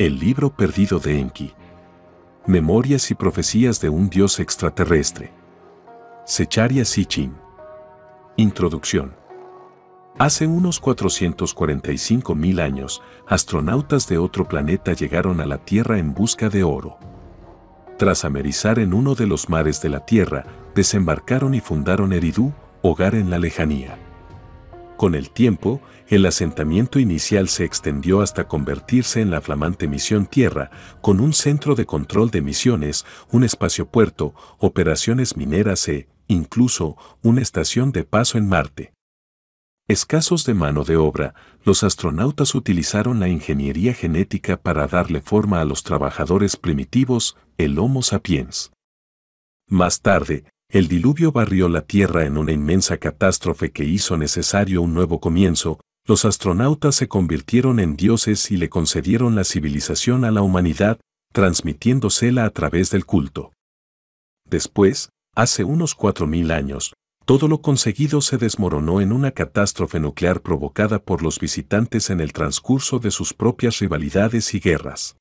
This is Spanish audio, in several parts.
El libro perdido de Enki. Memorias y profecías de un dios extraterrestre. Secharia Sichin. Introducción. Hace unos mil años, astronautas de otro planeta llegaron a la Tierra en busca de oro. Tras amerizar en uno de los mares de la Tierra, desembarcaron y fundaron Eridu, hogar en la lejanía. Con el tiempo, el asentamiento inicial se extendió hasta convertirse en la flamante Misión Tierra, con un centro de control de misiones, un espacio puerto, operaciones mineras e, incluso, una estación de paso en Marte. Escasos de mano de obra, los astronautas utilizaron la ingeniería genética para darle forma a los trabajadores primitivos, el Homo sapiens. Más tarde, el diluvio barrió la Tierra en una inmensa catástrofe que hizo necesario un nuevo comienzo, los astronautas se convirtieron en dioses y le concedieron la civilización a la humanidad, transmitiéndosela a través del culto. Después, hace unos 4.000 años, todo lo conseguido se desmoronó en una catástrofe nuclear provocada por los visitantes en el transcurso de sus propias rivalidades y guerras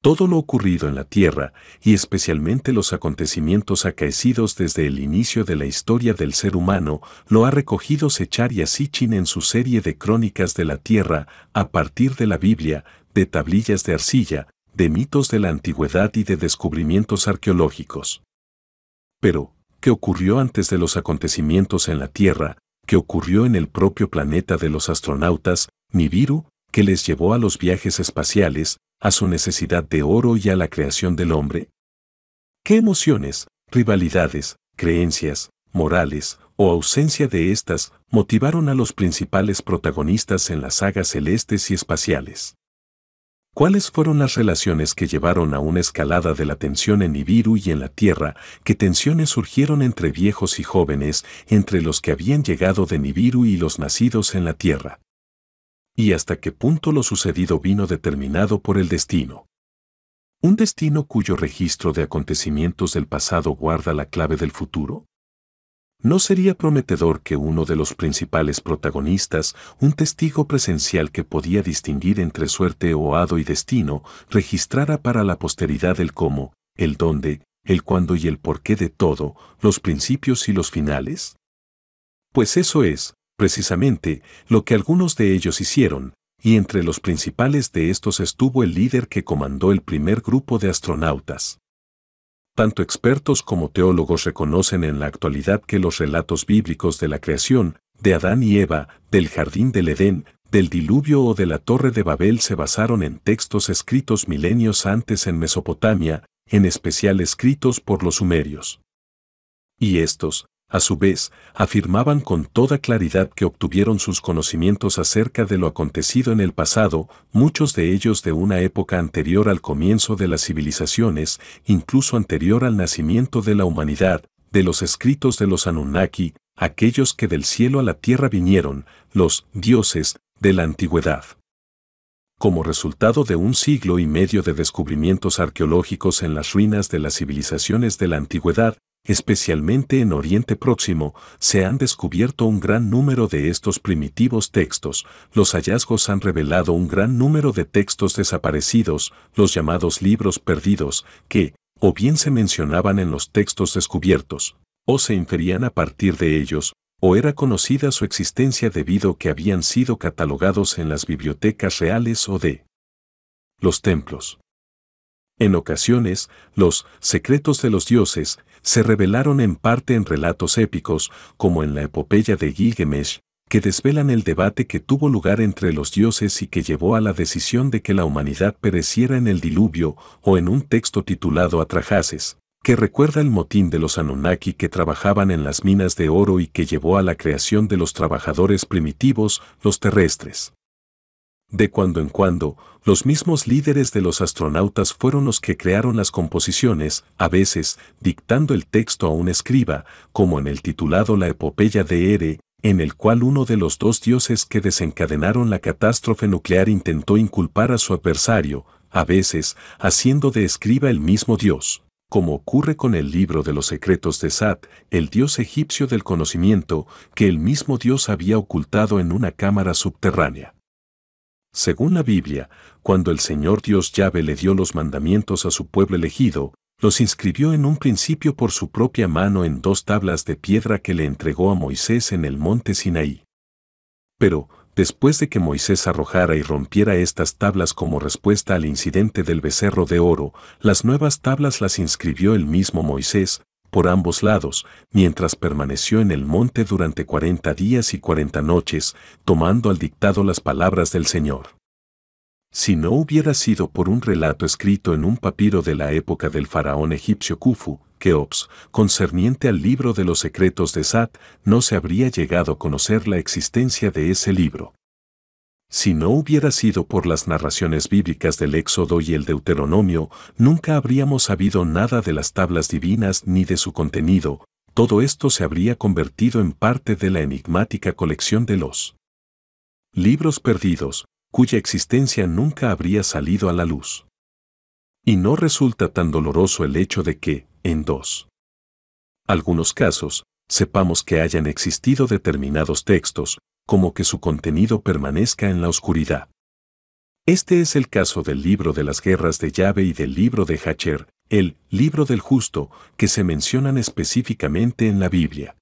todo lo ocurrido en la Tierra y especialmente los acontecimientos acaecidos desde el inicio de la historia del ser humano lo ha recogido Sechar Sitchin en su serie de Crónicas de la Tierra a partir de la Biblia, de tablillas de arcilla, de mitos de la antigüedad y de descubrimientos arqueológicos. Pero, ¿qué ocurrió antes de los acontecimientos en la Tierra? ¿Qué ocurrió en el propio planeta de los astronautas, Nibiru, que les llevó a los viajes espaciales, a su necesidad de oro y a la creación del hombre? ¿Qué emociones, rivalidades, creencias, morales o ausencia de estas motivaron a los principales protagonistas en las sagas celestes y espaciales? ¿Cuáles fueron las relaciones que llevaron a una escalada de la tensión en Nibiru y en la Tierra? ¿Qué tensiones surgieron entre viejos y jóvenes, entre los que habían llegado de Nibiru y los nacidos en la Tierra? y hasta qué punto lo sucedido vino determinado por el destino. ¿Un destino cuyo registro de acontecimientos del pasado guarda la clave del futuro? ¿No sería prometedor que uno de los principales protagonistas, un testigo presencial que podía distinguir entre suerte o hado y destino, registrara para la posteridad el cómo, el dónde, el cuándo y el por qué de todo, los principios y los finales? Pues eso es, precisamente lo que algunos de ellos hicieron, y entre los principales de estos estuvo el líder que comandó el primer grupo de astronautas. Tanto expertos como teólogos reconocen en la actualidad que los relatos bíblicos de la creación, de Adán y Eva, del jardín del Edén, del diluvio o de la torre de Babel se basaron en textos escritos milenios antes en Mesopotamia, en especial escritos por los sumerios. Y estos, a su vez, afirmaban con toda claridad que obtuvieron sus conocimientos acerca de lo acontecido en el pasado, muchos de ellos de una época anterior al comienzo de las civilizaciones, incluso anterior al nacimiento de la humanidad, de los escritos de los Anunnaki, aquellos que del cielo a la tierra vinieron, los dioses de la antigüedad. Como resultado de un siglo y medio de descubrimientos arqueológicos en las ruinas de las civilizaciones de la antigüedad, especialmente en Oriente Próximo, se han descubierto un gran número de estos primitivos textos, los hallazgos han revelado un gran número de textos desaparecidos, los llamados libros perdidos, que, o bien se mencionaban en los textos descubiertos, o se inferían a partir de ellos, o era conocida su existencia debido que habían sido catalogados en las bibliotecas reales o de los templos. En ocasiones, los secretos de los dioses se revelaron en parte en relatos épicos, como en la epopeya de Gilgamesh, que desvelan el debate que tuvo lugar entre los dioses y que llevó a la decisión de que la humanidad pereciera en el diluvio o en un texto titulado Atrajases, que recuerda el motín de los Anunnaki que trabajaban en las minas de oro y que llevó a la creación de los trabajadores primitivos, los terrestres. De cuando en cuando, los mismos líderes de los astronautas fueron los que crearon las composiciones, a veces dictando el texto a un escriba, como en el titulado La epopeya de Ere, en el cual uno de los dos dioses que desencadenaron la catástrofe nuclear intentó inculpar a su adversario, a veces haciendo de escriba el mismo dios. Como ocurre con el libro de los secretos de Sat, el dios egipcio del conocimiento, que el mismo dios había ocultado en una cámara subterránea. Según la Biblia, cuando el Señor Dios Yahvé le dio los mandamientos a su pueblo elegido, los inscribió en un principio por su propia mano en dos tablas de piedra que le entregó a Moisés en el monte Sinaí. Pero, después de que Moisés arrojara y rompiera estas tablas como respuesta al incidente del becerro de oro, las nuevas tablas las inscribió el mismo Moisés, por ambos lados, mientras permaneció en el monte durante cuarenta días y cuarenta noches, tomando al dictado las palabras del Señor. Si no hubiera sido por un relato escrito en un papiro de la época del faraón egipcio Khufu, Keops, concerniente al libro de los secretos de Sat, no se habría llegado a conocer la existencia de ese libro. Si no hubiera sido por las narraciones bíblicas del Éxodo y el Deuteronomio, nunca habríamos sabido nada de las tablas divinas ni de su contenido, todo esto se habría convertido en parte de la enigmática colección de los libros perdidos, cuya existencia nunca habría salido a la luz. Y no resulta tan doloroso el hecho de que, en dos algunos casos, sepamos que hayan existido determinados textos, como que su contenido permanezca en la oscuridad. Este es el caso del libro de las guerras de llave y del libro de Hacher, el libro del justo, que se mencionan específicamente en la Biblia.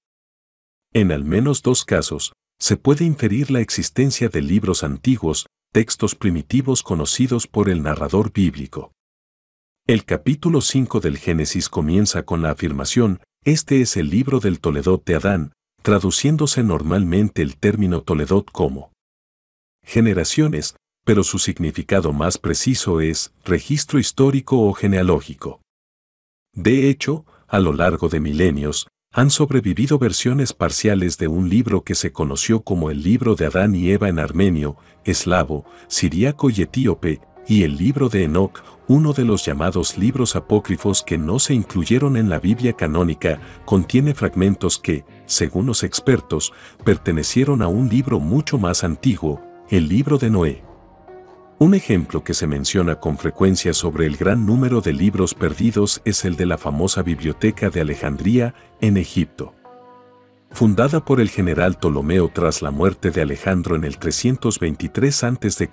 En al menos dos casos, se puede inferir la existencia de libros antiguos, textos primitivos conocidos por el narrador bíblico. El capítulo 5 del Génesis comienza con la afirmación, este es el libro del Toledot de Adán, traduciéndose normalmente el término Toledot como generaciones, pero su significado más preciso es registro histórico o genealógico. De hecho, a lo largo de milenios, han sobrevivido versiones parciales de un libro que se conoció como el libro de Adán y Eva en armenio, eslavo, siriaco y etíope, y el libro de Enoch, uno de los llamados libros apócrifos que no se incluyeron en la Biblia canónica, contiene fragmentos que, según los expertos, pertenecieron a un libro mucho más antiguo, el libro de Noé. Un ejemplo que se menciona con frecuencia sobre el gran número de libros perdidos es el de la famosa Biblioteca de Alejandría, en Egipto. Fundada por el general Ptolomeo tras la muerte de Alejandro en el 323 a.C.,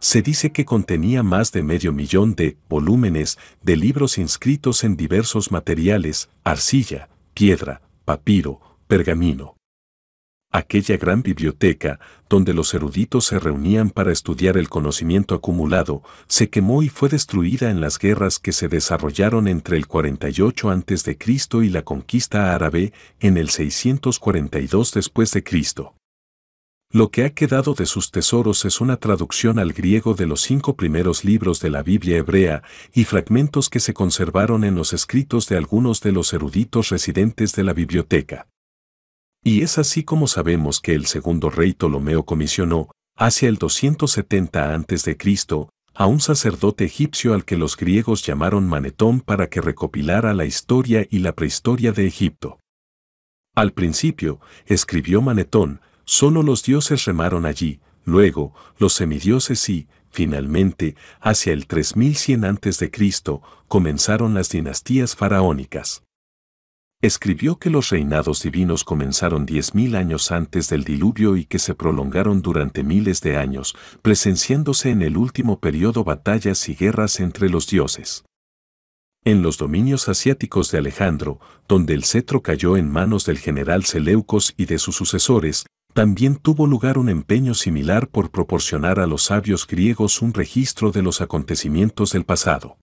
se dice que contenía más de medio millón de volúmenes de libros inscritos en diversos materiales, arcilla, piedra, papiro, Pergamino. Aquella gran biblioteca, donde los eruditos se reunían para estudiar el conocimiento acumulado, se quemó y fue destruida en las guerras que se desarrollaron entre el 48 a.C. y la conquista árabe en el 642 d.C. Lo que ha quedado de sus tesoros es una traducción al griego de los cinco primeros libros de la Biblia hebrea y fragmentos que se conservaron en los escritos de algunos de los eruditos residentes de la biblioteca. Y es así como sabemos que el segundo rey Ptolomeo comisionó, hacia el 270 a.C., a un sacerdote egipcio al que los griegos llamaron Manetón para que recopilara la historia y la prehistoria de Egipto. Al principio, escribió Manetón, solo los dioses remaron allí, luego, los semidioses y, finalmente, hacia el 3100 a.C., comenzaron las dinastías faraónicas escribió que los reinados divinos comenzaron 10.000 años antes del diluvio y que se prolongaron durante miles de años, presenciándose en el último periodo batallas y guerras entre los dioses. En los dominios asiáticos de Alejandro, donde el cetro cayó en manos del general Seleucos y de sus sucesores, también tuvo lugar un empeño similar por proporcionar a los sabios griegos un registro de los acontecimientos del pasado.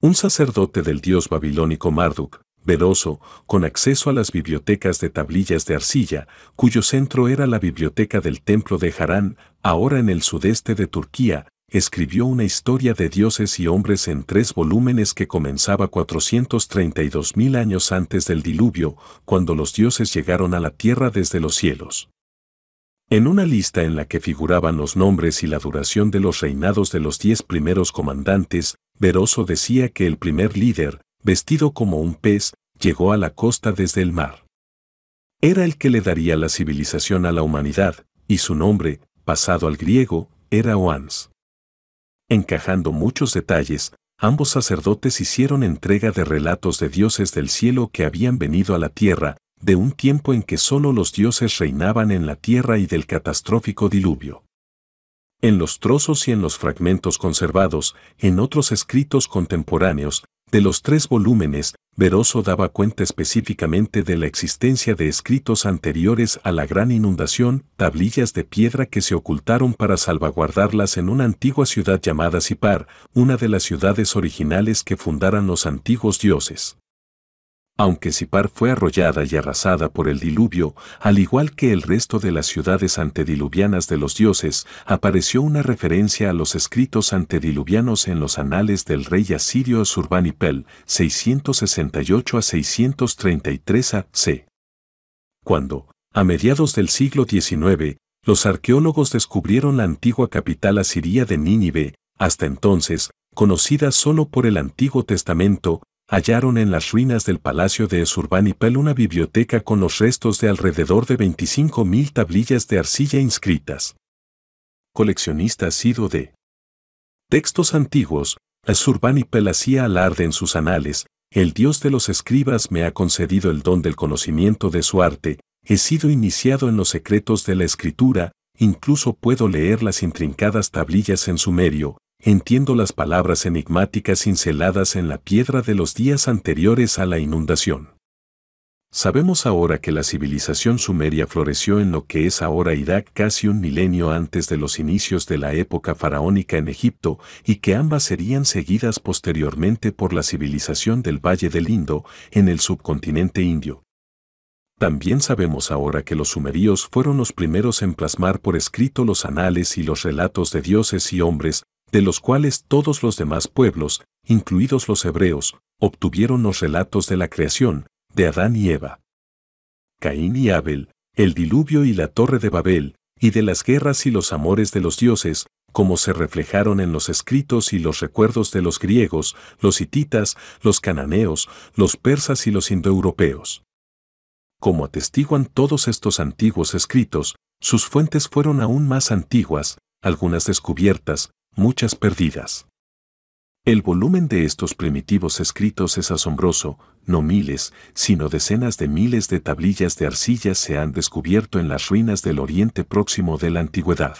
Un sacerdote del dios babilónico Marduk, Veroso, con acceso a las bibliotecas de tablillas de arcilla, cuyo centro era la biblioteca del templo de Harán, ahora en el sudeste de Turquía, escribió una historia de dioses y hombres en tres volúmenes que comenzaba 432.000 años antes del diluvio, cuando los dioses llegaron a la tierra desde los cielos. En una lista en la que figuraban los nombres y la duración de los reinados de los diez primeros comandantes, Veroso decía que el primer líder, vestido como un pez, llegó a la costa desde el mar. Era el que le daría la civilización a la humanidad, y su nombre, pasado al griego, era Oans. Encajando muchos detalles, ambos sacerdotes hicieron entrega de relatos de dioses del cielo que habían venido a la tierra, de un tiempo en que solo los dioses reinaban en la tierra y del catastrófico diluvio. En los trozos y en los fragmentos conservados, en otros escritos contemporáneos, de los tres volúmenes, Veroso daba cuenta específicamente de la existencia de escritos anteriores a la gran inundación, tablillas de piedra que se ocultaron para salvaguardarlas en una antigua ciudad llamada Sipar, una de las ciudades originales que fundaran los antiguos dioses aunque Sipar fue arrollada y arrasada por el diluvio, al igual que el resto de las ciudades antediluvianas de los dioses, apareció una referencia a los escritos antediluvianos en los anales del rey asirio Asurbanipel 668 a 633 AC. Cuando, a mediados del siglo XIX, los arqueólogos descubrieron la antigua capital asiria de Nínive, hasta entonces, conocida solo por el Antiguo Testamento, hallaron en las ruinas del palacio de Esurbanipel una biblioteca con los restos de alrededor de 25.000 tablillas de arcilla inscritas. Coleccionista sido de textos antiguos, Esurbanipal hacía alarde en sus anales, el dios de los escribas me ha concedido el don del conocimiento de su arte, he sido iniciado en los secretos de la escritura, incluso puedo leer las intrincadas tablillas en sumerio, entiendo las palabras enigmáticas cinceladas en la piedra de los días anteriores a la inundación. Sabemos ahora que la civilización sumeria floreció en lo que es ahora Irak casi un milenio antes de los inicios de la época faraónica en Egipto y que ambas serían seguidas posteriormente por la civilización del Valle del Indo en el subcontinente indio. También sabemos ahora que los sumerios fueron los primeros en plasmar por escrito los anales y los relatos de dioses y hombres, de los cuales todos los demás pueblos, incluidos los hebreos, obtuvieron los relatos de la creación, de Adán y Eva. Caín y Abel, el diluvio y la torre de Babel, y de las guerras y los amores de los dioses, como se reflejaron en los escritos y los recuerdos de los griegos, los hititas, los cananeos, los persas y los indoeuropeos. Como atestiguan todos estos antiguos escritos, sus fuentes fueron aún más antiguas, algunas descubiertas, muchas perdidas. El volumen de estos primitivos escritos es asombroso, no miles, sino decenas de miles de tablillas de arcilla se han descubierto en las ruinas del Oriente Próximo de la Antigüedad.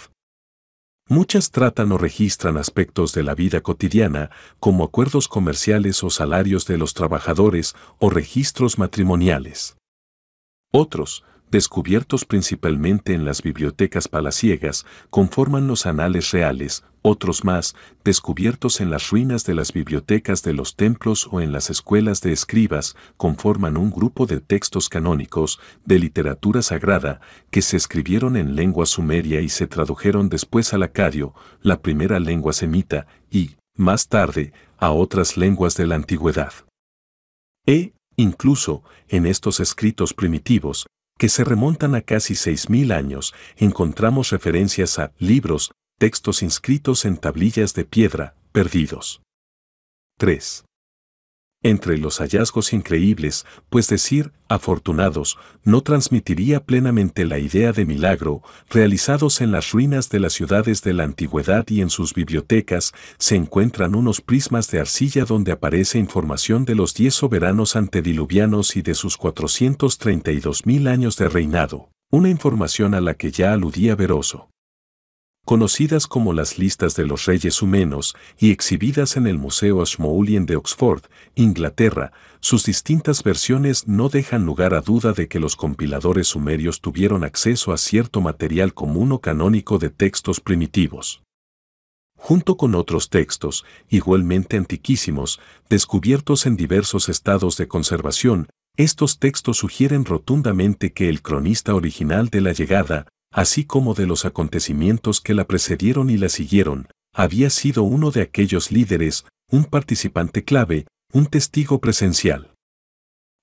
Muchas tratan o registran aspectos de la vida cotidiana, como acuerdos comerciales o salarios de los trabajadores o registros matrimoniales. Otros, descubiertos principalmente en las bibliotecas palaciegas, conforman los anales reales, otros más, descubiertos en las ruinas de las bibliotecas de los templos o en las escuelas de escribas, conforman un grupo de textos canónicos, de literatura sagrada, que se escribieron en lengua sumeria y se tradujeron después al acadio, la primera lengua semita, y, más tarde, a otras lenguas de la antigüedad. E, incluso, en estos escritos primitivos, que se remontan a casi 6.000 años, encontramos referencias a libros, textos inscritos en tablillas de piedra, perdidos. 3 entre los hallazgos increíbles, pues decir afortunados no transmitiría plenamente la idea de milagro, realizados en las ruinas de las ciudades de la antigüedad y en sus bibliotecas se encuentran unos prismas de arcilla donde aparece información de los diez soberanos antediluvianos y de sus mil años de reinado, una información a la que ya aludía Veroso conocidas como las listas de los reyes humenos y exhibidas en el Museo Ashmolean de Oxford, Inglaterra, sus distintas versiones no dejan lugar a duda de que los compiladores sumerios tuvieron acceso a cierto material común o canónico de textos primitivos. Junto con otros textos, igualmente antiquísimos, descubiertos en diversos estados de conservación, estos textos sugieren rotundamente que el cronista original de la llegada, así como de los acontecimientos que la precedieron y la siguieron, había sido uno de aquellos líderes, un participante clave, un testigo presencial.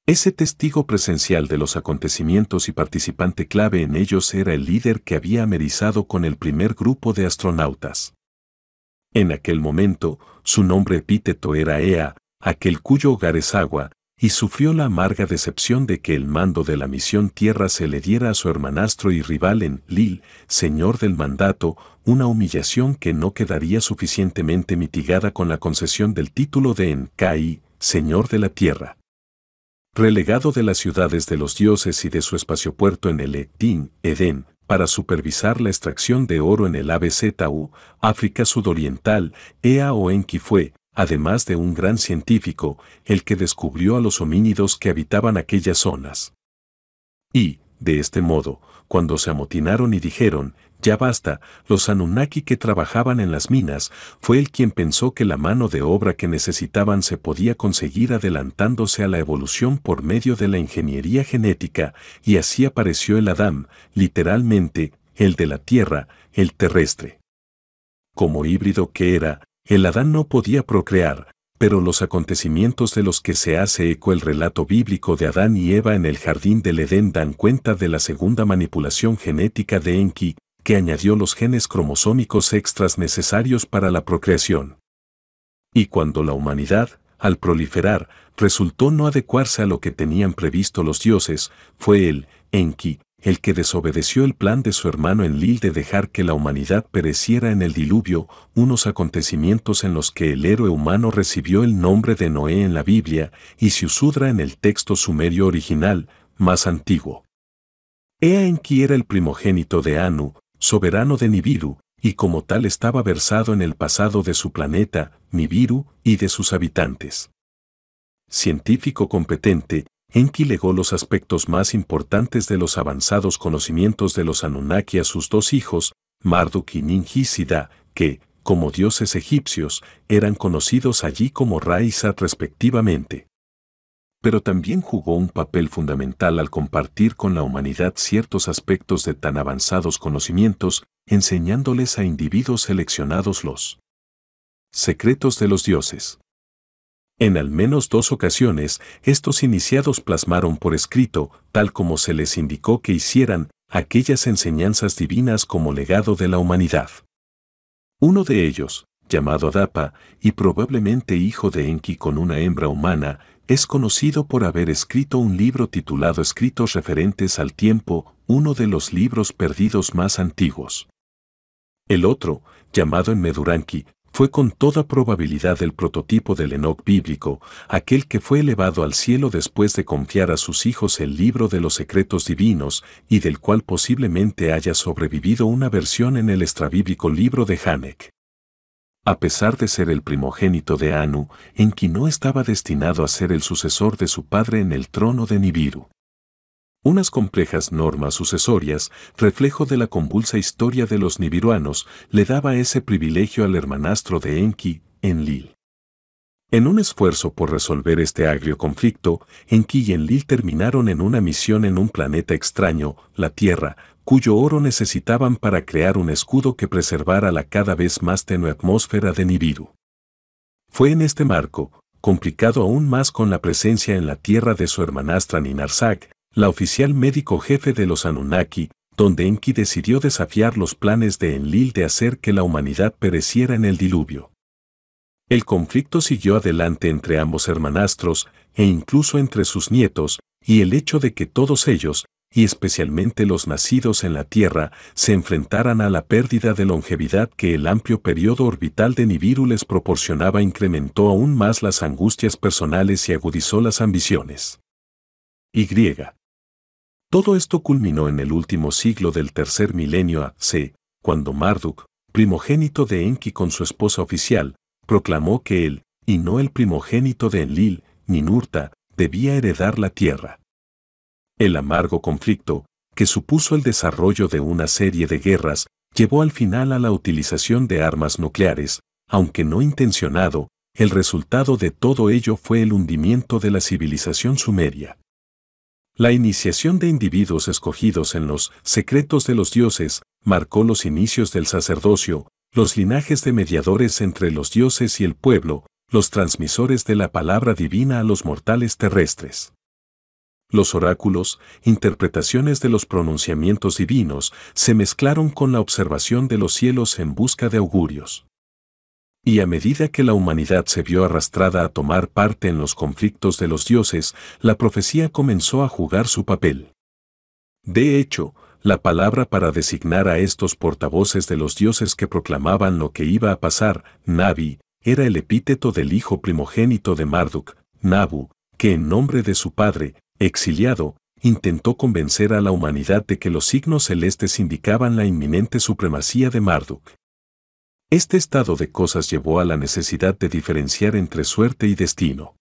Ese testigo presencial de los acontecimientos y participante clave en ellos era el líder que había amerizado con el primer grupo de astronautas. En aquel momento, su nombre epíteto era Ea, aquel cuyo hogar es agua, y sufrió la amarga decepción de que el mando de la misión Tierra se le diera a su hermanastro y rival en Lil, señor del mandato, una humillación que no quedaría suficientemente mitigada con la concesión del título de Enkai, señor de la Tierra. Relegado de las ciudades de los dioses y de su espaciopuerto en el Etin, Edén, para supervisar la extracción de oro en el ABZU, África Sudoriental, Ea Enki fue, además de un gran científico, el que descubrió a los homínidos que habitaban aquellas zonas. Y, de este modo, cuando se amotinaron y dijeron, ya basta, los Anunnaki que trabajaban en las minas, fue el quien pensó que la mano de obra que necesitaban se podía conseguir adelantándose a la evolución por medio de la ingeniería genética, y así apareció el Adam, literalmente, el de la Tierra, el terrestre. Como híbrido que era, el Adán no podía procrear, pero los acontecimientos de los que se hace eco el relato bíblico de Adán y Eva en el jardín del Edén dan cuenta de la segunda manipulación genética de Enki, que añadió los genes cromosómicos extras necesarios para la procreación. Y cuando la humanidad, al proliferar, resultó no adecuarse a lo que tenían previsto los dioses, fue el Enki el que desobedeció el plan de su hermano en Lil de dejar que la humanidad pereciera en el diluvio, unos acontecimientos en los que el héroe humano recibió el nombre de Noé en la Biblia y Siusudra en el texto sumerio original, más antiguo. Ea Enki era el primogénito de Anu, soberano de Nibiru, y como tal estaba versado en el pasado de su planeta, Nibiru, y de sus habitantes. Científico competente, Enki legó los aspectos más importantes de los avanzados conocimientos de los Anunnaki a sus dos hijos, Marduk y Ningisida, que, como dioses egipcios, eran conocidos allí como Ra y Sat respectivamente. Pero también jugó un papel fundamental al compartir con la humanidad ciertos aspectos de tan avanzados conocimientos, enseñándoles a individuos seleccionados los secretos de los dioses. En al menos dos ocasiones, estos iniciados plasmaron por escrito, tal como se les indicó que hicieran, aquellas enseñanzas divinas como legado de la humanidad. Uno de ellos, llamado Adapa, y probablemente hijo de Enki con una hembra humana, es conocido por haber escrito un libro titulado Escritos referentes al tiempo, uno de los libros perdidos más antiguos. El otro, llamado Enmeduranki, fue con toda probabilidad el prototipo del Enoch bíblico, aquel que fue elevado al cielo después de confiar a sus hijos el libro de los secretos divinos y del cual posiblemente haya sobrevivido una versión en el extrabíblico libro de Hanek. A pesar de ser el primogénito de Anu, en quien no estaba destinado a ser el sucesor de su padre en el trono de Nibiru unas complejas normas sucesorias, reflejo de la convulsa historia de los nibiruanos, le daba ese privilegio al hermanastro de Enki, Enlil. En un esfuerzo por resolver este agrio conflicto, Enki y Enlil terminaron en una misión en un planeta extraño, la Tierra, cuyo oro necesitaban para crear un escudo que preservara la cada vez más tenue atmósfera de Nibiru. Fue en este marco, complicado aún más con la presencia en la Tierra de su hermanastra Ninarzak, la oficial médico jefe de los Anunnaki, donde Enki decidió desafiar los planes de Enlil de hacer que la humanidad pereciera en el diluvio. El conflicto siguió adelante entre ambos hermanastros e incluso entre sus nietos, y el hecho de que todos ellos, y especialmente los nacidos en la Tierra, se enfrentaran a la pérdida de longevidad que el amplio periodo orbital de Nibiru les proporcionaba incrementó aún más las angustias personales y agudizó las ambiciones. Y. Todo esto culminó en el último siglo del tercer milenio AC, cuando Marduk, primogénito de Enki con su esposa oficial, proclamó que él, y no el primogénito de Enlil, ni Nurta, debía heredar la tierra. El amargo conflicto, que supuso el desarrollo de una serie de guerras, llevó al final a la utilización de armas nucleares, aunque no intencionado, el resultado de todo ello fue el hundimiento de la civilización sumeria. La iniciación de individuos escogidos en los secretos de los dioses marcó los inicios del sacerdocio, los linajes de mediadores entre los dioses y el pueblo, los transmisores de la palabra divina a los mortales terrestres. Los oráculos, interpretaciones de los pronunciamientos divinos, se mezclaron con la observación de los cielos en busca de augurios y a medida que la humanidad se vio arrastrada a tomar parte en los conflictos de los dioses, la profecía comenzó a jugar su papel. De hecho, la palabra para designar a estos portavoces de los dioses que proclamaban lo que iba a pasar, Navi, era el epíteto del hijo primogénito de Marduk, Nabu, que en nombre de su padre, exiliado, intentó convencer a la humanidad de que los signos celestes indicaban la inminente supremacía de Marduk. Este estado de cosas llevó a la necesidad de diferenciar entre suerte y destino.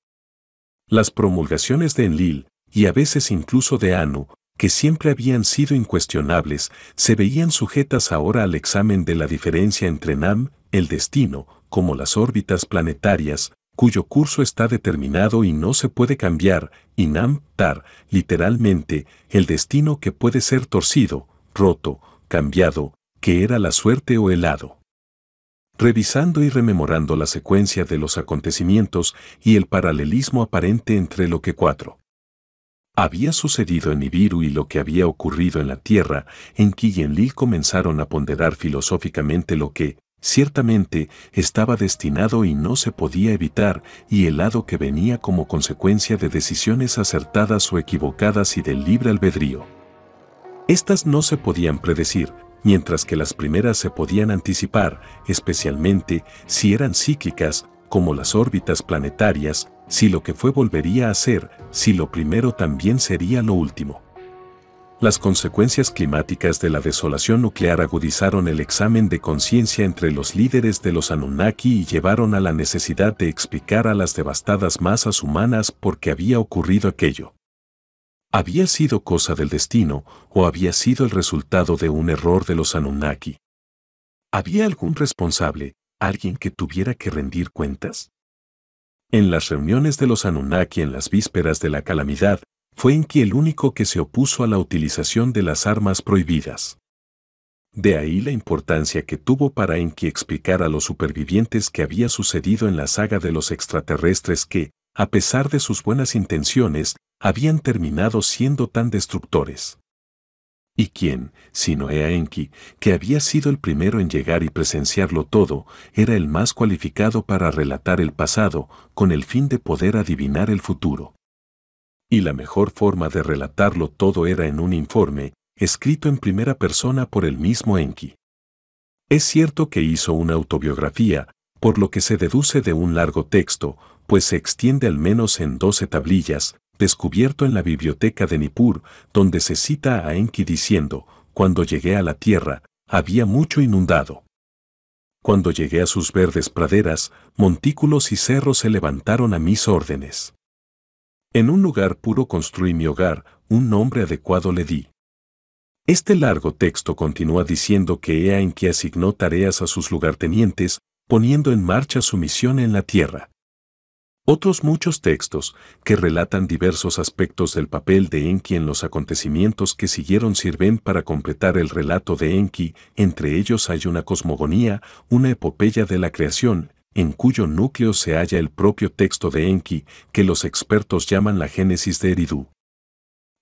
Las promulgaciones de Enlil, y a veces incluso de Anu, que siempre habían sido incuestionables, se veían sujetas ahora al examen de la diferencia entre Nam, el destino, como las órbitas planetarias, cuyo curso está determinado y no se puede cambiar, y Nam, Tar, literalmente, el destino que puede ser torcido, roto, cambiado, que era la suerte o helado revisando y rememorando la secuencia de los acontecimientos y el paralelismo aparente entre lo que cuatro había sucedido en Ibiru y lo que había ocurrido en la Tierra, en que comenzaron a ponderar filosóficamente lo que, ciertamente, estaba destinado y no se podía evitar, y el lado que venía como consecuencia de decisiones acertadas o equivocadas y del libre albedrío. Estas no se podían predecir, mientras que las primeras se podían anticipar, especialmente si eran cíclicas, como las órbitas planetarias, si lo que fue volvería a ser, si lo primero también sería lo último. Las consecuencias climáticas de la desolación nuclear agudizaron el examen de conciencia entre los líderes de los Anunnaki y llevaron a la necesidad de explicar a las devastadas masas humanas por qué había ocurrido aquello. ¿Había sido cosa del destino o había sido el resultado de un error de los Anunnaki? ¿Había algún responsable, alguien que tuviera que rendir cuentas? En las reuniones de los Anunnaki en las vísperas de la calamidad, fue Enki el único que se opuso a la utilización de las armas prohibidas. De ahí la importancia que tuvo para Enki explicar a los supervivientes que había sucedido en la saga de los extraterrestres que, a pesar de sus buenas intenciones, habían terminado siendo tan destructores. ¿Y quién, sino Ea Enki, que había sido el primero en llegar y presenciarlo todo, era el más cualificado para relatar el pasado con el fin de poder adivinar el futuro? Y la mejor forma de relatarlo todo era en un informe, escrito en primera persona por el mismo Enki. Es cierto que hizo una autobiografía, por lo que se deduce de un largo texto, pues se extiende al menos en 12 tablillas, descubierto en la biblioteca de Nippur, donde se cita a Enki diciendo, cuando llegué a la tierra, había mucho inundado. Cuando llegué a sus verdes praderas, montículos y cerros se levantaron a mis órdenes. En un lugar puro construí mi hogar, un nombre adecuado le di. Este largo texto continúa diciendo que Ea en asignó tareas a sus lugartenientes, poniendo en marcha su misión en la tierra. Otros muchos textos, que relatan diversos aspectos del papel de Enki en los acontecimientos que siguieron, sirven para completar el relato de Enki, entre ellos hay una cosmogonía, una epopeya de la creación, en cuyo núcleo se halla el propio texto de Enki, que los expertos llaman la Génesis de Eridu.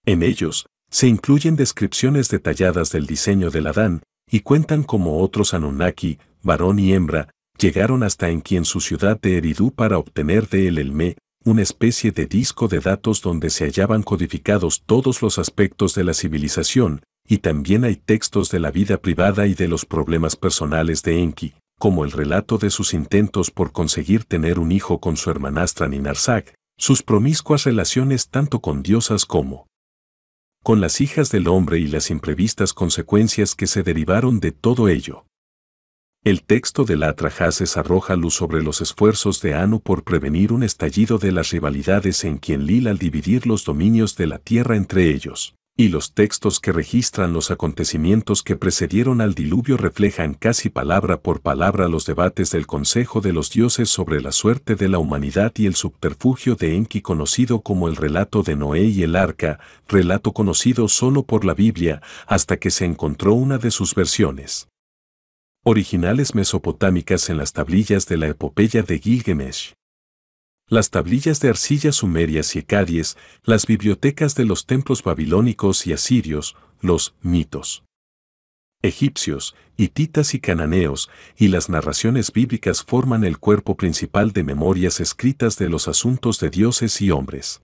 En ellos, se incluyen descripciones detalladas del diseño del Adán, y cuentan como otros Anunnaki, varón y hembra, llegaron hasta Enki en su ciudad de Eridu para obtener de él el Me, una especie de disco de datos donde se hallaban codificados todos los aspectos de la civilización, y también hay textos de la vida privada y de los problemas personales de Enki, como el relato de sus intentos por conseguir tener un hijo con su hermanastra Ninarsak, sus promiscuas relaciones tanto con diosas como con las hijas del hombre y las imprevistas consecuencias que se derivaron de todo ello. El texto de la Atrajaces arroja luz sobre los esfuerzos de Anu por prevenir un estallido de las rivalidades en quien Lil al dividir los dominios de la tierra entre ellos. Y los textos que registran los acontecimientos que precedieron al diluvio reflejan casi palabra por palabra los debates del Consejo de los Dioses sobre la suerte de la humanidad y el subterfugio de Enki conocido como el relato de Noé y el arca, relato conocido solo por la Biblia, hasta que se encontró una de sus versiones originales mesopotámicas en las tablillas de la epopeya de Gilgamesh. Las tablillas de arcilla sumerias y acadias las bibliotecas de los templos babilónicos y asirios, los mitos egipcios, hititas y cananeos, y las narraciones bíblicas forman el cuerpo principal de memorias escritas de los asuntos de dioses y hombres.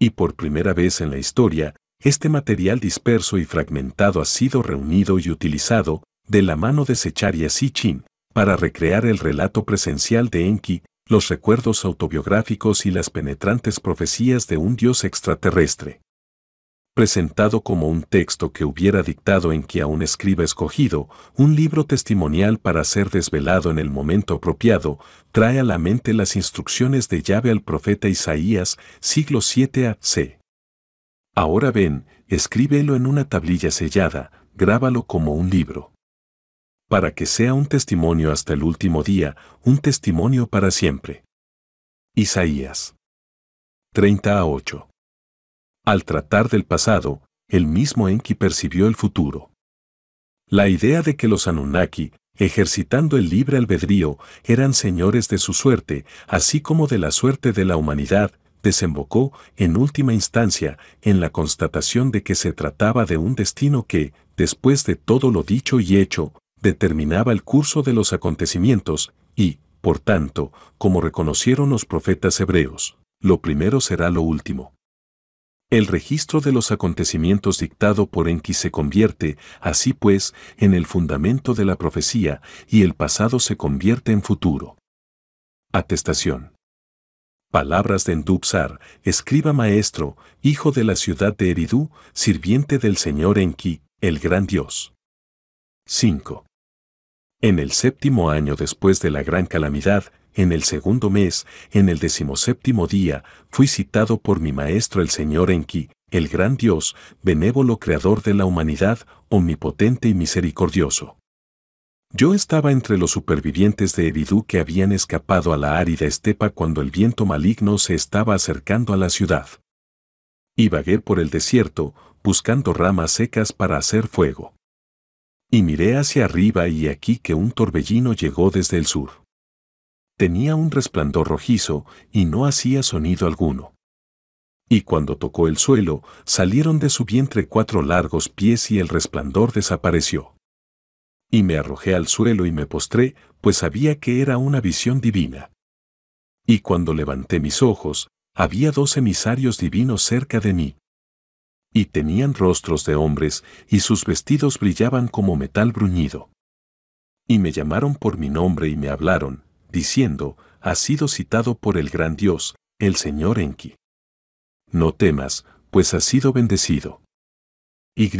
Y por primera vez en la historia, este material disperso y fragmentado ha sido reunido y utilizado, de la mano de Secharia Sichin, para recrear el relato presencial de Enki, los recuerdos autobiográficos y las penetrantes profecías de un dios extraterrestre. Presentado como un texto que hubiera dictado Enki a un escriba escogido, un libro testimonial para ser desvelado en el momento apropiado, trae a la mente las instrucciones de llave al profeta Isaías, siglo 7 AC. Ahora ven, escríbelo en una tablilla sellada, grábalo como un libro para que sea un testimonio hasta el último día, un testimonio para siempre. Isaías 30 a 8. Al tratar del pasado, el mismo Enki percibió el futuro. La idea de que los Anunnaki, ejercitando el libre albedrío, eran señores de su suerte, así como de la suerte de la humanidad, desembocó, en última instancia, en la constatación de que se trataba de un destino que, después de todo lo dicho y hecho, determinaba el curso de los acontecimientos y, por tanto, como reconocieron los profetas hebreos, lo primero será lo último. El registro de los acontecimientos dictado por Enki se convierte, así pues, en el fundamento de la profecía y el pasado se convierte en futuro. Atestación. Palabras de Endubsar, escriba maestro, hijo de la ciudad de Eridú, sirviente del señor Enki, el gran dios. 5. En el séptimo año después de la gran calamidad, en el segundo mes, en el decimoséptimo día, fui citado por mi maestro el Señor Enki, el gran Dios, benévolo creador de la humanidad, omnipotente y misericordioso. Yo estaba entre los supervivientes de Eridu que habían escapado a la árida estepa cuando el viento maligno se estaba acercando a la ciudad. Y vagué por el desierto, buscando ramas secas para hacer fuego y miré hacia arriba y aquí que un torbellino llegó desde el sur. Tenía un resplandor rojizo y no hacía sonido alguno. Y cuando tocó el suelo, salieron de su vientre cuatro largos pies y el resplandor desapareció. Y me arrojé al suelo y me postré, pues sabía que era una visión divina. Y cuando levanté mis ojos, había dos emisarios divinos cerca de mí y tenían rostros de hombres, y sus vestidos brillaban como metal bruñido. Y me llamaron por mi nombre y me hablaron, diciendo, Has sido citado por el gran Dios, el Señor Enki. No temas, pues has sido bendecido. Y.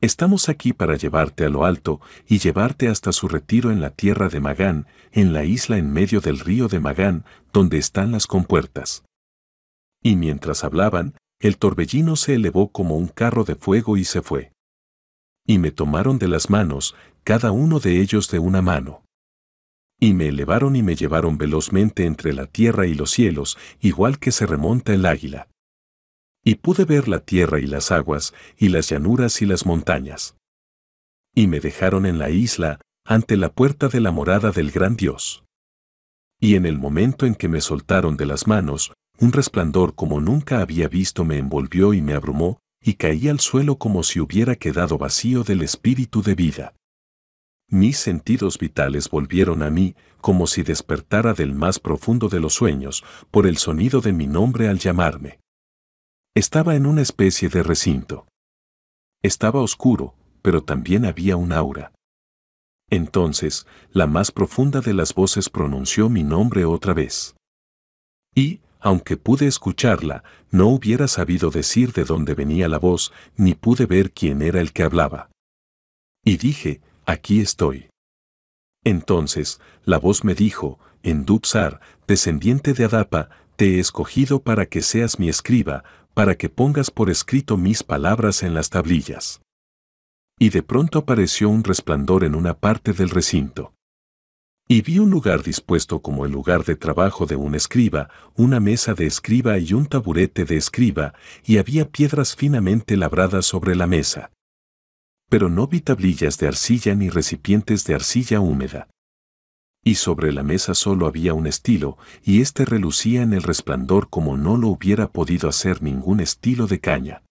Estamos aquí para llevarte a lo alto y llevarte hasta su retiro en la tierra de Magán, en la isla en medio del río de Magán, donde están las compuertas. Y mientras hablaban, el torbellino se elevó como un carro de fuego y se fue. Y me tomaron de las manos, cada uno de ellos de una mano. Y me elevaron y me llevaron velozmente entre la tierra y los cielos, igual que se remonta el águila. Y pude ver la tierra y las aguas, y las llanuras y las montañas. Y me dejaron en la isla, ante la puerta de la morada del gran Dios. Y en el momento en que me soltaron de las manos, un resplandor como nunca había visto me envolvió y me abrumó, y caí al suelo como si hubiera quedado vacío del espíritu de vida. Mis sentidos vitales volvieron a mí, como si despertara del más profundo de los sueños, por el sonido de mi nombre al llamarme. Estaba en una especie de recinto. Estaba oscuro, pero también había un aura. Entonces, la más profunda de las voces pronunció mi nombre otra vez. Y, aunque pude escucharla, no hubiera sabido decir de dónde venía la voz, ni pude ver quién era el que hablaba. Y dije, aquí estoy. Entonces, la voz me dijo, Endupsar, descendiente de Adapa, te he escogido para que seas mi escriba, para que pongas por escrito mis palabras en las tablillas. Y de pronto apareció un resplandor en una parte del recinto. Y vi un lugar dispuesto como el lugar de trabajo de un escriba, una mesa de escriba y un taburete de escriba, y había piedras finamente labradas sobre la mesa. Pero no vi tablillas de arcilla ni recipientes de arcilla húmeda. Y sobre la mesa solo había un estilo, y éste relucía en el resplandor como no lo hubiera podido hacer ningún estilo de caña.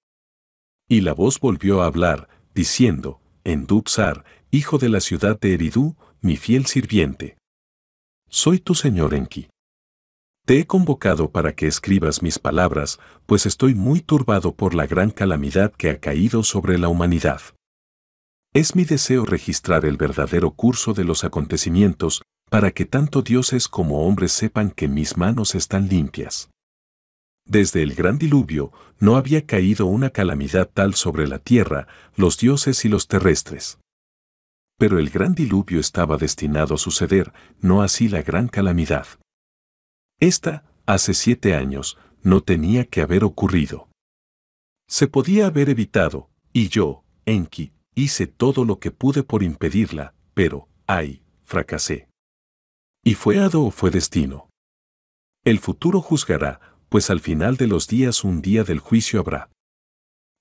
Y la voz volvió a hablar, diciendo, «En Dupsar, hijo de la ciudad de Eridú, mi fiel sirviente. Soy tu señor Enki. Te he convocado para que escribas mis palabras, pues estoy muy turbado por la gran calamidad que ha caído sobre la humanidad. Es mi deseo registrar el verdadero curso de los acontecimientos, para que tanto dioses como hombres sepan que mis manos están limpias. Desde el gran diluvio no había caído una calamidad tal sobre la tierra, los dioses y los terrestres. Pero el gran diluvio estaba destinado a suceder, no así la gran calamidad. Esta, hace siete años, no tenía que haber ocurrido. Se podía haber evitado, y yo, Enki, hice todo lo que pude por impedirla, pero, ay, fracasé. ¿Y fue hado o fue destino? El futuro juzgará, pues al final de los días un día del juicio habrá.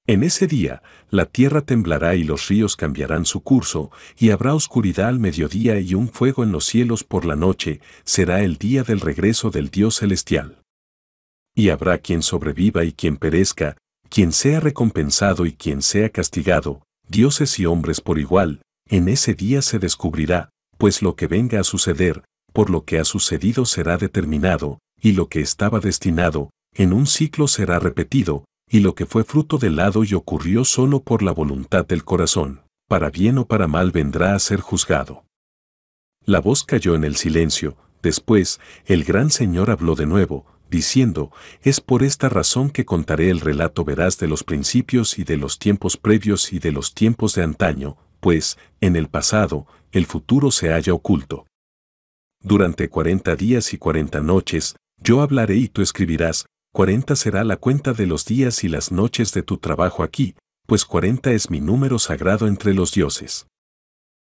En ese día, la tierra temblará y los ríos cambiarán su curso, y habrá oscuridad al mediodía y un fuego en los cielos por la noche, será el día del regreso del Dios celestial. Y habrá quien sobreviva y quien perezca, quien sea recompensado y quien sea castigado, dioses y hombres por igual, en ese día se descubrirá, pues lo que venga a suceder, por lo que ha sucedido será determinado, y lo que estaba destinado, en un ciclo será repetido, y lo que fue fruto del lado y ocurrió solo por la voluntad del corazón, para bien o para mal vendrá a ser juzgado. La voz cayó en el silencio, después el gran Señor habló de nuevo, diciendo, es por esta razón que contaré el relato verás de los principios y de los tiempos previos y de los tiempos de antaño, pues, en el pasado, el futuro se halla oculto. Durante cuarenta días y cuarenta noches, yo hablaré y tú escribirás, 40 será la cuenta de los días y las noches de tu trabajo aquí, pues 40 es mi número sagrado entre los dioses.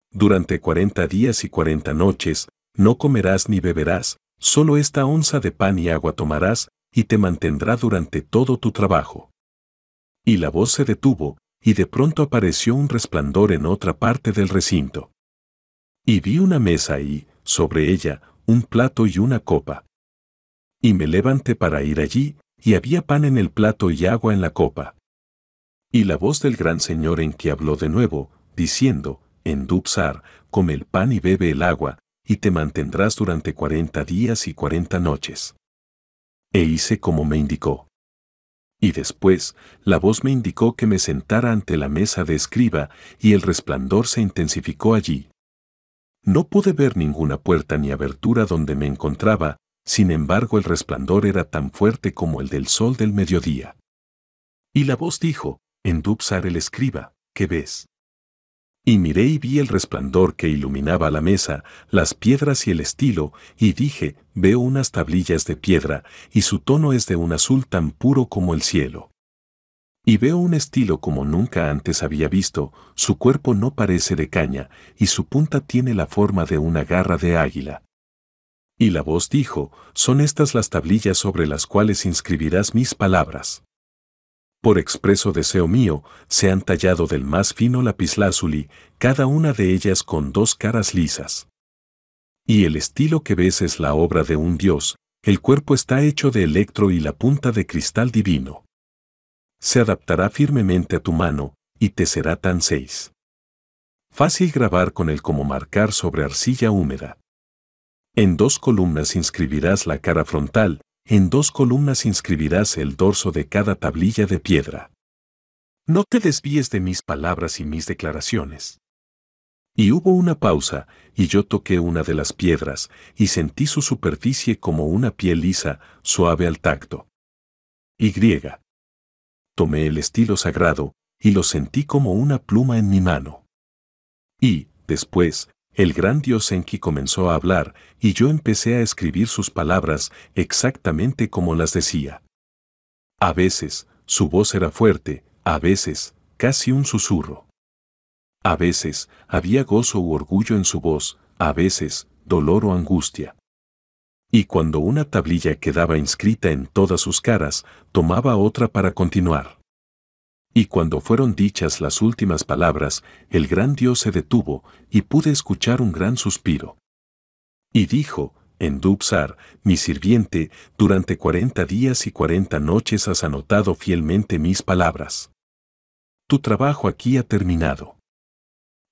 Durante 40 días y 40 noches, no comerás ni beberás, solo esta onza de pan y agua tomarás, y te mantendrá durante todo tu trabajo. Y la voz se detuvo, y de pronto apareció un resplandor en otra parte del recinto. Y vi una mesa y, sobre ella, un plato y una copa, y me levanté para ir allí, y había pan en el plato y agua en la copa. Y la voz del gran Señor en que habló de nuevo, diciendo, en come el pan y bebe el agua, y te mantendrás durante cuarenta días y cuarenta noches. E hice como me indicó. Y después, la voz me indicó que me sentara ante la mesa de escriba, y el resplandor se intensificó allí. No pude ver ninguna puerta ni abertura donde me encontraba, sin embargo el resplandor era tan fuerte como el del sol del mediodía. Y la voz dijo, en Dubsar el escriba, ¿qué ves? Y miré y vi el resplandor que iluminaba la mesa, las piedras y el estilo, y dije, veo unas tablillas de piedra, y su tono es de un azul tan puro como el cielo. Y veo un estilo como nunca antes había visto, su cuerpo no parece de caña, y su punta tiene la forma de una garra de águila. Y la voz dijo, Son estas las tablillas sobre las cuales inscribirás mis palabras. Por expreso deseo mío, se han tallado del más fino lapislázuli, cada una de ellas con dos caras lisas. Y el estilo que ves es la obra de un dios, el cuerpo está hecho de electro y la punta de cristal divino. Se adaptará firmemente a tu mano, y te será tan seis. Fácil grabar con él como marcar sobre arcilla húmeda. En dos columnas inscribirás la cara frontal, en dos columnas inscribirás el dorso de cada tablilla de piedra. No te desvíes de mis palabras y mis declaraciones. Y hubo una pausa, y yo toqué una de las piedras, y sentí su superficie como una piel lisa, suave al tacto. Y. Tomé el estilo sagrado, y lo sentí como una pluma en mi mano. Y, después, el gran dios Enki comenzó a hablar y yo empecé a escribir sus palabras exactamente como las decía. A veces, su voz era fuerte, a veces, casi un susurro. A veces, había gozo u orgullo en su voz, a veces, dolor o angustia. Y cuando una tablilla quedaba inscrita en todas sus caras, tomaba otra para continuar. Y cuando fueron dichas las últimas palabras, el gran Dios se detuvo, y pude escuchar un gran suspiro. Y dijo, en Dubsar, mi sirviente, durante cuarenta días y cuarenta noches has anotado fielmente mis palabras. Tu trabajo aquí ha terminado.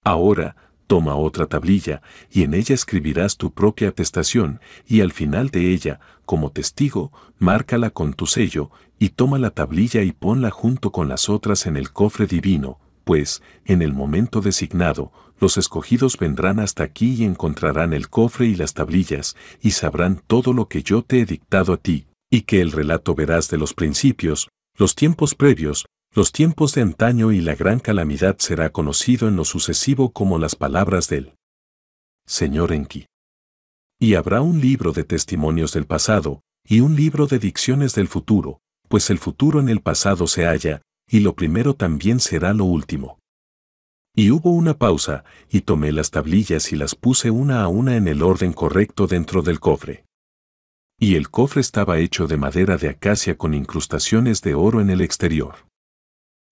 Ahora, Toma otra tablilla, y en ella escribirás tu propia atestación, y al final de ella, como testigo, márcala con tu sello, y toma la tablilla y ponla junto con las otras en el cofre divino, pues, en el momento designado, los escogidos vendrán hasta aquí y encontrarán el cofre y las tablillas, y sabrán todo lo que yo te he dictado a ti, y que el relato verás de los principios, los tiempos previos, los tiempos de antaño y la gran calamidad será conocido en lo sucesivo como las palabras del Señor Enki. Y habrá un libro de testimonios del pasado, y un libro de dicciones del futuro, pues el futuro en el pasado se halla, y lo primero también será lo último. Y hubo una pausa, y tomé las tablillas y las puse una a una en el orden correcto dentro del cofre. Y el cofre estaba hecho de madera de acacia con incrustaciones de oro en el exterior.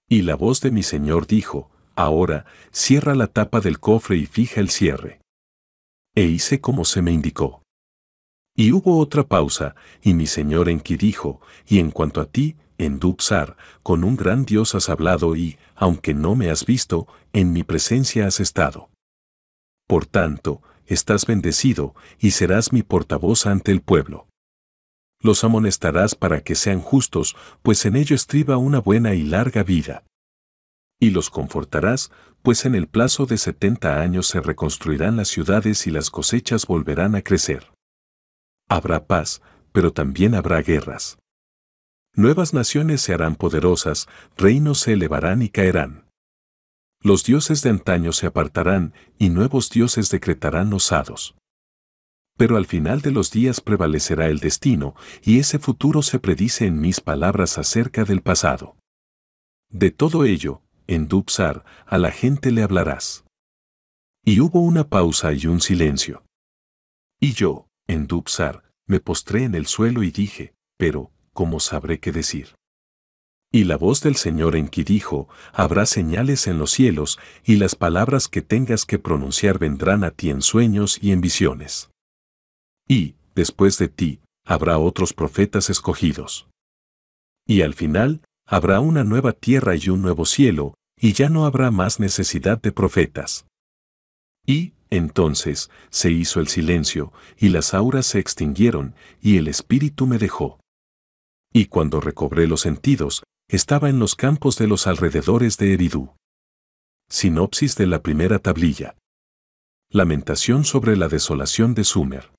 Y la voz de mi Señor dijo, Ahora, cierra la tapa del cofre y fija el cierre. E hice como se me indicó. Y hubo otra pausa, y mi Señor Enki dijo, Y en cuanto a ti, en Duxar, con un gran Dios has hablado y, aunque no me has visto, en mi presencia has estado. Por tanto, estás bendecido y serás mi portavoz ante el pueblo los amonestarás para que sean justos, pues en ello estriba una buena y larga vida. Y los confortarás, pues en el plazo de setenta años se reconstruirán las ciudades y las cosechas volverán a crecer. Habrá paz, pero también habrá guerras. Nuevas naciones se harán poderosas, reinos se elevarán y caerán. Los dioses de antaño se apartarán, y nuevos dioses decretarán hados pero al final de los días prevalecerá el destino, y ese futuro se predice en mis palabras acerca del pasado. De todo ello, en Dubsar, a la gente le hablarás. Y hubo una pausa y un silencio. Y yo, en Dubsar, me postré en el suelo y dije, pero, ¿cómo sabré qué decir? Y la voz del Señor en que dijo, habrá señales en los cielos, y las palabras que tengas que pronunciar vendrán a ti en sueños y en visiones. Y, después de ti, habrá otros profetas escogidos. Y al final, habrá una nueva tierra y un nuevo cielo, y ya no habrá más necesidad de profetas. Y, entonces, se hizo el silencio, y las auras se extinguieron, y el espíritu me dejó. Y cuando recobré los sentidos, estaba en los campos de los alrededores de Eridú. Sinopsis de la primera tablilla. Lamentación sobre la desolación de Sumer.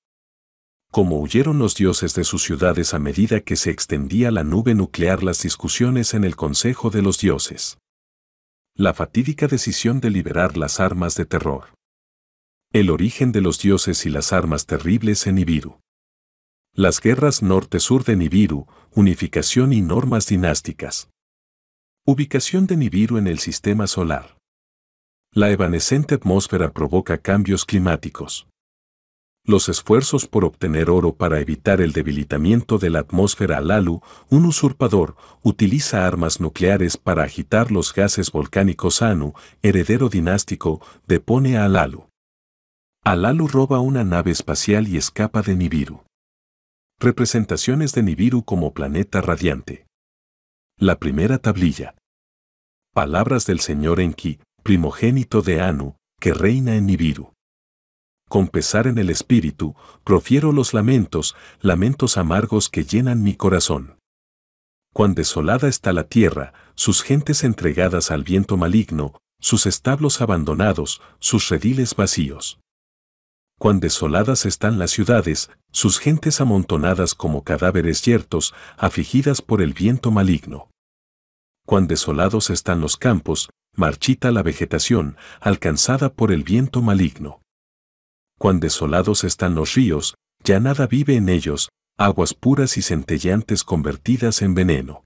Cómo huyeron los dioses de sus ciudades a medida que se extendía la nube nuclear las discusiones en el Consejo de los Dioses. La fatídica decisión de liberar las armas de terror. El origen de los dioses y las armas terribles en Ibiru. Las guerras norte-sur de Nibiru, unificación y normas dinásticas. Ubicación de Nibiru en el sistema solar. La evanescente atmósfera provoca cambios climáticos los esfuerzos por obtener oro para evitar el debilitamiento de la atmósfera Alalu, un usurpador, utiliza armas nucleares para agitar los gases volcánicos Anu, heredero dinástico, depone a Alalu. Alalu roba una nave espacial y escapa de Nibiru. Representaciones de Nibiru como planeta radiante. La primera tablilla. Palabras del Señor Enki, primogénito de Anu, que reina en Nibiru. Con pesar en el espíritu, profiero los lamentos, lamentos amargos que llenan mi corazón. Cuán desolada está la tierra, sus gentes entregadas al viento maligno, sus establos abandonados, sus rediles vacíos. Cuán desoladas están las ciudades, sus gentes amontonadas como cadáveres yertos, afligidas por el viento maligno. Cuán desolados están los campos, marchita la vegetación, alcanzada por el viento maligno cuán desolados están los ríos, ya nada vive en ellos, aguas puras y centelleantes convertidas en veneno.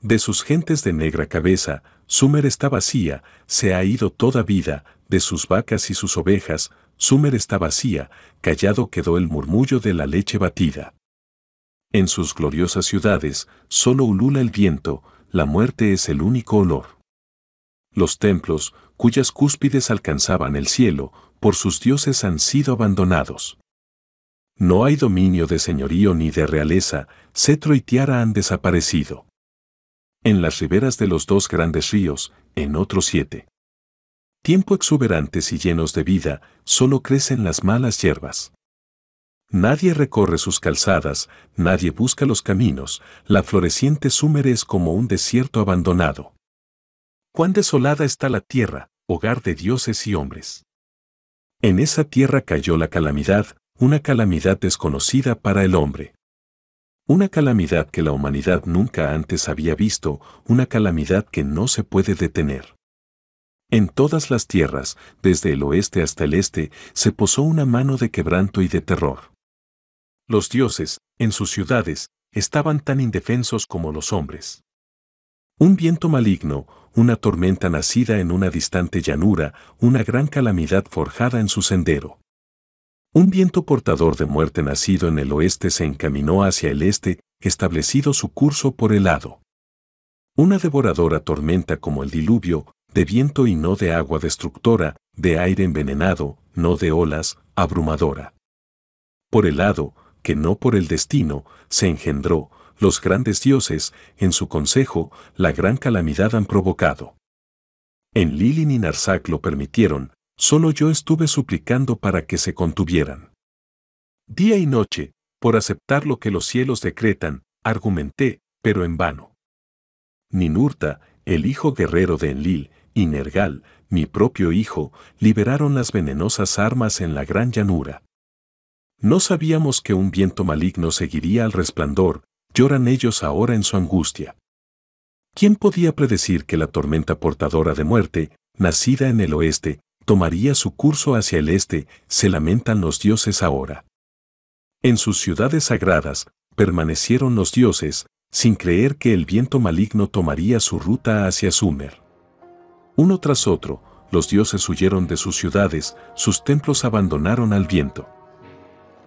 De sus gentes de negra cabeza, Sumer está vacía, se ha ido toda vida, de sus vacas y sus ovejas, Sumer está vacía, callado quedó el murmullo de la leche batida. En sus gloriosas ciudades, solo ulula el viento, la muerte es el único olor. Los templos, cuyas cúspides alcanzaban el cielo, por sus dioses han sido abandonados. No hay dominio de señorío ni de realeza, cetro y tiara han desaparecido. En las riberas de los dos grandes ríos, en otros siete. Tiempo exuberantes y llenos de vida, solo crecen las malas hierbas. Nadie recorre sus calzadas, nadie busca los caminos, la floreciente Sumer es como un desierto abandonado. Cuán desolada está la tierra, hogar de dioses y hombres. En esa tierra cayó la calamidad, una calamidad desconocida para el hombre. Una calamidad que la humanidad nunca antes había visto, una calamidad que no se puede detener. En todas las tierras, desde el oeste hasta el este, se posó una mano de quebranto y de terror. Los dioses, en sus ciudades, estaban tan indefensos como los hombres. Un viento maligno, una tormenta nacida en una distante llanura, una gran calamidad forjada en su sendero. Un viento portador de muerte nacido en el oeste se encaminó hacia el este, establecido su curso por el lado. Una devoradora tormenta como el diluvio, de viento y no de agua destructora, de aire envenenado, no de olas, abrumadora. Por el lado, que no por el destino, se engendró, los grandes dioses, en su consejo, la gran calamidad han provocado. En y Narsac lo permitieron, solo yo estuve suplicando para que se contuvieran. Día y noche, por aceptar lo que los cielos decretan, argumenté, pero en vano. Ninurta, el hijo guerrero de Enlil, y Nergal, mi propio hijo, liberaron las venenosas armas en la gran llanura. No sabíamos que un viento maligno seguiría al resplandor, lloran ellos ahora en su angustia. ¿Quién podía predecir que la tormenta portadora de muerte, nacida en el oeste, tomaría su curso hacia el este, se lamentan los dioses ahora? En sus ciudades sagradas, permanecieron los dioses, sin creer que el viento maligno tomaría su ruta hacia Sumer. Uno tras otro, los dioses huyeron de sus ciudades, sus templos abandonaron al viento.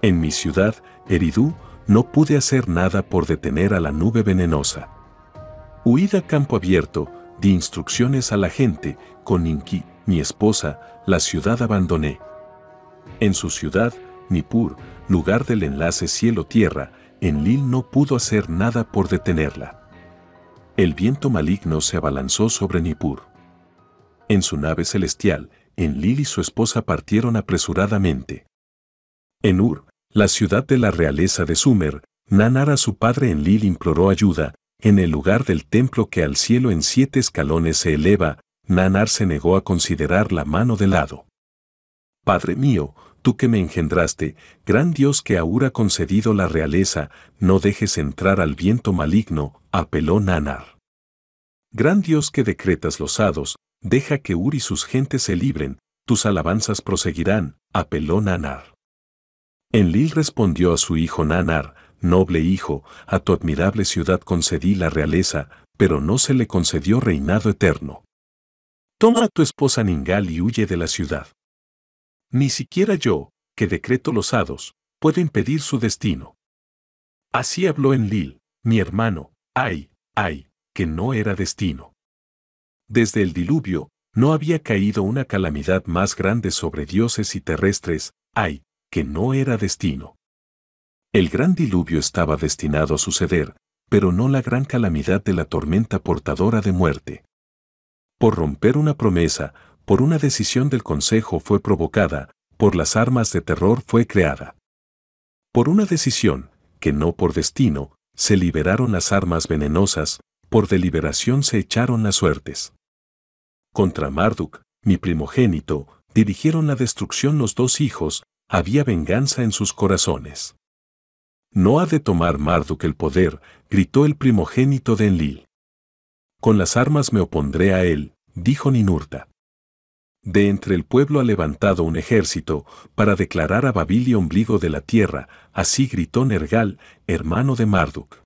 En mi ciudad, Eridú, no pude hacer nada por detener a la nube venenosa. Huida campo abierto, di instrucciones a la gente, con Inki, mi esposa, la ciudad abandoné. En su ciudad, Nippur, lugar del enlace cielo-tierra, Enlil no pudo hacer nada por detenerla. El viento maligno se abalanzó sobre Nippur. En su nave celestial, Enlil y su esposa partieron apresuradamente. En Ur, la ciudad de la realeza de Sumer, Nanar a su padre en Lil imploró ayuda, en el lugar del templo que al cielo en siete escalones se eleva, Nanar se negó a considerar la mano de lado. Padre mío, tú que me engendraste, gran Dios que a ha concedido la realeza, no dejes entrar al viento maligno, apeló Nanar. Gran Dios que decretas los hados, deja que Ur y sus gentes se libren, tus alabanzas proseguirán, apeló Nanar. Enlil respondió a su hijo Nanar, noble hijo, a tu admirable ciudad concedí la realeza, pero no se le concedió reinado eterno. Toma a tu esposa Ningal y huye de la ciudad. Ni siquiera yo, que decreto los hados, puedo impedir su destino. Así habló Enlil, mi hermano, ay, ay, que no era destino. Desde el diluvio, no había caído una calamidad más grande sobre dioses y terrestres, ay, que no era destino. El gran diluvio estaba destinado a suceder, pero no la gran calamidad de la tormenta portadora de muerte. Por romper una promesa, por una decisión del Consejo fue provocada, por las armas de terror fue creada. Por una decisión, que no por destino, se liberaron las armas venenosas, por deliberación se echaron las suertes. Contra Marduk, mi primogénito, dirigieron la destrucción los dos hijos, había venganza en sus corazones. No ha de tomar Marduk el poder, gritó el primogénito de Enlil. Con las armas me opondré a él, dijo Ninurta. De entre el pueblo ha levantado un ejército para declarar a y ombligo de la tierra, así gritó Nergal, hermano de Marduk.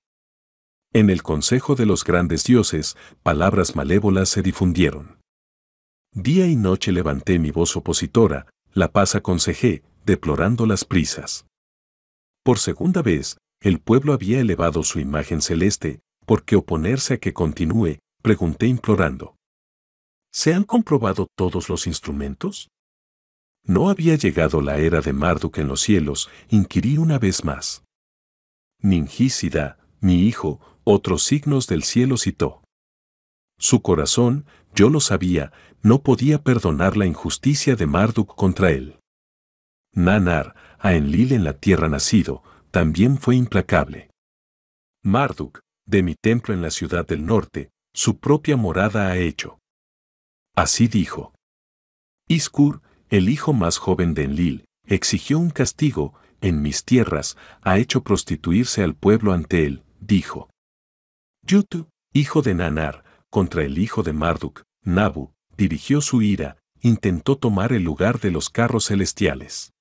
En el consejo de los grandes dioses, palabras malévolas se difundieron. Día y noche levanté mi voz opositora, la paz aconsejé, deplorando las prisas. Por segunda vez, el pueblo había elevado su imagen celeste, porque oponerse a que continúe, pregunté implorando. ¿Se han comprobado todos los instrumentos? No había llegado la era de Marduk en los cielos, inquirí una vez más. Ningísida, mi hijo, otros signos del cielo citó. Su corazón, yo lo sabía, no podía perdonar la injusticia de Marduk contra él. Nanar, a Enlil en la tierra nacido, también fue implacable. Marduk, de mi templo en la ciudad del norte, su propia morada ha hecho. Así dijo. Iskur, el hijo más joven de Enlil, exigió un castigo, en mis tierras, ha hecho prostituirse al pueblo ante él, dijo. Yutu, hijo de Nanar, contra el hijo de Marduk, Nabu, dirigió su ira, intentó tomar el lugar de los carros celestiales.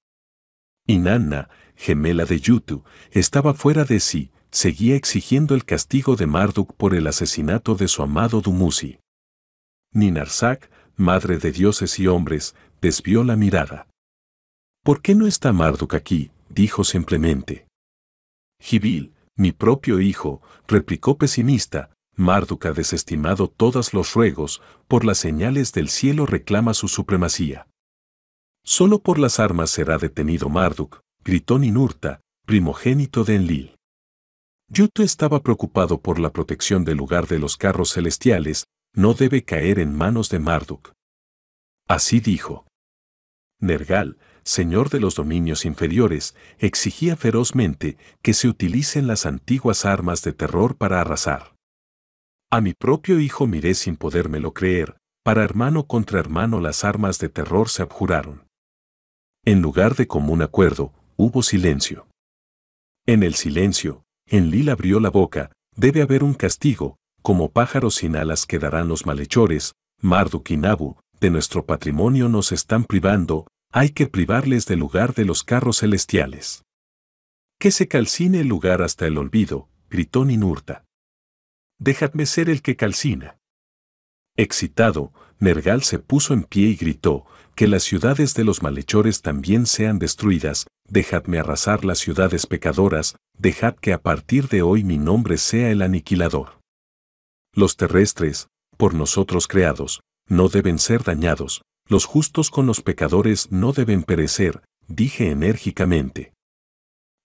Y Nanna, gemela de Yutu, estaba fuera de sí, seguía exigiendo el castigo de Marduk por el asesinato de su amado Dumuzi. Ninarsak, madre de dioses y hombres, desvió la mirada. ¿Por qué no está Marduk aquí? dijo simplemente. Gibil, mi propio hijo, replicó pesimista, Marduk ha desestimado todos los ruegos, por las señales del cielo reclama su supremacía. Solo por las armas será detenido Marduk, gritó Ninurta, primogénito de Enlil. Yuto estaba preocupado por la protección del lugar de los carros celestiales, no debe caer en manos de Marduk. Así dijo. Nergal, señor de los dominios inferiores, exigía ferozmente que se utilicen las antiguas armas de terror para arrasar. A mi propio hijo miré sin podérmelo creer, para hermano contra hermano las armas de terror se abjuraron. En lugar de común acuerdo, hubo silencio. En el silencio, Enlil abrió la boca, debe haber un castigo, como pájaros sin alas quedarán los malhechores, Marduk y Nabu, de nuestro patrimonio nos están privando, hay que privarles del lugar de los carros celestiales. Que se calcine el lugar hasta el olvido, gritó Ninurta. Dejadme ser el que calcina. Excitado, Nergal se puso en pie y gritó, que las ciudades de los malhechores también sean destruidas, dejadme arrasar las ciudades pecadoras, dejad que a partir de hoy mi nombre sea el aniquilador. Los terrestres, por nosotros creados, no deben ser dañados, los justos con los pecadores no deben perecer, dije enérgicamente.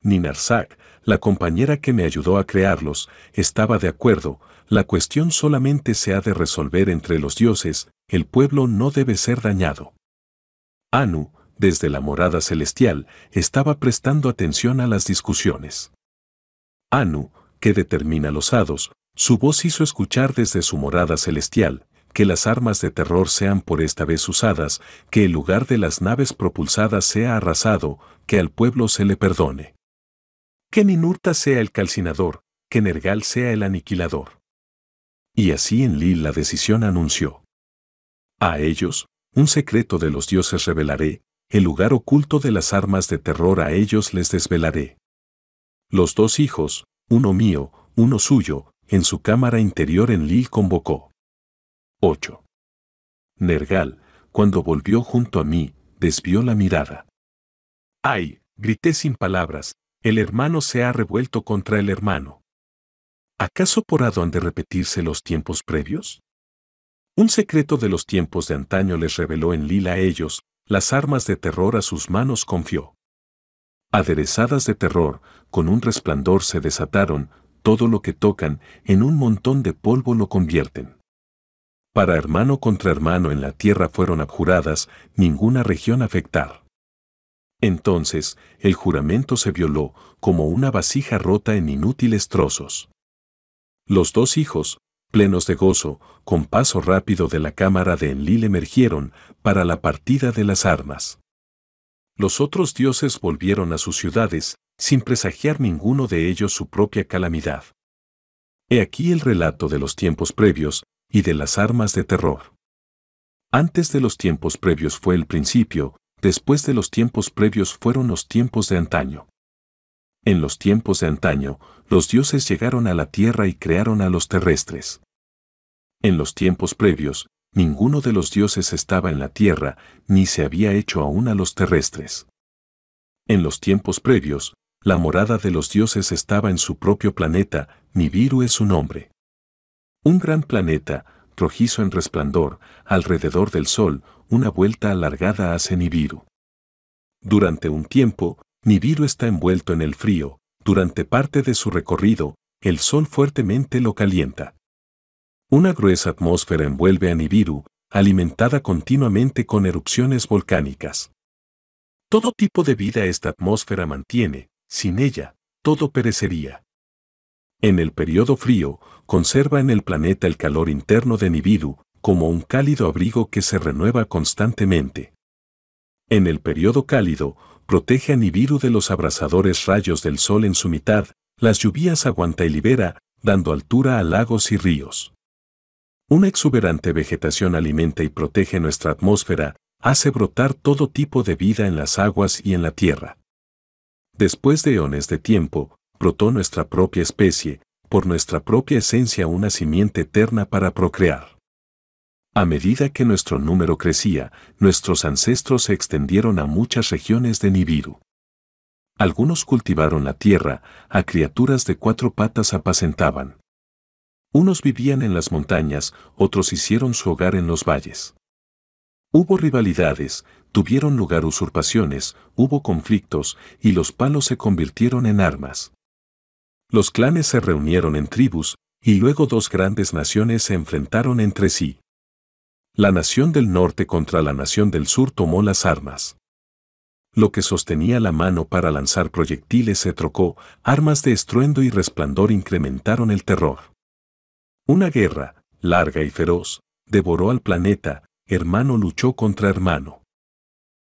Ninarzak, la compañera que me ayudó a crearlos, estaba de acuerdo, la cuestión solamente se ha de resolver entre los dioses, el pueblo no debe ser dañado. Anu, desde la morada celestial, estaba prestando atención a las discusiones. Anu, que determina los hados, su voz hizo escuchar desde su morada celestial, que las armas de terror sean por esta vez usadas, que el lugar de las naves propulsadas sea arrasado, que al pueblo se le perdone. Que Ninurta sea el calcinador, que Nergal sea el aniquilador. Y así en Lil la decisión anunció. A ellos, un secreto de los dioses revelaré, el lugar oculto de las armas de terror a ellos les desvelaré. Los dos hijos, uno mío, uno suyo, en su cámara interior en Lil convocó. 8. Nergal, cuando volvió junto a mí, desvió la mirada. ¡Ay! grité sin palabras, el hermano se ha revuelto contra el hermano. ¿Acaso por han de repetirse los tiempos previos? Un secreto de los tiempos de antaño les reveló en Lila a ellos, las armas de terror a sus manos confió. Aderezadas de terror, con un resplandor se desataron, todo lo que tocan, en un montón de polvo lo convierten. Para hermano contra hermano en la tierra fueron abjuradas, ninguna región afectar. Entonces, el juramento se violó, como una vasija rota en inútiles trozos. Los dos hijos, plenos de gozo, con paso rápido de la cámara de Enlil emergieron para la partida de las armas. Los otros dioses volvieron a sus ciudades, sin presagiar ninguno de ellos su propia calamidad. He aquí el relato de los tiempos previos y de las armas de terror. Antes de los tiempos previos fue el principio, después de los tiempos previos fueron los tiempos de antaño. En los tiempos de antaño, los dioses llegaron a la tierra y crearon a los terrestres. En los tiempos previos, ninguno de los dioses estaba en la tierra, ni se había hecho aún a los terrestres. En los tiempos previos, la morada de los dioses estaba en su propio planeta, Nibiru es su nombre. Un gran planeta, rojizo en resplandor, alrededor del sol, una vuelta alargada hace Nibiru. Durante un tiempo, Nibiru está envuelto en el frío, durante parte de su recorrido, el sol fuertemente lo calienta. Una gruesa atmósfera envuelve a Nibiru, alimentada continuamente con erupciones volcánicas. Todo tipo de vida esta atmósfera mantiene, sin ella, todo perecería. En el periodo frío, conserva en el planeta el calor interno de Nibiru, como un cálido abrigo que se renueva constantemente. En el periodo cálido, protege a Nibiru de los abrasadores rayos del sol en su mitad, las lluvias aguanta y libera, dando altura a lagos y ríos. Una exuberante vegetación alimenta y protege nuestra atmósfera, hace brotar todo tipo de vida en las aguas y en la tierra. Después de eones de tiempo, brotó nuestra propia especie, por nuestra propia esencia una simiente eterna para procrear. A medida que nuestro número crecía, nuestros ancestros se extendieron a muchas regiones de Nibiru. Algunos cultivaron la tierra, a criaturas de cuatro patas apacentaban. Unos vivían en las montañas, otros hicieron su hogar en los valles. Hubo rivalidades, tuvieron lugar usurpaciones, hubo conflictos, y los palos se convirtieron en armas. Los clanes se reunieron en tribus, y luego dos grandes naciones se enfrentaron entre sí la nación del norte contra la nación del sur tomó las armas. Lo que sostenía la mano para lanzar proyectiles se trocó, armas de estruendo y resplandor incrementaron el terror. Una guerra, larga y feroz, devoró al planeta, hermano luchó contra hermano.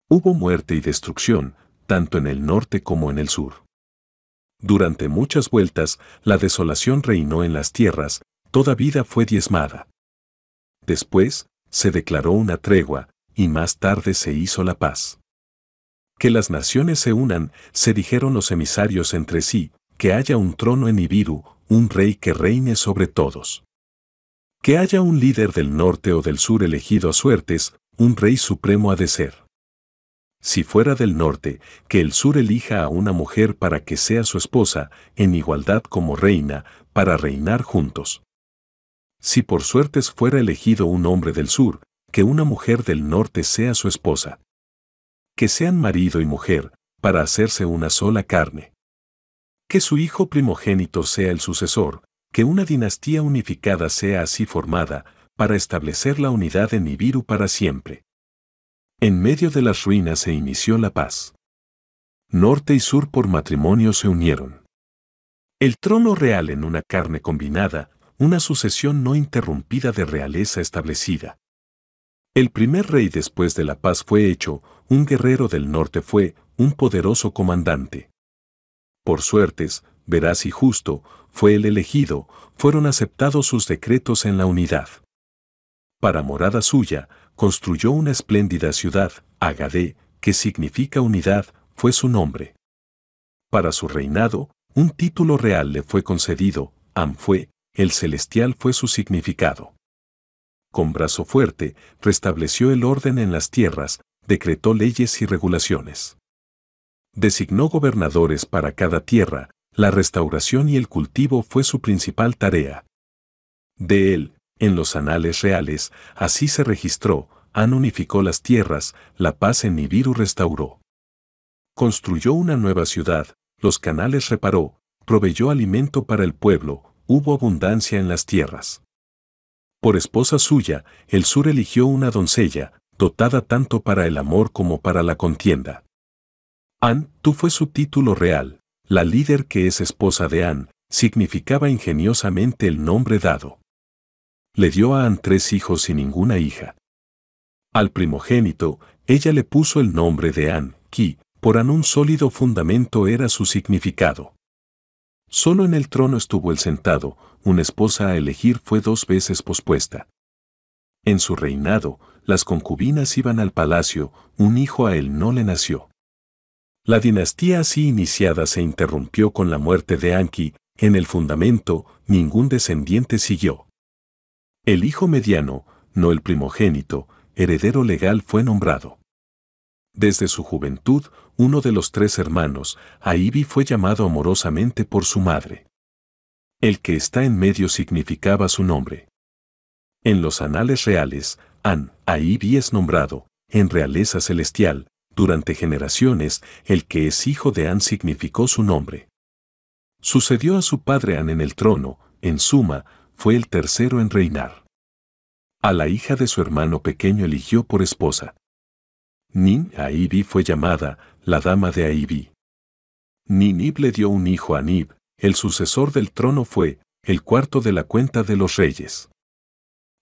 Hubo muerte y destrucción, tanto en el norte como en el sur. Durante muchas vueltas, la desolación reinó en las tierras, toda vida fue diezmada. Después, se declaró una tregua, y más tarde se hizo la paz. Que las naciones se unan, se dijeron los emisarios entre sí, que haya un trono en Ibiru, un rey que reine sobre todos. Que haya un líder del norte o del sur elegido a suertes, un rey supremo ha de ser. Si fuera del norte, que el sur elija a una mujer para que sea su esposa, en igualdad como reina, para reinar juntos. Si por suertes fuera elegido un hombre del sur, que una mujer del norte sea su esposa. Que sean marido y mujer, para hacerse una sola carne. Que su hijo primogénito sea el sucesor, que una dinastía unificada sea así formada, para establecer la unidad en Ibiru para siempre. En medio de las ruinas se inició la paz. Norte y sur por matrimonio se unieron. El trono real en una carne combinada, una sucesión no interrumpida de realeza establecida. El primer rey después de la paz fue hecho, un guerrero del norte fue, un poderoso comandante. Por suertes, veraz y justo, fue el elegido, fueron aceptados sus decretos en la unidad. Para morada suya, construyó una espléndida ciudad, Agadé, que significa unidad, fue su nombre. Para su reinado, un título real le fue concedido, Amfue, el celestial fue su significado. Con brazo fuerte, restableció el orden en las tierras, decretó leyes y regulaciones. Designó gobernadores para cada tierra, la restauración y el cultivo fue su principal tarea. De él, en los anales reales, así se registró, han unificó las tierras, la paz en Nibiru restauró. Construyó una nueva ciudad, los canales reparó, proveyó alimento para el pueblo, hubo abundancia en las tierras. Por esposa suya, el sur eligió una doncella, dotada tanto para el amor como para la contienda. An, tú fue su título real, la líder que es esposa de An, significaba ingeniosamente el nombre dado. Le dio a An tres hijos y ninguna hija. Al primogénito, ella le puso el nombre de An, Ki, por An un sólido fundamento era su significado. Solo en el trono estuvo el sentado, una esposa a elegir fue dos veces pospuesta. En su reinado, las concubinas iban al palacio, un hijo a él no le nació. La dinastía así iniciada se interrumpió con la muerte de Anki, en el fundamento ningún descendiente siguió. El hijo mediano, no el primogénito, heredero legal fue nombrado. Desde su juventud, uno de los tres hermanos, Aibi fue llamado amorosamente por su madre. El que está en medio significaba su nombre. En los anales reales, An, Aibi es nombrado, en realeza celestial, durante generaciones, el que es hijo de An significó su nombre. Sucedió a su padre An en el trono, en suma, fue el tercero en reinar. A la hija de su hermano pequeño eligió por esposa. Nin Aibi fue llamada la dama de Aibi. Ninib le dio un hijo a Nib, el sucesor del trono fue el cuarto de la cuenta de los reyes.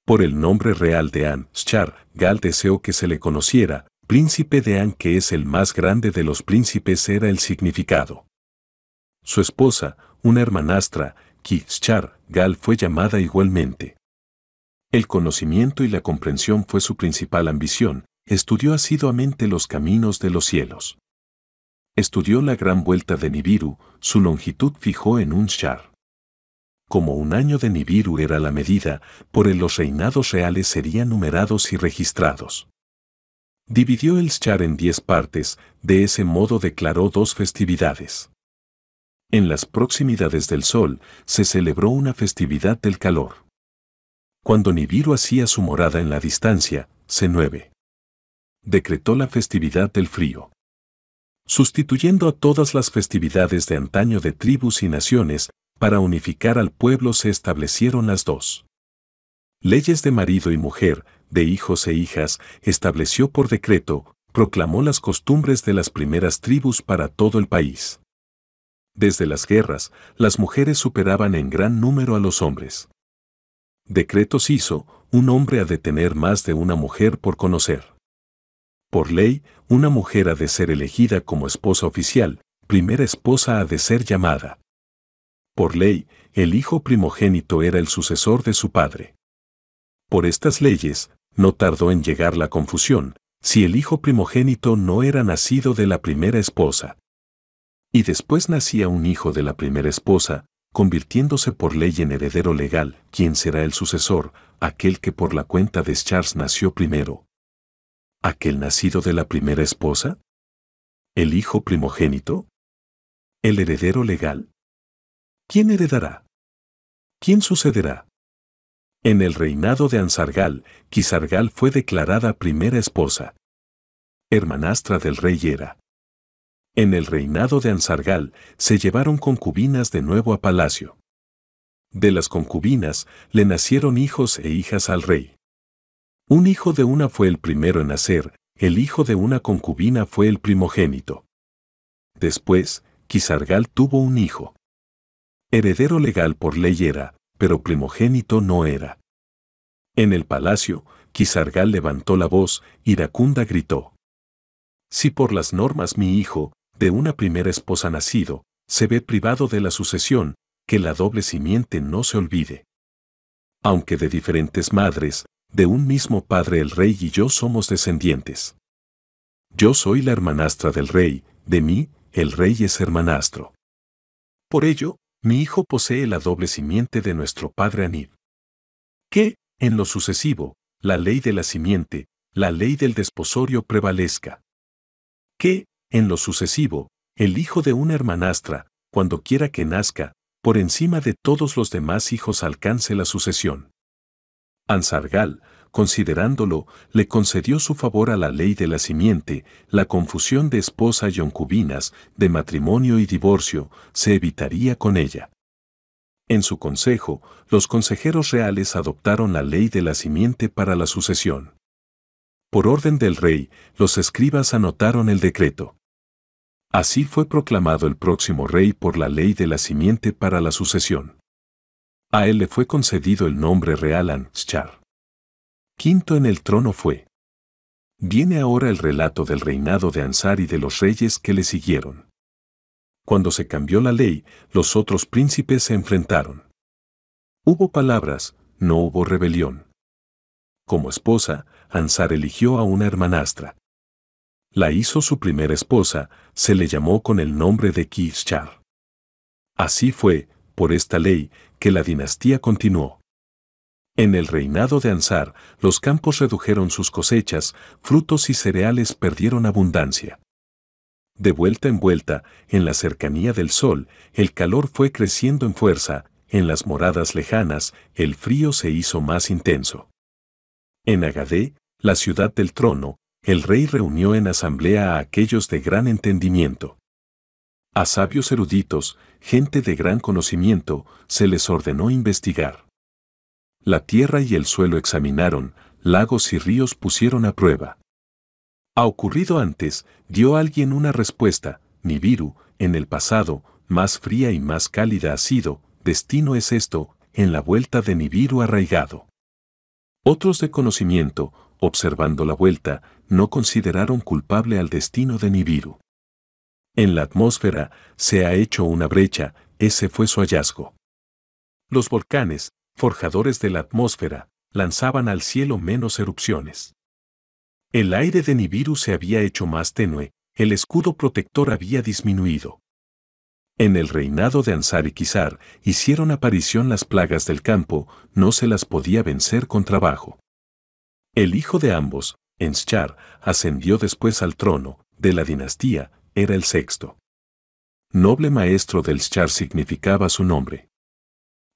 Por el nombre real de An, schar Gal deseó que se le conociera, príncipe de An que es el más grande de los príncipes era el significado. Su esposa, una hermanastra, Ki-Schar, Gal fue llamada igualmente. El conocimiento y la comprensión fue su principal ambición, estudió asiduamente los caminos de los cielos. Estudió la gran vuelta de Nibiru, su longitud fijó en un shar. Como un año de Nibiru era la medida, por el los reinados reales serían numerados y registrados. Dividió el shar en diez partes, de ese modo declaró dos festividades. En las proximidades del sol se celebró una festividad del calor. Cuando Nibiru hacía su morada en la distancia, se nueve decretó la festividad del frío. Sustituyendo a todas las festividades de antaño de tribus y naciones, para unificar al pueblo se establecieron las dos. Leyes de marido y mujer, de hijos e hijas, estableció por decreto, proclamó las costumbres de las primeras tribus para todo el país. Desde las guerras, las mujeres superaban en gran número a los hombres. Decretos hizo, un hombre a detener más de una mujer por conocer. Por ley, una mujer ha de ser elegida como esposa oficial, primera esposa ha de ser llamada. Por ley, el hijo primogénito era el sucesor de su padre. Por estas leyes, no tardó en llegar la confusión, si el hijo primogénito no era nacido de la primera esposa. Y después nacía un hijo de la primera esposa, convirtiéndose por ley en heredero legal, quien será el sucesor, aquel que por la cuenta de Charles nació primero aquel nacido de la primera esposa? ¿El hijo primogénito? ¿El heredero legal? ¿Quién heredará? ¿Quién sucederá? En el reinado de Ansargal, Kisargal fue declarada primera esposa, hermanastra del rey era. En el reinado de Ansargal se llevaron concubinas de nuevo a palacio. De las concubinas le nacieron hijos e hijas al rey. Un hijo de una fue el primero en nacer, el hijo de una concubina fue el primogénito. Después, Quisargal tuvo un hijo. Heredero legal por ley era, pero primogénito no era. En el palacio, Quisargal levantó la voz, iracunda gritó. Si por las normas mi hijo, de una primera esposa nacido, se ve privado de la sucesión, que la doble simiente no se olvide. Aunque de diferentes madres, de un mismo padre el rey y yo somos descendientes. Yo soy la hermanastra del rey, de mí, el rey es hermanastro. Por ello, mi hijo posee la doble simiente de nuestro padre Anib. Que, en lo sucesivo, la ley de la simiente, la ley del desposorio prevalezca. Que, en lo sucesivo, el hijo de una hermanastra, cuando quiera que nazca, por encima de todos los demás hijos alcance la sucesión. Ansargal, considerándolo, le concedió su favor a la ley de la simiente, la confusión de esposa y concubinas, de matrimonio y divorcio, se evitaría con ella. En su consejo, los consejeros reales adoptaron la ley de la simiente para la sucesión. Por orden del rey, los escribas anotaron el decreto. Así fue proclamado el próximo rey por la ley de la simiente para la sucesión. A él le fue concedido el nombre real An-Schar. Quinto en el trono fue. Viene ahora el relato del reinado de Ansar y de los reyes que le siguieron. Cuando se cambió la ley, los otros príncipes se enfrentaron. Hubo palabras, no hubo rebelión. Como esposa, Ansar eligió a una hermanastra. La hizo su primera esposa, se le llamó con el nombre de Kishar. Así fue, por esta ley, que la dinastía continuó. En el reinado de Ansar, los campos redujeron sus cosechas, frutos y cereales perdieron abundancia. De vuelta en vuelta, en la cercanía del sol, el calor fue creciendo en fuerza, en las moradas lejanas, el frío se hizo más intenso. En Agadé, la ciudad del trono, el rey reunió en asamblea a aquellos de gran entendimiento. A sabios eruditos, gente de gran conocimiento, se les ordenó investigar. La tierra y el suelo examinaron, lagos y ríos pusieron a prueba. Ha ocurrido antes, dio alguien una respuesta, Nibiru, en el pasado, más fría y más cálida ha sido, destino es esto, en la vuelta de Nibiru arraigado. Otros de conocimiento, observando la vuelta, no consideraron culpable al destino de Nibiru. En la atmósfera se ha hecho una brecha, ese fue su hallazgo. Los volcanes, forjadores de la atmósfera, lanzaban al cielo menos erupciones. El aire de Nibiru se había hecho más tenue, el escudo protector había disminuido. En el reinado de Ansar y Kizar hicieron aparición las plagas del campo, no se las podía vencer con trabajo. El hijo de ambos, Enschar, ascendió después al trono de la dinastía, era el sexto. Noble maestro del Schar significaba su nombre.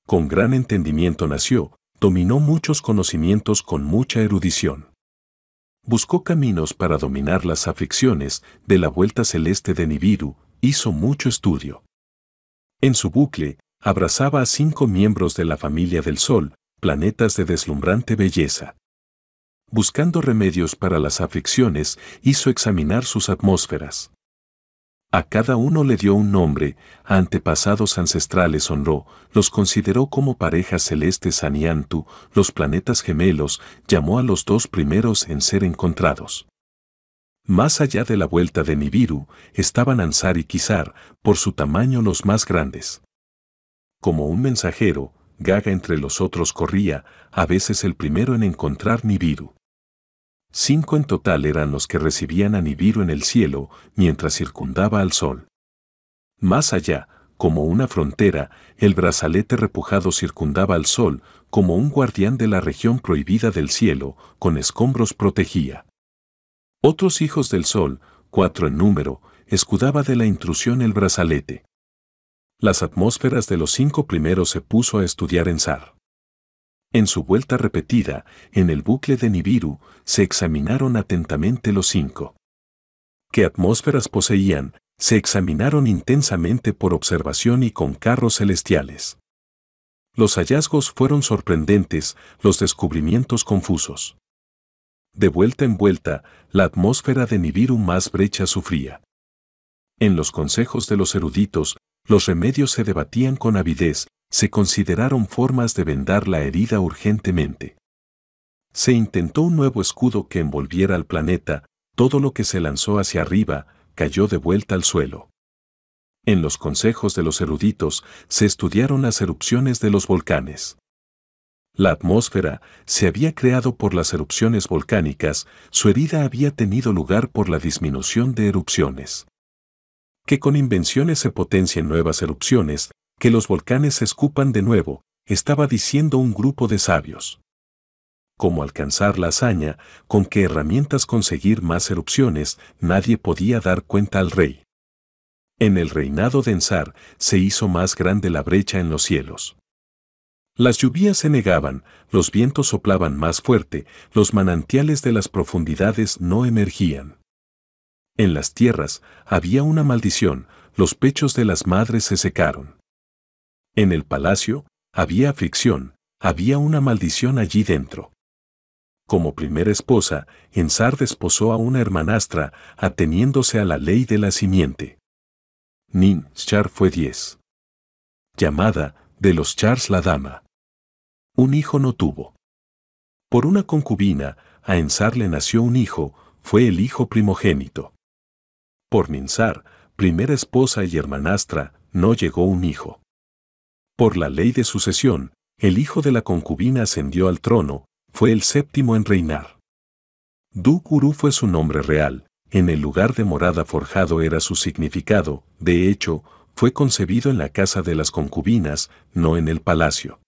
Con gran entendimiento nació, dominó muchos conocimientos con mucha erudición. Buscó caminos para dominar las aflicciones de la vuelta celeste de Nibiru, hizo mucho estudio. En su bucle, abrazaba a cinco miembros de la familia del Sol, planetas de deslumbrante belleza. Buscando remedios para las aflicciones, hizo examinar sus atmósferas. A cada uno le dio un nombre, a antepasados ancestrales honró, los consideró como parejas celestes Aniantu, los planetas gemelos, llamó a los dos primeros en ser encontrados. Más allá de la vuelta de Nibiru, estaban Ansar y Kizar, por su tamaño los más grandes. Como un mensajero, Gaga entre los otros corría, a veces el primero en encontrar Nibiru. Cinco en total eran los que recibían a Nibiru en el cielo mientras circundaba al sol. Más allá, como una frontera, el brazalete repujado circundaba al sol como un guardián de la región prohibida del cielo, con escombros protegía. Otros hijos del sol, cuatro en número, escudaba de la intrusión el brazalete. Las atmósferas de los cinco primeros se puso a estudiar en Sar. En su vuelta repetida, en el bucle de Nibiru, se examinaron atentamente los cinco. ¿Qué atmósferas poseían? Se examinaron intensamente por observación y con carros celestiales. Los hallazgos fueron sorprendentes, los descubrimientos confusos. De vuelta en vuelta, la atmósfera de Nibiru más brecha sufría. En los consejos de los eruditos, los remedios se debatían con avidez, se consideraron formas de vendar la herida urgentemente. Se intentó un nuevo escudo que envolviera al planeta, todo lo que se lanzó hacia arriba cayó de vuelta al suelo. En los consejos de los eruditos se estudiaron las erupciones de los volcanes. La atmósfera se había creado por las erupciones volcánicas, su herida había tenido lugar por la disminución de erupciones. Que con invenciones se potencien nuevas erupciones que los volcanes se escupan de nuevo, estaba diciendo un grupo de sabios. Cómo alcanzar la hazaña, con qué herramientas conseguir más erupciones, nadie podía dar cuenta al rey. En el reinado de Ensar se hizo más grande la brecha en los cielos. Las lluvias se negaban, los vientos soplaban más fuerte, los manantiales de las profundidades no emergían. En las tierras había una maldición, los pechos de las madres se secaron. En el palacio, había aflicción, había una maldición allí dentro. Como primera esposa, Ensar desposó a una hermanastra, ateniéndose a la ley de la simiente. Nin Char fue diez. Llamada, de los Chars la dama. Un hijo no tuvo. Por una concubina, a Ensar le nació un hijo, fue el hijo primogénito. Por Ninsar, primera esposa y hermanastra, no llegó un hijo. Por la ley de sucesión, el hijo de la concubina ascendió al trono, fue el séptimo en reinar. Dukuru fue su nombre real, en el lugar de morada forjado era su significado, de hecho, fue concebido en la casa de las concubinas, no en el palacio.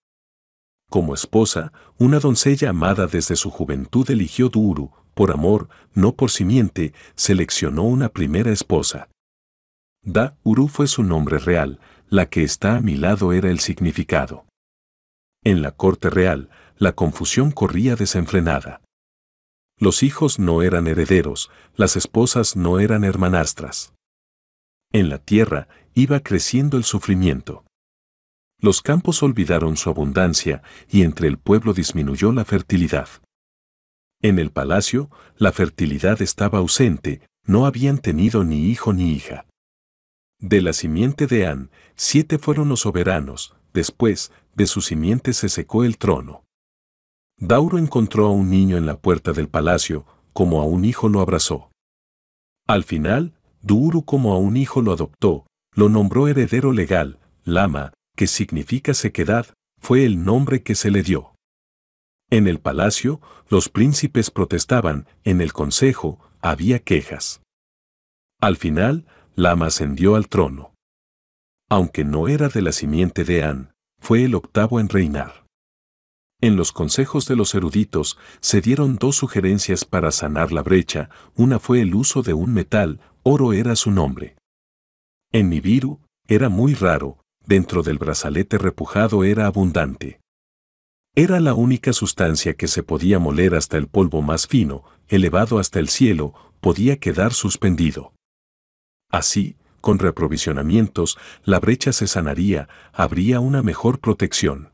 Como esposa, una doncella amada desde su juventud eligió Du-Uru, por amor, no por simiente, seleccionó una primera esposa. Da Uru fue su nombre real, la que está a mi lado era el significado. En la corte real, la confusión corría desenfrenada. Los hijos no eran herederos, las esposas no eran hermanastras. En la tierra iba creciendo el sufrimiento. Los campos olvidaron su abundancia y entre el pueblo disminuyó la fertilidad. En el palacio, la fertilidad estaba ausente, no habían tenido ni hijo ni hija. De la simiente de An, siete fueron los soberanos, después de su simiente se secó el trono. Dauro encontró a un niño en la puerta del palacio, como a un hijo lo abrazó. Al final, Duuru como a un hijo lo adoptó, lo nombró heredero legal, Lama, que significa sequedad, fue el nombre que se le dio. En el palacio, los príncipes protestaban, en el consejo, había quejas. Al final, Lama ascendió al trono. Aunque no era de la simiente de An, fue el octavo en reinar. En los consejos de los eruditos se dieron dos sugerencias para sanar la brecha, una fue el uso de un metal, oro era su nombre. En Nibiru, era muy raro, dentro del brazalete repujado era abundante. Era la única sustancia que se podía moler hasta el polvo más fino, elevado hasta el cielo, podía quedar suspendido. Así, con reaprovisionamientos, la brecha se sanaría, habría una mejor protección.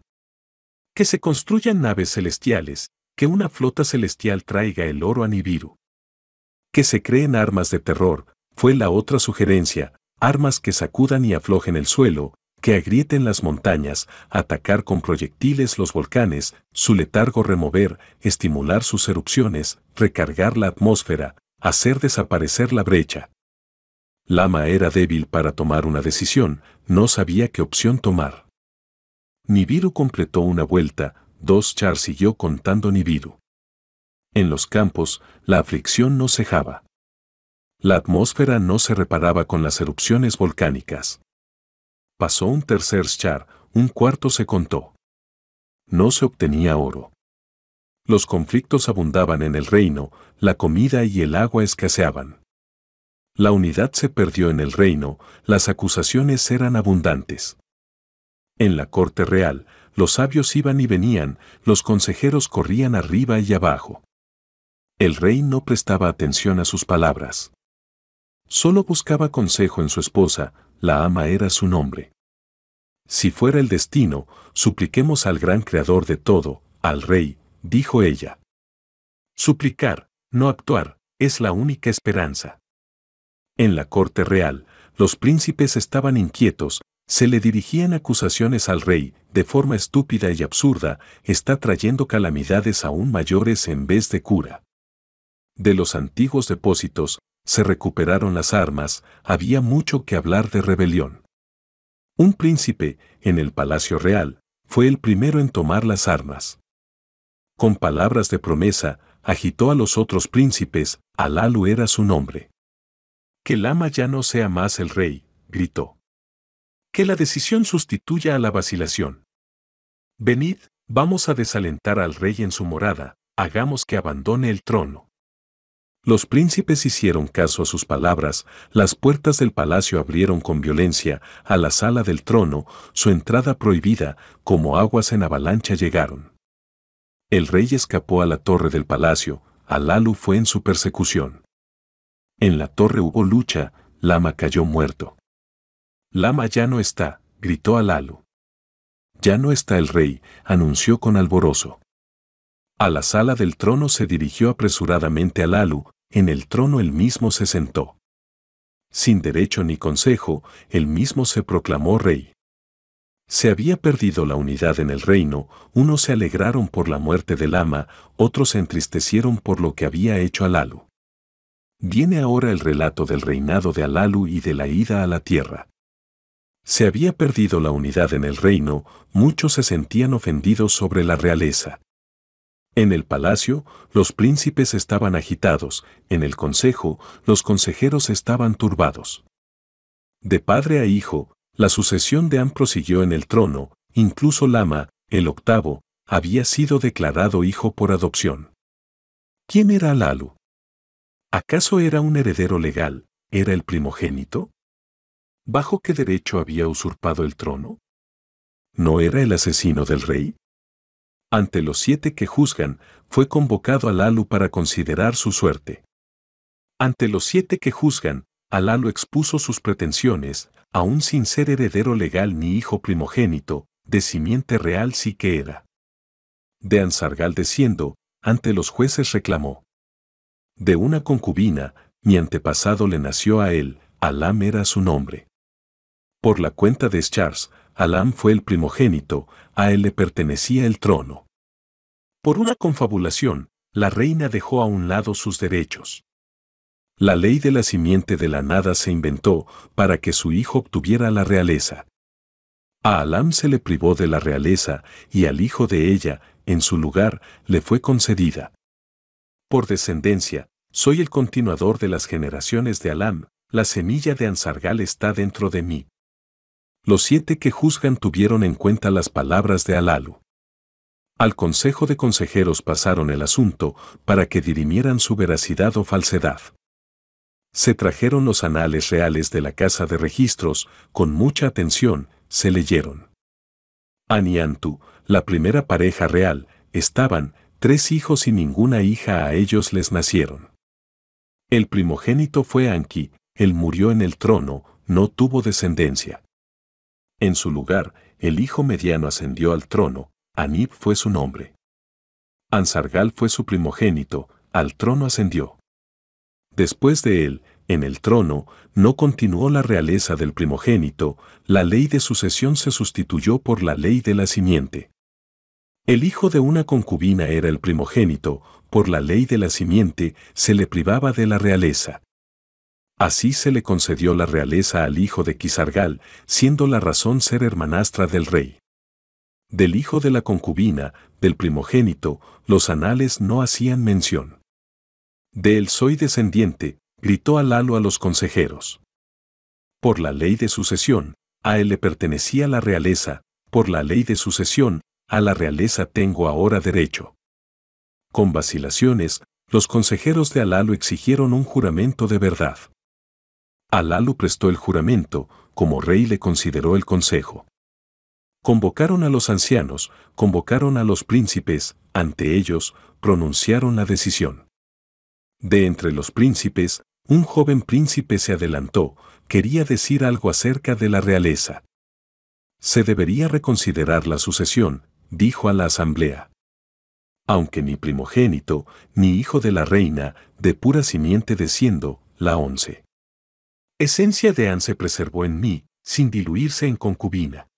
Que se construyan naves celestiales, que una flota celestial traiga el oro a Nibiru. Que se creen armas de terror, fue la otra sugerencia, armas que sacudan y aflojen el suelo, que agrieten las montañas, atacar con proyectiles los volcanes, su letargo remover, estimular sus erupciones, recargar la atmósfera, hacer desaparecer la brecha, Lama era débil para tomar una decisión, no sabía qué opción tomar. Nibiru completó una vuelta, dos Char siguió contando Nibiru. En los campos, la aflicción no cejaba. La atmósfera no se reparaba con las erupciones volcánicas. Pasó un tercer Char, un cuarto se contó. No se obtenía oro. Los conflictos abundaban en el reino, la comida y el agua escaseaban. La unidad se perdió en el reino, las acusaciones eran abundantes. En la corte real, los sabios iban y venían, los consejeros corrían arriba y abajo. El rey no prestaba atención a sus palabras. Solo buscaba consejo en su esposa, la ama era su nombre. Si fuera el destino, supliquemos al gran creador de todo, al rey, dijo ella. Suplicar, no actuar, es la única esperanza. En la corte real, los príncipes estaban inquietos, se le dirigían acusaciones al rey, de forma estúpida y absurda, está trayendo calamidades aún mayores en vez de cura. De los antiguos depósitos, se recuperaron las armas, había mucho que hablar de rebelión. Un príncipe, en el Palacio Real, fue el primero en tomar las armas. Con palabras de promesa, agitó a los otros príncipes, Alalu era su nombre. Que Lama ya no sea más el rey, gritó. Que la decisión sustituya a la vacilación. Venid, vamos a desalentar al rey en su morada, hagamos que abandone el trono. Los príncipes hicieron caso a sus palabras, las puertas del palacio abrieron con violencia, a la sala del trono, su entrada prohibida, como aguas en avalancha llegaron. El rey escapó a la torre del palacio, Lalu fue en su persecución. En la torre hubo lucha, Lama cayó muerto. Lama ya no está, gritó Alalu. Ya no está el rey, anunció con alborozo. A la sala del trono se dirigió apresuradamente Alalu, en el trono él mismo se sentó. Sin derecho ni consejo, él mismo se proclamó rey. Se había perdido la unidad en el reino, unos se alegraron por la muerte del Lama, otros se entristecieron por lo que había hecho Alalu. Viene ahora el relato del reinado de Alalu y de la ida a la tierra. Se había perdido la unidad en el reino, muchos se sentían ofendidos sobre la realeza. En el palacio, los príncipes estaban agitados, en el consejo, los consejeros estaban turbados. De padre a hijo, la sucesión de An prosiguió en el trono, incluso Lama, el octavo, había sido declarado hijo por adopción. ¿Quién era Alalu? ¿Acaso era un heredero legal? ¿Era el primogénito? ¿Bajo qué derecho había usurpado el trono? ¿No era el asesino del rey? Ante los siete que juzgan, fue convocado Alalu para considerar su suerte. Ante los siete que juzgan, Alalu expuso sus pretensiones, aún sin ser heredero legal ni hijo primogénito, de simiente real sí que era. De Ansargal desciendo, ante los jueces reclamó. De una concubina, mi antepasado le nació a él, Alam era su nombre. Por la cuenta de Schars, Alam fue el primogénito, a él le pertenecía el trono. Por una confabulación, la reina dejó a un lado sus derechos. La ley de la simiente de la nada se inventó para que su hijo obtuviera la realeza. A Alam se le privó de la realeza y al hijo de ella, en su lugar, le fue concedida. Por descendencia, soy el continuador de las generaciones de Alam, la semilla de Ansargal está dentro de mí. Los siete que juzgan tuvieron en cuenta las palabras de Alalu. Al Consejo de Consejeros pasaron el asunto para que dirimieran su veracidad o falsedad. Se trajeron los anales reales de la Casa de Registros, con mucha atención, se leyeron. Aniantu, la primera pareja real, estaban, tres hijos y ninguna hija a ellos les nacieron. El primogénito fue Anki, él murió en el trono, no tuvo descendencia. En su lugar, el hijo mediano ascendió al trono, Anib fue su nombre. Ansargal fue su primogénito, al trono ascendió. Después de él, en el trono, no continuó la realeza del primogénito, la ley de sucesión se sustituyó por la ley de la simiente. El hijo de una concubina era el primogénito, por la ley de la simiente se le privaba de la realeza. Así se le concedió la realeza al hijo de Quisargal, siendo la razón ser hermanastra del rey. Del hijo de la concubina, del primogénito, los anales no hacían mención. De él soy descendiente, gritó Alalo a los consejeros. Por la ley de sucesión, a él le pertenecía la realeza, por la ley de sucesión, a la realeza tengo ahora derecho. Con vacilaciones, los consejeros de Alalu exigieron un juramento de verdad. Alalu prestó el juramento, como rey le consideró el consejo. Convocaron a los ancianos, convocaron a los príncipes, ante ellos pronunciaron la decisión. De entre los príncipes, un joven príncipe se adelantó, quería decir algo acerca de la realeza. Se debería reconsiderar la sucesión, dijo a la asamblea. Aunque ni primogénito, ni hijo de la reina, de pura simiente desciendo, la once. Esencia de An se preservó en mí, sin diluirse en concubina.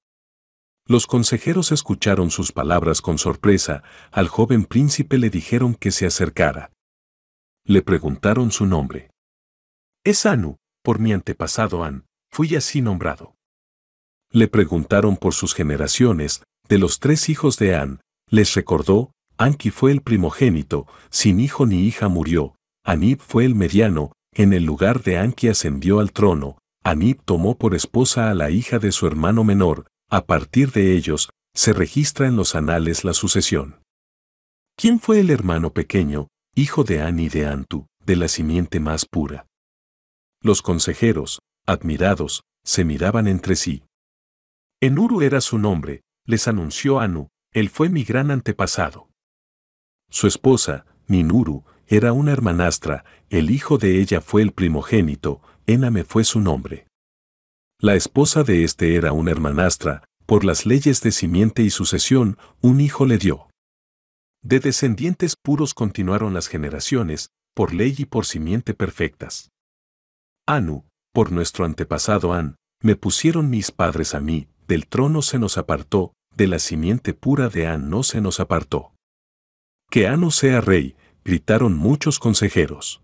Los consejeros escucharon sus palabras con sorpresa, al joven príncipe le dijeron que se acercara. Le preguntaron su nombre. Es Anu, por mi antepasado An, fui así nombrado. Le preguntaron por sus generaciones, de los tres hijos de An, les recordó, Anki fue el primogénito, sin hijo ni hija murió, Anib fue el mediano, en el lugar de Anki ascendió al trono, Anib tomó por esposa a la hija de su hermano menor, a partir de ellos, se registra en los anales la sucesión. ¿Quién fue el hermano pequeño, hijo de An y de Antu, de la simiente más pura? Los consejeros, admirados, se miraban entre sí. Enuru era su nombre, les anunció Anu, él fue mi gran antepasado. Su esposa, Ninuru, era una hermanastra, el hijo de ella fue el primogénito, Ename fue su nombre. La esposa de este era una hermanastra, por las leyes de simiente y sucesión, un hijo le dio. De descendientes puros continuaron las generaciones, por ley y por simiente perfectas. Anu, por nuestro antepasado An, me pusieron mis padres a mí, del trono se nos apartó, de la simiente pura de An no se nos apartó. Que no sea rey, gritaron muchos consejeros.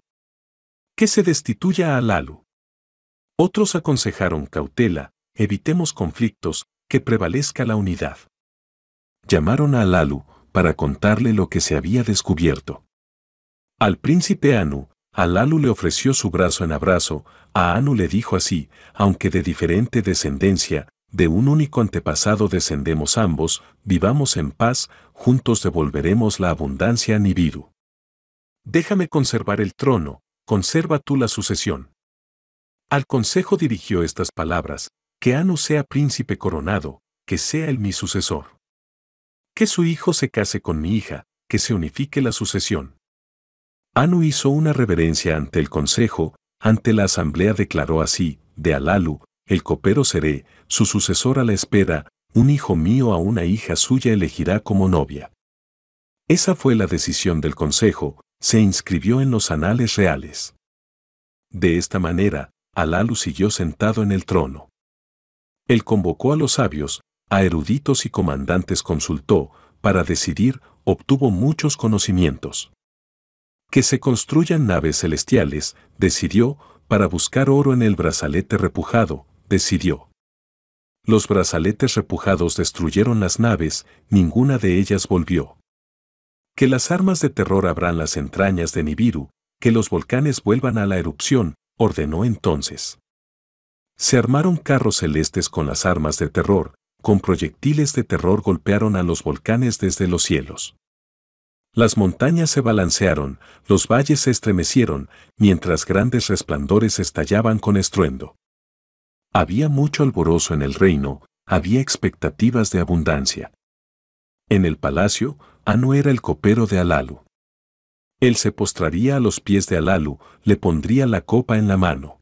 Que se destituya a Lalu. Otros aconsejaron cautela, evitemos conflictos, que prevalezca la unidad. Llamaron a Lalu para contarle lo que se había descubierto. Al príncipe Anu, Alalu le ofreció su brazo en abrazo, a Anu le dijo así, aunque de diferente descendencia, de un único antepasado descendemos ambos, vivamos en paz, juntos devolveremos la abundancia a Nibiru. Déjame conservar el trono, conserva tú la sucesión. Al consejo dirigió estas palabras, que Anu sea príncipe coronado, que sea el mi sucesor. Que su hijo se case con mi hija, que se unifique la sucesión. Anu hizo una reverencia ante el consejo, ante la asamblea declaró así, de Alalu, el copero seré, su sucesora la espera, un hijo mío a una hija suya elegirá como novia. Esa fue la decisión del Consejo, se inscribió en los anales reales. De esta manera, Alalu siguió sentado en el trono. Él convocó a los sabios, a eruditos y comandantes consultó, para decidir, obtuvo muchos conocimientos. Que se construyan naves celestiales, decidió, para buscar oro en el brazalete repujado, decidió. Los brazaletes repujados destruyeron las naves, ninguna de ellas volvió. Que las armas de terror abran las entrañas de Nibiru, que los volcanes vuelvan a la erupción, ordenó entonces. Se armaron carros celestes con las armas de terror, con proyectiles de terror golpearon a los volcanes desde los cielos. Las montañas se balancearon, los valles se estremecieron, mientras grandes resplandores estallaban con estruendo. Había mucho alborozo en el reino, había expectativas de abundancia. En el palacio, Anu era el copero de Alalu. Él se postraría a los pies de Alalu, le pondría la copa en la mano.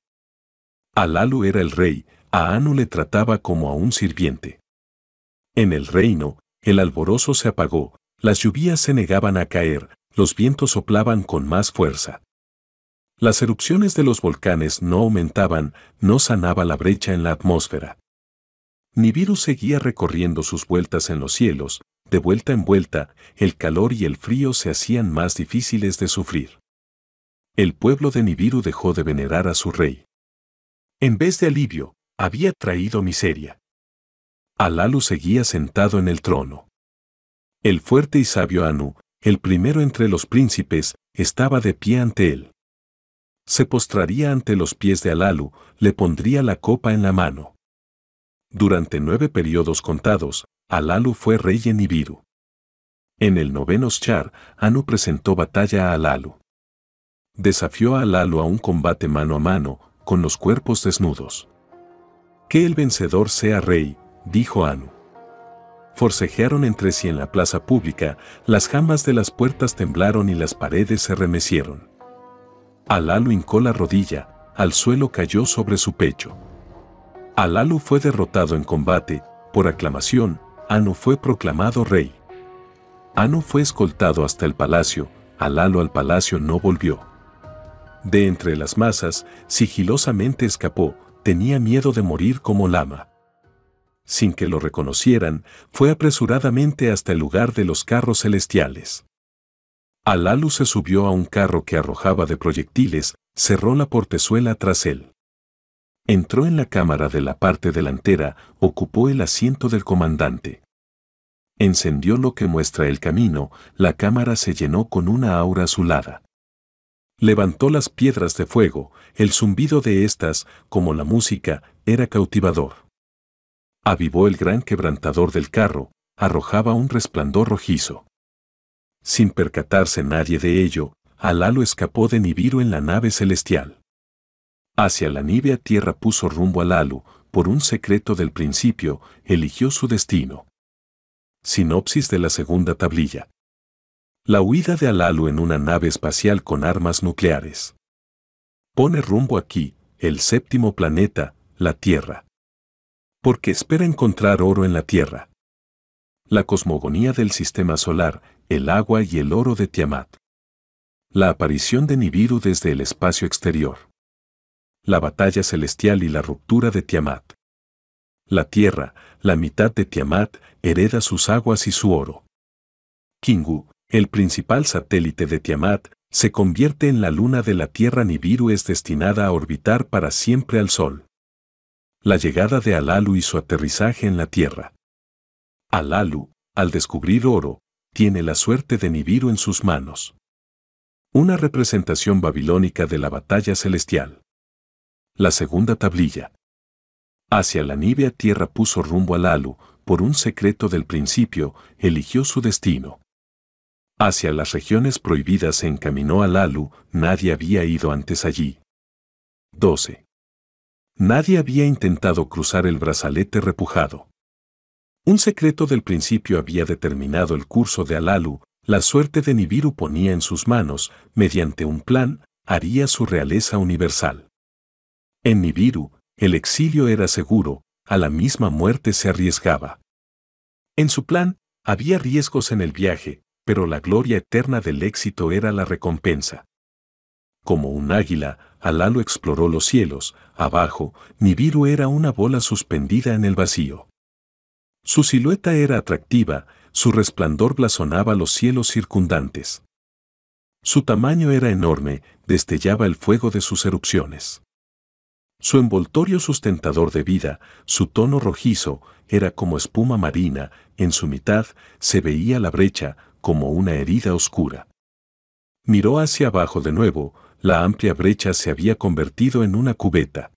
Alalu era el rey, a Anu le trataba como a un sirviente. En el reino, el alborozo se apagó, las lluvias se negaban a caer, los vientos soplaban con más fuerza. Las erupciones de los volcanes no aumentaban, no sanaba la brecha en la atmósfera. Nibiru seguía recorriendo sus vueltas en los cielos, de vuelta en vuelta, el calor y el frío se hacían más difíciles de sufrir. El pueblo de Nibiru dejó de venerar a su rey. En vez de alivio, había traído miseria. Alalu seguía sentado en el trono. El fuerte y sabio Anu, el primero entre los príncipes, estaba de pie ante él. Se postraría ante los pies de Alalu, le pondría la copa en la mano. Durante nueve periodos contados, Alalu fue rey en Ibiru. En el noveno Char, Anu presentó batalla a Alalu. Desafió a Alalu a un combate mano a mano, con los cuerpos desnudos. Que el vencedor sea rey, dijo Anu. Forcejearon entre sí en la plaza pública, las jamas de las puertas temblaron y las paredes se remecieron. Alalo hincó la rodilla, al suelo cayó sobre su pecho. Alalu fue derrotado en combate, por aclamación, Anu fue proclamado rey. Anu fue escoltado hasta el palacio, Alalo al palacio no volvió. De entre las masas, sigilosamente escapó, tenía miedo de morir como lama. Sin que lo reconocieran, fue apresuradamente hasta el lugar de los carros celestiales. Alalu se subió a un carro que arrojaba de proyectiles, cerró la portezuela tras él. Entró en la cámara de la parte delantera, ocupó el asiento del comandante. Encendió lo que muestra el camino, la cámara se llenó con una aura azulada. Levantó las piedras de fuego, el zumbido de estas, como la música, era cautivador. Avivó el gran quebrantador del carro, arrojaba un resplandor rojizo. Sin percatarse nadie de ello, Alalu escapó de Nibiru en la nave celestial. Hacia la a tierra puso rumbo Alalu, por un secreto del principio, eligió su destino. Sinopsis de la segunda tablilla. La huida de Alalu en una nave espacial con armas nucleares. Pone rumbo aquí, el séptimo planeta, la Tierra. Porque espera encontrar oro en la Tierra la cosmogonía del sistema solar, el agua y el oro de Tiamat. La aparición de Nibiru desde el espacio exterior. La batalla celestial y la ruptura de Tiamat. La tierra, la mitad de Tiamat, hereda sus aguas y su oro. Kingu, el principal satélite de Tiamat, se convierte en la luna de la Tierra Nibiru es destinada a orbitar para siempre al Sol. La llegada de Alalu y su aterrizaje en la Tierra. Alalu, al descubrir oro, tiene la suerte de Nibiru en sus manos. Una representación babilónica de la batalla celestial. La segunda tablilla. Hacia la a tierra puso rumbo Alalu, por un secreto del principio, eligió su destino. Hacia las regiones prohibidas se encaminó Alalu, nadie había ido antes allí. 12. Nadie había intentado cruzar el brazalete repujado. Un secreto del principio había determinado el curso de Alalu, la suerte de Nibiru ponía en sus manos, mediante un plan, haría su realeza universal. En Nibiru, el exilio era seguro, a la misma muerte se arriesgaba. En su plan, había riesgos en el viaje, pero la gloria eterna del éxito era la recompensa. Como un águila, Alalu exploró los cielos, abajo, Nibiru era una bola suspendida en el vacío. Su silueta era atractiva, su resplandor blasonaba los cielos circundantes. Su tamaño era enorme, destellaba el fuego de sus erupciones. Su envoltorio sustentador de vida, su tono rojizo, era como espuma marina, en su mitad se veía la brecha, como una herida oscura. Miró hacia abajo de nuevo, la amplia brecha se había convertido en una cubeta.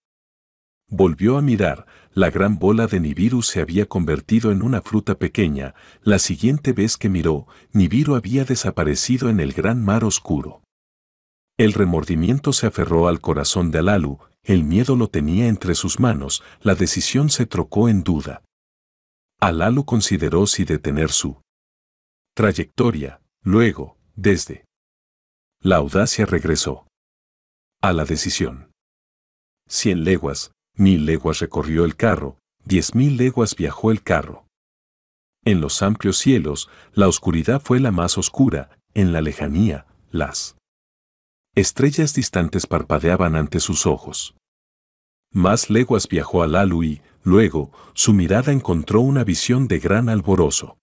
Volvió a mirar, la gran bola de Nibiru se había convertido en una fruta pequeña, la siguiente vez que miró, Nibiru había desaparecido en el gran mar oscuro. El remordimiento se aferró al corazón de Alalu, el miedo lo tenía entre sus manos, la decisión se trocó en duda. Alalu consideró si detener su trayectoria, luego, desde. La audacia regresó a la decisión. Cien leguas, Mil leguas recorrió el carro, diez mil leguas viajó el carro. En los amplios cielos, la oscuridad fue la más oscura, en la lejanía, las estrellas distantes parpadeaban ante sus ojos. Más leguas viajó Alalu y, luego, su mirada encontró una visión de gran alborozo.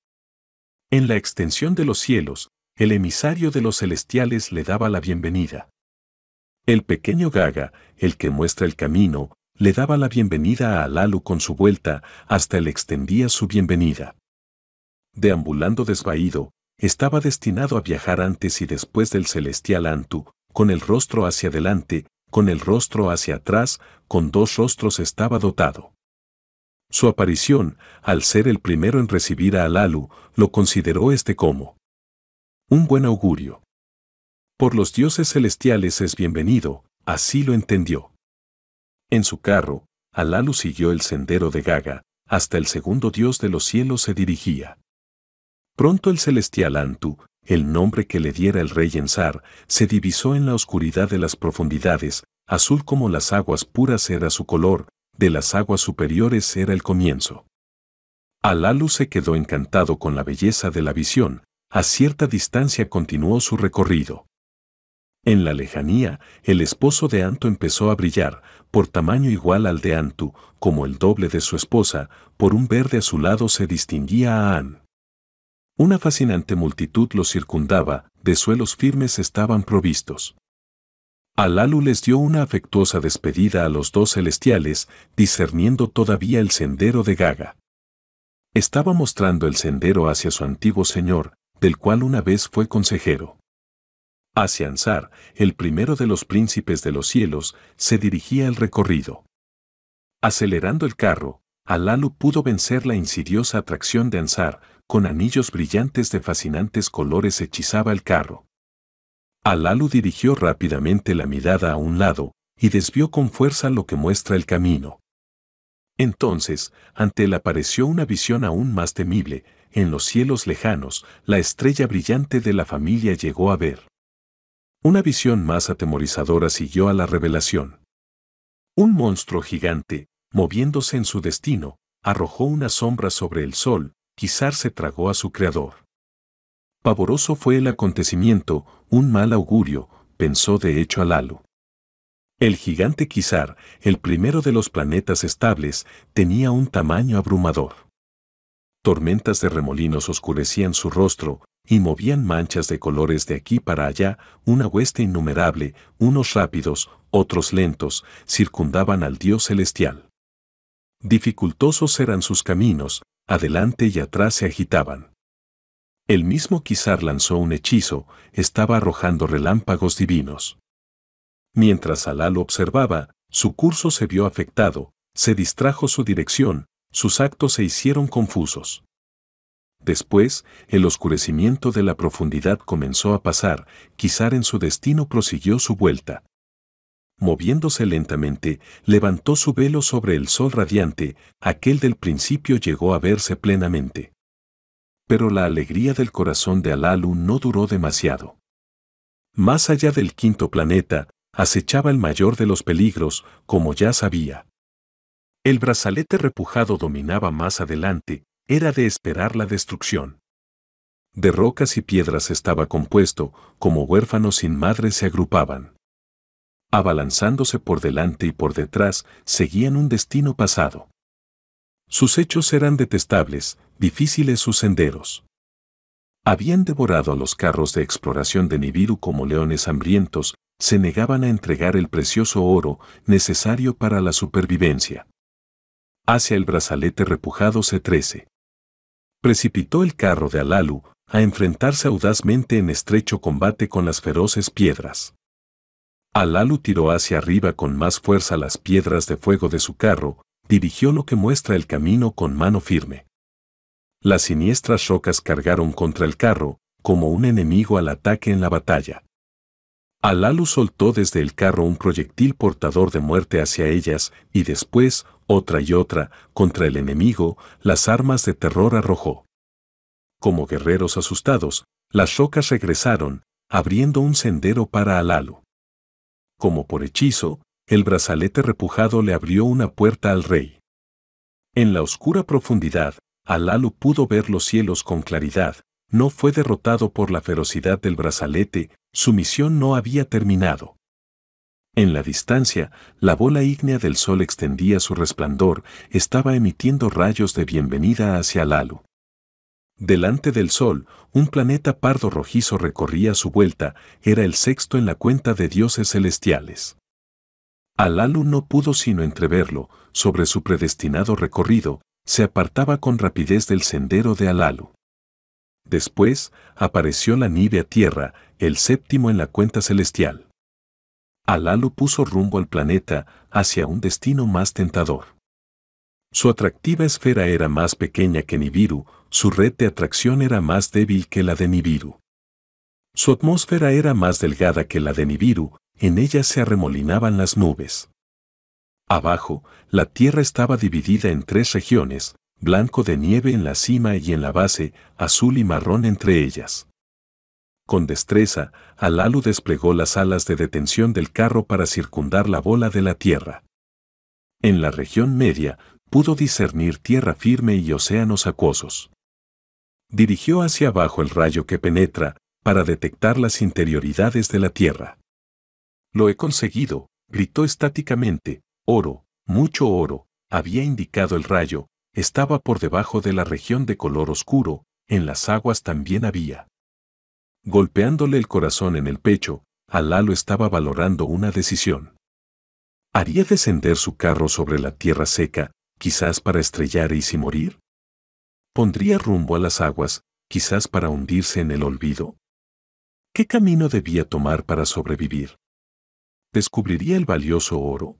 En la extensión de los cielos, el emisario de los celestiales le daba la bienvenida. El pequeño Gaga, el que muestra el camino, le daba la bienvenida a Alalu con su vuelta, hasta él extendía su bienvenida. Deambulando desvaído, estaba destinado a viajar antes y después del celestial Antu, con el rostro hacia adelante, con el rostro hacia atrás, con dos rostros estaba dotado. Su aparición, al ser el primero en recibir a Alalu, lo consideró este como un buen augurio. Por los dioses celestiales es bienvenido, así lo entendió. En su carro, Alalu siguió el sendero de Gaga, hasta el segundo dios de los cielos se dirigía. Pronto el celestial Antu, el nombre que le diera el rey Enzar, se divisó en la oscuridad de las profundidades, azul como las aguas puras era su color, de las aguas superiores era el comienzo. Alalu se quedó encantado con la belleza de la visión, a cierta distancia continuó su recorrido. En la lejanía, el esposo de Anto empezó a brillar, por tamaño igual al de Antu, como el doble de su esposa, por un verde azulado se distinguía a An. Una fascinante multitud lo circundaba, de suelos firmes estaban provistos. Alalu les dio una afectuosa despedida a los dos celestiales, discerniendo todavía el sendero de Gaga. Estaba mostrando el sendero hacia su antiguo señor, del cual una vez fue consejero. Hacia el primero de los príncipes de los cielos, se dirigía el recorrido. Acelerando el carro, Alalu pudo vencer la insidiosa atracción de Ansar, con anillos brillantes de fascinantes colores hechizaba el carro. Alalu dirigió rápidamente la mirada a un lado y desvió con fuerza lo que muestra el camino. Entonces, ante él apareció una visión aún más temible, en los cielos lejanos, la estrella brillante de la familia llegó a ver. Una visión más atemorizadora siguió a la revelación. Un monstruo gigante, moviéndose en su destino, arrojó una sombra sobre el sol, quizás se tragó a su creador. Pavoroso fue el acontecimiento, un mal augurio, pensó de hecho a Lalo. El gigante Quizar, el primero de los planetas estables, tenía un tamaño abrumador. Tormentas de remolinos oscurecían su rostro, y movían manchas de colores de aquí para allá, una hueste innumerable, unos rápidos, otros lentos, circundaban al Dios celestial. Dificultosos eran sus caminos, adelante y atrás se agitaban. El mismo quizá lanzó un hechizo, estaba arrojando relámpagos divinos. Mientras Alá lo observaba, su curso se vio afectado, se distrajo su dirección, sus actos se hicieron confusos. Después, el oscurecimiento de la profundidad comenzó a pasar, Quizá en su destino prosiguió su vuelta. Moviéndose lentamente, levantó su velo sobre el sol radiante, aquel del principio llegó a verse plenamente. Pero la alegría del corazón de Alalu no duró demasiado. Más allá del quinto planeta, acechaba el mayor de los peligros, como ya sabía. El brazalete repujado dominaba más adelante, era de esperar la destrucción. De rocas y piedras estaba compuesto, como huérfanos sin madre se agrupaban. Abalanzándose por delante y por detrás, seguían un destino pasado. Sus hechos eran detestables, difíciles sus senderos. Habían devorado a los carros de exploración de Nibiru como leones hambrientos, se negaban a entregar el precioso oro necesario para la supervivencia. Hacia el brazalete repujado se trece precipitó el carro de Alalu a enfrentarse audazmente en estrecho combate con las feroces piedras. Alalu tiró hacia arriba con más fuerza las piedras de fuego de su carro, dirigió lo que muestra el camino con mano firme. Las siniestras rocas cargaron contra el carro, como un enemigo al ataque en la batalla. Alalu soltó desde el carro un proyectil portador de muerte hacia ellas y después, otra y otra, contra el enemigo, las armas de terror arrojó. Como guerreros asustados, las rocas regresaron, abriendo un sendero para Alalu. Como por hechizo, el brazalete repujado le abrió una puerta al rey. En la oscura profundidad, Alalu pudo ver los cielos con claridad, no fue derrotado por la ferocidad del brazalete, su misión no había terminado. En la distancia, la bola ígnea del sol extendía su resplandor, estaba emitiendo rayos de bienvenida hacia Alalu. Delante del sol, un planeta pardo rojizo recorría su vuelta, era el sexto en la cuenta de dioses celestiales. Alalu no pudo sino entreverlo, sobre su predestinado recorrido, se apartaba con rapidez del sendero de Alalu. Después, apareció la nieve a tierra, el séptimo en la cuenta celestial. Alalu puso rumbo al planeta, hacia un destino más tentador. Su atractiva esfera era más pequeña que Nibiru, su red de atracción era más débil que la de Nibiru. Su atmósfera era más delgada que la de Nibiru, en ella se arremolinaban las nubes. Abajo, la Tierra estaba dividida en tres regiones, blanco de nieve en la cima y en la base, azul y marrón entre ellas. Con destreza, Alalu desplegó las alas de detención del carro para circundar la bola de la Tierra. En la región media, pudo discernir tierra firme y océanos acuosos. Dirigió hacia abajo el rayo que penetra, para detectar las interioridades de la tierra. Lo he conseguido, gritó estáticamente, oro, mucho oro, había indicado el rayo, estaba por debajo de la región de color oscuro, en las aguas también había. Golpeándole el corazón en el pecho, Alalo estaba valorando una decisión. ¿Haría descender su carro sobre la tierra seca, quizás para estrellar y si morir? ¿Pondría rumbo a las aguas, quizás para hundirse en el olvido? ¿Qué camino debía tomar para sobrevivir? ¿Descubriría el valioso oro?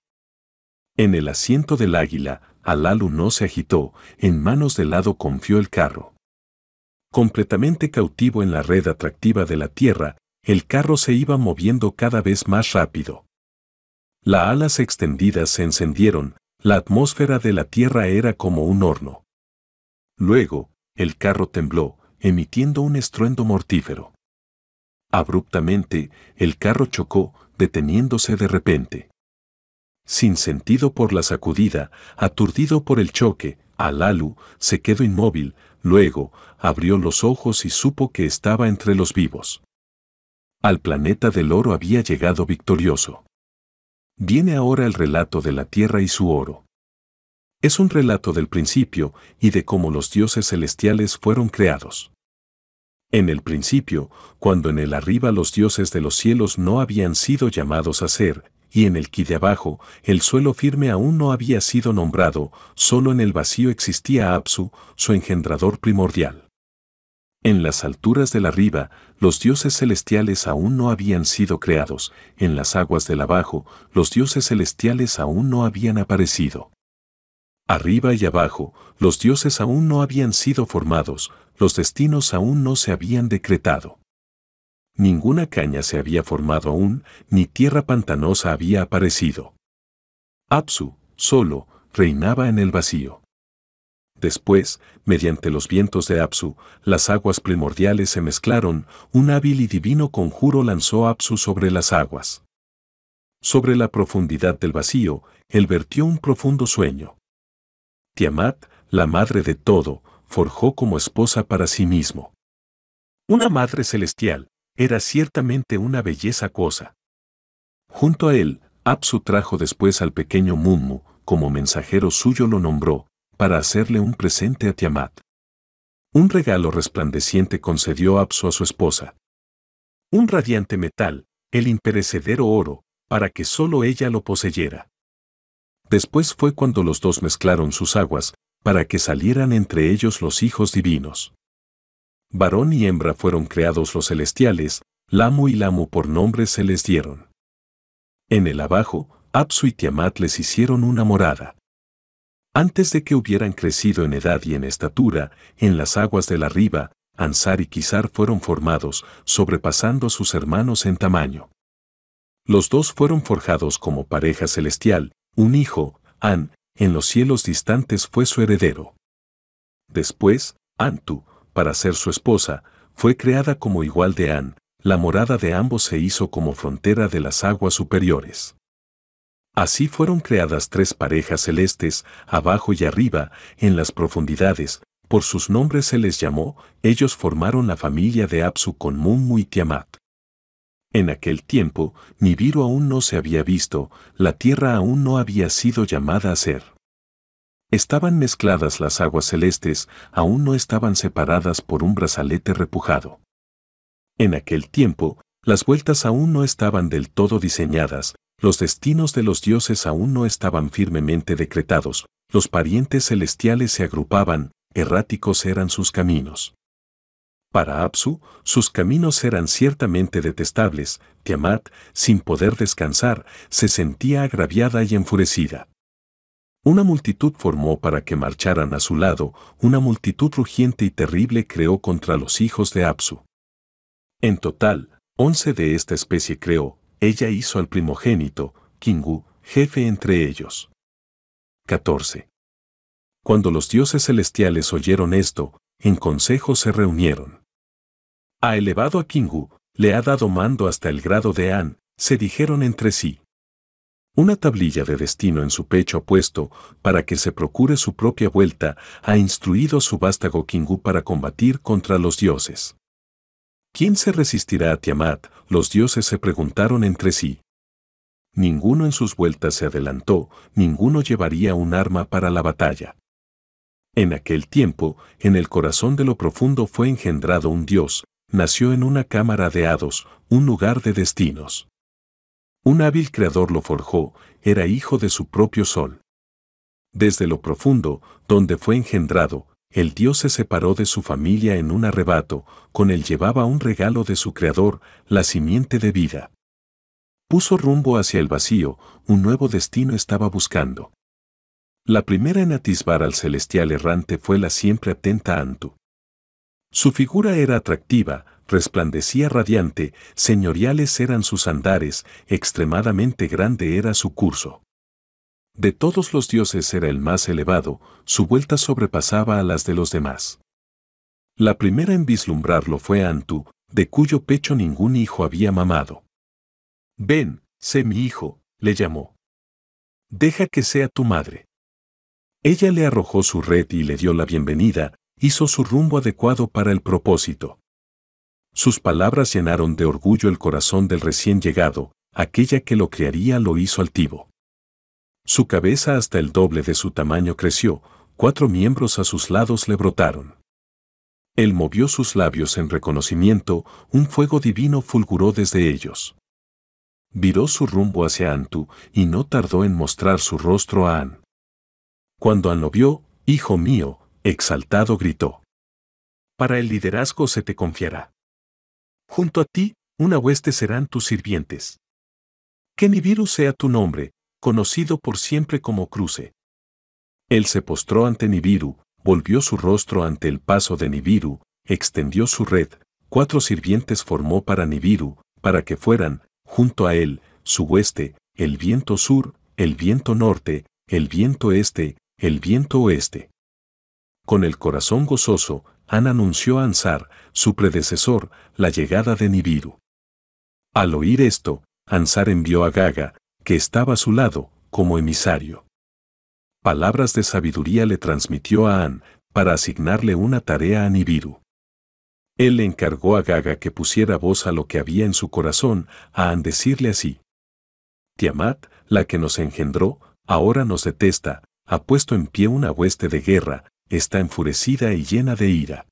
En el asiento del águila, Alalu no se agitó, en manos de lado confió el carro. Completamente cautivo en la red atractiva de la tierra, el carro se iba moviendo cada vez más rápido. Las alas extendidas se encendieron, la atmósfera de la tierra era como un horno. Luego, el carro tembló, emitiendo un estruendo mortífero. Abruptamente, el carro chocó, deteniéndose de repente sin sentido por la sacudida, aturdido por el choque, Alalu se quedó inmóvil, luego abrió los ojos y supo que estaba entre los vivos. Al planeta del oro había llegado victorioso. Viene ahora el relato de la tierra y su oro. Es un relato del principio y de cómo los dioses celestiales fueron creados. En el principio, cuando en el arriba los dioses de los cielos no habían sido llamados a ser, y en el que de abajo, el suelo firme aún no había sido nombrado, solo en el vacío existía Apsu, su engendrador primordial. En las alturas de la arriba, los dioses celestiales aún no habían sido creados, en las aguas del abajo, los dioses celestiales aún no habían aparecido. Arriba y abajo, los dioses aún no habían sido formados, los destinos aún no se habían decretado ninguna caña se había formado aún, ni tierra pantanosa había aparecido. Apsu, solo, reinaba en el vacío. Después, mediante los vientos de Apsu, las aguas primordiales se mezclaron, un hábil y divino conjuro lanzó Apsu sobre las aguas. Sobre la profundidad del vacío, él vertió un profundo sueño. Tiamat, la madre de todo, forjó como esposa para sí mismo. Una madre celestial, era ciertamente una belleza cosa. Junto a él, Apsu trajo después al pequeño Mummu, como mensajero suyo lo nombró, para hacerle un presente a Tiamat. Un regalo resplandeciente concedió Apsu a su esposa. Un radiante metal, el imperecedero oro, para que solo ella lo poseyera. Después fue cuando los dos mezclaron sus aguas, para que salieran entre ellos los hijos divinos varón y hembra fueron creados los celestiales, Lamo y Lamo por nombre se les dieron. En el abajo, Apsu y Tiamat les hicieron una morada. Antes de que hubieran crecido en edad y en estatura, en las aguas de la arriba, Ansar y Kizar fueron formados, sobrepasando a sus hermanos en tamaño. Los dos fueron forjados como pareja celestial, un hijo, An, en los cielos distantes fue su heredero. Después, Antu, para ser su esposa, fue creada como igual de An, la morada de ambos se hizo como frontera de las aguas superiores. Así fueron creadas tres parejas celestes, abajo y arriba, en las profundidades, por sus nombres se les llamó, ellos formaron la familia de Apsu con Mummu y Tiamat. En aquel tiempo, Nibiru aún no se había visto, la tierra aún no había sido llamada a ser. Estaban mezcladas las aguas celestes, aún no estaban separadas por un brazalete repujado. En aquel tiempo, las vueltas aún no estaban del todo diseñadas, los destinos de los dioses aún no estaban firmemente decretados, los parientes celestiales se agrupaban, erráticos eran sus caminos. Para Apsu, sus caminos eran ciertamente detestables, Tiamat, sin poder descansar, se sentía agraviada y enfurecida. Una multitud formó para que marcharan a su lado, una multitud rugiente y terrible creó contra los hijos de Apsu. En total, once de esta especie creó, ella hizo al primogénito, Kingu, jefe entre ellos. 14. Cuando los dioses celestiales oyeron esto, en consejo se reunieron. Ha elevado a Kingu, le ha dado mando hasta el grado de An, se dijeron entre sí una tablilla de destino en su pecho puesto, para que se procure su propia vuelta, ha instruido su vástago Kingu para combatir contra los dioses. ¿Quién se resistirá a Tiamat? Los dioses se preguntaron entre sí. Ninguno en sus vueltas se adelantó, ninguno llevaría un arma para la batalla. En aquel tiempo, en el corazón de lo profundo fue engendrado un dios, nació en una cámara de hados, un lugar de destinos. Un hábil creador lo forjó, era hijo de su propio sol. Desde lo profundo, donde fue engendrado, el Dios se separó de su familia en un arrebato, con él llevaba un regalo de su creador, la simiente de vida. Puso rumbo hacia el vacío, un nuevo destino estaba buscando. La primera en atisbar al celestial errante fue la siempre atenta Antu. Su figura era atractiva, resplandecía radiante, señoriales eran sus andares, extremadamente grande era su curso. De todos los dioses era el más elevado, su vuelta sobrepasaba a las de los demás. La primera en vislumbrarlo fue Antu, de cuyo pecho ningún hijo había mamado. Ven, sé mi hijo, le llamó. Deja que sea tu madre. Ella le arrojó su red y le dio la bienvenida, hizo su rumbo adecuado para el propósito. Sus palabras llenaron de orgullo el corazón del recién llegado, aquella que lo crearía lo hizo altivo. Su cabeza hasta el doble de su tamaño creció, cuatro miembros a sus lados le brotaron. Él movió sus labios en reconocimiento, un fuego divino fulguró desde ellos. Viró su rumbo hacia Antu y no tardó en mostrar su rostro a An. Cuando An lo vio, hijo mío, exaltado gritó. Para el liderazgo se te confiará. Junto a ti, una hueste serán tus sirvientes. Que Nibiru sea tu nombre, conocido por siempre como cruce. Él se postró ante Nibiru, volvió su rostro ante el paso de Nibiru, extendió su red, cuatro sirvientes formó para Nibiru, para que fueran, junto a él, su hueste, el viento sur, el viento norte, el viento este, el viento oeste. Con el corazón gozoso, An anunció a Ansar, su predecesor, la llegada de Nibiru. Al oír esto, Ansar envió a Gaga, que estaba a su lado, como emisario. Palabras de sabiduría le transmitió a An para asignarle una tarea a Nibiru. Él le encargó a Gaga que pusiera voz a lo que había en su corazón, a An decirle así. Tiamat, la que nos engendró, ahora nos detesta, ha puesto en pie una hueste de guerra, está enfurecida y llena de ira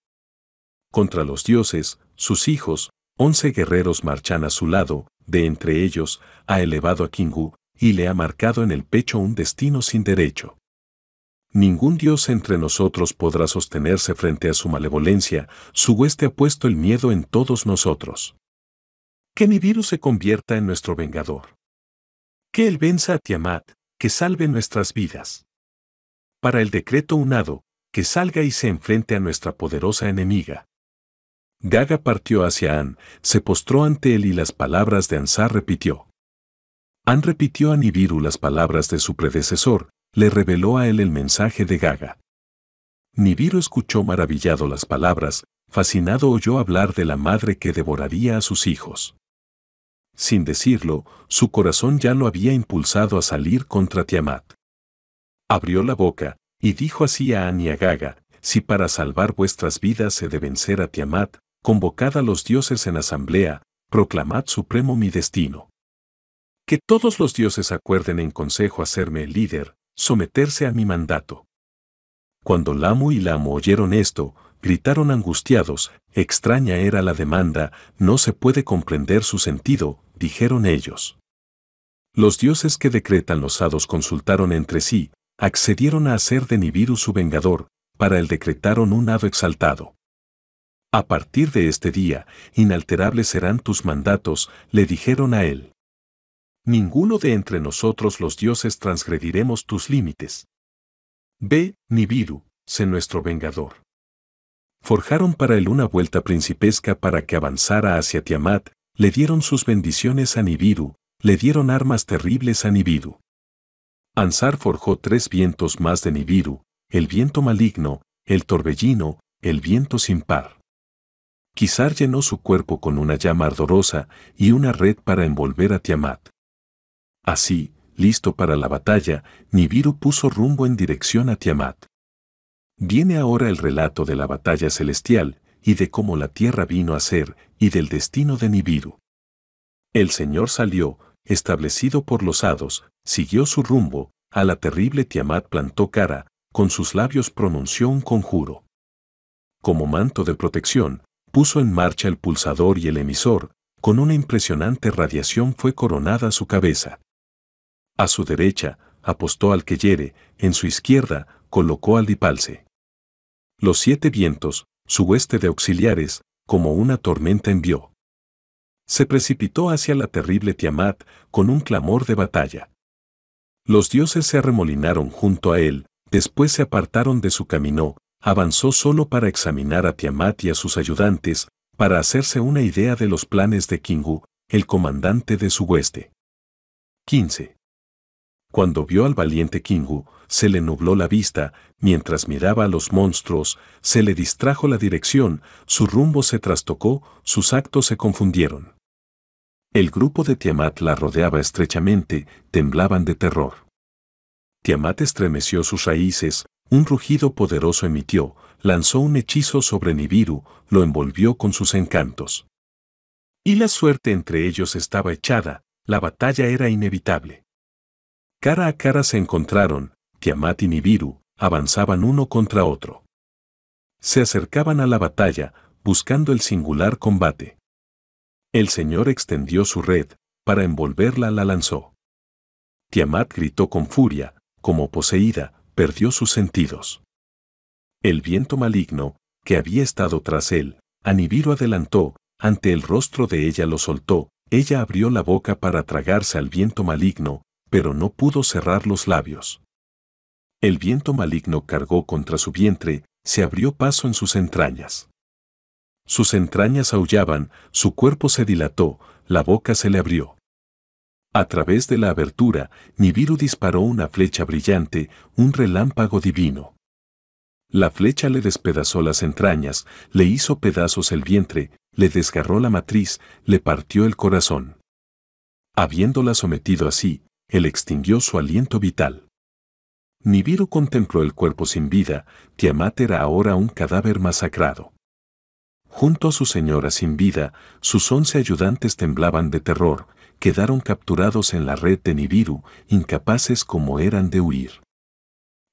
contra los dioses, sus hijos, once guerreros marchan a su lado, de entre ellos ha elevado a Kingu y le ha marcado en el pecho un destino sin derecho. Ningún dios entre nosotros podrá sostenerse frente a su malevolencia, su hueste ha puesto el miedo en todos nosotros. Que Nibiru se convierta en nuestro vengador. Que él venza a Tiamat, que salve nuestras vidas. Para el decreto unado, que salga y se enfrente a nuestra poderosa enemiga. Gaga partió hacia An, se postró ante él y las palabras de Ansar repitió. An repitió a Nibiru las palabras de su predecesor, le reveló a él el mensaje de Gaga. Nibiru escuchó maravillado las palabras, fascinado oyó hablar de la madre que devoraría a sus hijos. Sin decirlo, su corazón ya lo había impulsado a salir contra Tiamat. Abrió la boca, y dijo así a An y a Gaga, si para salvar vuestras vidas se de vencer a Tiamat, convocad a los dioses en asamblea, proclamad supremo mi destino. Que todos los dioses acuerden en consejo hacerme el líder, someterse a mi mandato. Cuando Lamu y Lamu oyeron esto, gritaron angustiados, extraña era la demanda, no se puede comprender su sentido, dijeron ellos. Los dioses que decretan los hados consultaron entre sí, accedieron a hacer de Nibiru su vengador, para él decretaron un hado exaltado. A partir de este día, inalterables serán tus mandatos, le dijeron a él. Ninguno de entre nosotros los dioses transgrediremos tus límites. Ve, Nibiru, sé nuestro vengador. Forjaron para él una vuelta principesca para que avanzara hacia Tiamat, le dieron sus bendiciones a Nibiru, le dieron armas terribles a Nibiru. Ansar forjó tres vientos más de Nibiru, el viento maligno, el torbellino, el viento sin par. Kizar llenó su cuerpo con una llama ardorosa y una red para envolver a Tiamat. Así, listo para la batalla, Nibiru puso rumbo en dirección a Tiamat. Viene ahora el relato de la batalla celestial y de cómo la tierra vino a ser y del destino de Nibiru. El Señor salió, establecido por los hados, siguió su rumbo, a la terrible Tiamat plantó cara, con sus labios pronunció un conjuro. Como manto de protección, puso en marcha el pulsador y el emisor, con una impresionante radiación fue coronada su cabeza. A su derecha, apostó al que hiere, en su izquierda, colocó al dipalse. Los siete vientos, su hueste de auxiliares, como una tormenta envió. Se precipitó hacia la terrible Tiamat con un clamor de batalla. Los dioses se arremolinaron junto a él, después se apartaron de su camino, avanzó solo para examinar a Tiamat y a sus ayudantes, para hacerse una idea de los planes de Kingu, el comandante de su hueste. 15. Cuando vio al valiente Kingu, se le nubló la vista, mientras miraba a los monstruos, se le distrajo la dirección, su rumbo se trastocó, sus actos se confundieron. El grupo de Tiamat la rodeaba estrechamente, temblaban de terror. Tiamat estremeció sus raíces, un rugido poderoso emitió, lanzó un hechizo sobre Nibiru, lo envolvió con sus encantos. Y la suerte entre ellos estaba echada, la batalla era inevitable. Cara a cara se encontraron, Tiamat y Nibiru, avanzaban uno contra otro. Se acercaban a la batalla, buscando el singular combate. El señor extendió su red, para envolverla la lanzó. Tiamat gritó con furia, como poseída, perdió sus sentidos. El viento maligno, que había estado tras él, a adelantó, ante el rostro de ella lo soltó, ella abrió la boca para tragarse al viento maligno, pero no pudo cerrar los labios. El viento maligno cargó contra su vientre, se abrió paso en sus entrañas. Sus entrañas aullaban, su cuerpo se dilató, la boca se le abrió. A través de la abertura, Nibiru disparó una flecha brillante, un relámpago divino. La flecha le despedazó las entrañas, le hizo pedazos el vientre, le desgarró la matriz, le partió el corazón. Habiéndola sometido así, él extinguió su aliento vital. Nibiru contempló el cuerpo sin vida, Tiamat era ahora un cadáver masacrado. Junto a su señora sin vida, sus once ayudantes temblaban de terror, quedaron capturados en la red de Nibiru, incapaces como eran de huir.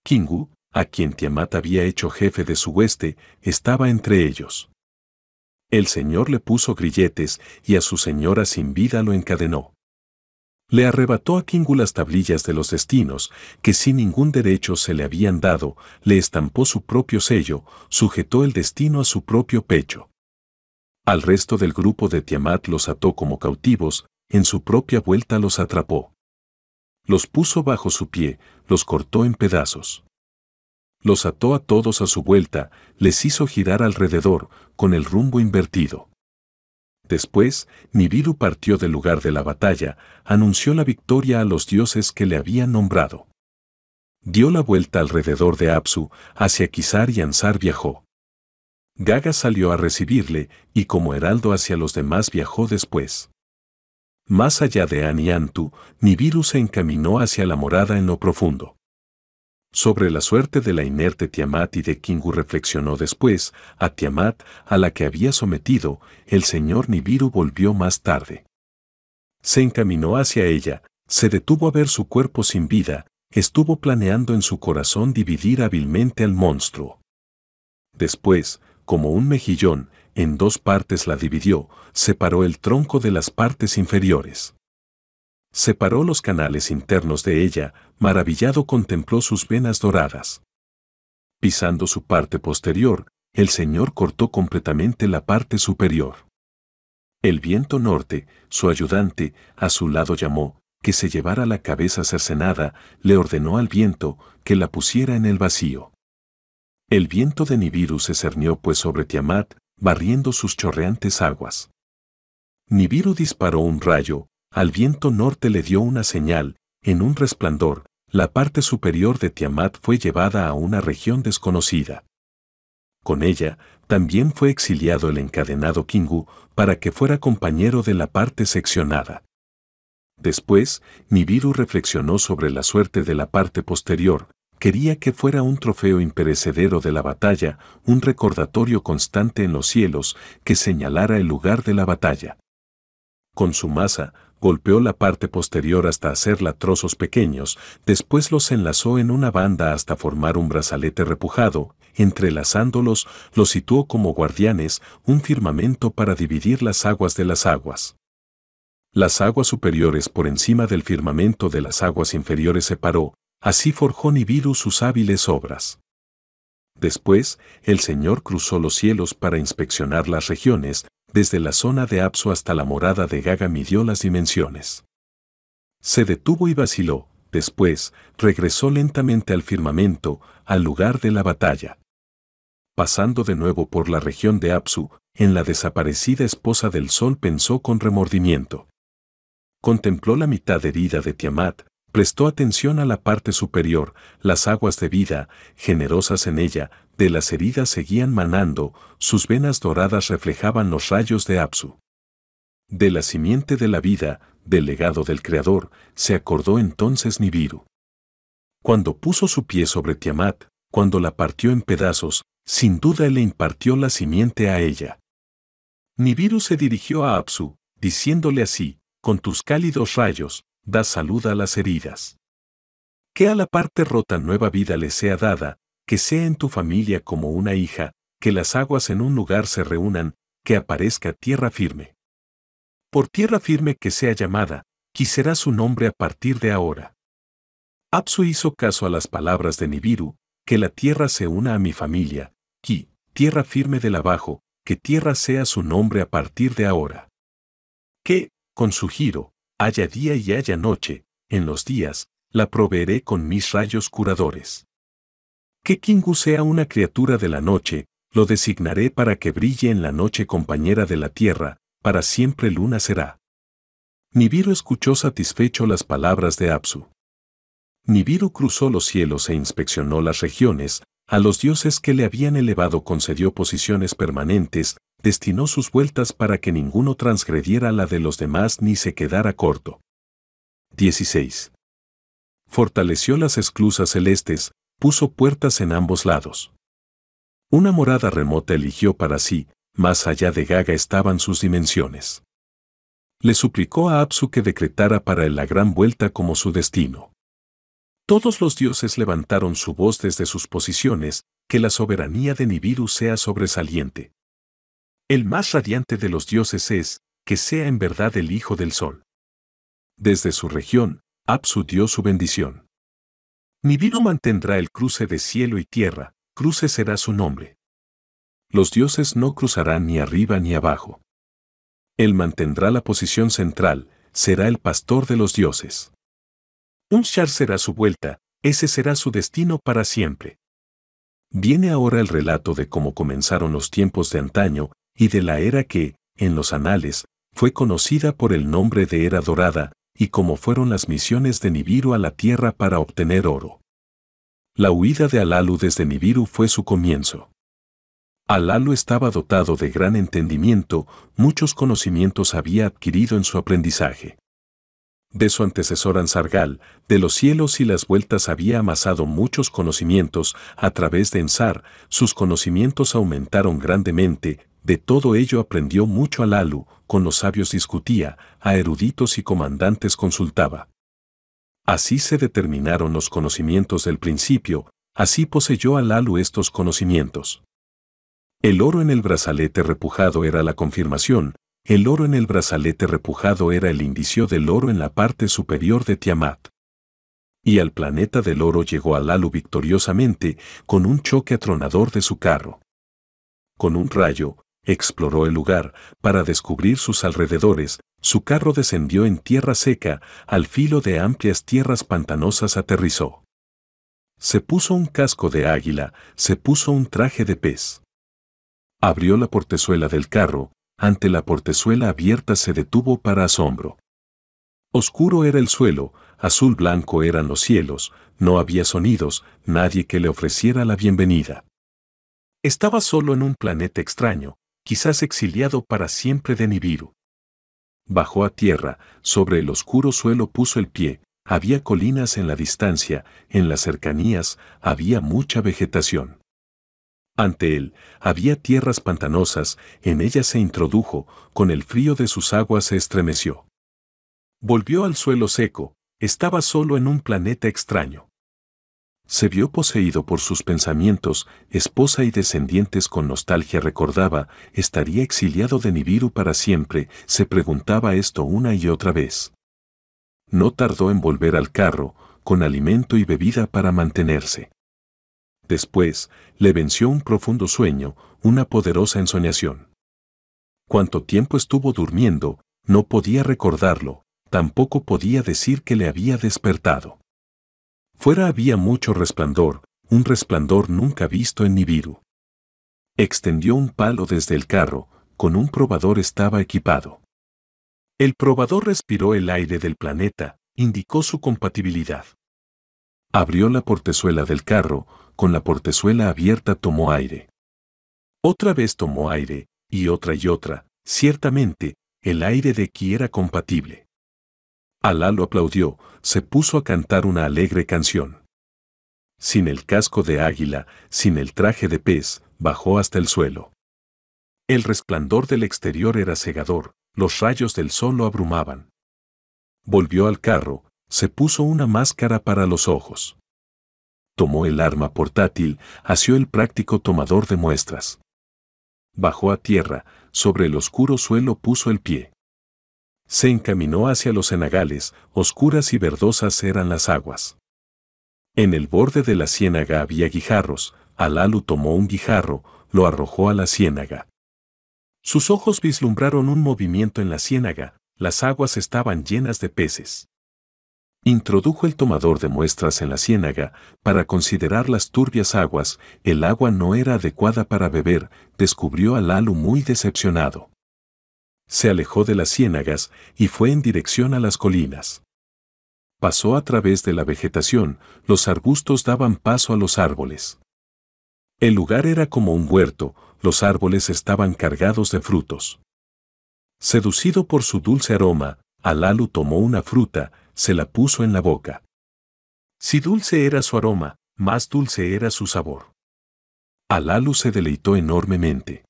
Kingu, a quien Tiamat había hecho jefe de su hueste, estaba entre ellos. El señor le puso grilletes y a su señora sin vida lo encadenó. Le arrebató a Kingu las tablillas de los destinos, que sin ningún derecho se le habían dado, le estampó su propio sello, sujetó el destino a su propio pecho. Al resto del grupo de Tiamat los ató como cautivos, en su propia vuelta los atrapó. Los puso bajo su pie, los cortó en pedazos. Los ató a todos a su vuelta, les hizo girar alrededor, con el rumbo invertido. Después, Nibiru partió del lugar de la batalla, anunció la victoria a los dioses que le habían nombrado. Dio la vuelta alrededor de Apsu, hacia Kisar y Ansar viajó. Gaga salió a recibirle, y como heraldo hacia los demás viajó después más allá de Aniantu, Nibiru se encaminó hacia la morada en lo profundo. Sobre la suerte de la inerte Tiamat y de Kingu reflexionó después, a Tiamat, a la que había sometido, el señor Nibiru volvió más tarde. Se encaminó hacia ella, se detuvo a ver su cuerpo sin vida, estuvo planeando en su corazón dividir hábilmente al monstruo. Después, como un mejillón, en dos partes la dividió, separó el tronco de las partes inferiores. Separó los canales internos de ella, maravillado contempló sus venas doradas. Pisando su parte posterior, el Señor cortó completamente la parte superior. El viento norte, su ayudante, a su lado llamó, que se llevara la cabeza cercenada, le ordenó al viento que la pusiera en el vacío. El viento de Nibiru se cernió pues sobre Tiamat, barriendo sus chorreantes aguas. Nibiru disparó un rayo, al viento norte le dio una señal, en un resplandor, la parte superior de Tiamat fue llevada a una región desconocida. Con ella, también fue exiliado el encadenado Kingu para que fuera compañero de la parte seccionada. Después, Nibiru reflexionó sobre la suerte de la parte posterior, Quería que fuera un trofeo imperecedero de la batalla, un recordatorio constante en los cielos que señalara el lugar de la batalla. Con su masa, golpeó la parte posterior hasta hacerla trozos pequeños, después los enlazó en una banda hasta formar un brazalete repujado, entrelazándolos, los situó como guardianes, un firmamento para dividir las aguas de las aguas. Las aguas superiores por encima del firmamento de las aguas inferiores separó, Así forjó Nibiru sus hábiles obras. Después, el Señor cruzó los cielos para inspeccionar las regiones, desde la zona de Apsu hasta la morada de Gaga midió las dimensiones. Se detuvo y vaciló, después, regresó lentamente al firmamento, al lugar de la batalla. Pasando de nuevo por la región de Apsu, en la desaparecida esposa del sol pensó con remordimiento. Contempló la mitad herida de Tiamat, prestó atención a la parte superior, las aguas de vida, generosas en ella, de las heridas seguían manando, sus venas doradas reflejaban los rayos de Apsu. De la simiente de la vida, del legado del Creador, se acordó entonces Nibiru. Cuando puso su pie sobre Tiamat, cuando la partió en pedazos, sin duda le impartió la simiente a ella. Nibiru se dirigió a Apsu, diciéndole así, con tus cálidos rayos, da salud a las heridas. Que a la parte rota nueva vida le sea dada, que sea en tu familia como una hija, que las aguas en un lugar se reúnan, que aparezca tierra firme. Por tierra firme que sea llamada, será su nombre a partir de ahora. Apsu hizo caso a las palabras de Nibiru, que la tierra se una a mi familia, ki, tierra firme del abajo, que tierra sea su nombre a partir de ahora. Que, con su giro, haya día y haya noche, en los días, la proveeré con mis rayos curadores. Que Kingu sea una criatura de la noche, lo designaré para que brille en la noche compañera de la tierra, para siempre luna será. Nibiru escuchó satisfecho las palabras de Apsu. Nibiru cruzó los cielos e inspeccionó las regiones, a los dioses que le habían elevado concedió posiciones permanentes, destinó sus vueltas para que ninguno transgrediera la de los demás ni se quedara corto. 16. Fortaleció las esclusas celestes, puso puertas en ambos lados. Una morada remota eligió para sí, más allá de Gaga estaban sus dimensiones. Le suplicó a Apsu que decretara para él la gran vuelta como su destino. Todos los dioses levantaron su voz desde sus posiciones, que la soberanía de Nibiru sea sobresaliente. El más radiante de los dioses es, que sea en verdad el Hijo del Sol. Desde su región, Apsu dio su bendición. Mi vino mantendrá el cruce de cielo y tierra, cruce será su nombre. Los dioses no cruzarán ni arriba ni abajo. Él mantendrá la posición central, será el pastor de los dioses. Un char será su vuelta, ese será su destino para siempre. Viene ahora el relato de cómo comenzaron los tiempos de antaño, y de la era que, en los anales, fue conocida por el nombre de Era Dorada, y como fueron las misiones de Nibiru a la Tierra para obtener oro. La huida de Alalu desde Nibiru fue su comienzo. Alalu estaba dotado de gran entendimiento, muchos conocimientos había adquirido en su aprendizaje. De su antecesor Ansargal, de los cielos y las vueltas había amasado muchos conocimientos a través de Ensar, sus conocimientos aumentaron grandemente, de todo ello aprendió mucho Alalu, con los sabios discutía, a eruditos y comandantes consultaba. Así se determinaron los conocimientos del principio, así poseyó Alalu estos conocimientos. El oro en el brazalete repujado era la confirmación, el oro en el brazalete repujado era el indicio del oro en la parte superior de Tiamat. Y al planeta del oro llegó a victoriosamente, con un choque atronador de su carro. Con un rayo, exploró el lugar para descubrir sus alrededores, su carro descendió en tierra seca, al filo de amplias tierras pantanosas aterrizó. Se puso un casco de águila, se puso un traje de pez. Abrió la portezuela del carro, ante la portezuela abierta se detuvo para asombro. Oscuro era el suelo, azul blanco eran los cielos, no había sonidos, nadie que le ofreciera la bienvenida. Estaba solo en un planeta extraño, quizás exiliado para siempre de Nibiru. Bajó a tierra, sobre el oscuro suelo puso el pie, había colinas en la distancia, en las cercanías había mucha vegetación. Ante él había tierras pantanosas, en ellas se introdujo, con el frío de sus aguas se estremeció. Volvió al suelo seco, estaba solo en un planeta extraño se vio poseído por sus pensamientos, esposa y descendientes con nostalgia recordaba, estaría exiliado de Nibiru para siempre, se preguntaba esto una y otra vez. No tardó en volver al carro, con alimento y bebida para mantenerse. Después, le venció un profundo sueño, una poderosa ensoñación. Cuanto tiempo estuvo durmiendo, no podía recordarlo, tampoco podía decir que le había despertado. Fuera había mucho resplandor, un resplandor nunca visto en Nibiru. Extendió un palo desde el carro, con un probador estaba equipado. El probador respiró el aire del planeta, indicó su compatibilidad. Abrió la portezuela del carro, con la portezuela abierta tomó aire. Otra vez tomó aire, y otra y otra, ciertamente, el aire de aquí era compatible. Alá lo aplaudió, se puso a cantar una alegre canción. Sin el casco de águila, sin el traje de pez, bajó hasta el suelo. El resplandor del exterior era cegador, los rayos del sol lo abrumaban. Volvió al carro, se puso una máscara para los ojos. Tomó el arma portátil, hació el práctico tomador de muestras. Bajó a tierra, sobre el oscuro suelo puso el pie. Se encaminó hacia los cenagales, oscuras y verdosas eran las aguas. En el borde de la ciénaga había guijarros, Alalu tomó un guijarro, lo arrojó a la ciénaga. Sus ojos vislumbraron un movimiento en la ciénaga, las aguas estaban llenas de peces. Introdujo el tomador de muestras en la ciénaga, para considerar las turbias aguas, el agua no era adecuada para beber, descubrió Alalu muy decepcionado se alejó de las ciénagas y fue en dirección a las colinas. Pasó a través de la vegetación, los arbustos daban paso a los árboles. El lugar era como un huerto, los árboles estaban cargados de frutos. Seducido por su dulce aroma, Alalu tomó una fruta, se la puso en la boca. Si dulce era su aroma, más dulce era su sabor. Alalu se deleitó enormemente.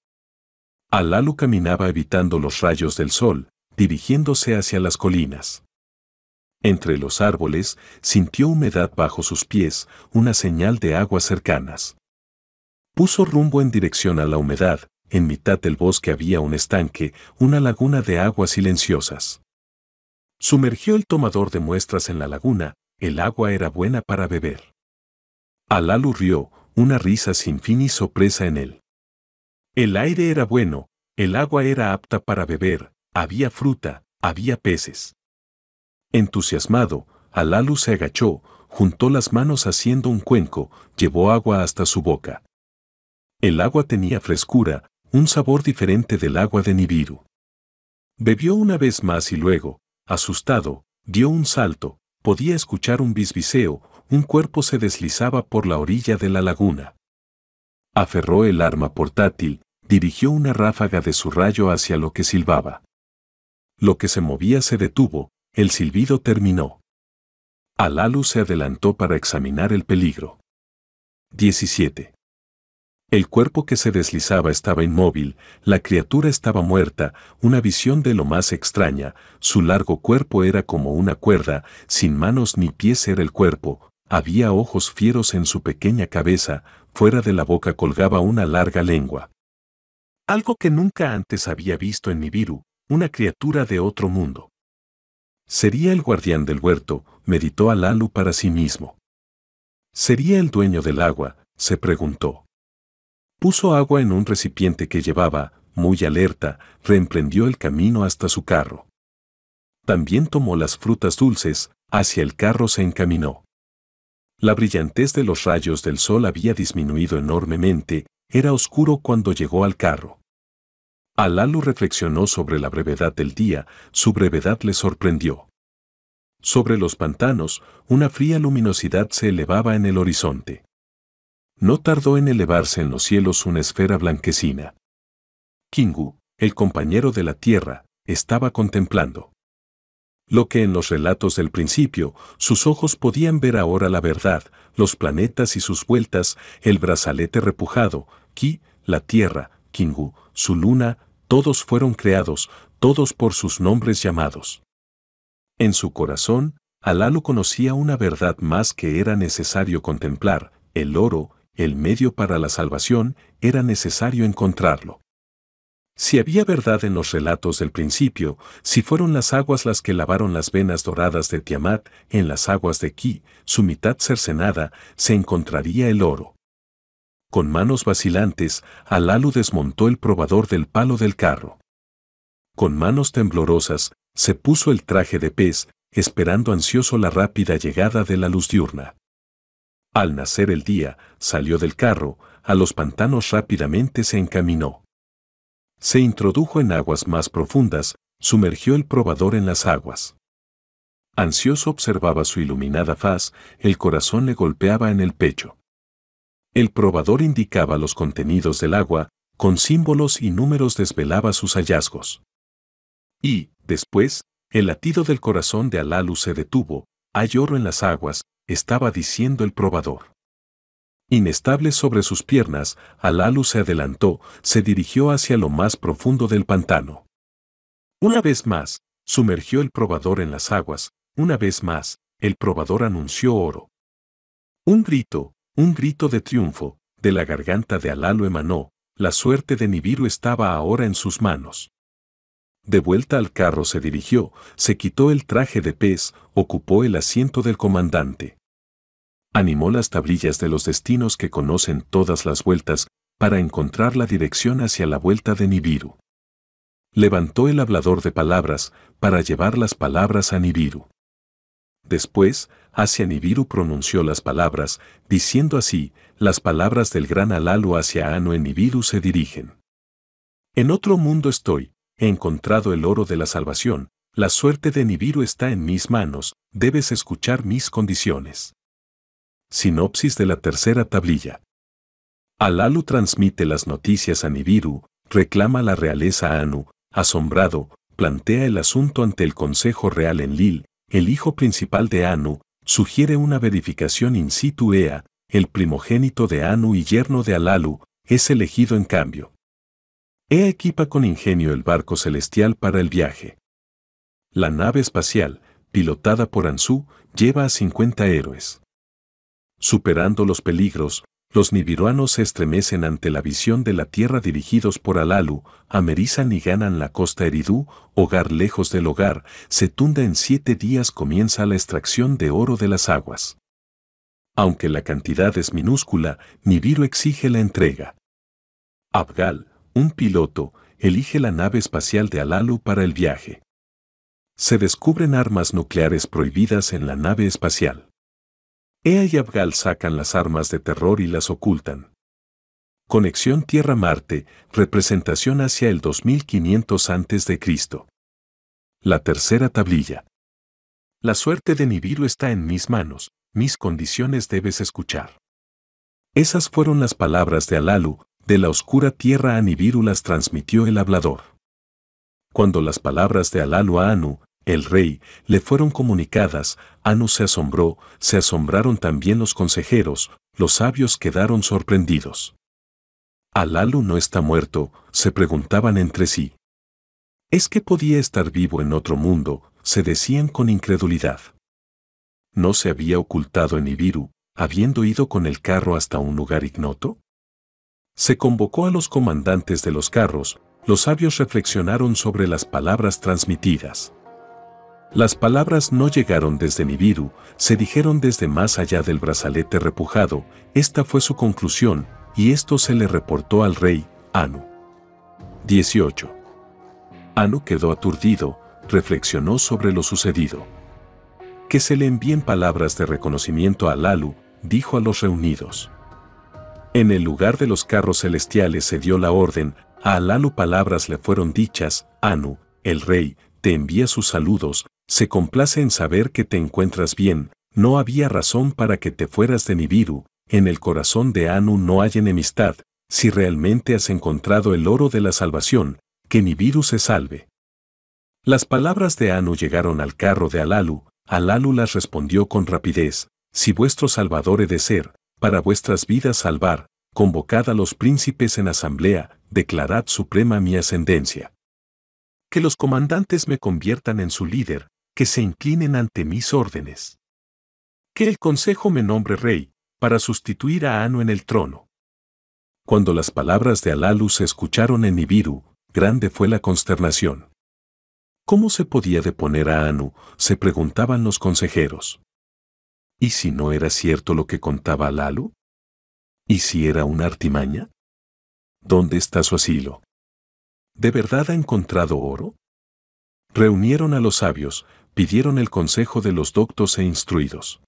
Alalu caminaba evitando los rayos del sol, dirigiéndose hacia las colinas. Entre los árboles sintió humedad bajo sus pies, una señal de aguas cercanas. Puso rumbo en dirección a la humedad, en mitad del bosque había un estanque, una laguna de aguas silenciosas. Sumergió el tomador de muestras en la laguna, el agua era buena para beber. Alalu rió, una risa sin fin y sorpresa en él. El aire era bueno, el agua era apta para beber, había fruta, había peces. Entusiasmado, Alalu se agachó, juntó las manos haciendo un cuenco, llevó agua hasta su boca. El agua tenía frescura, un sabor diferente del agua de Nibiru. Bebió una vez más y luego, asustado, dio un salto, podía escuchar un bisbiseo, un cuerpo se deslizaba por la orilla de la laguna. Aferró el arma portátil, dirigió una ráfaga de su rayo hacia lo que silbaba. Lo que se movía se detuvo, el silbido terminó. Alalu se adelantó para examinar el peligro. 17. El cuerpo que se deslizaba estaba inmóvil, la criatura estaba muerta, una visión de lo más extraña, su largo cuerpo era como una cuerda, sin manos ni pies era el cuerpo, había ojos fieros en su pequeña cabeza, fuera de la boca colgaba una larga lengua. Algo que nunca antes había visto en Nibiru, una criatura de otro mundo. Sería el guardián del huerto, meditó Alalu para sí mismo. ¿Sería el dueño del agua? se preguntó. Puso agua en un recipiente que llevaba, muy alerta, reemprendió el camino hasta su carro. También tomó las frutas dulces, hacia el carro se encaminó. La brillantez de los rayos del sol había disminuido enormemente era oscuro cuando llegó al carro. Alalu reflexionó sobre la brevedad del día, su brevedad le sorprendió. Sobre los pantanos, una fría luminosidad se elevaba en el horizonte. No tardó en elevarse en los cielos una esfera blanquecina. Kingu, el compañero de la Tierra, estaba contemplando. Lo que en los relatos del principio, sus ojos podían ver ahora la verdad, los planetas y sus vueltas, el brazalete repujado, Ki, la Tierra, Kingu, su luna, todos fueron creados, todos por sus nombres llamados. En su corazón, Alalo conocía una verdad más que era necesario contemplar, el oro, el medio para la salvación, era necesario encontrarlo. Si había verdad en los relatos del principio, si fueron las aguas las que lavaron las venas doradas de Tiamat, en las aguas de Ki, su mitad cercenada, se encontraría el oro. Con manos vacilantes, Alalu desmontó el probador del palo del carro. Con manos temblorosas, se puso el traje de pez, esperando ansioso la rápida llegada de la luz diurna. Al nacer el día, salió del carro, a los pantanos rápidamente se encaminó. Se introdujo en aguas más profundas, sumergió el probador en las aguas. Ansioso observaba su iluminada faz, el corazón le golpeaba en el pecho. El probador indicaba los contenidos del agua, con símbolos y números desvelaba sus hallazgos. Y, después, el latido del corazón de Alalu se detuvo, hay oro en las aguas, estaba diciendo el probador. Inestable sobre sus piernas, Alalu se adelantó, se dirigió hacia lo más profundo del pantano. Una vez más, sumergió el probador en las aguas, una vez más, el probador anunció oro. Un grito, un grito de triunfo, de la garganta de Alalu emanó, la suerte de Nibiru estaba ahora en sus manos. De vuelta al carro se dirigió, se quitó el traje de pez, ocupó el asiento del comandante animó las tablillas de los destinos que conocen todas las vueltas para encontrar la dirección hacia la vuelta de Nibiru. Levantó el hablador de palabras para llevar las palabras a Nibiru. Después, hacia Nibiru pronunció las palabras, diciendo así, las palabras del gran Alalo hacia Anu en Nibiru se dirigen. En otro mundo estoy, he encontrado el oro de la salvación, la suerte de Nibiru está en mis manos, debes escuchar mis condiciones. Sinopsis de la tercera tablilla. Alalu transmite las noticias a Nibiru, reclama la realeza a Anu, asombrado, plantea el asunto ante el Consejo Real en Lil, el hijo principal de Anu, sugiere una verificación in situ ea, el primogénito de Anu y yerno de Alalu, es elegido en cambio. Ea equipa con ingenio el barco celestial para el viaje. La nave espacial, pilotada por Ansu, lleva a 50 héroes. Superando los peligros, los nibiruanos se estremecen ante la visión de la tierra dirigidos por Alalu, amerizan y ganan la costa Eridú, hogar lejos del hogar, se tunda en siete días comienza la extracción de oro de las aguas. Aunque la cantidad es minúscula, Nibiru exige la entrega. Abgal, un piloto, elige la nave espacial de Alalu para el viaje. Se descubren armas nucleares prohibidas en la nave espacial. Ea y Abgal sacan las armas de terror y las ocultan. Conexión Tierra-Marte, representación hacia el 2500 a.C. La tercera tablilla. La suerte de Nibiru está en mis manos, mis condiciones debes escuchar. Esas fueron las palabras de Alalu, de la oscura tierra a Nibiru las transmitió el hablador. Cuando las palabras de Alalu a Anu, el rey, le fueron comunicadas, Anu se asombró, se asombraron también los consejeros, los sabios quedaron sorprendidos. Alalu no está muerto, se preguntaban entre sí. ¿Es que podía estar vivo en otro mundo? se decían con incredulidad. ¿No se había ocultado en Ibiru, habiendo ido con el carro hasta un lugar ignoto? Se convocó a los comandantes de los carros, los sabios reflexionaron sobre las palabras transmitidas. Las palabras no llegaron desde Nibiru, se dijeron desde más allá del brazalete repujado, esta fue su conclusión, y esto se le reportó al rey, Anu. 18. Anu quedó aturdido, reflexionó sobre lo sucedido. Que se le envíen palabras de reconocimiento a Lalu, dijo a los reunidos. En el lugar de los carros celestiales se dio la orden, a Alalu palabras le fueron dichas, Anu, el rey, te envía sus saludos, se complace en saber que te encuentras bien, no había razón para que te fueras de Nibiru, en el corazón de Anu no hay enemistad, si realmente has encontrado el oro de la salvación, que Nibiru se salve. Las palabras de Anu llegaron al carro de Alalu, Alalu las respondió con rapidez, si vuestro salvador he de ser, para vuestras vidas salvar, convocad a los príncipes en asamblea, declarad suprema mi ascendencia. Que los comandantes me conviertan en su líder, que se inclinen ante mis órdenes. Que el Consejo me nombre rey, para sustituir a Anu en el trono. Cuando las palabras de Alalu se escucharon en Ibiru, grande fue la consternación. ¿Cómo se podía deponer a Anu? se preguntaban los consejeros. ¿Y si no era cierto lo que contaba Alalu? ¿Y si era una artimaña? ¿Dónde está su asilo? ¿De verdad ha encontrado oro? Reunieron a los sabios, pidieron el consejo de los doctos e instruidos.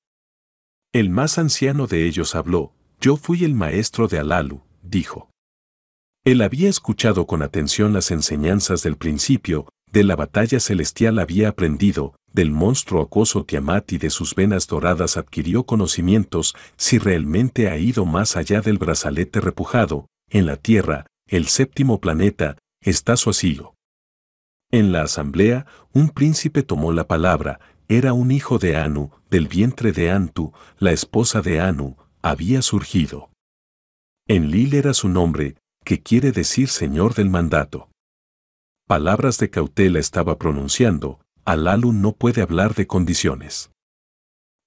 El más anciano de ellos habló, yo fui el maestro de Alalu, dijo. Él había escuchado con atención las enseñanzas del principio, de la batalla celestial había aprendido, del monstruo acoso Tiamat y de sus venas doradas adquirió conocimientos, si realmente ha ido más allá del brazalete repujado, en la Tierra, el séptimo planeta, está su asilo. En la asamblea, un príncipe tomó la palabra, era un hijo de Anu, del vientre de Antu, la esposa de Anu, había surgido. En Lil era su nombre, que quiere decir Señor del Mandato. Palabras de cautela estaba pronunciando, Alalu no puede hablar de condiciones.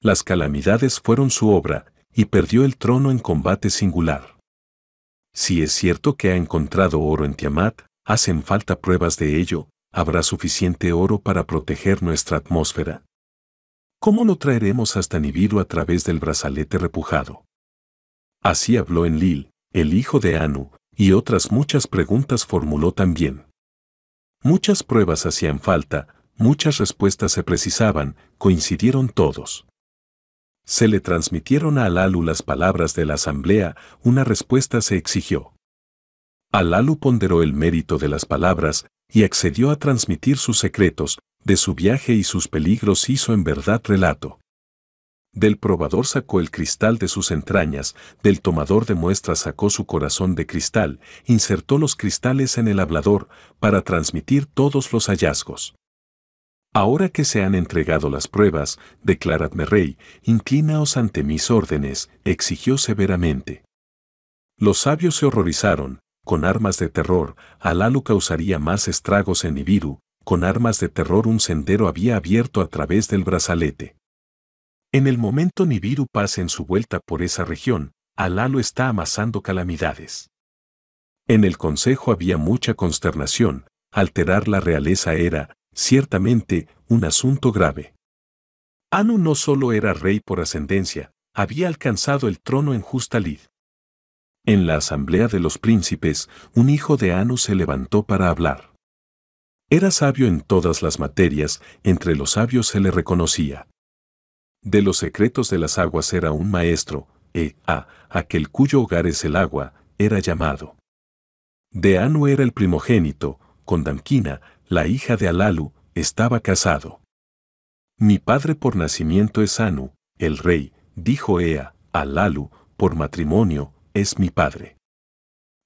Las calamidades fueron su obra, y perdió el trono en combate singular. Si es cierto que ha encontrado oro en Tiamat, hacen falta pruebas de ello, habrá suficiente oro para proteger nuestra atmósfera. ¿Cómo lo traeremos hasta Nibiru a través del brazalete repujado? Así habló Enlil, el hijo de Anu, y otras muchas preguntas formuló también. Muchas pruebas hacían falta, muchas respuestas se precisaban, coincidieron todos. Se le transmitieron a Alalu las palabras de la asamblea, una respuesta se exigió. Alalu ponderó el mérito de las palabras, y accedió a transmitir sus secretos, de su viaje y sus peligros hizo en verdad relato. Del probador sacó el cristal de sus entrañas, del tomador de muestras sacó su corazón de cristal, insertó los cristales en el hablador, para transmitir todos los hallazgos. Ahora que se han entregado las pruebas, declaradme rey, inclinaos ante mis órdenes, exigió severamente. Los sabios se horrorizaron, con armas de terror, Alalu causaría más estragos en Nibiru, con armas de terror un sendero había abierto a través del brazalete. En el momento Nibiru pasa en su vuelta por esa región, Alalo está amasando calamidades. En el consejo había mucha consternación, alterar la realeza era, ciertamente, un asunto grave. Anu no solo era rey por ascendencia, había alcanzado el trono en lid. En la asamblea de los príncipes, un hijo de Anu se levantó para hablar. Era sabio en todas las materias, entre los sabios se le reconocía. De los secretos de las aguas era un maestro, e a aquel cuyo hogar es el agua, era llamado. De Anu era el primogénito, con Damkina, la hija de Alalu, estaba casado. Mi padre por nacimiento es Anu, el rey, dijo Ea, Alalu, por matrimonio, es mi padre.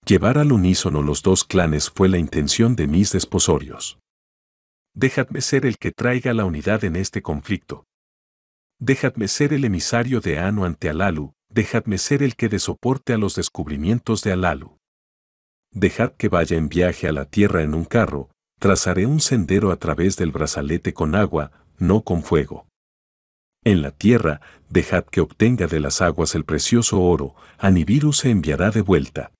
Llevar al unísono los dos clanes fue la intención de mis desposorios. Dejadme ser el que traiga la unidad en este conflicto. Dejadme ser el emisario de Anu ante Alalu, dejadme ser el que dé soporte a los descubrimientos de Alalu. Dejad que vaya en viaje a la tierra en un carro, trazaré un sendero a través del brazalete con agua, no con fuego. En la tierra, dejad que obtenga de las aguas el precioso oro, a Nibiru se enviará de vuelta.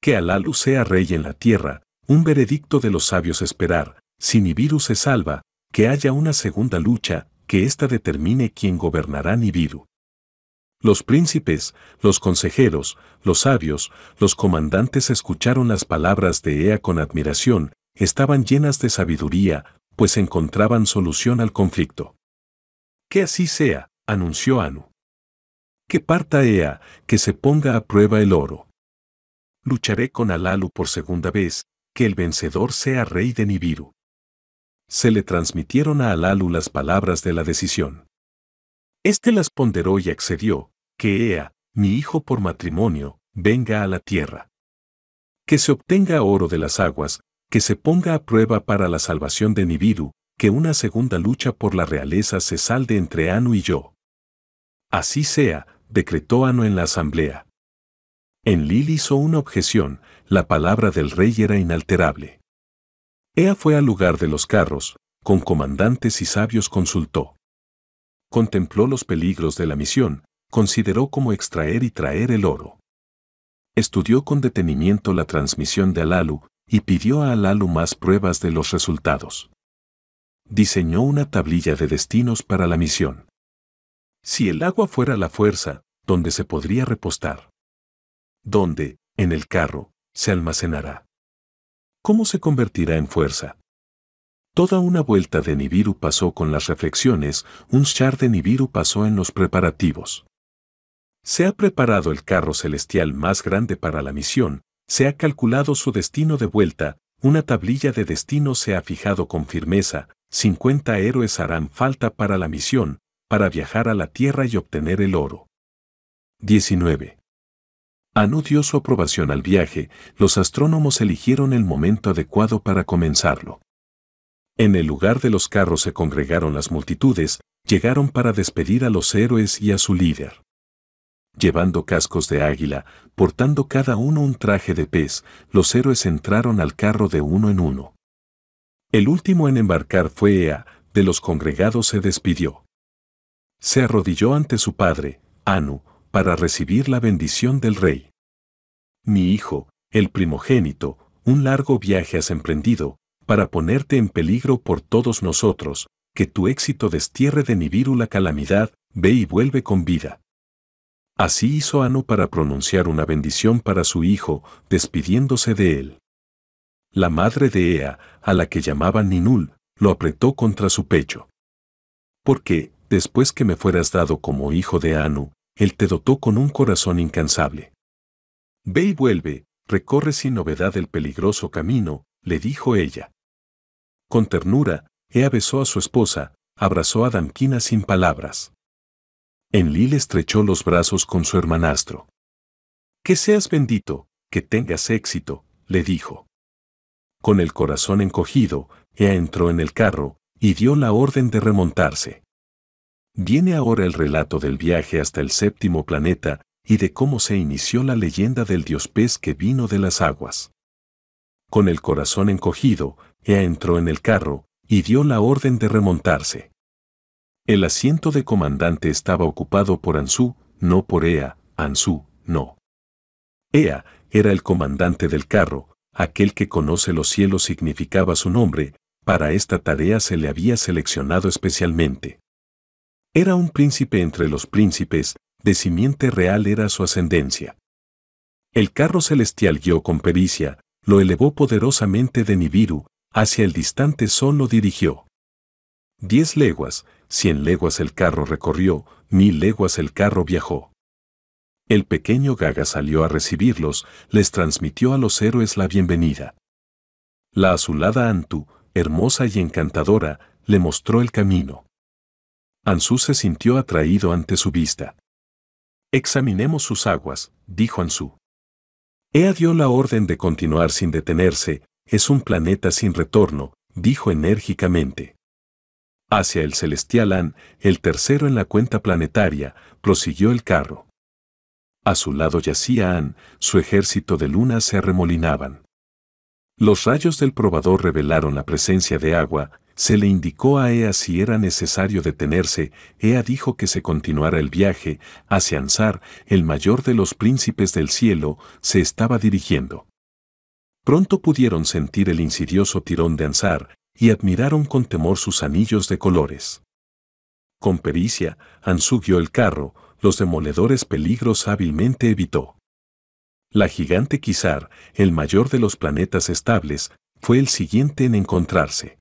Que Alalu sea rey en la tierra, un veredicto de los sabios esperar, si Nibiru se salva, que haya una segunda lucha, que ésta determine quién gobernará Nibiru. Los príncipes, los consejeros, los sabios, los comandantes escucharon las palabras de Ea con admiración, estaban llenas de sabiduría, pues encontraban solución al conflicto. Que así sea, anunció Anu. Que parta Ea, que se ponga a prueba el oro. Lucharé con Alalu por segunda vez, que el vencedor sea rey de Nibiru. Se le transmitieron a Alalu las palabras de la decisión. Este las ponderó y accedió, que Ea, mi hijo por matrimonio, venga a la tierra. Que se obtenga oro de las aguas, que se ponga a prueba para la salvación de Nibiru, que una segunda lucha por la realeza se salde entre Anu y yo. Así sea, decretó Anu en la asamblea. En Lil hizo una objeción, la palabra del rey era inalterable. Ea fue al lugar de los carros, con comandantes y sabios consultó. Contempló los peligros de la misión, consideró cómo extraer y traer el oro. Estudió con detenimiento la transmisión de Alalu y pidió a Alalu más pruebas de los resultados diseñó una tablilla de destinos para la misión. Si el agua fuera la fuerza, ¿dónde se podría repostar. ¿Dónde, en el carro, se almacenará. ¿Cómo se convertirá en fuerza? Toda una vuelta de Nibiru pasó con las reflexiones, un char de Nibiru pasó en los preparativos. Se ha preparado el carro celestial más grande para la misión, se ha calculado su destino de vuelta, una tablilla de destinos se ha fijado con firmeza, 50 héroes harán falta para la misión, para viajar a la Tierra y obtener el oro. 19. Anu su aprobación al viaje, los astrónomos eligieron el momento adecuado para comenzarlo. En el lugar de los carros se congregaron las multitudes, llegaron para despedir a los héroes y a su líder. Llevando cascos de águila, portando cada uno un traje de pez, los héroes entraron al carro de uno en uno. El último en embarcar fue Ea, de los congregados se despidió. Se arrodilló ante su padre, Anu, para recibir la bendición del rey. Mi hijo, el primogénito, un largo viaje has emprendido, para ponerte en peligro por todos nosotros, que tu éxito destierre de Nibiru la calamidad, ve y vuelve con vida. Así hizo Anu para pronunciar una bendición para su hijo, despidiéndose de él la madre de Ea, a la que llamaban Ninul, lo apretó contra su pecho. Porque, después que me fueras dado como hijo de Anu, él te dotó con un corazón incansable. Ve y vuelve, recorre sin novedad el peligroso camino, le dijo ella. Con ternura, Ea besó a su esposa, abrazó a Damkina sin palabras. Enlil estrechó los brazos con su hermanastro. Que seas bendito, que tengas éxito, le dijo con el corazón encogido, Ea entró en el carro y dio la orden de remontarse. Viene ahora el relato del viaje hasta el séptimo planeta y de cómo se inició la leyenda del dios pez que vino de las aguas. Con el corazón encogido, Ea entró en el carro y dio la orden de remontarse. El asiento de comandante estaba ocupado por Ansú, no por Ea, Ansú, no. Ea era el comandante del carro, aquel que conoce los cielos significaba su nombre, para esta tarea se le había seleccionado especialmente. Era un príncipe entre los príncipes, de simiente real era su ascendencia. El carro celestial guió con pericia, lo elevó poderosamente de Nibiru, hacia el distante sol lo dirigió. Diez leguas, cien leguas el carro recorrió, mil leguas el carro viajó. El pequeño Gaga salió a recibirlos, les transmitió a los héroes la bienvenida. La azulada Antu, hermosa y encantadora, le mostró el camino. Ansu se sintió atraído ante su vista. Examinemos sus aguas, dijo Ansu. Ea dio la orden de continuar sin detenerse, es un planeta sin retorno, dijo enérgicamente. Hacia el celestial An, el tercero en la cuenta planetaria, prosiguió el carro. A su lado yacía An, su ejército de lunas se arremolinaban. Los rayos del probador revelaron la presencia de agua, se le indicó a Ea si era necesario detenerse, Ea dijo que se continuara el viaje, hacia Ansar, el mayor de los príncipes del cielo, se estaba dirigiendo. Pronto pudieron sentir el insidioso tirón de Ansar, y admiraron con temor sus anillos de colores. Con pericia, Ansu guió el carro, los demoledores peligros hábilmente evitó. La gigante Quizar, el mayor de los planetas estables, fue el siguiente en encontrarse.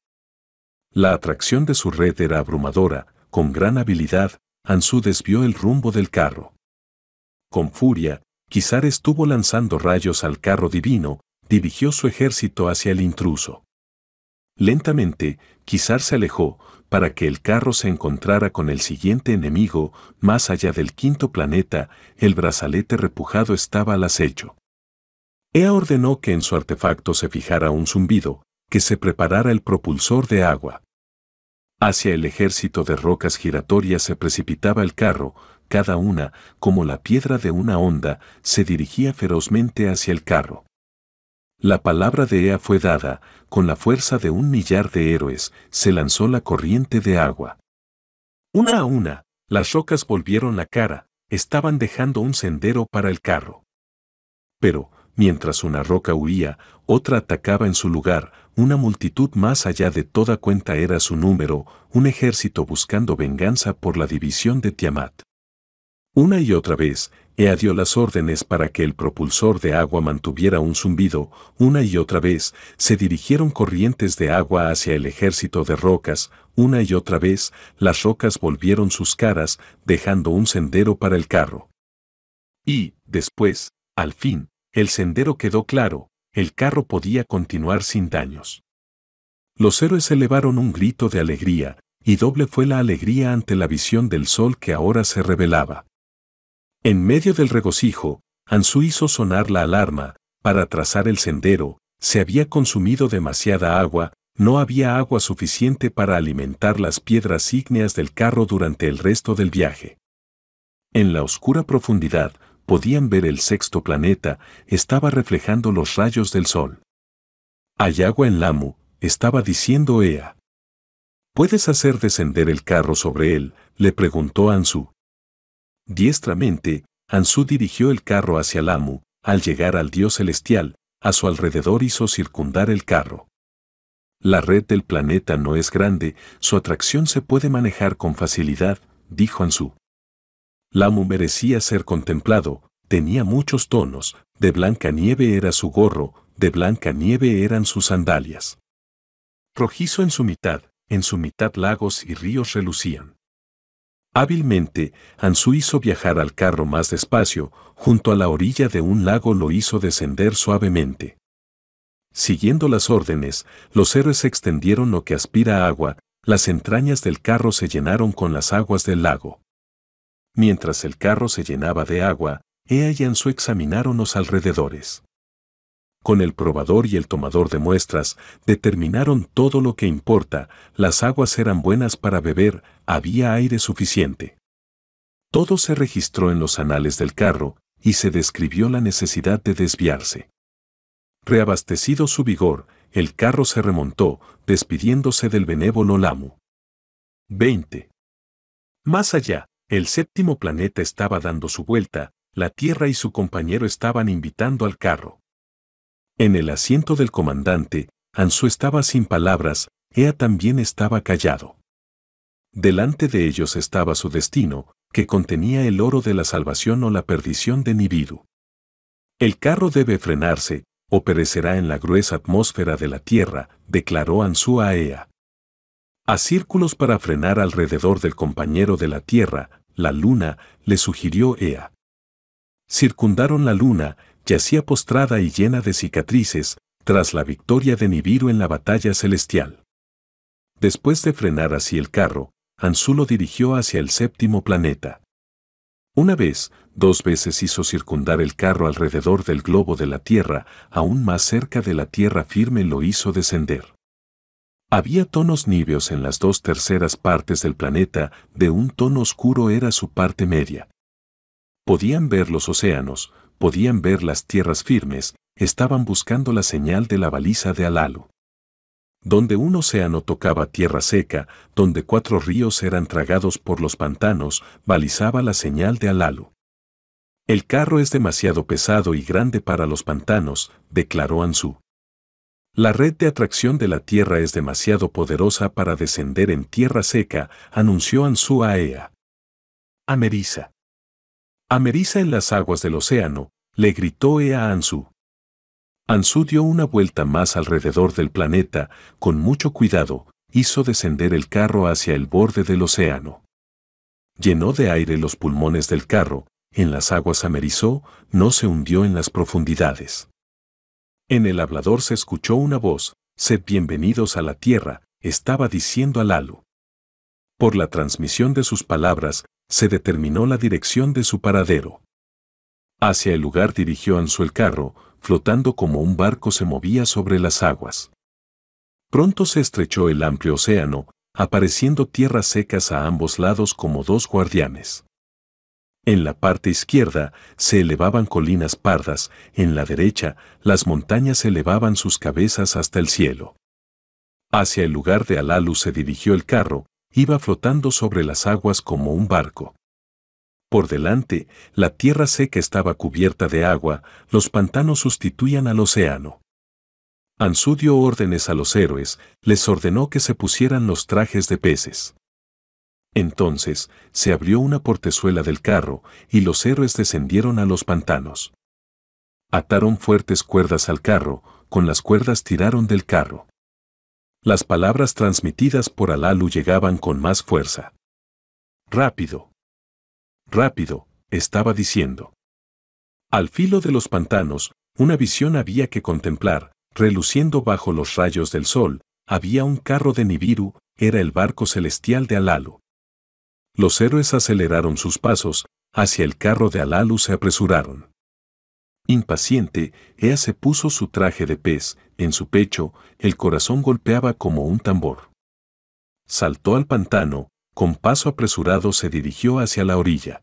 La atracción de su red era abrumadora, con gran habilidad, Ansu desvió el rumbo del carro. Con furia, Kizar estuvo lanzando rayos al carro divino, dirigió su ejército hacia el intruso. Lentamente, Kizar se alejó, para que el carro se encontrara con el siguiente enemigo, más allá del quinto planeta, el brazalete repujado estaba al acecho. Ea ordenó que en su artefacto se fijara un zumbido, que se preparara el propulsor de agua. Hacia el ejército de rocas giratorias se precipitaba el carro, cada una, como la piedra de una onda, se dirigía ferozmente hacia el carro. La palabra de Ea fue dada, con la fuerza de un millar de héroes, se lanzó la corriente de agua. Una a una, las rocas volvieron la cara, estaban dejando un sendero para el carro. Pero, mientras una roca huía, otra atacaba en su lugar, una multitud más allá de toda cuenta era su número, un ejército buscando venganza por la división de Tiamat. Una y otra vez, Ea dio las órdenes para que el propulsor de agua mantuviera un zumbido, una y otra vez, se dirigieron corrientes de agua hacia el ejército de rocas, una y otra vez, las rocas volvieron sus caras, dejando un sendero para el carro. Y, después, al fin, el sendero quedó claro, el carro podía continuar sin daños. Los héroes elevaron un grito de alegría, y doble fue la alegría ante la visión del sol que ahora se revelaba. En medio del regocijo, Ansu hizo sonar la alarma, para trazar el sendero, se había consumido demasiada agua, no había agua suficiente para alimentar las piedras ígneas del carro durante el resto del viaje. En la oscura profundidad podían ver el sexto planeta, estaba reflejando los rayos del sol. Hay agua en Lamu, estaba diciendo Ea. ¿Puedes hacer descender el carro sobre él? le preguntó Ansu. Diestramente, Ansú dirigió el carro hacia Lamu, al llegar al dios celestial, a su alrededor hizo circundar el carro. La red del planeta no es grande, su atracción se puede manejar con facilidad, dijo Ansu. Lamu merecía ser contemplado, tenía muchos tonos, de blanca nieve era su gorro, de blanca nieve eran sus sandalias. Rojizo en su mitad, en su mitad lagos y ríos relucían. Hábilmente, Ansu hizo viajar al carro más despacio, junto a la orilla de un lago lo hizo descender suavemente. Siguiendo las órdenes, los héroes extendieron lo que aspira agua, las entrañas del carro se llenaron con las aguas del lago. Mientras el carro se llenaba de agua, Ea y Ansu examinaron los alrededores con el probador y el tomador de muestras, determinaron todo lo que importa, las aguas eran buenas para beber, había aire suficiente. Todo se registró en los anales del carro y se describió la necesidad de desviarse. Reabastecido su vigor, el carro se remontó, despidiéndose del benévolo Lamu. 20. Más allá, el séptimo planeta estaba dando su vuelta, la Tierra y su compañero estaban invitando al carro. En el asiento del comandante, Ansu estaba sin palabras, Ea también estaba callado. Delante de ellos estaba su destino, que contenía el oro de la salvación o la perdición de Nibiru. El carro debe frenarse, o perecerá en la gruesa atmósfera de la Tierra, declaró Ansu a Ea. A círculos para frenar alrededor del compañero de la Tierra, la Luna, le sugirió Ea. Circundaron la Luna, yacía postrada y llena de cicatrices, tras la victoria de Nibiru en la batalla celestial. Después de frenar así el carro, Anzulo lo dirigió hacia el séptimo planeta. Una vez, dos veces hizo circundar el carro alrededor del globo de la Tierra, aún más cerca de la Tierra firme lo hizo descender. Había tonos níveos en las dos terceras partes del planeta, de un tono oscuro era su parte media. Podían ver los océanos, podían ver las tierras firmes, estaban buscando la señal de la baliza de Alalu. Donde un océano tocaba tierra seca, donde cuatro ríos eran tragados por los pantanos, balizaba la señal de Alalu. El carro es demasiado pesado y grande para los pantanos, declaró Ansu. La red de atracción de la Tierra es demasiado poderosa para descender en tierra seca, anunció Ansu a Ea. Ameriza. Ameriza en las aguas del océano, le gritó Ea Ansu. Anzu. dio una vuelta más alrededor del planeta, con mucho cuidado, hizo descender el carro hacia el borde del océano. Llenó de aire los pulmones del carro, en las aguas amerizó, no se hundió en las profundidades. En el hablador se escuchó una voz, sed bienvenidos a la tierra, estaba diciendo a Por la transmisión de sus palabras, se determinó la dirección de su paradero. Hacia el lugar dirigió Ansu el carro, flotando como un barco se movía sobre las aguas. Pronto se estrechó el amplio océano, apareciendo tierras secas a ambos lados como dos guardianes. En la parte izquierda se elevaban colinas pardas, en la derecha las montañas elevaban sus cabezas hasta el cielo. Hacia el lugar de Alalu se dirigió el carro, iba flotando sobre las aguas como un barco. Por delante, la tierra seca estaba cubierta de agua, los pantanos sustituían al océano. Ansu dio órdenes a los héroes, les ordenó que se pusieran los trajes de peces. Entonces, se abrió una portezuela del carro, y los héroes descendieron a los pantanos. Ataron fuertes cuerdas al carro, con las cuerdas tiraron del carro las palabras transmitidas por Alalu llegaban con más fuerza. Rápido. Rápido, estaba diciendo. Al filo de los pantanos, una visión había que contemplar, reluciendo bajo los rayos del sol, había un carro de Nibiru, era el barco celestial de Alalu. Los héroes aceleraron sus pasos, hacia el carro de Alalu se apresuraron. Impaciente, Ea se puso su traje de pez, en su pecho, el corazón golpeaba como un tambor. Saltó al pantano, con paso apresurado se dirigió hacia la orilla.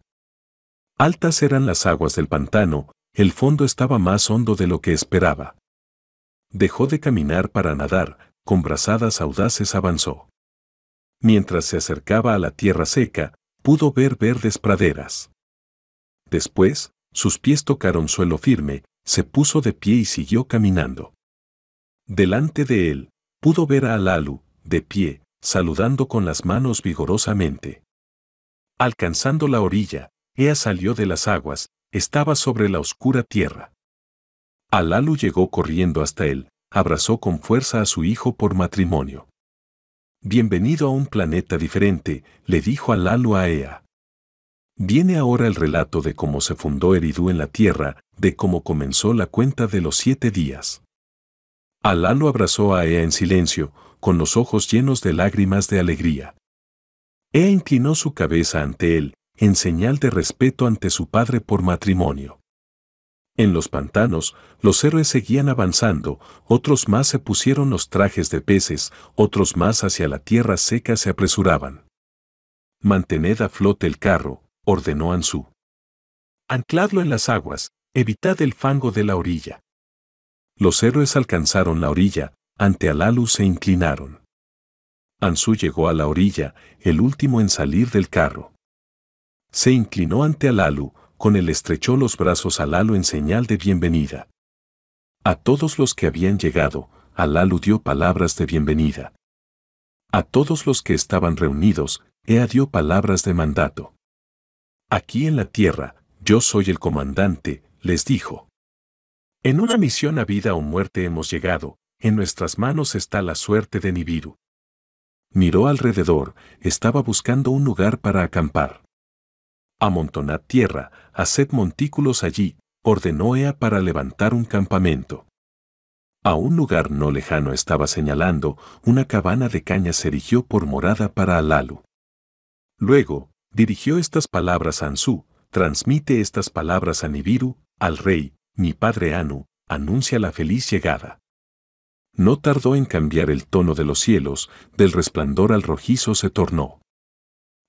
Altas eran las aguas del pantano, el fondo estaba más hondo de lo que esperaba. Dejó de caminar para nadar, con brazadas audaces avanzó. Mientras se acercaba a la tierra seca, pudo ver verdes praderas. Después, sus pies tocaron suelo firme, se puso de pie y siguió caminando. Delante de él, pudo ver a Alalu, de pie, saludando con las manos vigorosamente. Alcanzando la orilla, Ea salió de las aguas, estaba sobre la oscura tierra. Alalu llegó corriendo hasta él, abrazó con fuerza a su hijo por matrimonio. Bienvenido a un planeta diferente, le dijo Alalu a Ea. Viene ahora el relato de cómo se fundó Eridú en la tierra, de cómo comenzó la cuenta de los siete días. Alá lo abrazó a Ea en silencio, con los ojos llenos de lágrimas de alegría. Ea inclinó su cabeza ante él, en señal de respeto ante su padre por matrimonio. En los pantanos, los héroes seguían avanzando, otros más se pusieron los trajes de peces, otros más hacia la tierra seca se apresuraban. Mantened a flote el carro, ordenó Ansú. Ancladlo en las aguas, evitad el fango de la orilla. Los héroes alcanzaron la orilla, ante Alalu se inclinaron. Ansú llegó a la orilla, el último en salir del carro. Se inclinó ante Alalu, con él estrechó los brazos a Alu en señal de bienvenida. A todos los que habían llegado, Alalu dio palabras de bienvenida. A todos los que estaban reunidos, Ea dio palabras de mandato. Aquí en la tierra, yo soy el comandante, les dijo. En una misión a vida o muerte hemos llegado, en nuestras manos está la suerte de Nibiru. Miró alrededor, estaba buscando un lugar para acampar. Amontonad tierra, haced montículos allí, ordenó Ea para levantar un campamento. A un lugar no lejano estaba señalando, una cabana de caña se erigió por morada para Alalu. Luego, dirigió estas palabras a Anzu, transmite estas palabras a Nibiru, al rey, mi padre Anu, anuncia la feliz llegada. No tardó en cambiar el tono de los cielos, del resplandor al rojizo se tornó.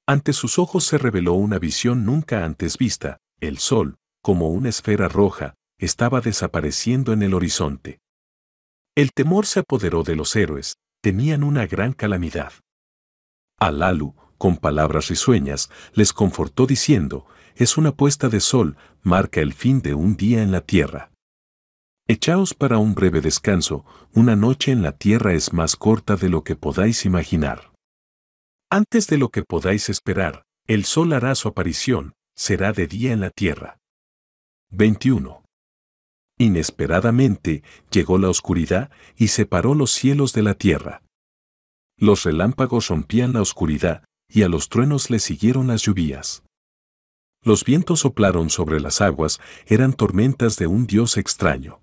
Ante sus ojos se reveló una visión nunca antes vista, el sol, como una esfera roja, estaba desapareciendo en el horizonte. El temor se apoderó de los héroes, temían una gran calamidad. Alalu, con palabras risueñas, les confortó diciendo, es una puesta de sol, marca el fin de un día en la tierra. Echaos para un breve descanso, una noche en la tierra es más corta de lo que podáis imaginar. Antes de lo que podáis esperar, el sol hará su aparición, será de día en la tierra. 21. Inesperadamente llegó la oscuridad y separó los cielos de la tierra. Los relámpagos rompían la oscuridad, y a los truenos le siguieron las lluvias. Los vientos soplaron sobre las aguas, eran tormentas de un dios extraño.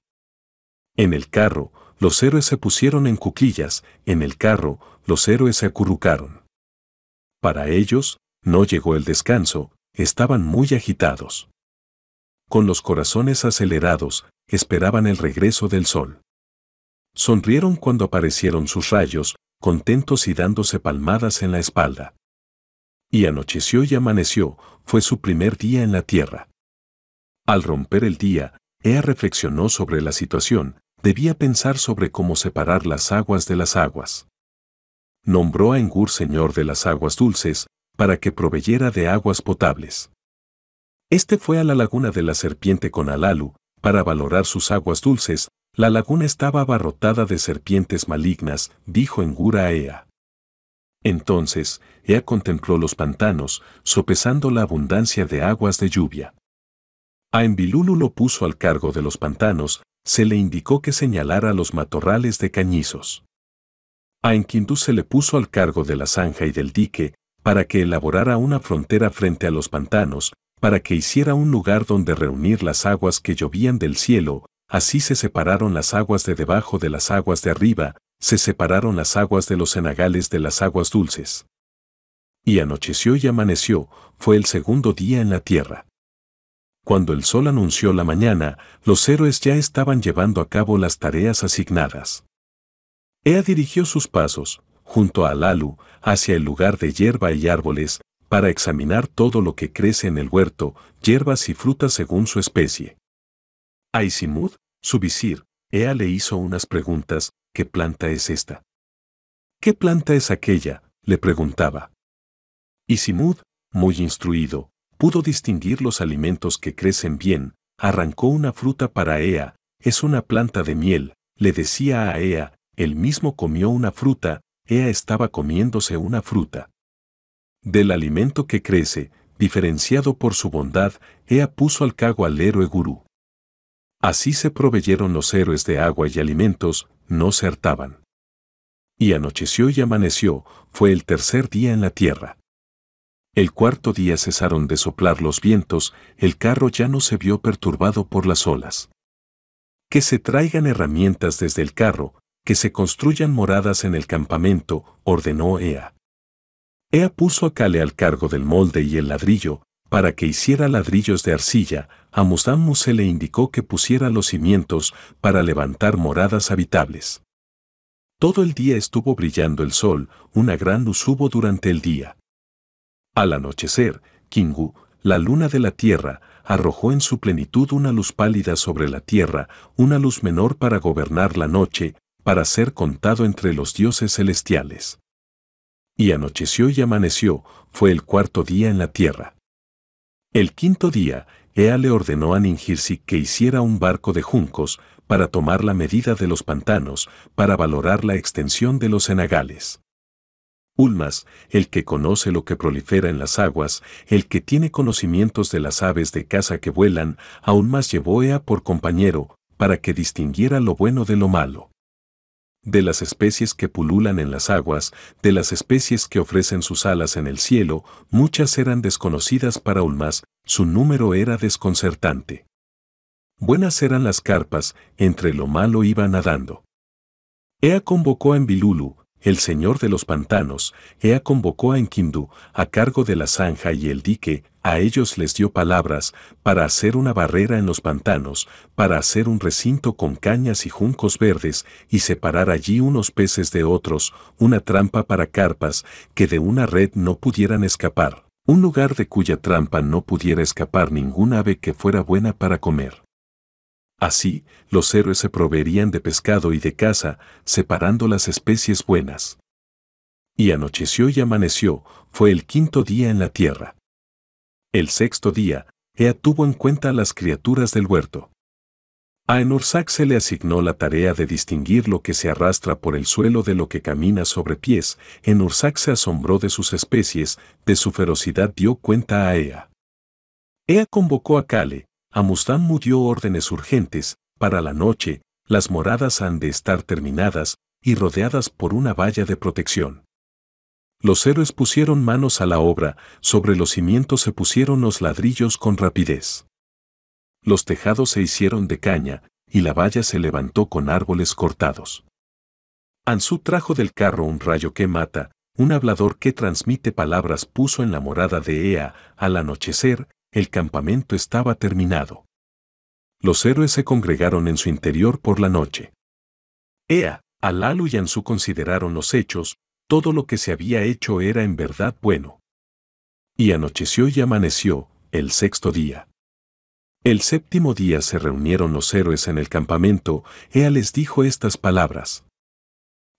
En el carro, los héroes se pusieron en cuquillas, en el carro, los héroes se acurrucaron. Para ellos, no llegó el descanso, estaban muy agitados. Con los corazones acelerados, esperaban el regreso del sol. Sonrieron cuando aparecieron sus rayos, contentos y dándose palmadas en la espalda y anocheció y amaneció, fue su primer día en la tierra. Al romper el día, Ea reflexionó sobre la situación, debía pensar sobre cómo separar las aguas de las aguas. Nombró a Engur señor de las aguas dulces, para que proveyera de aguas potables. Este fue a la laguna de la serpiente con Alalu, para valorar sus aguas dulces, la laguna estaba abarrotada de serpientes malignas, dijo Engur a Ea. Entonces, Ea contempló los pantanos, sopesando la abundancia de aguas de lluvia. A Envilulu lo puso al cargo de los pantanos, se le indicó que señalara los matorrales de cañizos. A Enquindú se le puso al cargo de la zanja y del dique, para que elaborara una frontera frente a los pantanos, para que hiciera un lugar donde reunir las aguas que llovían del cielo, así se separaron las aguas de debajo de las aguas de arriba, se separaron las aguas de los cenagales de las aguas dulces. Y anocheció y amaneció, fue el segundo día en la tierra. Cuando el sol anunció la mañana, los héroes ya estaban llevando a cabo las tareas asignadas. Ea dirigió sus pasos, junto a Lalu, hacia el lugar de hierba y árboles, para examinar todo lo que crece en el huerto, hierbas y frutas según su especie. A Isimud, su visir, Ea le hizo unas preguntas, ¿qué planta es esta? ¿Qué planta es aquella? le preguntaba. Y Simud, muy instruido, pudo distinguir los alimentos que crecen bien, arrancó una fruta para Ea, es una planta de miel, le decía a Ea, él mismo comió una fruta, Ea estaba comiéndose una fruta. Del alimento que crece, diferenciado por su bondad, Ea puso al cago al héroe gurú. Así se proveyeron los héroes de agua y alimentos, no se hartaban. Y anocheció y amaneció, fue el tercer día en la tierra. El cuarto día cesaron de soplar los vientos, el carro ya no se vio perturbado por las olas. Que se traigan herramientas desde el carro, que se construyan moradas en el campamento, ordenó Ea. Ea puso a Cale al cargo del molde y el ladrillo, para que hiciera ladrillos de arcilla, a Musdammu se le indicó que pusiera los cimientos para levantar moradas habitables. Todo el día estuvo brillando el sol, una gran luz hubo durante el día. Al anochecer, Kingu, la luna de la tierra, arrojó en su plenitud una luz pálida sobre la tierra, una luz menor para gobernar la noche, para ser contado entre los dioses celestiales. Y anocheció y amaneció, fue el cuarto día en la tierra. El quinto día, Ea le ordenó a Ningirsi que hiciera un barco de juncos para tomar la medida de los pantanos, para valorar la extensión de los cenagales. Ulmas, el que conoce lo que prolifera en las aguas, el que tiene conocimientos de las aves de caza que vuelan, aún más llevó Ea por compañero, para que distinguiera lo bueno de lo malo de las especies que pululan en las aguas, de las especies que ofrecen sus alas en el cielo, muchas eran desconocidas para Ulmas, su número era desconcertante. Buenas eran las carpas, entre lo malo iba nadando. Ea convocó en Bilulu, el señor de los pantanos, Ea convocó a Enkindu, a cargo de la zanja y el dique, a ellos les dio palabras para hacer una barrera en los pantanos, para hacer un recinto con cañas y juncos verdes, y separar allí unos peces de otros, una trampa para carpas, que de una red no pudieran escapar, un lugar de cuya trampa no pudiera escapar ninguna ave que fuera buena para comer. Así, los héroes se proveerían de pescado y de caza, separando las especies buenas. Y anocheció y amaneció, fue el quinto día en la tierra. El sexto día, Ea tuvo en cuenta las criaturas del huerto. A enorsac se le asignó la tarea de distinguir lo que se arrastra por el suelo de lo que camina sobre pies. enorsac se asombró de sus especies, de su ferocidad dio cuenta a Ea. Ea convocó a Kale, a Mustán dio órdenes urgentes, para la noche, las moradas han de estar terminadas y rodeadas por una valla de protección. Los héroes pusieron manos a la obra, sobre los cimientos se pusieron los ladrillos con rapidez. Los tejados se hicieron de caña, y la valla se levantó con árboles cortados. Ansú trajo del carro un rayo que mata, un hablador que transmite palabras puso en la morada de Ea, al anochecer, el campamento estaba terminado. Los héroes se congregaron en su interior por la noche. Ea, Alalu y Ansu consideraron los hechos, todo lo que se había hecho era en verdad bueno. Y anocheció y amaneció, el sexto día. El séptimo día se reunieron los héroes en el campamento, Ea les dijo estas palabras.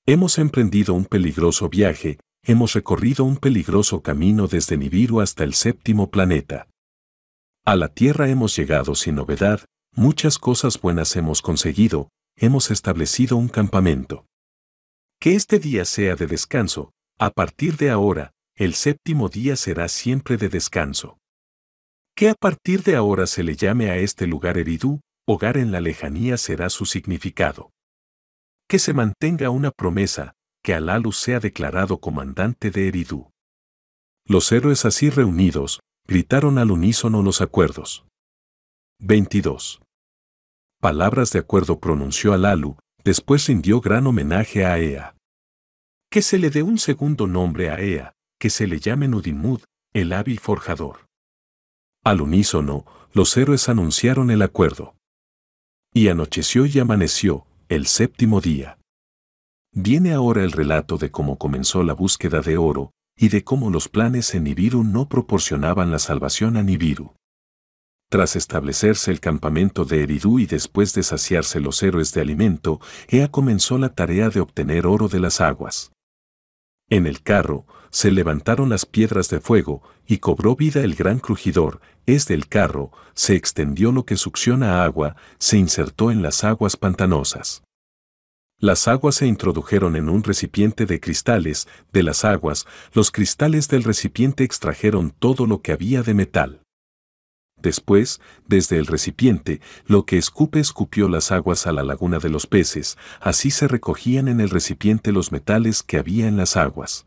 Hemos emprendido un peligroso viaje, hemos recorrido un peligroso camino desde Nibiru hasta el séptimo planeta. A la Tierra hemos llegado sin novedad, muchas cosas buenas hemos conseguido, hemos establecido un campamento. Que este día sea de descanso, a partir de ahora, el séptimo día será siempre de descanso. Que a partir de ahora se le llame a este lugar Eridú, hogar en la lejanía será su significado. Que se mantenga una promesa, que Alalu sea declarado comandante de Eridú. Los héroes así reunidos, gritaron al unísono los acuerdos. 22. Palabras de acuerdo pronunció Alalu, Después rindió gran homenaje a Ea. Que se le dé un segundo nombre a Ea, que se le llame Nudimud, el hábil forjador. Al unísono, los héroes anunciaron el acuerdo. Y anocheció y amaneció, el séptimo día. Viene ahora el relato de cómo comenzó la búsqueda de oro, y de cómo los planes en Nibiru no proporcionaban la salvación a Nibiru. Tras establecerse el campamento de Eridú y después de saciarse los héroes de alimento, Ea comenzó la tarea de obtener oro de las aguas. En el carro, se levantaron las piedras de fuego, y cobró vida el gran crujidor, es del carro, se extendió lo que succiona agua, se insertó en las aguas pantanosas. Las aguas se introdujeron en un recipiente de cristales, de las aguas, los cristales del recipiente extrajeron todo lo que había de metal. Después, desde el recipiente, lo que escupe escupió las aguas a la laguna de los peces, así se recogían en el recipiente los metales que había en las aguas.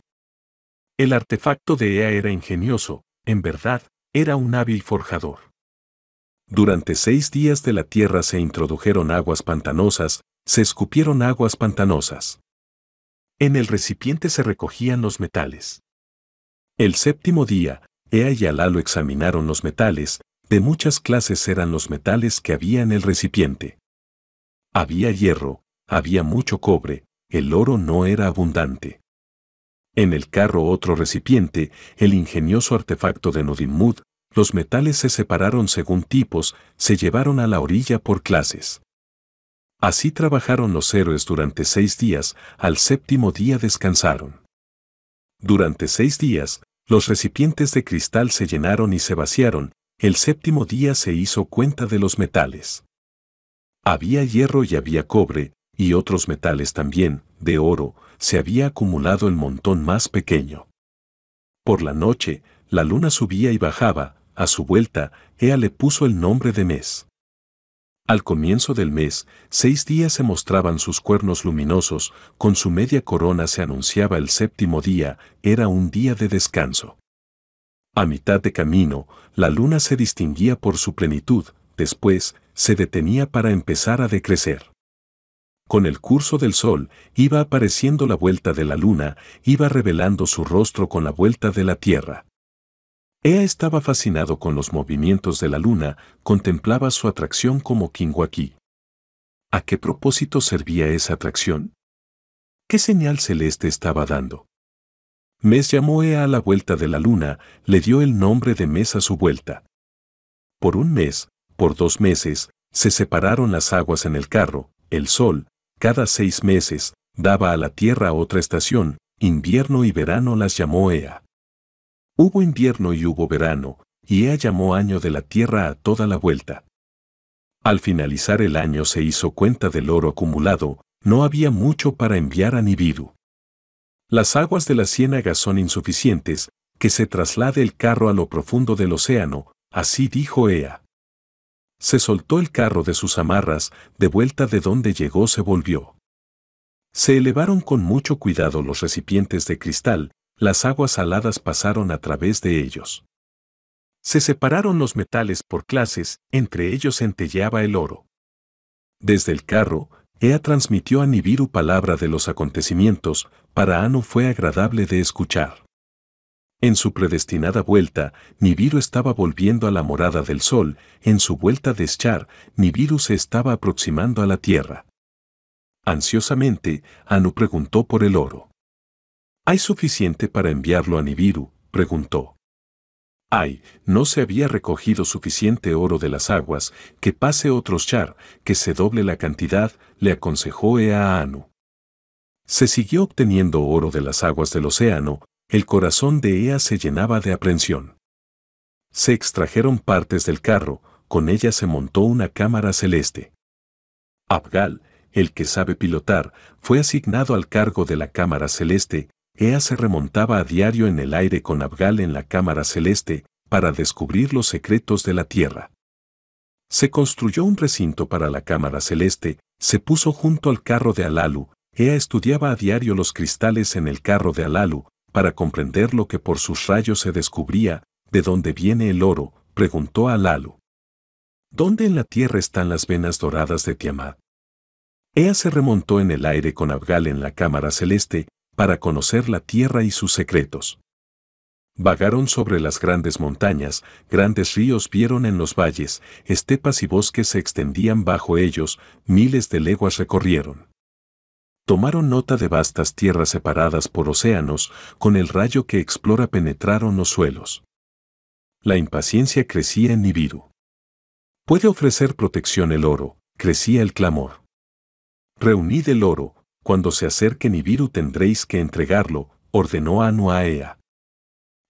El artefacto de Ea era ingenioso, en verdad, era un hábil forjador. Durante seis días de la tierra se introdujeron aguas pantanosas, se escupieron aguas pantanosas. En el recipiente se recogían los metales. El séptimo día, Ea y Alá lo examinaron los metales, muchas clases eran los metales que había en el recipiente. Había hierro, había mucho cobre, el oro no era abundante. En el carro otro recipiente, el ingenioso artefacto de Nodimud, los metales se separaron según tipos, se llevaron a la orilla por clases. Así trabajaron los héroes durante seis días, al séptimo día descansaron. Durante seis días, los recipientes de cristal se llenaron y se vaciaron, el séptimo día se hizo cuenta de los metales. Había hierro y había cobre, y otros metales también, de oro, se había acumulado el montón más pequeño. Por la noche, la luna subía y bajaba, a su vuelta, Ea le puso el nombre de mes. Al comienzo del mes, seis días se mostraban sus cuernos luminosos, con su media corona se anunciaba el séptimo día, era un día de descanso. A mitad de camino, la luna se distinguía por su plenitud, después se detenía para empezar a decrecer. Con el curso del sol, iba apareciendo la vuelta de la luna, iba revelando su rostro con la vuelta de la tierra. Ea estaba fascinado con los movimientos de la luna, contemplaba su atracción como Kinguaki. ¿A qué propósito servía esa atracción? ¿Qué señal celeste estaba dando? Mes llamó Ea a la vuelta de la luna, le dio el nombre de mes a su vuelta. Por un mes, por dos meses, se separaron las aguas en el carro, el sol, cada seis meses, daba a la tierra otra estación, invierno y verano las llamó Ea. Hubo invierno y hubo verano, y Ea llamó año de la tierra a toda la vuelta. Al finalizar el año se hizo cuenta del oro acumulado, no había mucho para enviar a Nibiru. Las aguas de la ciénaga son insuficientes, que se traslade el carro a lo profundo del océano, así dijo Ea. Se soltó el carro de sus amarras, de vuelta de donde llegó se volvió. Se elevaron con mucho cuidado los recipientes de cristal, las aguas saladas pasaron a través de ellos. Se separaron los metales por clases, entre ellos centelleaba el oro. Desde el carro, Ea transmitió a Nibiru palabra de los acontecimientos, para Anu fue agradable de escuchar. En su predestinada vuelta, Nibiru estaba volviendo a la morada del sol, en su vuelta de Char, Nibiru se estaba aproximando a la tierra. Ansiosamente, Anu preguntó por el oro. ¿Hay suficiente para enviarlo a Nibiru? preguntó. Ay, no se había recogido suficiente oro de las aguas, que pase otros char, que se doble la cantidad, le aconsejó Ea a Anu. Se siguió obteniendo oro de las aguas del océano, el corazón de Ea se llenaba de aprensión. Se extrajeron partes del carro, con ella se montó una cámara celeste. Abgal, el que sabe pilotar, fue asignado al cargo de la cámara celeste, Ea se remontaba a diario en el aire con Abgal en la cámara celeste para descubrir los secretos de la Tierra. Se construyó un recinto para la cámara celeste, se puso junto al carro de Alalu, Ea estudiaba a diario los cristales en el carro de Alalu, para comprender lo que por sus rayos se descubría, de dónde viene el oro, preguntó a Alalu. ¿Dónde en la Tierra están las venas doradas de Tiamat? Ea se remontó en el aire con Abgal en la cámara celeste, para conocer la tierra y sus secretos. Vagaron sobre las grandes montañas, grandes ríos vieron en los valles, estepas y bosques se extendían bajo ellos, miles de leguas recorrieron. Tomaron nota de vastas tierras separadas por océanos, con el rayo que explora penetraron los suelos. La impaciencia crecía en Nibiru. Puede ofrecer protección el oro, crecía el clamor. Reunid el oro, cuando se acerque Nibiru tendréis que entregarlo, ordenó a Ea.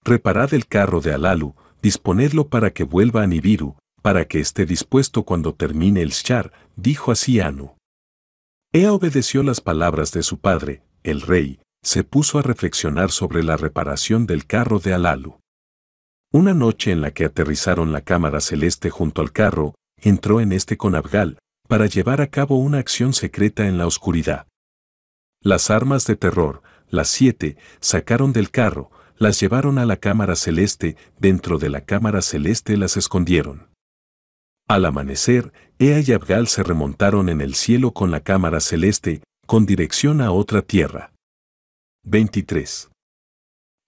Reparad el carro de Alalu, disponedlo para que vuelva a Nibiru, para que esté dispuesto cuando termine el Shar, dijo así Anu. Ea obedeció las palabras de su padre, el rey, se puso a reflexionar sobre la reparación del carro de Alalu. Una noche en la que aterrizaron la cámara celeste junto al carro, entró en este con Abgal, para llevar a cabo una acción secreta en la oscuridad. Las armas de terror, las siete, sacaron del carro, las llevaron a la cámara celeste, dentro de la cámara celeste las escondieron. Al amanecer, Ea y Abgal se remontaron en el cielo con la cámara celeste, con dirección a otra tierra. 23.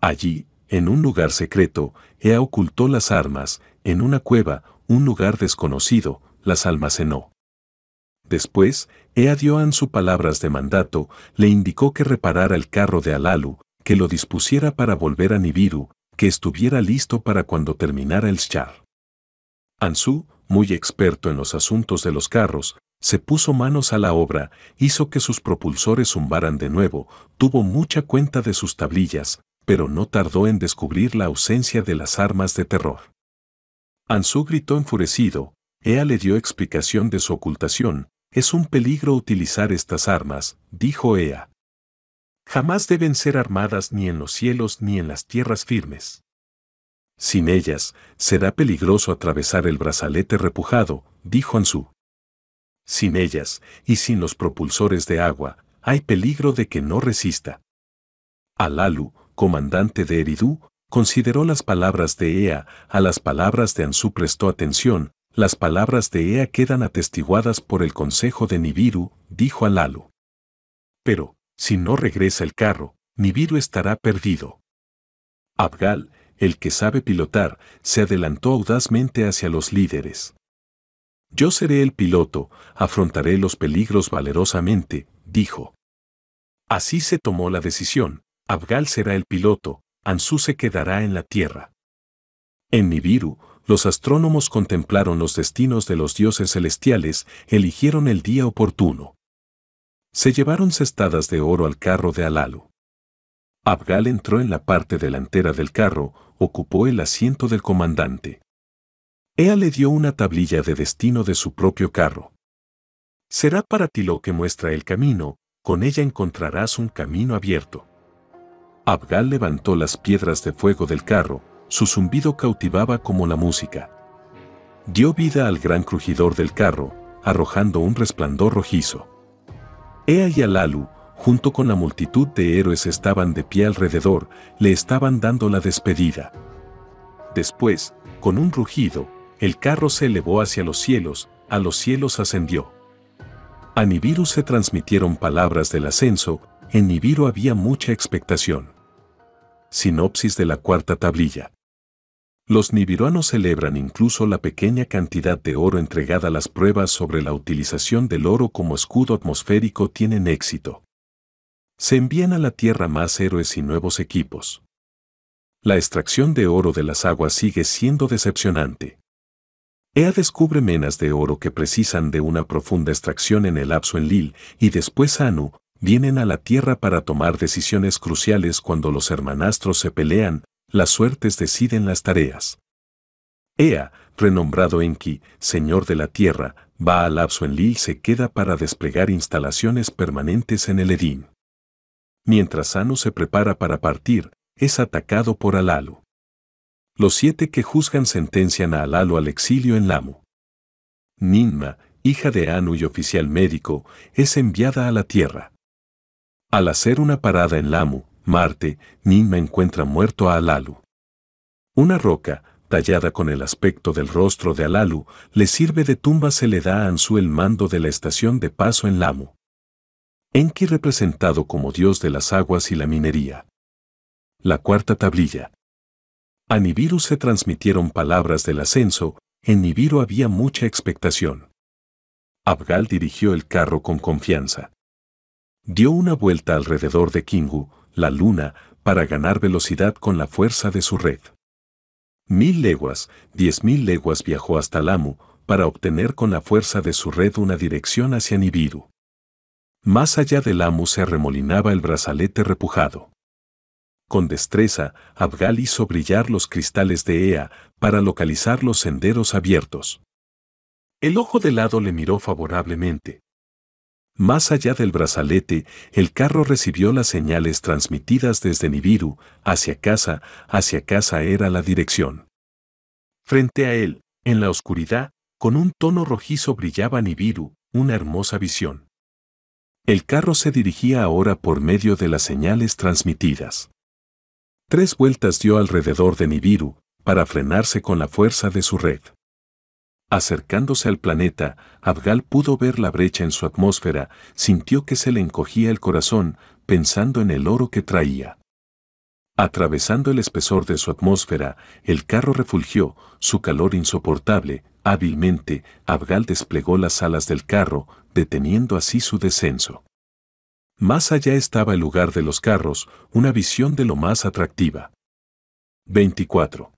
Allí, en un lugar secreto, Ea ocultó las armas, en una cueva, un lugar desconocido, las almacenó. Después, Ea dio a Ansu palabras de mandato, le indicó que reparara el carro de Alalu, que lo dispusiera para volver a Nibiru, que estuviera listo para cuando terminara el Shar. Ansu, muy experto en los asuntos de los carros, se puso manos a la obra, hizo que sus propulsores zumbaran de nuevo, tuvo mucha cuenta de sus tablillas, pero no tardó en descubrir la ausencia de las armas de terror. Ansu gritó enfurecido, Ea le dio explicación de su ocultación, es un peligro utilizar estas armas, dijo Ea. Jamás deben ser armadas ni en los cielos ni en las tierras firmes. Sin ellas, será peligroso atravesar el brazalete repujado, dijo Ansu. Sin ellas, y sin los propulsores de agua, hay peligro de que no resista. Alalu, comandante de Eridú, consideró las palabras de Ea, a las palabras de Ansu prestó atención, las palabras de Ea quedan atestiguadas por el consejo de Nibiru, dijo Alalu. Pero, si no regresa el carro, Nibiru estará perdido. Abgal, el que sabe pilotar, se adelantó audazmente hacia los líderes. Yo seré el piloto, afrontaré los peligros valerosamente, dijo. Así se tomó la decisión, Abgal será el piloto, Ansu se quedará en la tierra. En Nibiru, los astrónomos contemplaron los destinos de los dioses celestiales, eligieron el día oportuno. Se llevaron cestadas de oro al carro de Alalo. Abgal entró en la parte delantera del carro, ocupó el asiento del comandante. Ea le dio una tablilla de destino de su propio carro. Será para ti lo que muestra el camino, con ella encontrarás un camino abierto. Abgal levantó las piedras de fuego del carro, su zumbido cautivaba como la música. Dio vida al gran crujidor del carro, arrojando un resplandor rojizo. Ea y Alalu, junto con la multitud de héroes estaban de pie alrededor, le estaban dando la despedida. Después, con un rugido, el carro se elevó hacia los cielos, a los cielos ascendió. A Nibiru se transmitieron palabras del ascenso, en Nibiru había mucha expectación. Sinopsis de la cuarta tablilla. Los nibiruanos celebran incluso la pequeña cantidad de oro entregada. Las pruebas sobre la utilización del oro como escudo atmosférico tienen éxito. Se envían a la Tierra más héroes y nuevos equipos. La extracción de oro de las aguas sigue siendo decepcionante. EA descubre menas de oro que precisan de una profunda extracción en el lapso en Lil y después Anu vienen a la Tierra para tomar decisiones cruciales cuando los hermanastros se pelean, las suertes deciden las tareas. Ea, renombrado Enki, señor de la tierra, va al Lapso y se queda para desplegar instalaciones permanentes en el Edín. Mientras Anu se prepara para partir, es atacado por Alalu. Los siete que juzgan sentencian a Alalu al exilio en Lamu. Ninma, hija de Anu y oficial médico, es enviada a la tierra. Al hacer una parada en Lamu, Marte, Nima encuentra muerto a Alalu. Una roca, tallada con el aspecto del rostro de Alalu, le sirve de tumba se le da a Anzu el mando de la estación de paso en Lamu. Enki representado como dios de las aguas y la minería. La cuarta tablilla. A Nibiru se transmitieron palabras del ascenso, en Nibiru había mucha expectación. Abgal dirigió el carro con confianza. Dio una vuelta alrededor de Kingu, la luna, para ganar velocidad con la fuerza de su red. Mil leguas, diez mil leguas viajó hasta Lamu, para obtener con la fuerza de su red una dirección hacia Nibiru. Más allá del Lamu se arremolinaba el brazalete repujado. Con destreza, Abgal hizo brillar los cristales de Ea para localizar los senderos abiertos. El ojo de lado le miró favorablemente, más allá del brazalete, el carro recibió las señales transmitidas desde Nibiru, hacia casa, hacia casa era la dirección. Frente a él, en la oscuridad, con un tono rojizo brillaba Nibiru, una hermosa visión. El carro se dirigía ahora por medio de las señales transmitidas. Tres vueltas dio alrededor de Nibiru, para frenarse con la fuerza de su red. Acercándose al planeta, Abgal pudo ver la brecha en su atmósfera, sintió que se le encogía el corazón, pensando en el oro que traía. Atravesando el espesor de su atmósfera, el carro refulgió, su calor insoportable, hábilmente, Abgal desplegó las alas del carro, deteniendo así su descenso. Más allá estaba el lugar de los carros, una visión de lo más atractiva. 24.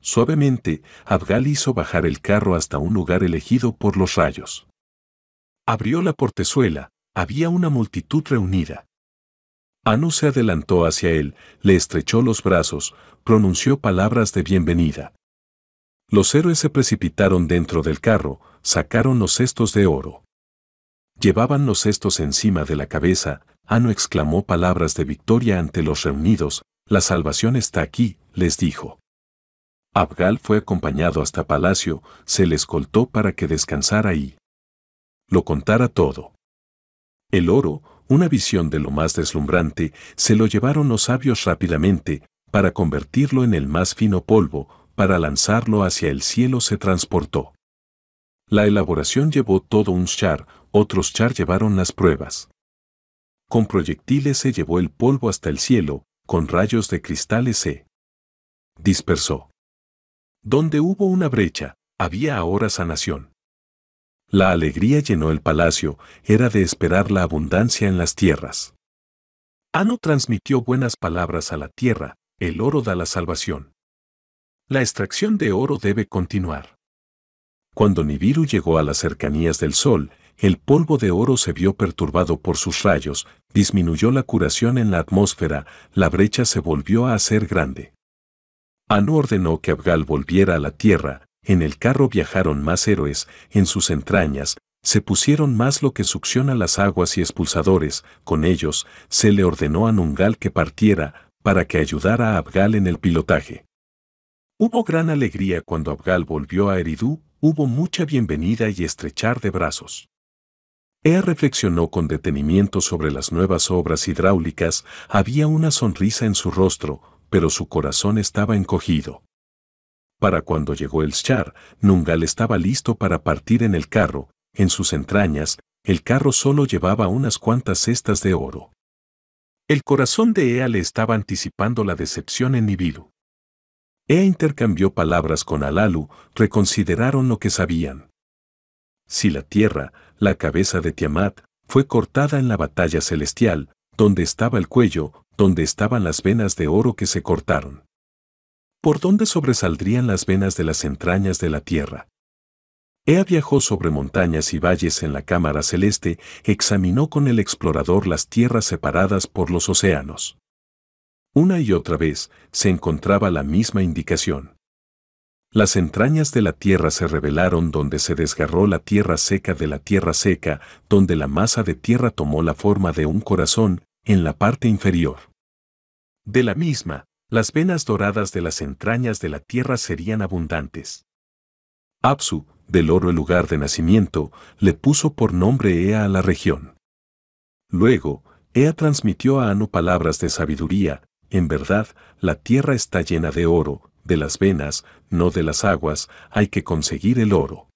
Suavemente, Abgal hizo bajar el carro hasta un lugar elegido por los rayos. Abrió la portezuela, había una multitud reunida. Anu se adelantó hacia él, le estrechó los brazos, pronunció palabras de bienvenida. Los héroes se precipitaron dentro del carro, sacaron los cestos de oro. Llevaban los cestos encima de la cabeza, Anu exclamó palabras de victoria ante los reunidos, la salvación está aquí, les dijo. Abgal fue acompañado hasta palacio, se le escoltó para que descansara ahí. lo contara todo. El oro, una visión de lo más deslumbrante, se lo llevaron los sabios rápidamente, para convertirlo en el más fino polvo, para lanzarlo hacia el cielo se transportó. La elaboración llevó todo un char, otros char llevaron las pruebas. Con proyectiles se llevó el polvo hasta el cielo, con rayos de cristales se dispersó. Donde hubo una brecha, había ahora sanación. La alegría llenó el palacio, era de esperar la abundancia en las tierras. Anu transmitió buenas palabras a la tierra, el oro da la salvación. La extracción de oro debe continuar. Cuando Nibiru llegó a las cercanías del sol, el polvo de oro se vio perturbado por sus rayos, disminuyó la curación en la atmósfera, la brecha se volvió a hacer grande. Anu ordenó que Abgal volviera a la tierra, en el carro viajaron más héroes, en sus entrañas, se pusieron más lo que succiona las aguas y expulsadores, con ellos se le ordenó a Nungal que partiera, para que ayudara a Abgal en el pilotaje. Hubo gran alegría cuando Abgal volvió a Eridú, hubo mucha bienvenida y estrechar de brazos. Ea reflexionó con detenimiento sobre las nuevas obras hidráulicas, había una sonrisa en su rostro, pero su corazón estaba encogido. Para cuando llegó el Shar, Nungal estaba listo para partir en el carro, en sus entrañas, el carro solo llevaba unas cuantas cestas de oro. El corazón de Ea le estaba anticipando la decepción en Nibiru. Ea intercambió palabras con Alalu, reconsideraron lo que sabían. Si la tierra, la cabeza de Tiamat, fue cortada en la batalla celestial, donde estaba el cuello, donde estaban las venas de oro que se cortaron. ¿Por dónde sobresaldrían las venas de las entrañas de la tierra? Ea viajó sobre montañas y valles en la cámara celeste, examinó con el explorador las tierras separadas por los océanos. Una y otra vez se encontraba la misma indicación. Las entrañas de la tierra se revelaron donde se desgarró la tierra seca de la tierra seca, donde la masa de tierra tomó la forma de un corazón, en la parte inferior. De la misma, las venas doradas de las entrañas de la tierra serían abundantes. Apsu, del oro el lugar de nacimiento, le puso por nombre Ea a la región. Luego, Ea transmitió a Anu palabras de sabiduría, en verdad, la tierra está llena de oro, de las venas, no de las aguas, hay que conseguir el oro.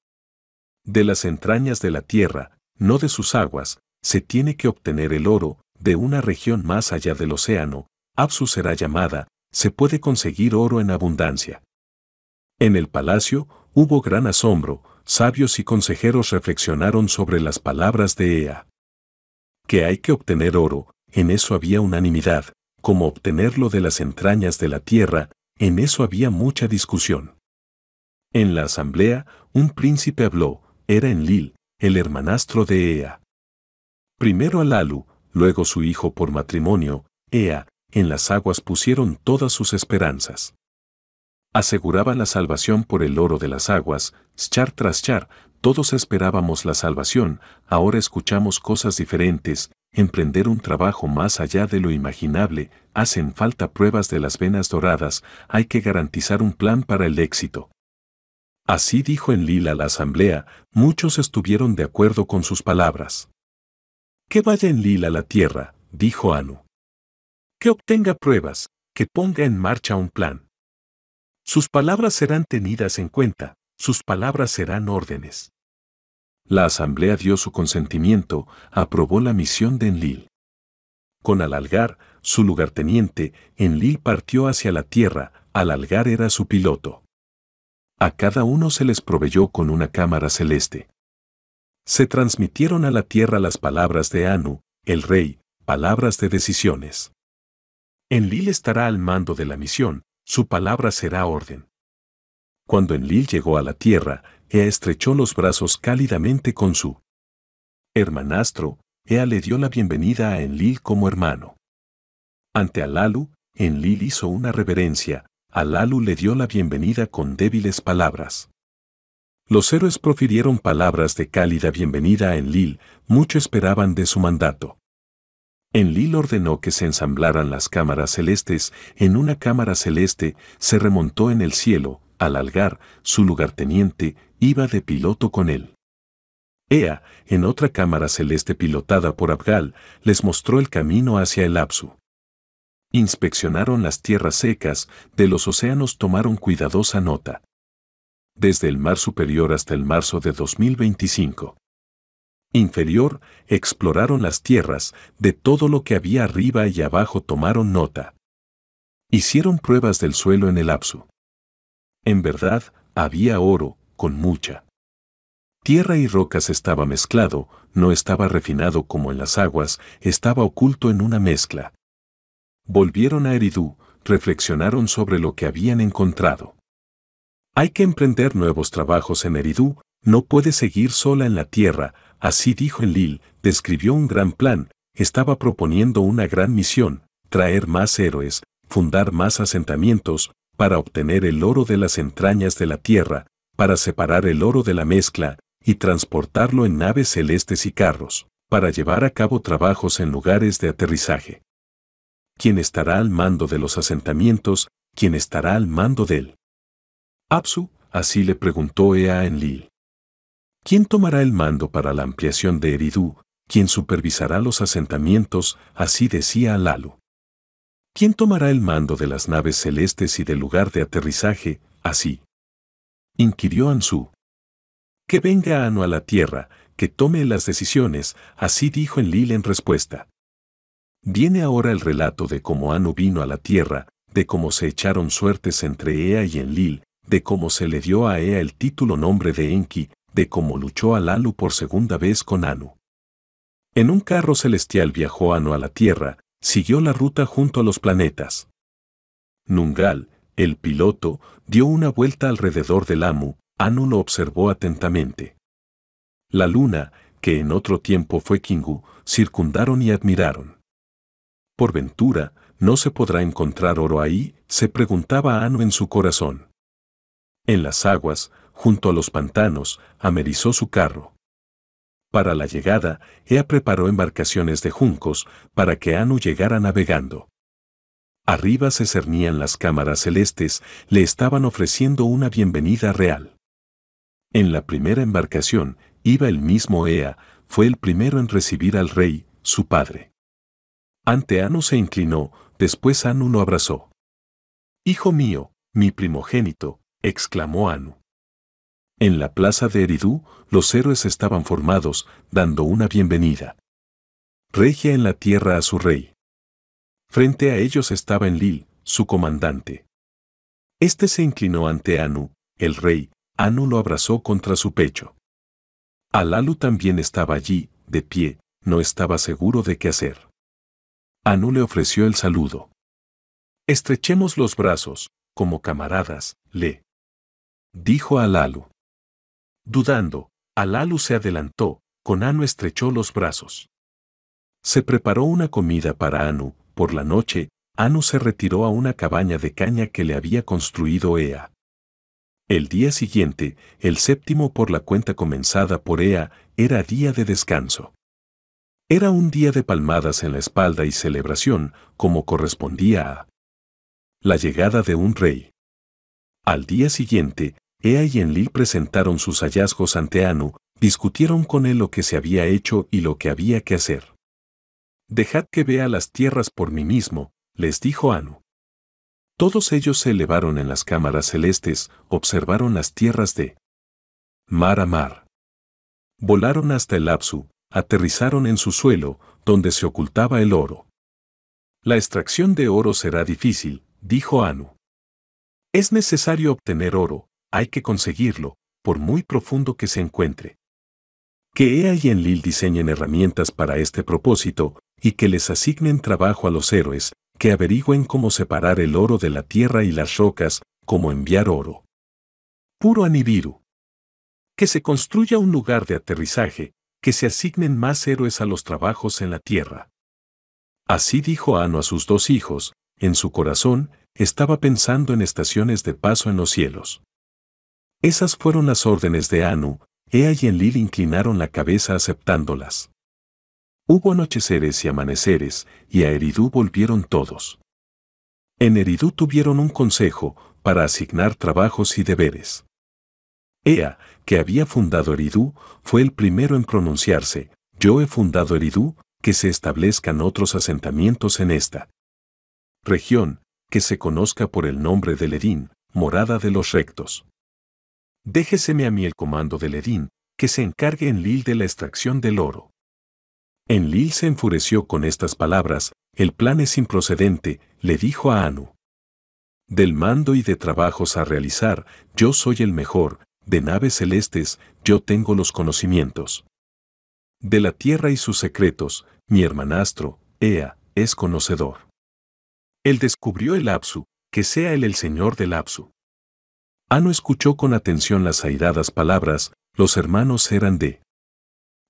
De las entrañas de la tierra, no de sus aguas, se tiene que obtener el oro, de una región más allá del océano, Absu será llamada, se puede conseguir oro en abundancia. En el palacio hubo gran asombro, sabios y consejeros reflexionaron sobre las palabras de Ea. Que hay que obtener oro, en eso había unanimidad, como obtenerlo de las entrañas de la tierra, en eso había mucha discusión. En la asamblea, un príncipe habló, era Enlil, el hermanastro de Ea. Primero a luego su hijo por matrimonio, Ea, en las aguas pusieron todas sus esperanzas. Aseguraba la salvación por el oro de las aguas, char tras char, todos esperábamos la salvación, ahora escuchamos cosas diferentes, emprender un trabajo más allá de lo imaginable, hacen falta pruebas de las venas doradas, hay que garantizar un plan para el éxito. Así dijo en Lila la asamblea, muchos estuvieron de acuerdo con sus palabras. Que vaya en Lila la tierra, dijo Anu que obtenga pruebas, que ponga en marcha un plan. Sus palabras serán tenidas en cuenta, sus palabras serán órdenes. La Asamblea dio su consentimiento, aprobó la misión de Enlil. Con Alalgar, su lugarteniente, Enlil partió hacia la tierra, Alalgar era su piloto. A cada uno se les proveyó con una cámara celeste. Se transmitieron a la tierra las palabras de Anu, el rey, palabras de decisiones. Enlil estará al mando de la misión, su palabra será orden. Cuando Enlil llegó a la tierra, Ea estrechó los brazos cálidamente con su hermanastro, Ea le dio la bienvenida a Enlil como hermano. Ante Alalu, Enlil hizo una reverencia, Alalu le dio la bienvenida con débiles palabras. Los héroes profirieron palabras de cálida bienvenida a Enlil, mucho esperaban de su mandato. Enlil ordenó que se ensamblaran las cámaras celestes en una cámara celeste, se remontó en el cielo, al algar, su lugarteniente iba de piloto con él. Ea, en otra cámara celeste pilotada por Abgal, les mostró el camino hacia el Apsu. Inspeccionaron las tierras secas, de los océanos tomaron cuidadosa nota. Desde el mar superior hasta el marzo de 2025 inferior, exploraron las tierras, de todo lo que había arriba y abajo tomaron nota. Hicieron pruebas del suelo en el lapso. En verdad, había oro, con mucha. Tierra y rocas estaba mezclado, no estaba refinado como en las aguas, estaba oculto en una mezcla. Volvieron a Eridú, reflexionaron sobre lo que habían encontrado. Hay que emprender nuevos trabajos en Eridú, no puede seguir sola en la tierra, Así dijo Enlil, describió un gran plan, estaba proponiendo una gran misión, traer más héroes, fundar más asentamientos, para obtener el oro de las entrañas de la tierra, para separar el oro de la mezcla, y transportarlo en naves celestes y carros, para llevar a cabo trabajos en lugares de aterrizaje. ¿Quién estará al mando de los asentamientos? ¿Quién estará al mando de él? Apsu, así le preguntó Ea Enlil. ¿Quién tomará el mando para la ampliación de Eridú? ¿Quién supervisará los asentamientos? Así decía Alalu. ¿Quién tomará el mando de las naves celestes y del lugar de aterrizaje? Así. Inquirió Ansu. Que venga Anu a la tierra, que tome las decisiones, así dijo Enlil en respuesta. Viene ahora el relato de cómo Anu vino a la tierra, de cómo se echaron suertes entre Ea y Enlil, de cómo se le dio a Ea el título nombre de Enki, de cómo luchó Alalu por segunda vez con Anu. En un carro celestial viajó Anu a la Tierra, siguió la ruta junto a los planetas. Nungal, el piloto, dio una vuelta alrededor del Amu, Anu lo observó atentamente. La luna, que en otro tiempo fue Kingu, circundaron y admiraron. Por ventura, ¿no se podrá encontrar oro ahí? se preguntaba Anu en su corazón. En las aguas, junto a los pantanos, amerizó su carro. Para la llegada, Ea preparó embarcaciones de juncos para que Anu llegara navegando. Arriba se cernían las cámaras celestes, le estaban ofreciendo una bienvenida real. En la primera embarcación, iba el mismo Ea, fue el primero en recibir al rey, su padre. Ante Anu se inclinó, después Anu lo abrazó. Hijo mío, mi primogénito, exclamó Anu. En la plaza de Eridú, los héroes estaban formados, dando una bienvenida. Regia en la tierra a su rey. Frente a ellos estaba Enlil, su comandante. Este se inclinó ante Anu, el rey, Anu lo abrazó contra su pecho. Alalu también estaba allí, de pie, no estaba seguro de qué hacer. Anu le ofreció el saludo. Estrechemos los brazos, como camaradas, le dijo Alalu. Dudando, Alalu se adelantó, con Anu estrechó los brazos. Se preparó una comida para Anu, por la noche, Anu se retiró a una cabaña de caña que le había construido Ea. El día siguiente, el séptimo por la cuenta comenzada por Ea, era día de descanso. Era un día de palmadas en la espalda y celebración, como correspondía a la llegada de un rey. Al día siguiente, Ea y Enlil presentaron sus hallazgos ante Anu, discutieron con él lo que se había hecho y lo que había que hacer. Dejad que vea las tierras por mí mismo, les dijo Anu. Todos ellos se elevaron en las cámaras celestes, observaron las tierras de mar a mar. Volaron hasta el Apsu, aterrizaron en su suelo, donde se ocultaba el oro. La extracción de oro será difícil, dijo Anu. Es necesario obtener oro, hay que conseguirlo, por muy profundo que se encuentre. Que EA y Enlil diseñen herramientas para este propósito y que les asignen trabajo a los héroes, que averigüen cómo separar el oro de la tierra y las rocas, cómo enviar oro. Puro Anibiru. Que se construya un lugar de aterrizaje, que se asignen más héroes a los trabajos en la tierra. Así dijo Ano a sus dos hijos, en su corazón estaba pensando en estaciones de paso en los cielos. Esas fueron las órdenes de Anu, Ea y Enlil inclinaron la cabeza aceptándolas. Hubo anocheceres y amaneceres, y a Eridú volvieron todos. En Eridú tuvieron un consejo para asignar trabajos y deberes. Ea, que había fundado Eridú, fue el primero en pronunciarse, yo he fundado Eridú, que se establezcan otros asentamientos en esta región, que se conozca por el nombre de Ledín, morada de los rectos déjeseme a mí el comando de Edín, que se encargue en Lil de la extracción del oro. En Lil se enfureció con estas palabras, el plan es improcedente, le dijo a Anu. Del mando y de trabajos a realizar, yo soy el mejor, de naves celestes, yo tengo los conocimientos. De la tierra y sus secretos, mi hermanastro, Ea, es conocedor. Él descubrió el Apsu, que sea él el señor del Apsu. Anu escuchó con atención las airadas palabras, los hermanos eran de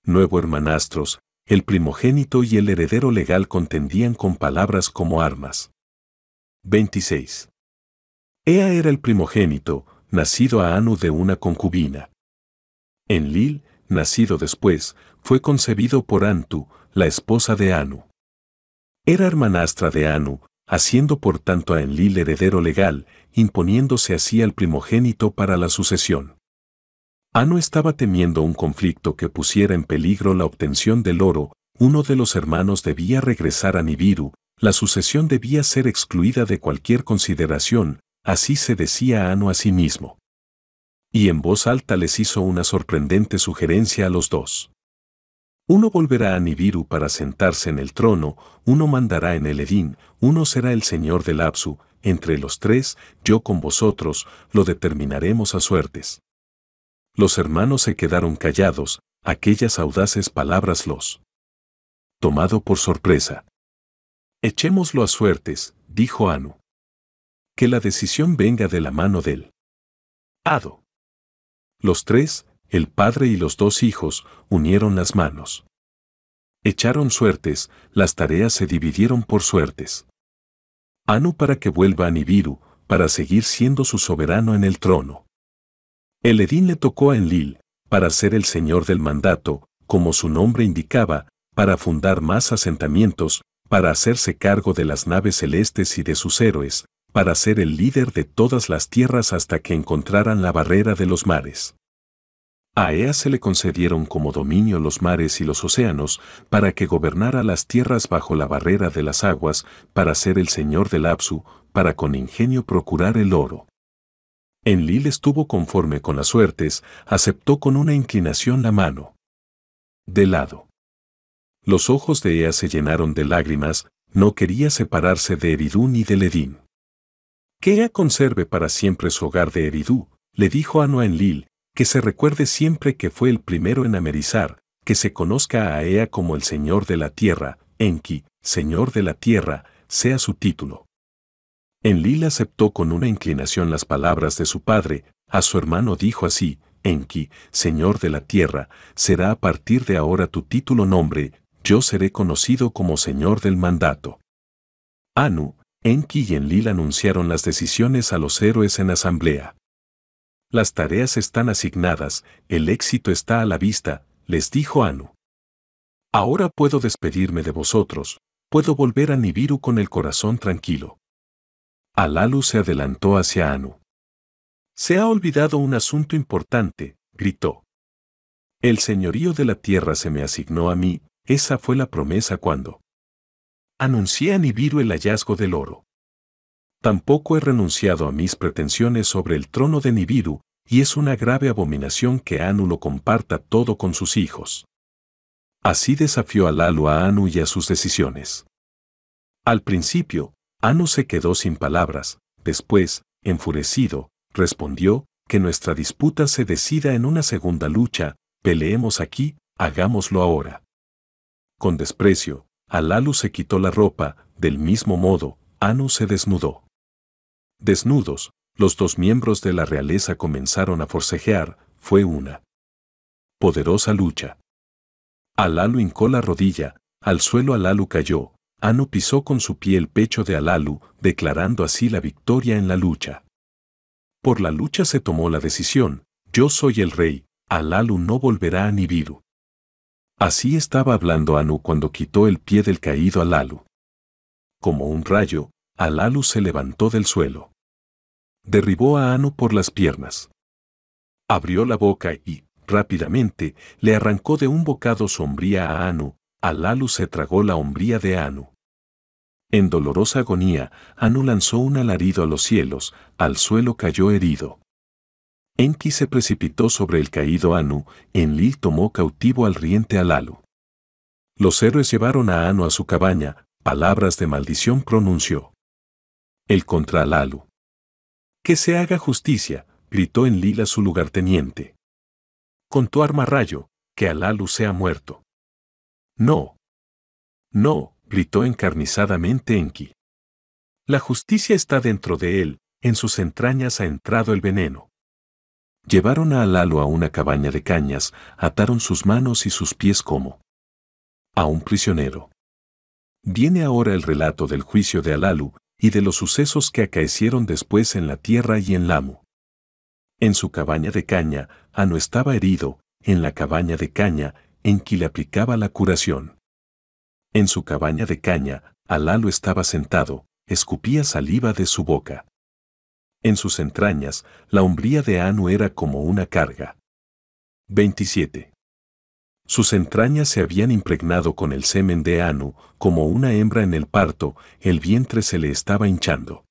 nuevo hermanastros, el primogénito y el heredero legal contendían con palabras como armas. 26. Ea era el primogénito, nacido a Anu de una concubina. En Lil, nacido después, fue concebido por Antu, la esposa de Anu. Era hermanastra de Anu, haciendo por tanto a Enlil heredero legal, imponiéndose así al primogénito para la sucesión. Ano estaba temiendo un conflicto que pusiera en peligro la obtención del oro, uno de los hermanos debía regresar a Nibiru, la sucesión debía ser excluida de cualquier consideración, así se decía Ano a sí mismo. Y en voz alta les hizo una sorprendente sugerencia a los dos. Uno volverá a Nibiru para sentarse en el trono, uno mandará en el Edín, uno será el señor del Apsu, entre los tres, yo con vosotros, lo determinaremos a suertes. Los hermanos se quedaron callados, aquellas audaces palabras los. Tomado por sorpresa. Echémoslo a suertes, dijo Anu. Que la decisión venga de la mano del. ¡Ado! Los tres, el padre y los dos hijos unieron las manos. Echaron suertes, las tareas se dividieron por suertes. Anu para que vuelva a Nibiru, para seguir siendo su soberano en el trono. El Edín le tocó a Enlil, para ser el señor del mandato, como su nombre indicaba, para fundar más asentamientos, para hacerse cargo de las naves celestes y de sus héroes, para ser el líder de todas las tierras hasta que encontraran la barrera de los mares. A Ea se le concedieron como dominio los mares y los océanos, para que gobernara las tierras bajo la barrera de las aguas, para ser el señor del Apsu, para con ingenio procurar el oro. Enlil estuvo conforme con las suertes, aceptó con una inclinación la mano. De lado. Los ojos de Ea se llenaron de lágrimas, no quería separarse de Eridú ni de Ledín. Que Ea conserve para siempre su hogar de Eridú, le dijo Anu a Enlil, que se recuerde siempre que fue el primero en amerizar, que se conozca a Ea como el Señor de la Tierra, Enki, Señor de la Tierra, sea su título. Enlil aceptó con una inclinación las palabras de su padre, a su hermano dijo así, Enki, Señor de la Tierra, será a partir de ahora tu título nombre, yo seré conocido como Señor del Mandato. Anu, Enki y Enlil anunciaron las decisiones a los héroes en asamblea. Las tareas están asignadas, el éxito está a la vista, les dijo Anu. Ahora puedo despedirme de vosotros, puedo volver a Nibiru con el corazón tranquilo. Alalu se adelantó hacia Anu. Se ha olvidado un asunto importante, gritó. El señorío de la tierra se me asignó a mí, esa fue la promesa cuando anuncié a Nibiru el hallazgo del oro. Tampoco he renunciado a mis pretensiones sobre el trono de Nibiru, y es una grave abominación que Anu lo comparta todo con sus hijos. Así desafió Alalu a Anu y a sus decisiones. Al principio, Anu se quedó sin palabras, después, enfurecido, respondió, que nuestra disputa se decida en una segunda lucha, peleemos aquí, hagámoslo ahora. Con desprecio, Alalu se quitó la ropa, del mismo modo, Anu se desnudó. Desnudos, los dos miembros de la realeza comenzaron a forcejear, fue una poderosa lucha. Alalu hincó la rodilla, al suelo Alalu cayó, Anu pisó con su pie el pecho de Alalu, declarando así la victoria en la lucha. Por la lucha se tomó la decisión, yo soy el rey, Alalu no volverá a Nibiru. Así estaba hablando Anu cuando quitó el pie del caído Alalu. Como un rayo, Alalu se levantó del suelo. Derribó a Anu por las piernas. Abrió la boca y, rápidamente, le arrancó de un bocado sombría a Anu. Alalu se tragó la hombría de Anu. En dolorosa agonía, Anu lanzó un alarido a los cielos, al suelo cayó herido. Enki se precipitó sobre el caído Anu, Enlil tomó cautivo al riente Alalu. Los héroes llevaron a Anu a su cabaña, palabras de maldición pronunció. El contra Alalu. Que se haga justicia, gritó en lila su lugarteniente. Con tu arma rayo, que Alalu sea muerto. No. No, gritó encarnizadamente Enki. La justicia está dentro de él, en sus entrañas ha entrado el veneno. Llevaron a Alalu a una cabaña de cañas, ataron sus manos y sus pies como a un prisionero. Viene ahora el relato del juicio de Alalu, y de los sucesos que acaecieron después en la tierra y en Lamu. En su cabaña de caña, Ano estaba herido, en la cabaña de caña, en que le aplicaba la curación. En su cabaña de caña, Alalo estaba sentado, escupía saliva de su boca. En sus entrañas, la umbría de Anu era como una carga. 27. Sus entrañas se habían impregnado con el semen de Anu, como una hembra en el parto, el vientre se le estaba hinchando.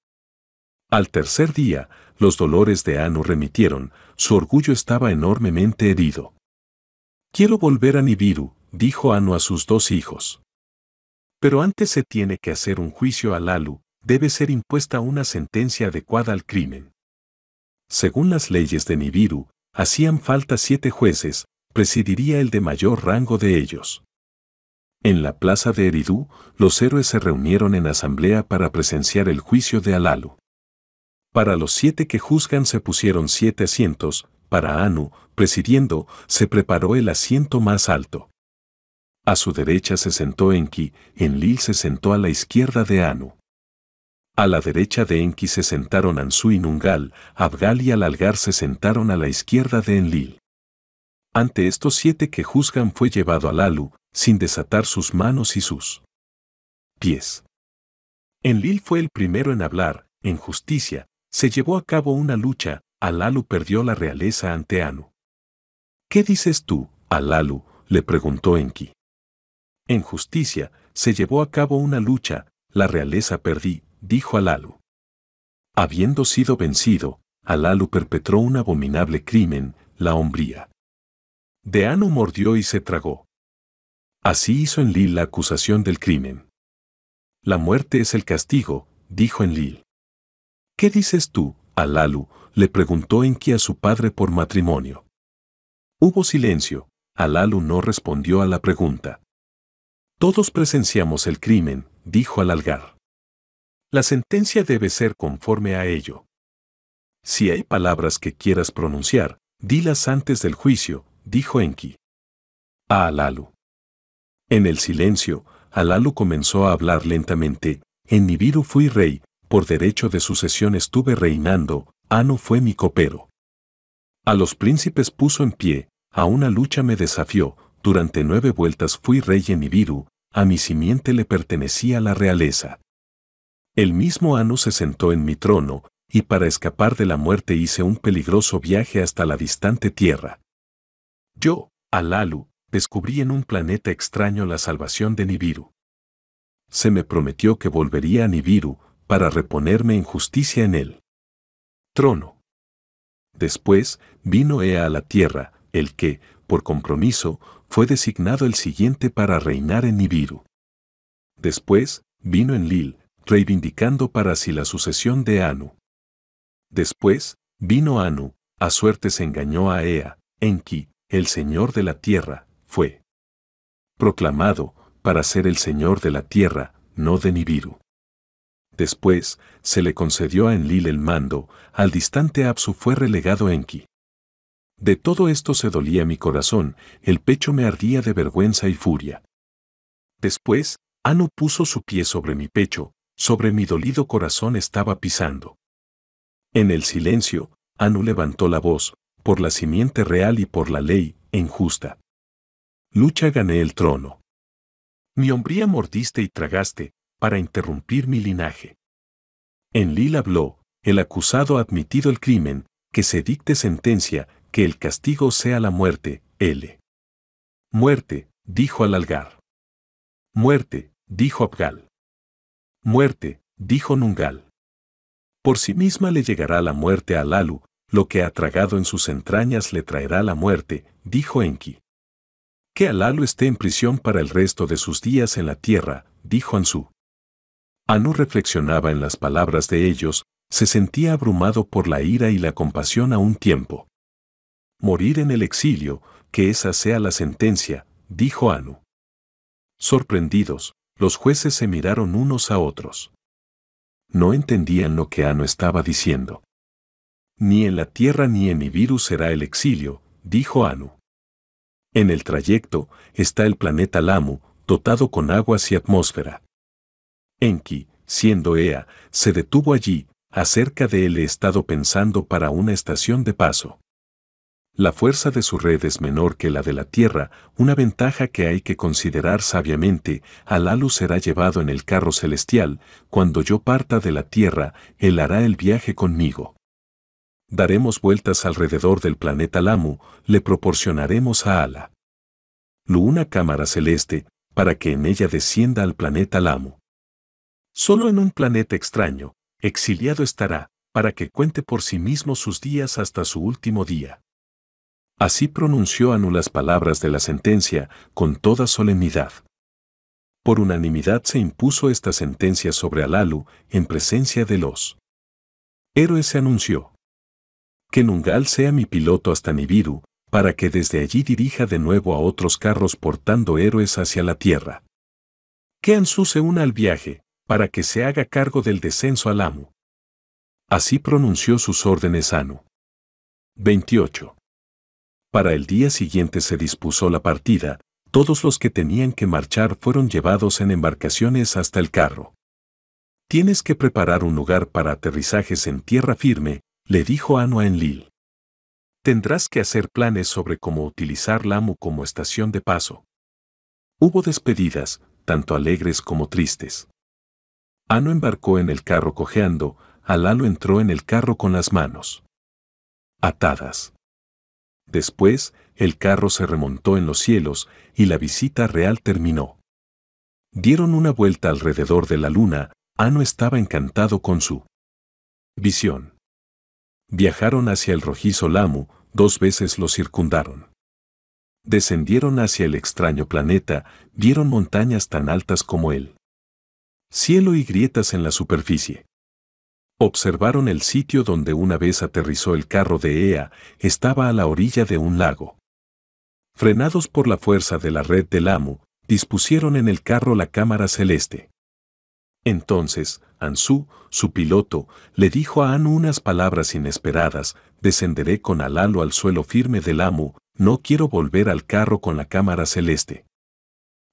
Al tercer día, los dolores de Anu remitieron, su orgullo estaba enormemente herido. Quiero volver a Nibiru, dijo Anu a sus dos hijos. Pero antes se tiene que hacer un juicio a Lalu, debe ser impuesta una sentencia adecuada al crimen. Según las leyes de Nibiru, hacían falta siete jueces, presidiría el de mayor rango de ellos. En la plaza de Eridú, los héroes se reunieron en asamblea para presenciar el juicio de Alalu. Para los siete que juzgan se pusieron siete asientos, para Anu, presidiendo, se preparó el asiento más alto. A su derecha se sentó Enki, Enlil se sentó a la izquierda de Anu. A la derecha de Enki se sentaron Ansu y Nungal, Abgal y Alalgar se sentaron a la izquierda de Enlil. Ante estos siete que juzgan fue llevado a Lalu, sin desatar sus manos y sus pies. Lil fue el primero en hablar, en justicia, se llevó a cabo una lucha, Alalu perdió la realeza ante Anu. ¿Qué dices tú, Alalu? le preguntó Enki. En justicia, se llevó a cabo una lucha, la realeza perdí, dijo Alalu. Habiendo sido vencido, Alalu perpetró un abominable crimen, la hombría. Deano mordió y se tragó. Así hizo en Lil la acusación del crimen. La muerte es el castigo, dijo en Lil. ¿Qué dices tú, Alalu? le preguntó Enki a su padre por matrimonio. Hubo silencio. Alalu no respondió a la pregunta. Todos presenciamos el crimen, dijo Alalgar. La sentencia debe ser conforme a ello. Si hay palabras que quieras pronunciar, dilas antes del juicio, dijo Enki. A Alalu. En el silencio, Alalu comenzó a hablar lentamente. En Nibiru fui rey, por derecho de sucesión estuve reinando, Anu fue mi copero. A los príncipes puso en pie, a una lucha me desafió, durante nueve vueltas fui rey en Nibiru, a mi simiente le pertenecía la realeza. El mismo Anu se sentó en mi trono, y para escapar de la muerte hice un peligroso viaje hasta la distante tierra. Yo, Alalu, descubrí en un planeta extraño la salvación de Nibiru. Se me prometió que volvería a Nibiru para reponerme en justicia en él. Trono. Después vino Ea a la tierra, el que, por compromiso, fue designado el siguiente para reinar en Nibiru. Después vino Enlil, reivindicando para sí la sucesión de Anu. Después vino Anu, a suerte se engañó a Ea, Enki, el Señor de la tierra, fue proclamado para ser el Señor de la tierra, no de Nibiru. Después, se le concedió a Enlil el mando, al distante Apsu fue relegado Enki. De todo esto se dolía mi corazón, el pecho me ardía de vergüenza y furia. Después, Anu puso su pie sobre mi pecho, sobre mi dolido corazón estaba pisando. En el silencio, Anu levantó la voz, por la simiente real y por la ley, injusta. Lucha gané el trono. Mi hombría mordiste y tragaste, para interrumpir mi linaje. En Lil habló, el acusado ha admitido el crimen, que se dicte sentencia, que el castigo sea la muerte, L. Muerte, dijo al algar. Muerte, dijo Abgal. Muerte, dijo Nungal. Por sí misma le llegará la muerte a Lalu, lo que ha tragado en sus entrañas le traerá la muerte, dijo Enki. Que Alalo esté en prisión para el resto de sus días en la tierra, dijo Ansu. Anu reflexionaba en las palabras de ellos, se sentía abrumado por la ira y la compasión a un tiempo. Morir en el exilio, que esa sea la sentencia, dijo Anu. Sorprendidos, los jueces se miraron unos a otros. No entendían lo que Anu estaba diciendo. Ni en la tierra ni en virus será el exilio, dijo Anu. En el trayecto está el planeta Lamu, dotado con aguas y atmósfera. Enki, siendo Ea, se detuvo allí, acerca de él he estado pensando para una estación de paso. La fuerza de su red es menor que la de la Tierra, una ventaja que hay que considerar sabiamente, Alalu será llevado en el carro celestial, cuando yo parta de la Tierra, él hará el viaje conmigo daremos vueltas alrededor del planeta Lamu, le proporcionaremos a Ala. Lu una cámara celeste, para que en ella descienda al planeta Lamu. Solo en un planeta extraño, exiliado estará, para que cuente por sí mismo sus días hasta su último día. Así pronunció Anu las palabras de la sentencia con toda solemnidad. Por unanimidad se impuso esta sentencia sobre Alalu en presencia de los héroes se anunció que Nungal sea mi piloto hasta Nibiru, para que desde allí dirija de nuevo a otros carros portando héroes hacia la Tierra. Que Ansu se una al viaje, para que se haga cargo del descenso al amo. Así pronunció sus órdenes Anu. 28. Para el día siguiente se dispuso la partida, todos los que tenían que marchar fueron llevados en embarcaciones hasta el carro. Tienes que preparar un lugar para aterrizajes en tierra firme, le dijo a Lil. Tendrás que hacer planes sobre cómo utilizar Lamu como estación de paso. Hubo despedidas, tanto alegres como tristes. Ano embarcó en el carro cojeando, Alalo entró en el carro con las manos atadas. Después, el carro se remontó en los cielos y la visita real terminó. Dieron una vuelta alrededor de la luna, Ano estaba encantado con su visión viajaron hacia el rojizo Lamu, dos veces lo circundaron. Descendieron hacia el extraño planeta, vieron montañas tan altas como él. Cielo y grietas en la superficie. Observaron el sitio donde una vez aterrizó el carro de Ea, estaba a la orilla de un lago. Frenados por la fuerza de la red del Lamu, dispusieron en el carro la cámara celeste. Entonces, Ansu, su piloto, le dijo a An unas palabras inesperadas, descenderé con Alalo al suelo firme del Amo, no quiero volver al carro con la cámara celeste.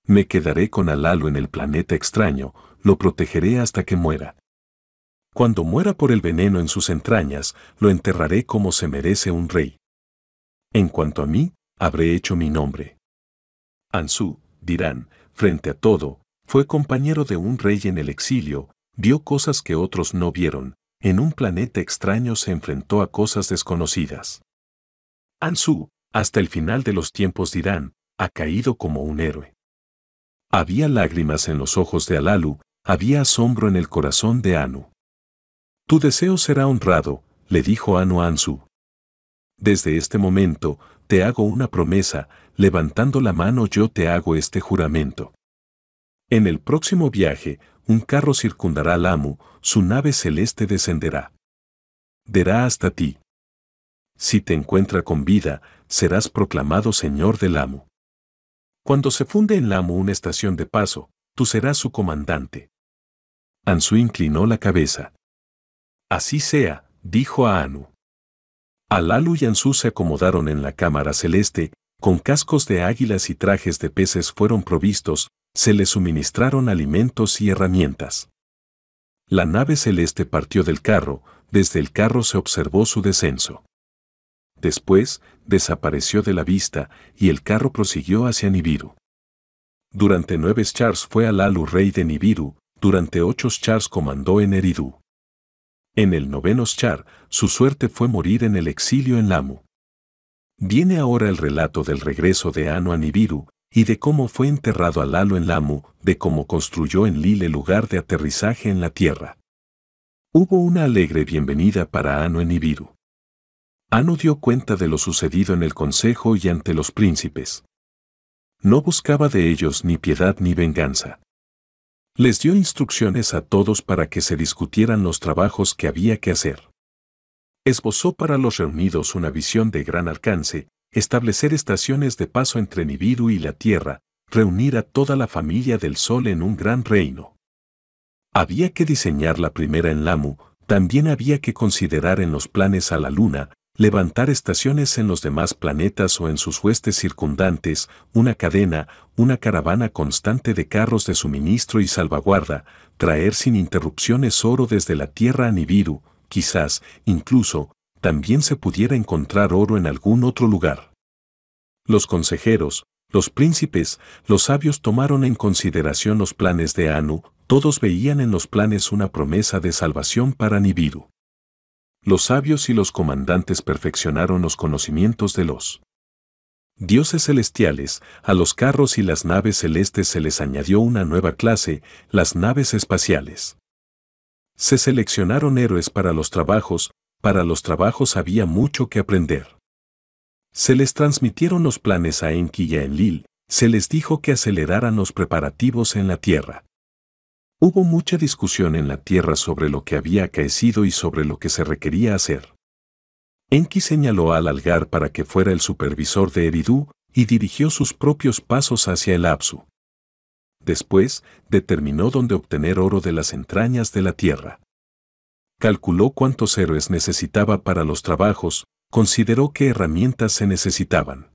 Me quedaré con Alalo en el planeta extraño, lo protegeré hasta que muera. Cuando muera por el veneno en sus entrañas, lo enterraré como se merece un rey. En cuanto a mí, habré hecho mi nombre. Ansu, dirán, frente a todo, fue compañero de un rey en el exilio, vio cosas que otros no vieron, en un planeta extraño se enfrentó a cosas desconocidas. Ansu, hasta el final de los tiempos dirán, ha caído como un héroe. Había lágrimas en los ojos de Alalu, había asombro en el corazón de Anu. Tu deseo será honrado, le dijo Anu a Ansu. Desde este momento, te hago una promesa, levantando la mano yo te hago este juramento. En el próximo viaje, un carro circundará al su nave celeste descenderá. Derá hasta ti. Si te encuentra con vida, serás proclamado Señor del amo. Cuando se funde en Lamu una estación de paso, tú serás su comandante. Ansu inclinó la cabeza. Así sea, dijo a Anu. Alalu y Ansu se acomodaron en la cámara celeste, con cascos de águilas y trajes de peces fueron provistos, se le suministraron alimentos y herramientas. La nave celeste partió del carro, desde el carro se observó su descenso. Después, desapareció de la vista y el carro prosiguió hacia Nibiru. Durante nueve chars fue Alalu rey de Nibiru, durante ocho chars comandó en Eridu. En el noveno Char, su suerte fue morir en el exilio en Lamu. Viene ahora el relato del regreso de Anu a Nibiru, y de cómo fue enterrado a Lalo en Lamu, de cómo construyó en Lille el lugar de aterrizaje en la Tierra. Hubo una alegre bienvenida para Anu en Ibiru. Anu dio cuenta de lo sucedido en el consejo y ante los príncipes. No buscaba de ellos ni piedad ni venganza. Les dio instrucciones a todos para que se discutieran los trabajos que había que hacer. Esbozó para los reunidos una visión de gran alcance, establecer estaciones de paso entre Nibiru y la Tierra, reunir a toda la familia del Sol en un gran reino. Había que diseñar la primera en Lamu, también había que considerar en los planes a la Luna, levantar estaciones en los demás planetas o en sus huestes circundantes, una cadena, una caravana constante de carros de suministro y salvaguarda, traer sin interrupciones oro desde la Tierra a Nibiru, quizás, incluso, también se pudiera encontrar oro en algún otro lugar. Los consejeros, los príncipes, los sabios tomaron en consideración los planes de Anu, todos veían en los planes una promesa de salvación para Nibiru. Los sabios y los comandantes perfeccionaron los conocimientos de los dioses celestiales, a los carros y las naves celestes se les añadió una nueva clase, las naves espaciales. Se seleccionaron héroes para los trabajos, para los trabajos había mucho que aprender. Se les transmitieron los planes a Enki y a Enlil, se les dijo que aceleraran los preparativos en la Tierra. Hubo mucha discusión en la Tierra sobre lo que había acaecido y sobre lo que se requería hacer. Enki señaló al algar para que fuera el supervisor de Eridu y dirigió sus propios pasos hacia el Apsu. Después, determinó dónde obtener oro de las entrañas de la Tierra calculó cuántos héroes necesitaba para los trabajos, consideró qué herramientas se necesitaban.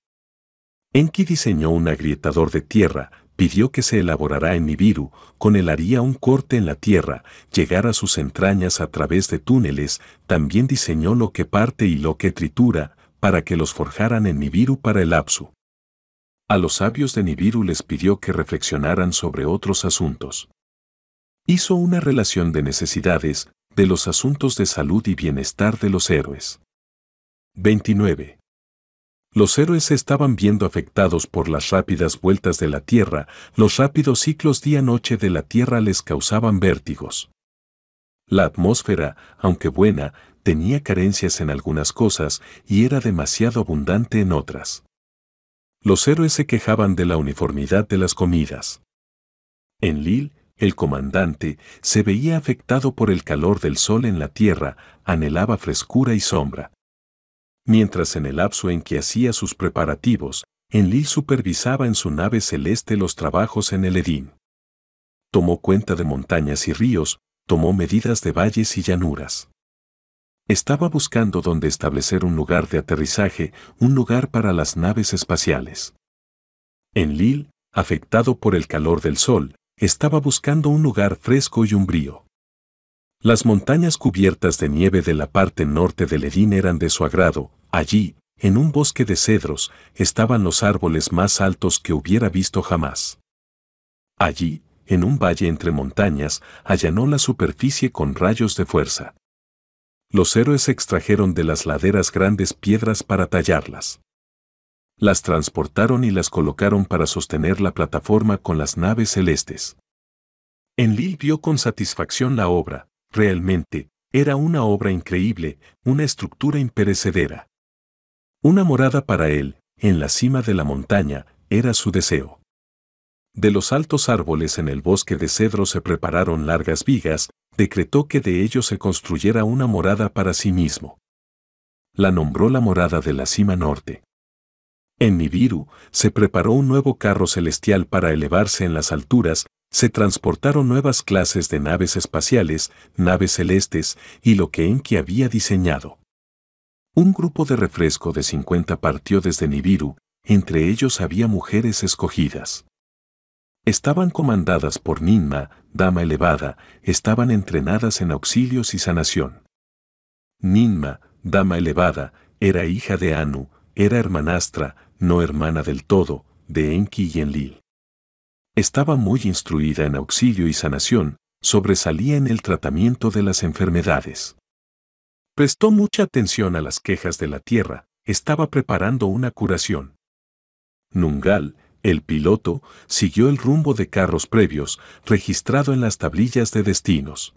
Enki diseñó un agrietador de tierra, pidió que se elaborara en Nibiru, con él haría un corte en la tierra, llegar a sus entrañas a través de túneles, también diseñó lo que parte y lo que tritura, para que los forjaran en Nibiru para el Apsu. A los sabios de Nibiru les pidió que reflexionaran sobre otros asuntos. Hizo una relación de necesidades, de los asuntos de salud y bienestar de los héroes. 29. Los héroes estaban viendo afectados por las rápidas vueltas de la Tierra, los rápidos ciclos día-noche de la Tierra les causaban vértigos. La atmósfera, aunque buena, tenía carencias en algunas cosas y era demasiado abundante en otras. Los héroes se quejaban de la uniformidad de las comidas. En Lille, el comandante se veía afectado por el calor del sol en la tierra, anhelaba frescura y sombra. Mientras en el lapso en que hacía sus preparativos, Enlil supervisaba en su nave celeste los trabajos en el Edín. Tomó cuenta de montañas y ríos, tomó medidas de valles y llanuras. Estaba buscando dónde establecer un lugar de aterrizaje, un lugar para las naves espaciales. Enlil, afectado por el calor del sol, estaba buscando un lugar fresco y umbrío. Las montañas cubiertas de nieve de la parte norte de Edín eran de su agrado. Allí, en un bosque de cedros, estaban los árboles más altos que hubiera visto jamás. Allí, en un valle entre montañas, allanó la superficie con rayos de fuerza. Los héroes extrajeron de las laderas grandes piedras para tallarlas las transportaron y las colocaron para sostener la plataforma con las naves celestes. Enlil vio con satisfacción la obra, realmente, era una obra increíble, una estructura imperecedera. Una morada para él, en la cima de la montaña, era su deseo. De los altos árboles en el bosque de cedro se prepararon largas vigas, decretó que de ellos se construyera una morada para sí mismo. La nombró la morada de la cima norte. En Nibiru se preparó un nuevo carro celestial para elevarse en las alturas, se transportaron nuevas clases de naves espaciales, naves celestes y lo que Enki había diseñado. Un grupo de refresco de 50 partió desde Nibiru, entre ellos había mujeres escogidas. Estaban comandadas por Ninma, dama elevada, estaban entrenadas en auxilios y sanación. Ninma, dama elevada, era hija de Anu, era hermanastra, no hermana del todo, de Enki y Enlil. Estaba muy instruida en auxilio y sanación, sobresalía en el tratamiento de las enfermedades. Prestó mucha atención a las quejas de la tierra, estaba preparando una curación. Nungal, el piloto, siguió el rumbo de carros previos, registrado en las tablillas de destinos.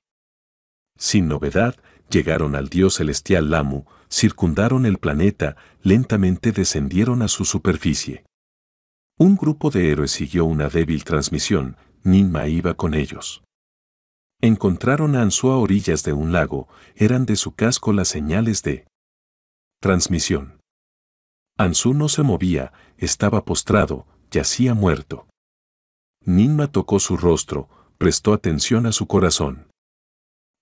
Sin novedad, llegaron al dios celestial Lamu, circundaron el planeta, lentamente descendieron a su superficie. Un grupo de héroes siguió una débil transmisión, Ninma iba con ellos. Encontraron a Anzu a orillas de un lago, eran de su casco las señales de transmisión. Anzu no se movía, estaba postrado, yacía muerto. Ninma tocó su rostro, prestó atención a su corazón.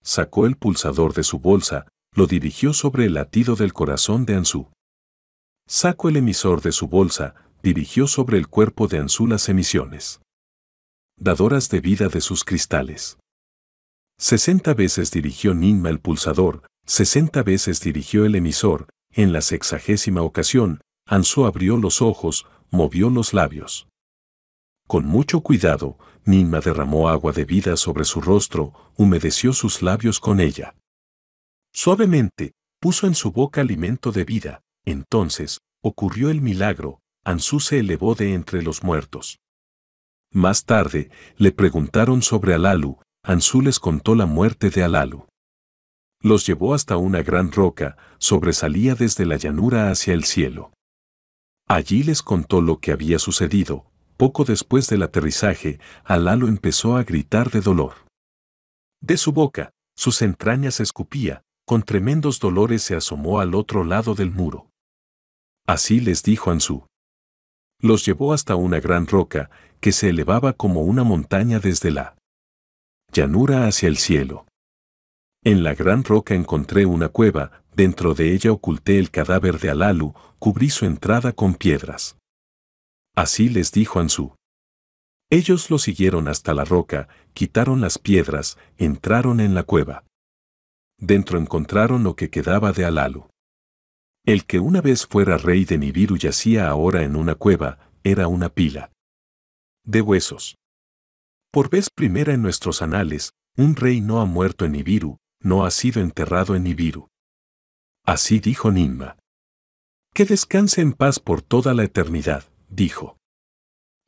Sacó el pulsador de su bolsa, lo dirigió sobre el latido del corazón de Anzu, Sacó el emisor de su bolsa, dirigió sobre el cuerpo de Anzu las emisiones. Dadoras de vida de sus cristales. Sesenta veces dirigió Ninma el pulsador, sesenta veces dirigió el emisor, en la sexagésima ocasión, Ansu abrió los ojos, movió los labios. Con mucho cuidado, Nima derramó agua de vida sobre su rostro, humedeció sus labios con ella. Suavemente, puso en su boca alimento de vida, entonces, ocurrió el milagro, Ansú se elevó de entre los muertos. Más tarde, le preguntaron sobre Alalu, Ansú les contó la muerte de Alalu. Los llevó hasta una gran roca, sobresalía desde la llanura hacia el cielo. Allí les contó lo que había sucedido, poco después del aterrizaje, Alalu empezó a gritar de dolor. De su boca, sus entrañas escupía, con tremendos dolores se asomó al otro lado del muro. Así les dijo Ansú. Los llevó hasta una gran roca, que se elevaba como una montaña desde la llanura hacia el cielo. En la gran roca encontré una cueva, dentro de ella oculté el cadáver de Alalu, cubrí su entrada con piedras. Así les dijo Ansú. Ellos lo siguieron hasta la roca, quitaron las piedras, entraron en la cueva. Dentro encontraron lo que quedaba de Alalu. El que una vez fuera rey de Nibiru yacía ahora en una cueva, era una pila. De huesos. Por vez primera en nuestros anales, un rey no ha muerto en Nibiru, no ha sido enterrado en Nibiru. Así dijo Ninma. Que descanse en paz por toda la eternidad dijo.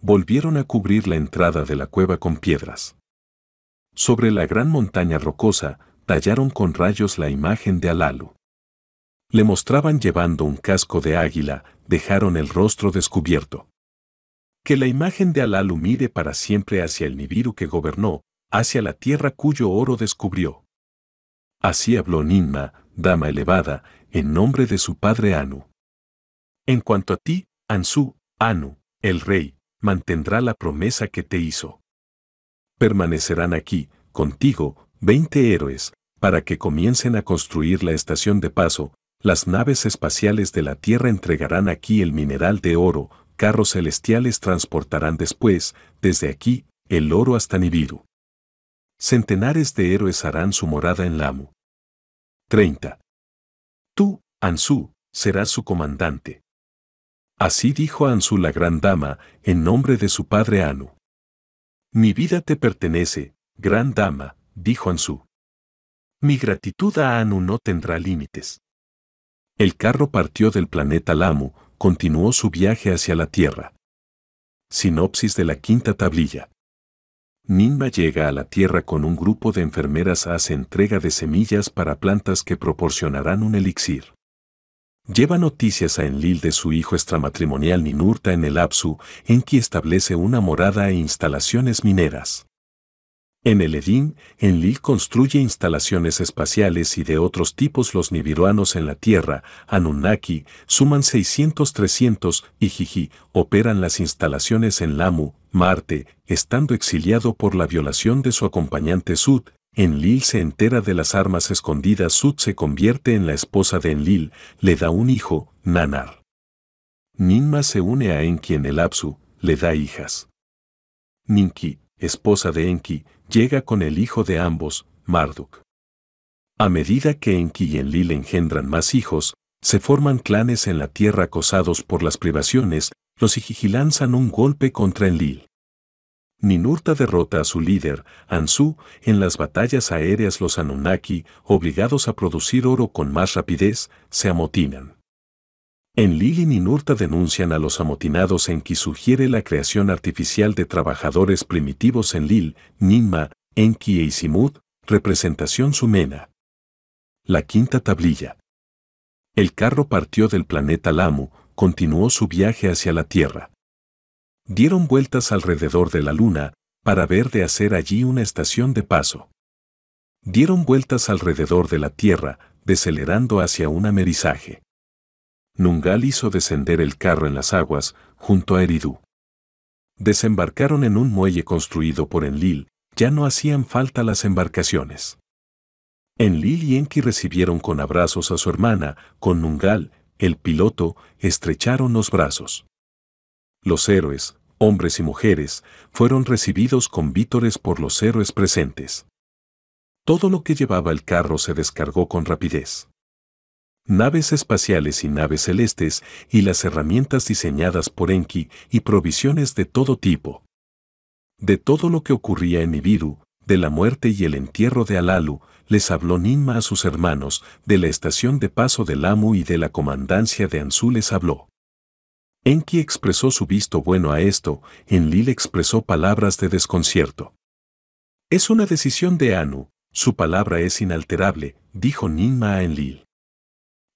Volvieron a cubrir la entrada de la cueva con piedras. Sobre la gran montaña rocosa, tallaron con rayos la imagen de Alalu. Le mostraban llevando un casco de águila, dejaron el rostro descubierto. Que la imagen de Alalu mire para siempre hacia el Nibiru que gobernó, hacia la tierra cuyo oro descubrió. Así habló Ninma, dama elevada, en nombre de su padre Anu. En cuanto a ti, Ansu, Anu, el rey, mantendrá la promesa que te hizo. Permanecerán aquí, contigo, veinte héroes, para que comiencen a construir la estación de paso, las naves espaciales de la Tierra entregarán aquí el mineral de oro, carros celestiales transportarán después, desde aquí, el oro hasta Nibiru. Centenares de héroes harán su morada en Lamu. 30. Tú, Anzu, serás su comandante. Así dijo Anzu la gran dama, en nombre de su padre Anu. Mi vida te pertenece, gran dama, dijo Anzu. Mi gratitud a Anu no tendrá límites. El carro partió del planeta Lamu, continuó su viaje hacia la Tierra. Sinopsis de la quinta tablilla. Ninma llega a la Tierra con un grupo de enfermeras hace entrega de semillas para plantas que proporcionarán un elixir lleva noticias a Enlil de su hijo extramatrimonial Ninurta en el Apsu, quien establece una morada e instalaciones mineras. En el Edín, Enlil construye instalaciones espaciales y de otros tipos los nibiruanos en la Tierra, Anunnaki, suman 600-300 y Jiji, operan las instalaciones en Lamu, Marte, estando exiliado por la violación de su acompañante Sud, Enlil se entera de las armas escondidas. Sud se convierte en la esposa de Enlil, le da un hijo, Nanar. Ninma se une a Enki en el Apsu, le da hijas. Ninki, esposa de Enki, llega con el hijo de ambos, Marduk. A medida que Enki y Enlil engendran más hijos, se forman clanes en la tierra acosados por las privaciones, los lanzan un golpe contra Enlil. Ninurta derrota a su líder, Anzu, en las batallas aéreas los Anunnaki, obligados a producir oro con más rapidez, se amotinan. En y Ninurta denuncian a los amotinados en que sugiere la creación artificial de trabajadores primitivos en Lil, Ninma, Enki e Isimut, representación sumena. La quinta tablilla. El carro partió del planeta Lamu, continuó su viaje hacia la Tierra dieron vueltas alrededor de la luna para ver de hacer allí una estación de paso. Dieron vueltas alrededor de la Tierra, decelerando hacia un amerizaje. Nungal hizo descender el carro en las aguas, junto a Eridú. Desembarcaron en un muelle construido por Enlil, ya no hacían falta las embarcaciones. Enlil y Enki recibieron con abrazos a su hermana, con Nungal, el piloto, estrecharon los brazos los héroes, hombres y mujeres, fueron recibidos con vítores por los héroes presentes. Todo lo que llevaba el carro se descargó con rapidez. Naves espaciales y naves celestes y las herramientas diseñadas por Enki y provisiones de todo tipo. De todo lo que ocurría en Ibiru, de la muerte y el entierro de Alalu, les habló Ninma a sus hermanos, de la estación de paso del Amu y de la comandancia de Anzu les habló. Enki expresó su visto bueno a esto, Enlil expresó palabras de desconcierto. Es una decisión de Anu, su palabra es inalterable, dijo Ninma a Enlil.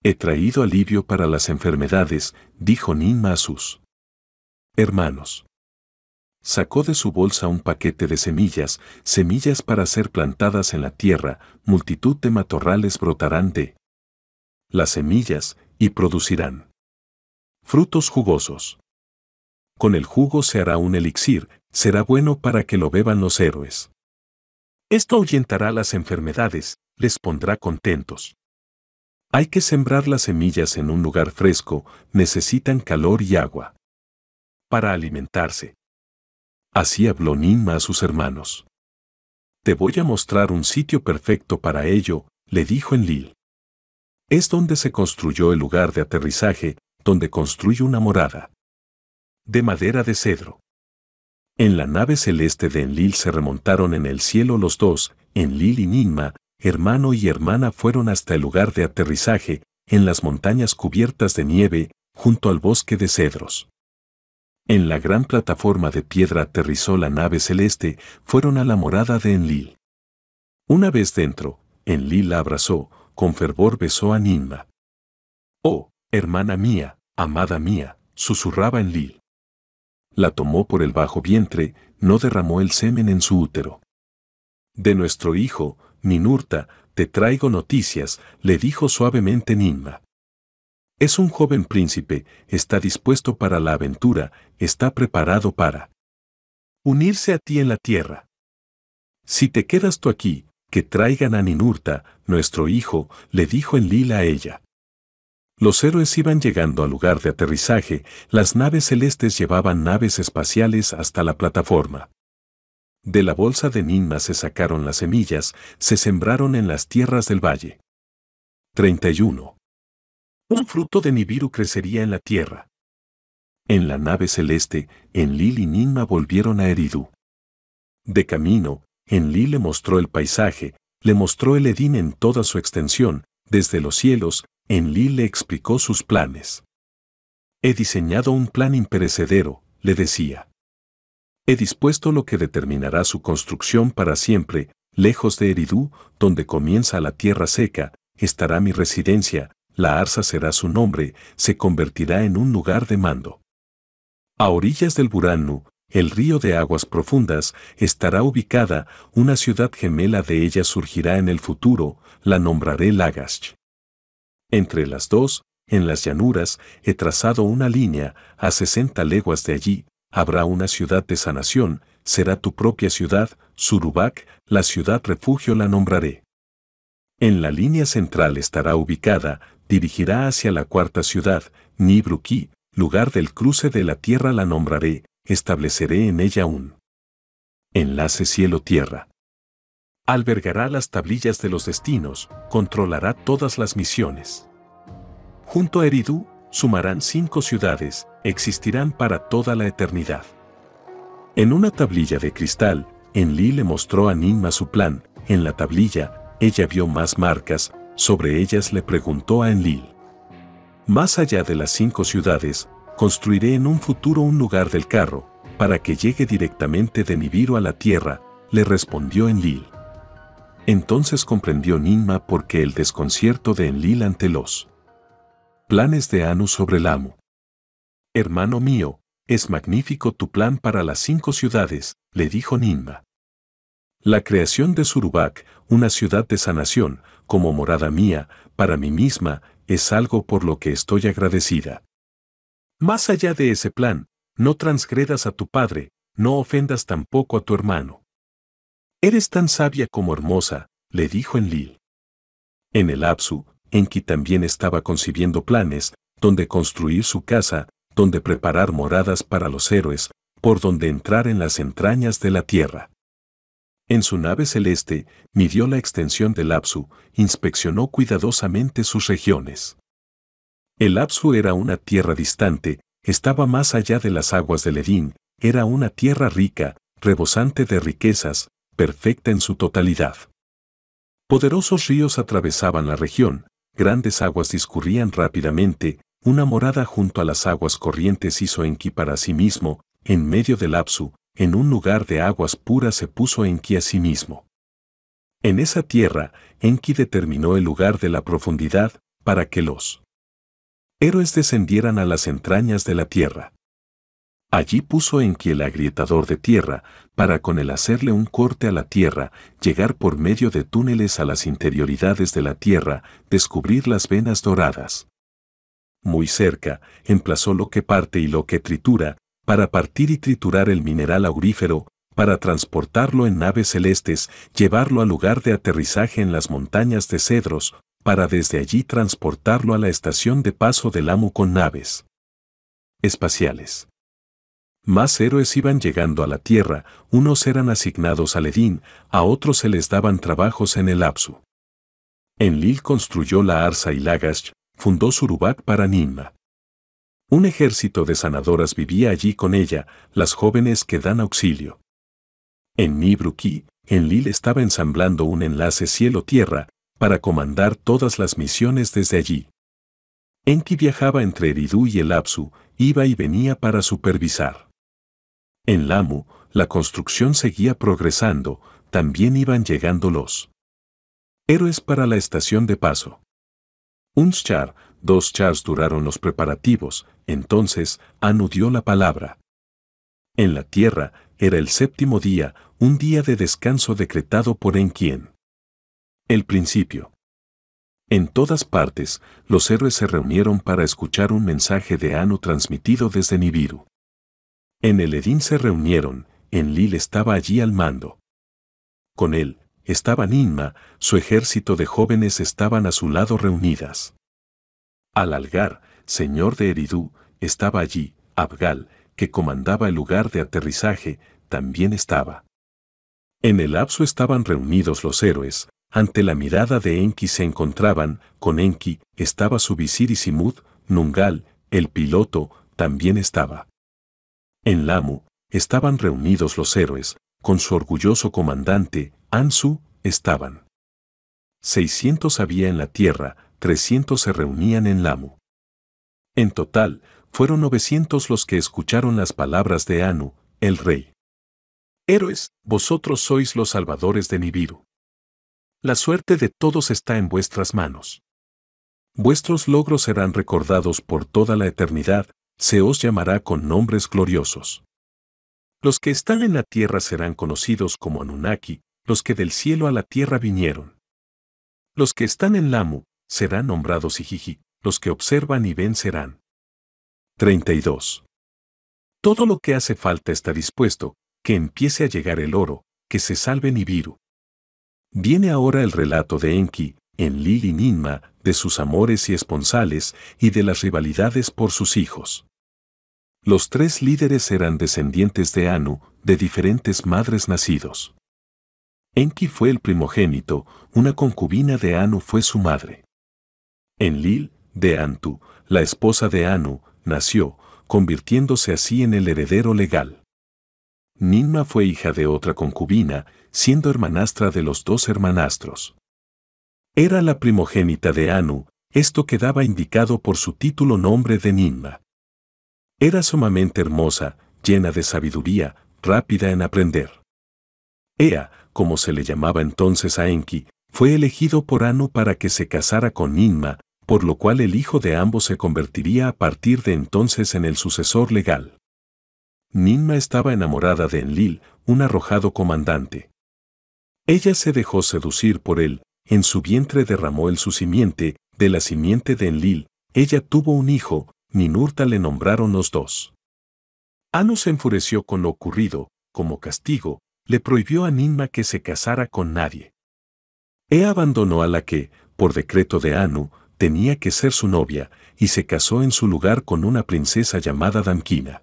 He traído alivio para las enfermedades, dijo Ninma a sus hermanos. Sacó de su bolsa un paquete de semillas, semillas para ser plantadas en la tierra, multitud de matorrales brotarán de las semillas y producirán Frutos jugosos. Con el jugo se hará un elixir, será bueno para que lo beban los héroes. Esto ahuyentará las enfermedades, les pondrá contentos. Hay que sembrar las semillas en un lugar fresco, necesitan calor y agua. Para alimentarse. Así habló Ninma a sus hermanos. Te voy a mostrar un sitio perfecto para ello, le dijo en Lil. Es donde se construyó el lugar de aterrizaje, donde construye una morada. De madera de cedro. En la nave celeste de Enlil se remontaron en el cielo los dos, Enlil y Ninma, hermano y hermana fueron hasta el lugar de aterrizaje, en las montañas cubiertas de nieve, junto al bosque de cedros. En la gran plataforma de piedra aterrizó la nave celeste, fueron a la morada de Enlil. Una vez dentro, Enlil la abrazó, con fervor besó a Ninma. Oh, Hermana mía, amada mía, susurraba en Lil. La tomó por el bajo vientre, no derramó el semen en su útero. De nuestro hijo, Ninurta, te traigo noticias, le dijo suavemente Ninma. Es un joven príncipe, está dispuesto para la aventura, está preparado para unirse a ti en la tierra. Si te quedas tú aquí, que traigan a Ninurta, nuestro hijo, le dijo en Enlil a ella. Los héroes iban llegando al lugar de aterrizaje, las naves celestes llevaban naves espaciales hasta la plataforma. De la bolsa de Ninma se sacaron las semillas, se sembraron en las tierras del valle. 31. Un fruto de Nibiru crecería en la tierra. En la nave celeste, Enlil y Ninma volvieron a Eridu. De camino, Enlil le mostró el paisaje, le mostró el Edín en toda su extensión, desde los cielos, Lí le explicó sus planes. He diseñado un plan imperecedero, le decía. He dispuesto lo que determinará su construcción para siempre, lejos de Eridú, donde comienza la tierra seca, estará mi residencia, la arsa será su nombre, se convertirá en un lugar de mando. A orillas del Buranu, el río de aguas profundas, estará ubicada, una ciudad gemela de ella surgirá en el futuro, la nombraré Lagash. Entre las dos, en las llanuras, he trazado una línea, a 60 leguas de allí, habrá una ciudad de sanación, será tu propia ciudad, Surubac, la ciudad refugio la nombraré. En la línea central estará ubicada, dirigirá hacia la cuarta ciudad, Nibruki, lugar del cruce de la tierra la nombraré, estableceré en ella un enlace cielo-tierra albergará las tablillas de los destinos, controlará todas las misiones. Junto a Eridu, sumarán cinco ciudades, existirán para toda la eternidad. En una tablilla de cristal, Enlil le mostró a Ninma su plan. En la tablilla, ella vio más marcas, sobre ellas le preguntó a Enlil. Más allá de las cinco ciudades, construiré en un futuro un lugar del carro, para que llegue directamente de Nibiru a la Tierra, le respondió Enlil. Entonces comprendió Ninma por qué el desconcierto de Enlil ante los planes de Anu sobre el amo. Hermano mío, es magnífico tu plan para las cinco ciudades, le dijo Ninma. La creación de Surubac, una ciudad de sanación, como morada mía, para mí misma, es algo por lo que estoy agradecida. Más allá de ese plan, no transgredas a tu padre, no ofendas tampoco a tu hermano. Eres tan sabia como hermosa, le dijo Enlil. En el Apsu, Enki también estaba concibiendo planes, donde construir su casa, donde preparar moradas para los héroes, por donde entrar en las entrañas de la tierra. En su nave celeste, midió la extensión del Apsu, inspeccionó cuidadosamente sus regiones. El Apsu era una tierra distante, estaba más allá de las aguas del Edín, era una tierra rica, rebosante de riquezas, perfecta en su totalidad. Poderosos ríos atravesaban la región, grandes aguas discurrían rápidamente, una morada junto a las aguas corrientes hizo Enki para sí mismo, en medio del Apsu, en un lugar de aguas puras se puso Enki a sí mismo. En esa tierra, Enki determinó el lugar de la profundidad para que los héroes descendieran a las entrañas de la tierra. Allí puso en que el agrietador de tierra, para con el hacerle un corte a la tierra, llegar por medio de túneles a las interioridades de la tierra, descubrir las venas doradas. Muy cerca, emplazó lo que parte y lo que tritura, para partir y triturar el mineral aurífero, para transportarlo en naves celestes, llevarlo al lugar de aterrizaje en las montañas de cedros, para desde allí transportarlo a la estación de paso del amo con naves espaciales. Más héroes iban llegando a la Tierra, unos eran asignados al Edín, a otros se les daban trabajos en el Apsu. En Lil construyó la Arsa y Lagash, fundó Surubak para Nimma. Un ejército de sanadoras vivía allí con ella, las jóvenes que dan auxilio. En Nibruki, Enlil estaba ensamblando un enlace cielo-tierra para comandar todas las misiones desde allí. Enki viajaba entre Eridu y el Apsu, iba y venía para supervisar. En Lamu, la construcción seguía progresando, también iban llegando los héroes para la estación de paso. Un char, dos chars duraron los preparativos, entonces Anu dio la palabra. En la tierra era el séptimo día, un día de descanso decretado por Enquien. El principio. En todas partes, los héroes se reunieron para escuchar un mensaje de Anu transmitido desde Nibiru. En el Edín se reunieron, En Lil estaba allí al mando. Con él, estaba Ninma, su ejército de jóvenes estaban a su lado reunidas. Al algar, señor de Eridú, estaba allí, Abgal, que comandaba el lugar de aterrizaje, también estaba. En el lapso estaban reunidos los héroes, ante la mirada de Enki se encontraban, con Enki estaba su visir Isimud, Nungal, el piloto, también estaba. En Lamu, estaban reunidos los héroes, con su orgulloso comandante, Ansu, estaban. Seiscientos había en la tierra, 300 se reunían en Lamu. En total, fueron 900 los que escucharon las palabras de Anu, el rey. Héroes, vosotros sois los salvadores de Nibiru. La suerte de todos está en vuestras manos. Vuestros logros serán recordados por toda la eternidad, se os llamará con nombres gloriosos. Los que están en la tierra serán conocidos como Anunnaki, los que del cielo a la tierra vinieron. Los que están en Lamu serán nombrados Ijiji, los que observan y ven serán. 32. Todo lo que hace falta está dispuesto, que empiece a llegar el oro, que se salve Nibiru. Viene ahora el relato de Enki, en Lili Ninma, de sus amores y esponsales y de las rivalidades por sus hijos. Los tres líderes eran descendientes de Anu, de diferentes madres nacidos. Enki fue el primogénito, una concubina de Anu fue su madre. Enlil, de Antu, la esposa de Anu, nació, convirtiéndose así en el heredero legal. Ninma fue hija de otra concubina, siendo hermanastra de los dos hermanastros. Era la primogénita de Anu, esto quedaba indicado por su título nombre de Ninma. Era sumamente hermosa, llena de sabiduría, rápida en aprender. Ea, como se le llamaba entonces a Enki, fue elegido por Anu para que se casara con Ninma, por lo cual el hijo de ambos se convertiría a partir de entonces en el sucesor legal. Ninma estaba enamorada de Enlil, un arrojado comandante. Ella se dejó seducir por él, en su vientre derramó el su simiente, de la simiente de Enlil, ella tuvo un hijo, ni le nombraron los dos. Anu se enfureció con lo ocurrido, como castigo, le prohibió a Ninma que se casara con nadie. E abandonó a la que, por decreto de Anu, tenía que ser su novia, y se casó en su lugar con una princesa llamada Damkina.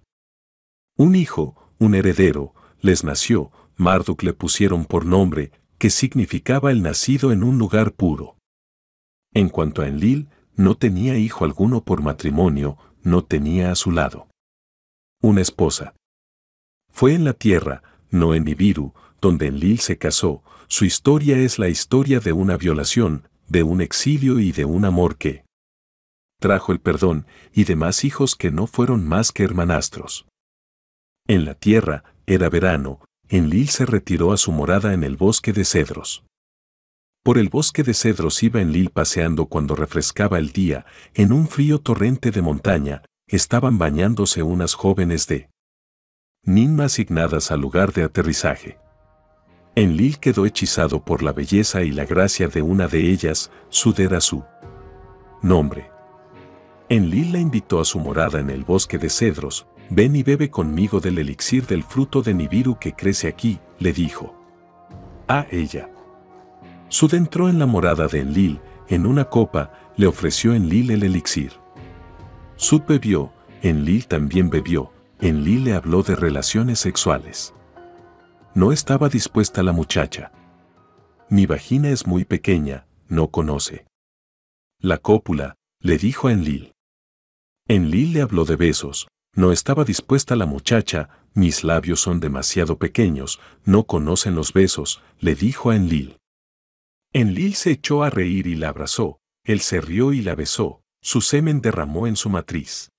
Un hijo, un heredero, les nació, Marduk le pusieron por nombre, que significaba el nacido en un lugar puro. En cuanto a Enlil, no tenía hijo alguno por matrimonio, no tenía a su lado una esposa. Fue en la tierra, no en Ibiru, donde Enlil se casó, su historia es la historia de una violación, de un exilio y de un amor que trajo el perdón y demás hijos que no fueron más que hermanastros. En la tierra, era verano, Enlil se retiró a su morada en el bosque de cedros. Por el bosque de cedros iba en paseando cuando refrescaba el día, en un frío torrente de montaña, estaban bañándose unas jóvenes de Ninma asignadas al lugar de aterrizaje. Enlil quedó hechizado por la belleza y la gracia de una de ellas, su Nombre. Enlil la invitó a su morada en el bosque de cedros. Ven y bebe conmigo del elixir del fruto de Nibiru que crece aquí, le dijo. A ella. Sud entró en la morada de Enlil, en una copa le ofreció Enlil el elixir. Sud bebió, Enlil también bebió, Enlil le habló de relaciones sexuales. No estaba dispuesta la muchacha. Mi vagina es muy pequeña, no conoce. La cópula, le dijo a Enlil. Enlil le habló de besos, no estaba dispuesta la muchacha, mis labios son demasiado pequeños, no conocen los besos, le dijo a Enlil. Enlil se echó a reír y la abrazó, él se rió y la besó, su semen derramó en su matriz.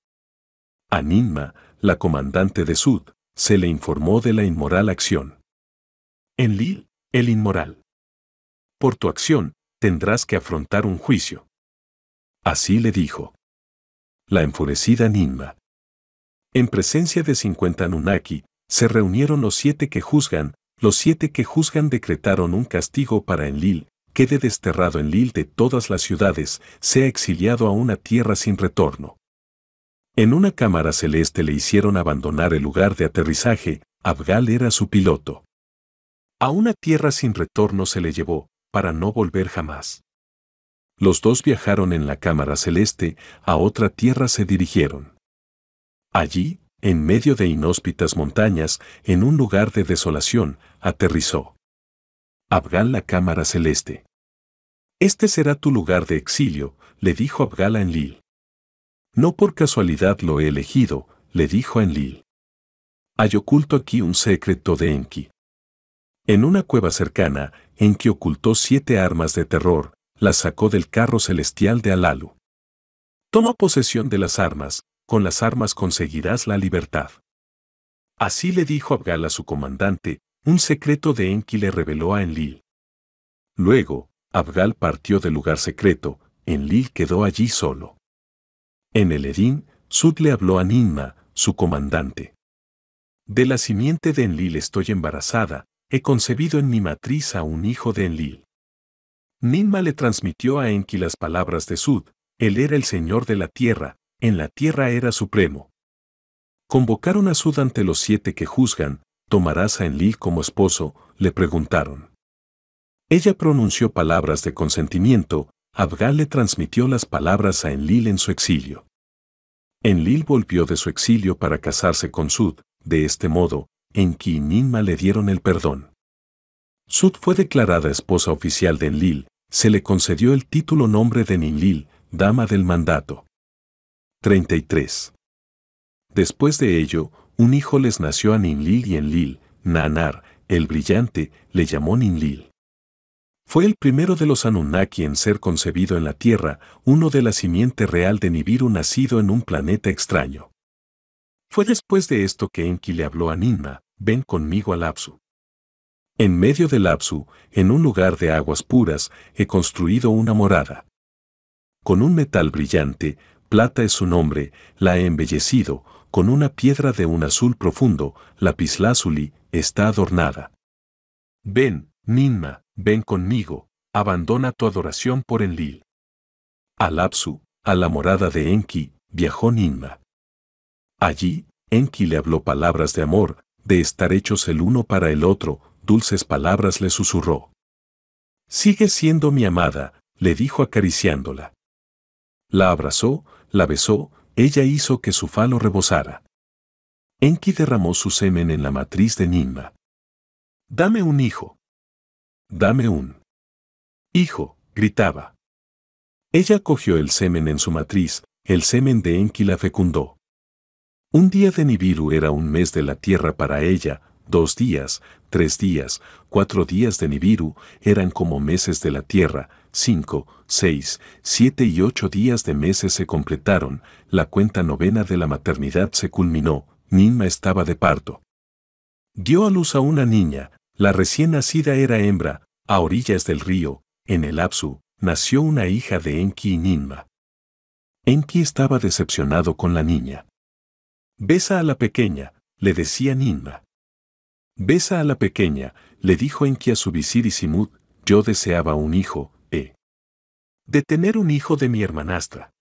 A Ninma, la comandante de Sud, se le informó de la inmoral acción. Enlil, el inmoral. Por tu acción, tendrás que afrontar un juicio. Así le dijo. La enfurecida Ninma. En presencia de 50 Nunaki, se reunieron los siete que juzgan, los siete que juzgan decretaron un castigo para Enlil, quede desterrado en Lille de todas las ciudades, sea exiliado a una tierra sin retorno. En una cámara celeste le hicieron abandonar el lugar de aterrizaje, Abgal era su piloto. A una tierra sin retorno se le llevó, para no volver jamás. Los dos viajaron en la cámara celeste, a otra tierra se dirigieron. Allí, en medio de inhóspitas montañas, en un lugar de desolación, aterrizó. Abgal la cámara celeste. Este será tu lugar de exilio, le dijo Abgal a Enlil. No por casualidad lo he elegido, le dijo a Enlil. Hay oculto aquí un secreto de Enki. En una cueva cercana, Enki ocultó siete armas de terror, las sacó del carro celestial de Alalu. Toma posesión de las armas, con las armas conseguirás la libertad. Así le dijo Abgal a su comandante, un secreto de Enki le reveló a Enlil. Luego, Abgal partió del lugar secreto, Enlil quedó allí solo. En el Edín, Sud le habló a Ninma, su comandante. De la simiente de Enlil estoy embarazada, he concebido en mi matriz a un hijo de Enlil. Ninma le transmitió a Enki las palabras de Sud, él era el señor de la tierra, en la tierra era supremo. Convocaron a Sud ante los siete que juzgan, ¿Tomarás a Enlil como esposo? le preguntaron. Ella pronunció palabras de consentimiento, Abgal le transmitió las palabras a Enlil en su exilio. Enlil volvió de su exilio para casarse con Sud, de este modo, en que Ninma le dieron el perdón. Sud fue declarada esposa oficial de Enlil, se le concedió el título nombre de Ninlil, dama del mandato. 33. Después de ello, un hijo les nació a Ninlil y Enlil, Nanar, el brillante, le llamó Ninlil. Fue el primero de los Anunnaki en ser concebido en la Tierra, uno de la simiente real de Nibiru nacido en un planeta extraño. Fue después de esto que Enki le habló a Ninma, ven conmigo al Lapsu. En medio del Lapsu, en un lugar de aguas puras, he construido una morada. Con un metal brillante, plata es su nombre, la he embellecido, con una piedra de un azul profundo, lapislázuli, está adornada. Ven, Ninma, ven conmigo, abandona tu adoración por Enlil. Al Apsu, a la morada de Enki, viajó Ninma. Allí, Enki le habló palabras de amor, de estar hechos el uno para el otro, dulces palabras le susurró. Sigue siendo mi amada, le dijo acariciándola. La abrazó, la besó, ella hizo que su falo rebosara. Enki derramó su semen en la matriz de Ninma. Dame un hijo. Dame un hijo, gritaba. Ella cogió el semen en su matriz, el semen de Enki la fecundó. Un día de Nibiru era un mes de la tierra para ella, dos días, tres días, cuatro días de Nibiru eran como meses de la tierra, 5, 6, 7 y 8 días de meses se completaron, la cuenta novena de la maternidad se culminó, Ninma estaba de parto. Dio a luz a una niña, la recién nacida era hembra, a orillas del río, en el Apsu, nació una hija de Enki y Ninma. Enki estaba decepcionado con la niña. Besa a la pequeña, le decía Ninma. Besa a la pequeña, le dijo Enki a su visir Isimud, yo deseaba un hijo, de tener un hijo de mi hermanastra.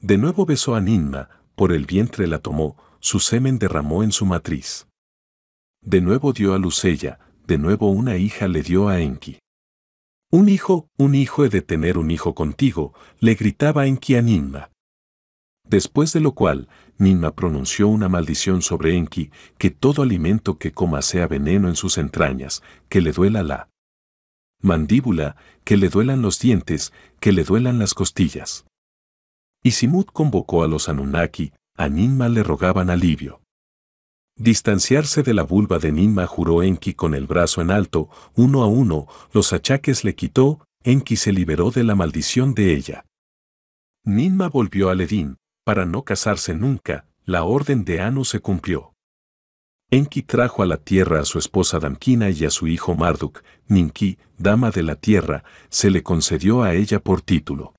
De nuevo besó a Ninma, por el vientre la tomó, su semen derramó en su matriz. De nuevo dio a luz ella, de nuevo una hija le dio a Enki. Un hijo, un hijo he de tener un hijo contigo, le gritaba Enki a Ninma. Después de lo cual, Ninma pronunció una maldición sobre Enki, que todo alimento que coma sea veneno en sus entrañas, que le duela la mandíbula, que le duelan los dientes, que le duelan las costillas. Y Simut convocó a los Anunnaki, a Ninma le rogaban alivio. Distanciarse de la vulva de Ninma juró Enki con el brazo en alto, uno a uno, los achaques le quitó, Enki se liberó de la maldición de ella. Ninma volvió a Ledín, para no casarse nunca, la orden de Anu se cumplió. Enki trajo a la tierra a su esposa Damkina y a su hijo Marduk, Ninki, dama de la tierra, se le concedió a ella por título.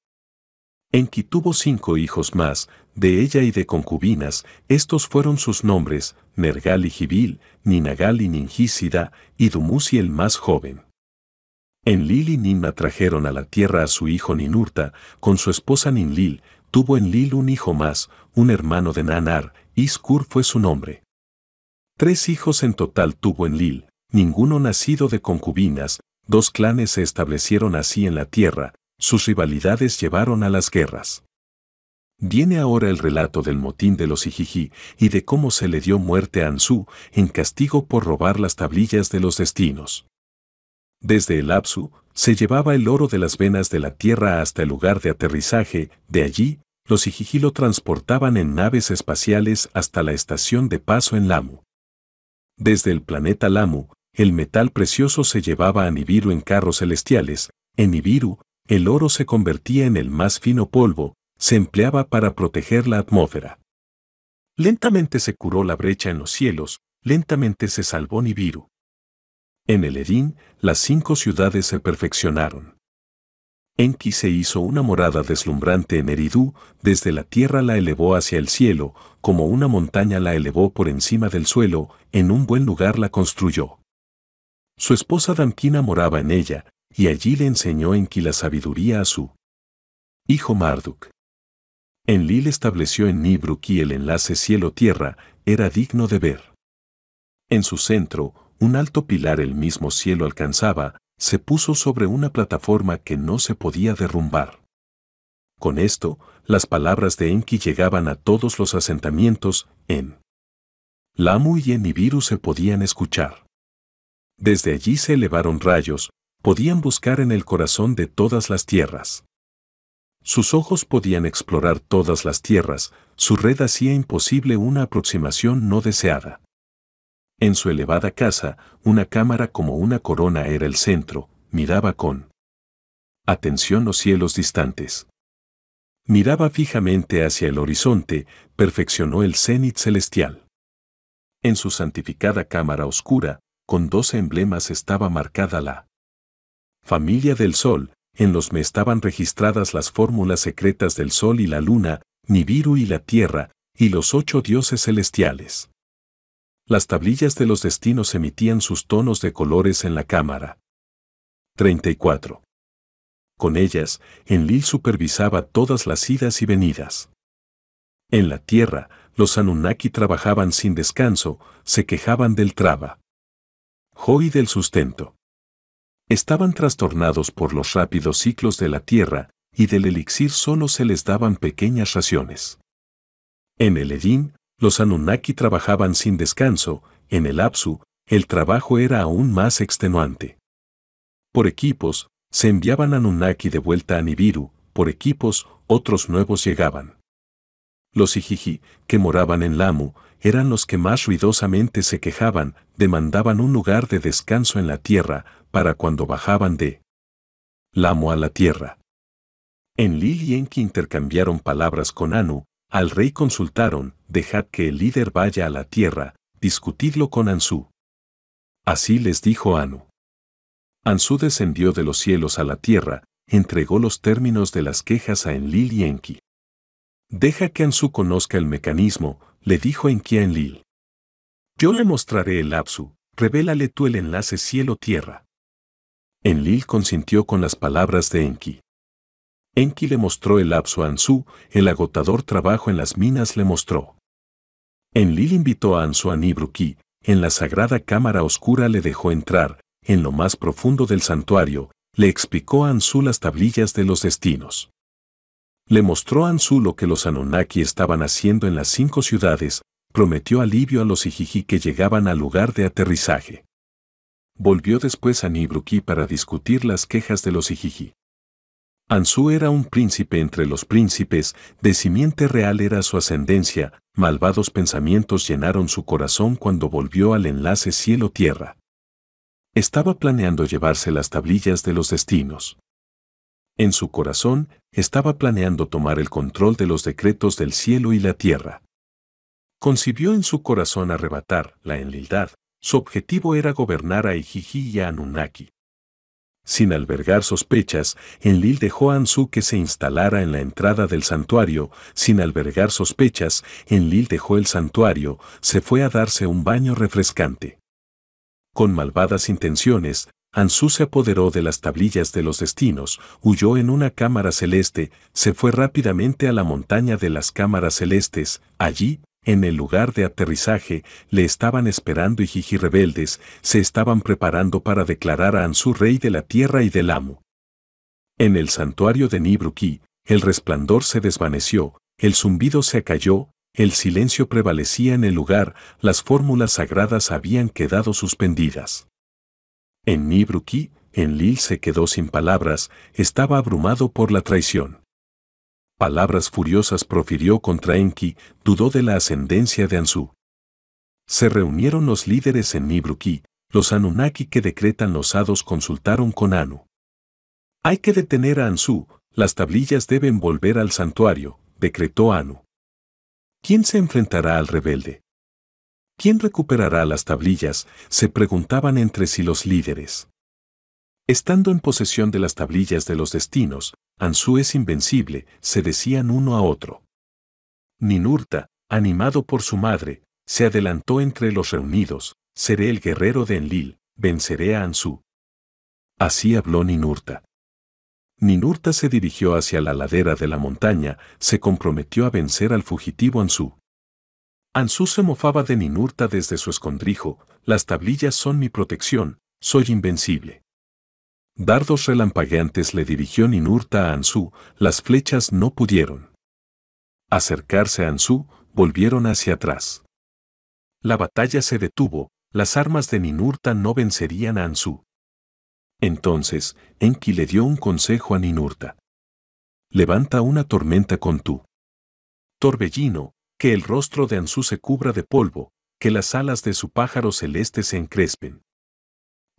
Enki tuvo cinco hijos más, de ella y de concubinas, estos fueron sus nombres, Nergal y Gibil, Ninagal y Ningísida, y Dumuzi el más joven. En y Ninma trajeron a la tierra a su hijo Ninurta, con su esposa Ninlil, tuvo en un hijo más, un hermano de Nanar, Iskur fue su nombre. Tres hijos en total tuvo en Lil, ninguno nacido de concubinas, dos clanes se establecieron así en la tierra, sus rivalidades llevaron a las guerras. Viene ahora el relato del motín de los Ijiji y de cómo se le dio muerte a Anzu en castigo por robar las tablillas de los destinos. Desde el Apsu se llevaba el oro de las venas de la tierra hasta el lugar de aterrizaje, de allí, los Ijiji lo transportaban en naves espaciales hasta la estación de paso en Lamu. Desde el planeta Lamu, el metal precioso se llevaba a Nibiru en carros celestiales. En Nibiru, el oro se convertía en el más fino polvo, se empleaba para proteger la atmósfera. Lentamente se curó la brecha en los cielos, lentamente se salvó Nibiru. En el Edín, las cinco ciudades se perfeccionaron. Enki se hizo una morada deslumbrante en Eridú, desde la tierra la elevó hacia el cielo, como una montaña la elevó por encima del suelo, en un buen lugar la construyó. Su esposa Damkina moraba en ella, y allí le enseñó Enki la sabiduría a su hijo Marduk. Enlil estableció en Nibruki el enlace cielo-tierra, era digno de ver. En su centro, un alto pilar el mismo cielo alcanzaba, se puso sobre una plataforma que no se podía derrumbar. Con esto, las palabras de Enki llegaban a todos los asentamientos en Lamu y Enibiru se podían escuchar. Desde allí se elevaron rayos, podían buscar en el corazón de todas las tierras. Sus ojos podían explorar todas las tierras, su red hacía imposible una aproximación no deseada. En su elevada casa, una cámara como una corona era el centro, miraba con atención los cielos distantes. Miraba fijamente hacia el horizonte, perfeccionó el cenit celestial. En su santificada cámara oscura, con dos emblemas estaba marcada la familia del sol, en los me estaban registradas las fórmulas secretas del sol y la luna, Nibiru y la tierra, y los ocho dioses celestiales. Las tablillas de los destinos emitían sus tonos de colores en la cámara. 34. Con ellas, Enlil supervisaba todas las idas y venidas. En la tierra, los Anunnaki trabajaban sin descanso, se quejaban del traba. Joy del sustento. Estaban trastornados por los rápidos ciclos de la tierra, y del elixir solo se les daban pequeñas raciones. En el Edín, los Anunnaki trabajaban sin descanso, en el Apsu, el trabajo era aún más extenuante. Por equipos, se enviaban Anunnaki de vuelta a Nibiru, por equipos, otros nuevos llegaban. Los Ijiji, que moraban en Lamu, eran los que más ruidosamente se quejaban, demandaban un lugar de descanso en la tierra para cuando bajaban de Lamu a la tierra. En Enki intercambiaron palabras con Anu, al rey consultaron, dejad que el líder vaya a la tierra, discutidlo con Anzu. Así les dijo Anu. Anzu descendió de los cielos a la tierra, entregó los términos de las quejas a Enlil y Enki. Deja que Anzu conozca el mecanismo, le dijo Enki a Enlil. Yo le mostraré el Apsu, revélale tú el enlace cielo-tierra. Enlil consintió con las palabras de Enki. Enki le mostró el lapso a Anzu, el agotador trabajo en las minas le mostró. Enlil invitó a Anzu a Nibruki, en la sagrada cámara oscura le dejó entrar, en lo más profundo del santuario, le explicó a Anzu las tablillas de los destinos. Le mostró a Ansu lo que los Anunnaki estaban haciendo en las cinco ciudades, prometió alivio a los Ijiji que llegaban al lugar de aterrizaje. Volvió después a Nibruki para discutir las quejas de los Ijiji. Anzu era un príncipe entre los príncipes, de simiente real era su ascendencia, malvados pensamientos llenaron su corazón cuando volvió al enlace cielo-tierra. Estaba planeando llevarse las tablillas de los destinos. En su corazón, estaba planeando tomar el control de los decretos del cielo y la tierra. Concibió en su corazón arrebatar la enlildad, su objetivo era gobernar a Ijiji y a Anunnaki. Sin albergar sospechas, Enlil dejó a Anzu que se instalara en la entrada del santuario. Sin albergar sospechas, Enlil dejó el santuario, se fue a darse un baño refrescante. Con malvadas intenciones, Anzu se apoderó de las tablillas de los destinos, huyó en una cámara celeste, se fue rápidamente a la montaña de las cámaras celestes, allí, en el lugar de aterrizaje le estaban esperando y rebeldes se estaban preparando para declarar a Ansu rey de la tierra y del amo. En el santuario de Nibruki, el resplandor se desvaneció, el zumbido se acalló, el silencio prevalecía en el lugar, las fórmulas sagradas habían quedado suspendidas. En Nibruki, en Lil se quedó sin palabras, estaba abrumado por la traición palabras furiosas profirió contra Enki, dudó de la ascendencia de Anzu. Se reunieron los líderes en Nibruki, los Anunnaki que decretan los hados consultaron con Anu. Hay que detener a Anzu, las tablillas deben volver al santuario, decretó Anu. ¿Quién se enfrentará al rebelde? ¿Quién recuperará las tablillas? se preguntaban entre sí los líderes. Estando en posesión de las tablillas de los destinos, Ansu es invencible, se decían uno a otro. Ninurta, animado por su madre, se adelantó entre los reunidos, seré el guerrero de Enlil, venceré a Ansu. Así habló Ninurta. Ninurta se dirigió hacia la ladera de la montaña, se comprometió a vencer al fugitivo Ansu. ansú se mofaba de Ninurta desde su escondrijo, las tablillas son mi protección, soy invencible. Dardos relampagueantes le dirigió Ninurta a Ansú, las flechas no pudieron. Acercarse a Ansú, volvieron hacia atrás. La batalla se detuvo, las armas de Ninurta no vencerían a Ansú. Entonces, Enki le dio un consejo a Ninurta. Levanta una tormenta con tú. torbellino, que el rostro de Ansú se cubra de polvo, que las alas de su pájaro celeste se encrespen.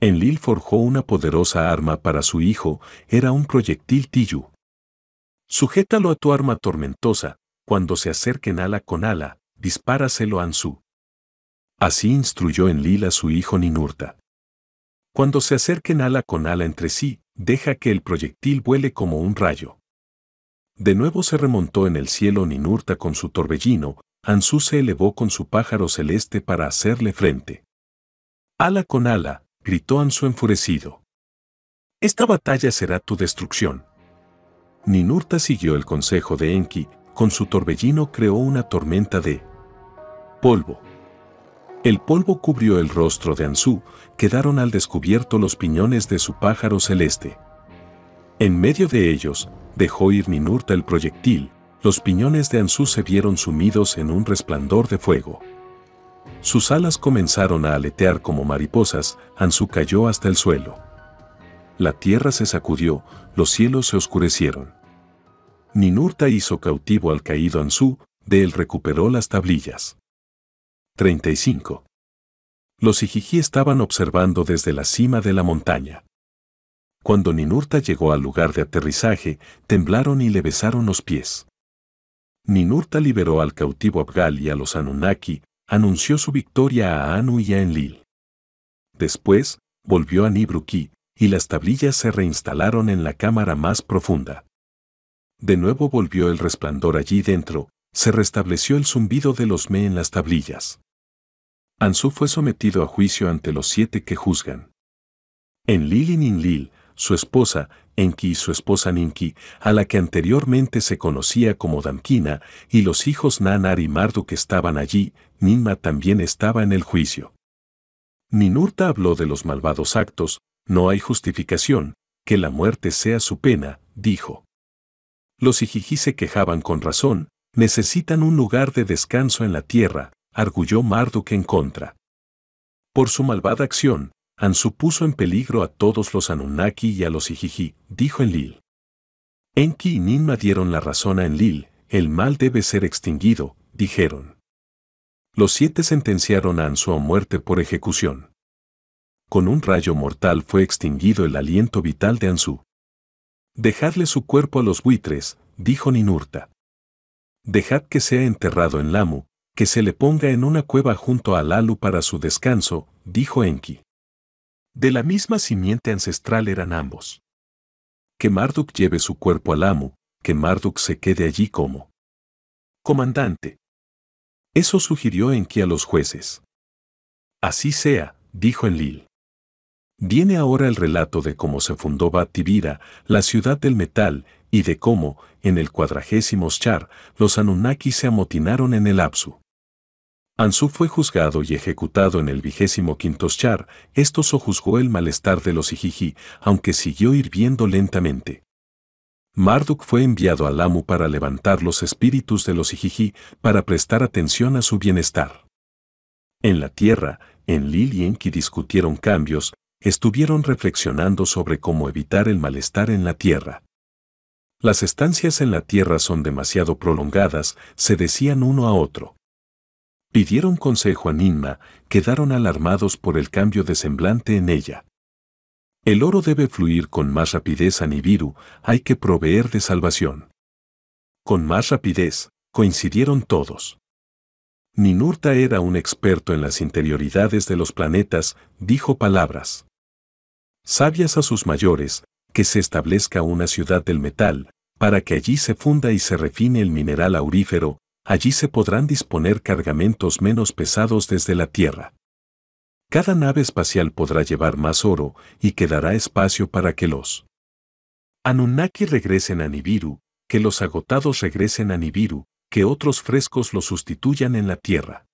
Enlil forjó una poderosa arma para su hijo, era un proyectil Tiyu. Sujétalo a tu arma tormentosa, cuando se acerquen ala con ala, dispáraselo a Ansu. Así instruyó Enlil a su hijo Ninurta. Cuando se acerquen ala con ala entre sí, deja que el proyectil vuele como un rayo. De nuevo se remontó en el cielo Ninurta con su torbellino, Ansu se elevó con su pájaro celeste para hacerle frente. Ala con ala, gritó Anzu enfurecido. Esta batalla será tu destrucción. Ninurta siguió el consejo de Enki, con su torbellino creó una tormenta de polvo. El polvo cubrió el rostro de Anzu, quedaron al descubierto los piñones de su pájaro celeste. En medio de ellos, dejó ir Ninurta el proyectil, los piñones de Anzu se vieron sumidos en un resplandor de fuego. Sus alas comenzaron a aletear como mariposas, Anzu cayó hasta el suelo. La tierra se sacudió, los cielos se oscurecieron. Ninurta hizo cautivo al caído Anzu, de él recuperó las tablillas. 35. Los Ijiji estaban observando desde la cima de la montaña. Cuando Ninurta llegó al lugar de aterrizaje, temblaron y le besaron los pies. Ninurta liberó al cautivo Abgal y a los Anunnaki, anunció su victoria a Anu y a Enlil. Después, volvió a Nibruki, y las tablillas se reinstalaron en la cámara más profunda. De nuevo volvió el resplandor allí dentro, se restableció el zumbido de los me en las tablillas. Ansu fue sometido a juicio ante los siete que juzgan. Enlil y Ninlil, su esposa, Enki y su esposa Ninki, a la que anteriormente se conocía como Damkina, y los hijos Nanar y Marduk estaban allí, Ninma también estaba en el juicio. Ninurta habló de los malvados actos, no hay justificación, que la muerte sea su pena, dijo. Los Ijijí se quejaban con razón, necesitan un lugar de descanso en la tierra, arguyó Marduk en contra. Por su malvada acción, Ansu puso en peligro a todos los Anunnaki y a los Ijiji, dijo Enlil. Enki y Ninma dieron la razón a Enlil, el mal debe ser extinguido, dijeron. Los siete sentenciaron a Anzu a muerte por ejecución. Con un rayo mortal fue extinguido el aliento vital de Anzu. Dejadle su cuerpo a los buitres, dijo Ninurta. Dejad que sea enterrado en Lamu, que se le ponga en una cueva junto a Lalu para su descanso, dijo Enki. De la misma simiente ancestral eran ambos. Que Marduk lleve su cuerpo al amo, que Marduk se quede allí como comandante. Eso sugirió Enki a los jueces. Así sea, dijo Enlil. Viene ahora el relato de cómo se fundó Batibira, la ciudad del metal, y de cómo, en el cuadragésimo Char, los Anunnaki se amotinaron en el Apsu. Ansu fue juzgado y ejecutado en el vigésimo quinto char, esto sojuzgó el malestar de los Ijiji, aunque siguió hirviendo lentamente. Marduk fue enviado al Amu para levantar los espíritus de los Ijiji para prestar atención a su bienestar. En la tierra, en Lil y discutieron cambios, estuvieron reflexionando sobre cómo evitar el malestar en la tierra. Las estancias en la tierra son demasiado prolongadas, se decían uno a otro. Pidieron consejo a Ninma, quedaron alarmados por el cambio de semblante en ella. El oro debe fluir con más rapidez a Nibiru, hay que proveer de salvación. Con más rapidez, coincidieron todos. Ninurta era un experto en las interioridades de los planetas, dijo palabras. Sabias a sus mayores, que se establezca una ciudad del metal, para que allí se funda y se refine el mineral aurífero, allí se podrán disponer cargamentos menos pesados desde la Tierra. Cada nave espacial podrá llevar más oro y quedará espacio para que los Anunnaki regresen a Nibiru, que los agotados regresen a Nibiru, que otros frescos los sustituyan en la Tierra.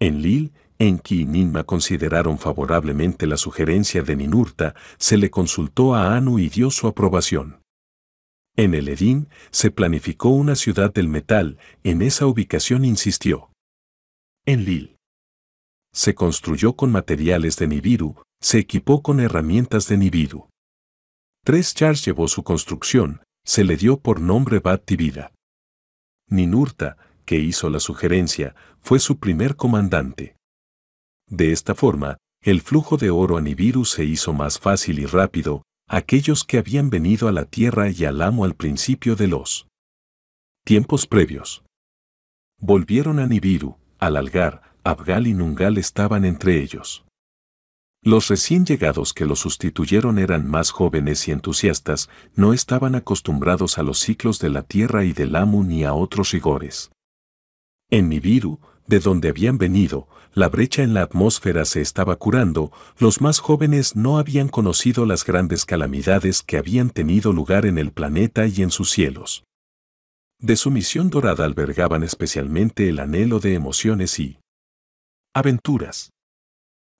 En Lil, Enki y Ninma consideraron favorablemente la sugerencia de Ninurta, se le consultó a Anu y dio su aprobación. En el Edín se planificó una ciudad del metal, en esa ubicación insistió. En Lil. se construyó con materiales de Nibiru, se equipó con herramientas de Nibiru. Tres Charles llevó su construcción, se le dio por nombre Bat Ninurta, que hizo la sugerencia, fue su primer comandante. De esta forma, el flujo de oro a Nibiru se hizo más fácil y rápido, aquellos que habían venido a la tierra y al amo al principio de los tiempos previos. Volvieron a Nibiru, al Algar, Abgal y Nungal estaban entre ellos. Los recién llegados que los sustituyeron eran más jóvenes y entusiastas, no estaban acostumbrados a los ciclos de la tierra y del amo ni a otros rigores. En Nibiru, de donde habían venido, la brecha en la atmósfera se estaba curando, los más jóvenes no habían conocido las grandes calamidades que habían tenido lugar en el planeta y en sus cielos. De su misión dorada albergaban especialmente el anhelo de emociones y aventuras.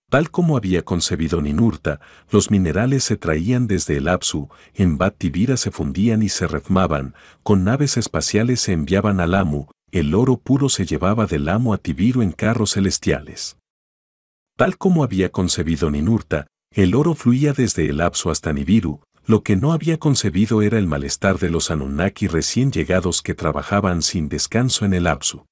Tal como había concebido Ninurta, los minerales se traían desde el Apsu, en Bat se fundían y se refmaban, con naves espaciales se enviaban al Amu, el oro puro se llevaba del amo a Tibiru en carros celestiales. Tal como había concebido Ninurta, el oro fluía desde el Apsu hasta Nibiru, lo que no había concebido era el malestar de los Anunnaki recién llegados que trabajaban sin descanso en el Apsu.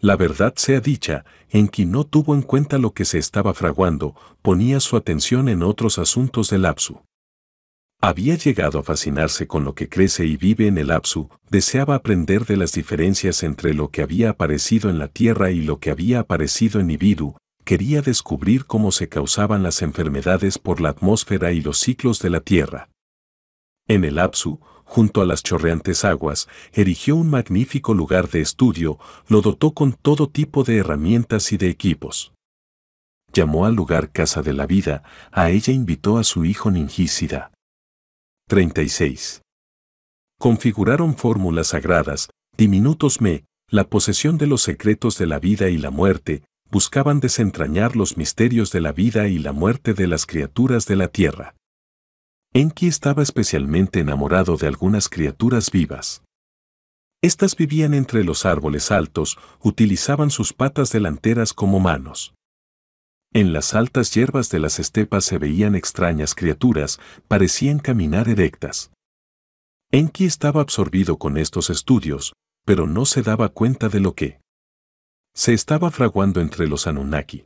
La verdad sea dicha, en quien no tuvo en cuenta lo que se estaba fraguando, ponía su atención en otros asuntos del Apsu. Había llegado a fascinarse con lo que crece y vive en el Apsu, deseaba aprender de las diferencias entre lo que había aparecido en la Tierra y lo que había aparecido en Ibiru, quería descubrir cómo se causaban las enfermedades por la atmósfera y los ciclos de la Tierra. En el Apsu, junto a las chorreantes aguas, erigió un magnífico lugar de estudio, lo dotó con todo tipo de herramientas y de equipos. Llamó al lugar Casa de la Vida, a ella invitó a su hijo Ningísida, 36. Configuraron fórmulas sagradas, diminutos me, la posesión de los secretos de la vida y la muerte, buscaban desentrañar los misterios de la vida y la muerte de las criaturas de la tierra. Enki estaba especialmente enamorado de algunas criaturas vivas. Estas vivían entre los árboles altos, utilizaban sus patas delanteras como manos. En las altas hierbas de las estepas se veían extrañas criaturas, parecían caminar erectas. Enki estaba absorbido con estos estudios, pero no se daba cuenta de lo que se estaba fraguando entre los Anunnaki.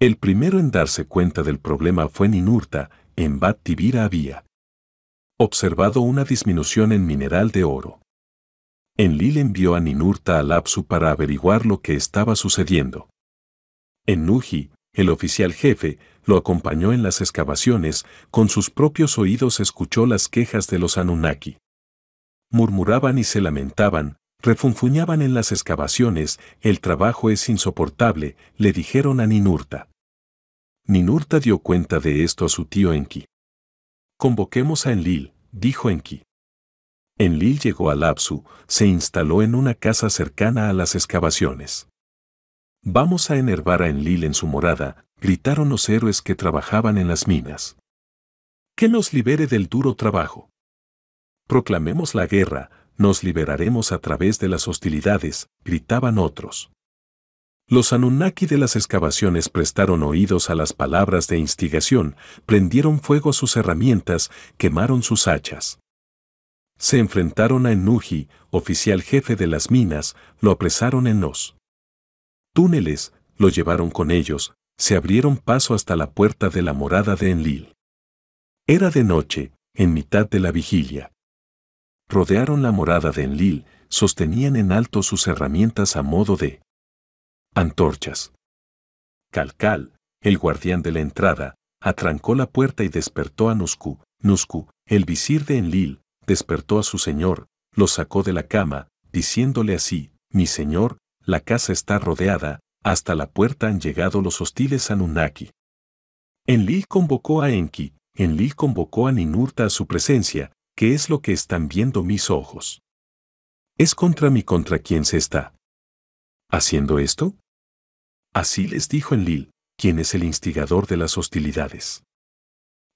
El primero en darse cuenta del problema fue Ninurta, en Bat Tibira había observado una disminución en mineral de oro. Enlil envió a Ninurta al Lapsu para averiguar lo que estaba sucediendo. En Nuji, el oficial jefe lo acompañó en las excavaciones, con sus propios oídos escuchó las quejas de los Anunnaki. Murmuraban y se lamentaban, refunfuñaban en las excavaciones, el trabajo es insoportable, le dijeron a Ninurta. Ninurta dio cuenta de esto a su tío Enki. Convoquemos a Enlil, dijo Enki. Enlil llegó a Lapsu, se instaló en una casa cercana a las excavaciones. Vamos a enervar a Enlil en su morada, gritaron los héroes que trabajaban en las minas. Que nos libere del duro trabajo. Proclamemos la guerra, nos liberaremos a través de las hostilidades, gritaban otros. Los Anunnaki de las excavaciones prestaron oídos a las palabras de instigación, prendieron fuego a sus herramientas, quemaron sus hachas. Se enfrentaron a Enuji, oficial jefe de las minas, lo apresaron en los túneles, lo llevaron con ellos, se abrieron paso hasta la puerta de la morada de Enlil. Era de noche, en mitad de la vigilia. Rodearon la morada de Enlil, sostenían en alto sus herramientas a modo de antorchas. Calcal, el guardián de la entrada, atrancó la puerta y despertó a Nusku. Nusku, el visir de Enlil, despertó a su señor, lo sacó de la cama, diciéndole así, mi señor, la casa está rodeada, hasta la puerta han llegado los hostiles Anunnaki. Enlil convocó a Enki, Enlil convocó a Ninurta a su presencia, que es lo que están viendo mis ojos. Es contra mí contra quien se está. ¿Haciendo esto? Así les dijo Enlil, quien es el instigador de las hostilidades.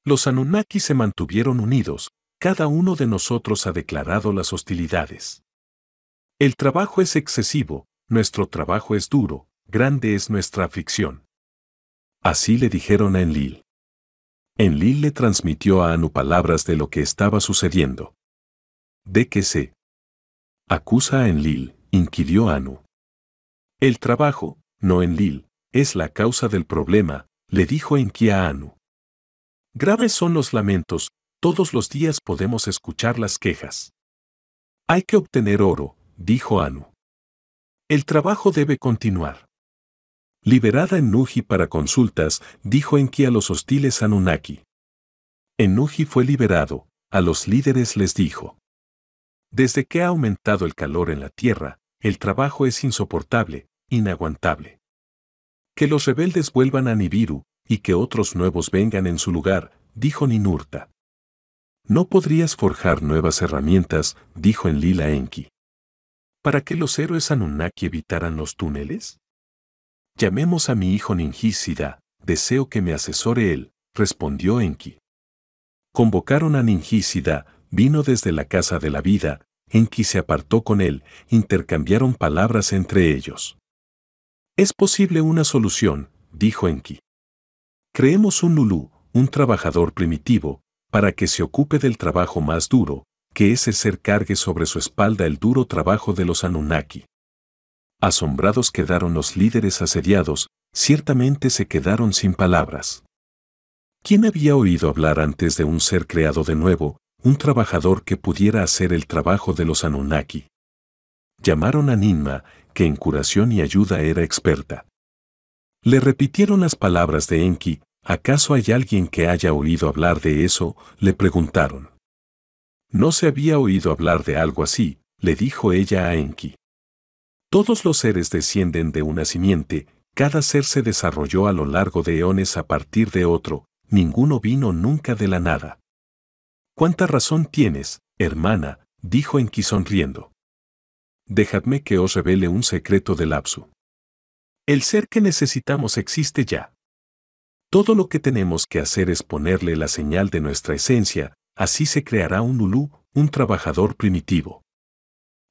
Los Anunnaki se mantuvieron unidos, cada uno de nosotros ha declarado las hostilidades. El trabajo es excesivo, nuestro trabajo es duro, grande es nuestra aflicción. Así le dijeron a Enlil. Enlil le transmitió a Anu palabras de lo que estaba sucediendo. ¿De qué sé, Acusa a Enlil, inquirió Anu. El trabajo, no Enlil, es la causa del problema, le dijo Enki a Anu. Graves son los lamentos, todos los días podemos escuchar las quejas. Hay que obtener oro, dijo Anu. El trabajo debe continuar. Liberada en Nuji para consultas, dijo Enki a los hostiles Anunnaki. Nuji fue liberado, a los líderes les dijo. Desde que ha aumentado el calor en la Tierra, el trabajo es insoportable, inaguantable. Que los rebeldes vuelvan a Nibiru, y que otros nuevos vengan en su lugar, dijo Ninurta. No podrías forjar nuevas herramientas, dijo Enlila Enki para que los héroes Anunnaki evitaran los túneles? Llamemos a mi hijo Ningísida, deseo que me asesore él, respondió Enki. Convocaron a Ningísida, vino desde la casa de la vida, Enki se apartó con él, intercambiaron palabras entre ellos. Es posible una solución, dijo Enki. Creemos un Lulú, un trabajador primitivo, para que se ocupe del trabajo más duro, que ese ser cargue sobre su espalda el duro trabajo de los Anunnaki. Asombrados quedaron los líderes asediados, ciertamente se quedaron sin palabras. ¿Quién había oído hablar antes de un ser creado de nuevo, un trabajador que pudiera hacer el trabajo de los Anunnaki? Llamaron a Ninma, que en curación y ayuda era experta. Le repitieron las palabras de Enki, ¿acaso hay alguien que haya oído hablar de eso? le preguntaron. No se había oído hablar de algo así, le dijo ella a Enki. Todos los seres descienden de una simiente, cada ser se desarrolló a lo largo de eones a partir de otro, ninguno vino nunca de la nada. ¿Cuánta razón tienes, hermana? dijo Enki sonriendo. Dejadme que os revele un secreto del lapso. El ser que necesitamos existe ya. Todo lo que tenemos que hacer es ponerle la señal de nuestra esencia, así se creará un Ulú, un trabajador primitivo.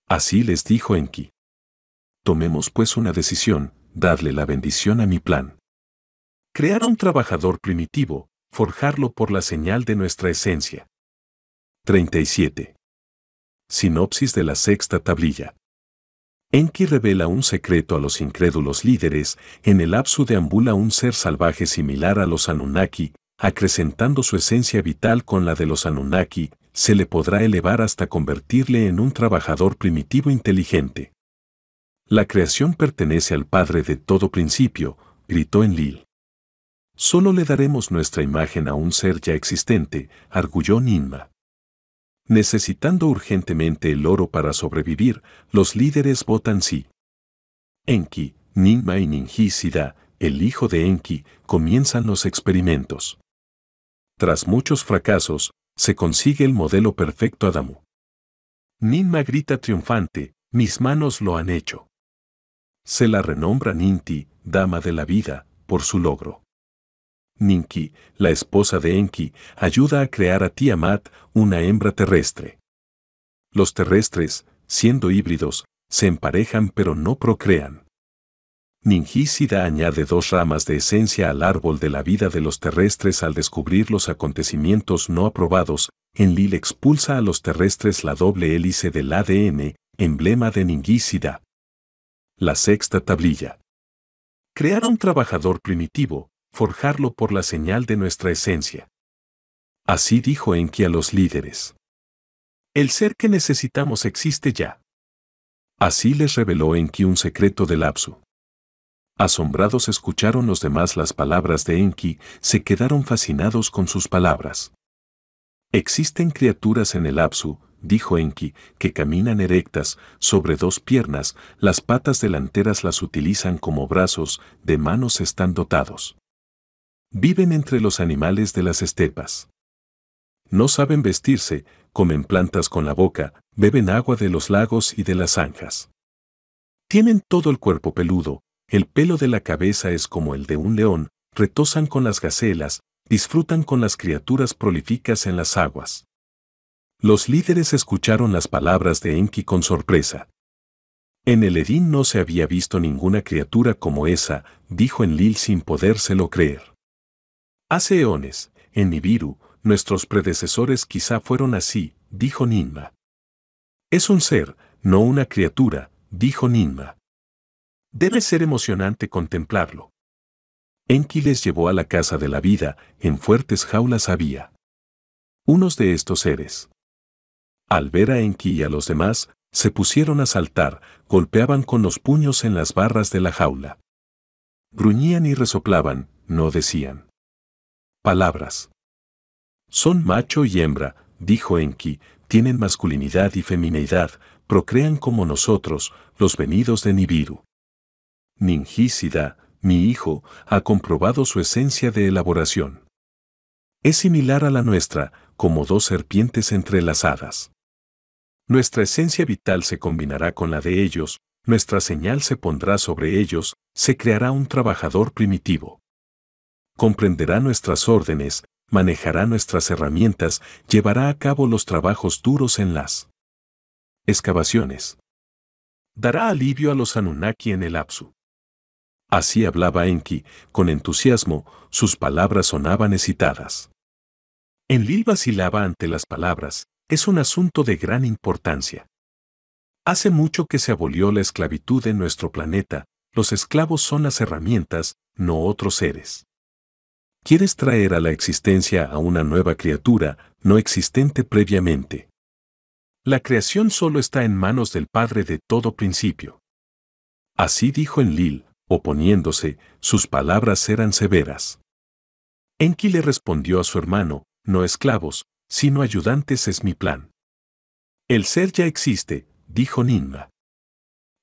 Así les dijo Enki. Tomemos pues una decisión, dadle la bendición a mi plan. Crear un trabajador primitivo, forjarlo por la señal de nuestra esencia. 37. Sinopsis de la sexta tablilla. Enki revela un secreto a los incrédulos líderes, en el Apsu deambula un ser salvaje similar a los Anunnaki, acrecentando su esencia vital con la de los Anunnaki, se le podrá elevar hasta convertirle en un trabajador primitivo inteligente. La creación pertenece al Padre de todo principio, gritó Enlil. Solo le daremos nuestra imagen a un ser ya existente, arguyó Ninma. Necesitando urgentemente el oro para sobrevivir, los líderes votan sí. Enki, Ninma y Ningisida, el hijo de Enki, comienzan los experimentos tras muchos fracasos, se consigue el modelo perfecto Adamu. Ninma grita triunfante, mis manos lo han hecho. Se la renombra Ninti, dama de la vida, por su logro. Ninki, la esposa de Enki, ayuda a crear a Tiamat, una hembra terrestre. Los terrestres, siendo híbridos, se emparejan pero no procrean. Sida añade dos ramas de esencia al árbol de la vida de los terrestres al descubrir los acontecimientos no aprobados. en Enlil expulsa a los terrestres la doble hélice del ADN, emblema de Ningícida. La sexta tablilla. Crear un trabajador primitivo, forjarlo por la señal de nuestra esencia. Así dijo Enki a los líderes. El ser que necesitamos existe ya. Así les reveló Enki un secreto del Apsu. Asombrados escucharon los demás las palabras de Enki, se quedaron fascinados con sus palabras. Existen criaturas en el Apsu, dijo Enki, que caminan erectas, sobre dos piernas, las patas delanteras las utilizan como brazos, de manos están dotados. Viven entre los animales de las estepas. No saben vestirse, comen plantas con la boca, beben agua de los lagos y de las zanjas. Tienen todo el cuerpo peludo, el pelo de la cabeza es como el de un león, retozan con las gacelas, disfrutan con las criaturas prolíficas en las aguas. Los líderes escucharon las palabras de Enki con sorpresa. En el Edín no se había visto ninguna criatura como esa, dijo Enlil sin podérselo creer. Hace eones, en Nibiru, nuestros predecesores quizá fueron así, dijo Ninma. Es un ser, no una criatura, dijo Ninma. Debe ser emocionante contemplarlo. Enki les llevó a la casa de la vida, en fuertes jaulas había. Unos de estos seres. Al ver a Enki y a los demás, se pusieron a saltar, golpeaban con los puños en las barras de la jaula. Gruñían y resoplaban, no decían. Palabras. Son macho y hembra, dijo Enki, tienen masculinidad y femineidad, procrean como nosotros, los venidos de Nibiru. Ningísida, mi hijo, ha comprobado su esencia de elaboración. Es similar a la nuestra, como dos serpientes entrelazadas. Nuestra esencia vital se combinará con la de ellos, nuestra señal se pondrá sobre ellos, se creará un trabajador primitivo. Comprenderá nuestras órdenes, manejará nuestras herramientas, llevará a cabo los trabajos duros en las excavaciones. Dará alivio a los Anunnaki en el Apsu. Así hablaba Enki, con entusiasmo, sus palabras sonaban excitadas. Enlil vacilaba ante las palabras, es un asunto de gran importancia. Hace mucho que se abolió la esclavitud en nuestro planeta, los esclavos son las herramientas, no otros seres. Quieres traer a la existencia a una nueva criatura, no existente previamente. La creación solo está en manos del Padre de todo principio. Así dijo Enlil, Oponiéndose, sus palabras eran severas. Enki le respondió a su hermano, no esclavos, sino ayudantes es mi plan. El ser ya existe, dijo Ninma.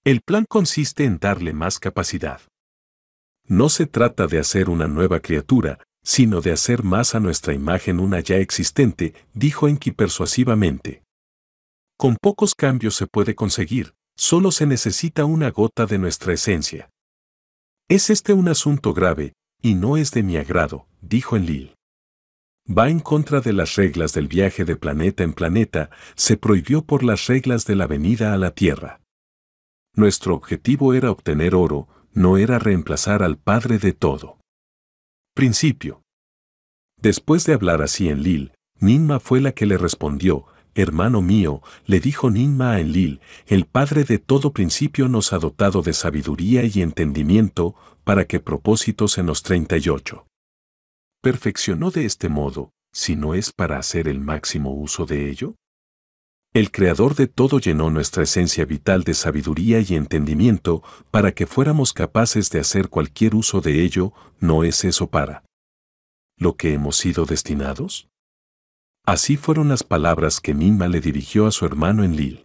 El plan consiste en darle más capacidad. No se trata de hacer una nueva criatura, sino de hacer más a nuestra imagen una ya existente, dijo Enki persuasivamente. Con pocos cambios se puede conseguir, solo se necesita una gota de nuestra esencia. Es este un asunto grave, y no es de mi agrado, dijo en Lil. Va en contra de las reglas del viaje de planeta en planeta, se prohibió por las reglas de la venida a la Tierra. Nuestro objetivo era obtener oro, no era reemplazar al Padre de todo. Principio. Después de hablar así en Lil, Ninma fue la que le respondió, Hermano mío, le dijo Ninma a Enlil, el Padre de todo principio nos ha dotado de sabiduría y entendimiento, para que propósitos en los 38. Perfeccionó de este modo, si no es para hacer el máximo uso de ello. El Creador de todo llenó nuestra esencia vital de sabiduría y entendimiento para que fuéramos capaces de hacer cualquier uso de ello, ¿no es eso para lo que hemos sido destinados? Así fueron las palabras que Nima le dirigió a su hermano en Lil.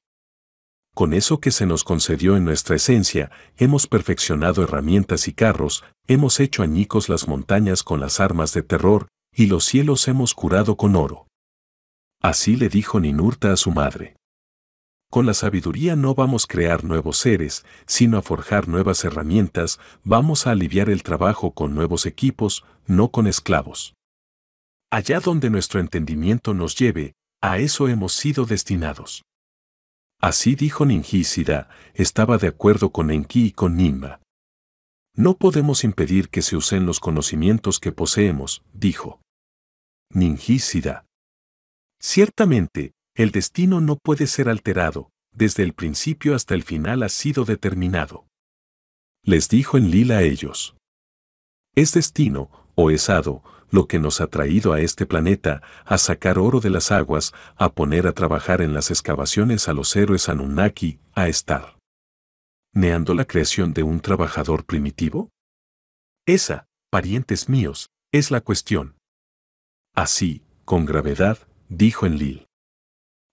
Con eso que se nos concedió en nuestra esencia, hemos perfeccionado herramientas y carros, hemos hecho añicos las montañas con las armas de terror, y los cielos hemos curado con oro. Así le dijo Ninurta a su madre. Con la sabiduría no vamos a crear nuevos seres, sino a forjar nuevas herramientas, vamos a aliviar el trabajo con nuevos equipos, no con esclavos allá donde nuestro entendimiento nos lleve, a eso hemos sido destinados. Así dijo Ningísida, estaba de acuerdo con Enki y con Nimba. No podemos impedir que se usen los conocimientos que poseemos, dijo. Ningísida. Ciertamente, el destino no puede ser alterado, desde el principio hasta el final ha sido determinado. Les dijo en Lila a ellos. Es destino, o es hado, lo que nos ha traído a este planeta, a sacar oro de las aguas, a poner a trabajar en las excavaciones a los héroes Anunnaki, a estar. ¿Neando la creación de un trabajador primitivo? Esa, parientes míos, es la cuestión. Así, con gravedad, dijo Enlil.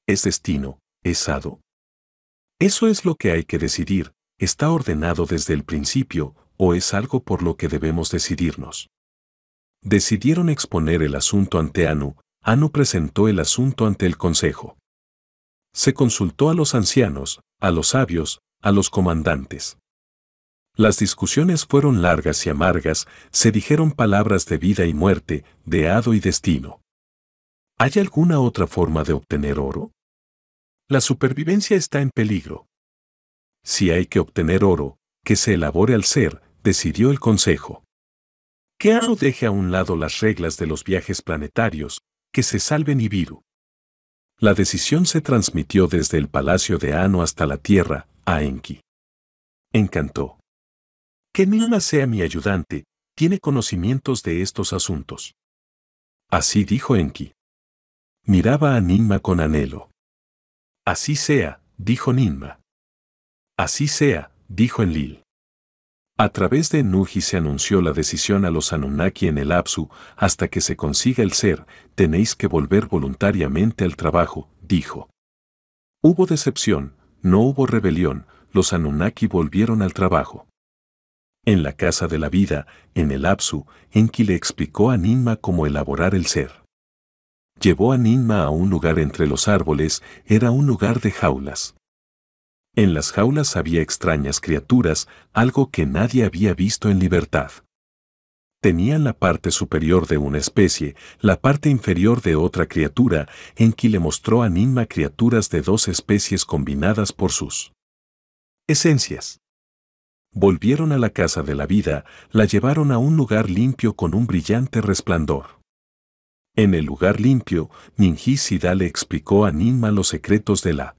Es destino, es hado. Eso es lo que hay que decidir, está ordenado desde el principio, o es algo por lo que debemos decidirnos decidieron exponer el asunto ante ANU, ANU presentó el asunto ante el Consejo. Se consultó a los ancianos, a los sabios, a los comandantes. Las discusiones fueron largas y amargas, se dijeron palabras de vida y muerte, de hado y destino. ¿Hay alguna otra forma de obtener oro? La supervivencia está en peligro. Si hay que obtener oro, que se elabore al ser, decidió el Consejo. Que Anu deje a un lado las reglas de los viajes planetarios, que se salven Nibiru. La decisión se transmitió desde el palacio de Ano hasta la Tierra, a Enki. Encantó. Que Nina sea mi ayudante, tiene conocimientos de estos asuntos. Así dijo Enki. Miraba a Ninma con anhelo. Así sea, dijo Ninma. Así sea, dijo Enlil. A través de Nuji se anunció la decisión a los Anunnaki en el Apsu, hasta que se consiga el ser, tenéis que volver voluntariamente al trabajo, dijo. Hubo decepción, no hubo rebelión, los Anunnaki volvieron al trabajo. En la Casa de la Vida, en el Apsu, Enki le explicó a Ninma cómo elaborar el ser. Llevó a Ninma a un lugar entre los árboles, era un lugar de jaulas. En las jaulas había extrañas criaturas, algo que nadie había visto en libertad. Tenían la parte superior de una especie, la parte inferior de otra criatura, en que le mostró a Ninma criaturas de dos especies combinadas por sus esencias. Volvieron a la casa de la vida, la llevaron a un lugar limpio con un brillante resplandor. En el lugar limpio, Ninji le explicó a Ninma los secretos de la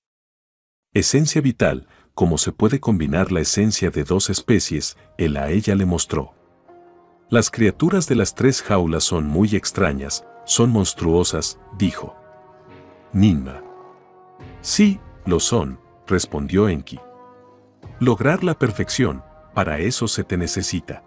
Esencia vital, como se puede combinar la esencia de dos especies, él a ella le mostró. Las criaturas de las tres jaulas son muy extrañas, son monstruosas, dijo. Ninma. Sí, lo son, respondió Enki. Lograr la perfección, para eso se te necesita.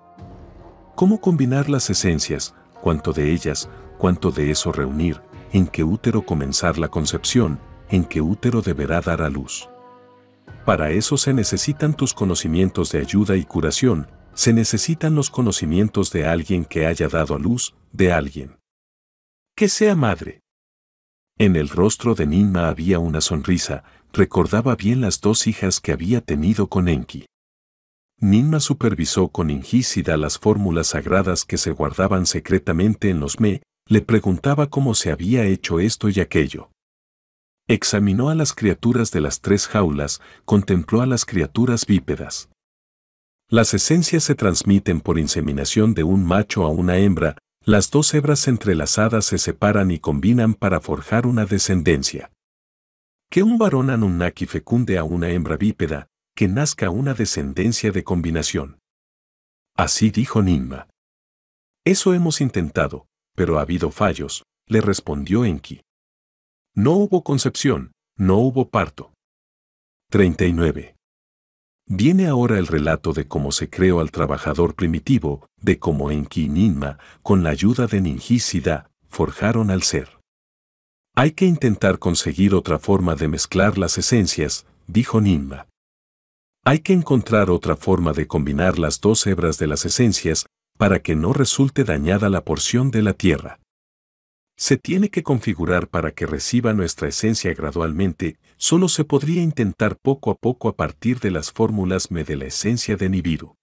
¿Cómo combinar las esencias, cuánto de ellas, cuánto de eso reunir, en qué útero comenzar la concepción, en qué útero deberá dar a luz? Para eso se necesitan tus conocimientos de ayuda y curación, se necesitan los conocimientos de alguien que haya dado a luz, de alguien. Que sea madre. En el rostro de Ninma había una sonrisa, recordaba bien las dos hijas que había tenido con Enki. Ninma supervisó con ingícida las fórmulas sagradas que se guardaban secretamente en los Me, le preguntaba cómo se había hecho esto y aquello. Examinó a las criaturas de las tres jaulas, contempló a las criaturas bípedas. Las esencias se transmiten por inseminación de un macho a una hembra, las dos hebras entrelazadas se separan y combinan para forjar una descendencia. Que un varón anunnaki fecunde a una hembra bípeda, que nazca una descendencia de combinación. Así dijo Ninma. Eso hemos intentado, pero ha habido fallos, le respondió Enki. No hubo concepción, no hubo parto. 39. Viene ahora el relato de cómo se creó al trabajador primitivo, de cómo en Ninma, con la ayuda de Ningísida, forjaron al ser. Hay que intentar conseguir otra forma de mezclar las esencias, dijo Ninma. Hay que encontrar otra forma de combinar las dos hebras de las esencias para que no resulte dañada la porción de la tierra se tiene que configurar para que reciba nuestra esencia gradualmente, solo se podría intentar poco a poco a partir de las fórmulas me de la esencia de Nibiru.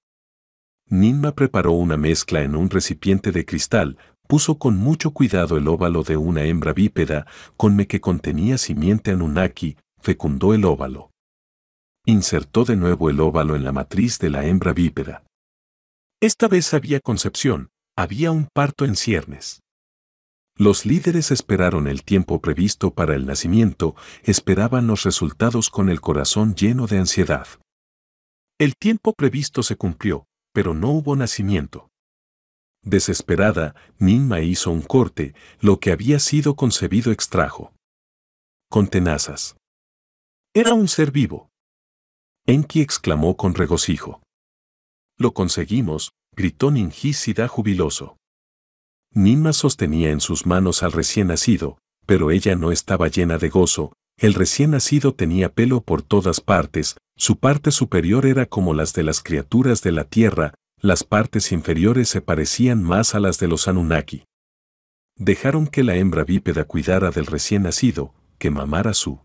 Ninma preparó una mezcla en un recipiente de cristal, puso con mucho cuidado el óvalo de una hembra bípeda, con me que contenía simiente Anunnaki, fecundó el óvalo. Insertó de nuevo el óvalo en la matriz de la hembra bípeda. Esta vez había concepción, había un parto en ciernes. Los líderes esperaron el tiempo previsto para el nacimiento, esperaban los resultados con el corazón lleno de ansiedad. El tiempo previsto se cumplió, pero no hubo nacimiento. Desesperada, Minma hizo un corte, lo que había sido concebido extrajo. Con tenazas. Era un ser vivo. Enki exclamó con regocijo. Lo conseguimos, gritó Sida jubiloso. Nima sostenía en sus manos al recién nacido, pero ella no estaba llena de gozo, el recién nacido tenía pelo por todas partes, su parte superior era como las de las criaturas de la tierra, las partes inferiores se parecían más a las de los Anunnaki. Dejaron que la hembra bípeda cuidara del recién nacido, que mamara su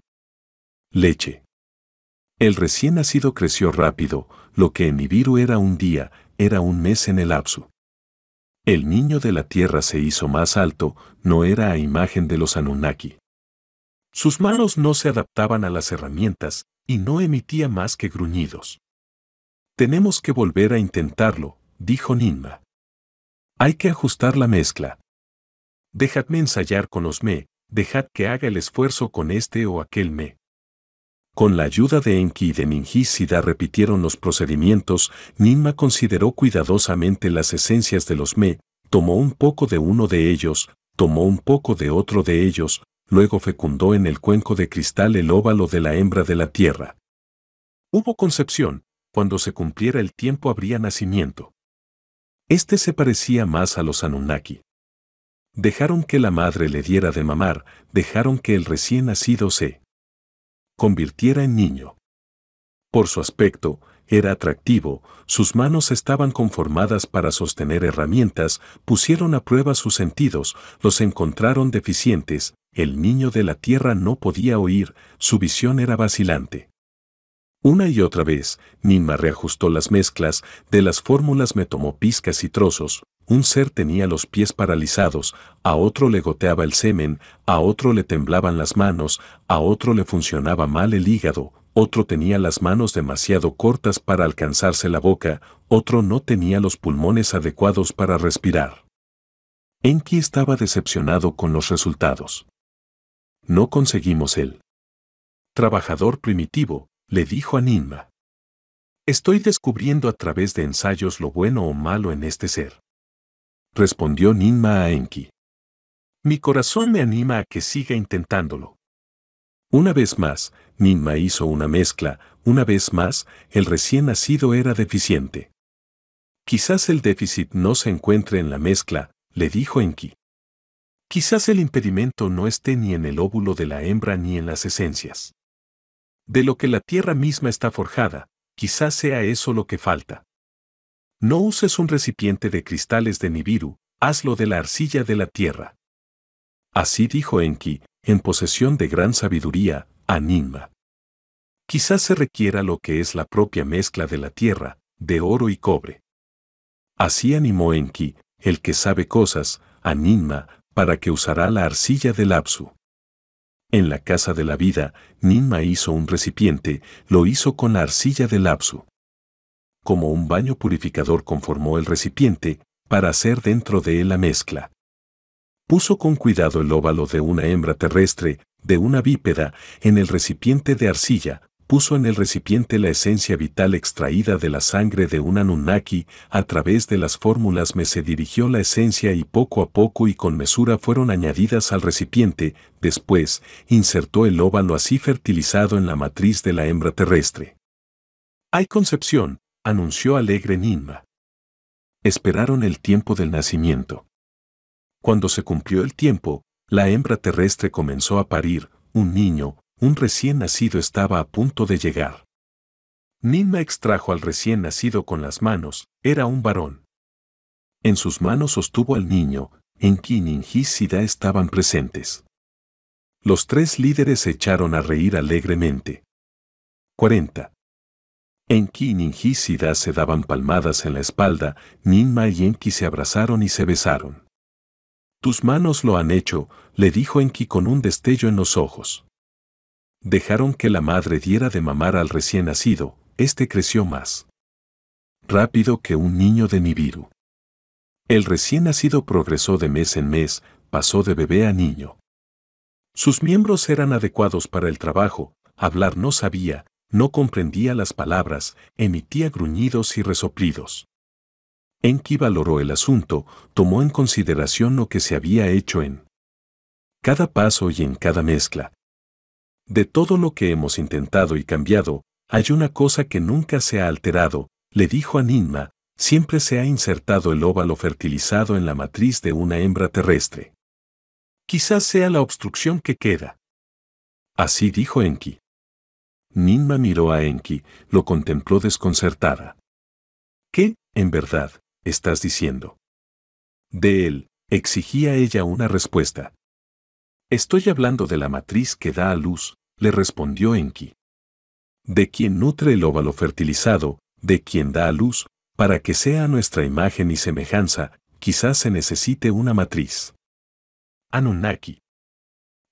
leche. El recién nacido creció rápido, lo que en Ibiru era un día, era un mes en el Apsu. El niño de la tierra se hizo más alto, no era a imagen de los Anunnaki. Sus manos no se adaptaban a las herramientas y no emitía más que gruñidos. Tenemos que volver a intentarlo, dijo Ninma. Hay que ajustar la mezcla. Dejadme ensayar con los me, dejad que haga el esfuerzo con este o aquel me. Con la ayuda de Enki y de Ningísida repitieron los procedimientos, Ninma consideró cuidadosamente las esencias de los me, tomó un poco de uno de ellos, tomó un poco de otro de ellos, luego fecundó en el cuenco de cristal el óvalo de la hembra de la tierra. Hubo concepción, cuando se cumpliera el tiempo habría nacimiento. Este se parecía más a los Anunnaki. Dejaron que la madre le diera de mamar, dejaron que el recién nacido se convirtiera en niño. Por su aspecto, era atractivo, sus manos estaban conformadas para sostener herramientas, pusieron a prueba sus sentidos, los encontraron deficientes, el niño de la tierra no podía oír, su visión era vacilante. Una y otra vez, Ninma reajustó las mezclas, de las fórmulas me tomó pizcas y trozos, un ser tenía los pies paralizados, a otro le goteaba el semen, a otro le temblaban las manos, a otro le funcionaba mal el hígado, otro tenía las manos demasiado cortas para alcanzarse la boca, otro no tenía los pulmones adecuados para respirar. Enki estaba decepcionado con los resultados. No conseguimos él. trabajador primitivo, le dijo a Ninma. Estoy descubriendo a través de ensayos lo bueno o malo en este ser respondió Ninma a Enki. Mi corazón me anima a que siga intentándolo. Una vez más, Ninma hizo una mezcla, una vez más, el recién nacido era deficiente. Quizás el déficit no se encuentre en la mezcla, le dijo Enki. Quizás el impedimento no esté ni en el óvulo de la hembra ni en las esencias. De lo que la tierra misma está forjada, quizás sea eso lo que falta. No uses un recipiente de cristales de Nibiru, hazlo de la arcilla de la tierra. Así dijo Enki, en posesión de gran sabiduría, a Ninma. Quizás se requiera lo que es la propia mezcla de la tierra, de oro y cobre. Así animó Enki, el que sabe cosas, a Ninma, para que usará la arcilla del Lapsu. En la casa de la vida, Ninma hizo un recipiente, lo hizo con la arcilla de Apsu como un baño purificador conformó el recipiente para hacer dentro de él la mezcla. Puso con cuidado el óvalo de una hembra terrestre, de una bípeda, en el recipiente de arcilla, puso en el recipiente la esencia vital extraída de la sangre de un Anunnaki, a través de las fórmulas me se dirigió la esencia y poco a poco y con mesura fueron añadidas al recipiente, después, insertó el óvalo así fertilizado en la matriz de la hembra terrestre. Hay concepción, anunció alegre Ninma. Esperaron el tiempo del nacimiento. Cuando se cumplió el tiempo, la hembra terrestre comenzó a parir, un niño, un recién nacido estaba a punto de llegar. Ninma extrajo al recién nacido con las manos, era un varón. En sus manos sostuvo al niño, en quien Ingísida estaban presentes. Los tres líderes se echaron a reír alegremente. 40. Enki y Ninji se daban palmadas en la espalda, Ninma y Enki se abrazaron y se besaron. Tus manos lo han hecho, le dijo Enki con un destello en los ojos. Dejaron que la madre diera de mamar al recién nacido, este creció más rápido que un niño de Nibiru. El recién nacido progresó de mes en mes, pasó de bebé a niño. Sus miembros eran adecuados para el trabajo, hablar no sabía, no comprendía las palabras, emitía gruñidos y resoplidos. Enki valoró el asunto, tomó en consideración lo que se había hecho en cada paso y en cada mezcla. De todo lo que hemos intentado y cambiado, hay una cosa que nunca se ha alterado, le dijo a Ninma, siempre se ha insertado el óvalo fertilizado en la matriz de una hembra terrestre. Quizás sea la obstrucción que queda. Así dijo Enki. Ninma miró a Enki, lo contempló desconcertada. ¿Qué, en verdad, estás diciendo? De él, exigía ella una respuesta. Estoy hablando de la matriz que da a luz, le respondió Enki. De quien nutre el óvalo fertilizado, de quien da a luz, para que sea nuestra imagen y semejanza, quizás se necesite una matriz. Anunnaki.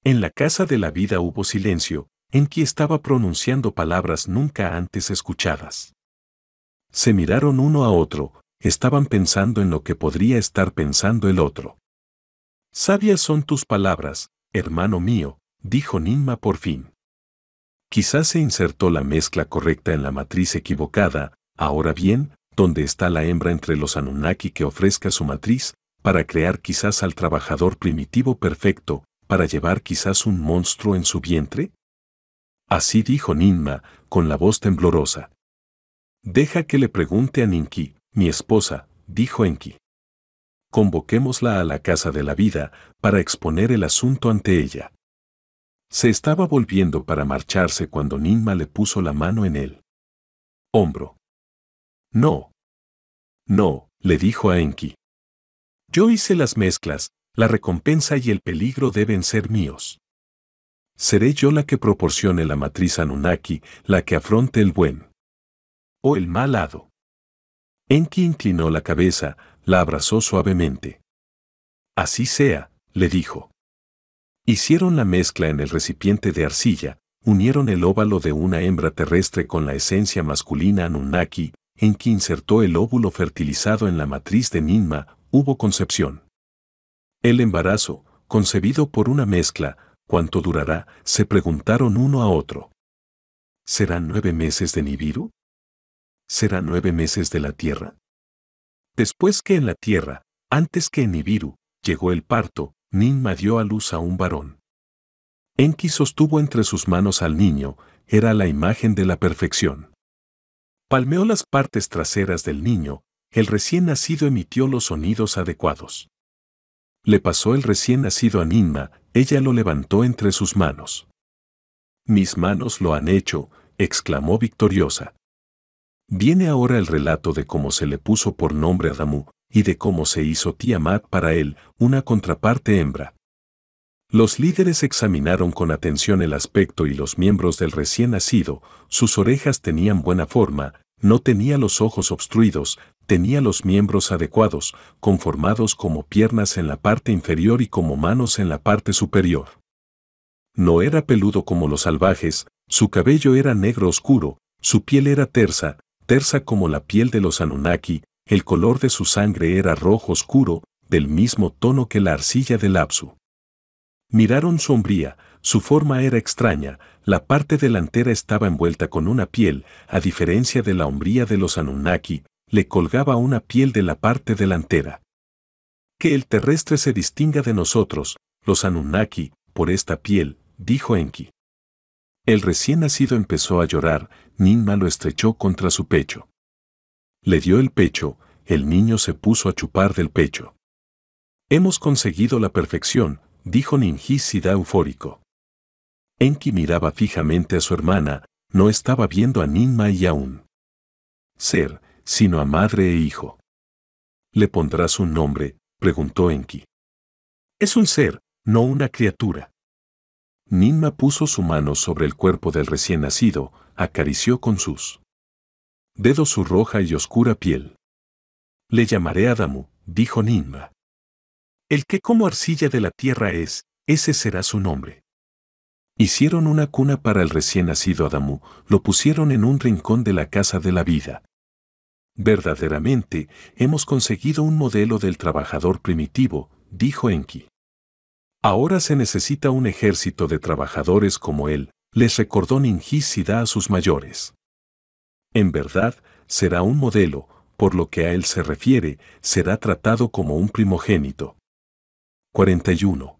En la casa de la vida hubo silencio, en que estaba pronunciando palabras nunca antes escuchadas. Se miraron uno a otro, estaban pensando en lo que podría estar pensando el otro. Sabias son tus palabras, hermano mío, dijo Ninma por fin. Quizás se insertó la mezcla correcta en la matriz equivocada, ahora bien, ¿dónde está la hembra entre los Anunnaki que ofrezca su matriz, para crear quizás al trabajador primitivo perfecto, para llevar quizás un monstruo en su vientre? Así dijo Ninma, con la voz temblorosa. Deja que le pregunte a Ninki, mi esposa, dijo Enki. Convoquémosla a la casa de la vida para exponer el asunto ante ella. Se estaba volviendo para marcharse cuando Ninma le puso la mano en él. hombro. No. No, le dijo a Enki. Yo hice las mezclas, la recompensa y el peligro deben ser míos seré yo la que proporcione la matriz Anunnaki, la que afronte el buen o el mal lado. Enki inclinó la cabeza, la abrazó suavemente. Así sea, le dijo. Hicieron la mezcla en el recipiente de arcilla, unieron el óvalo de una hembra terrestre con la esencia masculina Anunnaki, Enki insertó el óvulo fertilizado en la matriz de Ninma, hubo concepción. El embarazo, concebido por una mezcla, ¿Cuánto durará? se preguntaron uno a otro. ¿Serán nueve meses de Nibiru? ¿Será nueve meses de la Tierra? Después que en la Tierra, antes que en Nibiru, llegó el parto, Ninma dio a luz a un varón. Enki sostuvo entre sus manos al niño, era la imagen de la perfección. Palmeó las partes traseras del niño, el recién nacido emitió los sonidos adecuados. Le pasó el recién nacido a Ninma, ella lo levantó entre sus manos. Mis manos lo han hecho, exclamó victoriosa. Viene ahora el relato de cómo se le puso por nombre Adamu y de cómo se hizo Tiamat para él, una contraparte hembra. Los líderes examinaron con atención el aspecto y los miembros del recién nacido, sus orejas tenían buena forma, no tenía los ojos obstruidos, Tenía los miembros adecuados, conformados como piernas en la parte inferior y como manos en la parte superior. No era peludo como los salvajes, su cabello era negro oscuro, su piel era tersa, tersa como la piel de los Anunnaki, el color de su sangre era rojo oscuro, del mismo tono que la arcilla del Apsu. Miraron sombría, su forma era extraña, la parte delantera estaba envuelta con una piel, a diferencia de la hombría de los Anunnaki, le colgaba una piel de la parte delantera. Que el terrestre se distinga de nosotros, los Anunnaki, por esta piel, dijo Enki. El recién nacido empezó a llorar, Ninma lo estrechó contra su pecho. Le dio el pecho, el niño se puso a chupar del pecho. Hemos conseguido la perfección, dijo Ninji Sida eufórico. Enki miraba fijamente a su hermana, no estaba viendo a Ninma y aún. Ser, sino a madre e hijo. ¿Le pondrás un nombre? preguntó Enki. Es un ser, no una criatura. Ninma puso su mano sobre el cuerpo del recién nacido, acarició con sus dedos su roja y oscura piel. Le llamaré Adamu, dijo Ninma. El que como arcilla de la tierra es, ese será su nombre. Hicieron una cuna para el recién nacido Adamu, lo pusieron en un rincón de la casa de la vida. Verdaderamente, hemos conseguido un modelo del trabajador primitivo, dijo Enki. Ahora se necesita un ejército de trabajadores como él, les recordó da a sus mayores. En verdad, será un modelo, por lo que a él se refiere, será tratado como un primogénito. 41.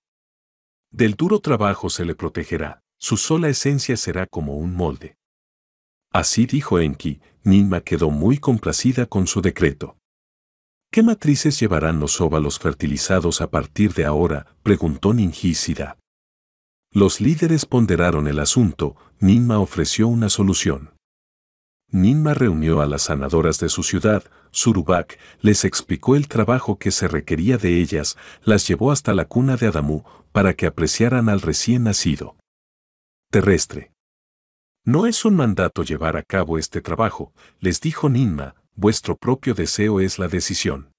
Del duro trabajo se le protegerá, su sola esencia será como un molde. Así dijo Enki, Ninma quedó muy complacida con su decreto. ¿Qué matrices llevarán los óvalos fertilizados a partir de ahora? preguntó Ningísida. Los líderes ponderaron el asunto, Ninma ofreció una solución. Ninma reunió a las sanadoras de su ciudad, Surubak, les explicó el trabajo que se requería de ellas, las llevó hasta la cuna de Adamú para que apreciaran al recién nacido. Terrestre. No es un mandato llevar a cabo este trabajo, les dijo Ninma, vuestro propio deseo es la decisión.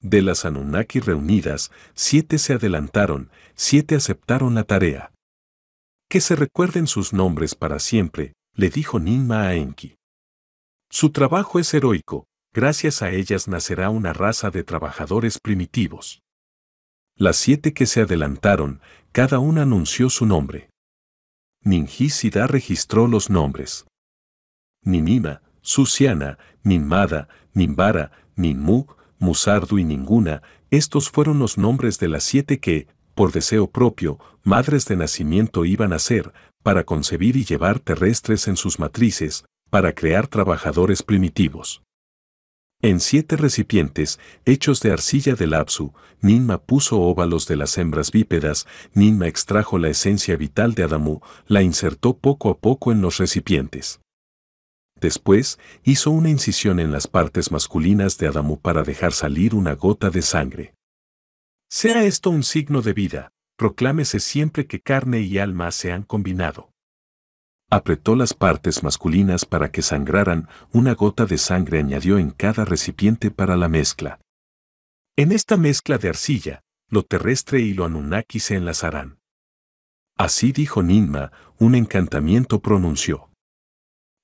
De las Anunnaki reunidas, siete se adelantaron, siete aceptaron la tarea. Que se recuerden sus nombres para siempre, le dijo Ninma a Enki. Su trabajo es heroico, gracias a ellas nacerá una raza de trabajadores primitivos. Las siete que se adelantaron, cada una anunció su nombre. Ningisida registró los nombres. Ninima, Susiana, Ninmada, Nimbara, Ninmu, Musardu y Ninguna, estos fueron los nombres de las siete que, por deseo propio, madres de nacimiento iban a ser, para concebir y llevar terrestres en sus matrices, para crear trabajadores primitivos. En siete recipientes, hechos de arcilla de lapsu, Ninma puso óvalos de las hembras bípedas, Ninma extrajo la esencia vital de Adamu, la insertó poco a poco en los recipientes. Después, hizo una incisión en las partes masculinas de Adamu para dejar salir una gota de sangre. Sea esto un signo de vida, proclámese siempre que carne y alma se han combinado. Apretó las partes masculinas para que sangraran, una gota de sangre añadió en cada recipiente para la mezcla. En esta mezcla de arcilla, lo terrestre y lo anunnaki se enlazarán. Así dijo Ninma, un encantamiento pronunció.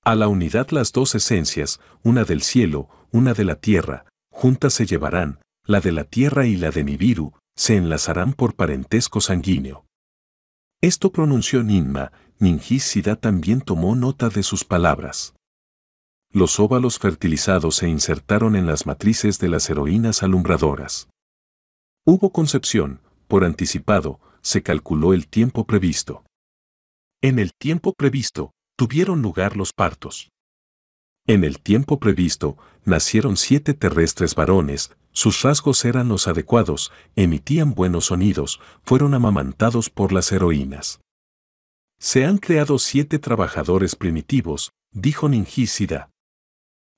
A la unidad las dos esencias, una del cielo, una de la tierra, juntas se llevarán, la de la tierra y la de Nibiru, se enlazarán por parentesco sanguíneo. Esto pronunció Ninma, Mingis también tomó nota de sus palabras. Los óvalos fertilizados se insertaron en las matrices de las heroínas alumbradoras. Hubo concepción, por anticipado, se calculó el tiempo previsto. En el tiempo previsto, tuvieron lugar los partos. En el tiempo previsto, nacieron siete terrestres varones, sus rasgos eran los adecuados, emitían buenos sonidos, fueron amamantados por las heroínas. Se han creado siete trabajadores primitivos, dijo Ningísida.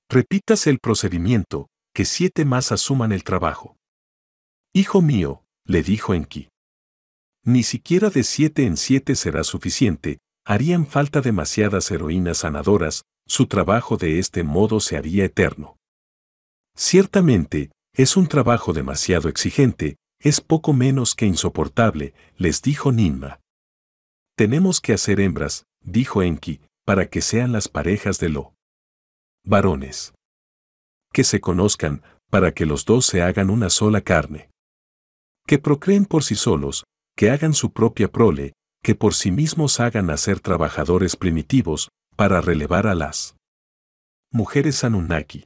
Repítase el procedimiento, que siete más asuman el trabajo. Hijo mío, le dijo Enki. Ni siquiera de siete en siete será suficiente, harían falta demasiadas heroínas sanadoras, su trabajo de este modo se haría eterno. Ciertamente, es un trabajo demasiado exigente, es poco menos que insoportable, les dijo Ninma. Tenemos que hacer hembras, dijo Enki, para que sean las parejas de lo varones. Que se conozcan, para que los dos se hagan una sola carne. Que procreen por sí solos, que hagan su propia prole, que por sí mismos hagan hacer trabajadores primitivos, para relevar a las mujeres Anunnaki.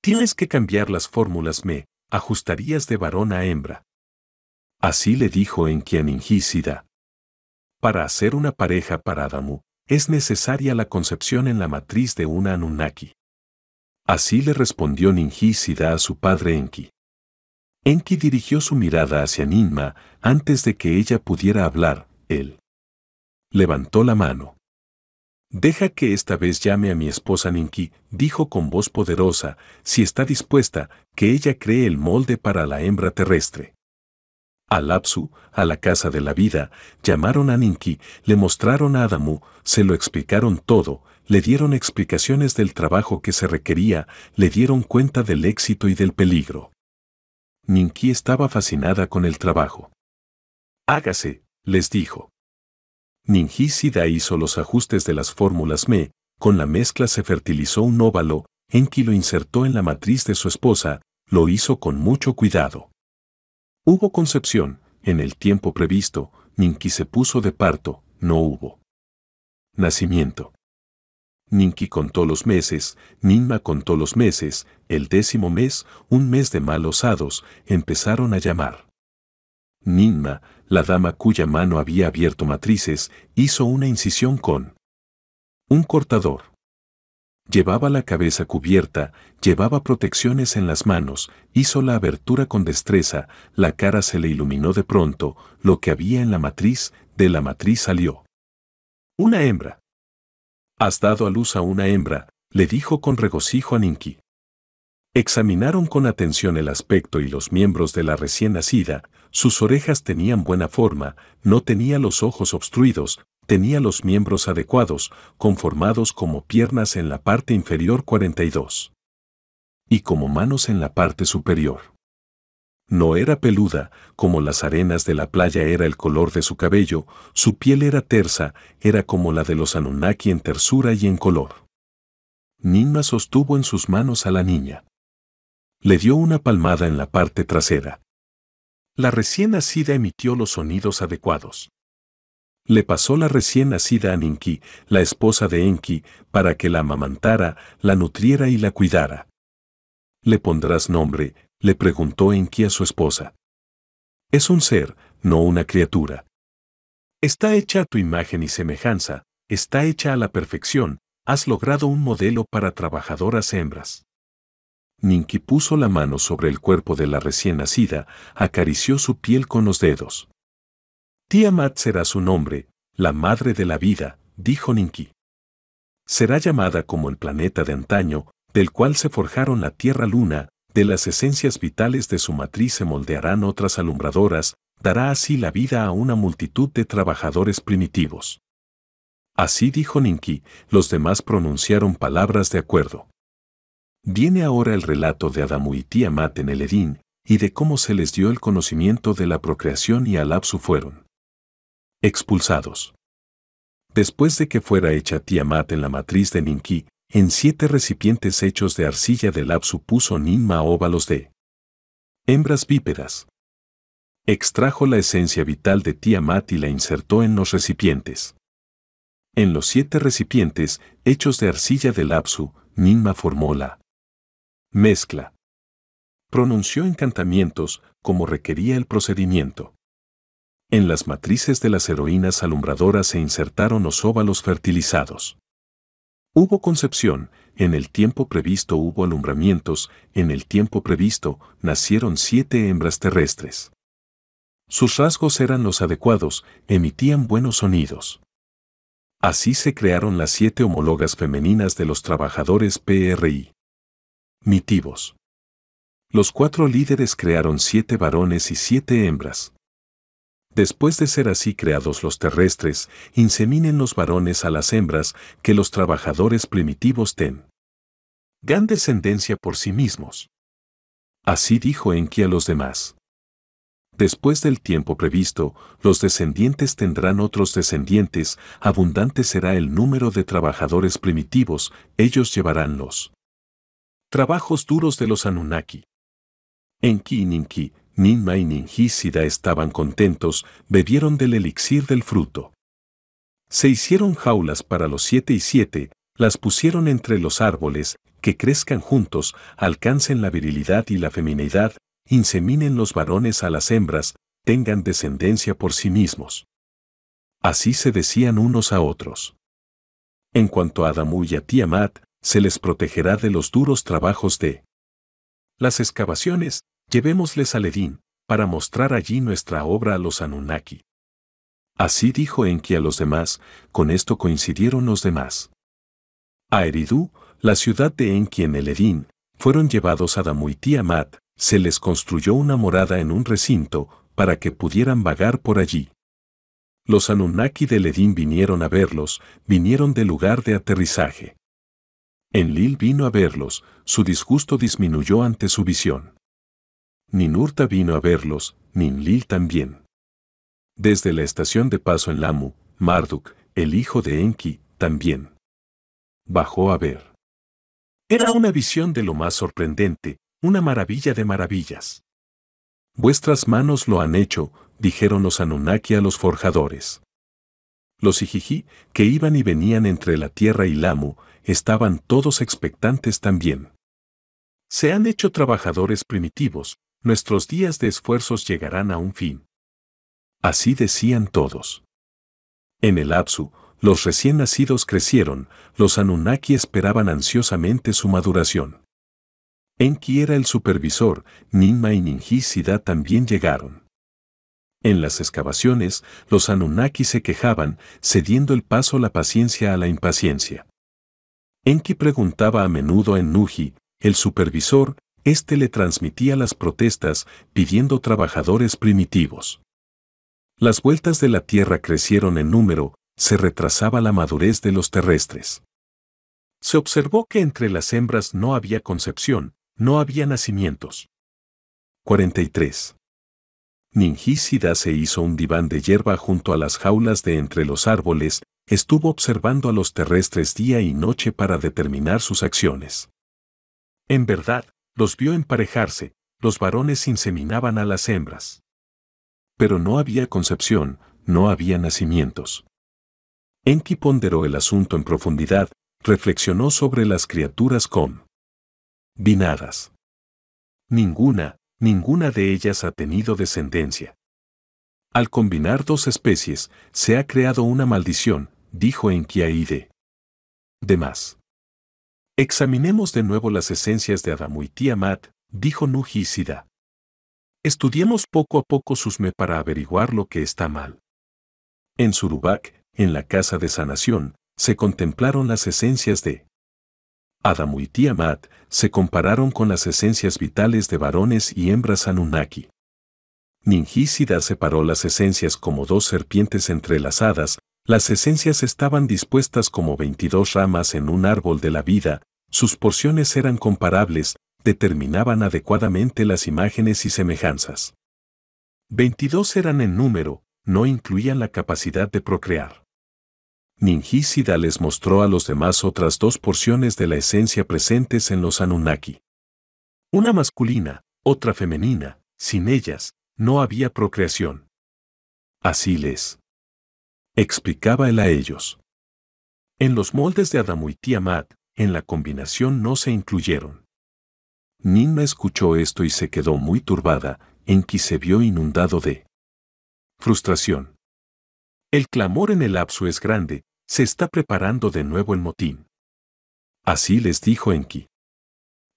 Tienes que cambiar las fórmulas me, ajustarías de varón a hembra. Así le dijo Enki a Ningísida, para hacer una pareja para Adamu, es necesaria la concepción en la matriz de una Anunnaki. Así le respondió Sida a su padre Enki. Enki dirigió su mirada hacia Ninma antes de que ella pudiera hablar, él. Levantó la mano. Deja que esta vez llame a mi esposa Ninki, dijo con voz poderosa, si está dispuesta, que ella cree el molde para la hembra terrestre. Al Apsu, a la casa de la vida, llamaron a Ninki, le mostraron a Adamu, se lo explicaron todo, le dieron explicaciones del trabajo que se requería, le dieron cuenta del éxito y del peligro. Ninki estaba fascinada con el trabajo. Hágase, les dijo. Ninji Sida hizo los ajustes de las fórmulas ME, con la mezcla se fertilizó un óvalo, Enki lo insertó en la matriz de su esposa, lo hizo con mucho cuidado. Hubo concepción, en el tiempo previsto, Ninki se puso de parto, no hubo. Nacimiento. Ninki contó los meses, Ninma contó los meses, el décimo mes, un mes de malos hados, empezaron a llamar. Ninma, la dama cuya mano había abierto matrices, hizo una incisión con un cortador. Llevaba la cabeza cubierta, llevaba protecciones en las manos, hizo la abertura con destreza, la cara se le iluminó de pronto, lo que había en la matriz, de la matriz salió. Una hembra. Has dado a luz a una hembra, le dijo con regocijo a Ninki. Examinaron con atención el aspecto y los miembros de la recién nacida, sus orejas tenían buena forma, no tenía los ojos obstruidos, tenía los miembros adecuados, conformados como piernas en la parte inferior 42 y como manos en la parte superior. No era peluda, como las arenas de la playa era el color de su cabello, su piel era tersa, era como la de los Anunnaki en tersura y en color. Ninma sostuvo en sus manos a la niña. Le dio una palmada en la parte trasera. La recién nacida emitió los sonidos adecuados le pasó la recién nacida a Ninki, la esposa de Enki, para que la amamantara, la nutriera y la cuidara. ¿Le pondrás nombre? le preguntó Enki a su esposa. Es un ser, no una criatura. Está hecha a tu imagen y semejanza, está hecha a la perfección, has logrado un modelo para trabajadoras hembras. Ninki puso la mano sobre el cuerpo de la recién nacida, acarició su piel con los dedos. Tiamat será su nombre, la madre de la vida, dijo Ninki. Será llamada como el planeta de antaño, del cual se forjaron la Tierra-Luna, de las esencias vitales de su matriz se moldearán otras alumbradoras, dará así la vida a una multitud de trabajadores primitivos. Así dijo Ninki, los demás pronunciaron palabras de acuerdo. Viene ahora el relato de Adamu y Tiamat en el Edín, y de cómo se les dio el conocimiento de la procreación y al fueron. Expulsados. Después de que fuera hecha Tiamat en la matriz de Ninki, en siete recipientes hechos de arcilla de lapsu puso Ninma óvalos de hembras bípedas. Extrajo la esencia vital de Tiamat y la insertó en los recipientes. En los siete recipientes hechos de arcilla de lapsu, Ninma formó la mezcla. Pronunció encantamientos como requería el procedimiento. En las matrices de las heroínas alumbradoras se insertaron los óvalos fertilizados. Hubo concepción, en el tiempo previsto hubo alumbramientos, en el tiempo previsto nacieron siete hembras terrestres. Sus rasgos eran los adecuados, emitían buenos sonidos. Así se crearon las siete homólogas femeninas de los trabajadores PRI. Mitivos. Los cuatro líderes crearon siete varones y siete hembras. Después de ser así creados los terrestres, inseminen los varones a las hembras que los trabajadores primitivos ten. Gan descendencia por sí mismos. Así dijo Enki a los demás. Después del tiempo previsto, los descendientes tendrán otros descendientes, abundante será el número de trabajadores primitivos, ellos llevarán los trabajos duros de los Anunnaki. Enki y Ninki, Ninma y Ningísida estaban contentos, bebieron del elixir del fruto. Se hicieron jaulas para los siete y siete, las pusieron entre los árboles, que crezcan juntos, alcancen la virilidad y la femineidad, inseminen los varones a las hembras, tengan descendencia por sí mismos. Así se decían unos a otros. En cuanto a Adamu y a Tiamat, se les protegerá de los duros trabajos de las excavaciones, Llevémosles a Ledín, para mostrar allí nuestra obra a los Anunnaki. Así dijo Enki a los demás, con esto coincidieron los demás. A Eridu, la ciudad de Enki en el Edín, fueron llevados a y Amat, se les construyó una morada en un recinto, para que pudieran vagar por allí. Los Anunnaki de Ledín vinieron a verlos, vinieron del lugar de aterrizaje. Enlil vino a verlos, su disgusto disminuyó ante su visión. Ninurta vino a verlos, Ninlil también. Desde la estación de paso en Lamu, Marduk, el hijo de Enki, también. Bajó a ver. Era una visión de lo más sorprendente, una maravilla de maravillas. Vuestras manos lo han hecho, dijeron los Anunnaki a los forjadores. Los Ijiji, que iban y venían entre la tierra y Lamu, estaban todos expectantes también. Se han hecho trabajadores primitivos, nuestros días de esfuerzos llegarán a un fin. Así decían todos. En el Apsu, los recién nacidos crecieron, los Anunnaki esperaban ansiosamente su maduración. Enki era el supervisor, Ninma y Ninji también llegaron. En las excavaciones, los Anunnaki se quejaban, cediendo el paso la paciencia a la impaciencia. Enki preguntaba a menudo a Nuji, el supervisor, este le transmitía las protestas pidiendo trabajadores primitivos. Las vueltas de la Tierra crecieron en número, se retrasaba la madurez de los terrestres. Se observó que entre las hembras no había concepción, no había nacimientos. 43. Ningísida se hizo un diván de hierba junto a las jaulas de entre los árboles, estuvo observando a los terrestres día y noche para determinar sus acciones. En verdad, los vio emparejarse, los varones inseminaban a las hembras. Pero no había concepción, no había nacimientos. Enki ponderó el asunto en profundidad, reflexionó sobre las criaturas con vinadas. Ninguna, ninguna de ellas ha tenido descendencia. Al combinar dos especies, se ha creado una maldición, dijo Enkiaide. De más. Examinemos de nuevo las esencias de Adamu y dijo Nujisida. Estudiemos poco a poco Susme para averiguar lo que está mal. En Surubac, en la casa de sanación, se contemplaron las esencias de Adamu y se compararon con las esencias vitales de varones y hembras Anunnaki. Ningísida separó las esencias como dos serpientes entrelazadas, las esencias estaban dispuestas como 22 ramas en un árbol de la vida, sus porciones eran comparables, determinaban adecuadamente las imágenes y semejanzas. 22 eran en número, no incluían la capacidad de procrear. Ningísida les mostró a los demás otras dos porciones de la esencia presentes en los Anunnaki. Una masculina, otra femenina, sin ellas, no había procreación. Así les explicaba él a ellos. En los moldes de Adamu y Tiamat, en la combinación no se incluyeron. Ninna escuchó esto y se quedó muy turbada, en se vio inundado de frustración. El clamor en el lapso es grande, se está preparando de nuevo el motín. Así les dijo Enki.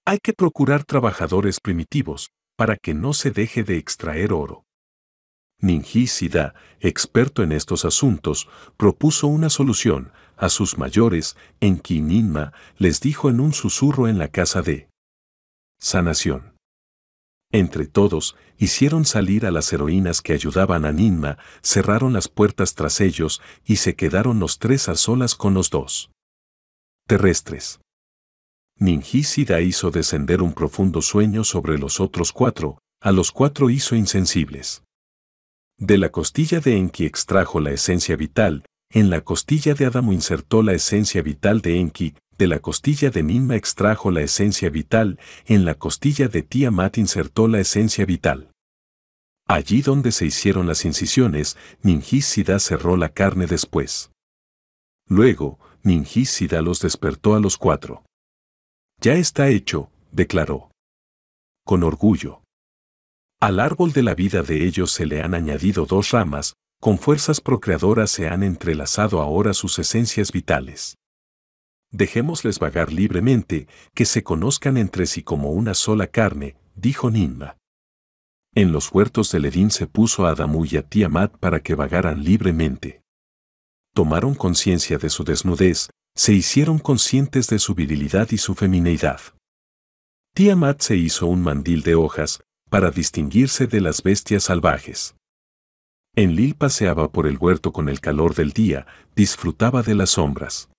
Hay que procurar trabajadores primitivos, para que no se deje de extraer oro. Ningisida, experto en estos asuntos, propuso una solución. A sus mayores, en Ninma les dijo en un susurro en la casa de sanación. Entre todos, hicieron salir a las heroínas que ayudaban a Ninma, cerraron las puertas tras ellos y se quedaron los tres a solas con los dos terrestres. Ningisida hizo descender un profundo sueño sobre los otros cuatro, a los cuatro hizo insensibles. De la costilla de Enki extrajo la esencia vital, en la costilla de Adamo insertó la esencia vital de Enki, de la costilla de Ninma extrajo la esencia vital, en la costilla de Tiamat insertó la esencia vital. Allí donde se hicieron las incisiones, Sida cerró la carne después. Luego, Sida los despertó a los cuatro. Ya está hecho, declaró. Con orgullo. Al árbol de la vida de ellos se le han añadido dos ramas, con fuerzas procreadoras se han entrelazado ahora sus esencias vitales. Dejémosles vagar libremente, que se conozcan entre sí como una sola carne, dijo Ninma. En los huertos de Edín se puso a Adamu y a Tiamat para que vagaran libremente. Tomaron conciencia de su desnudez, se hicieron conscientes de su virilidad y su femineidad. Tiamat se hizo un mandil de hojas, para distinguirse de las bestias salvajes. Enlil paseaba por el huerto con el calor del día, disfrutaba de las sombras.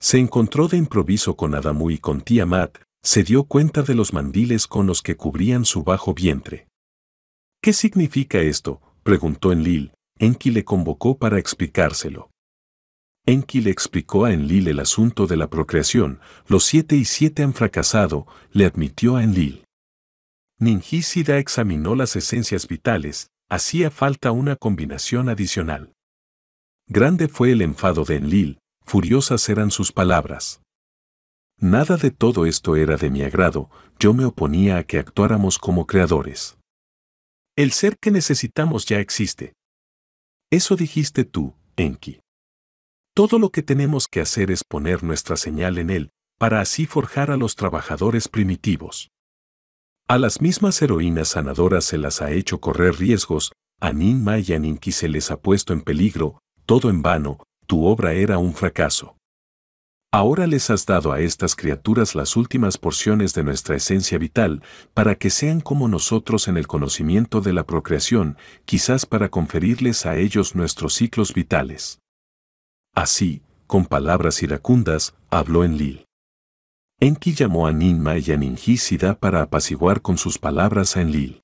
Se encontró de improviso con Adamu y con Tiamat, se dio cuenta de los mandiles con los que cubrían su bajo vientre. ¿Qué significa esto? preguntó Enlil. Enki le convocó para explicárselo. Enki le explicó a Enlil el asunto de la procreación, los siete y siete han fracasado, le admitió a Enlil. Ningísida examinó las esencias vitales, hacía falta una combinación adicional. Grande fue el enfado de Enlil, furiosas eran sus palabras. Nada de todo esto era de mi agrado, yo me oponía a que actuáramos como creadores. El ser que necesitamos ya existe. Eso dijiste tú, Enki. Todo lo que tenemos que hacer es poner nuestra señal en él, para así forjar a los trabajadores primitivos. A las mismas heroínas sanadoras se las ha hecho correr riesgos, a Ninma y a Ninki se les ha puesto en peligro, todo en vano, tu obra era un fracaso. Ahora les has dado a estas criaturas las últimas porciones de nuestra esencia vital, para que sean como nosotros en el conocimiento de la procreación, quizás para conferirles a ellos nuestros ciclos vitales. Así, con palabras iracundas, habló en Lil. Enki llamó a Ninma y a Ningísida para apaciguar con sus palabras a Enlil.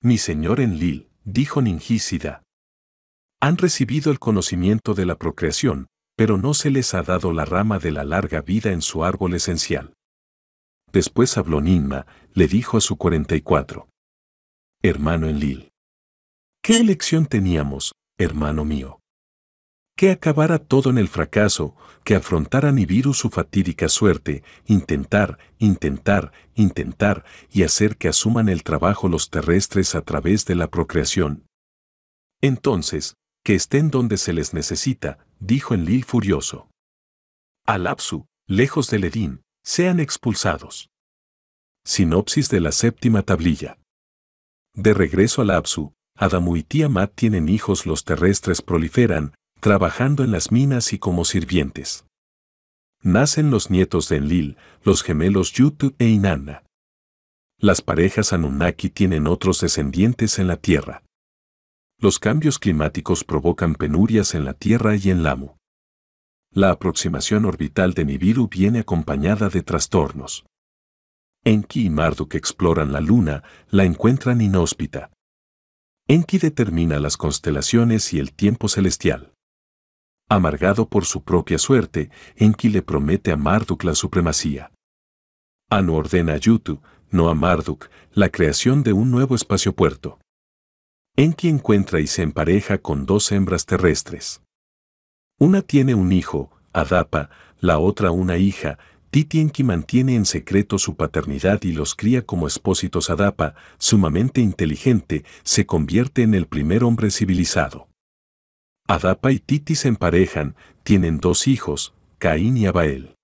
Mi señor Enlil, dijo Ningísida—, Han recibido el conocimiento de la procreación, pero no se les ha dado la rama de la larga vida en su árbol esencial. Después habló Ninma, le dijo a su 44. Hermano Enlil. ¿Qué elección teníamos, hermano mío? que acabara todo en el fracaso, que afrontara Nibiru su fatídica suerte, intentar, intentar, intentar y hacer que asuman el trabajo los terrestres a través de la procreación. Entonces, que estén donde se les necesita, dijo Enlil furioso. Alapsu, lejos del Edín, sean expulsados. Sinopsis de la séptima tablilla. De regreso al Apsu, Adamu y Tiamat tienen hijos los terrestres proliferan, trabajando en las minas y como sirvientes. Nacen los nietos de Enlil, los gemelos Yutu e Inanna. Las parejas Anunnaki tienen otros descendientes en la Tierra. Los cambios climáticos provocan penurias en la Tierra y en Lamu. La aproximación orbital de Nibiru viene acompañada de trastornos. Enki y Marduk exploran la Luna, la encuentran inhóspita. Enki determina las constelaciones y el tiempo celestial amargado por su propia suerte, Enki le promete a Marduk la supremacía. Anu ordena a Yutu, no a Marduk, la creación de un nuevo espacio puerto. Enki encuentra y se empareja con dos hembras terrestres. Una tiene un hijo, Adapa, la otra una hija, Titi Enki mantiene en secreto su paternidad y los cría como expósitos Adapa, sumamente inteligente, se convierte en el primer hombre civilizado. Adapa y Titi se emparejan, tienen dos hijos, Caín y Abael.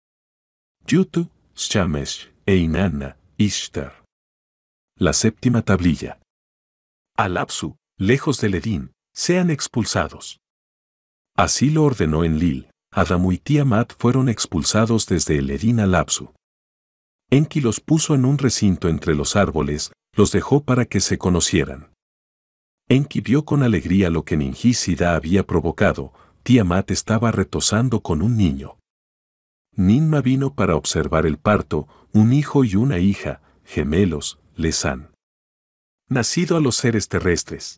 Yutu, Shamesh, e Inanna, Ishtar. La séptima tablilla. Alapsu, lejos del Edín, sean expulsados. Así lo ordenó en Lil, Adamu y Tiamat fueron expulsados desde el Edín al Enki los puso en un recinto entre los árboles, los dejó para que se conocieran. Enki vio con alegría lo que Ningísida había provocado, Tiamat estaba retosando con un niño. Ninma vino para observar el parto, un hijo y una hija, gemelos, les han nacido a los seres terrestres.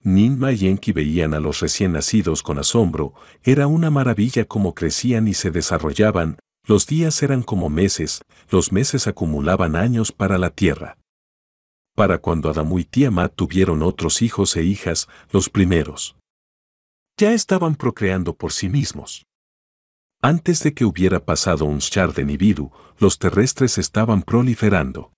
Ninma y Enki veían a los recién nacidos con asombro, era una maravilla cómo crecían y se desarrollaban, los días eran como meses, los meses acumulaban años para la Tierra para cuando Adamu y Tiamat tuvieron otros hijos e hijas, los primeros. Ya estaban procreando por sí mismos. Antes de que hubiera pasado un char de Nibiru, los terrestres estaban proliferando.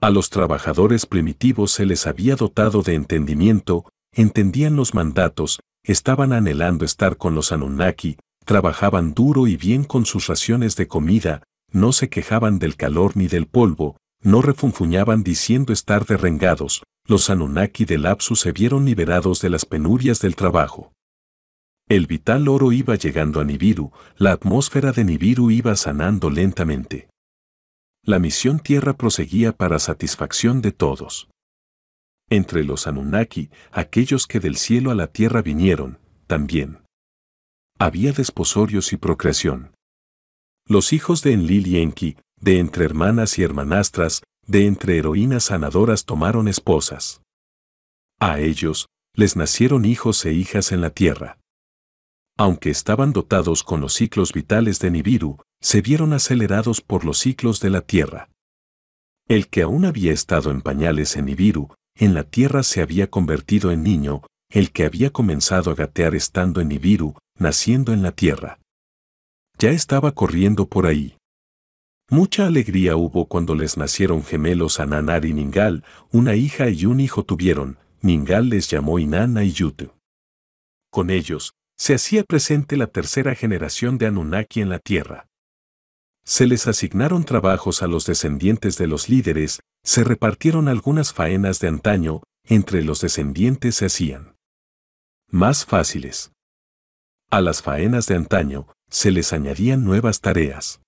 A los trabajadores primitivos se les había dotado de entendimiento, entendían los mandatos, estaban anhelando estar con los Anunnaki, trabajaban duro y bien con sus raciones de comida, no se quejaban del calor ni del polvo, no refunfuñaban diciendo estar derrengados, los Anunnaki del Apsu se vieron liberados de las penurias del trabajo. El vital oro iba llegando a Nibiru, la atmósfera de Nibiru iba sanando lentamente. La misión Tierra proseguía para satisfacción de todos. Entre los Anunnaki, aquellos que del cielo a la tierra vinieron, también. Había desposorios y procreación. Los hijos de Enlil y Enki, de entre hermanas y hermanastras, de entre heroínas sanadoras tomaron esposas. A ellos les nacieron hijos e hijas en la tierra. Aunque estaban dotados con los ciclos vitales de Nibiru, se vieron acelerados por los ciclos de la tierra. El que aún había estado en pañales en Nibiru, en la tierra se había convertido en niño, el que había comenzado a gatear estando en Nibiru, naciendo en la tierra. Ya estaba corriendo por ahí. Mucha alegría hubo cuando les nacieron gemelos a Nanar y Ningal, una hija y un hijo tuvieron, Ningal les llamó Inanna y Yutu. Con ellos, se hacía presente la tercera generación de Anunnaki en la Tierra. Se les asignaron trabajos a los descendientes de los líderes, se repartieron algunas faenas de antaño, entre los descendientes se hacían más fáciles. A las faenas de antaño se les añadían nuevas tareas.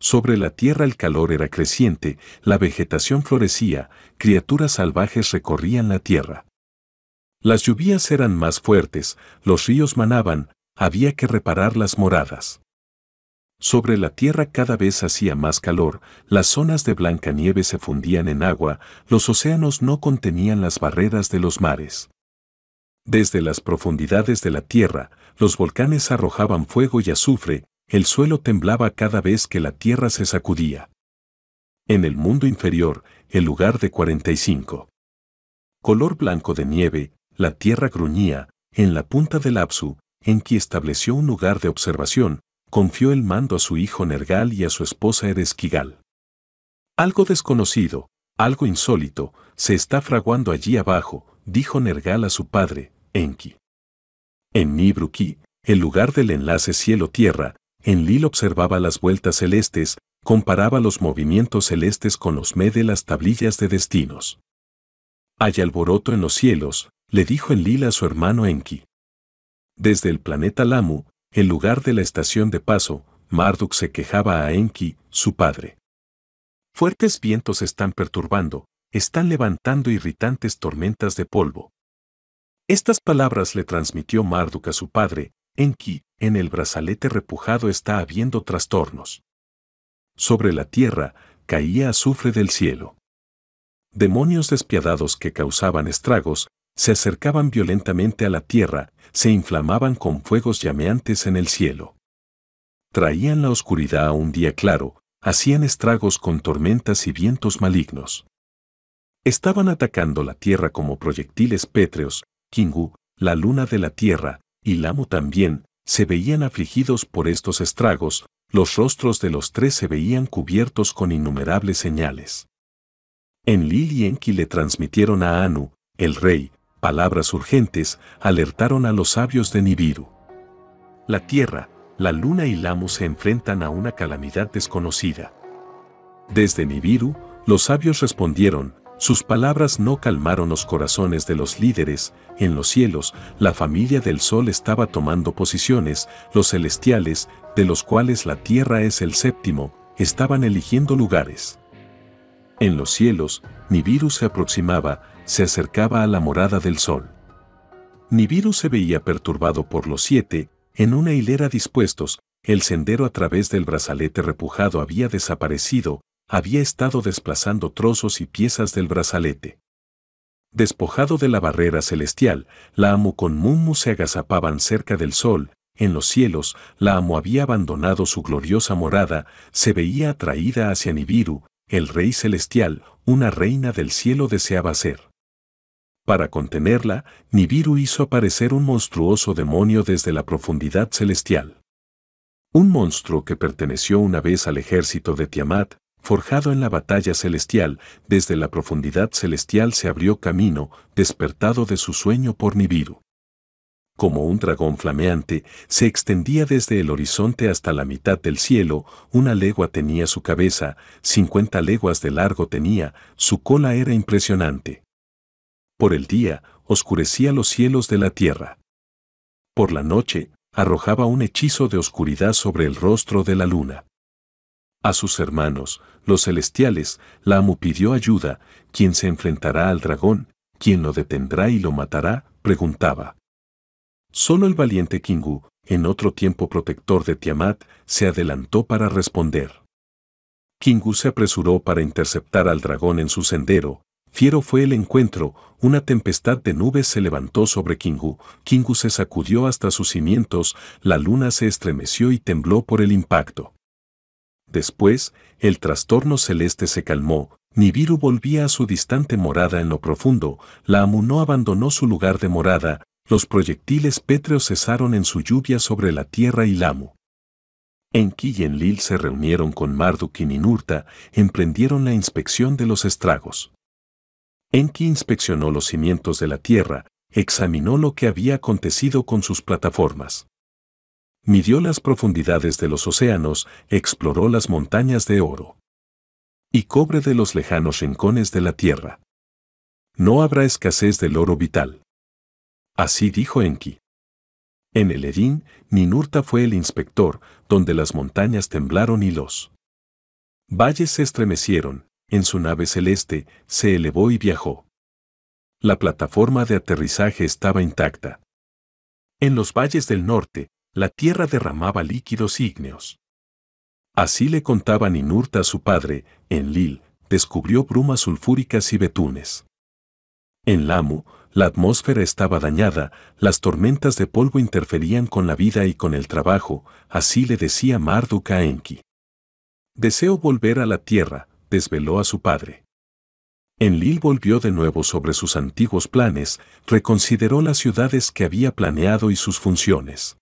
Sobre la tierra el calor era creciente, la vegetación florecía, criaturas salvajes recorrían la tierra. Las lluvias eran más fuertes, los ríos manaban, había que reparar las moradas. Sobre la tierra cada vez hacía más calor, las zonas de blanca nieve se fundían en agua, los océanos no contenían las barreras de los mares. Desde las profundidades de la tierra, los volcanes arrojaban fuego y azufre, el suelo temblaba cada vez que la tierra se sacudía. En el mundo inferior, el lugar de 45. Color blanco de nieve, la tierra gruñía, en la punta del Apsu, Enki estableció un lugar de observación, confió el mando a su hijo Nergal y a su esposa Eresquigal. Algo desconocido, algo insólito, se está fraguando allí abajo, dijo Nergal a su padre, Enki. En Nibruki, el lugar del enlace cielo-tierra, Enlil observaba las vueltas celestes, comparaba los movimientos celestes con los me de las tablillas de destinos. Hay alboroto en los cielos, le dijo en Enlil a su hermano Enki. Desde el planeta Lamu, el lugar de la estación de paso, Marduk se quejaba a Enki, su padre. Fuertes vientos están perturbando, están levantando irritantes tormentas de polvo. Estas palabras le transmitió Marduk a su padre, Enki, en el brazalete repujado está habiendo trastornos. Sobre la tierra caía azufre del cielo. Demonios despiadados que causaban estragos se acercaban violentamente a la tierra, se inflamaban con fuegos llameantes en el cielo. Traían la oscuridad a un día claro, hacían estragos con tormentas y vientos malignos. Estaban atacando la tierra como proyectiles pétreos, Kingu, la luna de la tierra, y Lamu también, se veían afligidos por estos estragos, los rostros de los tres se veían cubiertos con innumerables señales. En Lil y Enki le transmitieron a Anu, el rey, palabras urgentes, alertaron a los sabios de Nibiru. La tierra, la luna y Lamu se enfrentan a una calamidad desconocida. Desde Nibiru, los sabios respondieron, sus palabras no calmaron los corazones de los líderes, en los cielos, la familia del Sol estaba tomando posiciones, los celestiales, de los cuales la Tierra es el séptimo, estaban eligiendo lugares. En los cielos, Nibiru se aproximaba, se acercaba a la morada del Sol. Nibiru se veía perturbado por los siete, en una hilera dispuestos, el sendero a través del brazalete repujado había desaparecido, había estado desplazando trozos y piezas del brazalete. Despojado de la barrera celestial, la Amo con Mumu se agazapaban cerca del sol, en los cielos, la Amo había abandonado su gloriosa morada, se veía atraída hacia Nibiru, el rey celestial, una reina del cielo deseaba ser. Para contenerla, Nibiru hizo aparecer un monstruoso demonio desde la profundidad celestial. Un monstruo que perteneció una vez al ejército de Tiamat, forjado en la batalla celestial, desde la profundidad celestial se abrió camino, despertado de su sueño por Nibiru. Como un dragón flameante, se extendía desde el horizonte hasta la mitad del cielo, una legua tenía su cabeza, cincuenta leguas de largo tenía, su cola era impresionante. Por el día, oscurecía los cielos de la tierra. Por la noche, arrojaba un hechizo de oscuridad sobre el rostro de la luna. A sus hermanos, los celestiales, Lamu pidió ayuda, ¿quién se enfrentará al dragón? ¿Quién lo detendrá y lo matará? preguntaba. Solo el valiente Kingu, en otro tiempo protector de Tiamat, se adelantó para responder. Kingu se apresuró para interceptar al dragón en su sendero. Fiero fue el encuentro, una tempestad de nubes se levantó sobre Kingu, Kingu se sacudió hasta sus cimientos, la luna se estremeció y tembló por el impacto. Después, el trastorno celeste se calmó, Nibiru volvía a su distante morada en lo profundo, la no abandonó su lugar de morada, los proyectiles pétreos cesaron en su lluvia sobre la tierra y Lamu. Enki y Enlil se reunieron con Marduk y Ninurta, emprendieron la inspección de los estragos. Enki inspeccionó los cimientos de la tierra, examinó lo que había acontecido con sus plataformas midió las profundidades de los océanos, exploró las montañas de oro y cobre de los lejanos rincones de la tierra. No habrá escasez del oro vital. Así dijo Enki. En el Edín, Ninurta fue el inspector, donde las montañas temblaron y los valles se estremecieron, en su nave celeste, se elevó y viajó. La plataforma de aterrizaje estaba intacta. En los valles del norte, la tierra derramaba líquidos ígneos. Así le contaba Ninurta a su padre, en Lil, descubrió brumas sulfúricas y betunes. En Lamu, la atmósfera estaba dañada, las tormentas de polvo interferían con la vida y con el trabajo, así le decía Marduka Enki. Deseo volver a la tierra, desveló a su padre. En Lil volvió de nuevo sobre sus antiguos planes, reconsideró las ciudades que había planeado y sus funciones.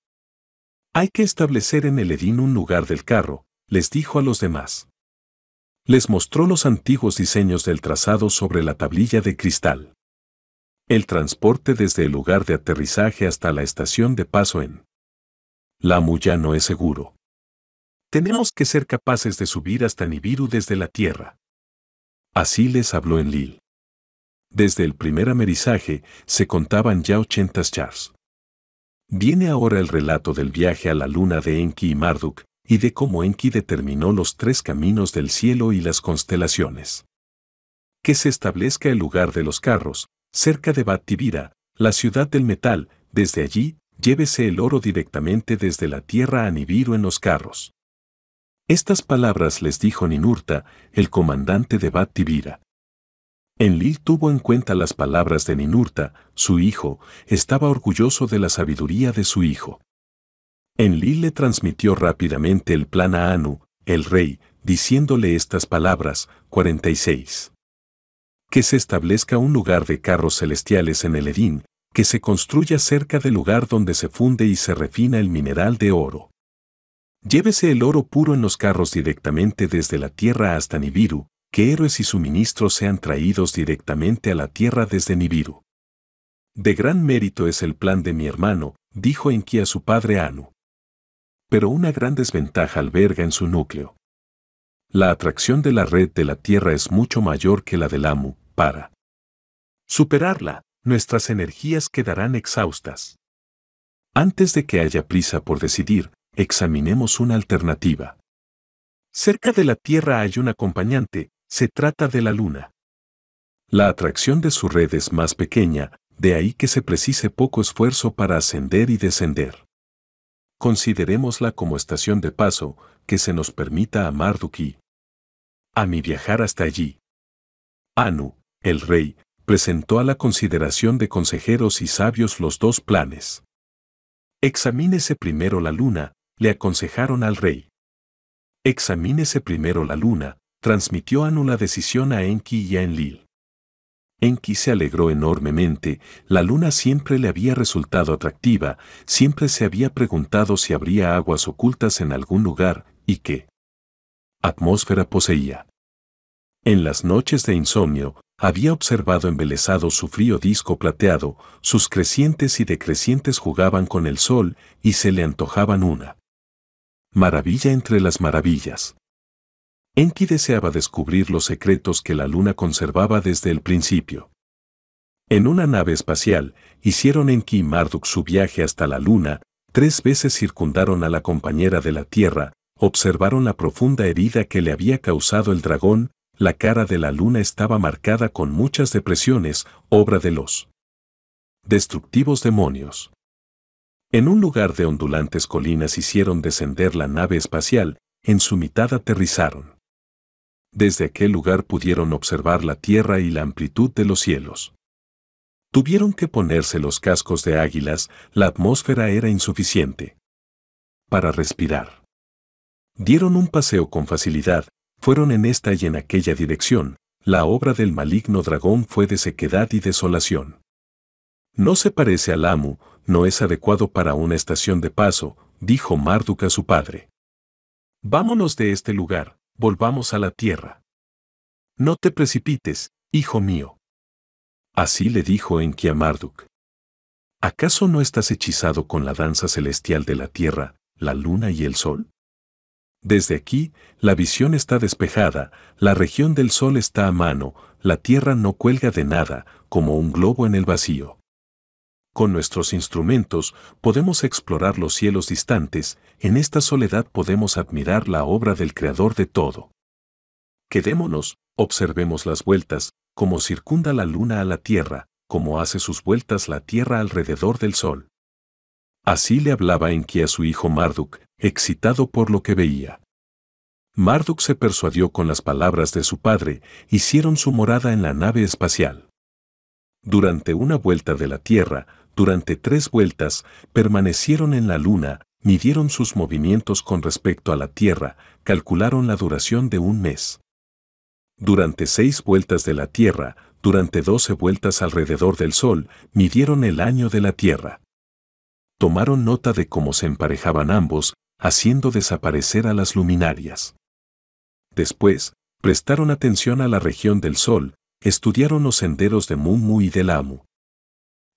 Hay que establecer en el Edín un lugar del carro, les dijo a los demás. Les mostró los antiguos diseños del trazado sobre la tablilla de cristal. El transporte desde el lugar de aterrizaje hasta la estación de paso en La ya no es seguro. Tenemos que ser capaces de subir hasta Nibiru desde la Tierra. Así les habló en Lil. Desde el primer amerizaje se contaban ya 80 chars. Viene ahora el relato del viaje a la luna de Enki y Marduk, y de cómo Enki determinó los tres caminos del cielo y las constelaciones. Que se establezca el lugar de los carros, cerca de Battivira, la ciudad del metal, desde allí, llévese el oro directamente desde la tierra a Nibiru en los carros. Estas palabras les dijo Ninurta, el comandante de Battivira. Enlil tuvo en cuenta las palabras de Ninurta, su hijo, estaba orgulloso de la sabiduría de su hijo. Enlil le transmitió rápidamente el plan a Anu, el rey, diciéndole estas palabras, 46. Que se establezca un lugar de carros celestiales en el Edín, que se construya cerca del lugar donde se funde y se refina el mineral de oro. Llévese el oro puro en los carros directamente desde la tierra hasta Nibiru, que héroes y suministros sean traídos directamente a la tierra desde Nibiru. De gran mérito es el plan de mi hermano, dijo Enki a su padre Anu. Pero una gran desventaja alberga en su núcleo. La atracción de la red de la Tierra es mucho mayor que la del Amu, para superarla, nuestras energías quedarán exhaustas. Antes de que haya prisa por decidir, examinemos una alternativa. Cerca de la Tierra hay un acompañante, se trata de la Luna. La atracción de su red es más pequeña, de ahí que se precise poco esfuerzo para ascender y descender. Considerémosla como estación de paso que se nos permita a Marduki. A mi viajar hasta allí. Anu, el rey, presentó a la consideración de consejeros y sabios los dos planes. Examínese primero la luna, le aconsejaron al rey. Examínese primero la luna, transmitió a Nula decisión a Enki y a Enlil. Enki se alegró enormemente, la luna siempre le había resultado atractiva, siempre se había preguntado si habría aguas ocultas en algún lugar y qué atmósfera poseía. En las noches de insomnio, había observado embelesado su frío disco plateado, sus crecientes y decrecientes jugaban con el sol y se le antojaban una maravilla entre las maravillas. Enki deseaba descubrir los secretos que la Luna conservaba desde el principio. En una nave espacial, hicieron Enki y Marduk su viaje hasta la Luna, tres veces circundaron a la compañera de la Tierra, observaron la profunda herida que le había causado el dragón, la cara de la Luna estaba marcada con muchas depresiones, obra de los destructivos demonios. En un lugar de ondulantes colinas hicieron descender la nave espacial, en su mitad aterrizaron desde aquel lugar pudieron observar la tierra y la amplitud de los cielos. Tuvieron que ponerse los cascos de águilas, la atmósfera era insuficiente. Para respirar. Dieron un paseo con facilidad, fueron en esta y en aquella dirección, la obra del maligno dragón fue de sequedad y desolación. No se parece al Amu, no es adecuado para una estación de paso, dijo Marduk a su padre. Vámonos de este lugar, volvamos a la tierra. No te precipites, hijo mío. Así le dijo Enki a Marduk. ¿Acaso no estás hechizado con la danza celestial de la tierra, la luna y el sol? Desde aquí, la visión está despejada, la región del sol está a mano, la tierra no cuelga de nada, como un globo en el vacío. Con nuestros instrumentos podemos explorar los cielos distantes, en esta soledad podemos admirar la obra del Creador de todo. Quedémonos, observemos las vueltas, como circunda la luna a la tierra, como hace sus vueltas la tierra alrededor del sol. Así le hablaba Enki a su hijo Marduk, excitado por lo que veía. Marduk se persuadió con las palabras de su padre, hicieron su morada en la nave espacial. Durante una vuelta de la Tierra, durante tres vueltas, permanecieron en la Luna, midieron sus movimientos con respecto a la Tierra, calcularon la duración de un mes. Durante seis vueltas de la Tierra, durante doce vueltas alrededor del Sol, midieron el año de la Tierra. Tomaron nota de cómo se emparejaban ambos, haciendo desaparecer a las luminarias. Después, prestaron atención a la región del Sol, estudiaron los senderos de Mumu y del Amu,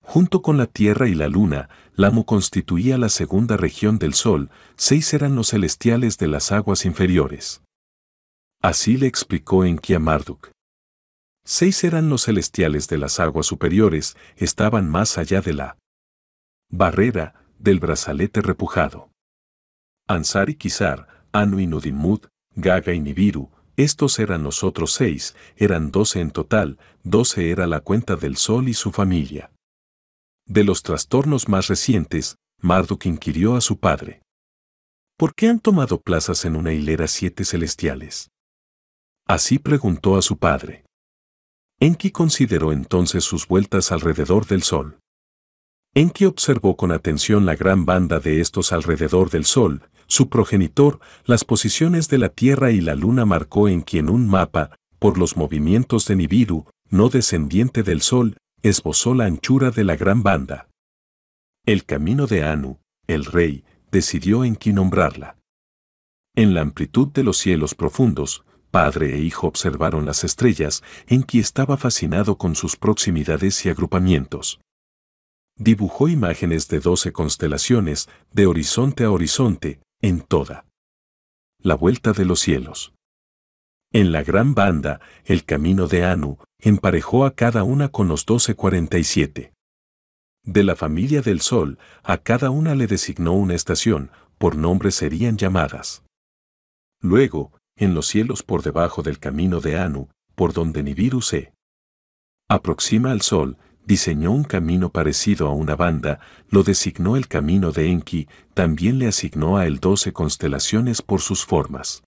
Junto con la Tierra y la Luna, Lamu constituía la segunda región del Sol, seis eran los celestiales de las aguas inferiores. Así le explicó en Marduk. Seis eran los celestiales de las aguas superiores, estaban más allá de la barrera del brazalete repujado. Ansar y Kizar, Anu y Nudimud, Gaga y Nibiru, estos eran los otros seis, eran doce en total, doce era la cuenta del Sol y su familia. De los trastornos más recientes, Marduk inquirió a su padre. ¿Por qué han tomado plazas en una hilera siete celestiales? Así preguntó a su padre. Enki consideró entonces sus vueltas alrededor del Sol. Enki observó con atención la gran banda de estos alrededor del Sol, su progenitor, las posiciones de la Tierra y la Luna marcó en quien un mapa, por los movimientos de Nibiru, no descendiente del Sol, esbozó la anchura de la gran banda. El camino de Anu, el rey, decidió en qui nombrarla. En la amplitud de los cielos profundos, padre e hijo observaron las estrellas, en que estaba fascinado con sus proximidades y agrupamientos. Dibujó imágenes de doce constelaciones, de horizonte a horizonte, en toda la vuelta de los cielos. En la gran banda, el camino de Anu, emparejó a cada una con los 1247 De la familia del Sol, a cada una le designó una estación, por nombre serían llamadas. Luego, en los cielos por debajo del camino de Anu, por donde Nibiru se aproxima al Sol, diseñó un camino parecido a una banda, lo designó el camino de Enki, también le asignó a él doce constelaciones por sus formas.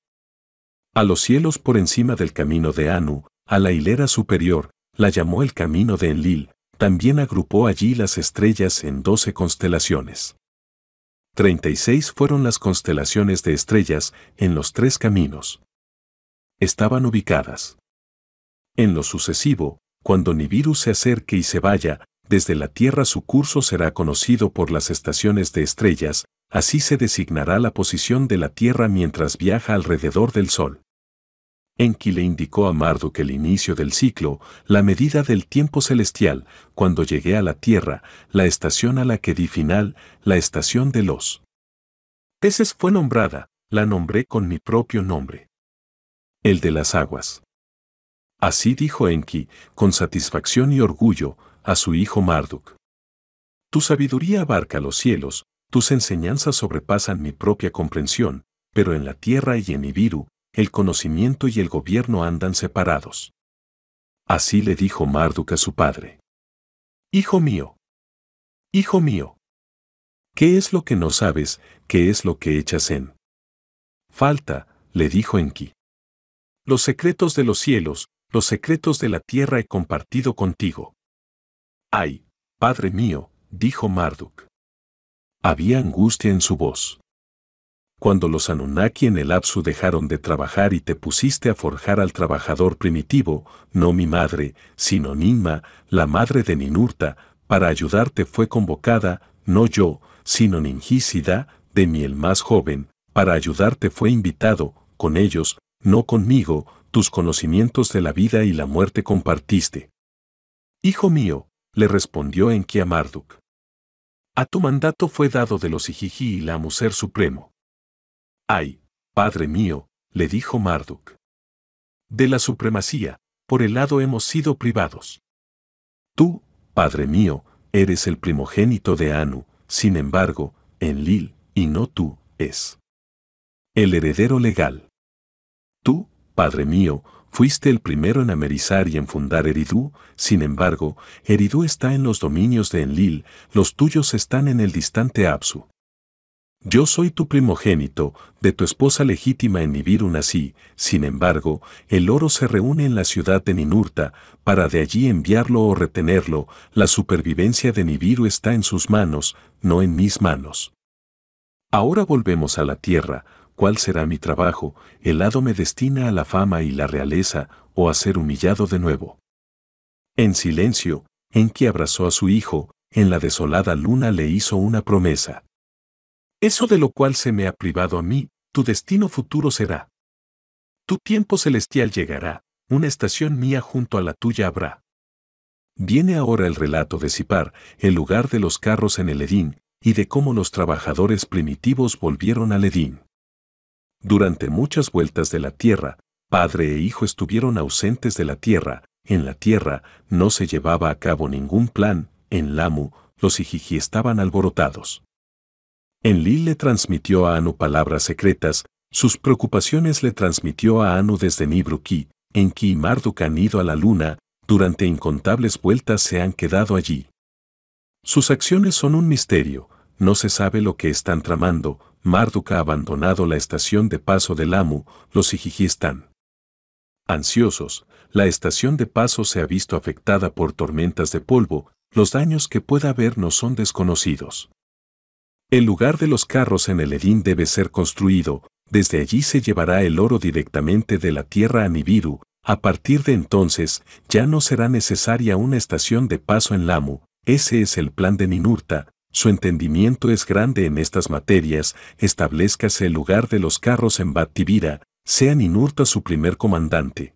A los cielos por encima del camino de Anu, a la hilera superior, la llamó el camino de Enlil, también agrupó allí las estrellas en doce constelaciones. 36 fueron las constelaciones de estrellas en los tres caminos. Estaban ubicadas. En lo sucesivo, cuando Nibiru se acerque y se vaya, desde la Tierra su curso será conocido por las estaciones de estrellas, así se designará la posición de la Tierra mientras viaja alrededor del Sol. Enki le indicó a Marduk el inicio del ciclo, la medida del tiempo celestial, cuando llegué a la Tierra, la estación a la que di final, la estación de los peces fue nombrada, la nombré con mi propio nombre. El de las aguas. Así dijo Enki, con satisfacción y orgullo, a su hijo Marduk. Tu sabiduría abarca los cielos, tus enseñanzas sobrepasan mi propia comprensión, pero en la tierra y en Ibiru, el conocimiento y el gobierno andan separados. Así le dijo Marduk a su padre. Hijo mío. Hijo mío. ¿Qué es lo que no sabes? ¿Qué es lo que echas en? Falta, le dijo Enki. Los secretos de los cielos, los secretos de la tierra he compartido contigo. Ay, padre mío, dijo Marduk. Había angustia en su voz cuando los Anunnaki en el Apsu dejaron de trabajar y te pusiste a forjar al trabajador primitivo, no mi madre, sino Ninma, la madre de Ninurta, para ayudarte fue convocada, no yo, sino Ningísida, de mi el más joven, para ayudarte fue invitado, con ellos, no conmigo, tus conocimientos de la vida y la muerte compartiste. Hijo mío, le respondió Enki a Marduk. A tu mandato fue dado de los Ijiji y la mujer Supremo. Ay, Padre mío, le dijo Marduk. De la supremacía, por el lado hemos sido privados. Tú, Padre mío, eres el primogénito de Anu, sin embargo, Enlil, y no tú, es. El heredero legal. Tú, Padre mío, fuiste el primero en amerizar y en fundar Eridú, sin embargo, Eridú está en los dominios de Enlil, los tuyos están en el distante Apsu. Yo soy tu primogénito, de tu esposa legítima en Nibiru nací. Sin embargo, el oro se reúne en la ciudad de Ninurta, para de allí enviarlo o retenerlo. La supervivencia de Nibiru está en sus manos, no en mis manos. Ahora volvemos a la tierra. ¿Cuál será mi trabajo? El hado me destina a la fama y la realeza, o a ser humillado de nuevo. En silencio, Enki abrazó a su hijo, en la desolada luna le hizo una promesa. Eso de lo cual se me ha privado a mí, tu destino futuro será. Tu tiempo celestial llegará, una estación mía junto a la tuya habrá. Viene ahora el relato de Sipar, el lugar de los carros en el Edín, y de cómo los trabajadores primitivos volvieron al Edín. Durante muchas vueltas de la tierra, padre e hijo estuvieron ausentes de la tierra, en la tierra no se llevaba a cabo ningún plan, en Lamu los Ijiji estaban alborotados. Enlil le transmitió a Anu palabras secretas, sus preocupaciones le transmitió a Anu desde Nibruki, en que Marduk han ido a la luna, durante incontables vueltas se han quedado allí. Sus acciones son un misterio, no se sabe lo que están tramando, Marduk ha abandonado la estación de paso del Amu, los Ijiji Ansiosos, la estación de paso se ha visto afectada por tormentas de polvo, los daños que pueda haber no son desconocidos. El lugar de los carros en el Edín debe ser construido, desde allí se llevará el oro directamente de la tierra a Nibiru, a partir de entonces ya no será necesaria una estación de paso en Lamu, ese es el plan de Ninurta, su entendimiento es grande en estas materias, establezcase el lugar de los carros en Batibira, sea Ninurta su primer comandante.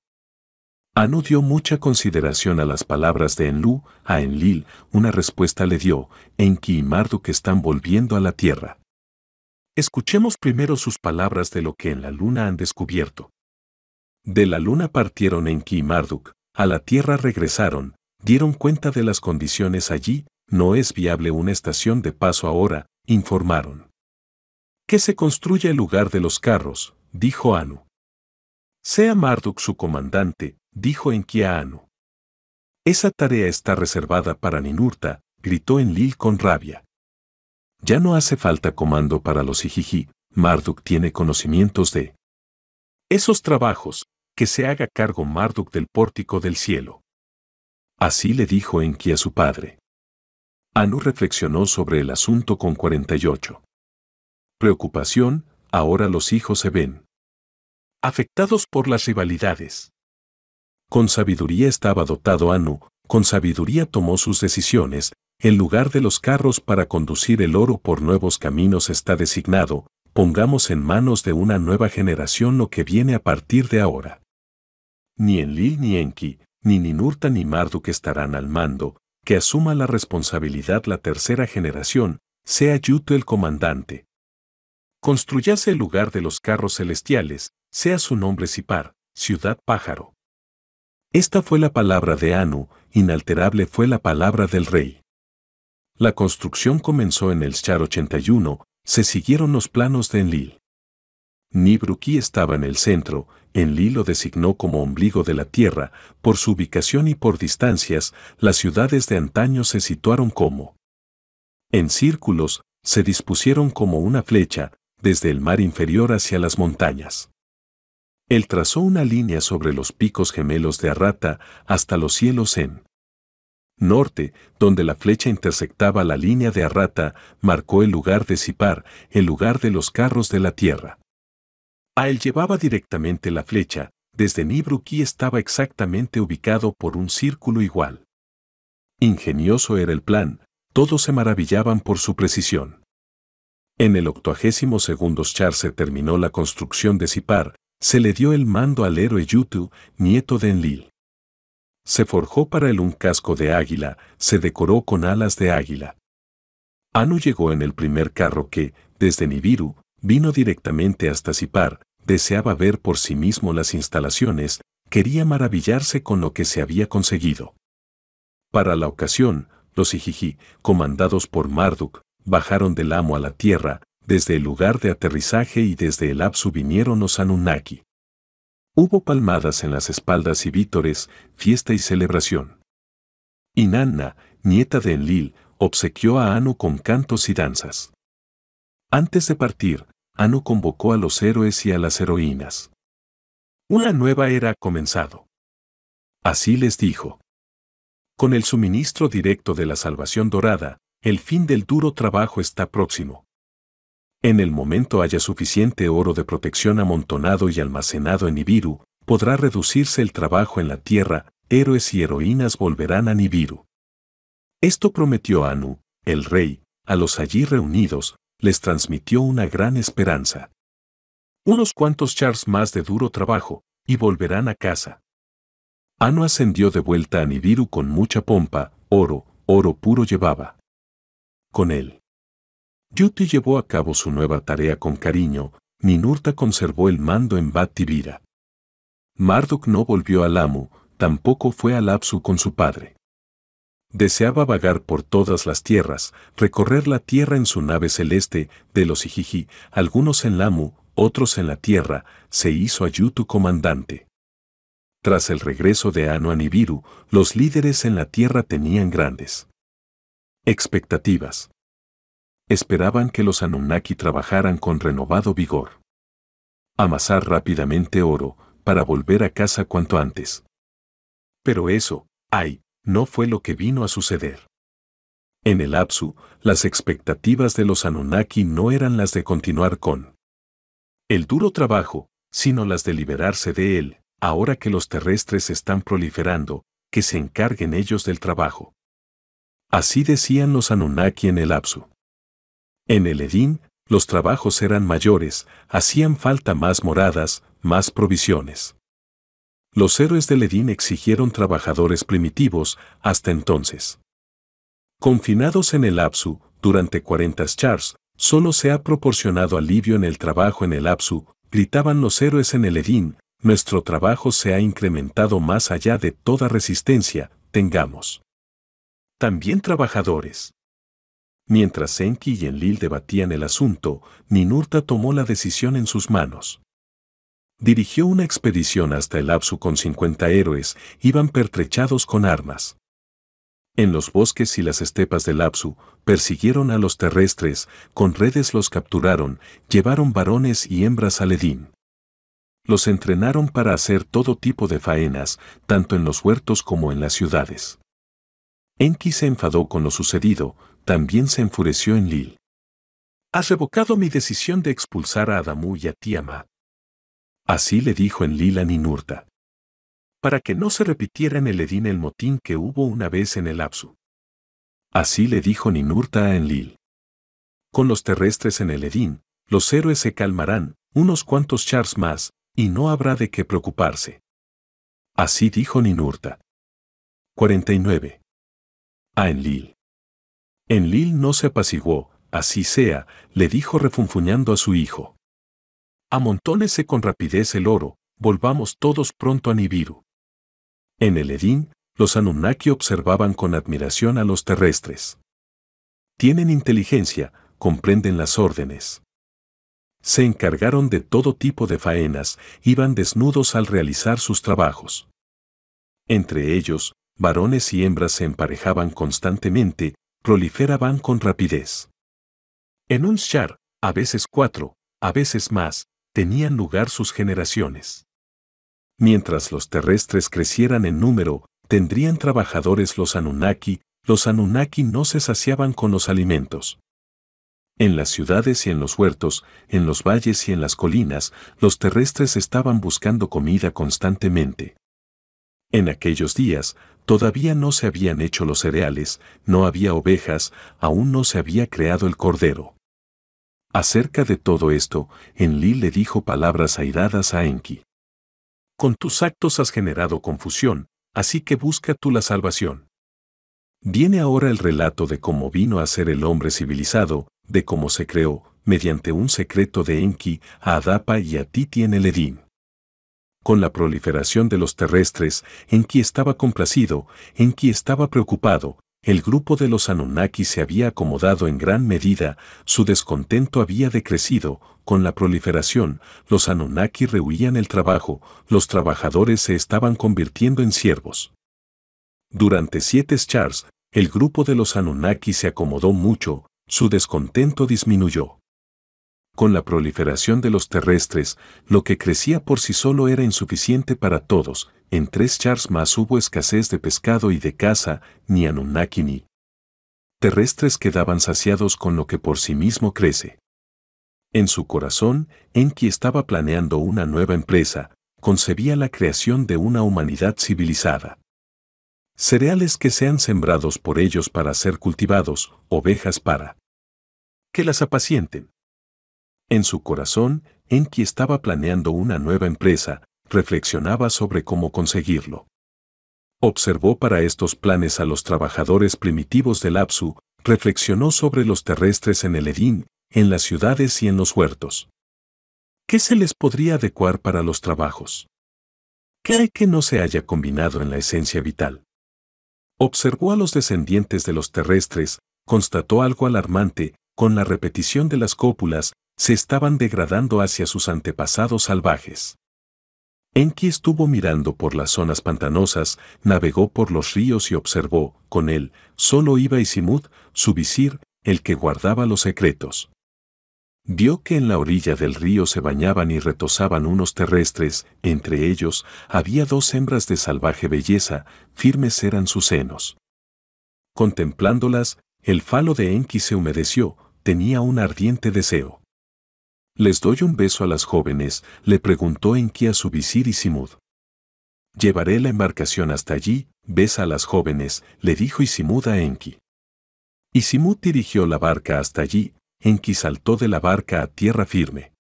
Anu dio mucha consideración a las palabras de Enlu, a Enlil, una respuesta le dio, Enki y Marduk están volviendo a la tierra. Escuchemos primero sus palabras de lo que en la luna han descubierto. De la luna partieron Enki y Marduk, a la tierra regresaron, dieron cuenta de las condiciones allí, no es viable una estación de paso ahora, informaron. Que se construya el lugar de los carros, dijo Anu. Sea Marduk su comandante, dijo a Anu. Esa tarea está reservada para Ninurta, gritó Enlil con rabia. Ya no hace falta comando para los Ijiji, Marduk tiene conocimientos de esos trabajos, que se haga cargo Marduk del pórtico del cielo. Así le dijo Enki a su padre. Anu reflexionó sobre el asunto con 48. Preocupación, ahora los hijos se ven afectados por las rivalidades. Con sabiduría estaba dotado Anu, con sabiduría tomó sus decisiones, el lugar de los carros para conducir el oro por nuevos caminos está designado, pongamos en manos de una nueva generación lo que viene a partir de ahora. Ni Enlil ni Enki, ni Ninurta ni Marduk estarán al mando, que asuma la responsabilidad la tercera generación, sea Yuto el comandante. Construyase el lugar de los carros celestiales, sea su nombre Sipar, ciudad pájaro. Esta fue la palabra de Anu, inalterable fue la palabra del rey. La construcción comenzó en el Char 81, se siguieron los planos de Enlil. Nibruki estaba en el centro, Enlil lo designó como ombligo de la tierra, por su ubicación y por distancias, las ciudades de antaño se situaron como en círculos, se dispusieron como una flecha, desde el mar inferior hacia las montañas. Él trazó una línea sobre los picos gemelos de Arrata hasta los cielos en norte, donde la flecha intersectaba la línea de Arrata, marcó el lugar de Sipar, el lugar de los carros de la tierra. A él llevaba directamente la flecha, desde Nibruki estaba exactamente ubicado por un círculo igual. Ingenioso era el plan, todos se maravillaban por su precisión. En el octuagésimo segundo Char se terminó la construcción de Sipar, se le dio el mando al héroe Yutu, nieto de Enlil. Se forjó para él un casco de águila, se decoró con alas de águila. Anu llegó en el primer carro que, desde Nibiru, vino directamente hasta Sipar, deseaba ver por sí mismo las instalaciones, quería maravillarse con lo que se había conseguido. Para la ocasión, los Ijiji, comandados por Marduk, bajaron del amo a la tierra, desde el lugar de aterrizaje y desde el Apsu vinieron los Anunnaki. Hubo palmadas en las espaldas y vítores, fiesta y celebración. Inanna, nieta de Enlil, obsequió a Anu con cantos y danzas. Antes de partir, Anu convocó a los héroes y a las heroínas. Una nueva era ha comenzado. Así les dijo. Con el suministro directo de la salvación dorada, el fin del duro trabajo está próximo. En el momento haya suficiente oro de protección amontonado y almacenado en Nibiru, podrá reducirse el trabajo en la tierra, héroes y heroínas volverán a Nibiru. Esto prometió Anu, el rey, a los allí reunidos, les transmitió una gran esperanza. Unos cuantos chars más de duro trabajo, y volverán a casa. Anu ascendió de vuelta a Nibiru con mucha pompa, oro, oro puro llevaba. Con él. Yuti llevó a cabo su nueva tarea con cariño, Ninurta conservó el mando en Bat Marduk no volvió al Amu, tampoco fue al Lapsu con su padre. Deseaba vagar por todas las tierras, recorrer la tierra en su nave celeste, de los Ijiji, algunos en Lamu, otros en la tierra, se hizo a Yutu comandante. Tras el regreso de Anu a Nibiru, los líderes en la tierra tenían grandes expectativas esperaban que los Anunnaki trabajaran con renovado vigor. Amasar rápidamente oro, para volver a casa cuanto antes. Pero eso, ay, no fue lo que vino a suceder. En el Apsu, las expectativas de los Anunnaki no eran las de continuar con el duro trabajo, sino las de liberarse de él, ahora que los terrestres están proliferando, que se encarguen ellos del trabajo. Así decían los Anunnaki en el Apsu. En el Edín, los trabajos eran mayores, hacían falta más moradas, más provisiones. Los héroes del Edín exigieron trabajadores primitivos hasta entonces. Confinados en el Apsu, durante 40 chars, solo se ha proporcionado alivio en el trabajo en el Apsu, gritaban los héroes en el Edín, nuestro trabajo se ha incrementado más allá de toda resistencia, tengamos. También trabajadores. Mientras Enki y Enlil debatían el asunto, Ninurta tomó la decisión en sus manos. Dirigió una expedición hasta el Apsu con 50 héroes, iban pertrechados con armas. En los bosques y las estepas del Apsu, persiguieron a los terrestres, con redes los capturaron, llevaron varones y hembras al Edín. Los entrenaron para hacer todo tipo de faenas, tanto en los huertos como en las ciudades. Enki se enfadó con lo sucedido, también se enfureció en Lil. Has revocado mi decisión de expulsar a Adamu y a Tiamat. Así le dijo en Lil a Ninurta. Para que no se repitiera en el Edín el motín que hubo una vez en el Apsu. Así le dijo Ninurta a Enlil. Con los terrestres en el Edín, los héroes se calmarán, unos cuantos chars más, y no habrá de qué preocuparse. Así dijo Ninurta. 49. A Enlil. Lil no se apaciguó, así sea, le dijo refunfuñando a su hijo. Amontónese con rapidez el oro, volvamos todos pronto a Nibiru. En el Edín, los Anunnaki observaban con admiración a los terrestres. Tienen inteligencia, comprenden las órdenes. Se encargaron de todo tipo de faenas, iban desnudos al realizar sus trabajos. Entre ellos, varones y hembras se emparejaban constantemente, proliferaban con rapidez. En un char, a veces cuatro, a veces más, tenían lugar sus generaciones. Mientras los terrestres crecieran en número, tendrían trabajadores los Anunnaki, los Anunnaki no se saciaban con los alimentos. En las ciudades y en los huertos, en los valles y en las colinas, los terrestres estaban buscando comida constantemente. En aquellos días, todavía no se habían hecho los cereales, no había ovejas, aún no se había creado el cordero. Acerca de todo esto, Enlil le dijo palabras airadas a Enki. Con tus actos has generado confusión, así que busca tú la salvación. Viene ahora el relato de cómo vino a ser el hombre civilizado, de cómo se creó, mediante un secreto de Enki, a Adapa y a Titi en el Edín con la proliferación de los terrestres, en que estaba complacido, en que estaba preocupado, el grupo de los Anunnaki se había acomodado en gran medida, su descontento había decrecido, con la proliferación, los Anunnaki rehuían el trabajo, los trabajadores se estaban convirtiendo en siervos. Durante siete chars, el grupo de los Anunnaki se acomodó mucho, su descontento disminuyó con la proliferación de los terrestres, lo que crecía por sí solo era insuficiente para todos. En tres chars más hubo escasez de pescado y de caza, ni Anunnaki ni terrestres quedaban saciados con lo que por sí mismo crece. En su corazón, Enki estaba planeando una nueva empresa, concebía la creación de una humanidad civilizada. Cereales que sean sembrados por ellos para ser cultivados, ovejas para que las apacienten. En su corazón, Enki estaba planeando una nueva empresa, reflexionaba sobre cómo conseguirlo. Observó para estos planes a los trabajadores primitivos del Apsu, reflexionó sobre los terrestres en el Edín, en las ciudades y en los huertos. ¿Qué se les podría adecuar para los trabajos? ¿Qué hay que no se haya combinado en la esencia vital? Observó a los descendientes de los terrestres, constató algo alarmante, con la repetición de las cópulas, se estaban degradando hacia sus antepasados salvajes. Enki estuvo mirando por las zonas pantanosas, navegó por los ríos y observó, con él, solo iba Isimut, su visir, el que guardaba los secretos. Vio que en la orilla del río se bañaban y retozaban unos terrestres, entre ellos había dos hembras de salvaje belleza, firmes eran sus senos. Contemplándolas, el falo de Enki se humedeció, tenía un ardiente deseo. Les doy un beso a las jóvenes, le preguntó Enki a su visir Isimud. Llevaré la embarcación hasta allí, besa a las jóvenes, le dijo Isimud a Enki. Isimud dirigió la barca hasta allí, Enki saltó de la barca a tierra firme.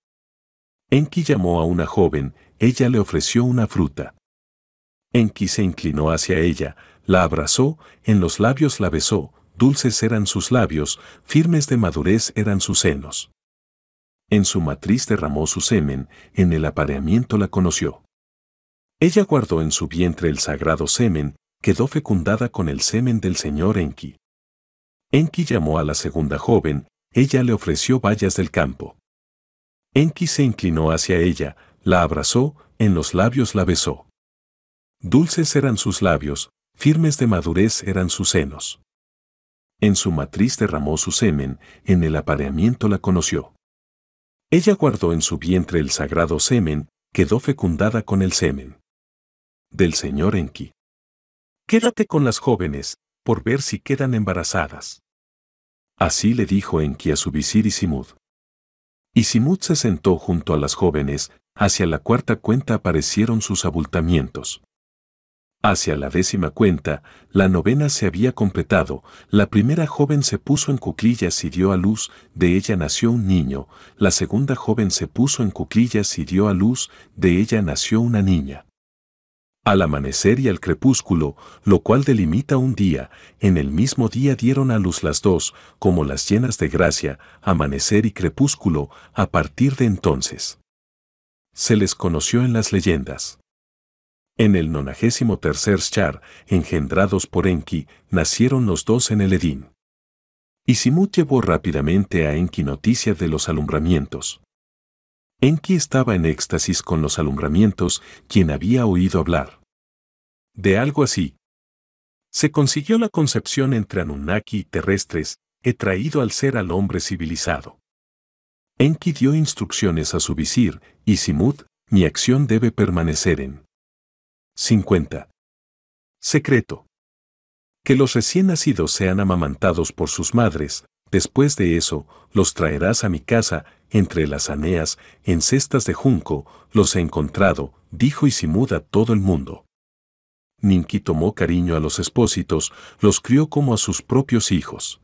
Enki llamó a una joven, ella le ofreció una fruta. Enki se inclinó hacia ella, la abrazó, en los labios la besó, dulces eran sus labios, firmes de madurez eran sus senos. En su matriz derramó su semen, en el apareamiento la conoció. Ella guardó en su vientre el sagrado semen, quedó fecundada con el semen del señor Enki. Enki llamó a la segunda joven, ella le ofreció vallas del campo. Enki se inclinó hacia ella, la abrazó, en los labios la besó. Dulces eran sus labios, firmes de madurez eran sus senos. En su matriz derramó su semen, en el apareamiento la conoció. Ella guardó en su vientre el sagrado semen, quedó fecundada con el semen del señor Enki. Quédate con las jóvenes, por ver si quedan embarazadas. Así le dijo Enki a su visir Isimud. Isimud se sentó junto a las jóvenes, hacia la cuarta cuenta aparecieron sus abultamientos. Hacia la décima cuenta, la novena se había completado, la primera joven se puso en cuclillas y dio a luz, de ella nació un niño, la segunda joven se puso en cuclillas y dio a luz, de ella nació una niña. Al amanecer y al crepúsculo, lo cual delimita un día, en el mismo día dieron a luz las dos, como las llenas de gracia, amanecer y crepúsculo, a partir de entonces. Se les conoció en las leyendas. En el 93 tercer char, engendrados por Enki, nacieron los dos en el Edín. Y llevó rápidamente a Enki noticia de los alumbramientos. Enki estaba en éxtasis con los alumbramientos, quien había oído hablar. De algo así. Se consiguió la concepción entre Anunnaki y terrestres, he traído al ser al hombre civilizado. Enki dio instrucciones a su visir, y Simut, mi acción debe permanecer en 50. Secreto. Que los recién nacidos sean amamantados por sus madres, después de eso, los traerás a mi casa, entre las aneas, en cestas de junco, los he encontrado, dijo y muda todo el mundo. Ninki tomó cariño a los espósitos, los crió como a sus propios hijos.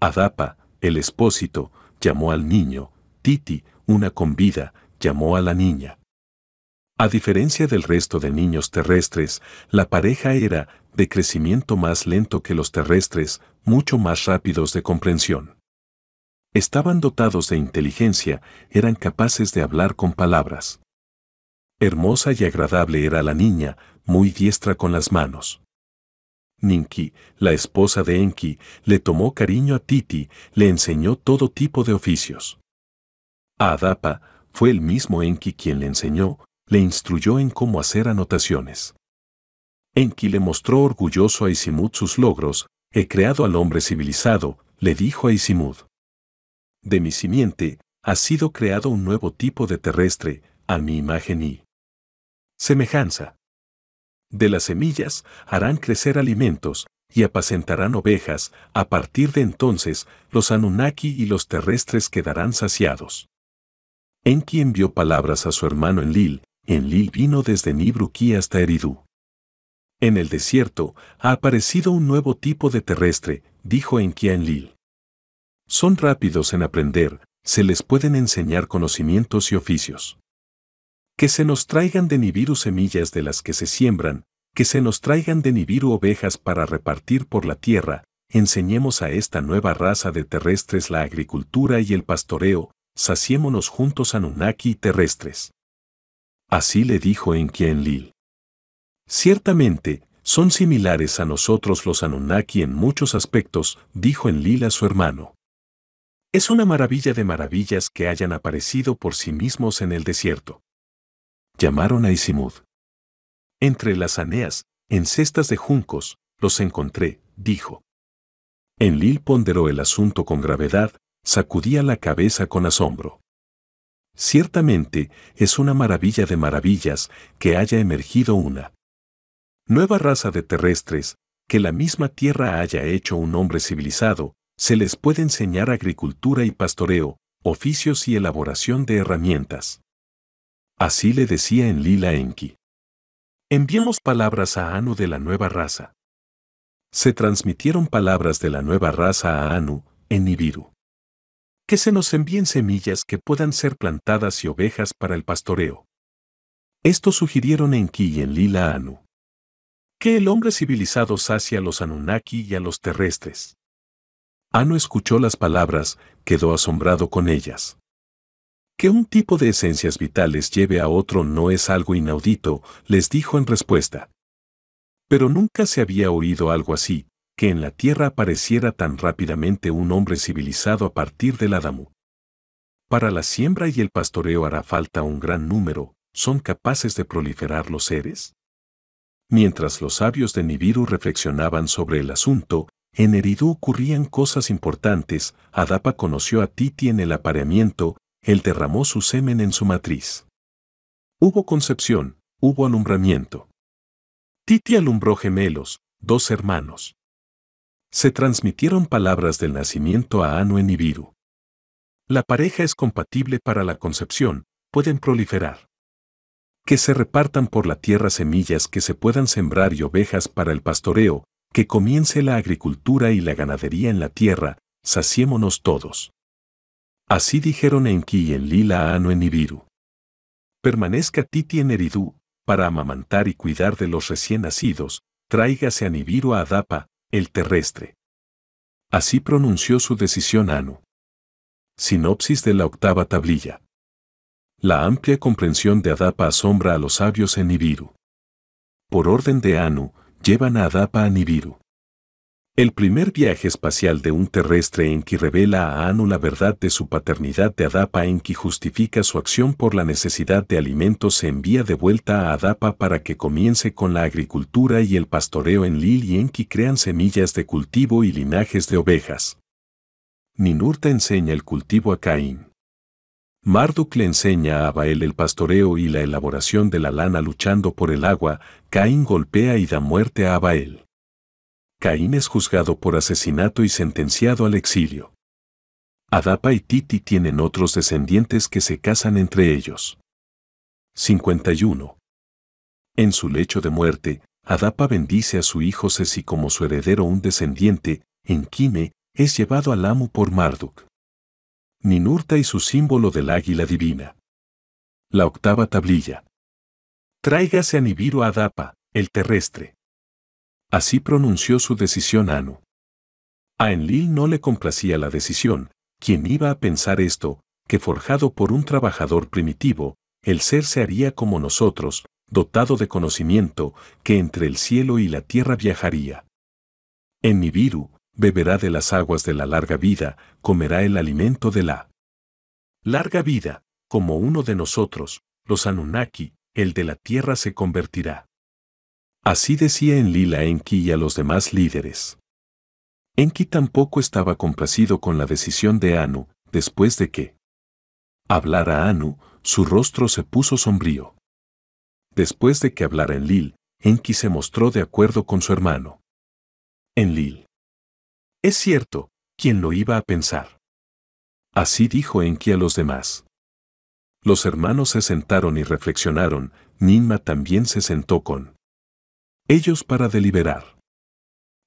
Adapa, el espósito, llamó al niño, Titi, una convida, llamó a la niña. A diferencia del resto de niños terrestres, la pareja era de crecimiento más lento que los terrestres, mucho más rápidos de comprensión. Estaban dotados de inteligencia, eran capaces de hablar con palabras. Hermosa y agradable era la niña, muy diestra con las manos. Ninki, la esposa de Enki, le tomó cariño a Titi, le enseñó todo tipo de oficios. A Adapa fue el mismo Enki quien le enseñó, le instruyó en cómo hacer anotaciones. Enki le mostró orgulloso a Isimud sus logros, he creado al hombre civilizado, le dijo a Isimud. De mi simiente, ha sido creado un nuevo tipo de terrestre, a mi imagen y semejanza. De las semillas harán crecer alimentos, y apacentarán ovejas, a partir de entonces los Anunnaki y los terrestres quedarán saciados. Enki envió palabras a su hermano Enlil, Enlil vino desde Nibruki hasta Eridú. En el desierto ha aparecido un nuevo tipo de terrestre, dijo Enkia Enlil. Son rápidos en aprender, se les pueden enseñar conocimientos y oficios. Que se nos traigan de Nibiru semillas de las que se siembran, que se nos traigan de Nibiru ovejas para repartir por la tierra, enseñemos a esta nueva raza de terrestres la agricultura y el pastoreo, saciémonos juntos a Anunnaki terrestres. Así le dijo en Ciertamente, son similares a nosotros los Anunnaki en muchos aspectos, dijo Enlil a su hermano. Es una maravilla de maravillas que hayan aparecido por sí mismos en el desierto. Llamaron a Isimud. Entre las aneas, en cestas de juncos, los encontré, dijo. Enlil ponderó el asunto con gravedad, sacudía la cabeza con asombro. Ciertamente, es una maravilla de maravillas que haya emergido una nueva raza de terrestres, que la misma tierra haya hecho un hombre civilizado, se les puede enseñar agricultura y pastoreo, oficios y elaboración de herramientas. Así le decía en Lila Enki. Enviemos palabras a Anu de la nueva raza. Se transmitieron palabras de la nueva raza a Anu, en Ibiru que se nos envíen semillas que puedan ser plantadas y ovejas para el pastoreo. Esto sugirieron Enki y en Lila Anu. Que el hombre civilizado sacia a los Anunnaki y a los terrestres. Anu escuchó las palabras, quedó asombrado con ellas. Que un tipo de esencias vitales lleve a otro no es algo inaudito, les dijo en respuesta. Pero nunca se había oído algo así, que en la Tierra apareciera tan rápidamente un hombre civilizado a partir del Adamu. Para la siembra y el pastoreo hará falta un gran número, ¿son capaces de proliferar los seres? Mientras los sabios de Nibiru reflexionaban sobre el asunto, en Eridu ocurrían cosas importantes, Adapa conoció a Titi en el apareamiento, él derramó su semen en su matriz. Hubo concepción, hubo alumbramiento. Titi alumbró gemelos, dos hermanos se transmitieron palabras del nacimiento a Anu en Ibiru. La pareja es compatible para la concepción, pueden proliferar. Que se repartan por la tierra semillas que se puedan sembrar y ovejas para el pastoreo, que comience la agricultura y la ganadería en la tierra, saciémonos todos. Así dijeron Enki y Enlila a Anu en Ibiru Permanezca Titi en Eridú, para amamantar y cuidar de los recién nacidos, tráigase a Nibiru a Adapa, el terrestre. Así pronunció su decisión Anu. Sinopsis de la octava tablilla. La amplia comprensión de Adapa asombra a los sabios en Nibiru. Por orden de Anu, llevan a Adapa a Nibiru. El primer viaje espacial de un terrestre en que revela a Anu la verdad de su paternidad de Adapa Enki justifica su acción por la necesidad de alimentos se envía de vuelta a Adapa para que comience con la agricultura y el pastoreo en Lil y Enki crean semillas de cultivo y linajes de ovejas. Ninurta enseña el cultivo a Caín. Marduk le enseña a Abael el pastoreo y la elaboración de la lana luchando por el agua, Caín golpea y da muerte a Abael. Caín es juzgado por asesinato y sentenciado al exilio. Adapa y Titi tienen otros descendientes que se casan entre ellos. 51. En su lecho de muerte, Adapa bendice a su hijo Sesi como su heredero un descendiente, Quime, es llevado al amo por Marduk. Ninurta y su símbolo del águila divina. La octava tablilla. Tráigase a Nibiru a Adapa, el terrestre. Así pronunció su decisión Anu. A Enlil no le complacía la decisión, quien iba a pensar esto, que forjado por un trabajador primitivo, el ser se haría como nosotros, dotado de conocimiento, que entre el cielo y la tierra viajaría. En Nibiru, beberá de las aguas de la larga vida, comerá el alimento de la larga vida, como uno de nosotros, los Anunnaki, el de la tierra se convertirá. Así decía Enlil a Enki y a los demás líderes. Enki tampoco estaba complacido con la decisión de Anu, después de que hablara Anu, su rostro se puso sombrío. Después de que hablara Enlil, Enki se mostró de acuerdo con su hermano. Enlil. Es cierto, ¿quién lo iba a pensar. Así dijo Enki a los demás. Los hermanos se sentaron y reflexionaron, Ninma también se sentó con ellos para deliberar.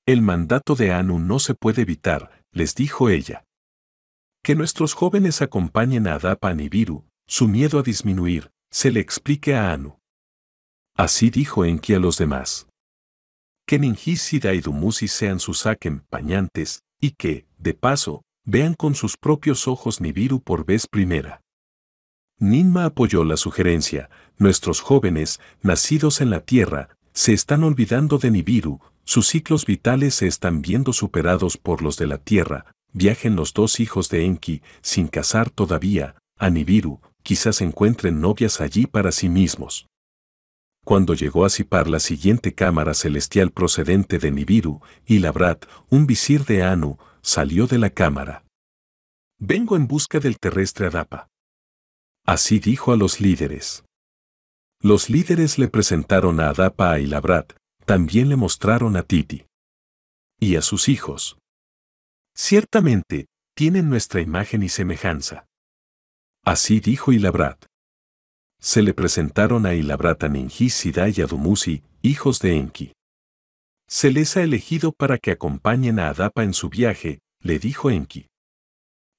El mandato de Anu no se puede evitar, les dijo ella. Que nuestros jóvenes acompañen a Adapa Nibiru, su miedo a disminuir, se le explique a Anu. Así dijo Enki a los demás. Que Ningisida y Dumuzi sean sus saquen, y que, de paso, vean con sus propios ojos Nibiru por vez primera. Ninma apoyó la sugerencia, nuestros jóvenes, nacidos en la tierra, se están olvidando de Nibiru, sus ciclos vitales se están viendo superados por los de la Tierra, viajen los dos hijos de Enki, sin casar todavía, a Nibiru, quizás encuentren novias allí para sí mismos. Cuando llegó a Sipar la siguiente cámara celestial procedente de Nibiru, y Labrat, un visir de Anu, salió de la cámara. Vengo en busca del terrestre Adapa. Así dijo a los líderes. Los líderes le presentaron a Adapa a Ilabrat, también le mostraron a Titi. Y a sus hijos. Ciertamente, tienen nuestra imagen y semejanza. Así dijo Ilabrat. Se le presentaron a Ilabrat a y a hijos de Enki. Se les ha elegido para que acompañen a Adapa en su viaje, le dijo Enki.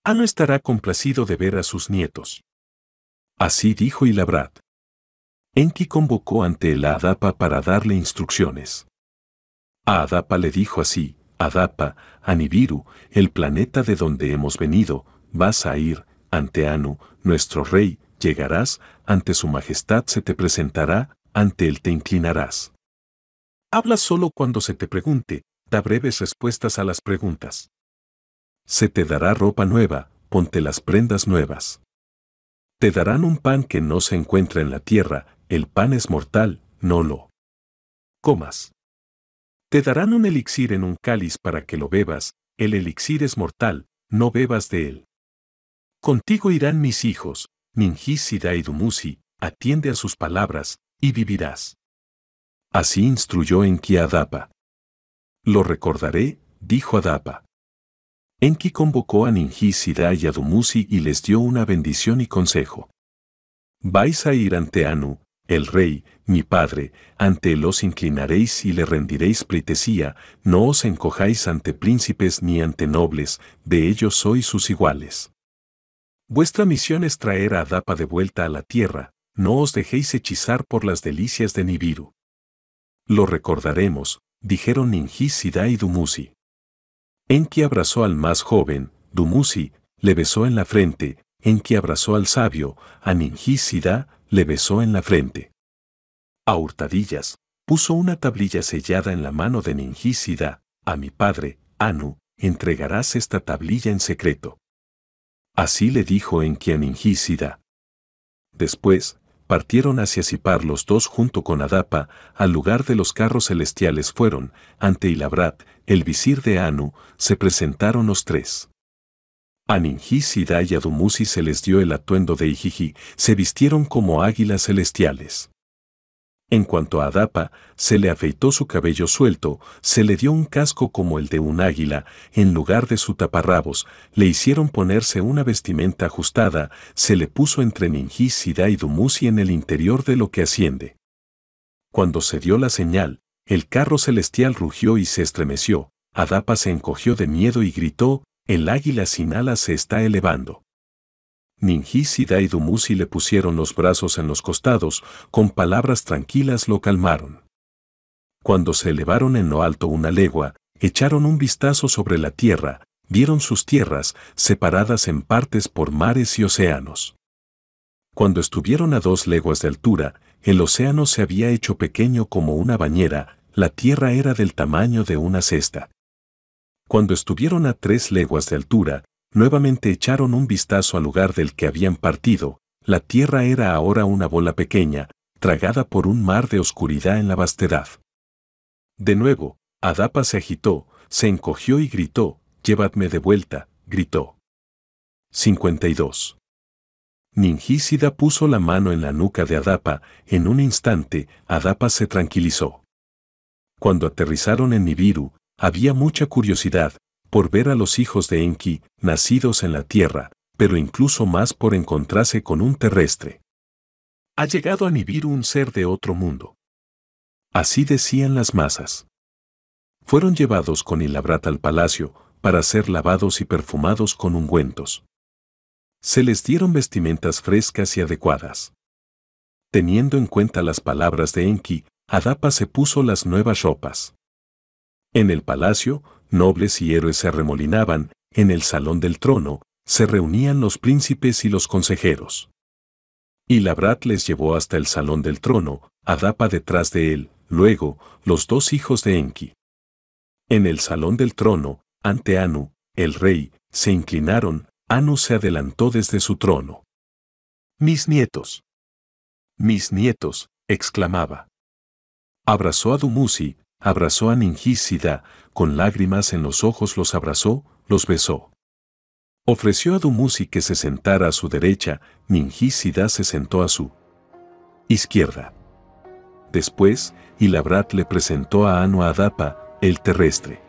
Ano ah, estará complacido de ver a sus nietos. Así dijo Ilabrat. Enki convocó ante él a Adapa para darle instrucciones. A Adapa le dijo así, Adapa, Anibiru, el planeta de donde hemos venido, vas a ir, ante Anu, nuestro rey, llegarás, ante su majestad se te presentará, ante él te inclinarás. Habla solo cuando se te pregunte, da breves respuestas a las preguntas. Se te dará ropa nueva, ponte las prendas nuevas. Te darán un pan que no se encuentra en la tierra, el pan es mortal, no lo comas. Te darán un elixir en un cáliz para que lo bebas, el elixir es mortal, no bebas de él. Contigo irán mis hijos, Mingis y Dumuzi, atiende a sus palabras, y vivirás. Así instruyó Enki a Adapa. Lo recordaré, dijo Adapa. Enki convocó a Ningis y a Dumuzi y les dio una bendición y consejo. Vais a ir ante Anu, el rey, mi padre, ante él os inclinaréis y le rendiréis pleitesía, no os encojáis ante príncipes ni ante nobles, de ellos sois sus iguales. Vuestra misión es traer a Adapa de vuelta a la tierra, no os dejéis hechizar por las delicias de Nibiru. Lo recordaremos, dijeron Ningis, y y Dumuzi. Enki abrazó al más joven, Dumuzi, le besó en la frente, en que abrazó al sabio, a Ningísida le besó en la frente. A hurtadillas, puso una tablilla sellada en la mano de Ningísida, a mi padre, Anu, entregarás esta tablilla en secreto. Así le dijo Enki a Ningísida. Después, partieron hacia Sipar los dos junto con Adapa, al lugar de los carros celestiales fueron, ante Ilabrat, el visir de Anu, se presentaron los tres. A y a Dumuzi se les dio el atuendo de Ijiji, se vistieron como águilas celestiales. En cuanto a Adapa, se le afeitó su cabello suelto, se le dio un casco como el de un águila, en lugar de su taparrabos, le hicieron ponerse una vestimenta ajustada, se le puso entre Ningísida y Dumuzi en el interior de lo que asciende. Cuando se dio la señal, el carro celestial rugió y se estremeció, Adapa se encogió de miedo y gritó, el águila sin alas se está elevando. Ningis y Dumuzi le pusieron los brazos en los costados, con palabras tranquilas lo calmaron. Cuando se elevaron en lo alto una legua, echaron un vistazo sobre la tierra, vieron sus tierras, separadas en partes por mares y océanos. Cuando estuvieron a dos leguas de altura, el océano se había hecho pequeño como una bañera, la tierra era del tamaño de una cesta. Cuando estuvieron a tres leguas de altura, nuevamente echaron un vistazo al lugar del que habían partido. La tierra era ahora una bola pequeña, tragada por un mar de oscuridad en la vastedad. De nuevo, Adapa se agitó, se encogió y gritó, Llévadme de vuelta, gritó. 52. Ningísida puso la mano en la nuca de Adapa, en un instante, Adapa se tranquilizó. Cuando aterrizaron en Nibiru, había mucha curiosidad por ver a los hijos de Enki, nacidos en la Tierra, pero incluso más por encontrarse con un terrestre. Ha llegado a Nibiru un ser de otro mundo. Así decían las masas. Fueron llevados con Ilabrat al palacio para ser lavados y perfumados con ungüentos. Se les dieron vestimentas frescas y adecuadas. Teniendo en cuenta las palabras de Enki, Adapa se puso las nuevas ropas. En el palacio, nobles y héroes se arremolinaban, en el salón del trono, se reunían los príncipes y los consejeros. Y Labrat les llevó hasta el salón del trono, Adapa detrás de él, luego, los dos hijos de Enki. En el salón del trono, ante Anu, el rey, se inclinaron, Anu se adelantó desde su trono. Mis nietos. Mis nietos, exclamaba. Abrazó a Dumuzi, Abrazó a Ningísida, con lágrimas en los ojos los abrazó, los besó. Ofreció a Dumuzi que se sentara a su derecha, Ningísida se sentó a su izquierda. Después, Ilabrat le presentó a Anu Adapa, el terrestre.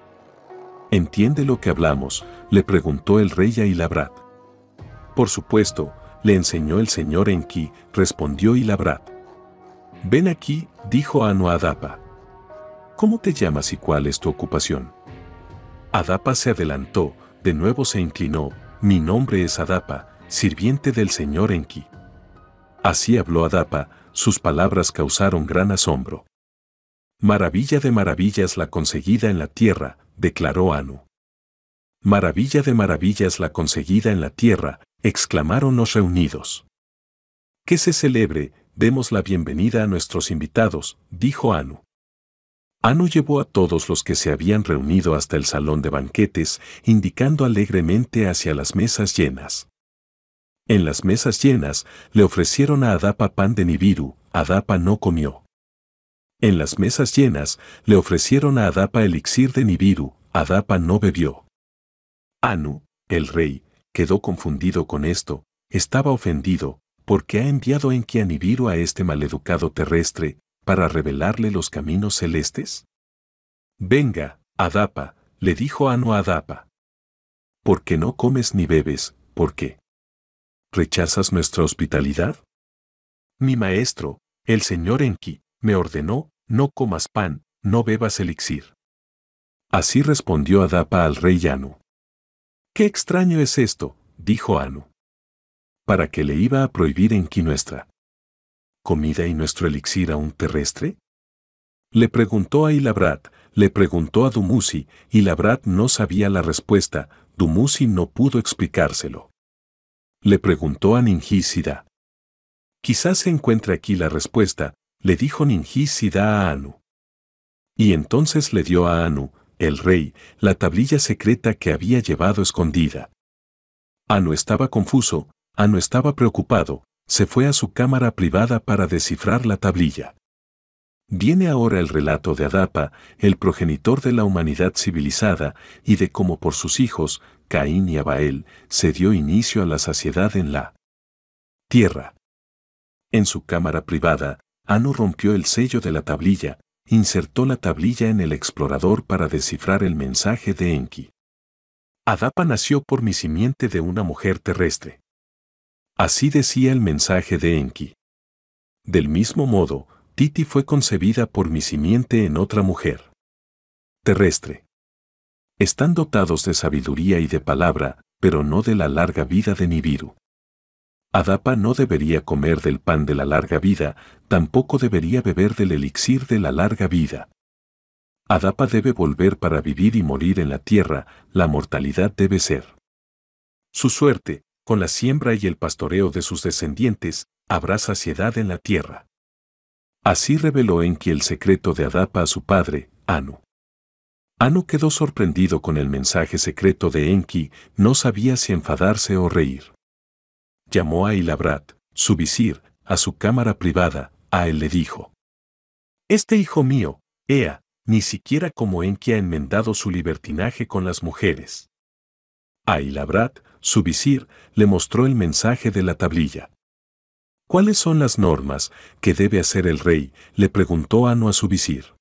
¿Entiende lo que hablamos? le preguntó el rey a Ilabrat. Por supuesto, le enseñó el señor Enki, respondió Ilabrat. Ven aquí, dijo Anu Adapa. ¿Cómo te llamas y cuál es tu ocupación? Adapa se adelantó, de nuevo se inclinó, mi nombre es Adapa, sirviente del señor Enki. Así habló Adapa, sus palabras causaron gran asombro. Maravilla de maravillas la conseguida en la tierra, declaró Anu. Maravilla de maravillas la conseguida en la tierra, exclamaron los reunidos. Que se celebre, demos la bienvenida a nuestros invitados, dijo Anu. Anu llevó a todos los que se habían reunido hasta el salón de banquetes, indicando alegremente hacia las mesas llenas. En las mesas llenas le ofrecieron a Adapa pan de Nibiru, Adapa no comió. En las mesas llenas le ofrecieron a Adapa elixir de Nibiru, Adapa no bebió. Anu, el rey, quedó confundido con esto, estaba ofendido, porque ha enviado en a Nibiru a este maleducado terrestre, para revelarle los caminos celestes? Venga, Adapa, le dijo Anu a Adapa. ¿Por qué no comes ni bebes? ¿Por qué? ¿Rechazas nuestra hospitalidad? Mi maestro, el señor Enki, me ordenó, no comas pan, no bebas elixir. Así respondió Adapa al rey Anu. ¿Qué extraño es esto? dijo Anu. ¿Para qué le iba a prohibir Enki nuestra comida y nuestro elixir a un terrestre? Le preguntó a Ilabrat, le preguntó a Dumuzi, y Labrat no sabía la respuesta, Dumuzi no pudo explicárselo. Le preguntó a Ningísida. Quizás se encuentre aquí la respuesta, le dijo Ningísida a Anu. Y entonces le dio a Anu, el rey, la tablilla secreta que había llevado escondida. Anu estaba confuso, Anu estaba preocupado, se fue a su cámara privada para descifrar la tablilla. Viene ahora el relato de Adapa, el progenitor de la humanidad civilizada, y de cómo por sus hijos, Caín y Abael, se dio inicio a la saciedad en la tierra. En su cámara privada, Anu rompió el sello de la tablilla, insertó la tablilla en el explorador para descifrar el mensaje de Enki. Adapa nació por mi simiente de una mujer terrestre. Así decía el mensaje de Enki. Del mismo modo, Titi fue concebida por mi simiente en otra mujer. Terrestre. Están dotados de sabiduría y de palabra, pero no de la larga vida de Nibiru. Adapa no debería comer del pan de la larga vida, tampoco debería beber del elixir de la larga vida. Adapa debe volver para vivir y morir en la tierra, la mortalidad debe ser. Su suerte, con la siembra y el pastoreo de sus descendientes, habrá saciedad en la tierra. Así reveló Enki el secreto de Adapa a su padre, Anu. Anu quedó sorprendido con el mensaje secreto de Enki, no sabía si enfadarse o reír. Llamó a Ilabrat, su visir, a su cámara privada, a él le dijo. Este hijo mío, Ea, ni siquiera como Enki ha enmendado su libertinaje con las mujeres. A Ilabrat, su visir le mostró el mensaje de la tablilla. ¿Cuáles son las normas que debe hacer el rey? le preguntó Ano a su visir.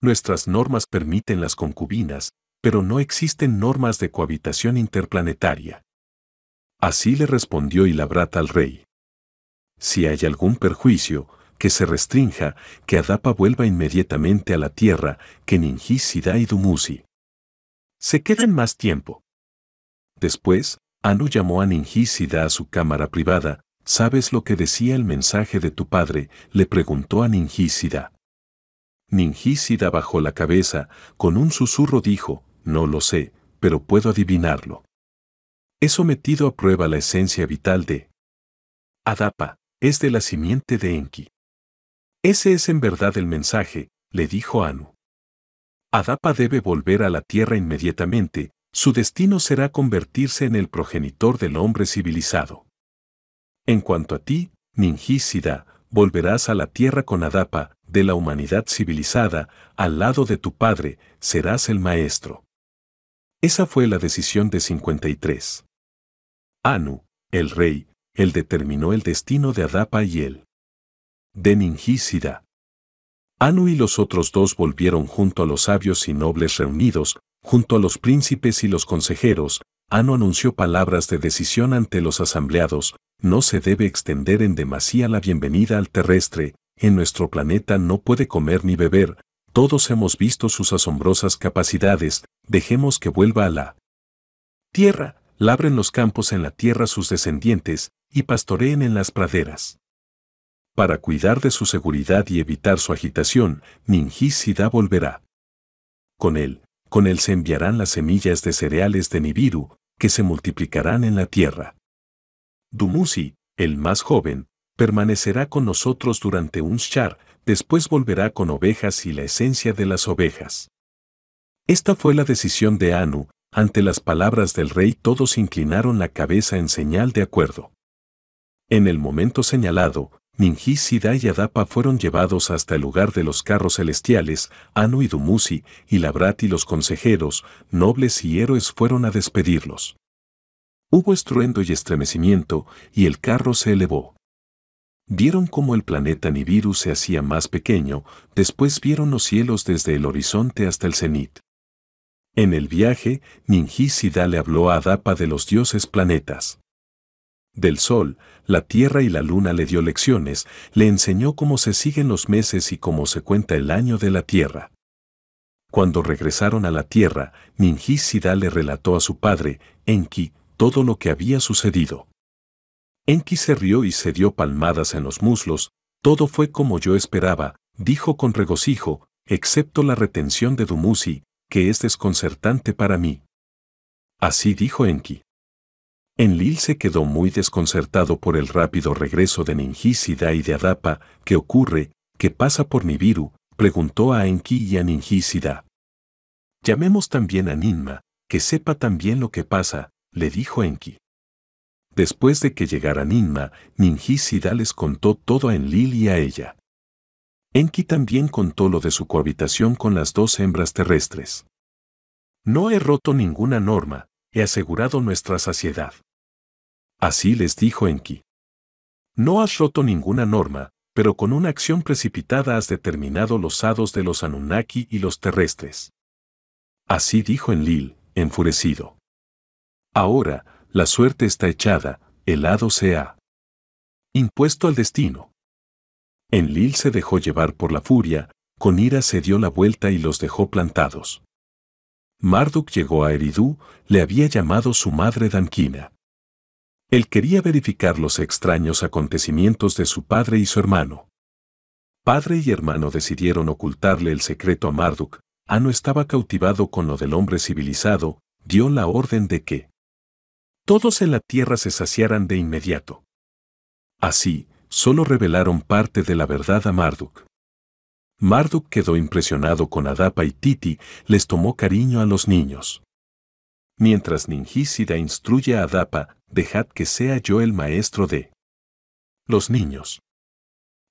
Nuestras normas permiten las concubinas, pero no existen normas de cohabitación interplanetaria. Así le respondió Ilabrata al rey. Si hay algún perjuicio, que se restrinja, que Adapa vuelva inmediatamente a la tierra, que Ningis, y Dumuzi. Se queden más tiempo. Después, Anu llamó a Ningísida a su cámara privada. ¿Sabes lo que decía el mensaje de tu padre? le preguntó a Ningísida. Ningísida bajó la cabeza, con un susurro dijo, no lo sé, pero puedo adivinarlo. He sometido a prueba la esencia vital de Adapa, es de la simiente de Enki. Ese es en verdad el mensaje, le dijo Anu. Adapa debe volver a la Tierra inmediatamente su destino será convertirse en el progenitor del hombre civilizado. En cuanto a ti, Ningísida, volverás a la tierra con Adapa, de la humanidad civilizada, al lado de tu padre, serás el maestro. Esa fue la decisión de 53. Anu, el rey, él determinó el destino de Adapa y él. De Ningísida. Anu y los otros dos volvieron junto a los sabios y nobles reunidos junto a los príncipes y los consejeros, Ano anunció palabras de decisión ante los asambleados, no se debe extender en demasía la bienvenida al terrestre, en nuestro planeta no puede comer ni beber, todos hemos visto sus asombrosas capacidades, dejemos que vuelva a la tierra, labren los campos en la tierra sus descendientes, y pastoreen en las praderas. Para cuidar de su seguridad y evitar su agitación, Ningisida volverá. Con él, con él se enviarán las semillas de cereales de Nibiru, que se multiplicarán en la tierra. Dumuzi, el más joven, permanecerá con nosotros durante un shar, después volverá con ovejas y la esencia de las ovejas. Esta fue la decisión de Anu, ante las palabras del rey todos inclinaron la cabeza en señal de acuerdo. En el momento señalado, Ningis, y Adapa fueron llevados hasta el lugar de los carros celestiales, Anu y Dumuzi, y Labrat y los consejeros, nobles y héroes fueron a despedirlos. Hubo estruendo y estremecimiento, y el carro se elevó. Vieron cómo el planeta Nibiru se hacía más pequeño, después vieron los cielos desde el horizonte hasta el cenit. En el viaje, Ningis, le habló a Adapa de los dioses planetas. Del sol, la tierra y la luna le dio lecciones, le enseñó cómo se siguen los meses y cómo se cuenta el año de la tierra. Cuando regresaron a la tierra, Ninji le relató a su padre, Enki, todo lo que había sucedido. Enki se rió y se dio palmadas en los muslos, todo fue como yo esperaba, dijo con regocijo, excepto la retención de Dumuzi, que es desconcertante para mí. Así dijo Enki. Enlil se quedó muy desconcertado por el rápido regreso de Ningisida y de Adapa, que ocurre, que pasa por Nibiru, preguntó a Enki y a Ningisida. Llamemos también a Ninma, que sepa también lo que pasa, le dijo Enki. Después de que llegara Ninma, Ningisida les contó todo a Enlil y a ella. Enki también contó lo de su cohabitación con las dos hembras terrestres. No he roto ninguna norma, he asegurado nuestra saciedad. Así les dijo Enki. No has roto ninguna norma, pero con una acción precipitada has determinado los hados de los Anunnaki y los terrestres. Así dijo Enlil, enfurecido. Ahora, la suerte está echada, el hado se ha impuesto al destino. Enlil se dejó llevar por la furia, con ira se dio la vuelta y los dejó plantados. Marduk llegó a Eridú, le había llamado su madre Danquina. Él quería verificar los extraños acontecimientos de su padre y su hermano. Padre y hermano decidieron ocultarle el secreto a Marduk. Ano estaba cautivado con lo del hombre civilizado, dio la orden de que todos en la tierra se saciaran de inmediato. Así, solo revelaron parte de la verdad a Marduk. Marduk quedó impresionado con Adapa y Titi, les tomó cariño a los niños mientras Ningísida instruye a Adapa, dejad que sea yo el maestro de los niños.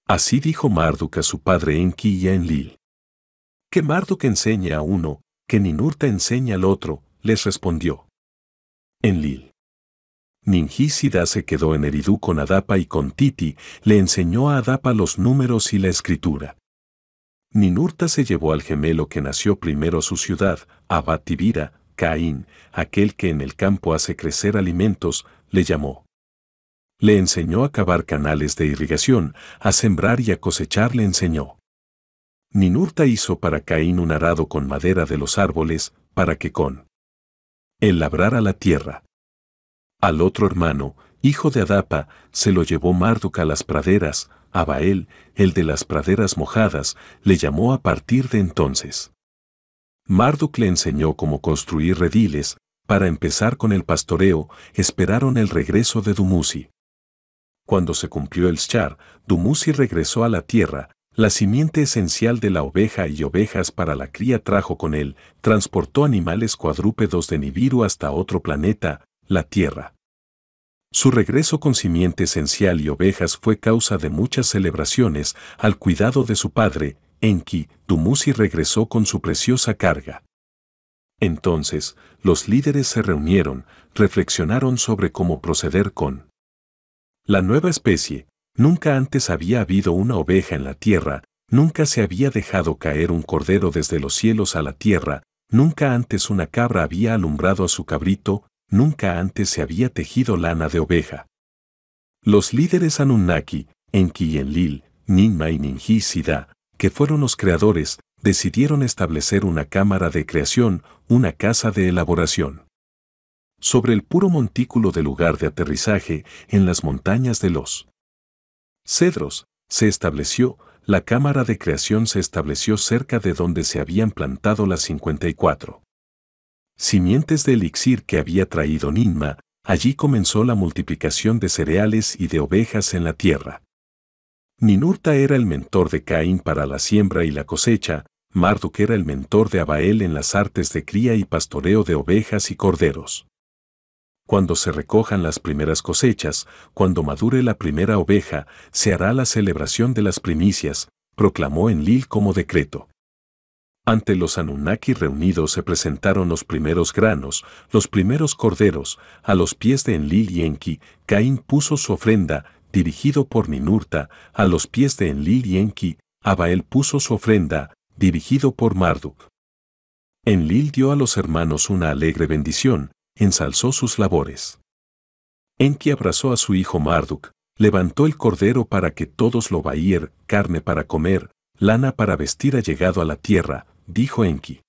Así dijo Marduk a su padre Enki y en Enlil. Que Marduk enseñe a uno, que Ninurta enseña al otro, les respondió. Enlil. Ningísida se quedó en Eridú con Adapa y con Titi, le enseñó a Adapa los números y la escritura. Ninurta se llevó al gemelo que nació primero a su ciudad, Abatibira, Caín, aquel que en el campo hace crecer alimentos, le llamó. Le enseñó a cavar canales de irrigación, a sembrar y a cosechar le enseñó. Ninurta hizo para Caín un arado con madera de los árboles, para que con él labrara la tierra. Al otro hermano, hijo de Adapa, se lo llevó Marduk a las praderas, Abael, el de las praderas mojadas, le llamó a partir de entonces. Marduk le enseñó cómo construir rediles, para empezar con el pastoreo, esperaron el regreso de Dumuzi. Cuando se cumplió el char, Dumuzi regresó a la tierra, la simiente esencial de la oveja y ovejas para la cría trajo con él, transportó animales cuadrúpedos de Nibiru hasta otro planeta, la Tierra. Su regreso con simiente esencial y ovejas fue causa de muchas celebraciones al cuidado de su padre, Enki, Dumuzi regresó con su preciosa carga. Entonces, los líderes se reunieron, reflexionaron sobre cómo proceder con la nueva especie. Nunca antes había habido una oveja en la tierra, nunca se había dejado caer un cordero desde los cielos a la tierra, nunca antes una cabra había alumbrado a su cabrito, nunca antes se había tejido lana de oveja. Los líderes Anunnaki, Enki y Enlil, Ninma y Ninji que fueron los creadores, decidieron establecer una cámara de creación, una casa de elaboración. Sobre el puro montículo de lugar de aterrizaje, en las montañas de los cedros, se estableció, la cámara de creación se estableció cerca de donde se habían plantado las 54 simientes de elixir que había traído Ninma, allí comenzó la multiplicación de cereales y de ovejas en la tierra. Ninurta era el mentor de Caín para la siembra y la cosecha, Marduk era el mentor de Abael en las artes de cría y pastoreo de ovejas y corderos. Cuando se recojan las primeras cosechas, cuando madure la primera oveja, se hará la celebración de las primicias, proclamó Enlil como decreto. Ante los Anunnaki reunidos se presentaron los primeros granos, los primeros corderos, a los pies de Enlil y Enki, Caín puso su ofrenda, dirigido por Ninurta, a los pies de Enlil y Enki, Abael puso su ofrenda, dirigido por Marduk. Enlil dio a los hermanos una alegre bendición, ensalzó sus labores. Enki abrazó a su hijo Marduk, levantó el cordero para que todos lo vaíer, carne para comer, lana para vestir ha llegado a la tierra, dijo Enki.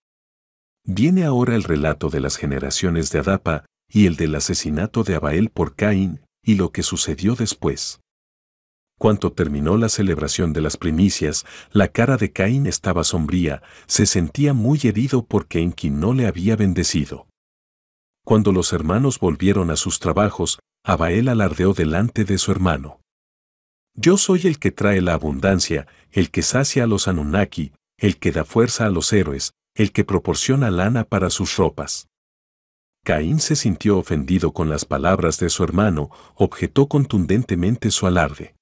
Viene ahora el relato de las generaciones de Adapa y el del asesinato de Abael por Caín, y lo que sucedió después. Cuando terminó la celebración de las primicias, la cara de Caín estaba sombría, se sentía muy herido porque Enki no le había bendecido. Cuando los hermanos volvieron a sus trabajos, Abael alardeó delante de su hermano. Yo soy el que trae la abundancia, el que sacia a los Anunnaki, el que da fuerza a los héroes, el que proporciona lana para sus ropas. Caín se sintió ofendido con las palabras de su hermano, objetó contundentemente su alarde.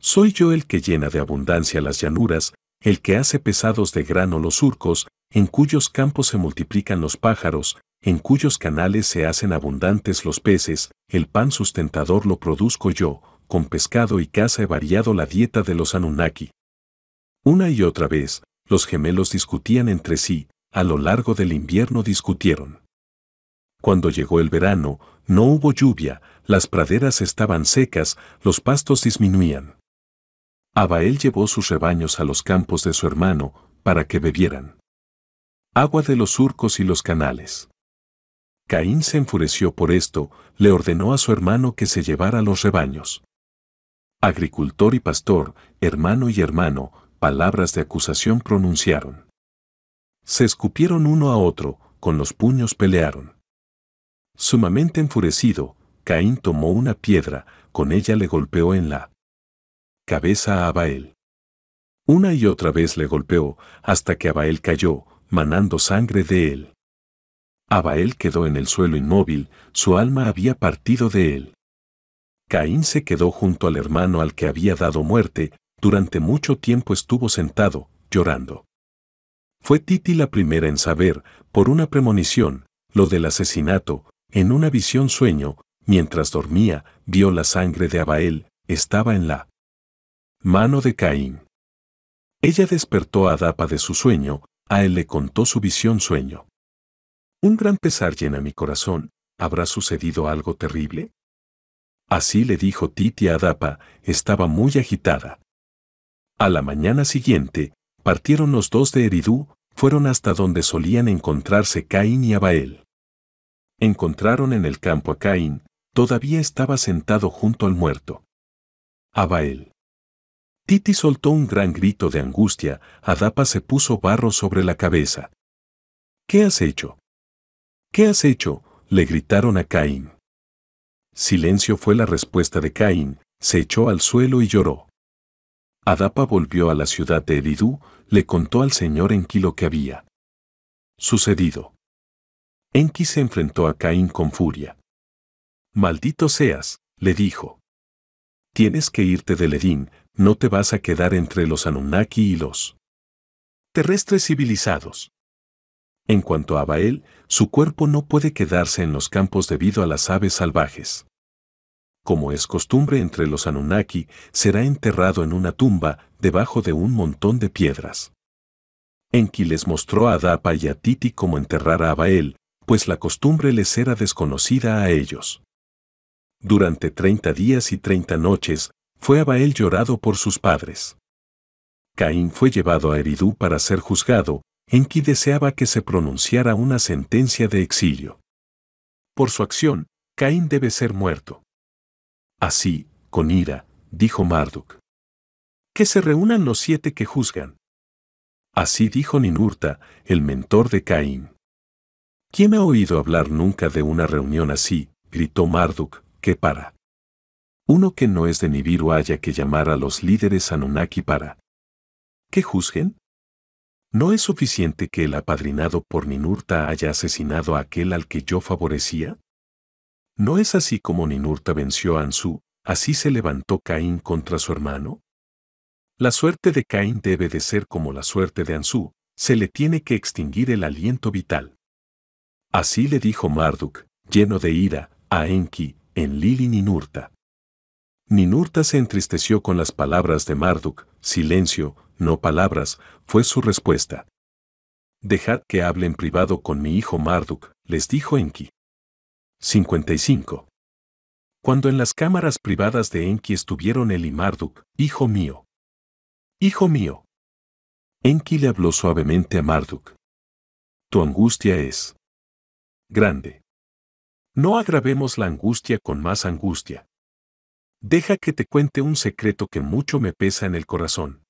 Soy yo el que llena de abundancia las llanuras, el que hace pesados de grano los surcos, en cuyos campos se multiplican los pájaros, en cuyos canales se hacen abundantes los peces, el pan sustentador lo produzco yo, con pescado y caza he variado la dieta de los Anunnaki. Una y otra vez, los gemelos discutían entre sí, a lo largo del invierno discutieron. Cuando llegó el verano, no hubo lluvia, las praderas estaban secas, los pastos disminuían. Abael llevó sus rebaños a los campos de su hermano, para que bebieran. Agua de los surcos y los canales. Caín se enfureció por esto, le ordenó a su hermano que se llevara los rebaños. Agricultor y pastor, hermano y hermano, palabras de acusación pronunciaron. Se escupieron uno a otro, con los puños pelearon. Sumamente enfurecido, Caín tomó una piedra, con ella le golpeó en la cabeza a Abael. Una y otra vez le golpeó, hasta que Abael cayó, manando sangre de él. Abael quedó en el suelo inmóvil, su alma había partido de él. Caín se quedó junto al hermano al que había dado muerte, durante mucho tiempo estuvo sentado, llorando. Fue Titi la primera en saber, por una premonición, lo del asesinato, en una visión sueño, mientras dormía, vio la sangre de Abael, estaba en la mano de Caín. Ella despertó a Adapa de su sueño, a él le contó su visión sueño. Un gran pesar llena mi corazón, ¿habrá sucedido algo terrible? Así le dijo Titi a Adapa, estaba muy agitada. A la mañana siguiente, partieron los dos de Eridú, fueron hasta donde solían encontrarse Caín y Abael encontraron en el campo a Caín, todavía estaba sentado junto al muerto. Abael. Titi soltó un gran grito de angustia, Adapa se puso barro sobre la cabeza. ¿Qué has hecho? ¿Qué has hecho? le gritaron a Caín. Silencio fue la respuesta de Caín, se echó al suelo y lloró. Adapa volvió a la ciudad de Edidú, le contó al señor lo que había sucedido. Enki se enfrentó a Caín con furia. Maldito seas, le dijo. Tienes que irte del Edín, no te vas a quedar entre los Anunnaki y los terrestres civilizados. En cuanto a Bael, su cuerpo no puede quedarse en los campos debido a las aves salvajes. Como es costumbre entre los Anunnaki, será enterrado en una tumba debajo de un montón de piedras. Enki les mostró a Dapa y a Titi cómo enterrar a Abael pues la costumbre les era desconocida a ellos. Durante treinta días y treinta noches, fue Abael llorado por sus padres. Caín fue llevado a Eridú para ser juzgado, en que deseaba que se pronunciara una sentencia de exilio. Por su acción, Caín debe ser muerto. Así, con ira, dijo Marduk. Que se reúnan los siete que juzgan. Así dijo Ninurta, el mentor de Caín. ¿Quién ha oído hablar nunca de una reunión así? gritó Marduk, que para. Uno que no es de Nibiru haya que llamar a los líderes Anunnaki para. ¿Que juzguen? ¿No es suficiente que el apadrinado por Ninurta haya asesinado a aquel al que yo favorecía? ¿No es así como Ninurta venció a Ansu, así se levantó Caín contra su hermano? La suerte de Caín debe de ser como la suerte de Ansu, se le tiene que extinguir el aliento vital. Así le dijo Marduk, lleno de ira, a Enki, en Lili Ninurta. Ninurta se entristeció con las palabras de Marduk, silencio, no palabras, fue su respuesta. Dejad que hable en privado con mi hijo Marduk, les dijo Enki. 55. Cuando en las cámaras privadas de Enki estuvieron él y Marduk, hijo mío. Hijo mío. Enki le habló suavemente a Marduk. Tu angustia es grande. No agravemos la angustia con más angustia. Deja que te cuente un secreto que mucho me pesa en el corazón.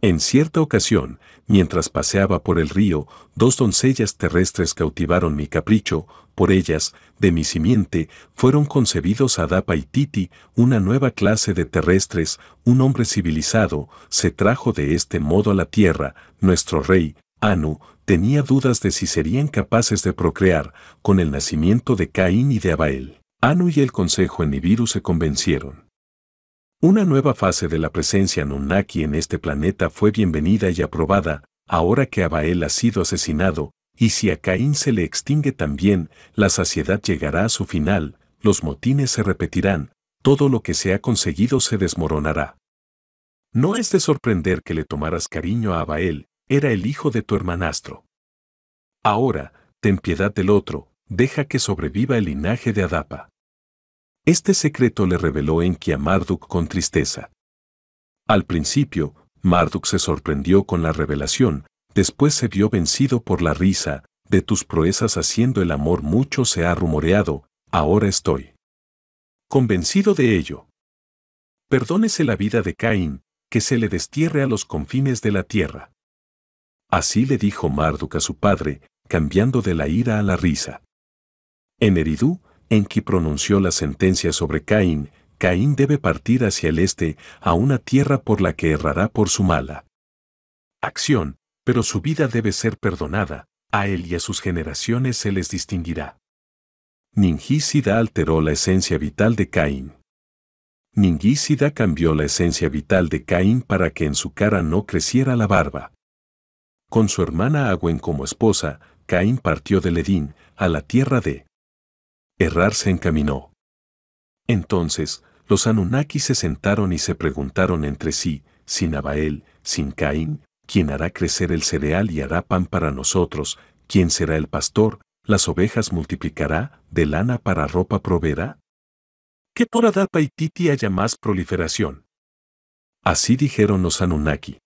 En cierta ocasión, mientras paseaba por el río, dos doncellas terrestres cautivaron mi capricho, por ellas, de mi simiente, fueron concebidos Adapa y Titi, una nueva clase de terrestres, un hombre civilizado, se trajo de este modo a la tierra, nuestro rey, Anu, tenía dudas de si serían capaces de procrear con el nacimiento de Caín y de Abael. Anu y el consejo en Nibiru se convencieron. Una nueva fase de la presencia Nunnaki en este planeta fue bienvenida y aprobada, ahora que Abael ha sido asesinado, y si a Caín se le extingue también, la saciedad llegará a su final, los motines se repetirán, todo lo que se ha conseguido se desmoronará. No es de sorprender que le tomaras cariño a Abael, era el hijo de tu hermanastro. Ahora, ten piedad del otro, deja que sobreviva el linaje de Adapa. Este secreto le reveló Enki a Marduk con tristeza. Al principio, Marduk se sorprendió con la revelación, después se vio vencido por la risa, de tus proezas haciendo el amor mucho se ha rumoreado, ahora estoy convencido de ello. Perdónese la vida de Caín, que se le destierre a los confines de la tierra. Así le dijo Marduk a su padre, cambiando de la ira a la risa. En Eridú, que pronunció la sentencia sobre Caín, Caín debe partir hacia el este, a una tierra por la que errará por su mala acción, pero su vida debe ser perdonada, a él y a sus generaciones se les distinguirá. Ningísida alteró la esencia vital de Caín. Ningísida cambió la esencia vital de Caín para que en su cara no creciera la barba con su hermana Agüen como esposa, Caín partió de Ledín, a la tierra de Errar se encaminó. Entonces, los Anunnaki se sentaron y se preguntaron entre sí, sin Abael, sin Caín, ¿quién hará crecer el cereal y hará pan para nosotros? ¿Quién será el pastor? ¿Las ovejas multiplicará? ¿De lana para ropa proveerá? Que por Adapa y Titi haya más proliferación. Así dijeron los Anunnaki.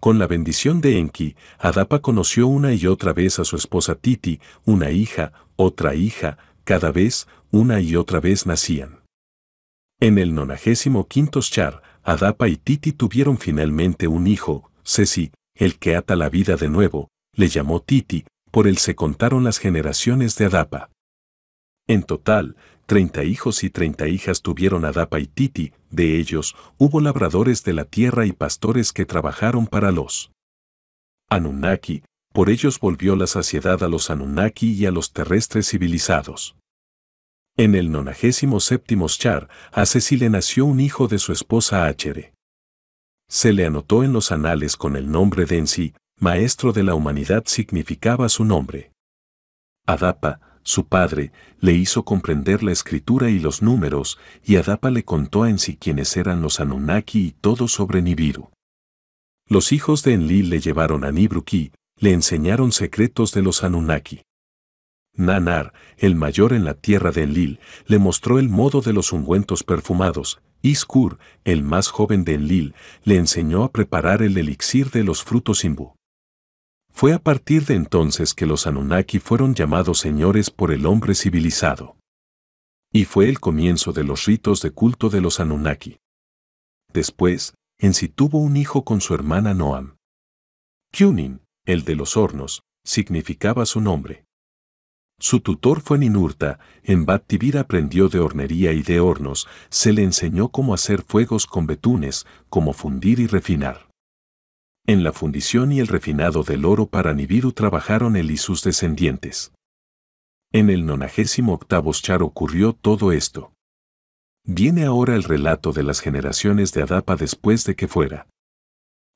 Con la bendición de Enki, Adapa conoció una y otra vez a su esposa Titi, una hija, otra hija, cada vez, una y otra vez nacían. En el 95 char, Adapa y Titi tuvieron finalmente un hijo, Ceci, el que ata la vida de nuevo, le llamó Titi, por él se contaron las generaciones de Adapa. En total, Treinta hijos y treinta hijas tuvieron Adapa y Titi, de ellos hubo labradores de la tierra y pastores que trabajaron para los Anunnaki, por ellos volvió la saciedad a los Anunnaki y a los terrestres civilizados. En el 97 Char, a Cecile nació un hijo de su esposa Achere. Se le anotó en los anales con el nombre de Ensi, maestro de la humanidad significaba su nombre. Adapa, su padre le hizo comprender la escritura y los números, y Adapa le contó a sí quiénes eran los Anunnaki y todo sobre Nibiru. Los hijos de Enlil le llevaron a Nibruki, le enseñaron secretos de los Anunnaki. Nanar, el mayor en la tierra de Enlil, le mostró el modo de los ungüentos perfumados. Iskur, el más joven de Enlil, le enseñó a preparar el elixir de los frutos imbu. Fue a partir de entonces que los Anunnaki fueron llamados señores por el hombre civilizado. Y fue el comienzo de los ritos de culto de los Anunnaki. Después, Ensi tuvo un hijo con su hermana Noam. Kunin, el de los hornos, significaba su nombre. Su tutor fue Ninurta, en Bat-Tibir aprendió de hornería y de hornos, se le enseñó cómo hacer fuegos con betunes, cómo fundir y refinar. En la fundición y el refinado del oro para Nibiru trabajaron él y sus descendientes. En el 98 Char ocurrió todo esto. Viene ahora el relato de las generaciones de Adapa después de que fuera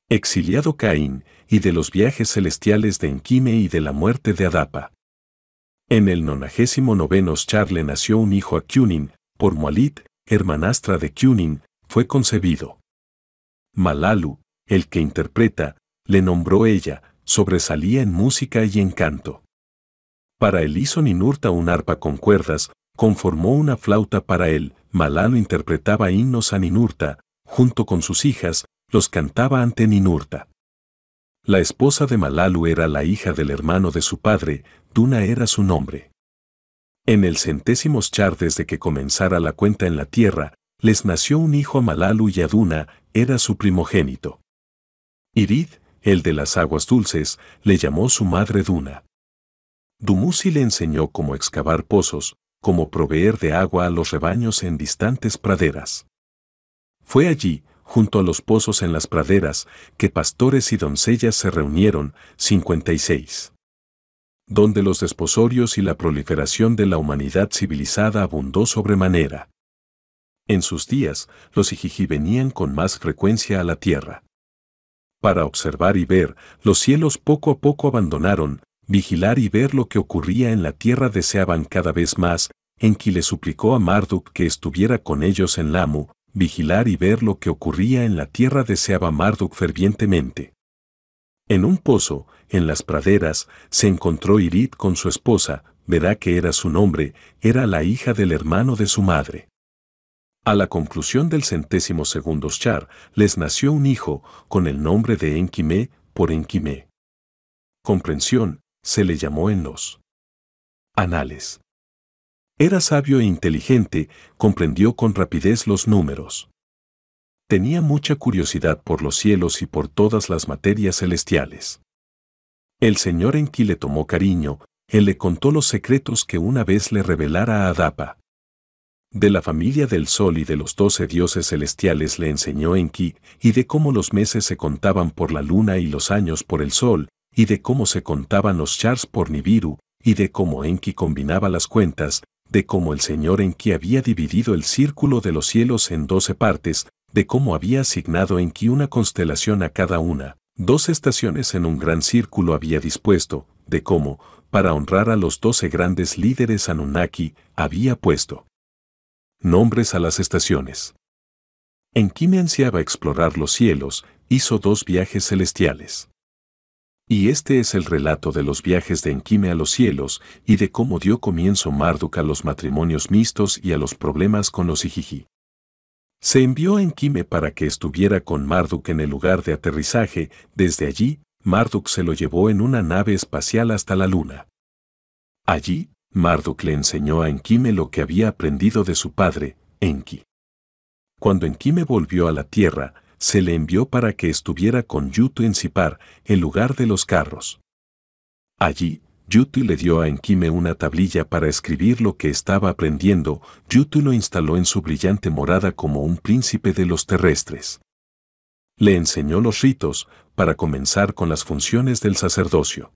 exiliado Caín y de los viajes celestiales de Enquime y de la muerte de Adapa. En el 99 Char le nació un hijo a Cunin, por Mualit, hermanastra de Cunin, fue concebido. Malalu, el que interpreta, le nombró ella, sobresalía en música y en canto. Para él hizo Ninurta un arpa con cuerdas, conformó una flauta para él, Malalu interpretaba himnos a Ninurta, junto con sus hijas, los cantaba ante Ninurta. La esposa de Malalu era la hija del hermano de su padre, Duna era su nombre. En el centésimo char desde que comenzara la cuenta en la tierra, les nació un hijo a Malalu y a Duna, era su primogénito. Irid, el de las aguas dulces, le llamó su madre Duna. Dumuzi le enseñó cómo excavar pozos, cómo proveer de agua a los rebaños en distantes praderas. Fue allí, junto a los pozos en las praderas, que pastores y doncellas se reunieron, 56. Donde los desposorios y la proliferación de la humanidad civilizada abundó sobremanera. En sus días, los Ijiji venían con más frecuencia a la tierra para observar y ver, los cielos poco a poco abandonaron, vigilar y ver lo que ocurría en la tierra deseaban cada vez más, En Enki le suplicó a Marduk que estuviera con ellos en Lamu, vigilar y ver lo que ocurría en la tierra deseaba Marduk fervientemente. En un pozo, en las praderas, se encontró Irit con su esposa, verá que era su nombre, era la hija del hermano de su madre. A la conclusión del centésimo segundo char, les nació un hijo con el nombre de Enquimé por Enquimé. Comprensión, se le llamó en los anales. Era sabio e inteligente, comprendió con rapidez los números. Tenía mucha curiosidad por los cielos y por todas las materias celestiales. El señor Enki le tomó cariño, él le contó los secretos que una vez le revelara a Adapa de la familia del Sol y de los doce dioses celestiales le enseñó Enki, y de cómo los meses se contaban por la luna y los años por el Sol, y de cómo se contaban los chars por Nibiru, y de cómo Enki combinaba las cuentas, de cómo el señor Enki había dividido el círculo de los cielos en doce partes, de cómo había asignado Enki una constelación a cada una, dos estaciones en un gran círculo había dispuesto, de cómo, para honrar a los doce grandes líderes Anunnaki, había puesto Nombres a las estaciones. Enkime ansiaba explorar los cielos, hizo dos viajes celestiales. Y este es el relato de los viajes de Enquime a los cielos y de cómo dio comienzo Marduk a los matrimonios mixtos y a los problemas con los Ijiji. Se envió a Enquime para que estuviera con Marduk en el lugar de aterrizaje, desde allí, Marduk se lo llevó en una nave espacial hasta la luna. Allí, Marduk le enseñó a Enkime lo que había aprendido de su padre, Enki. Cuando Enkime volvió a la tierra, se le envió para que estuviera con Yutu en Zipar, el lugar de los carros. Allí, Yutu le dio a Enkime una tablilla para escribir lo que estaba aprendiendo. Yutu lo instaló en su brillante morada como un príncipe de los terrestres. Le enseñó los ritos, para comenzar con las funciones del sacerdocio.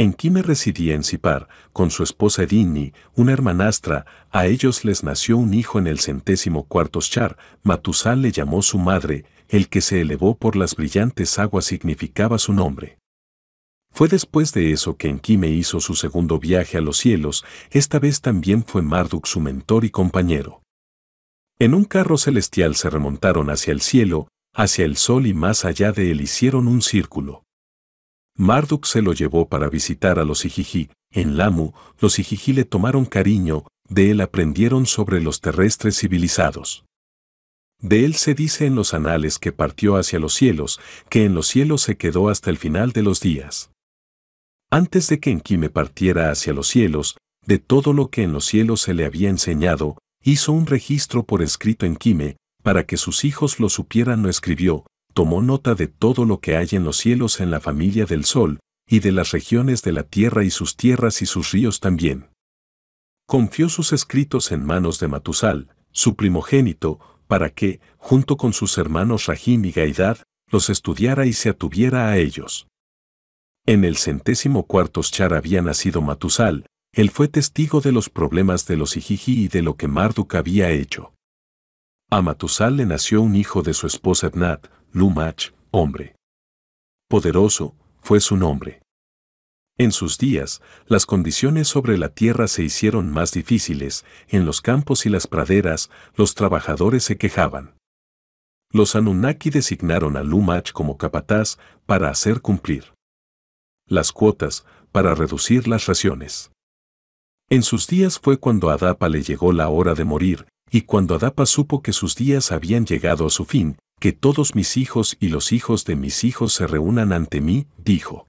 Enkime residía en Sipar, con su esposa Edini, una hermanastra, a ellos les nació un hijo en el centésimo cuarto char, Matusal le llamó su madre, el que se elevó por las brillantes aguas significaba su nombre. Fue después de eso que Enkime hizo su segundo viaje a los cielos, esta vez también fue Marduk su mentor y compañero. En un carro celestial se remontaron hacia el cielo, hacia el sol y más allá de él hicieron un círculo. Marduk se lo llevó para visitar a los Ijiji. En Lamu, los Ijiji le tomaron cariño, de él aprendieron sobre los terrestres civilizados. De él se dice en los anales que partió hacia los cielos, que en los cielos se quedó hasta el final de los días. Antes de que Enkime partiera hacia los cielos, de todo lo que en los cielos se le había enseñado, hizo un registro por escrito en Enkime, para que sus hijos lo supieran lo escribió, tomó nota de todo lo que hay en los cielos en la familia del Sol, y de las regiones de la tierra y sus tierras y sus ríos también. Confió sus escritos en manos de Matusal, su primogénito, para que, junto con sus hermanos Rajim y Gaidad, los estudiara y se atuviera a ellos. En el centésimo cuarto char había nacido Matusal, él fue testigo de los problemas de los Ijiji y de lo que Marduk había hecho. A Matusal le nació un hijo de su esposa Ebnat, Lumach, hombre. Poderoso, fue su nombre. En sus días, las condiciones sobre la tierra se hicieron más difíciles, en los campos y las praderas los trabajadores se quejaban. Los Anunnaki designaron a Lumach como capataz para hacer cumplir las cuotas, para reducir las raciones. En sus días fue cuando Adapa le llegó la hora de morir, y cuando Adapa supo que sus días habían llegado a su fin, que todos mis hijos y los hijos de mis hijos se reúnan ante mí, dijo.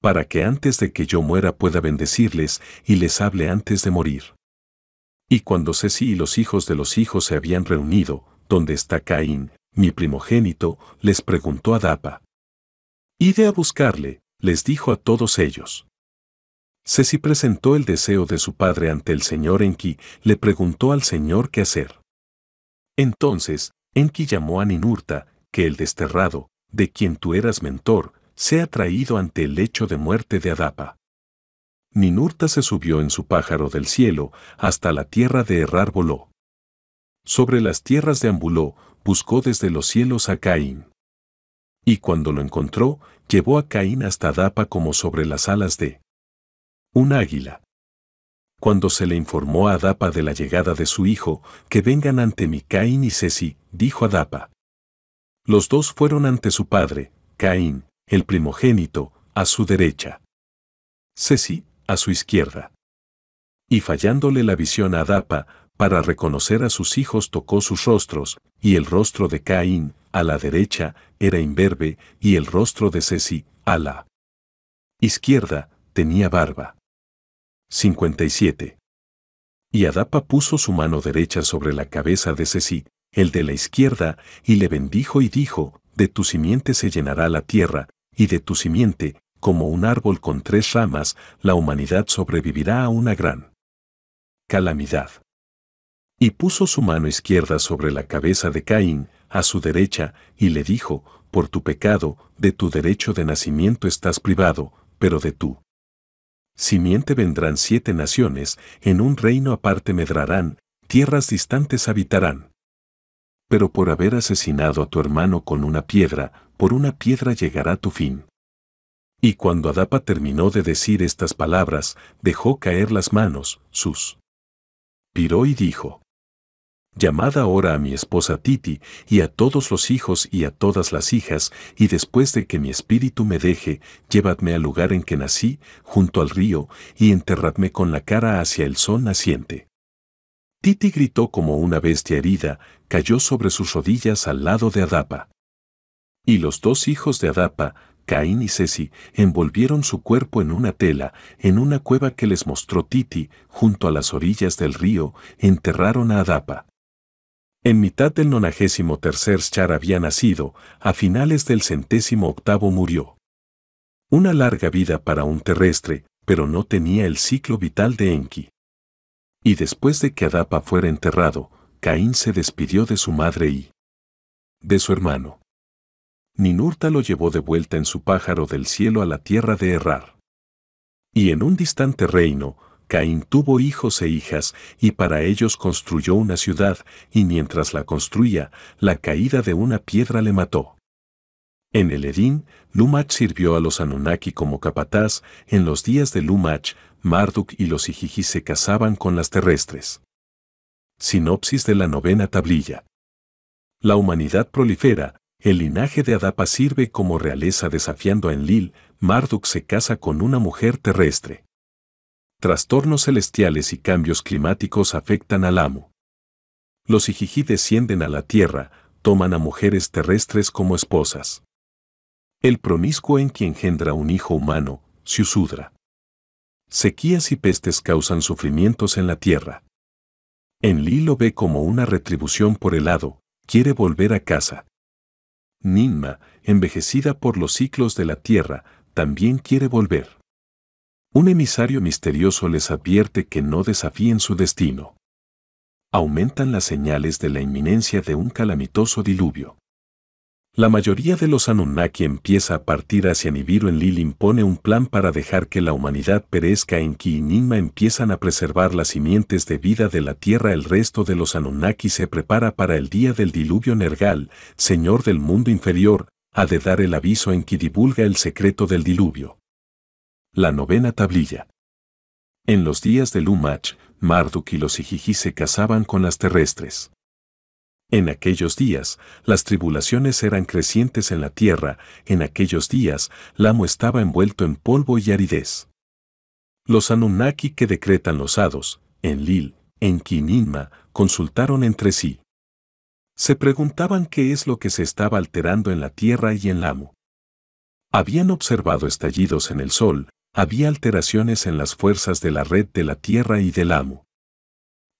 Para que antes de que yo muera pueda bendecirles y les hable antes de morir. Y cuando Ceci y los hijos de los hijos se habían reunido, donde está Caín, mi primogénito, les preguntó a Dapa. Ide a buscarle, les dijo a todos ellos. Ceci presentó el deseo de su padre ante el Señor Enki, le preguntó al Señor qué hacer. Entonces, Enki llamó a Ninurta, que el desterrado, de quien tú eras mentor, sea traído ante el lecho de muerte de Adapa. Ninurta se subió en su pájaro del cielo, hasta la tierra de Errar voló. Sobre las tierras de Ambuló, buscó desde los cielos a Caín. Y cuando lo encontró, llevó a Caín hasta Adapa como sobre las alas de un águila. Cuando se le informó a Adapa de la llegada de su hijo, que vengan ante mí Caín y Ceci, dijo Adapa. Los dos fueron ante su padre, Caín, el primogénito, a su derecha. Ceci, a su izquierda. Y fallándole la visión a Adapa, para reconocer a sus hijos tocó sus rostros, y el rostro de Caín, a la derecha, era imberbe, y el rostro de Ceci, a la izquierda, tenía barba. 57. Y Adapa puso su mano derecha sobre la cabeza de Ceci, el de la izquierda, y le bendijo y dijo, De tu simiente se llenará la tierra, y de tu simiente, como un árbol con tres ramas, la humanidad sobrevivirá a una gran calamidad. Y puso su mano izquierda sobre la cabeza de Caín, a su derecha, y le dijo, Por tu pecado, de tu derecho de nacimiento estás privado, pero de tú. Simiente vendrán siete naciones, en un reino aparte medrarán, tierras distantes habitarán. Pero por haber asesinado a tu hermano con una piedra, por una piedra llegará tu fin. Y cuando Adapa terminó de decir estas palabras, dejó caer las manos, sus. Piró y dijo, Llamad ahora a mi esposa Titi, y a todos los hijos y a todas las hijas, y después de que mi espíritu me deje, llévadme al lugar en que nací, junto al río, y enterradme con la cara hacia el sol naciente. Titi gritó como una bestia herida, cayó sobre sus rodillas al lado de Adapa. Y los dos hijos de Adapa, Caín y Ceci, envolvieron su cuerpo en una tela, en una cueva que les mostró Titi, junto a las orillas del río, enterraron a Adapa. En mitad del nonagésimo tercer Char había nacido, a finales del centésimo octavo murió. Una larga vida para un terrestre, pero no tenía el ciclo vital de Enki. Y después de que Adapa fuera enterrado, Caín se despidió de su madre y de su hermano. Ninurta lo llevó de vuelta en su pájaro del cielo a la tierra de Errar. Y en un distante reino, Caín tuvo hijos e hijas, y para ellos construyó una ciudad, y mientras la construía, la caída de una piedra le mató. En el Edín, Lumach sirvió a los Anunnaki como capataz. En los días de Lumach, Marduk y los Ijiji se casaban con las terrestres. Sinopsis de la novena tablilla. La humanidad prolifera, el linaje de Adapa sirve como realeza desafiando a Enlil, Marduk se casa con una mujer terrestre. Trastornos celestiales y cambios climáticos afectan al amo. Los Ijiji descienden a la tierra, toman a mujeres terrestres como esposas. El promiscuo en quien engendra un hijo humano, Siusudra. Sequías y pestes causan sufrimientos en la tierra. Enlil lo ve como una retribución por el hado, quiere volver a casa. Ninma, envejecida por los ciclos de la tierra, también quiere volver. Un emisario misterioso les advierte que no desafíen su destino. Aumentan las señales de la inminencia de un calamitoso diluvio. La mayoría de los Anunnaki empieza a partir hacia Nibiru en Lil impone un plan para dejar que la humanidad perezca en y Ninma empiezan a preservar las simientes de vida de la Tierra. El resto de los Anunnaki se prepara para el día del diluvio Nergal, señor del mundo inferior, ha de dar el aviso en que divulga el secreto del diluvio. La novena tablilla. En los días de Lumach, Marduk y los Ijiji se casaban con las terrestres. En aquellos días, las tribulaciones eran crecientes en la tierra, en aquellos días, Lamo estaba envuelto en polvo y aridez. Los Anunnaki que decretan los hados, en Lil, en Quininma, consultaron entre sí. Se preguntaban qué es lo que se estaba alterando en la tierra y en Lamo. Habían observado estallidos en el sol, había alteraciones en las fuerzas de la red de la Tierra y del AMU.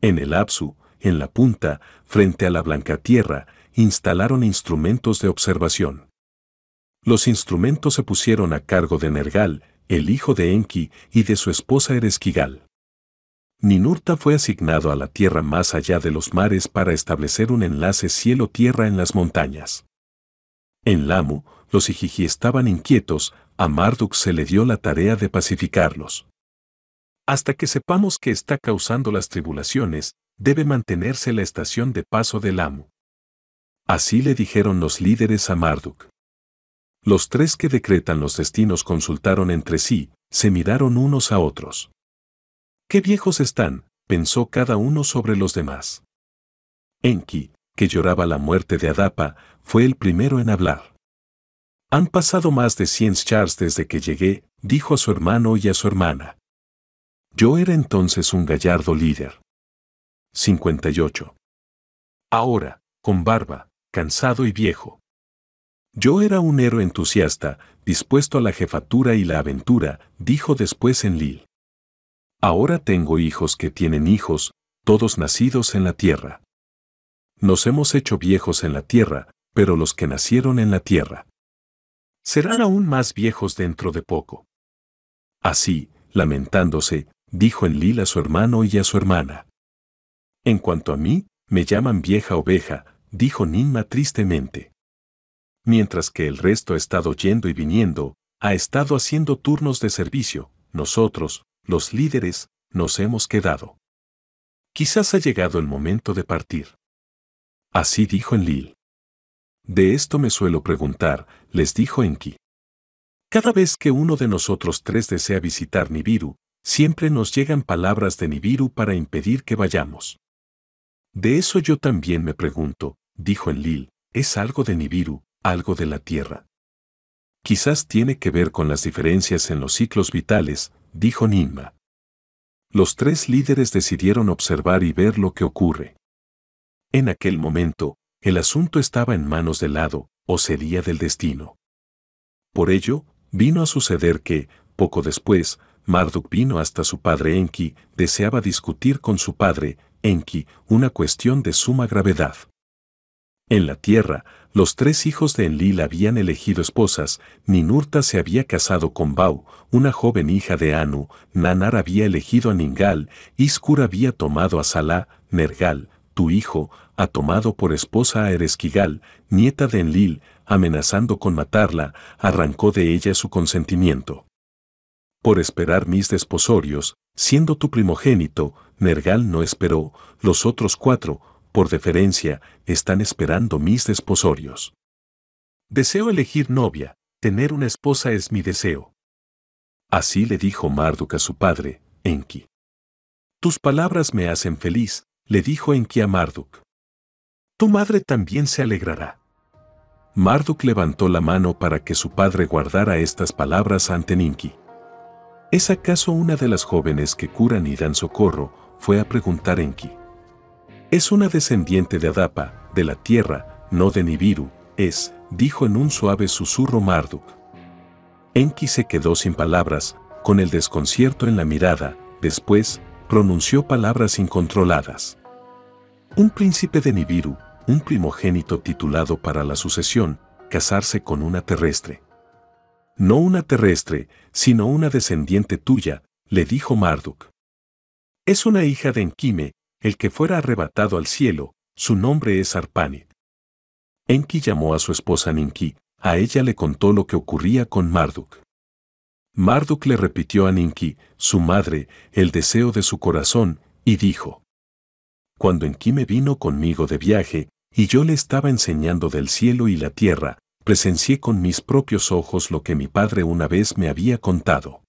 En el APSU, en la punta, frente a la Blanca Tierra, instalaron instrumentos de observación. Los instrumentos se pusieron a cargo de Nergal, el hijo de Enki, y de su esposa Eresquigal. Ninurta fue asignado a la tierra más allá de los mares para establecer un enlace cielo-tierra en las montañas. En Lamu, los Ijiji estaban inquietos, a Marduk se le dio la tarea de pacificarlos. Hasta que sepamos que está causando las tribulaciones, debe mantenerse la estación de paso del amo. Así le dijeron los líderes a Marduk. Los tres que decretan los destinos consultaron entre sí, se miraron unos a otros. ¡Qué viejos están! pensó cada uno sobre los demás. Enki, que lloraba la muerte de Adapa, fue el primero en hablar. Han pasado más de 100 chars desde que llegué, dijo a su hermano y a su hermana. Yo era entonces un gallardo líder. 58. Ahora, con barba, cansado y viejo. Yo era un héroe entusiasta, dispuesto a la jefatura y la aventura, dijo después en Lil. Ahora tengo hijos que tienen hijos, todos nacidos en la tierra. Nos hemos hecho viejos en la tierra, pero los que nacieron en la tierra serán ah. aún más viejos dentro de poco. Así, lamentándose, dijo Enlil a su hermano y a su hermana. En cuanto a mí, me llaman vieja oveja, dijo Ninma tristemente. Mientras que el resto ha estado yendo y viniendo, ha estado haciendo turnos de servicio, nosotros, los líderes, nos hemos quedado. Quizás ha llegado el momento de partir. Así dijo Enlil. De esto me suelo preguntar, les dijo Enki. Cada vez que uno de nosotros tres desea visitar Nibiru, siempre nos llegan palabras de Nibiru para impedir que vayamos. De eso yo también me pregunto, dijo Enlil, es algo de Nibiru, algo de la Tierra. Quizás tiene que ver con las diferencias en los ciclos vitales, dijo Ninma. Los tres líderes decidieron observar y ver lo que ocurre. En aquel momento, el asunto estaba en manos del Lado o sería del destino. Por ello, vino a suceder que, poco después, Marduk vino hasta su padre Enki, deseaba discutir con su padre, Enki, una cuestión de suma gravedad. En la tierra, los tres hijos de Enlil habían elegido esposas, Ninurta se había casado con Bau, una joven hija de Anu, Nanar había elegido a Ningal, Iskur había tomado a Salah, Nergal, tu hijo, ha tomado por esposa a Eresquigal, nieta de Enlil, amenazando con matarla, arrancó de ella su consentimiento. Por esperar mis desposorios, siendo tu primogénito, Nergal no esperó, los otros cuatro, por deferencia, están esperando mis desposorios. Deseo elegir novia, tener una esposa es mi deseo. Así le dijo Marduk a su padre, Enki. Tus palabras me hacen feliz, le dijo Enki a Marduk tu madre también se alegrará. Marduk levantó la mano para que su padre guardara estas palabras ante Ninki. ¿Es acaso una de las jóvenes que curan y dan socorro? fue a preguntar Enki. Es una descendiente de Adapa, de la tierra, no de Nibiru, es, dijo en un suave susurro Marduk. Enki se quedó sin palabras, con el desconcierto en la mirada, después, pronunció palabras incontroladas. Un príncipe de Nibiru, un primogénito titulado para la sucesión, casarse con una terrestre. No una terrestre, sino una descendiente tuya, le dijo Marduk. Es una hija de Enkime, el que fuera arrebatado al cielo, su nombre es Arpanit. Enki llamó a su esposa Ninki, a ella le contó lo que ocurría con Marduk. Marduk le repitió a Ninki, su madre, el deseo de su corazón, y dijo, Cuando Enkime vino conmigo de viaje, y yo le estaba enseñando del cielo y la tierra, presencié con mis propios ojos lo que mi padre una vez me había contado.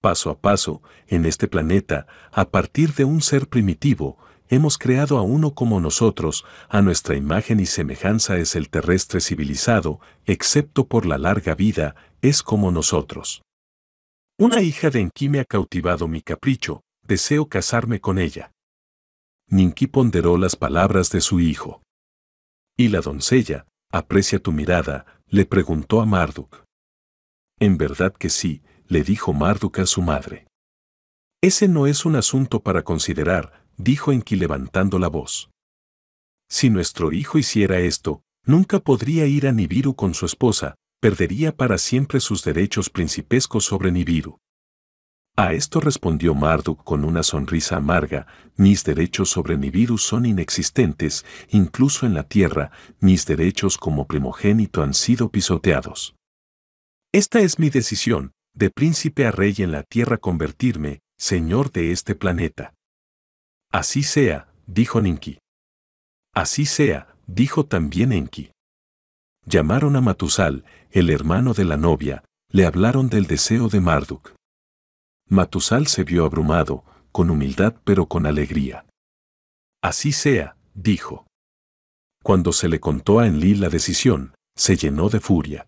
Paso a paso, en este planeta, a partir de un ser primitivo, hemos creado a uno como nosotros, a nuestra imagen y semejanza es el terrestre civilizado, excepto por la larga vida, es como nosotros. Una hija de Enki me ha cautivado mi capricho, deseo casarme con ella. Ninki ponderó las palabras de su hijo. Y la doncella, aprecia tu mirada, le preguntó a Marduk. En verdad que sí, le dijo Marduk a su madre. Ese no es un asunto para considerar, dijo Enki levantando la voz. Si nuestro hijo hiciera esto, nunca podría ir a Nibiru con su esposa, perdería para siempre sus derechos principescos sobre Nibiru. A esto respondió Marduk con una sonrisa amarga, mis derechos sobre mi virus son inexistentes, incluso en la tierra, mis derechos como primogénito han sido pisoteados. Esta es mi decisión, de príncipe a rey en la tierra convertirme, señor de este planeta. Así sea, dijo Ninki. Así sea, dijo también Enki. Llamaron a Matusal, el hermano de la novia, le hablaron del deseo de Marduk. Matusal se vio abrumado, con humildad pero con alegría. Así sea, dijo. Cuando se le contó a Enlil la decisión, se llenó de furia.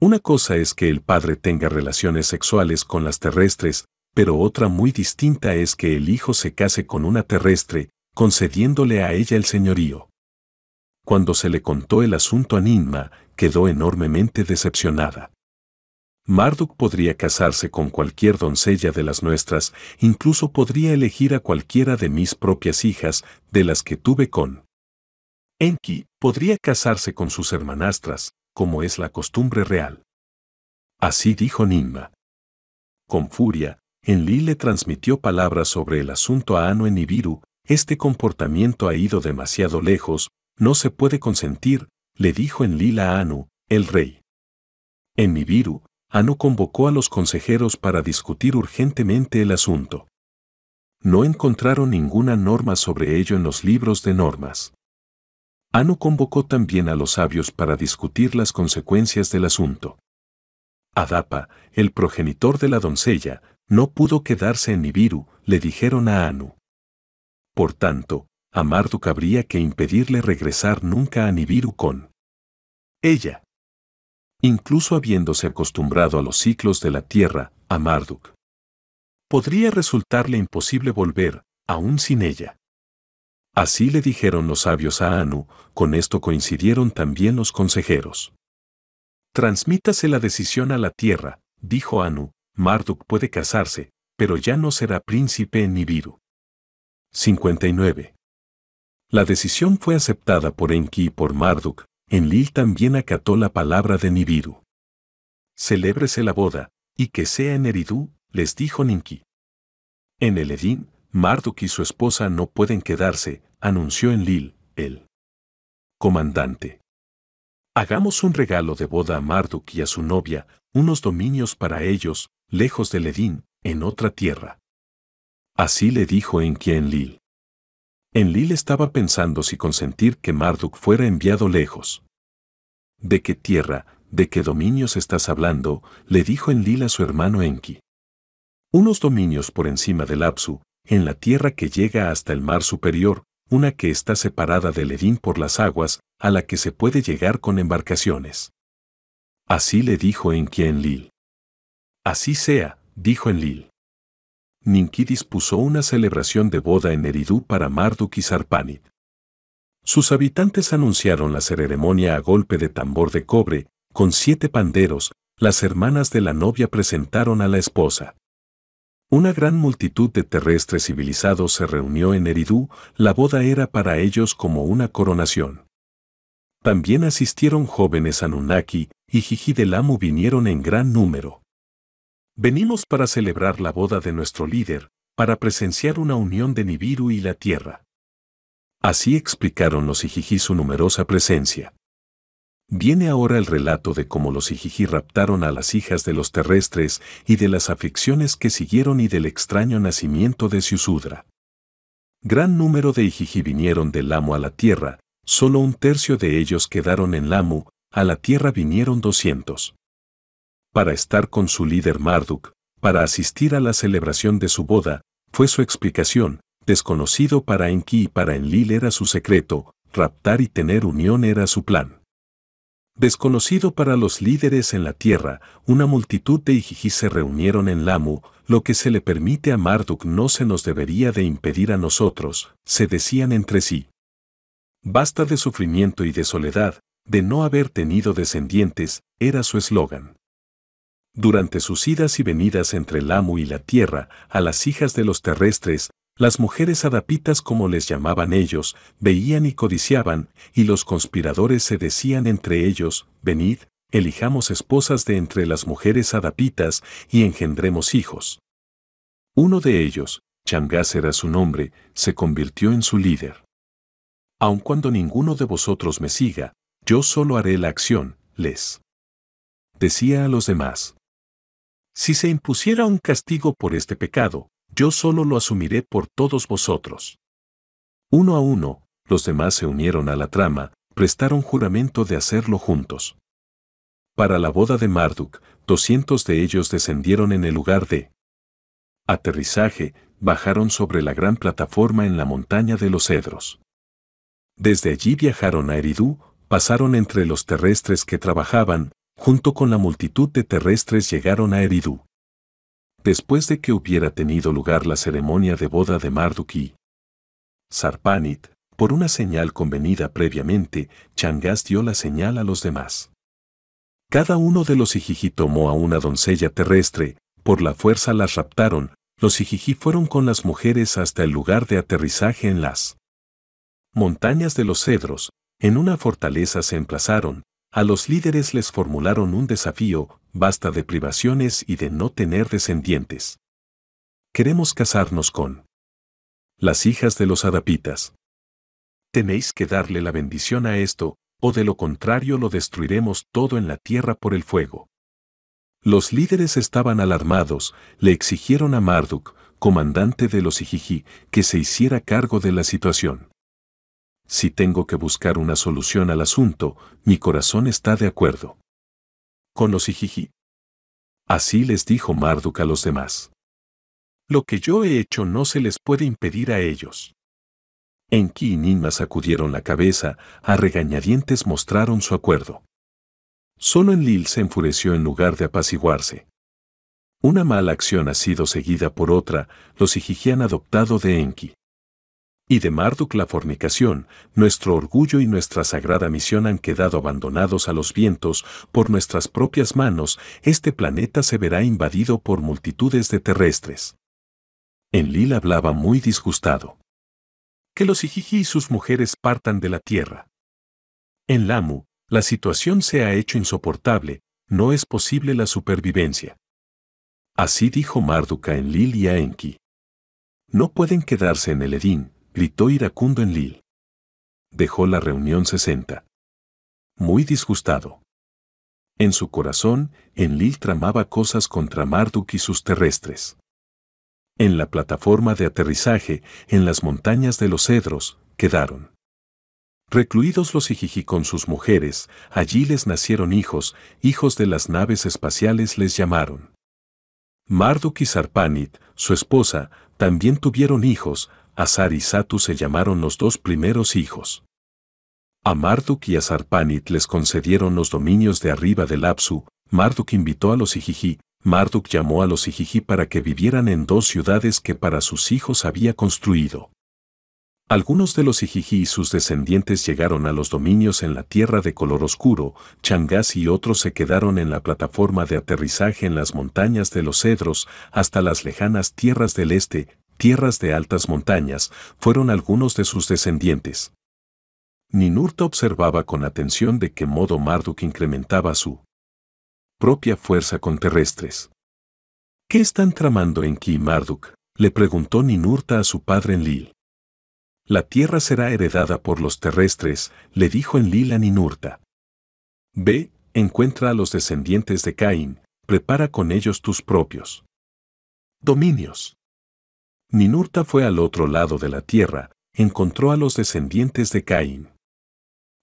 Una cosa es que el padre tenga relaciones sexuales con las terrestres, pero otra muy distinta es que el hijo se case con una terrestre, concediéndole a ella el señorío. Cuando se le contó el asunto a Ninma, quedó enormemente decepcionada. Marduk podría casarse con cualquier doncella de las nuestras, incluso podría elegir a cualquiera de mis propias hijas, de las que tuve con. Enki podría casarse con sus hermanastras, como es la costumbre real. Así dijo Ninma. Con furia, Enlil le transmitió palabras sobre el asunto a Anu en Nibiru, este comportamiento ha ido demasiado lejos, no se puede consentir, le dijo Enlil a Anu, el rey. En Nibiru, Anu convocó a los consejeros para discutir urgentemente el asunto. No encontraron ninguna norma sobre ello en los libros de normas. Anu convocó también a los sabios para discutir las consecuencias del asunto. Adapa, el progenitor de la doncella, no pudo quedarse en Nibiru, le dijeron a Anu. Por tanto, a Marduk habría que impedirle regresar nunca a Nibiru con ella incluso habiéndose acostumbrado a los ciclos de la tierra, a Marduk. Podría resultarle imposible volver, aún sin ella. Así le dijeron los sabios a Anu, con esto coincidieron también los consejeros. Transmítase la decisión a la tierra, dijo Anu, Marduk puede casarse, pero ya no será príncipe en Nibiru. 59. La decisión fue aceptada por Enki y por Marduk, Enlil también acató la palabra de Nibiru. Celébrese la boda, y que sea en Eridú, les dijo Ninki. En el Edín, Marduk y su esposa no pueden quedarse, anunció Enlil, el comandante. Hagamos un regalo de boda a Marduk y a su novia, unos dominios para ellos, lejos del Edín, en otra tierra. Así le dijo Enki en Lil. Enlil estaba pensando si consentir que Marduk fuera enviado lejos. ¿De qué tierra, de qué dominios estás hablando? le dijo Enlil a su hermano Enki. Unos dominios por encima del Apsu, en la tierra que llega hasta el mar superior, una que está separada del Edín por las aguas, a la que se puede llegar con embarcaciones. Así le dijo Enki a Enlil. Así sea, dijo Enlil. Ninki dispuso una celebración de boda en Eridu para Marduk y Sarpanit. Sus habitantes anunciaron la ceremonia a golpe de tambor de cobre, con siete panderos, las hermanas de la novia presentaron a la esposa. Una gran multitud de terrestres civilizados se reunió en Eridú, la boda era para ellos como una coronación. También asistieron jóvenes Anunnaki y Jiji vinieron en gran número. Venimos para celebrar la boda de nuestro líder, para presenciar una unión de Nibiru y la Tierra. Así explicaron los Ijiji su numerosa presencia. Viene ahora el relato de cómo los Ijiji raptaron a las hijas de los terrestres y de las aflicciones que siguieron y del extraño nacimiento de Siusudra. Gran número de Ijiji vinieron del Lamu a la tierra, solo un tercio de ellos quedaron en Lamu, a la tierra vinieron 200 para estar con su líder Marduk, para asistir a la celebración de su boda, fue su explicación, desconocido para Enki y para Enlil era su secreto, raptar y tener unión era su plan. Desconocido para los líderes en la tierra, una multitud de Ijiji se reunieron en Lamu, lo que se le permite a Marduk no se nos debería de impedir a nosotros, se decían entre sí. Basta de sufrimiento y de soledad, de no haber tenido descendientes, era su eslogan. Durante sus idas y venidas entre el amo y la tierra, a las hijas de los terrestres, las mujeres adapitas como les llamaban ellos, veían y codiciaban, y los conspiradores se decían entre ellos, venid, elijamos esposas de entre las mujeres adapitas y engendremos hijos. Uno de ellos, Changás era su nombre, se convirtió en su líder. Aun cuando ninguno de vosotros me siga, yo solo haré la acción, les decía a los demás. Si se impusiera un castigo por este pecado, yo solo lo asumiré por todos vosotros. Uno a uno, los demás se unieron a la trama, prestaron juramento de hacerlo juntos. Para la boda de Marduk, doscientos de ellos descendieron en el lugar de aterrizaje, bajaron sobre la gran plataforma en la montaña de los cedros. Desde allí viajaron a Eridú, pasaron entre los terrestres que trabajaban, junto con la multitud de terrestres llegaron a Eridu. Después de que hubiera tenido lugar la ceremonia de boda de Marduk Sarpanit, por una señal convenida previamente, Changas dio la señal a los demás. Cada uno de los Ijiji tomó a una doncella terrestre, por la fuerza las raptaron, los Ijiji fueron con las mujeres hasta el lugar de aterrizaje en las montañas de los cedros, en una fortaleza se emplazaron, a los líderes les formularon un desafío, basta de privaciones y de no tener descendientes. Queremos casarnos con las hijas de los adapitas. Tenéis que darle la bendición a esto, o de lo contrario lo destruiremos todo en la tierra por el fuego. Los líderes estaban alarmados, le exigieron a Marduk, comandante de los Ijiji, que se hiciera cargo de la situación si tengo que buscar una solución al asunto, mi corazón está de acuerdo. Con los hijiji, Así les dijo Marduk a los demás. Lo que yo he hecho no se les puede impedir a ellos. Enki y Ninma sacudieron la cabeza, a regañadientes mostraron su acuerdo. Solo Lil se enfureció en lugar de apaciguarse. Una mala acción ha sido seguida por otra, los hijiji han adoptado de Enki y de Marduk la fornicación, nuestro orgullo y nuestra sagrada misión han quedado abandonados a los vientos, por nuestras propias manos, este planeta se verá invadido por multitudes de terrestres. Enlil hablaba muy disgustado. Que los Ijiji y sus mujeres partan de la tierra. En Lamu, la situación se ha hecho insoportable, no es posible la supervivencia. Así dijo Marduk a Enlil y a Enki. No pueden quedarse en el Edín, gritó iracundo en Lil. Dejó la reunión 60. Muy disgustado. En su corazón, Enlil tramaba cosas contra Marduk y sus terrestres. En la plataforma de aterrizaje, en las montañas de los cedros, quedaron. Recluidos los Ijiji con sus mujeres, allí les nacieron hijos, hijos de las naves espaciales les llamaron. Marduk y Sarpanit, su esposa, también tuvieron hijos, Azar y Satu se llamaron los dos primeros hijos. A Marduk y a Sarpanit les concedieron los dominios de arriba del Apsu, Marduk invitó a los Ijiji, Marduk llamó a los Ijiji para que vivieran en dos ciudades que para sus hijos había construido. Algunos de los Ijiji y sus descendientes llegaron a los dominios en la tierra de color oscuro, Changás y otros se quedaron en la plataforma de aterrizaje en las montañas de los cedros hasta las lejanas tierras del este, tierras de altas montañas, fueron algunos de sus descendientes. Ninurta observaba con atención de qué modo Marduk incrementaba su propia fuerza con terrestres. ¿Qué están tramando en Ki Marduk? le preguntó Ninurta a su padre Enlil. La tierra será heredada por los terrestres, le dijo Enlil a Ninurta. Ve, encuentra a los descendientes de Caín, prepara con ellos tus propios dominios. Ninurta fue al otro lado de la tierra, encontró a los descendientes de Caín.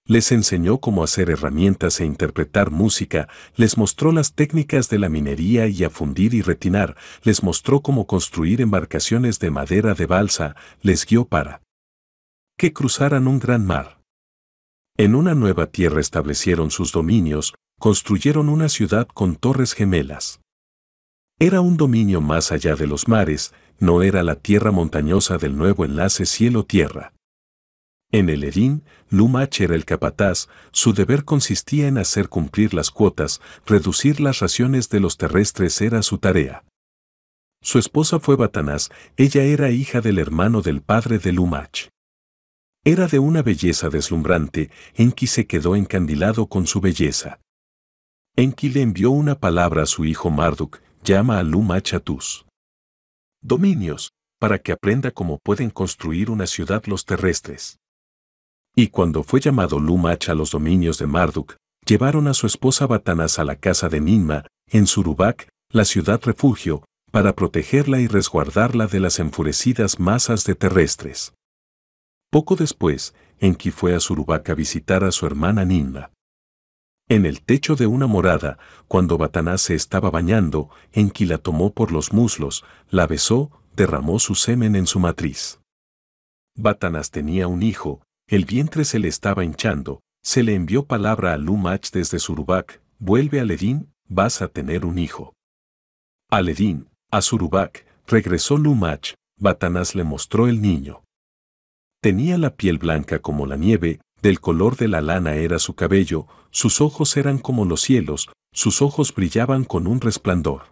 Les enseñó cómo hacer herramientas e interpretar música, les mostró las técnicas de la minería y a fundir y retinar, les mostró cómo construir embarcaciones de madera de balsa, les guió para que cruzaran un gran mar. En una nueva tierra establecieron sus dominios, construyeron una ciudad con torres gemelas. Era un dominio más allá de los mares, no era la tierra montañosa del nuevo enlace cielo-tierra. En el Erín, Lumach era el capataz, su deber consistía en hacer cumplir las cuotas, reducir las raciones de los terrestres era su tarea. Su esposa fue Batanás, ella era hija del hermano del padre de Lumach. Era de una belleza deslumbrante, Enki se quedó encandilado con su belleza. Enki le envió una palabra a su hijo Marduk, llama a Lumach dominios, para que aprenda cómo pueden construir una ciudad los terrestres. Y cuando fue llamado Lumach a los dominios de Marduk, llevaron a su esposa Batanas a la casa de Ninma, en Surubac, la ciudad refugio, para protegerla y resguardarla de las enfurecidas masas de terrestres. Poco después, Enki fue a Surubac a visitar a su hermana Ninma. En el techo de una morada, cuando Batanás se estaba bañando, Enki la tomó por los muslos, la besó, derramó su semen en su matriz. Batanás tenía un hijo, el vientre se le estaba hinchando, se le envió palabra a Lumach desde Surubac, vuelve a Ledín, vas a tener un hijo. A Ledín, a Surubac, regresó Lumach, Batanás le mostró el niño. Tenía la piel blanca como la nieve, del color de la lana era su cabello, sus ojos eran como los cielos, sus ojos brillaban con un resplandor.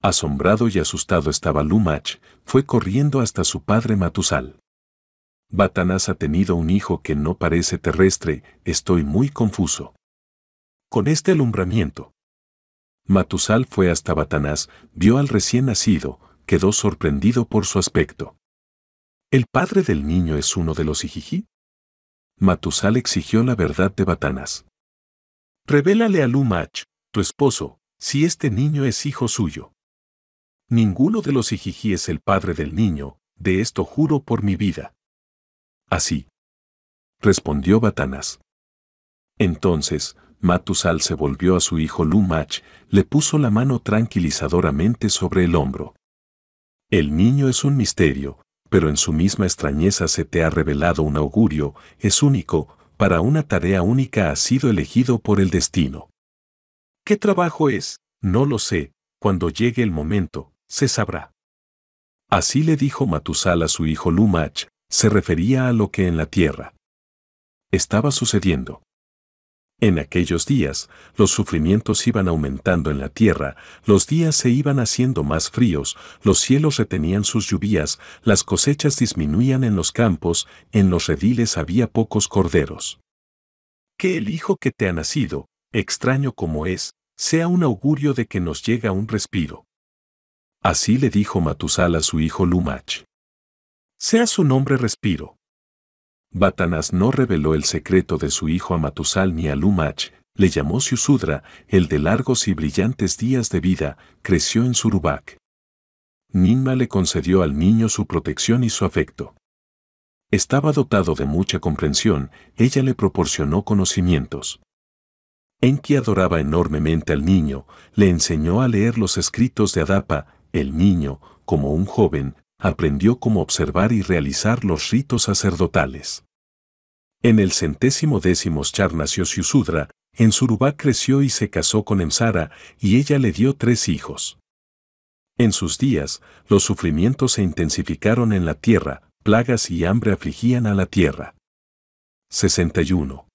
Asombrado y asustado estaba Lumach, fue corriendo hasta su padre Matusal. Batanás ha tenido un hijo que no parece terrestre, estoy muy confuso. Con este alumbramiento. Matusal fue hasta Batanás, vio al recién nacido, quedó sorprendido por su aspecto. ¿El padre del niño es uno de los Ijijí? Matusal exigió la verdad de Batanas. Revélale a Lumach, tu esposo, si este niño es hijo suyo. Ninguno de los Ijiji es el padre del niño, de esto juro por mi vida. Así. Respondió Batanas. Entonces, Matusal se volvió a su hijo Lumach, le puso la mano tranquilizadoramente sobre el hombro. El niño es un misterio, pero en su misma extrañeza se te ha revelado un augurio, es único, para una tarea única ha sido elegido por el destino. ¿Qué trabajo es? No lo sé, cuando llegue el momento, se sabrá. Así le dijo Matusal a su hijo Lumach, se refería a lo que en la tierra estaba sucediendo. En aquellos días, los sufrimientos iban aumentando en la tierra, los días se iban haciendo más fríos, los cielos retenían sus lluvias, las cosechas disminuían en los campos, en los rediles había pocos corderos. Que el hijo que te ha nacido, extraño como es, sea un augurio de que nos llega un respiro. Así le dijo Matusal a su hijo Lumach. Sea su nombre respiro. Batanás no reveló el secreto de su hijo a Matusal ni a Lumach, le llamó Siusudra, el de largos y brillantes días de vida, creció en Surubac. Ninma le concedió al niño su protección y su afecto. Estaba dotado de mucha comprensión, ella le proporcionó conocimientos. Enki adoraba enormemente al niño, le enseñó a leer los escritos de Adapa, el niño, como un joven, aprendió cómo observar y realizar los ritos sacerdotales. En el centésimo décimo Char nació Siusudra, en Surubá creció y se casó con Emsara, y ella le dio tres hijos. En sus días, los sufrimientos se intensificaron en la tierra, plagas y hambre afligían a la tierra. 61.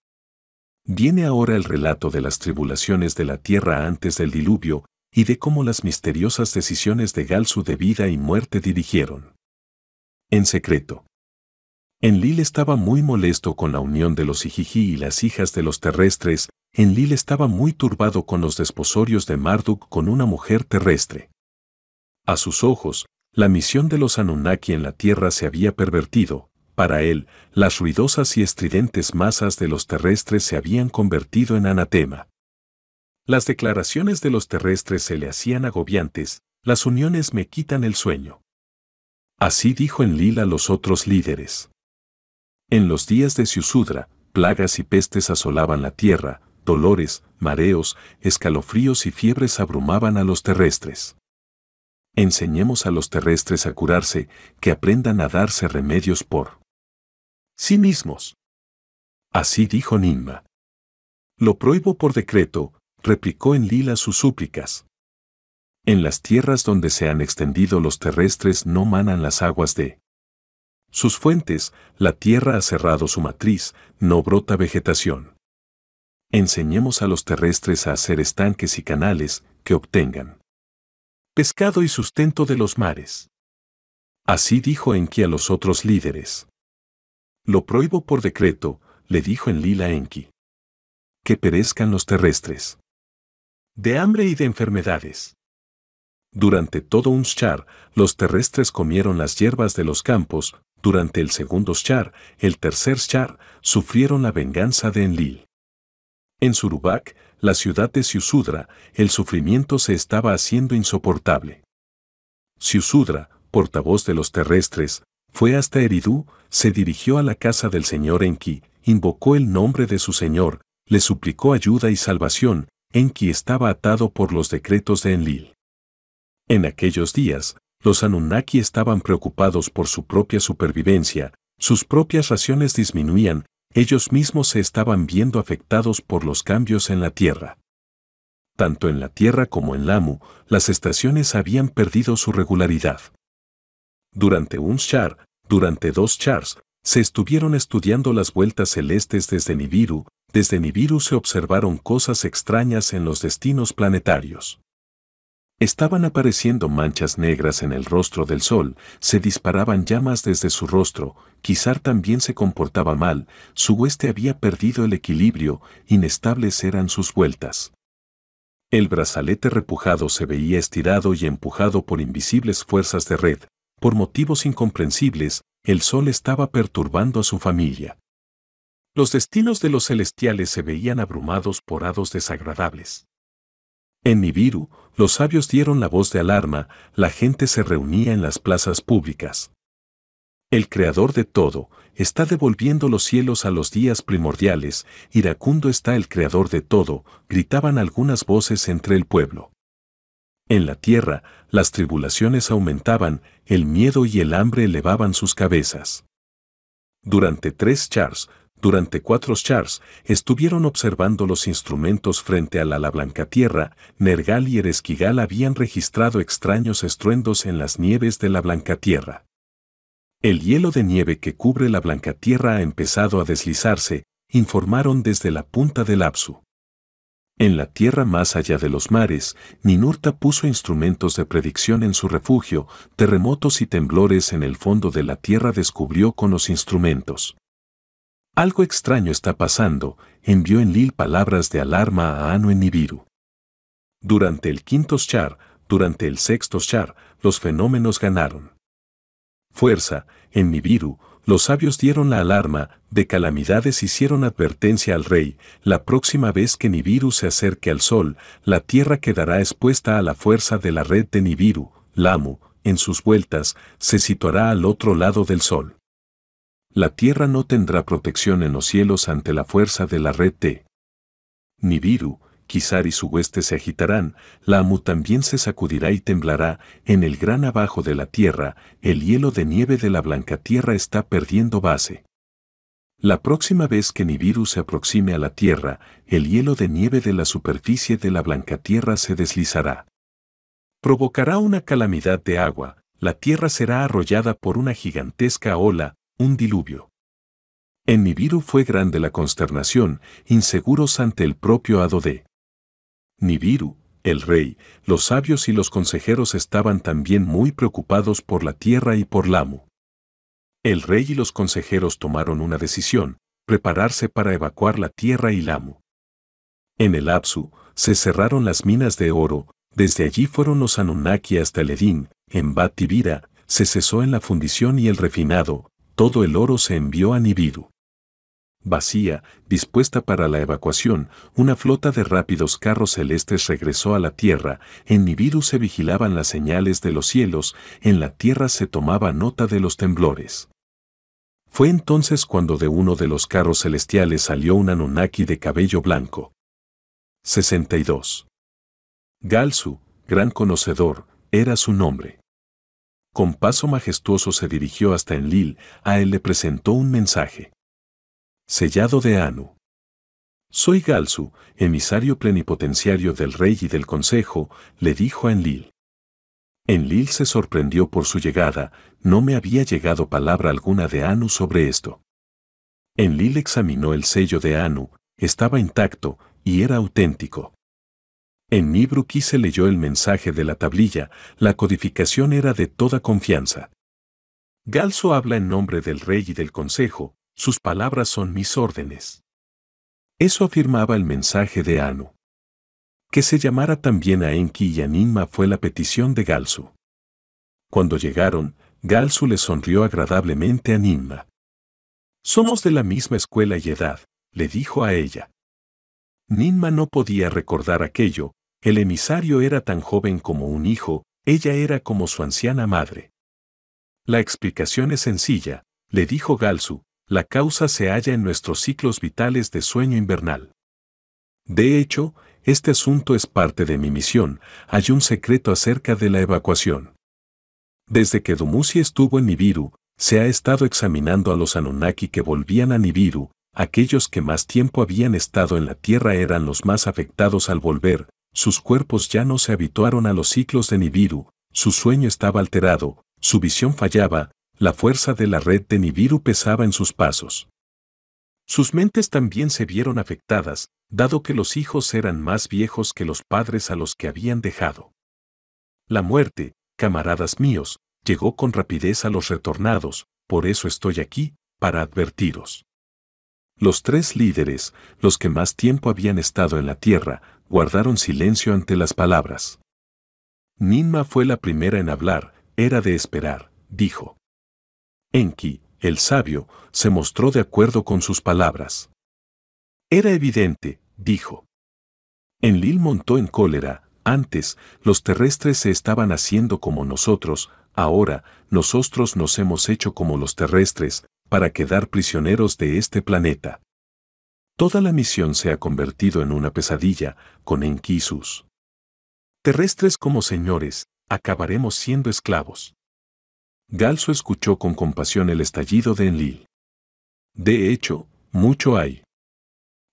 Viene ahora el relato de las tribulaciones de la tierra antes del diluvio, y de cómo las misteriosas decisiones de Galsu de vida y muerte dirigieron. En secreto. Enlil estaba muy molesto con la unión de los Ijiji y las hijas de los terrestres, Enlil estaba muy turbado con los desposorios de Marduk con una mujer terrestre. A sus ojos, la misión de los Anunnaki en la Tierra se había pervertido, para él, las ruidosas y estridentes masas de los terrestres se habían convertido en anatema. Las declaraciones de los terrestres se le hacían agobiantes, las uniones me quitan el sueño. Así dijo en Lila los otros líderes. En los días de Siusudra, plagas y pestes asolaban la tierra, dolores, mareos, escalofríos y fiebres abrumaban a los terrestres. Enseñemos a los terrestres a curarse, que aprendan a darse remedios por sí mismos. Así dijo Ninma. Lo prohíbo por decreto, replicó en lila sus súplicas. En las tierras donde se han extendido los terrestres no manan las aguas de sus fuentes, la tierra ha cerrado su matriz, no brota vegetación. Enseñemos a los terrestres a hacer estanques y canales que obtengan pescado y sustento de los mares. Así dijo Enki a los otros líderes. Lo prohíbo por decreto, le dijo en lila Enki. Que perezcan los terrestres de hambre y de enfermedades. Durante todo un char, los terrestres comieron las hierbas de los campos, durante el segundo char, el tercer char, sufrieron la venganza de Enlil. En Surubak, la ciudad de Siusudra, el sufrimiento se estaba haciendo insoportable. Siusudra, portavoz de los terrestres, fue hasta Eridú, se dirigió a la casa del señor Enki, invocó el nombre de su señor, le suplicó ayuda y salvación, Enki estaba atado por los decretos de Enlil. En aquellos días, los Anunnaki estaban preocupados por su propia supervivencia, sus propias raciones disminuían, ellos mismos se estaban viendo afectados por los cambios en la Tierra. Tanto en la Tierra como en Lamu, las estaciones habían perdido su regularidad. Durante un char, durante dos chars, se estuvieron estudiando las vueltas celestes desde Nibiru, desde Nibiru se observaron cosas extrañas en los destinos planetarios. Estaban apareciendo manchas negras en el rostro del Sol, se disparaban llamas desde su rostro, Quizá también se comportaba mal, su hueste había perdido el equilibrio, inestables eran sus vueltas. El brazalete repujado se veía estirado y empujado por invisibles fuerzas de red. Por motivos incomprensibles, el Sol estaba perturbando a su familia. Los destinos de los celestiales se veían abrumados por hados desagradables. En Nibiru, los sabios dieron la voz de alarma, la gente se reunía en las plazas públicas. El creador de todo está devolviendo los cielos a los días primordiales, iracundo está el creador de todo, gritaban algunas voces entre el pueblo. En la tierra, las tribulaciones aumentaban, el miedo y el hambre elevaban sus cabezas. Durante tres chars, durante cuatro chars estuvieron observando los instrumentos frente a La Blanca Tierra, Nergal y Eresquigal habían registrado extraños estruendos en las nieves de la Blanca Tierra. El hielo de nieve que cubre la Blanca Tierra ha empezado a deslizarse, informaron desde la punta del Apsu. En la tierra más allá de los mares, Ninurta puso instrumentos de predicción en su refugio, terremotos y temblores en el fondo de la tierra descubrió con los instrumentos. Algo extraño está pasando, envió en Lil palabras de alarma a Anu en Nibiru. Durante el quinto char, durante el sexto char, los fenómenos ganaron. Fuerza, en Nibiru, los sabios dieron la alarma, de calamidades hicieron advertencia al rey, la próxima vez que Nibiru se acerque al sol, la tierra quedará expuesta a la fuerza de la red de Nibiru, Lamu, en sus vueltas, se situará al otro lado del sol la tierra no tendrá protección en los cielos ante la fuerza de la red de Nibiru, Kizar y su hueste se agitarán, la Amu también se sacudirá y temblará, en el gran abajo de la tierra, el hielo de nieve de la blanca tierra está perdiendo base. La próxima vez que Nibiru se aproxime a la Tierra, el hielo de nieve de la superficie de la blanca Tierra se deslizará. Provocará una calamidad de agua, la Tierra será arrollada por una gigantesca ola, un diluvio. En Nibiru fue grande la consternación, inseguros ante el propio Adodé. Nibiru, el rey, los sabios y los consejeros estaban también muy preocupados por la tierra y por Lamu. El rey y los consejeros tomaron una decisión, prepararse para evacuar la tierra y Lamu. En el Apsu se cerraron las minas de oro, desde allí fueron los Anunnaki hasta el Edín, en Bat se cesó en la fundición y el refinado, todo el oro se envió a Nibiru. Vacía, dispuesta para la evacuación, una flota de rápidos carros celestes regresó a la Tierra, en Nibiru se vigilaban las señales de los cielos, en la Tierra se tomaba nota de los temblores. Fue entonces cuando de uno de los carros celestiales salió un Anunnaki de cabello blanco. 62. Galsu, gran conocedor, era su nombre con paso majestuoso se dirigió hasta Enlil, a él le presentó un mensaje. Sellado de Anu. Soy Galsu, emisario plenipotenciario del rey y del consejo, le dijo a Enlil. Enlil se sorprendió por su llegada, no me había llegado palabra alguna de Anu sobre esto. Enlil examinó el sello de Anu, estaba intacto y era auténtico. En nibruki se leyó el mensaje de la tablilla, la codificación era de toda confianza. Galso habla en nombre del rey y del consejo, sus palabras son mis órdenes. Eso afirmaba el mensaje de Anu. Que se llamara también a Enki y a Ninma fue la petición de Galsu. Cuando llegaron, Galsu le sonrió agradablemente a Ninma. Somos de la misma escuela y edad, le dijo a ella. Ninma no podía recordar aquello, el emisario era tan joven como un hijo, ella era como su anciana madre. La explicación es sencilla, le dijo Galsu, la causa se halla en nuestros ciclos vitales de sueño invernal. De hecho, este asunto es parte de mi misión, hay un secreto acerca de la evacuación. Desde que Dumuzi estuvo en Nibiru, se ha estado examinando a los Anunnaki que volvían a Nibiru, aquellos que más tiempo habían estado en la Tierra eran los más afectados al volver, sus cuerpos ya no se habituaron a los ciclos de Nibiru, su sueño estaba alterado, su visión fallaba, la fuerza de la red de Nibiru pesaba en sus pasos. Sus mentes también se vieron afectadas, dado que los hijos eran más viejos que los padres a los que habían dejado. La muerte, camaradas míos, llegó con rapidez a los retornados, por eso estoy aquí, para advertiros. Los tres líderes, los que más tiempo habían estado en la tierra, guardaron silencio ante las palabras. Ninma fue la primera en hablar, era de esperar, dijo. Enki, el sabio, se mostró de acuerdo con sus palabras. Era evidente, dijo. Enlil montó en cólera, antes los terrestres se estaban haciendo como nosotros, ahora nosotros nos hemos hecho como los terrestres, para quedar prisioneros de este planeta. Toda la misión se ha convertido en una pesadilla con Enquisus. terrestres como señores, acabaremos siendo esclavos. Galso escuchó con compasión el estallido de Enlil. De hecho, mucho hay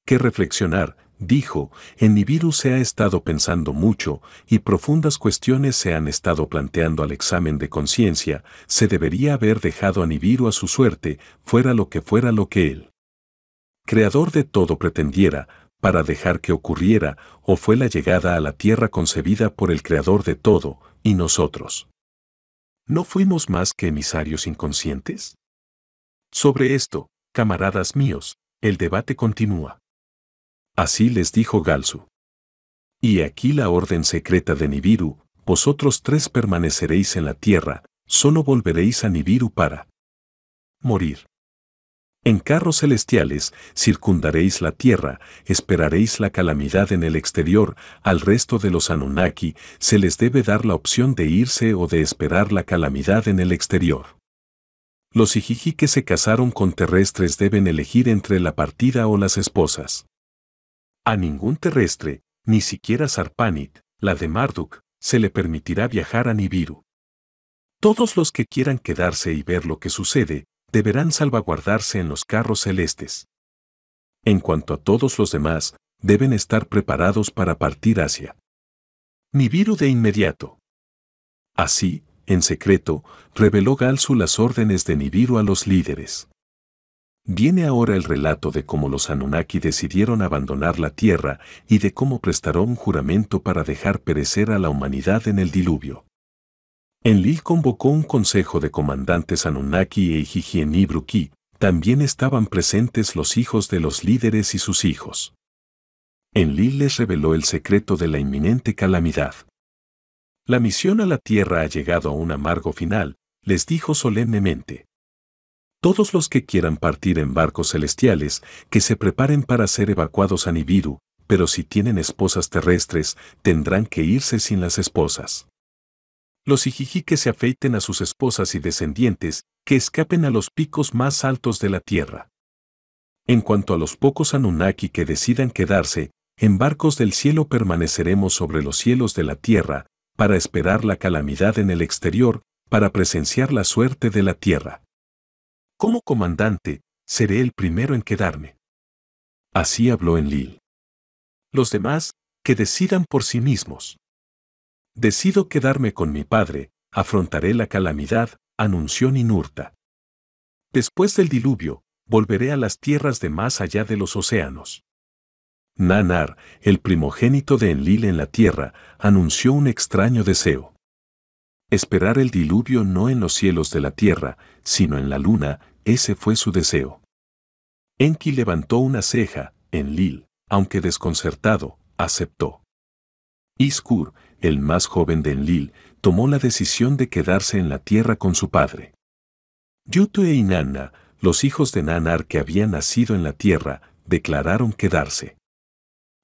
que reflexionar Dijo, en Nibiru se ha estado pensando mucho y profundas cuestiones se han estado planteando al examen de conciencia, se debería haber dejado a Nibiru a su suerte, fuera lo que fuera lo que él, creador de todo pretendiera, para dejar que ocurriera, o fue la llegada a la tierra concebida por el creador de todo, y nosotros. ¿No fuimos más que emisarios inconscientes? Sobre esto, camaradas míos, el debate continúa. Así les dijo Galsu. Y aquí la orden secreta de Nibiru, vosotros tres permaneceréis en la tierra, solo volveréis a Nibiru para morir. En carros celestiales circundaréis la tierra, esperaréis la calamidad en el exterior, al resto de los Anunnaki se les debe dar la opción de irse o de esperar la calamidad en el exterior. Los Ijiji que se casaron con terrestres deben elegir entre la partida o las esposas. A ningún terrestre, ni siquiera Sarpanit, la de Marduk, se le permitirá viajar a Nibiru. Todos los que quieran quedarse y ver lo que sucede, deberán salvaguardarse en los carros celestes. En cuanto a todos los demás, deben estar preparados para partir hacia Nibiru de inmediato. Así, en secreto, reveló Galsu las órdenes de Nibiru a los líderes. Viene ahora el relato de cómo los Anunnaki decidieron abandonar la tierra y de cómo prestaron juramento para dejar perecer a la humanidad en el diluvio. Enlil convocó un consejo de comandantes Anunnaki e Higieni Bruki, también estaban presentes los hijos de los líderes y sus hijos. Enlil les reveló el secreto de la inminente calamidad. La misión a la tierra ha llegado a un amargo final, les dijo solemnemente. Todos los que quieran partir en barcos celestiales, que se preparen para ser evacuados a Nibiru, pero si tienen esposas terrestres, tendrán que irse sin las esposas. Los que se afeiten a sus esposas y descendientes, que escapen a los picos más altos de la tierra. En cuanto a los pocos Anunnaki que decidan quedarse, en barcos del cielo permaneceremos sobre los cielos de la tierra, para esperar la calamidad en el exterior, para presenciar la suerte de la tierra. Como comandante, seré el primero en quedarme. Así habló Enlil. Los demás, que decidan por sí mismos. Decido quedarme con mi padre, afrontaré la calamidad, anunció Ninurta. Después del diluvio, volveré a las tierras de más allá de los océanos. Nanar, el primogénito de Enlil en la tierra, anunció un extraño deseo. Esperar el diluvio no en los cielos de la tierra, sino en la luna, ese fue su deseo. Enki levantó una ceja, en Lil, aunque desconcertado, aceptó. Iskur, el más joven de Enlil, tomó la decisión de quedarse en la tierra con su padre. Yutue y Nanna, los hijos de Nanar que habían nacido en la tierra, declararon quedarse.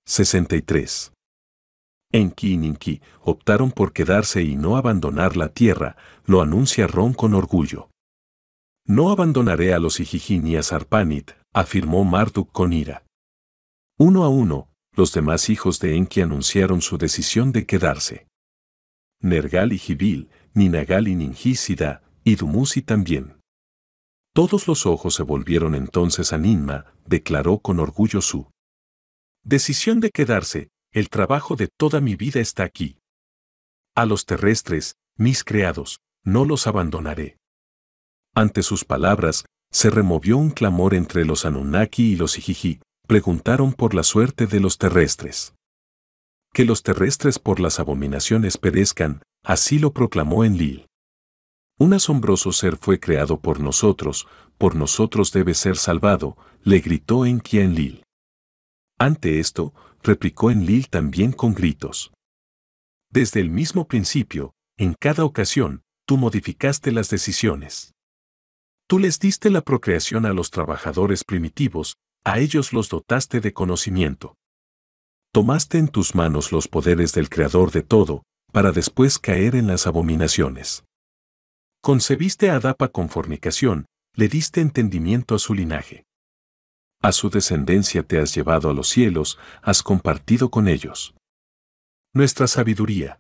63. Enki y Ninki optaron por quedarse y no abandonar la tierra, lo anuncia Ron con orgullo. No abandonaré a los Ijijin y a Sarpanit, afirmó Marduk con ira. Uno a uno, los demás hijos de Enki anunciaron su decisión de quedarse. Nergal y Jibil, Ninagal y Ningísida, y Dumuzi también. Todos los ojos se volvieron entonces a Ninma, declaró con orgullo su decisión de quedarse, el trabajo de toda mi vida está aquí. A los terrestres, mis creados, no los abandonaré. Ante sus palabras, se removió un clamor entre los Anunnaki y los Ijiji, preguntaron por la suerte de los terrestres. Que los terrestres por las abominaciones perezcan, así lo proclamó Enlil. Un asombroso ser fue creado por nosotros, por nosotros debe ser salvado, le gritó Enki a Enlil. Ante esto, replicó Enlil también con gritos. Desde el mismo principio, en cada ocasión, tú modificaste las decisiones. Tú les diste la procreación a los trabajadores primitivos, a ellos los dotaste de conocimiento. Tomaste en tus manos los poderes del Creador de todo, para después caer en las abominaciones. Concebiste a Adapa con fornicación, le diste entendimiento a su linaje. A su descendencia te has llevado a los cielos, has compartido con ellos. Nuestra sabiduría.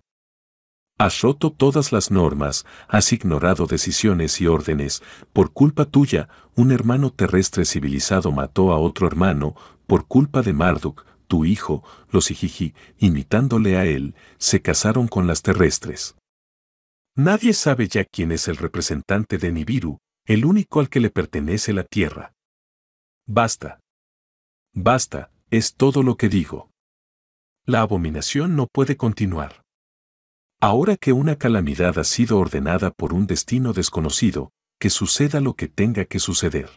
Has roto todas las normas, has ignorado decisiones y órdenes. Por culpa tuya, un hermano terrestre civilizado mató a otro hermano, por culpa de Marduk, tu hijo, los Ijiji, imitándole a él, se casaron con las terrestres. Nadie sabe ya quién es el representante de Nibiru, el único al que le pertenece la tierra. Basta. Basta, es todo lo que digo. La abominación no puede continuar. Ahora que una calamidad ha sido ordenada por un destino desconocido, que suceda lo que tenga que suceder.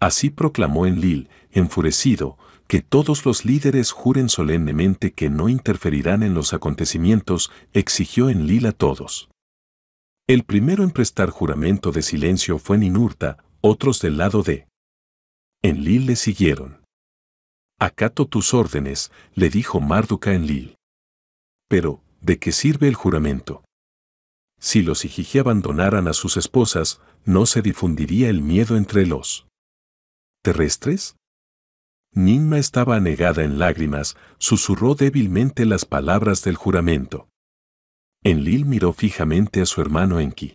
Así proclamó en Lil, enfurecido, que todos los líderes juren solemnemente que no interferirán en los acontecimientos, exigió en a todos. El primero en prestar juramento de silencio fue Ninurta, otros del lado de. En Lil le siguieron. Acato tus órdenes, le dijo Marduka en Lil. Pero, ¿de qué sirve el juramento? Si los Ijiji abandonaran a sus esposas, no se difundiría el miedo entre los terrestres. Ninma estaba anegada en lágrimas, susurró débilmente las palabras del juramento. Enlil miró fijamente a su hermano Enki.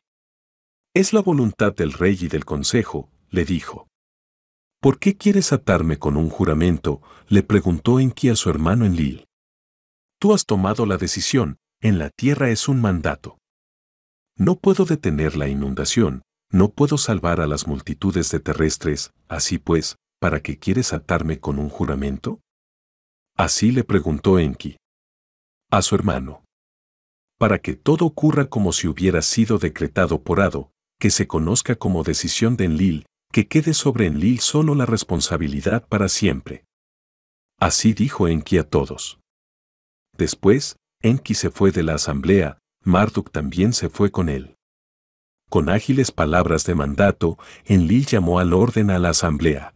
Es la voluntad del rey y del consejo, le dijo. ¿Por qué quieres atarme con un juramento? le preguntó Enki a su hermano Enlil. Tú has tomado la decisión, en la tierra es un mandato. No puedo detener la inundación, no puedo salvar a las multitudes de terrestres, así pues, ¿para qué quieres atarme con un juramento? Así le preguntó Enki a su hermano. Para que todo ocurra como si hubiera sido decretado por Ado, que se conozca como decisión de Enlil, que quede sobre Enlil solo la responsabilidad para siempre. Así dijo Enki a todos. Después, Enki se fue de la asamblea, Marduk también se fue con él. Con ágiles palabras de mandato, Enlil llamó al orden a la asamblea.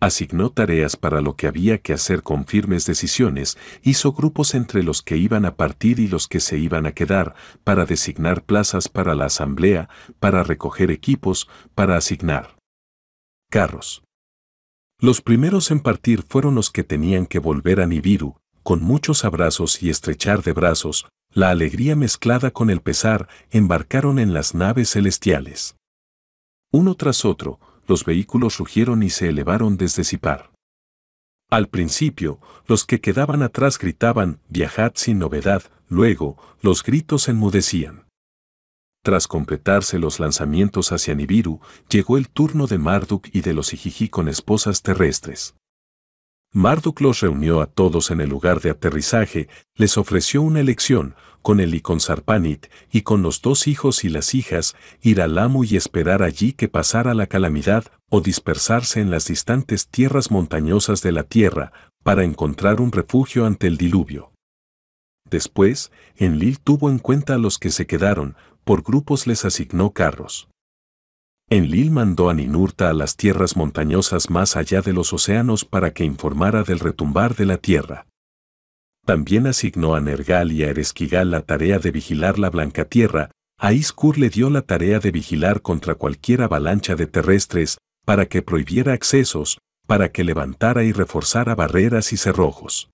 Asignó tareas para lo que había que hacer con firmes decisiones, hizo grupos entre los que iban a partir y los que se iban a quedar, para designar plazas para la asamblea, para recoger equipos, para asignar carros. Los primeros en partir fueron los que tenían que volver a Nibiru, con muchos abrazos y estrechar de brazos, la alegría mezclada con el pesar, embarcaron en las naves celestiales. Uno tras otro, los vehículos rugieron y se elevaron desde Sipar. Al principio, los que quedaban atrás gritaban, viajad sin novedad, luego, los gritos enmudecían. Tras completarse los lanzamientos hacia Nibiru, llegó el turno de Marduk y de los Ijiji con esposas terrestres. Marduk los reunió a todos en el lugar de aterrizaje, les ofreció una elección, con él y con Sarpanit, y con los dos hijos y las hijas, ir al amo y esperar allí que pasara la calamidad, o dispersarse en las distantes tierras montañosas de la tierra, para encontrar un refugio ante el diluvio. Después, Enlil tuvo en cuenta a los que se quedaron, por grupos les asignó carros. Enlil mandó a Ninurta a las tierras montañosas más allá de los océanos para que informara del retumbar de la tierra. También asignó a Nergal y a Eresquigal la tarea de vigilar la Blanca Tierra, a Iskur le dio la tarea de vigilar contra cualquier avalancha de terrestres, para que prohibiera accesos, para que levantara y reforzara barreras y cerrojos.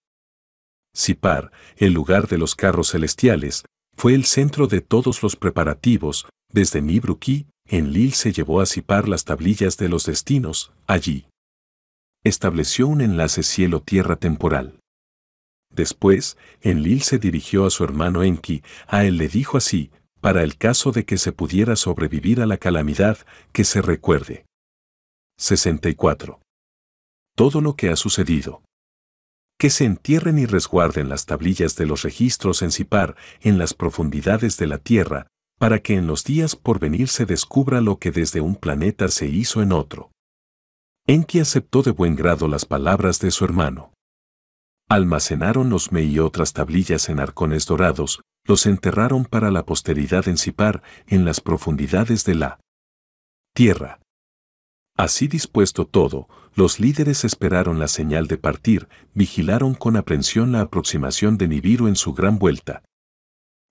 Sipar, el lugar de los carros celestiales, fue el centro de todos los preparativos, desde Nibruki, en se llevó a cipar las tablillas de los destinos, allí. Estableció un enlace cielo-tierra temporal. Después, Enlil se dirigió a su hermano Enki, a él le dijo así, para el caso de que se pudiera sobrevivir a la calamidad, que se recuerde. 64. Todo lo que ha sucedido. Que se entierren y resguarden las tablillas de los registros en Sipar, en las profundidades de la tierra, para que en los días por venir se descubra lo que desde un planeta se hizo en otro. Enki aceptó de buen grado las palabras de su hermano. Almacenaron los me y otras tablillas en arcones dorados, los enterraron para la posteridad en Sipar, en las profundidades de la tierra. Así dispuesto todo, los líderes esperaron la señal de partir, vigilaron con aprensión la aproximación de Nibiru en su gran vuelta,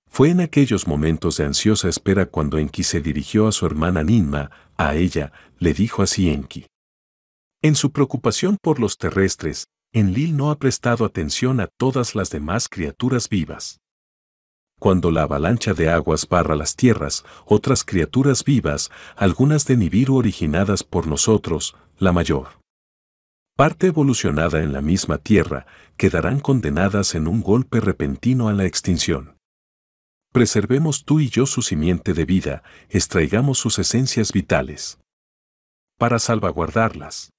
fue en aquellos momentos de ansiosa espera cuando Enki se dirigió a su hermana Ninma, a ella, le dijo así Enki. En su preocupación por los terrestres, Enlil no ha prestado atención a todas las demás criaturas vivas. Cuando la avalancha de aguas barra las tierras, otras criaturas vivas, algunas de Nibiru originadas por nosotros, la mayor parte evolucionada en la misma tierra, quedarán condenadas en un golpe repentino a la extinción. Preservemos tú y yo su simiente de vida, extraigamos sus esencias vitales. Para salvaguardarlas.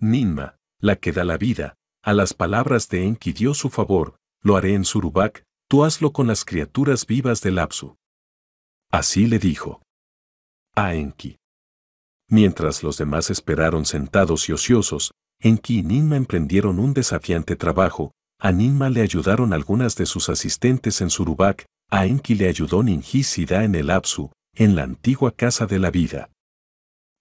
Ninma, la que da la vida, a las palabras de Enki dio su favor, lo haré en Surubak, tú hazlo con las criaturas vivas del Apsu. Así le dijo. A Enki. Mientras los demás esperaron sentados y ociosos, Enki y Ninma emprendieron un desafiante trabajo, a Ninma le ayudaron algunas de sus asistentes en Surubak, a Enki le ayudó Ningisida en el Apsu, en la antigua Casa de la Vida.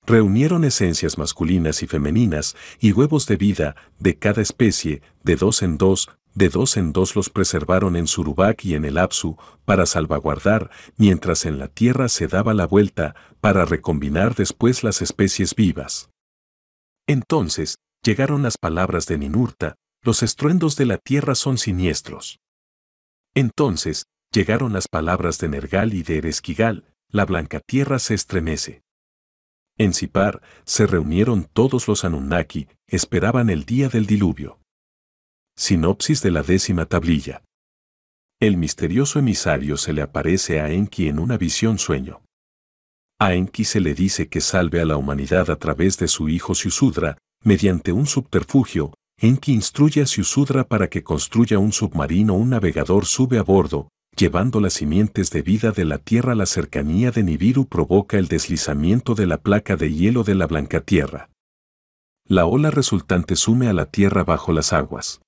Reunieron esencias masculinas y femeninas y huevos de vida de cada especie, de dos en dos, de dos en dos los preservaron en Surubak y en el Apsu para salvaguardar, mientras en la tierra se daba la vuelta para recombinar después las especies vivas. Entonces, llegaron las palabras de Ninurta, los estruendos de la tierra son siniestros. Entonces, Llegaron las palabras de Nergal y de Eresquigal, la blanca tierra se estremece. En Sipar se reunieron todos los Anunnaki, esperaban el día del diluvio. Sinopsis de la décima tablilla. El misterioso emisario se le aparece a Enki en una visión sueño. A Enki se le dice que salve a la humanidad a través de su hijo Siusudra, mediante un subterfugio, Enki instruye a Siusudra para que construya un submarino un navegador sube a bordo, llevando las simientes de vida de la Tierra. La cercanía de Nibiru provoca el deslizamiento de la placa de hielo de la Blanca Tierra. La ola resultante sume a la Tierra bajo las aguas.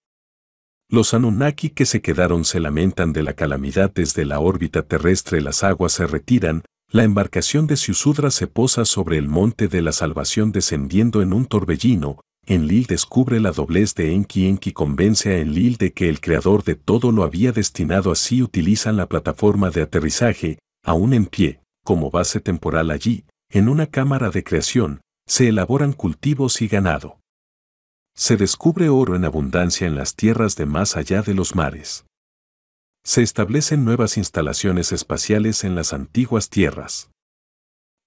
Los Anunnaki que se quedaron se lamentan de la calamidad desde la órbita terrestre. Las aguas se retiran, la embarcación de Siusudra se posa sobre el monte de la salvación descendiendo en un torbellino, Enlil descubre la doblez de Enki. Enki convence a Enlil de que el creador de todo lo había destinado así. Utilizan la plataforma de aterrizaje, aún en pie, como base temporal allí, en una cámara de creación, se elaboran cultivos y ganado. Se descubre oro en abundancia en las tierras de más allá de los mares. Se establecen nuevas instalaciones espaciales en las antiguas tierras.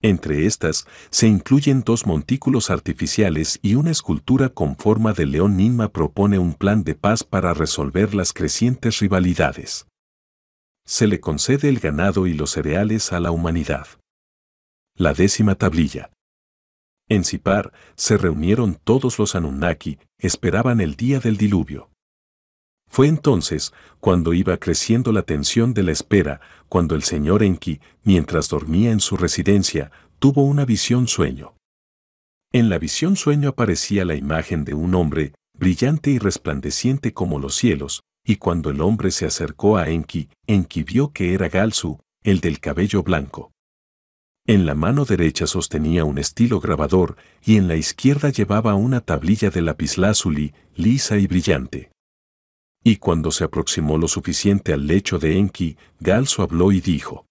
Entre estas se incluyen dos montículos artificiales y una escultura con forma de león Ninma propone un plan de paz para resolver las crecientes rivalidades. Se le concede el ganado y los cereales a la humanidad. La décima tablilla. En Sipar se reunieron todos los Anunnaki, esperaban el día del diluvio. Fue entonces, cuando iba creciendo la tensión de la espera, cuando el señor Enki, mientras dormía en su residencia, tuvo una visión sueño. En la visión sueño aparecía la imagen de un hombre, brillante y resplandeciente como los cielos, y cuando el hombre se acercó a Enki, Enki vio que era Galsu, el del cabello blanco. En la mano derecha sostenía un estilo grabador y en la izquierda llevaba una tablilla de lapislázuli, lisa y brillante. Y cuando se aproximó lo suficiente al lecho de Enki, Galso habló y dijo,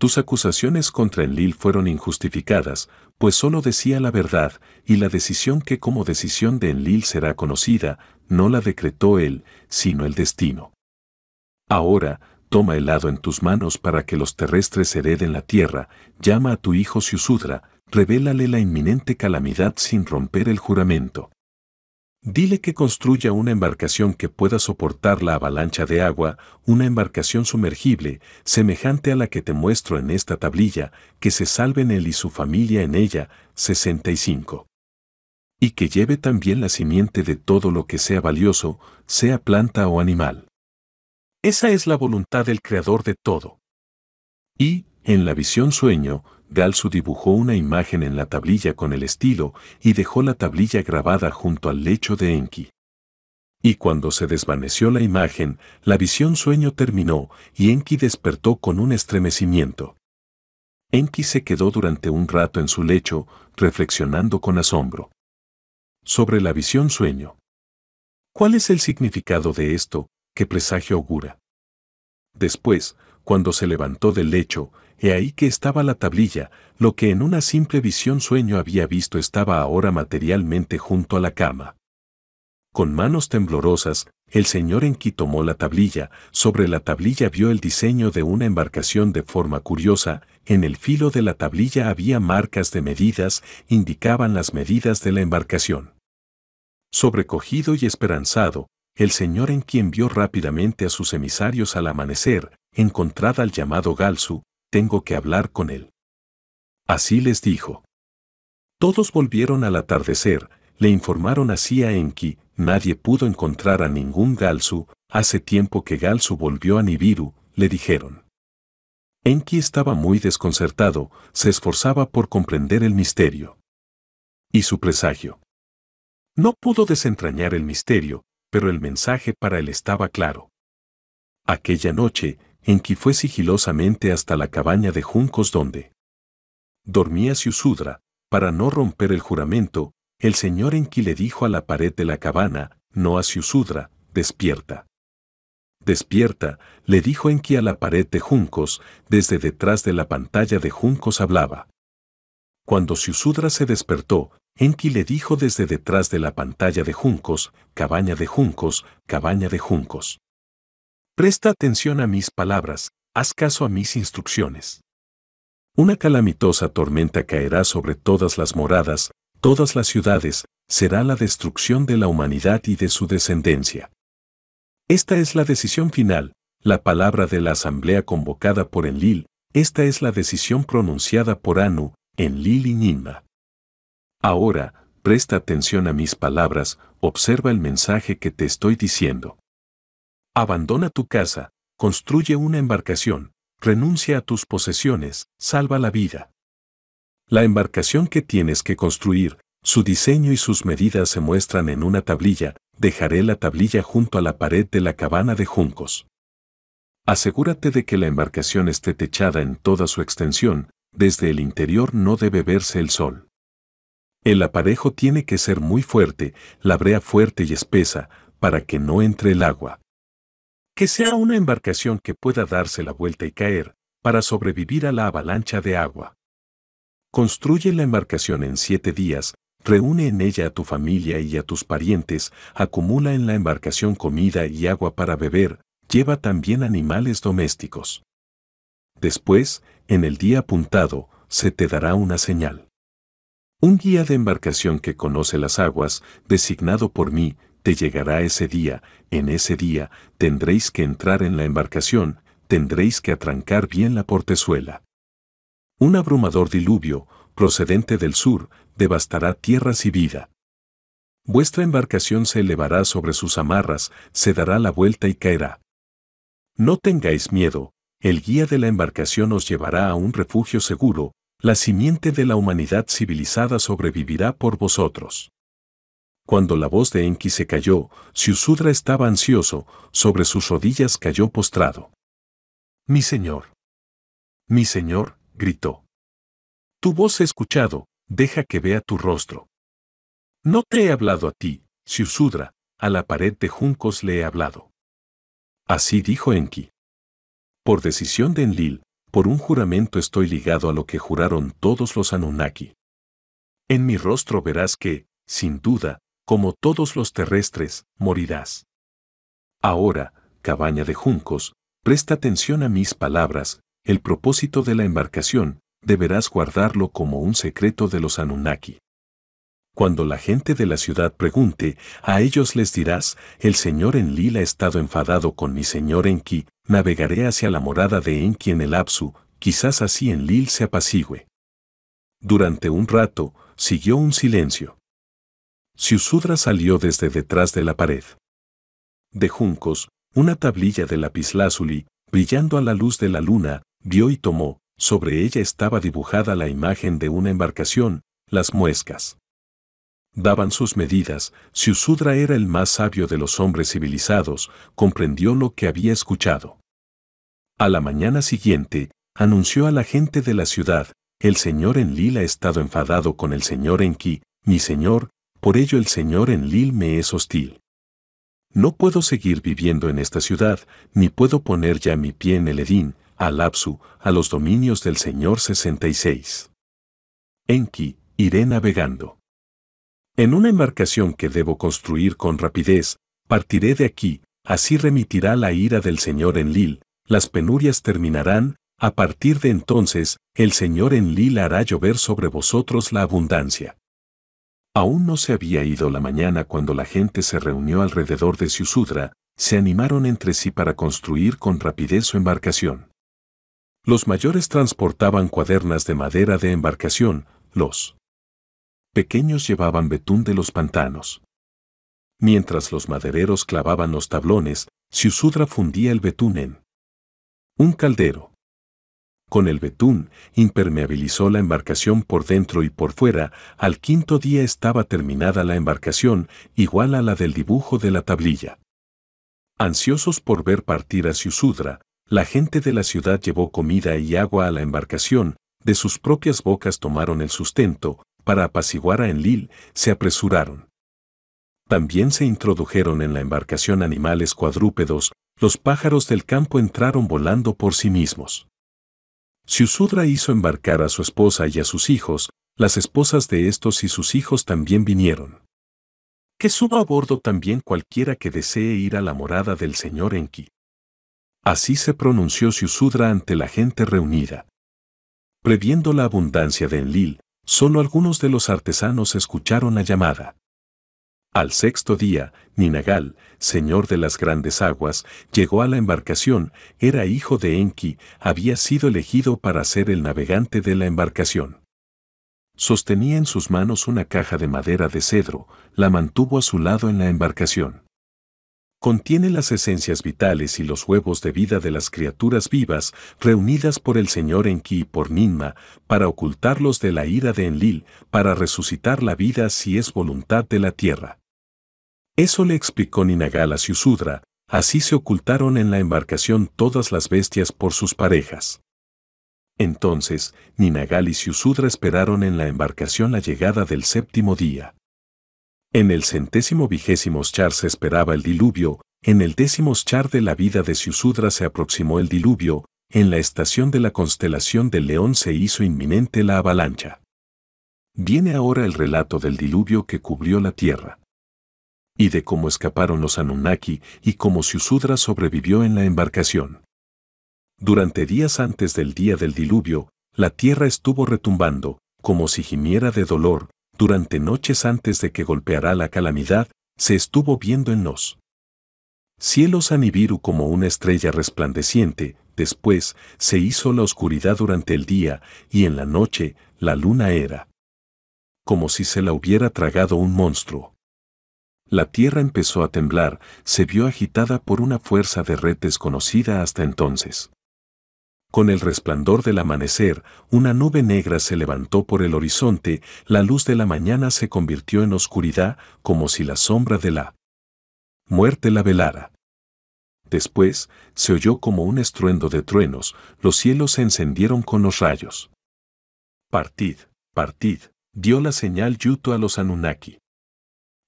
Tus acusaciones contra Enlil fueron injustificadas, pues solo decía la verdad, y la decisión que como decisión de Enlil será conocida, no la decretó él, sino el destino. Ahora, toma el hado en tus manos para que los terrestres hereden la tierra, llama a tu hijo Siusudra, revélale la inminente calamidad sin romper el juramento. Dile que construya una embarcación que pueda soportar la avalancha de agua, una embarcación sumergible, semejante a la que te muestro en esta tablilla, que se salven él y su familia en ella, 65. Y que lleve también la simiente de todo lo que sea valioso, sea planta o animal. Esa es la voluntad del Creador de todo. Y, en la visión sueño, Galsu dibujó una imagen en la tablilla con el estilo y dejó la tablilla grabada junto al lecho de Enki. Y cuando se desvaneció la imagen, la visión sueño terminó y Enki despertó con un estremecimiento. Enki se quedó durante un rato en su lecho, reflexionando con asombro. Sobre la visión sueño. ¿Cuál es el significado de esto, ¿Qué presagio augura? Después, cuando se levantó del lecho, he ahí que estaba la tablilla, lo que en una simple visión sueño había visto estaba ahora materialmente junto a la cama. Con manos temblorosas, el señor Enki tomó la tablilla, sobre la tablilla vio el diseño de una embarcación de forma curiosa, en el filo de la tablilla había marcas de medidas, indicaban las medidas de la embarcación. Sobrecogido y esperanzado, el señor Enki envió rápidamente a sus emisarios al amanecer, encontrada al llamado Galsu, tengo que hablar con él. Así les dijo. Todos volvieron al atardecer, le informaron así a Enki, nadie pudo encontrar a ningún Galsu, hace tiempo que Galsu volvió a Nibiru, le dijeron. Enki estaba muy desconcertado, se esforzaba por comprender el misterio. Y su presagio. No pudo desentrañar el misterio, pero el mensaje para él estaba claro. Aquella noche, Enki fue sigilosamente hasta la cabaña de juncos donde dormía Siusudra, para no romper el juramento, el señor Enki le dijo a la pared de la cabana, no a Siusudra, despierta. Despierta, le dijo Enki a la pared de juncos, desde detrás de la pantalla de juncos hablaba. Cuando Siusudra se despertó, Enki le dijo desde detrás de la pantalla de juncos, cabaña de juncos, cabaña de juncos. Presta atención a mis palabras, haz caso a mis instrucciones. Una calamitosa tormenta caerá sobre todas las moradas, todas las ciudades, será la destrucción de la humanidad y de su descendencia. Esta es la decisión final, la palabra de la asamblea convocada por Enlil, esta es la decisión pronunciada por Anu, Enlil y Ninma. Ahora, presta atención a mis palabras, observa el mensaje que te estoy diciendo. Abandona tu casa, construye una embarcación, renuncia a tus posesiones, salva la vida. La embarcación que tienes que construir, su diseño y sus medidas se muestran en una tablilla, dejaré la tablilla junto a la pared de la cabana de juncos. Asegúrate de que la embarcación esté techada en toda su extensión, desde el interior no debe verse el sol. El aparejo tiene que ser muy fuerte, la brea fuerte y espesa, para que no entre el agua que sea una embarcación que pueda darse la vuelta y caer, para sobrevivir a la avalancha de agua. Construye la embarcación en siete días, reúne en ella a tu familia y a tus parientes, acumula en la embarcación comida y agua para beber, lleva también animales domésticos. Después, en el día apuntado, se te dará una señal. Un guía de embarcación que conoce las aguas, designado por mí, te llegará ese día, en ese día tendréis que entrar en la embarcación, tendréis que atrancar bien la portezuela. Un abrumador diluvio, procedente del sur, devastará tierras y vida. Vuestra embarcación se elevará sobre sus amarras, se dará la vuelta y caerá. No tengáis miedo, el guía de la embarcación os llevará a un refugio seguro, la simiente de la humanidad civilizada sobrevivirá por vosotros. Cuando la voz de Enki se cayó, Siusudra estaba ansioso, sobre sus rodillas cayó postrado. Mi señor. Mi señor, gritó. Tu voz he escuchado, deja que vea tu rostro. No te he hablado a ti, Siusudra, a la pared de juncos le he hablado. Así dijo Enki. Por decisión de Enlil, por un juramento estoy ligado a lo que juraron todos los Anunnaki. En mi rostro verás que, sin duda, como todos los terrestres, morirás. Ahora, cabaña de juncos, presta atención a mis palabras, el propósito de la embarcación, deberás guardarlo como un secreto de los Anunnaki. Cuando la gente de la ciudad pregunte, a ellos les dirás, el señor Enlil ha estado enfadado con mi señor Enki, navegaré hacia la morada de Enki en el Apsu, quizás así Enlil se apacigüe. Durante un rato, siguió un silencio. Siusudra salió desde detrás de la pared. De juncos, una tablilla de lapislázuli, brillando a la luz de la luna, vio y tomó, sobre ella estaba dibujada la imagen de una embarcación, las muescas. Daban sus medidas, Siusudra era el más sabio de los hombres civilizados, comprendió lo que había escuchado. A la mañana siguiente, anunció a la gente de la ciudad, el señor en Lila ha estado enfadado con el señor en Enki, mi señor, por ello el Señor en Lil me es hostil. No puedo seguir viviendo en esta ciudad, ni puedo poner ya mi pie en el Edín, al Absu, a los dominios del Señor 66. Enki, iré navegando. En una embarcación que debo construir con rapidez, partiré de aquí, así remitirá la ira del Señor en Lil, las penurias terminarán, a partir de entonces, el Señor en Lil hará llover sobre vosotros la abundancia. Aún no se había ido la mañana cuando la gente se reunió alrededor de Siusudra, se animaron entre sí para construir con rapidez su embarcación. Los mayores transportaban cuadernas de madera de embarcación, los pequeños llevaban betún de los pantanos. Mientras los madereros clavaban los tablones, Siusudra fundía el betún en un caldero. Con el betún, impermeabilizó la embarcación por dentro y por fuera, al quinto día estaba terminada la embarcación, igual a la del dibujo de la tablilla. Ansiosos por ver partir a Siusudra, la gente de la ciudad llevó comida y agua a la embarcación, de sus propias bocas tomaron el sustento, para apaciguar a Enlil, se apresuraron. También se introdujeron en la embarcación animales cuadrúpedos, los pájaros del campo entraron volando por sí mismos. Usudra hizo embarcar a su esposa y a sus hijos, las esposas de estos y sus hijos también vinieron. Que suba a bordo también cualquiera que desee ir a la morada del señor Enki. Así se pronunció Siusudra ante la gente reunida. Previendo la abundancia de Enlil, solo algunos de los artesanos escucharon la llamada. Al sexto día, Ninagal, señor de las grandes aguas, llegó a la embarcación, era hijo de Enki, había sido elegido para ser el navegante de la embarcación. Sostenía en sus manos una caja de madera de cedro, la mantuvo a su lado en la embarcación. Contiene las esencias vitales y los huevos de vida de las criaturas vivas reunidas por el señor Enki y por Ninma para ocultarlos de la ira de Enlil, para resucitar la vida si es voluntad de la tierra. Eso le explicó Ninagal a Siusudra, así se ocultaron en la embarcación todas las bestias por sus parejas. Entonces, Ninagal y Siusudra esperaron en la embarcación la llegada del séptimo día. En el centésimo vigésimo char se esperaba el diluvio, en el décimo char de la vida de Siusudra se aproximó el diluvio, en la estación de la constelación del león se hizo inminente la avalancha. Viene ahora el relato del diluvio que cubrió la tierra y de cómo escaparon los Anunnaki y cómo Susudra sobrevivió en la embarcación. Durante días antes del día del diluvio, la tierra estuvo retumbando, como si gimiera de dolor, durante noches antes de que golpeara la calamidad, se estuvo viendo en los cielos a como una estrella resplandeciente, después se hizo la oscuridad durante el día y en la noche la luna era como si se la hubiera tragado un monstruo. La tierra empezó a temblar, se vio agitada por una fuerza de red desconocida hasta entonces. Con el resplandor del amanecer, una nube negra se levantó por el horizonte, la luz de la mañana se convirtió en oscuridad, como si la sombra de la muerte la velara. Después, se oyó como un estruendo de truenos, los cielos se encendieron con los rayos. Partid, partid, dio la señal Yuto a los Anunnaki.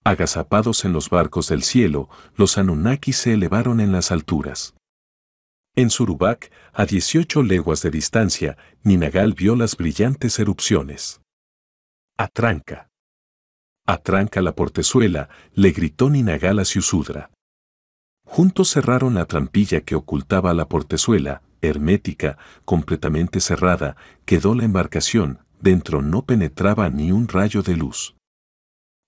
Agazapados en los barcos del cielo, los Anunnaki se elevaron en las alturas. En Surubac, a 18 leguas de distancia, Ninagal vio las brillantes erupciones. Atranca. Atranca la portezuela, le gritó Ninagal a Siusudra. Juntos cerraron la trampilla que ocultaba la portezuela, hermética, completamente cerrada, quedó la embarcación, dentro no penetraba ni un rayo de luz.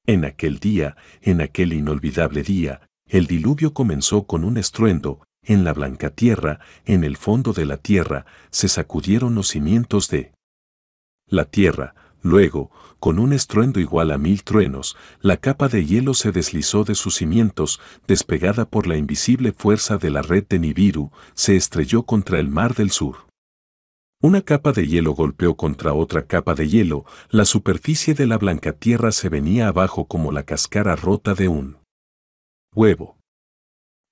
En aquel día, en aquel inolvidable día, el diluvio comenzó con un estruendo, en la blanca tierra, en el fondo de la tierra, se sacudieron los cimientos de la tierra, luego, con un estruendo igual a mil truenos, la capa de hielo se deslizó de sus cimientos, despegada por la invisible fuerza de la red de Nibiru, se estrelló contra el mar del sur. Una capa de hielo golpeó contra otra capa de hielo, la superficie de la blanca tierra se venía abajo como la cascara rota de un huevo.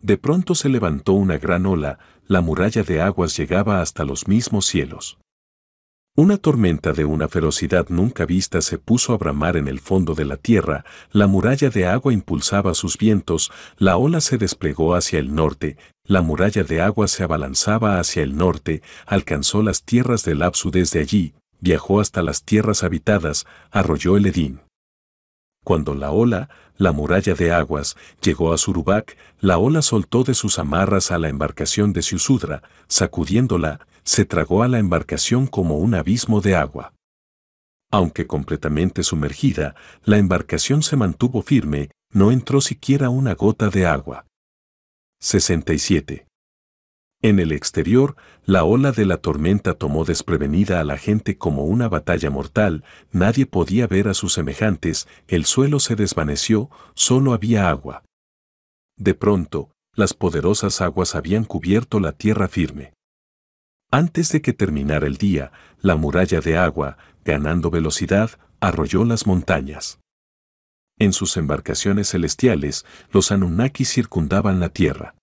De pronto se levantó una gran ola, la muralla de aguas llegaba hasta los mismos cielos. Una tormenta de una ferocidad nunca vista se puso a bramar en el fondo de la tierra, la muralla de agua impulsaba sus vientos, la ola se desplegó hacia el norte, la muralla de agua se abalanzaba hacia el norte, alcanzó las tierras del Apsu desde allí, viajó hasta las tierras habitadas, arrolló el Edín. Cuando la ola, la muralla de aguas, llegó a Surubak, la ola soltó de sus amarras a la embarcación de Susudra, sacudiéndola, se tragó a la embarcación como un abismo de agua. Aunque completamente sumergida, la embarcación se mantuvo firme, no entró siquiera una gota de agua. 67. En el exterior, la ola de la tormenta tomó desprevenida a la gente como una batalla mortal, nadie podía ver a sus semejantes, el suelo se desvaneció, solo había agua. De pronto, las poderosas aguas habían cubierto la tierra firme. Antes de que terminara el día, la muralla de agua, ganando velocidad, arrolló las montañas. En sus embarcaciones celestiales, los Anunnaki circundaban la tierra.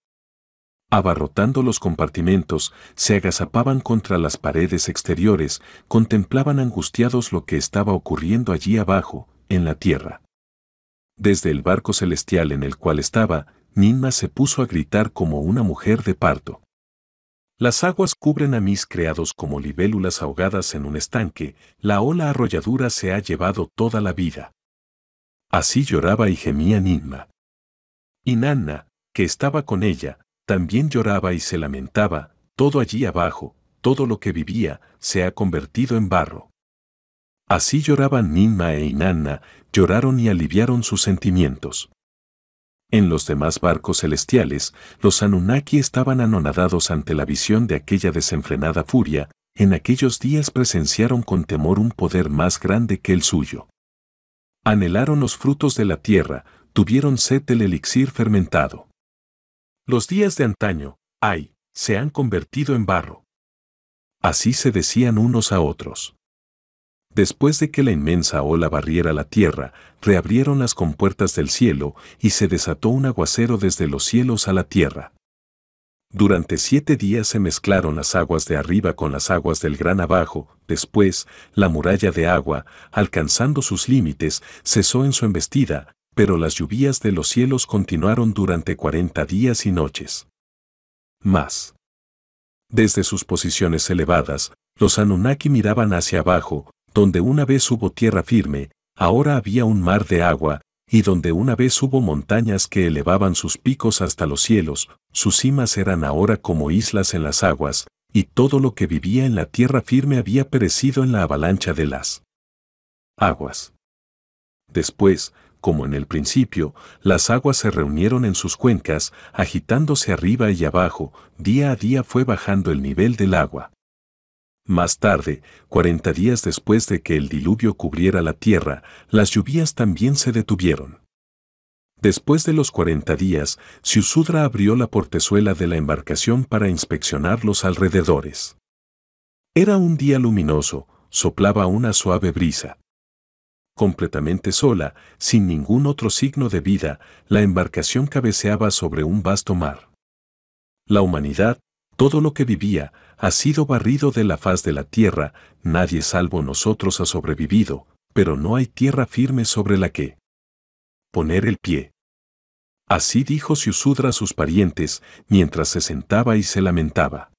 Abarrotando los compartimentos, se agazapaban contra las paredes exteriores, contemplaban angustiados lo que estaba ocurriendo allí abajo, en la tierra. Desde el barco celestial en el cual estaba, Ninma se puso a gritar como una mujer de parto. Las aguas cubren a mis creados como libélulas ahogadas en un estanque, la ola arrolladura se ha llevado toda la vida. Así lloraba y gemía Ninma. Inanna, que estaba con ella, también lloraba y se lamentaba, todo allí abajo, todo lo que vivía, se ha convertido en barro. Así lloraban Ninma e Inanna, lloraron y aliviaron sus sentimientos. En los demás barcos celestiales, los Anunnaki estaban anonadados ante la visión de aquella desenfrenada furia, en aquellos días presenciaron con temor un poder más grande que el suyo. Anhelaron los frutos de la tierra, tuvieron sed del elixir fermentado. Los días de antaño, ay, se han convertido en barro. Así se decían unos a otros. Después de que la inmensa ola barriera la tierra, reabrieron las compuertas del cielo y se desató un aguacero desde los cielos a la tierra. Durante siete días se mezclaron las aguas de arriba con las aguas del gran abajo, después, la muralla de agua, alcanzando sus límites, cesó en su embestida, pero las lluvias de los cielos continuaron durante cuarenta días y noches. Más. Desde sus posiciones elevadas, los Anunnaki miraban hacia abajo, donde una vez hubo tierra firme, ahora había un mar de agua, y donde una vez hubo montañas que elevaban sus picos hasta los cielos, sus cimas eran ahora como islas en las aguas, y todo lo que vivía en la tierra firme había perecido en la avalancha de las aguas. Después, como en el principio, las aguas se reunieron en sus cuencas, agitándose arriba y abajo, día a día fue bajando el nivel del agua. Más tarde, 40 días después de que el diluvio cubriera la tierra, las lluvias también se detuvieron. Después de los 40 días, Siusudra abrió la portezuela de la embarcación para inspeccionar los alrededores. Era un día luminoso, soplaba una suave brisa. Completamente sola, sin ningún otro signo de vida, la embarcación cabeceaba sobre un vasto mar. La humanidad, todo lo que vivía ha sido barrido de la faz de la tierra, nadie salvo nosotros ha sobrevivido, pero no hay tierra firme sobre la que poner el pie. Así dijo Siusudra a sus parientes mientras se sentaba y se lamentaba.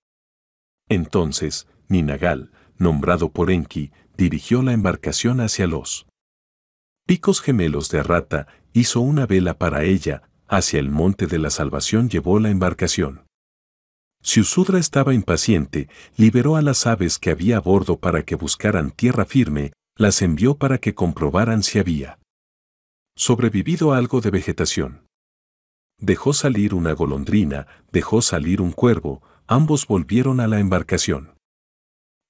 Entonces, Ninagal, nombrado por Enki, dirigió la embarcación hacia los picos gemelos de Arrata, hizo una vela para ella, hacia el monte de la salvación llevó la embarcación. Si estaba impaciente, liberó a las aves que había a bordo para que buscaran tierra firme, las envió para que comprobaran si había sobrevivido algo de vegetación. Dejó salir una golondrina, dejó salir un cuervo, ambos volvieron a la embarcación.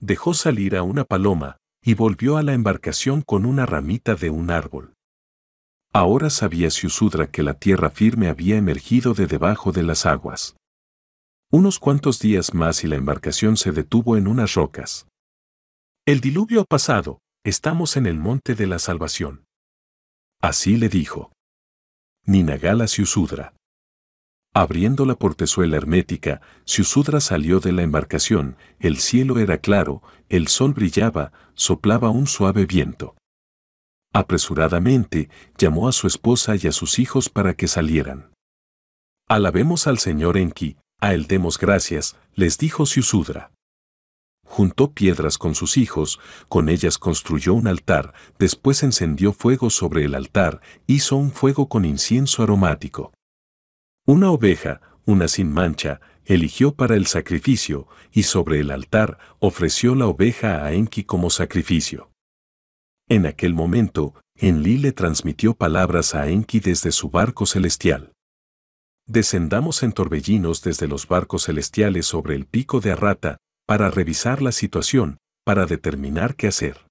Dejó salir a una paloma, y volvió a la embarcación con una ramita de un árbol. Ahora sabía Siusudra que la tierra firme había emergido de debajo de las aguas. Unos cuantos días más y la embarcación se detuvo en unas rocas. El diluvio ha pasado, estamos en el monte de la salvación. Así le dijo. Ninagala Siusudra. Abriendo la portezuela hermética, Siusudra salió de la embarcación, el cielo era claro, el sol brillaba, soplaba un suave viento. Apresuradamente, llamó a su esposa y a sus hijos para que salieran. Alabemos al Señor Enki, a él demos gracias, les dijo Siusudra. Juntó piedras con sus hijos, con ellas construyó un altar, después encendió fuego sobre el altar, hizo un fuego con incienso aromático. Una oveja, una sin mancha, eligió para el sacrificio, y sobre el altar ofreció la oveja a Enki como sacrificio. En aquel momento, Enlil le transmitió palabras a Enki desde su barco celestial. Descendamos en torbellinos desde los barcos celestiales sobre el pico de Arrata para revisar la situación, para determinar qué hacer.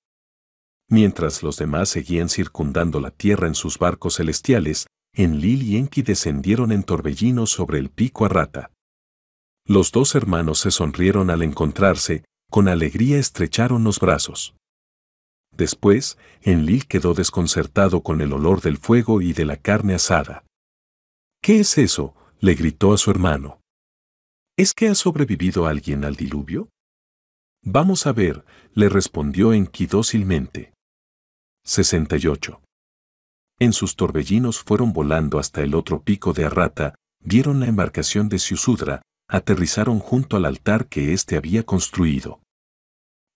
Mientras los demás seguían circundando la tierra en sus barcos celestiales, Enlil y Enki descendieron en torbellinos sobre el pico Arrata. Los dos hermanos se sonrieron al encontrarse, con alegría estrecharon los brazos. Después, Enlil quedó desconcertado con el olor del fuego y de la carne asada. ¿Qué es eso? le gritó a su hermano. ¿Es que ha sobrevivido alguien al diluvio? Vamos a ver, le respondió dócilmente. 68. En sus torbellinos fueron volando hasta el otro pico de Arrata, vieron la embarcación de Siusudra, aterrizaron junto al altar que éste había construido.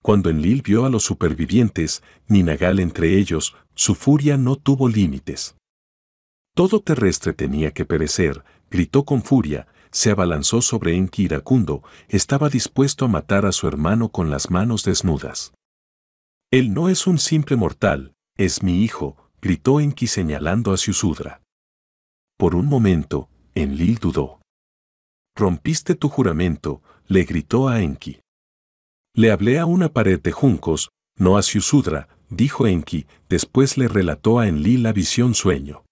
Cuando Enlil vio a los supervivientes, Ninagal entre ellos, su furia no tuvo límites. Todo terrestre tenía que perecer, gritó con furia, se abalanzó sobre Enki iracundo, estaba dispuesto a matar a su hermano con las manos desnudas. Él no es un simple mortal, es mi hijo, gritó Enki señalando a Siusudra. Por un momento, Enlil dudó. Rompiste tu juramento, le gritó a Enki. Le hablé a una pared de juncos, no a Siusudra, dijo Enki, después le relató a Enlil la visión sueño.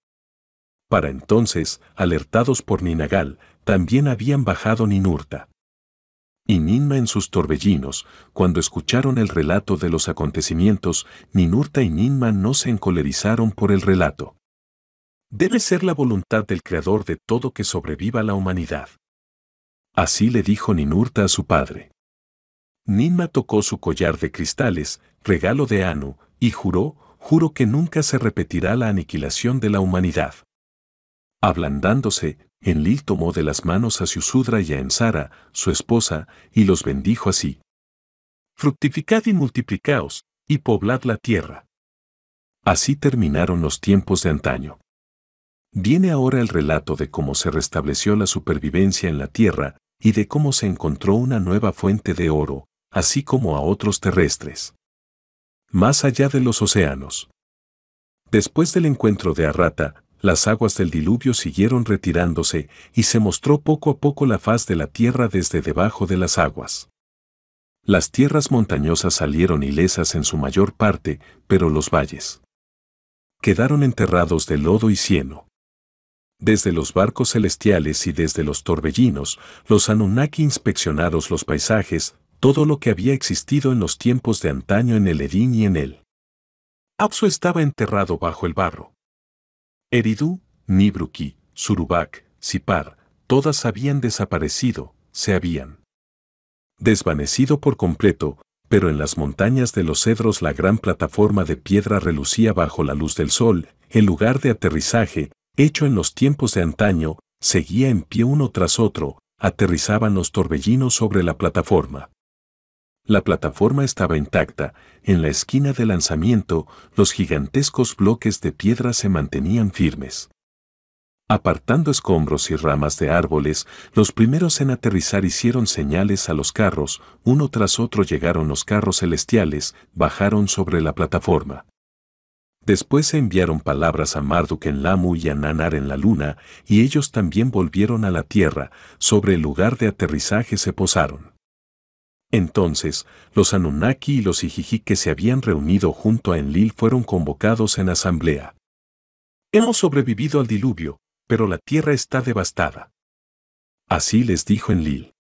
Para entonces, alertados por Ninagal, también habían bajado Ninurta. Y Ninma en sus torbellinos, cuando escucharon el relato de los acontecimientos, Ninurta y Ninma no se encolerizaron por el relato. Debe ser la voluntad del Creador de todo que sobreviva la humanidad. Así le dijo Ninurta a su padre. Ninma tocó su collar de cristales, regalo de Anu, y juró, juro que nunca se repetirá la aniquilación de la humanidad. Ablandándose, Enlil tomó de las manos a Susudra y a Ensara, su esposa, y los bendijo así. Fructificad y multiplicaos, y poblad la tierra. Así terminaron los tiempos de antaño. Viene ahora el relato de cómo se restableció la supervivencia en la tierra y de cómo se encontró una nueva fuente de oro, así como a otros terrestres. Más allá de los océanos. Después del encuentro de Arrata, las aguas del diluvio siguieron retirándose y se mostró poco a poco la faz de la tierra desde debajo de las aguas. Las tierras montañosas salieron ilesas en su mayor parte, pero los valles quedaron enterrados de lodo y cieno. Desde los barcos celestiales y desde los torbellinos, los Anunnaki inspeccionaron los paisajes, todo lo que había existido en los tiempos de antaño en el Edín y en él. Apsu estaba enterrado bajo el barro. Eridu, Nibruki, Surubak, Sipar, todas habían desaparecido, se habían desvanecido por completo, pero en las montañas de los cedros la gran plataforma de piedra relucía bajo la luz del sol, el lugar de aterrizaje, hecho en los tiempos de antaño, seguía en pie uno tras otro, aterrizaban los torbellinos sobre la plataforma. La plataforma estaba intacta, en la esquina de lanzamiento los gigantescos bloques de piedra se mantenían firmes. Apartando escombros y ramas de árboles, los primeros en aterrizar hicieron señales a los carros, uno tras otro llegaron los carros celestiales, bajaron sobre la plataforma. Después se enviaron palabras a Marduk en Lamu y a Nanar en la luna, y ellos también volvieron a la tierra, sobre el lugar de aterrizaje se posaron. Entonces, los Anunnaki y los Ijiji que se habían reunido junto a Enlil fueron convocados en asamblea. Hemos sobrevivido al diluvio, pero la tierra está devastada. Así les dijo Enlil.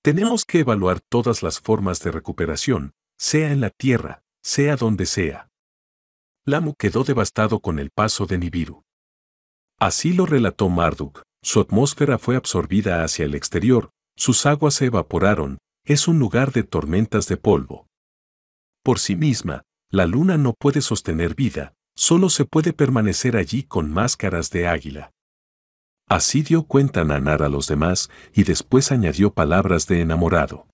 Tenemos que evaluar todas las formas de recuperación, sea en la tierra, sea donde sea. Lamu quedó devastado con el paso de Nibiru. Así lo relató Marduk, su atmósfera fue absorbida hacia el exterior, sus aguas se evaporaron, es un lugar de tormentas de polvo. Por sí misma, la luna no puede sostener vida, solo se puede permanecer allí con máscaras de águila. Así dio cuenta Nanar a los demás y después añadió palabras de enamorado.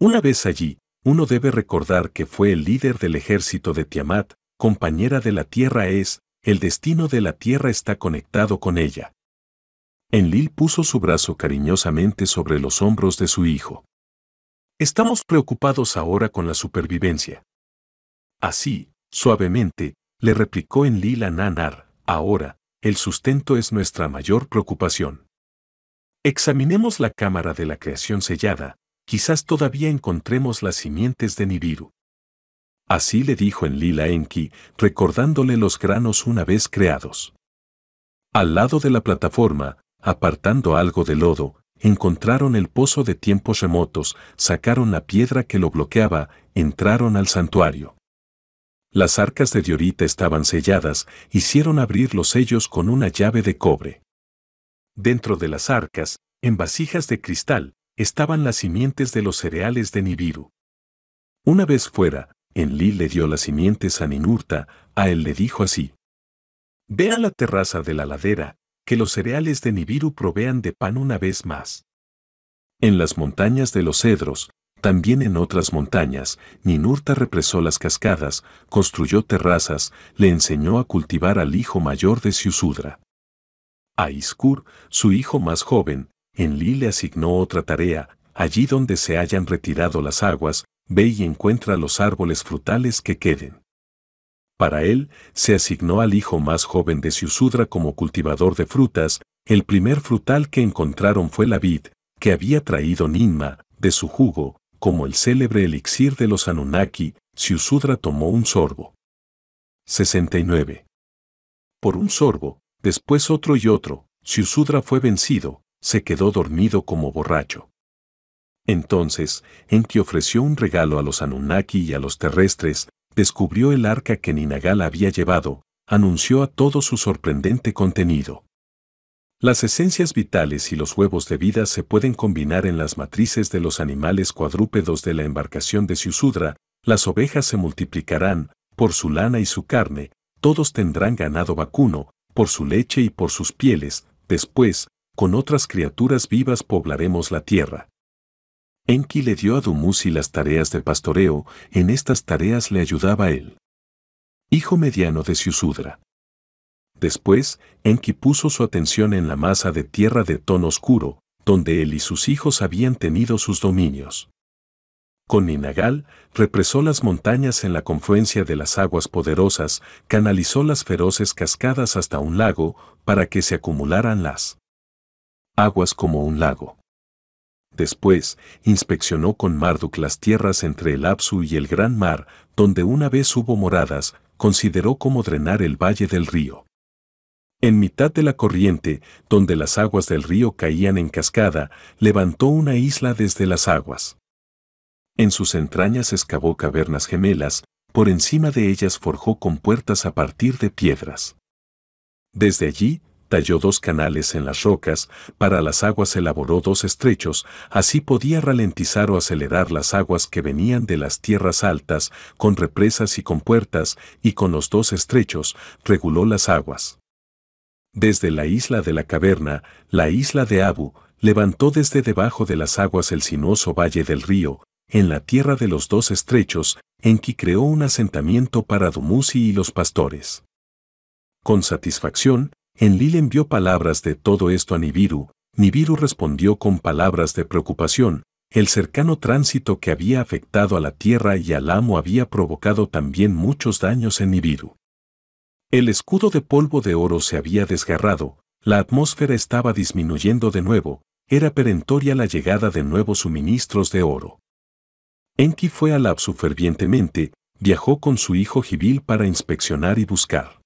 Una vez allí, uno debe recordar que fue el líder del ejército de Tiamat, compañera de la tierra es, el destino de la tierra está conectado con ella. Enlil puso su brazo cariñosamente sobre los hombros de su hijo. Estamos preocupados ahora con la supervivencia. Así, suavemente, le replicó en Lila Nanar, ahora, el sustento es nuestra mayor preocupación. Examinemos la cámara de la creación sellada, quizás todavía encontremos las simientes de Nibiru. Así le dijo en Lila Enki, recordándole los granos una vez creados. Al lado de la plataforma, apartando algo de lodo, encontraron el pozo de tiempos remotos, sacaron la piedra que lo bloqueaba, entraron al santuario. Las arcas de Diorita estaban selladas, hicieron abrir los sellos con una llave de cobre. Dentro de las arcas, en vasijas de cristal, estaban las simientes de los cereales de Nibiru. Una vez fuera, Enlil le dio las simientes a Ninurta, a él le dijo así. Ve a la terraza de la ladera que los cereales de Nibiru provean de pan una vez más. En las montañas de los cedros, también en otras montañas, Ninurta represó las cascadas, construyó terrazas, le enseñó a cultivar al hijo mayor de Siusudra. A Iskur, su hijo más joven, Lí le asignó otra tarea, allí donde se hayan retirado las aguas, ve y encuentra los árboles frutales que queden. Para él, se asignó al hijo más joven de Siusudra como cultivador de frutas, el primer frutal que encontraron fue la vid, que había traído Ninma, de su jugo, como el célebre elixir de los Anunnaki, Siusudra tomó un sorbo. 69. Por un sorbo, después otro y otro, Siusudra fue vencido, se quedó dormido como borracho. Entonces, Enki ofreció un regalo a los Anunnaki y a los terrestres, descubrió el arca que Ninagal había llevado, anunció a todo su sorprendente contenido. Las esencias vitales y los huevos de vida se pueden combinar en las matrices de los animales cuadrúpedos de la embarcación de Siusudra, las ovejas se multiplicarán, por su lana y su carne, todos tendrán ganado vacuno, por su leche y por sus pieles, después, con otras criaturas vivas poblaremos la tierra. Enki le dio a Dumuzi las tareas de pastoreo, en estas tareas le ayudaba él. Hijo mediano de Siusudra. Después, Enki puso su atención en la masa de tierra de tono oscuro, donde él y sus hijos habían tenido sus dominios. Con Ninagal, represó las montañas en la confluencia de las aguas poderosas, canalizó las feroces cascadas hasta un lago, para que se acumularan las aguas como un lago. Después, inspeccionó con Marduk las tierras entre el Apsu y el Gran Mar, donde una vez hubo moradas, consideró cómo drenar el valle del río. En mitad de la corriente, donde las aguas del río caían en cascada, levantó una isla desde las aguas. En sus entrañas excavó cavernas gemelas, por encima de ellas forjó compuertas a partir de piedras. Desde allí, talló dos canales en las rocas, para las aguas elaboró dos estrechos, así podía ralentizar o acelerar las aguas que venían de las tierras altas, con represas y con puertas, y con los dos estrechos reguló las aguas. Desde la isla de la caverna, la isla de Abu, levantó desde debajo de las aguas el sinuoso valle del río, en la tierra de los dos estrechos, en que creó un asentamiento para Dumuzi y los pastores. Con satisfacción, Enlil envió palabras de todo esto a Nibiru, Nibiru respondió con palabras de preocupación, el cercano tránsito que había afectado a la Tierra y al amo había provocado también muchos daños en Nibiru. El escudo de polvo de oro se había desgarrado, la atmósfera estaba disminuyendo de nuevo, era perentoria la llegada de nuevos suministros de oro. Enki fue a apsu fervientemente, viajó con su hijo Jibil para inspeccionar y buscar.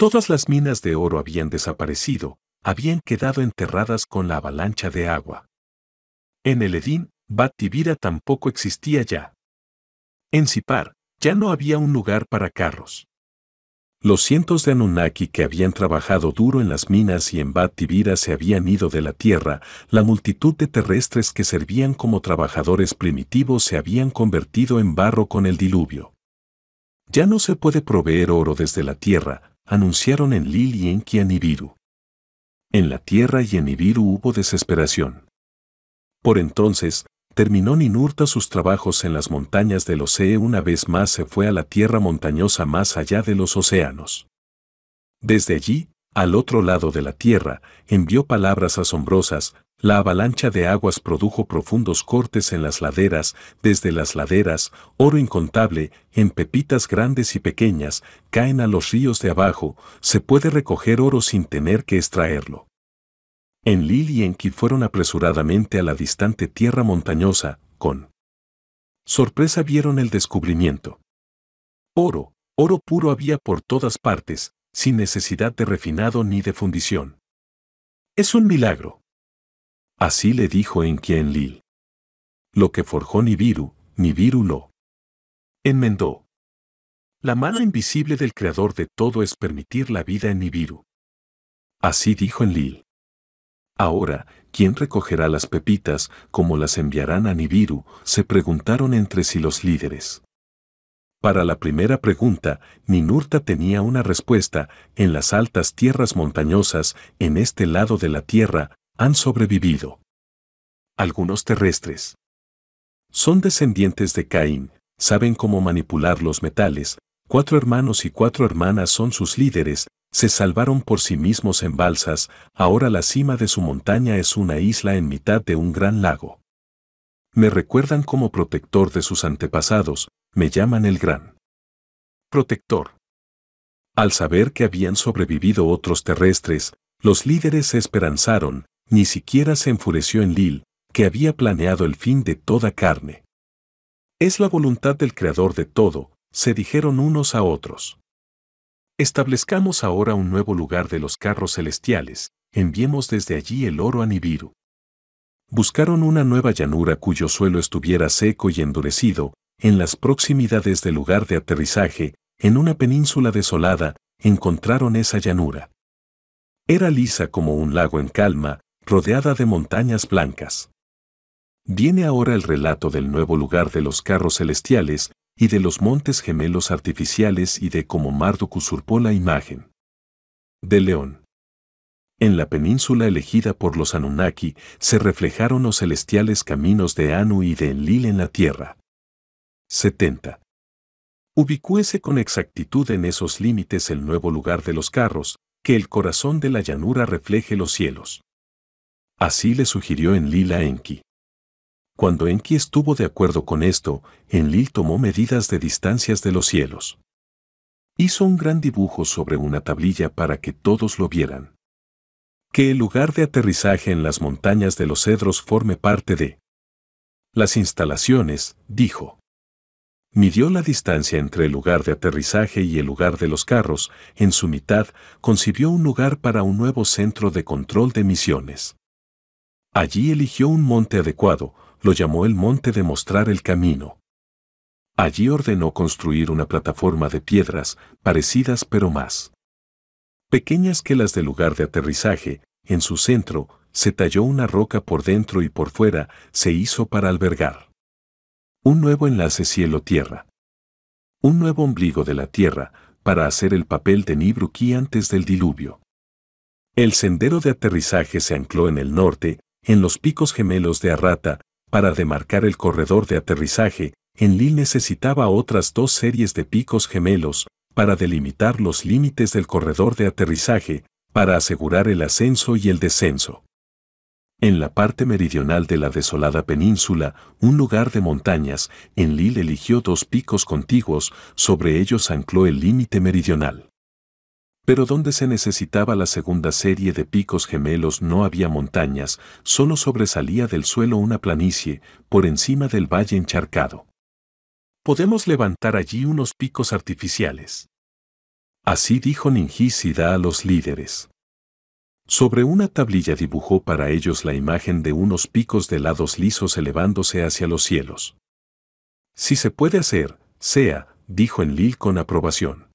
Todas las minas de oro habían desaparecido, habían quedado enterradas con la avalancha de agua. En el Edín, Batibira tampoco existía ya. En Zipar, ya no había un lugar para carros. Los cientos de Anunnaki que habían trabajado duro en las minas y en Batibira se habían ido de la tierra, la multitud de terrestres que servían como trabajadores primitivos se habían convertido en barro con el diluvio. Ya no se puede proveer oro desde la tierra, anunciaron en Lil y en Nibiru. En la tierra y en Nibiru hubo desesperación. Por entonces, terminó Ninurta sus trabajos en las montañas del Océano una vez más se fue a la tierra montañosa más allá de los océanos. Desde allí, al otro lado de la tierra, envió palabras asombrosas, la avalancha de aguas produjo profundos cortes en las laderas, desde las laderas, oro incontable, en pepitas grandes y pequeñas, caen a los ríos de abajo, se puede recoger oro sin tener que extraerlo. En Lili y ki fueron apresuradamente a la distante tierra montañosa, con sorpresa vieron el descubrimiento. Oro, oro puro había por todas partes, sin necesidad de refinado ni de fundición. Es un milagro. Así le dijo en quién Lil. Lo que forjó Nibiru, Nibiru lo enmendó. La mano invisible del creador de todo es permitir la vida en Nibiru. Así dijo Enlil. Ahora, ¿quién recogerá las pepitas, como las enviarán a Nibiru? se preguntaron entre sí los líderes. Para la primera pregunta, Ninurta tenía una respuesta, en las altas tierras montañosas, en este lado de la tierra, han sobrevivido. Algunos terrestres son descendientes de Caín, saben cómo manipular los metales, cuatro hermanos y cuatro hermanas son sus líderes, se salvaron por sí mismos en balsas, ahora la cima de su montaña es una isla en mitad de un gran lago. Me recuerdan como protector de sus antepasados, me llaman el gran protector. Al saber que habían sobrevivido otros terrestres, los líderes se esperanzaron, ni siquiera se enfureció en Lil, que había planeado el fin de toda carne. Es la voluntad del Creador de todo, se dijeron unos a otros. Establezcamos ahora un nuevo lugar de los carros celestiales, enviemos desde allí el oro a Nibiru. Buscaron una nueva llanura cuyo suelo estuviera seco y endurecido, en las proximidades del lugar de aterrizaje, en una península desolada, encontraron esa llanura. Era lisa como un lago en calma, rodeada de montañas blancas. Viene ahora el relato del nuevo lugar de los carros celestiales y de los montes gemelos artificiales y de cómo Marduk usurpó la imagen. De León. En la península elegida por los Anunnaki se reflejaron los celestiales caminos de Anu y de Enlil en la tierra. 70. Ubicúese con exactitud en esos límites el nuevo lugar de los carros, que el corazón de la llanura refleje los cielos. Así le sugirió Enlil a Enki. Cuando Enki estuvo de acuerdo con esto, Enlil tomó medidas de distancias de los cielos. Hizo un gran dibujo sobre una tablilla para que todos lo vieran. Que el lugar de aterrizaje en las montañas de los cedros forme parte de las instalaciones, dijo. Midió la distancia entre el lugar de aterrizaje y el lugar de los carros, en su mitad concibió un lugar para un nuevo centro de control de misiones. Allí eligió un monte adecuado, lo llamó el monte de mostrar el camino. Allí ordenó construir una plataforma de piedras, parecidas pero más pequeñas que las del lugar de aterrizaje, en su centro, se talló una roca por dentro y por fuera se hizo para albergar. Un nuevo enlace cielo-tierra. Un nuevo ombligo de la tierra para hacer el papel de Nibruki antes del diluvio. El sendero de aterrizaje se ancló en el norte en los picos gemelos de Arrata, para demarcar el corredor de aterrizaje, Enlil necesitaba otras dos series de picos gemelos, para delimitar los límites del corredor de aterrizaje, para asegurar el ascenso y el descenso. En la parte meridional de la desolada península, un lugar de montañas, Enlil eligió dos picos contiguos, sobre ellos ancló el límite meridional. Pero donde se necesitaba la segunda serie de picos gemelos no había montañas, solo sobresalía del suelo una planicie, por encima del valle encharcado. Podemos levantar allí unos picos artificiales. Así dijo y a los líderes. Sobre una tablilla dibujó para ellos la imagen de unos picos de lados lisos elevándose hacia los cielos. Si se puede hacer, sea, dijo Enlil con aprobación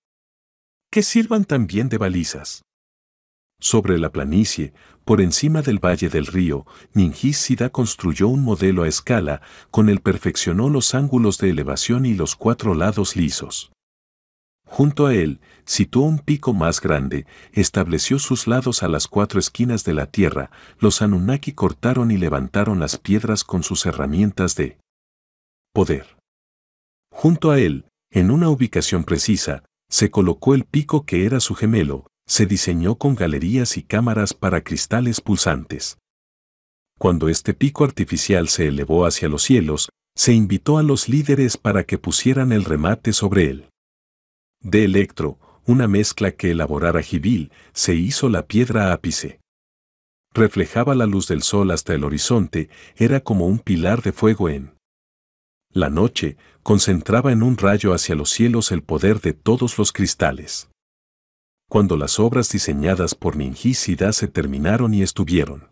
que sirvan también de balizas. Sobre la planicie, por encima del valle del río, Ningis Sida construyó un modelo a escala, con el perfeccionó los ángulos de elevación y los cuatro lados lisos. Junto a él, situó un pico más grande, estableció sus lados a las cuatro esquinas de la tierra, los Anunnaki cortaron y levantaron las piedras con sus herramientas de poder. Junto a él, en una ubicación precisa, se colocó el pico que era su gemelo, se diseñó con galerías y cámaras para cristales pulsantes. Cuando este pico artificial se elevó hacia los cielos, se invitó a los líderes para que pusieran el remate sobre él. De electro, una mezcla que elaborara Jibil, se hizo la piedra ápice. Reflejaba la luz del sol hasta el horizonte, era como un pilar de fuego en la noche, concentraba en un rayo hacia los cielos el poder de todos los cristales. Cuando las obras diseñadas por Ningísida se terminaron y estuvieron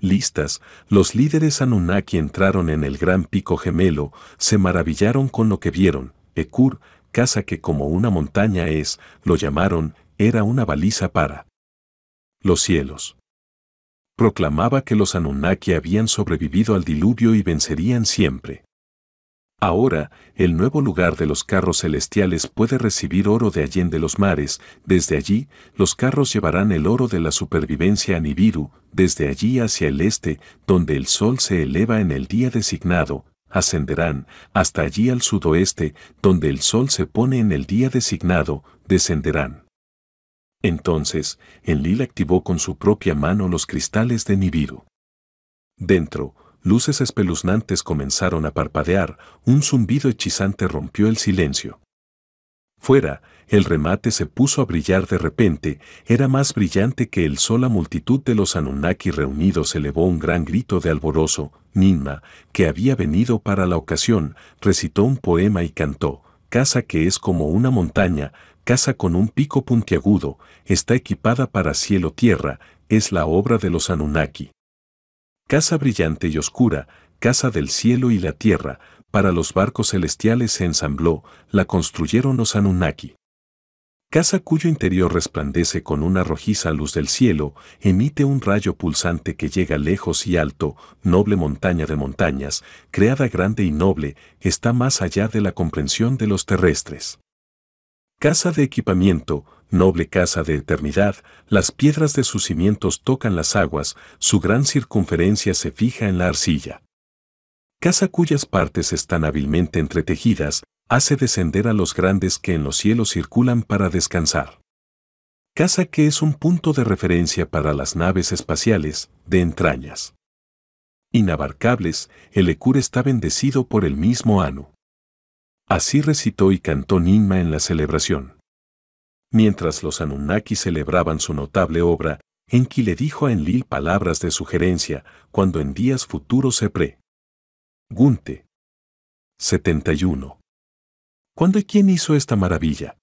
listas, los líderes Anunnaki entraron en el gran pico gemelo, se maravillaron con lo que vieron, Ekur, casa que como una montaña es, lo llamaron, era una baliza para los cielos. Proclamaba que los Anunnaki habían sobrevivido al diluvio y vencerían siempre. Ahora, el nuevo lugar de los carros celestiales puede recibir oro de Allende los mares, desde allí, los carros llevarán el oro de la supervivencia a Nibiru, desde allí hacia el este, donde el sol se eleva en el día designado, ascenderán, hasta allí al sudoeste, donde el sol se pone en el día designado, descenderán. Entonces, Enlil activó con su propia mano los cristales de Nibiru. Dentro, luces espeluznantes comenzaron a parpadear, un zumbido hechizante rompió el silencio. Fuera, el remate se puso a brillar de repente, era más brillante que el sol. La multitud de los Anunnaki reunidos elevó un gran grito de alborozo. Ninma, que había venido para la ocasión, recitó un poema y cantó: Casa que es como una montaña, casa con un pico puntiagudo, está equipada para cielo-tierra, es la obra de los Anunnaki casa brillante y oscura, casa del cielo y la tierra, para los barcos celestiales se ensambló, la construyeron los Anunnaki. Casa cuyo interior resplandece con una rojiza luz del cielo, emite un rayo pulsante que llega lejos y alto, noble montaña de montañas, creada grande y noble, está más allá de la comprensión de los terrestres. Casa de equipamiento, noble casa de eternidad, las piedras de sus cimientos tocan las aguas, su gran circunferencia se fija en la arcilla. Casa cuyas partes están hábilmente entretejidas, hace descender a los grandes que en los cielos circulan para descansar. Casa que es un punto de referencia para las naves espaciales, de entrañas. Inabarcables, el Ecur está bendecido por el mismo Anu. Así recitó y cantó Ninma en la celebración. Mientras los Anunnaki celebraban su notable obra, Enki le dijo a Enlil palabras de sugerencia cuando en días futuros se pre. Gunte. 71. ¿Cuándo y quién hizo esta maravilla?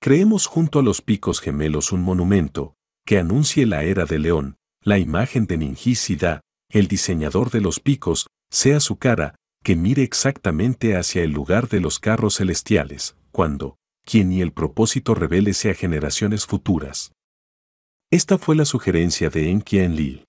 Creemos junto a los picos gemelos un monumento que anuncie la era de León, la imagen de Ningisida, el diseñador de los picos, sea su cara, que mire exactamente hacia el lugar de los carros celestiales, cuando quien y el propósito revélese a generaciones futuras. Esta fue la sugerencia de Enki a Enlil.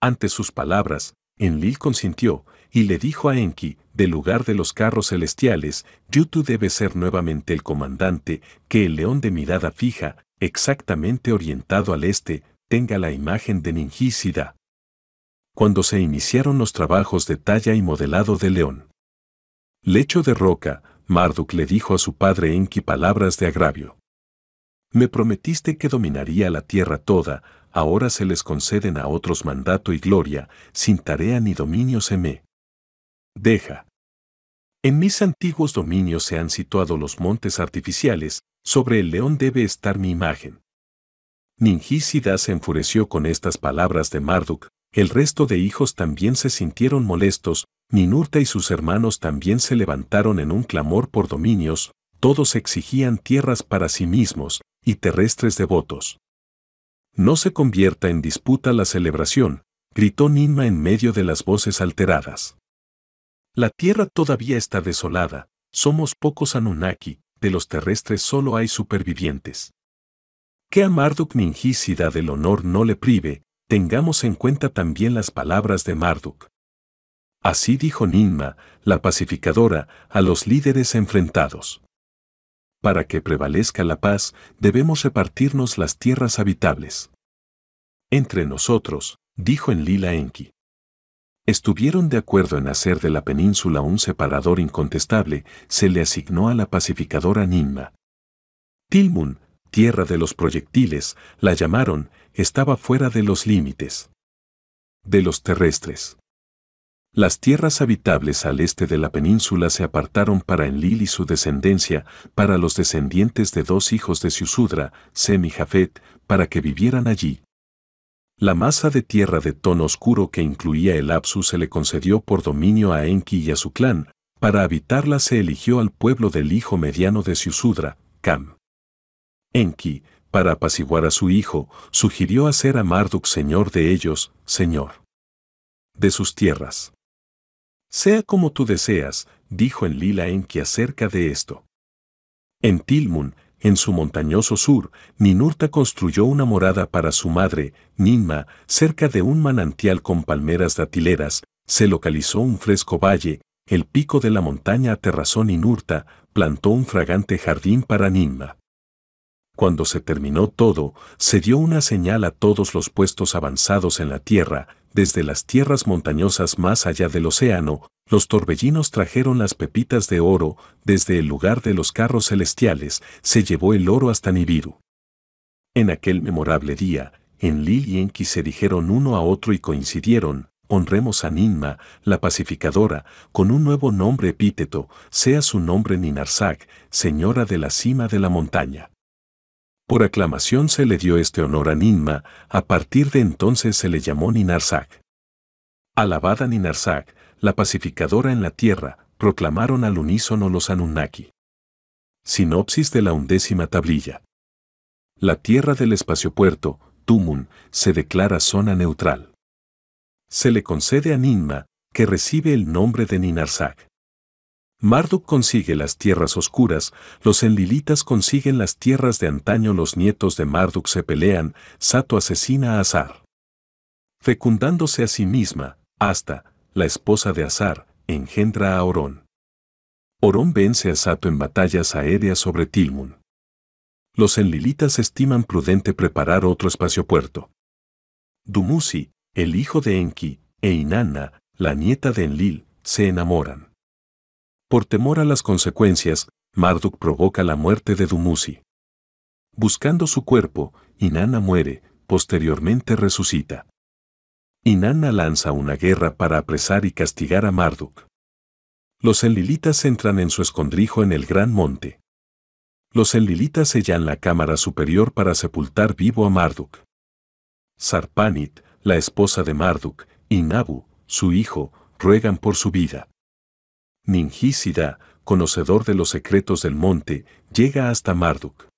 Ante sus palabras, Enlil consintió y le dijo a Enki, del lugar de los carros celestiales, Yutu debe ser nuevamente el comandante, que el león de mirada fija, exactamente orientado al este, tenga la imagen de Ningísida. Cuando se iniciaron los trabajos de talla y modelado de león. Lecho de roca, Marduk le dijo a su padre Enki palabras de agravio. Me prometiste que dominaría la tierra toda, ahora se les conceden a otros mandato y gloria, sin tarea ni dominio se me. Deja. En mis antiguos dominios se han situado los montes artificiales, sobre el león debe estar mi imagen. Ningísida se enfureció con estas palabras de Marduk, el resto de hijos también se sintieron molestos, Ninurta y sus hermanos también se levantaron en un clamor por dominios, todos exigían tierras para sí mismos y terrestres devotos. No se convierta en disputa la celebración, gritó Ninma en medio de las voces alteradas. La tierra todavía está desolada, somos pocos Anunnaki, de los terrestres solo hay supervivientes. Que a Marduk Ningisida del honor no le prive, tengamos en cuenta también las palabras de Marduk. Así dijo Ninma, la pacificadora, a los líderes enfrentados. Para que prevalezca la paz, debemos repartirnos las tierras habitables. Entre nosotros, dijo Enlila Enki. Estuvieron de acuerdo en hacer de la península un separador incontestable, se le asignó a la pacificadora Ninma. Tilmun, tierra de los proyectiles, la llamaron, estaba fuera de los límites. De los terrestres. Las tierras habitables al este de la península se apartaron para Enlil y su descendencia, para los descendientes de dos hijos de Siusudra, Sem y Jafet, para que vivieran allí. La masa de tierra de tono oscuro que incluía el Apsu se le concedió por dominio a Enki y a su clan, para habitarla se eligió al pueblo del hijo mediano de Siusudra, Cam. Enki, para apaciguar a su hijo, sugirió hacer a Marduk señor de ellos, señor de sus tierras. Sea como tú deseas, dijo en Lila Enki acerca de esto. En Tilmun, en su montañoso sur, Ninurta construyó una morada para su madre, Ninma, cerca de un manantial con palmeras datileras, se localizó un fresco valle, el pico de la montaña aterrazó Ninurta, plantó un fragante jardín para Ninma. Cuando se terminó todo, se dio una señal a todos los puestos avanzados en la tierra, desde las tierras montañosas más allá del océano, los torbellinos trajeron las pepitas de oro, desde el lugar de los carros celestiales, se llevó el oro hasta Nibiru. En aquel memorable día, en Lil y Enki se dijeron uno a otro y coincidieron, honremos a Ninma, la pacificadora, con un nuevo nombre epíteto, sea su nombre Ninarsak, señora de la cima de la montaña. Por aclamación se le dio este honor a Ninma, a partir de entonces se le llamó Ninarsak. Alabada Ninarsak, la pacificadora en la tierra, proclamaron al unísono los Anunnaki. Sinopsis de la undécima tablilla. La tierra del espaciopuerto, Tumun, se declara zona neutral. Se le concede a Ninma, que recibe el nombre de Ninarsak. Marduk consigue las tierras oscuras, los enlilitas consiguen las tierras de antaño, los nietos de Marduk se pelean, Sato asesina a Azar. Fecundándose a sí misma, hasta, la esposa de Azar, engendra a Orón. Orón vence a Sato en batallas aéreas sobre Tilmun. Los enlilitas estiman prudente preparar otro espaciopuerto. Dumuzi, el hijo de Enki, e Inanna, la nieta de Enlil, se enamoran. Por temor a las consecuencias, Marduk provoca la muerte de Dumuzi. Buscando su cuerpo, Inanna muere, posteriormente resucita. Inanna lanza una guerra para apresar y castigar a Marduk. Los enlilitas entran en su escondrijo en el gran monte. Los enlilitas sellan la cámara superior para sepultar vivo a Marduk. Sarpanit, la esposa de Marduk, y Nabu, su hijo, ruegan por su vida. Ningisida, conocedor de los secretos del monte, llega hasta Marduk.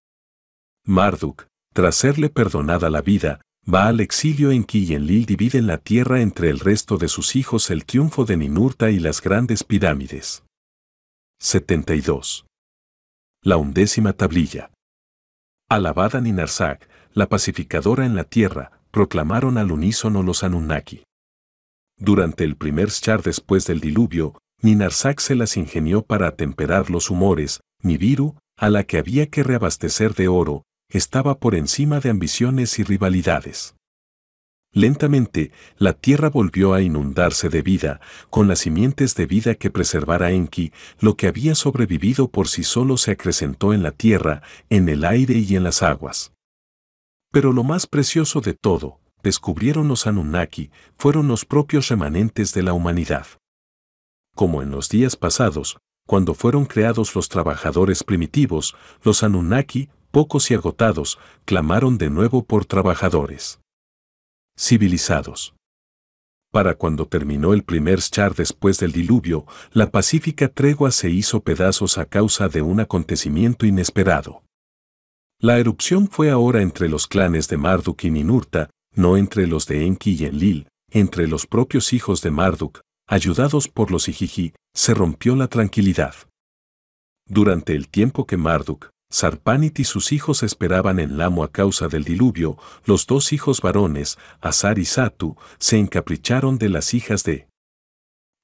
Marduk, tras serle perdonada la vida, va al exilio en que y en dividen la tierra entre el resto de sus hijos el triunfo de Ninurta y las grandes pirámides. 72. La undécima tablilla. Alabada Ninarsak, la pacificadora en la tierra, proclamaron al unísono los Anunnaki. Durante el primer char después del diluvio, ni Narsak se las ingenió para atemperar los humores, ni Viru, a la que había que reabastecer de oro, estaba por encima de ambiciones y rivalidades. Lentamente, la tierra volvió a inundarse de vida, con las simientes de vida que preservara Enki, lo que había sobrevivido por sí solo se acrecentó en la tierra, en el aire y en las aguas. Pero lo más precioso de todo, descubrieron los Anunnaki, fueron los propios remanentes de la humanidad como en los días pasados, cuando fueron creados los trabajadores primitivos, los Anunnaki, pocos y agotados, clamaron de nuevo por trabajadores civilizados. Para cuando terminó el primer char después del diluvio, la pacífica tregua se hizo pedazos a causa de un acontecimiento inesperado. La erupción fue ahora entre los clanes de Marduk y Ninurta, no entre los de Enki y Enlil, entre los propios hijos de Marduk, ayudados por los Ijiji, se rompió la tranquilidad. Durante el tiempo que Marduk, Sarpanit y sus hijos esperaban en Lamo a causa del diluvio, los dos hijos varones, Azar y Satu, se encapricharon de las hijas de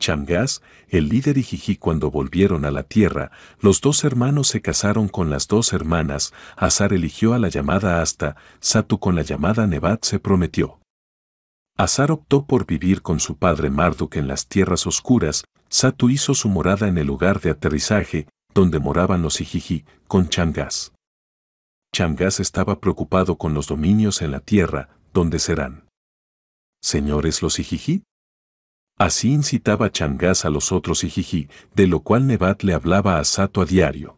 Chamgas, el líder Ijiji cuando volvieron a la tierra, los dos hermanos se casaron con las dos hermanas, Azar eligió a la llamada Asta, Satu con la llamada Nebat se prometió. Azar optó por vivir con su padre Marduk en las tierras oscuras, Satu hizo su morada en el lugar de aterrizaje, donde moraban los Ijiji, con Changas. Changas estaba preocupado con los dominios en la tierra, donde serán. ¿Señores los Ijiji? Así incitaba Changas a los otros Ijiji, de lo cual Nebat le hablaba a Sato a diario.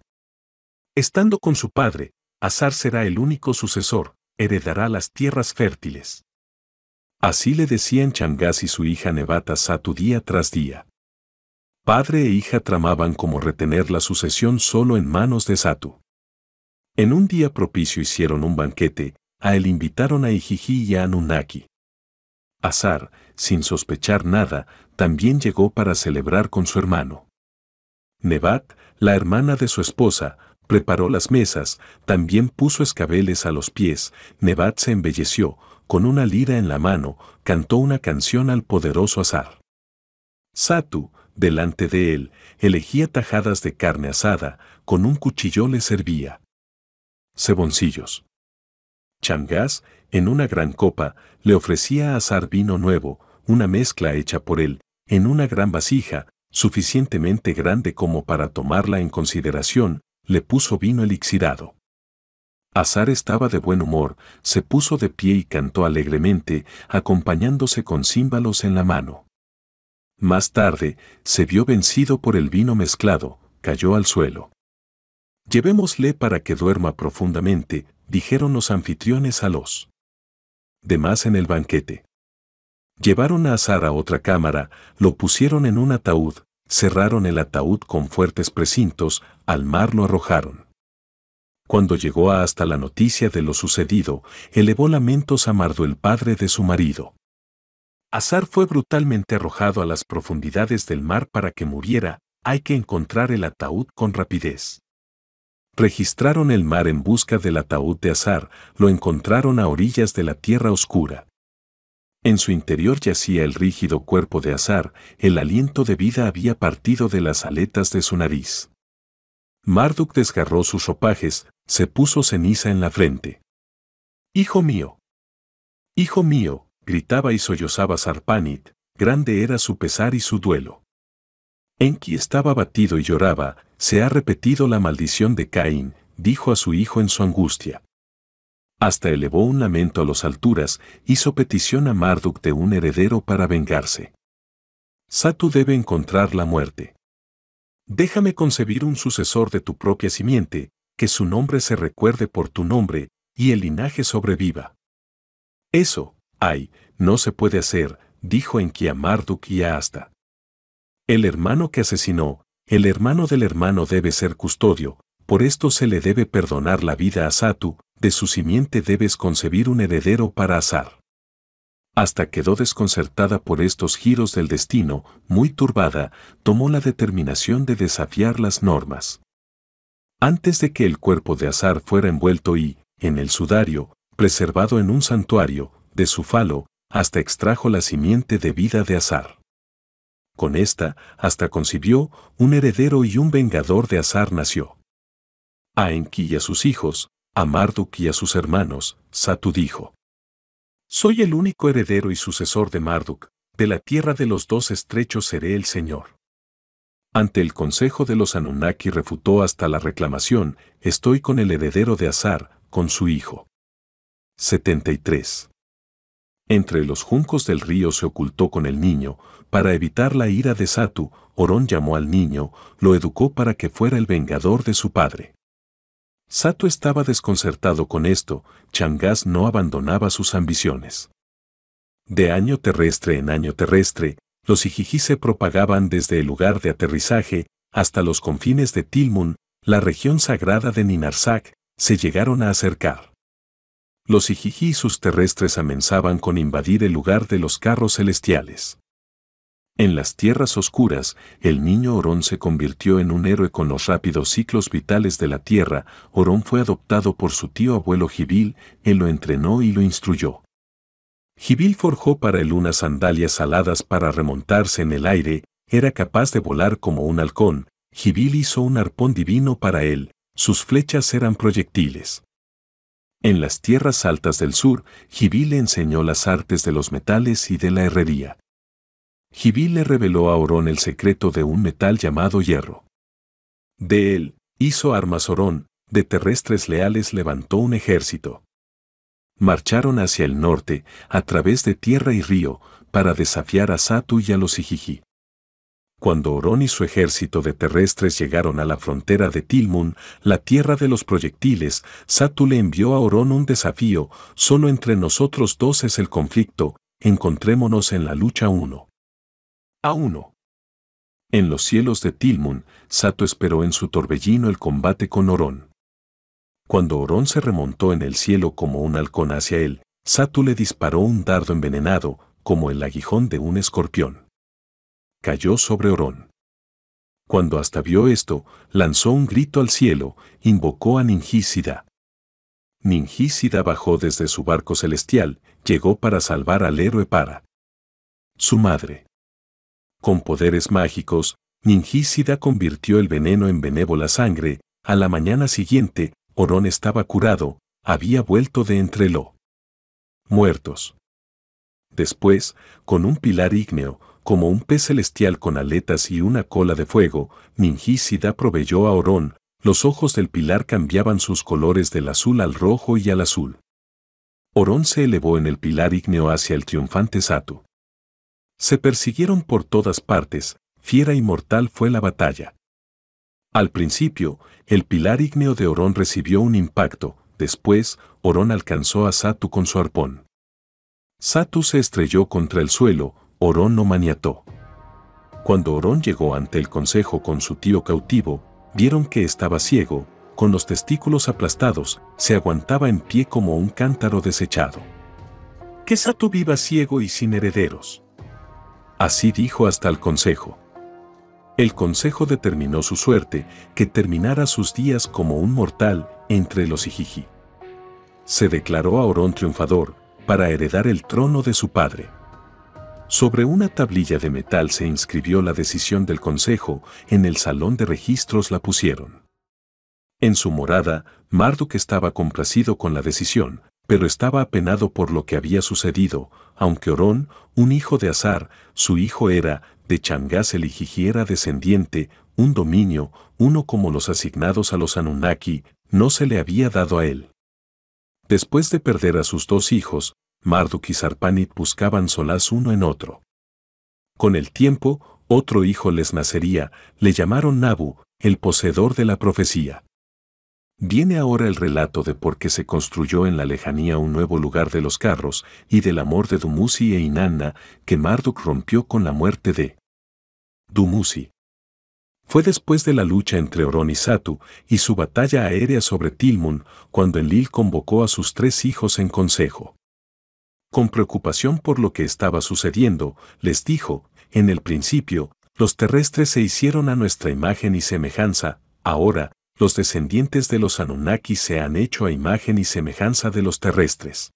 Estando con su padre, Azar será el único sucesor, heredará las tierras fértiles. Así le decían Changas y su hija Nevata Satu día tras día. Padre e hija tramaban como retener la sucesión solo en manos de Satu. En un día propicio hicieron un banquete, a él invitaron a Ijiji y a Anunnaki. Azar, sin sospechar nada, también llegó para celebrar con su hermano. Nevat, la hermana de su esposa, preparó las mesas, también puso escabeles a los pies, Nevat se embelleció, con una lira en la mano, cantó una canción al poderoso azar. Satu, delante de él, elegía tajadas de carne asada, con un cuchillo le servía. Ceboncillos. Changás, en una gran copa, le ofrecía a azar vino nuevo, una mezcla hecha por él, en una gran vasija, suficientemente grande como para tomarla en consideración, le puso vino elixirado. Azar estaba de buen humor, se puso de pie y cantó alegremente, acompañándose con címbalos en la mano. Más tarde, se vio vencido por el vino mezclado, cayó al suelo. Llevémosle para que duerma profundamente, dijeron los anfitriones a los demás en el banquete. Llevaron a Azar a otra cámara, lo pusieron en un ataúd, cerraron el ataúd con fuertes precintos, al mar lo arrojaron. Cuando llegó hasta la noticia de lo sucedido, elevó lamentos a Mardo el padre de su marido. Azar fue brutalmente arrojado a las profundidades del mar para que muriera, hay que encontrar el ataúd con rapidez. Registraron el mar en busca del ataúd de Azar, lo encontraron a orillas de la tierra oscura. En su interior yacía el rígido cuerpo de Azar, el aliento de vida había partido de las aletas de su nariz. Marduk desgarró sus ropajes, se puso ceniza en la frente. Hijo mío. Hijo mío, gritaba y sollozaba Sarpanit, grande era su pesar y su duelo. Enki estaba abatido y lloraba, se ha repetido la maldición de Caín, dijo a su hijo en su angustia. Hasta elevó un lamento a las alturas, hizo petición a Marduk de un heredero para vengarse. Satu debe encontrar la muerte. Déjame concebir un sucesor de tu propia simiente, que su nombre se recuerde por tu nombre y el linaje sobreviva. Eso, ay, no se puede hacer, dijo en a Marduk y a Asta. El hermano que asesinó, el hermano del hermano debe ser custodio, por esto se le debe perdonar la vida a Satu, de su simiente debes concebir un heredero para Azar. Hasta quedó desconcertada por estos giros del destino, muy turbada, tomó la determinación de desafiar las normas. Antes de que el cuerpo de Azar fuera envuelto y, en el sudario, preservado en un santuario, de su falo, hasta extrajo la simiente de vida de Azar. Con esta, hasta concibió, un heredero y un vengador de Azar nació. A Enki y a sus hijos, a Marduk y a sus hermanos, Satu dijo. Soy el único heredero y sucesor de Marduk, de la tierra de los dos estrechos seré el Señor. Ante el consejo de los Anunnaki refutó hasta la reclamación, estoy con el heredero de Azar, con su hijo. 73. Entre los juncos del río se ocultó con el niño, para evitar la ira de Satu, Orón llamó al niño, lo educó para que fuera el vengador de su padre. Satu estaba desconcertado con esto, Changás no abandonaba sus ambiciones. De año terrestre en año terrestre, los Ijijí se propagaban desde el lugar de aterrizaje hasta los confines de Tilmun, la región sagrada de Ninarsak, se llegaron a acercar. Los Ijijí y sus terrestres amenazaban con invadir el lugar de los carros celestiales. En las tierras oscuras, el niño Orón se convirtió en un héroe con los rápidos ciclos vitales de la tierra. Orón fue adoptado por su tío abuelo Jibil, él lo entrenó y lo instruyó. Jibil forjó para él unas sandalias aladas para remontarse en el aire, era capaz de volar como un halcón, Jibil hizo un arpón divino para él, sus flechas eran proyectiles. En las tierras altas del sur, Jibil le enseñó las artes de los metales y de la herrería. Jibil le reveló a Orón el secreto de un metal llamado hierro. De él, hizo armas Orón, de terrestres leales levantó un ejército marcharon hacia el norte, a través de tierra y río, para desafiar a Satu y a los Ijiji. Cuando Orón y su ejército de terrestres llegaron a la frontera de Tilmun, la tierra de los proyectiles, Satu le envió a Orón un desafío, solo entre nosotros dos es el conflicto, encontrémonos en la lucha uno. A uno. En los cielos de Tilmun, Satu esperó en su torbellino el combate con Orón. Cuando Orón se remontó en el cielo como un halcón hacia él, Satu le disparó un dardo envenenado, como el aguijón de un escorpión. Cayó sobre Orón. Cuando hasta vio esto, lanzó un grito al cielo, invocó a Ningísida. Ningísida bajó desde su barco celestial, llegó para salvar al héroe para. Su madre. Con poderes mágicos, Ningísida convirtió el veneno en benévola sangre, a la mañana siguiente, Orón estaba curado, había vuelto de entre los muertos. Después, con un pilar ígneo, como un pez celestial con aletas y una cola de fuego, Mingísida proveyó a Orón, los ojos del pilar cambiaban sus colores del azul al rojo y al azul. Orón se elevó en el pilar ígneo hacia el triunfante Satu. Se persiguieron por todas partes, fiera y mortal fue la batalla. Al principio, el pilar ígneo de Orón recibió un impacto, después, Orón alcanzó a Satu con su arpón. Satu se estrelló contra el suelo, Orón no maniató. Cuando Orón llegó ante el consejo con su tío cautivo, vieron que estaba ciego, con los testículos aplastados, se aguantaba en pie como un cántaro desechado. Que Satu viva ciego y sin herederos. Así dijo hasta el consejo. El consejo determinó su suerte, que terminara sus días como un mortal entre los Ijiji. Se declaró a Orón triunfador, para heredar el trono de su padre. Sobre una tablilla de metal se inscribió la decisión del consejo, en el salón de registros la pusieron. En su morada, Marduk estaba complacido con la decisión, pero estaba apenado por lo que había sucedido, aunque Orón, un hijo de Azar, su hijo era, de Changás el descendiente, un dominio, uno como los asignados a los Anunnaki, no se le había dado a él. Después de perder a sus dos hijos, Marduk y Sarpanit buscaban solas uno en otro. Con el tiempo, otro hijo les nacería, le llamaron Nabu, el poseedor de la profecía. Viene ahora el relato de por qué se construyó en la lejanía un nuevo lugar de los carros y del amor de Dumuzi e Inanna que Marduk rompió con la muerte de Dumuzi. Fue después de la lucha entre Orón y Satu y su batalla aérea sobre Tilmun cuando Enlil convocó a sus tres hijos en consejo. Con preocupación por lo que estaba sucediendo, les dijo, en el principio, los terrestres se hicieron a nuestra imagen y semejanza, ahora, los descendientes de los Anunnaki se han hecho a imagen y semejanza de los terrestres.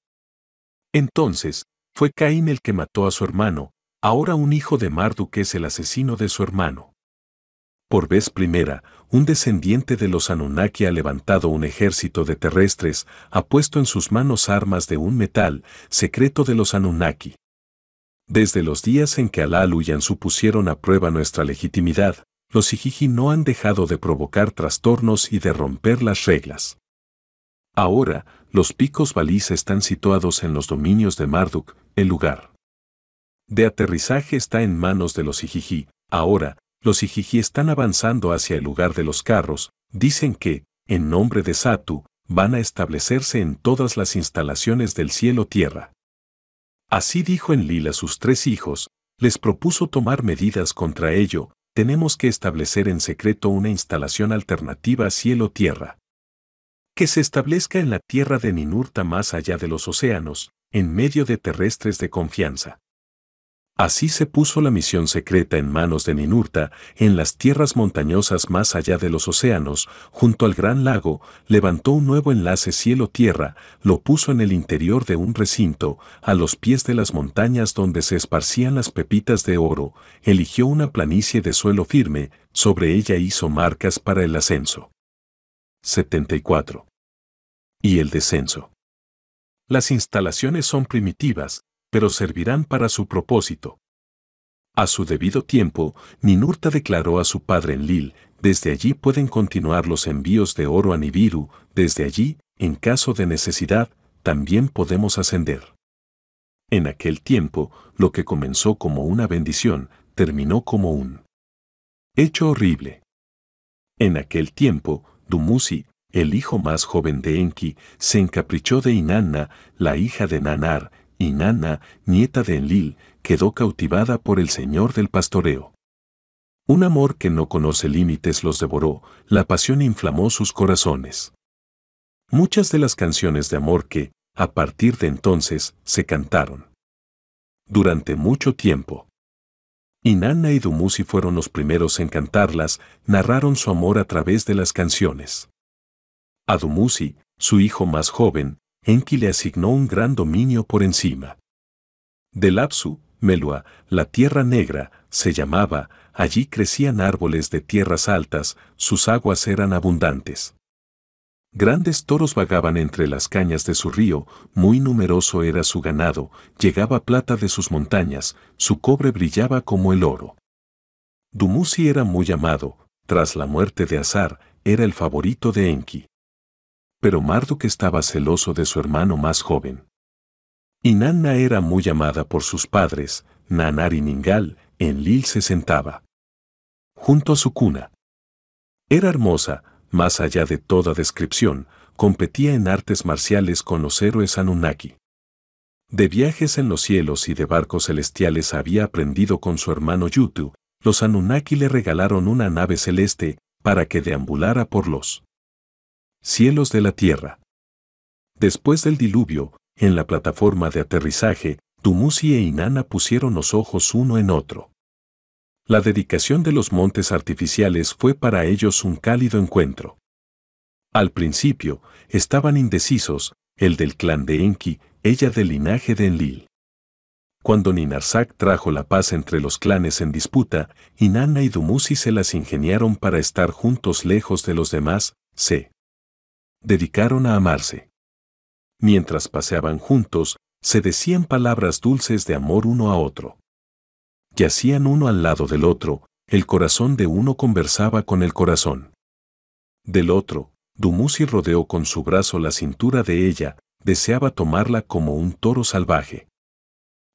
Entonces, fue Caín el que mató a su hermano, ahora un hijo de Marduk es el asesino de su hermano. Por vez primera, un descendiente de los Anunnaki ha levantado un ejército de terrestres, ha puesto en sus manos armas de un metal, secreto de los Anunnaki. Desde los días en que y Ansu pusieron a prueba nuestra legitimidad, los hijiji no han dejado de provocar trastornos y de romper las reglas. Ahora, los picos baliza están situados en los dominios de Marduk, el lugar de aterrizaje está en manos de los hijiji. Ahora, los hijiji están avanzando hacia el lugar de los carros, dicen que, en nombre de Satu, van a establecerse en todas las instalaciones del cielo-tierra. Así dijo Enlil a sus tres hijos, les propuso tomar medidas contra ello, tenemos que establecer en secreto una instalación alternativa cielo-tierra. Que se establezca en la tierra de Ninurta más allá de los océanos, en medio de terrestres de confianza. Así se puso la misión secreta en manos de Ninurta, en las tierras montañosas más allá de los océanos, junto al gran lago, levantó un nuevo enlace cielo-tierra, lo puso en el interior de un recinto, a los pies de las montañas donde se esparcían las pepitas de oro, eligió una planicie de suelo firme, sobre ella hizo marcas para el ascenso. 74. Y el descenso. Las instalaciones son primitivas, pero servirán para su propósito. A su debido tiempo, Ninurta declaró a su padre en Lil, desde allí pueden continuar los envíos de oro a Nibiru, desde allí, en caso de necesidad, también podemos ascender. En aquel tiempo, lo que comenzó como una bendición, terminó como un hecho horrible. En aquel tiempo, Dumuzi, el hijo más joven de Enki, se encaprichó de Inanna, la hija de Nanar, y Nana, nieta de Enlil, quedó cautivada por el señor del pastoreo. Un amor que no conoce límites los devoró, la pasión inflamó sus corazones. Muchas de las canciones de amor que, a partir de entonces, se cantaron. Durante mucho tiempo. Inanna y Dumuzi fueron los primeros en cantarlas, narraron su amor a través de las canciones. A Dumuzi, su hijo más joven, Enki le asignó un gran dominio por encima. Del Apsu, Melua, la Tierra Negra, se llamaba, allí crecían árboles de tierras altas, sus aguas eran abundantes. Grandes toros vagaban entre las cañas de su río, muy numeroso era su ganado, llegaba plata de sus montañas, su cobre brillaba como el oro. Dumuzi era muy amado, tras la muerte de Azar, era el favorito de Enki pero Marduk estaba celoso de su hermano más joven. Inanna era muy amada por sus padres, Nanar y Ningal, en Lil se sentaba. Junto a su cuna. Era hermosa, más allá de toda descripción, competía en artes marciales con los héroes Anunnaki. De viajes en los cielos y de barcos celestiales había aprendido con su hermano Yutu, los Anunnaki le regalaron una nave celeste para que deambulara por los cielos de la tierra. Después del diluvio, en la plataforma de aterrizaje, Dumuzi e Inanna pusieron los ojos uno en otro. La dedicación de los montes artificiales fue para ellos un cálido encuentro. Al principio, estaban indecisos, el del clan de Enki, ella del linaje de Enlil. Cuando Ninarzak trajo la paz entre los clanes en disputa, Inanna y Dumuzi se las ingeniaron para estar juntos lejos de los demás, se dedicaron a amarse. Mientras paseaban juntos, se decían palabras dulces de amor uno a otro. Yacían uno al lado del otro, el corazón de uno conversaba con el corazón. Del otro, Dumuzi rodeó con su brazo la cintura de ella, deseaba tomarla como un toro salvaje.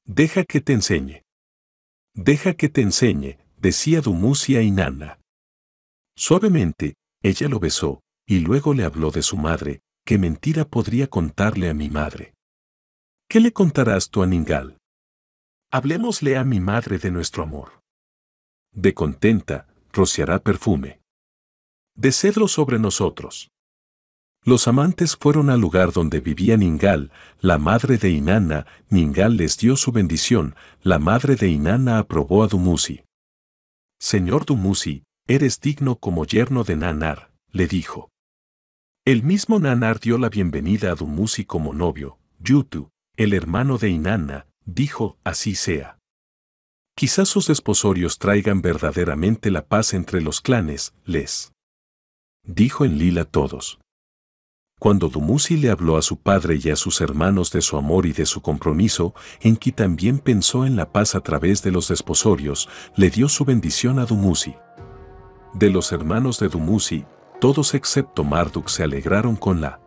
Deja que te enseñe. Deja que te enseñe, decía Dumuzi a Inanna. Suavemente, ella lo besó, y luego le habló de su madre, ¿qué mentira podría contarle a mi madre? ¿Qué le contarás tú a Ningal? Hablemosle a mi madre de nuestro amor. De contenta, rociará perfume. De cedro sobre nosotros. Los amantes fueron al lugar donde vivía Ningal, la madre de Inanna, Ningal les dio su bendición, la madre de Inanna aprobó a Dumuzi. Señor Dumuzi, eres digno como yerno de Nanar, le dijo. El mismo Nanar dio la bienvenida a Dumuzi como novio, Yutu, el hermano de Inanna, dijo, así sea. Quizás sus desposorios traigan verdaderamente la paz entre los clanes, les. Dijo en Lila todos. Cuando Dumuzi le habló a su padre y a sus hermanos de su amor y de su compromiso, en Enki también pensó en la paz a través de los desposorios, le dio su bendición a Dumuzi. De los hermanos de Dumuzi, todos excepto Marduk se alegraron con la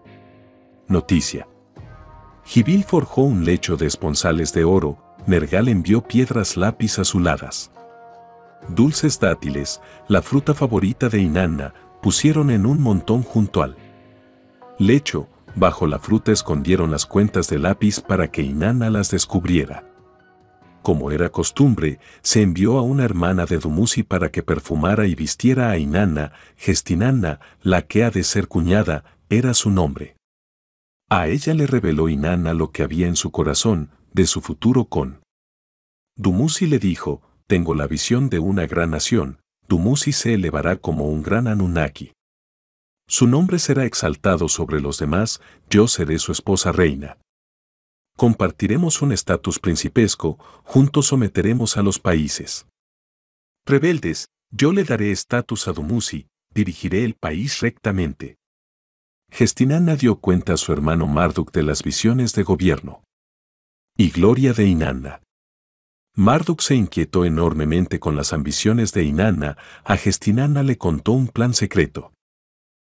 noticia. Gibil forjó un lecho de esponsales de oro, Nergal envió piedras lápiz azuladas. Dulces dátiles, la fruta favorita de Inanna, pusieron en un montón junto al lecho, bajo la fruta escondieron las cuentas de lápiz para que Inanna las descubriera. Como era costumbre, se envió a una hermana de Dumuzi para que perfumara y vistiera a Inanna, Gestinanna, la que ha de ser cuñada, era su nombre. A ella le reveló Inanna lo que había en su corazón, de su futuro con. Dumuzi le dijo, tengo la visión de una gran nación, Dumuzi se elevará como un gran Anunnaki. Su nombre será exaltado sobre los demás, yo seré su esposa reina compartiremos un estatus principesco, juntos someteremos a los países. Rebeldes, yo le daré estatus a Dumuzi, dirigiré el país rectamente. Gestinana dio cuenta a su hermano Marduk de las visiones de gobierno. Y gloria de Inanna. Marduk se inquietó enormemente con las ambiciones de Inanna, a Gestinana le contó un plan secreto.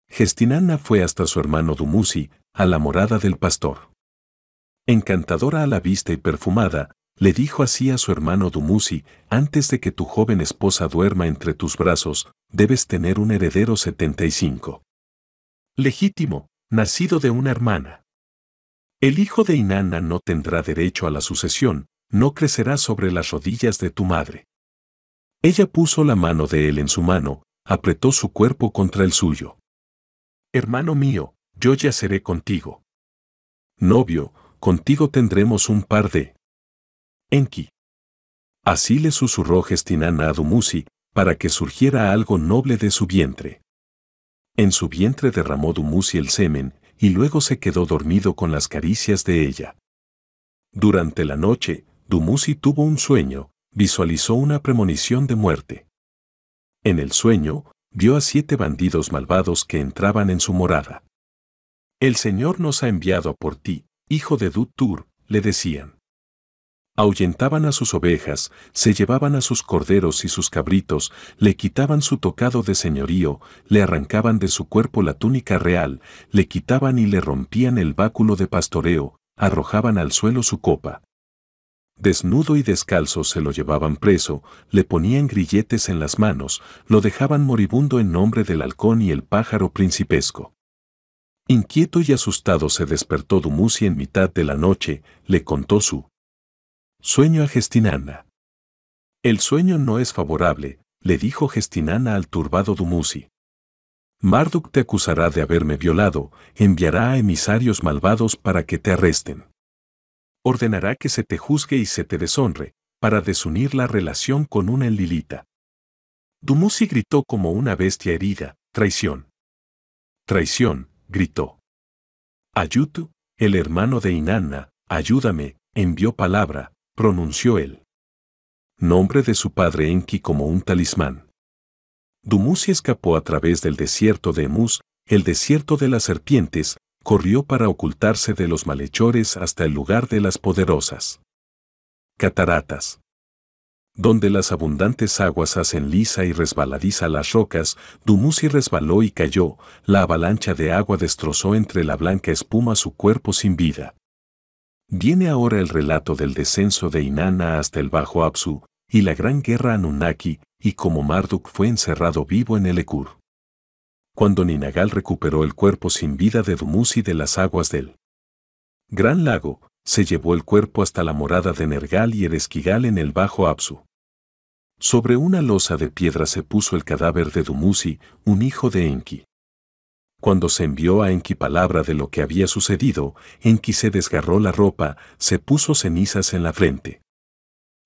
Gestinana fue hasta su hermano Dumuzi, a la morada del pastor encantadora a la vista y perfumada, le dijo así a su hermano Dumuzi, antes de que tu joven esposa duerma entre tus brazos, debes tener un heredero 75. Legítimo, nacido de una hermana. El hijo de Inanna no tendrá derecho a la sucesión, no crecerá sobre las rodillas de tu madre. Ella puso la mano de él en su mano, apretó su cuerpo contra el suyo. Hermano mío, yo yaceré contigo. Novio, contigo tendremos un par de... Enki. Así le susurró Gestinana a Dumuzi, para que surgiera algo noble de su vientre. En su vientre derramó Dumuzi el semen, y luego se quedó dormido con las caricias de ella. Durante la noche, Dumuzi tuvo un sueño, visualizó una premonición de muerte. En el sueño, vio a siete bandidos malvados que entraban en su morada. El Señor nos ha enviado por ti, hijo de Dutur, le decían. Ahuyentaban a sus ovejas, se llevaban a sus corderos y sus cabritos, le quitaban su tocado de señorío, le arrancaban de su cuerpo la túnica real, le quitaban y le rompían el báculo de pastoreo, arrojaban al suelo su copa. Desnudo y descalzo se lo llevaban preso, le ponían grilletes en las manos, lo dejaban moribundo en nombre del halcón y el pájaro principesco. Inquieto y asustado se despertó Dumuzi en mitad de la noche, le contó su sueño a Gestinana. El sueño no es favorable, le dijo Gestinana al turbado Dumuzi. Marduk te acusará de haberme violado, enviará a emisarios malvados para que te arresten. Ordenará que se te juzgue y se te deshonre, para desunir la relación con una enlilita. Dumuzi gritó como una bestia herida, traición. Traición, gritó. Ayutu, el hermano de Inanna, ayúdame, envió palabra, pronunció él. Nombre de su padre Enki como un talismán. Dumuzi escapó a través del desierto de Emus, el desierto de las serpientes, corrió para ocultarse de los malhechores hasta el lugar de las poderosas cataratas donde las abundantes aguas hacen lisa y resbaladiza las rocas, Dumuzi resbaló y cayó, la avalancha de agua destrozó entre la blanca espuma su cuerpo sin vida. Viene ahora el relato del descenso de Inanna hasta el Bajo Apsu, y la gran guerra Anunnaki, y cómo Marduk fue encerrado vivo en el Ekur. Cuando Ninagal recuperó el cuerpo sin vida de Dumuzi de las aguas del Gran Lago, se llevó el cuerpo hasta la morada de Nergal y el Esquigal en el Bajo Apsu. Sobre una losa de piedra se puso el cadáver de Dumuzi, un hijo de Enki. Cuando se envió a Enki palabra de lo que había sucedido, Enki se desgarró la ropa, se puso cenizas en la frente.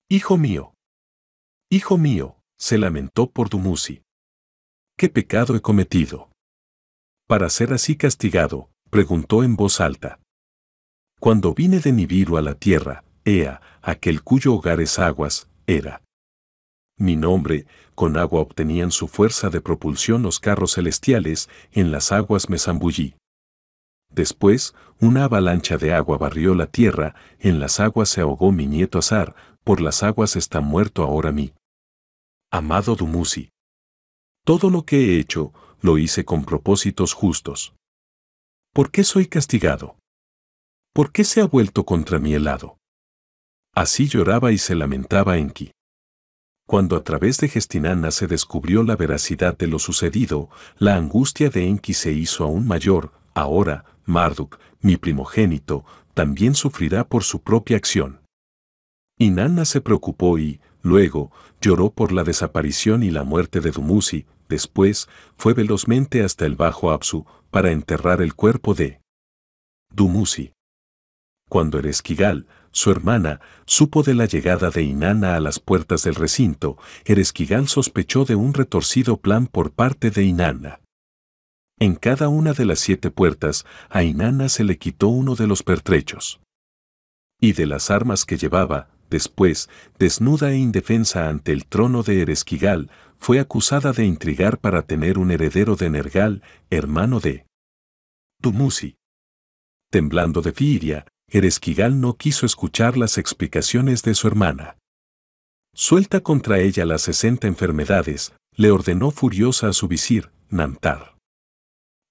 Hijo mío. Hijo mío, se lamentó por Dumuzi. ¿Qué pecado he cometido? Para ser así castigado, preguntó en voz alta. Cuando vine de Nibiru a la tierra, Ea, aquel cuyo hogar es aguas, era. Mi nombre, con agua obtenían su fuerza de propulsión los carros celestiales, en las aguas me zambullí. Después, una avalancha de agua barrió la tierra, en las aguas se ahogó mi nieto Azar, por las aguas está muerto ahora mí. Amado Dumuzi. Todo lo que he hecho, lo hice con propósitos justos. ¿Por qué soy castigado? ¿Por qué se ha vuelto contra mi helado? Así lloraba y se lamentaba Enki. Cuando a través de Gestinana se descubrió la veracidad de lo sucedido, la angustia de Enki se hizo aún mayor. Ahora, Marduk, mi primogénito, también sufrirá por su propia acción. Inanna se preocupó y, luego, lloró por la desaparición y la muerte de Dumuzi. Después, fue velozmente hasta el Bajo Apsu para enterrar el cuerpo de Dumuzi. Cuando Eresquigal, su hermana, supo de la llegada de Inanna a las puertas del recinto, Eresquigal sospechó de un retorcido plan por parte de Inanna. En cada una de las siete puertas, a Inanna se le quitó uno de los pertrechos. Y de las armas que llevaba, después, desnuda e indefensa ante el trono de Eresquigal, fue acusada de intrigar para tener un heredero de Nergal, hermano de Tumusi. Temblando de Firia, Eresquigal no quiso escuchar las explicaciones de su hermana. Suelta contra ella las sesenta enfermedades, le ordenó furiosa a su visir, Nantar.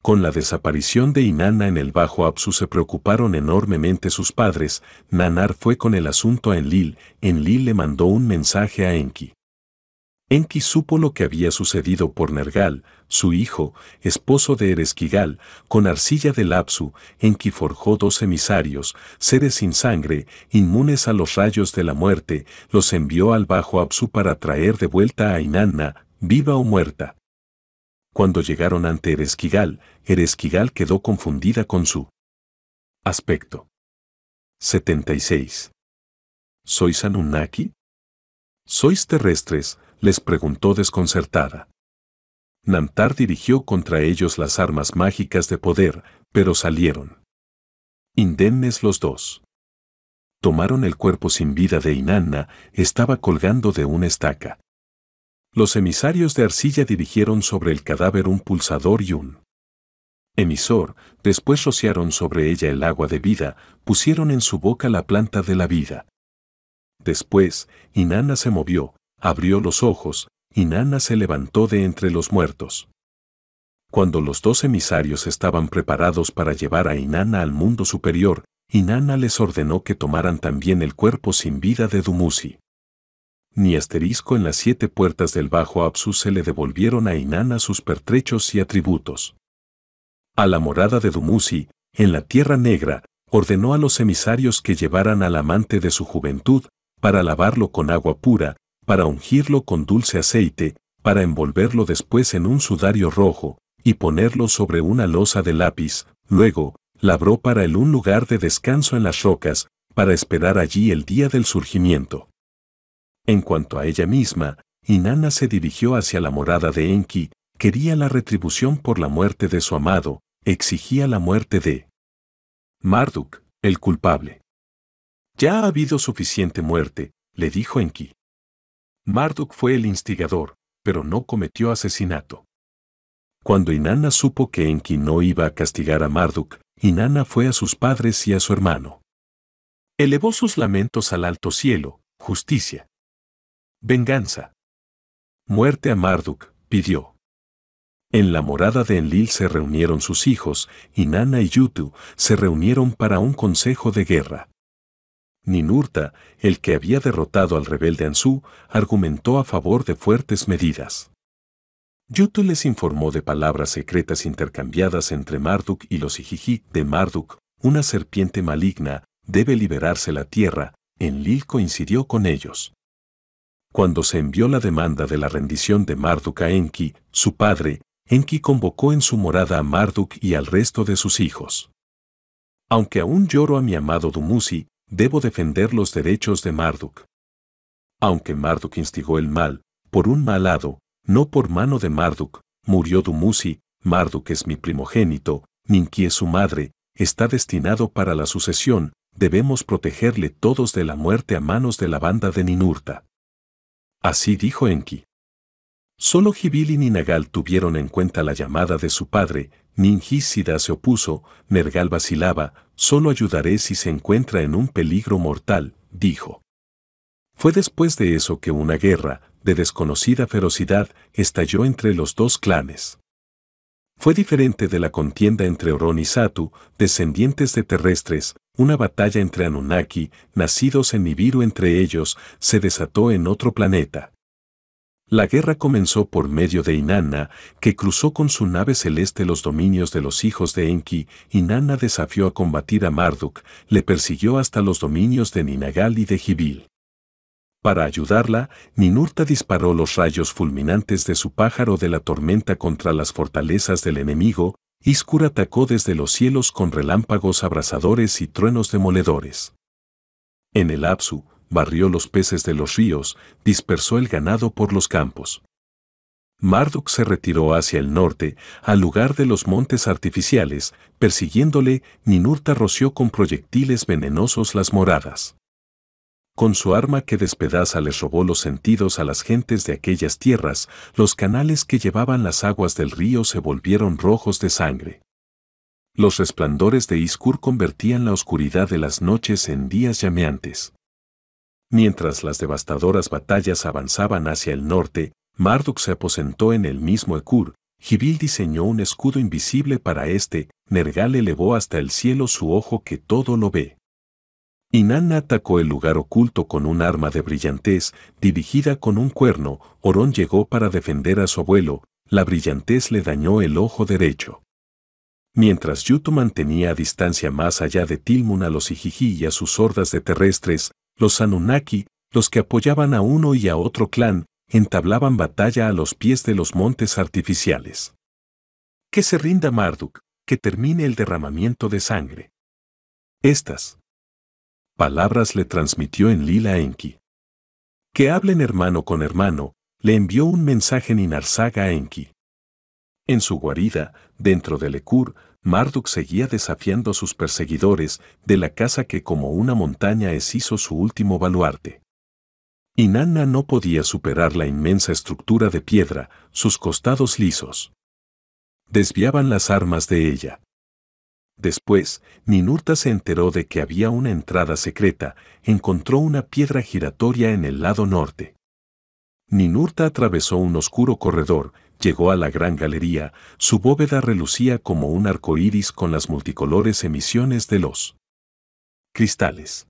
Con la desaparición de Inanna en el Bajo Apsu se preocuparon enormemente sus padres, Nanar fue con el asunto a Enlil, Enlil le mandó un mensaje a Enki. Enki supo lo que había sucedido por Nergal, su hijo, esposo de Eresquigal, con arcilla de Lapsu, en que forjó dos emisarios, seres sin sangre, inmunes a los rayos de la muerte, los envió al bajo Absu para traer de vuelta a Inanna, viva o muerta. Cuando llegaron ante Eresquigal, Eresquigal quedó confundida con su aspecto. 76. ¿Sois Anunnaki? ¿Sois terrestres? les preguntó desconcertada. Nantar dirigió contra ellos las armas mágicas de poder, pero salieron. Indemnes los dos. Tomaron el cuerpo sin vida de Inanna, estaba colgando de una estaca. Los emisarios de arcilla dirigieron sobre el cadáver un pulsador y un emisor, después rociaron sobre ella el agua de vida, pusieron en su boca la planta de la vida. Después, Inanna se movió, abrió los ojos, Inanna se levantó de entre los muertos. Cuando los dos emisarios estaban preparados para llevar a Inanna al mundo superior, Inanna les ordenó que tomaran también el cuerpo sin vida de Dumuzi. Ni asterisco en las siete puertas del Bajo Apsu se le devolvieron a Inanna sus pertrechos y atributos. A la morada de Dumuzi, en la Tierra Negra, ordenó a los emisarios que llevaran al amante de su juventud, para lavarlo con agua pura, para ungirlo con dulce aceite, para envolverlo después en un sudario rojo, y ponerlo sobre una losa de lápiz, luego, labró para él un lugar de descanso en las rocas, para esperar allí el día del surgimiento. En cuanto a ella misma, Inanna se dirigió hacia la morada de Enki, quería la retribución por la muerte de su amado, exigía la muerte de Marduk, el culpable. Ya ha habido suficiente muerte, le dijo Enki. Marduk fue el instigador, pero no cometió asesinato. Cuando Inanna supo que Enki no iba a castigar a Marduk, Inanna fue a sus padres y a su hermano. Elevó sus lamentos al alto cielo, justicia. Venganza. Muerte a Marduk, pidió. En la morada de Enlil se reunieron sus hijos, Inanna y Yutu, se reunieron para un consejo de guerra. Ninurta, el que había derrotado al rebelde Anzu, argumentó a favor de fuertes medidas. Yuto les informó de palabras secretas intercambiadas entre Marduk y los Ijiji de Marduk, una serpiente maligna, debe liberarse la tierra, Enlil coincidió con ellos. Cuando se envió la demanda de la rendición de Marduk a Enki, su padre, Enki convocó en su morada a Marduk y al resto de sus hijos. Aunque aún lloro a mi amado Dumuzi, debo defender los derechos de Marduk. Aunque Marduk instigó el mal, por un mal hado, no por mano de Marduk, murió Dumuzi, Marduk es mi primogénito, Ninki es su madre, está destinado para la sucesión, debemos protegerle todos de la muerte a manos de la banda de Ninurta. Así dijo Enki. Solo Jibil y Ninagal tuvieron en cuenta la llamada de su padre, Ningísida se opuso, Nergal vacilaba, solo ayudaré si se encuentra en un peligro mortal, dijo. Fue después de eso que una guerra, de desconocida ferocidad, estalló entre los dos clanes. Fue diferente de la contienda entre Orón y Satu, descendientes de terrestres, una batalla entre Anunnaki, nacidos en Nibiru entre ellos, se desató en otro planeta. La guerra comenzó por medio de Inanna, que cruzó con su nave celeste los dominios de los hijos de Enki. Inanna desafió a combatir a Marduk, le persiguió hasta los dominios de Ninagal y de Gibil. Para ayudarla, Ninurta disparó los rayos fulminantes de su pájaro de la tormenta contra las fortalezas del enemigo, Iskur atacó desde los cielos con relámpagos abrasadores y truenos demoledores. En el Apsu, barrió los peces de los ríos, dispersó el ganado por los campos. Marduk se retiró hacia el norte, al lugar de los montes artificiales, persiguiéndole, Ninurta roció con proyectiles venenosos las moradas. Con su arma que despedaza les robó los sentidos a las gentes de aquellas tierras, los canales que llevaban las aguas del río se volvieron rojos de sangre. Los resplandores de Iskur convertían la oscuridad de las noches en días llameantes. Mientras las devastadoras batallas avanzaban hacia el norte, Marduk se aposentó en el mismo Ekur, Jibil diseñó un escudo invisible para este, Nergal elevó hasta el cielo su ojo que todo lo ve. Inanna atacó el lugar oculto con un arma de brillantez, dirigida con un cuerno, Orón llegó para defender a su abuelo, la brillantez le dañó el ojo derecho. Mientras Yuto mantenía a distancia más allá de Tilmun a los Ijiji y a sus hordas de terrestres, los Anunnaki, los que apoyaban a uno y a otro clan, entablaban batalla a los pies de los montes artificiales. Que se rinda Marduk, que termine el derramamiento de sangre. Estas palabras le transmitió en Lila Enki. Que hablen hermano con hermano, le envió un mensaje Ninarsaga a Enki. En su guarida, dentro de Lekur, Marduk seguía desafiando a sus perseguidores de la casa que como una montaña hizo su último baluarte. Inanna no podía superar la inmensa estructura de piedra, sus costados lisos. Desviaban las armas de ella. Después, Ninurta se enteró de que había una entrada secreta, encontró una piedra giratoria en el lado norte. Ninurta atravesó un oscuro corredor, llegó a la gran galería, su bóveda relucía como un arco iris con las multicolores emisiones de los cristales.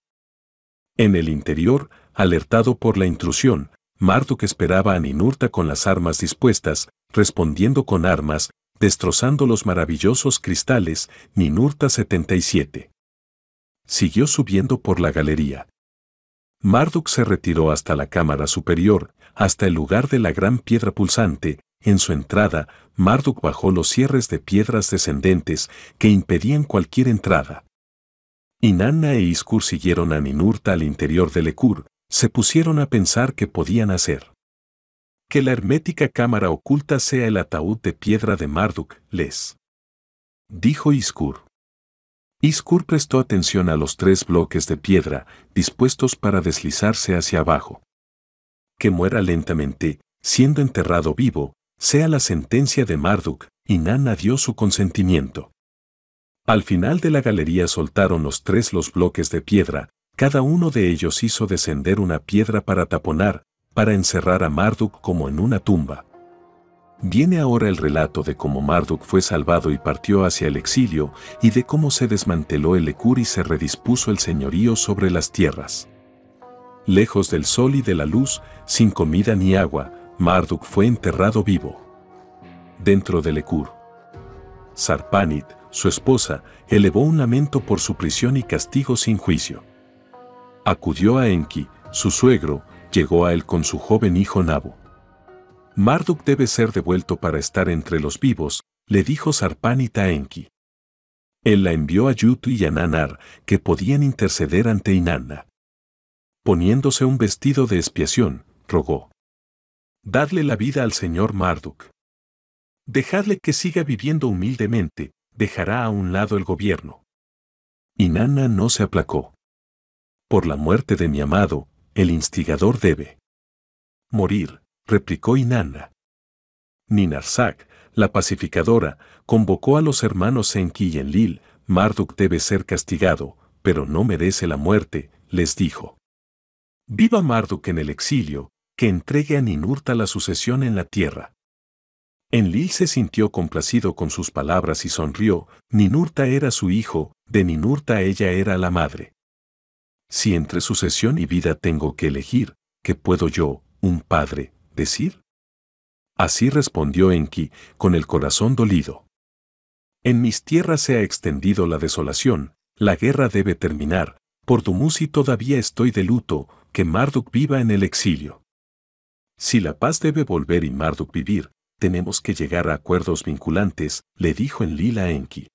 En el interior, alertado por la intrusión, Marduk esperaba a Ninurta con las armas dispuestas, respondiendo con armas, destrozando los maravillosos cristales, Ninurta 77. Siguió subiendo por la galería. Marduk se retiró hasta la cámara superior, hasta el lugar de la gran piedra pulsante, en su entrada, Marduk bajó los cierres de piedras descendentes que impedían cualquier entrada. Inanna e Iskur siguieron a Ninurta al interior de Lekur, se pusieron a pensar qué podían hacer. Que la hermética cámara oculta sea el ataúd de piedra de Marduk, les. Dijo Iskur. Iskur prestó atención a los tres bloques de piedra dispuestos para deslizarse hacia abajo. Que muera lentamente, siendo enterrado vivo, sea la sentencia de Marduk, y dio su consentimiento. Al final de la galería soltaron los tres los bloques de piedra, cada uno de ellos hizo descender una piedra para taponar, para encerrar a Marduk como en una tumba. Viene ahora el relato de cómo Marduk fue salvado y partió hacia el exilio, y de cómo se desmanteló el Ecur y se redispuso el señorío sobre las tierras. Lejos del sol y de la luz, sin comida ni agua, Marduk fue enterrado vivo. Dentro de Lekur, Sarpanit, su esposa, elevó un lamento por su prisión y castigo sin juicio. Acudió a Enki, su suegro, llegó a él con su joven hijo Nabu. Marduk debe ser devuelto para estar entre los vivos, le dijo Sarpanit a Enki. Él la envió a Yut y a Nanar, que podían interceder ante Inanna. Poniéndose un vestido de expiación, rogó. Dadle la vida al señor Marduk. Dejadle que siga viviendo humildemente, dejará a un lado el gobierno. Inanna no se aplacó. Por la muerte de mi amado, el instigador debe morir, replicó Inanna. Ninarsak, la pacificadora, convocó a los hermanos Enki y Enlil, Marduk debe ser castigado, pero no merece la muerte, les dijo. Viva Marduk en el exilio, que entregue a Ninurta la sucesión en la tierra. Enlil se sintió complacido con sus palabras y sonrió, Ninurta era su hijo, de Ninurta ella era la madre. Si entre sucesión y vida tengo que elegir, ¿qué puedo yo, un padre, decir? Así respondió Enki, con el corazón dolido. En mis tierras se ha extendido la desolación, la guerra debe terminar, por Dumuzi todavía estoy de luto, que Marduk viva en el exilio. Si la paz debe volver y Marduk vivir, tenemos que llegar a acuerdos vinculantes, le dijo en Lila Enki.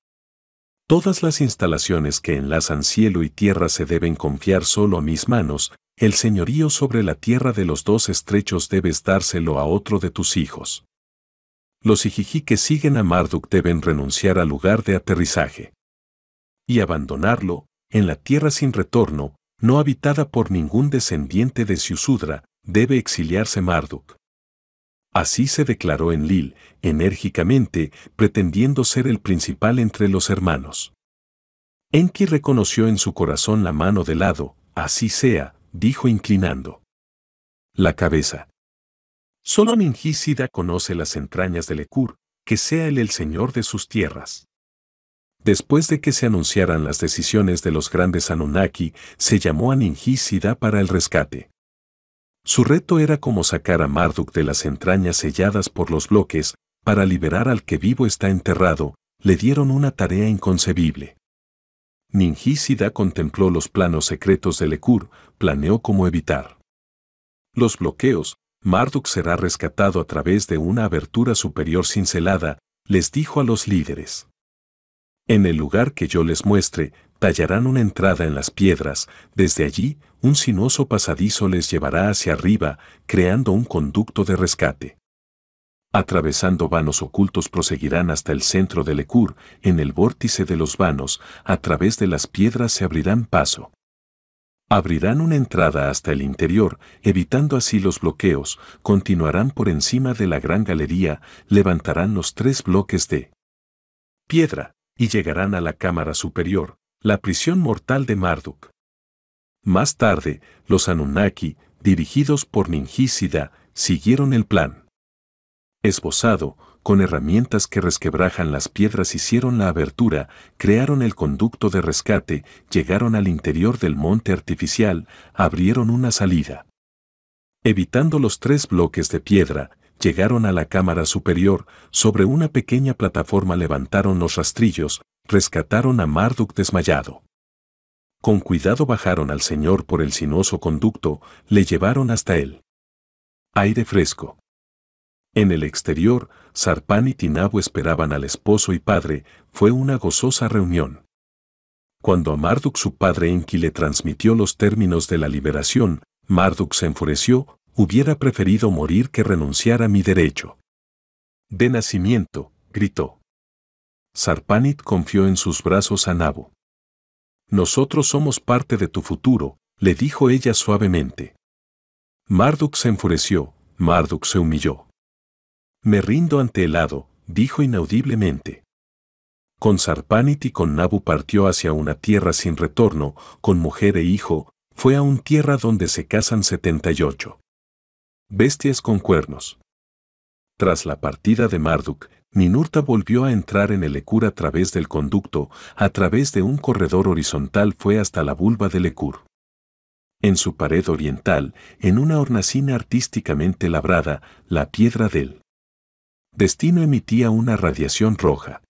Todas las instalaciones que enlazan cielo y tierra se deben confiar solo a mis manos, el señorío sobre la tierra de los dos estrechos debes dárselo a otro de tus hijos. Los Ijiji que siguen a Marduk deben renunciar al lugar de aterrizaje y abandonarlo, en la tierra sin retorno, no habitada por ningún descendiente de Siusudra, debe exiliarse Marduk. Así se declaró en Lil, enérgicamente, pretendiendo ser el principal entre los hermanos. Enki reconoció en su corazón la mano de lado, así sea, dijo inclinando. La cabeza. Solo Ningisida conoce las entrañas de Lekur, que sea él el señor de sus tierras. Después de que se anunciaran las decisiones de los grandes Anunnaki, se llamó a Ningisida para el rescate. Su reto era como sacar a Marduk de las entrañas selladas por los bloques, para liberar al que vivo está enterrado, le dieron una tarea inconcebible. Ningísida contempló los planos secretos de Lekur, planeó cómo evitar. Los bloqueos, Marduk será rescatado a través de una abertura superior cincelada, les dijo a los líderes. En el lugar que yo les muestre, tallarán una entrada en las piedras, desde allí un sinuoso pasadizo les llevará hacia arriba, creando un conducto de rescate. Atravesando vanos ocultos proseguirán hasta el centro de Ecur, en el vórtice de los vanos, a través de las piedras se abrirán paso. Abrirán una entrada hasta el interior, evitando así los bloqueos, continuarán por encima de la gran galería, levantarán los tres bloques de piedra, y llegarán a la cámara superior, la prisión mortal de Marduk. Más tarde, los Anunnaki, dirigidos por Ningísida, siguieron el plan. Esbozado, con herramientas que resquebrajan las piedras hicieron la abertura, crearon el conducto de rescate, llegaron al interior del monte artificial, abrieron una salida. Evitando los tres bloques de piedra, llegaron a la cámara superior, sobre una pequeña plataforma levantaron los rastrillos, rescataron a Marduk desmayado con cuidado bajaron al señor por el sinuoso conducto, le llevaron hasta él. Aire fresco. En el exterior, Sarpanit y Nabo esperaban al esposo y padre, fue una gozosa reunión. Cuando a Marduk su padre Enki le transmitió los términos de la liberación, Marduk se enfureció, hubiera preferido morir que renunciar a mi derecho. De nacimiento, gritó. Sarpanit confió en sus brazos a Nabo. Nosotros somos parte de tu futuro, le dijo ella suavemente. Marduk se enfureció, Marduk se humilló. Me rindo ante el hado, dijo inaudiblemente. Con Sarpanit y con Nabu partió hacia una tierra sin retorno, con mujer e hijo, fue a un tierra donde se casan 78. Bestias con cuernos. Tras la partida de Marduk, Minurta volvió a entrar en el Ekur a través del conducto, a través de un corredor horizontal fue hasta la vulva del Ecur. En su pared oriental, en una hornacina artísticamente labrada, la piedra del destino emitía una radiación roja.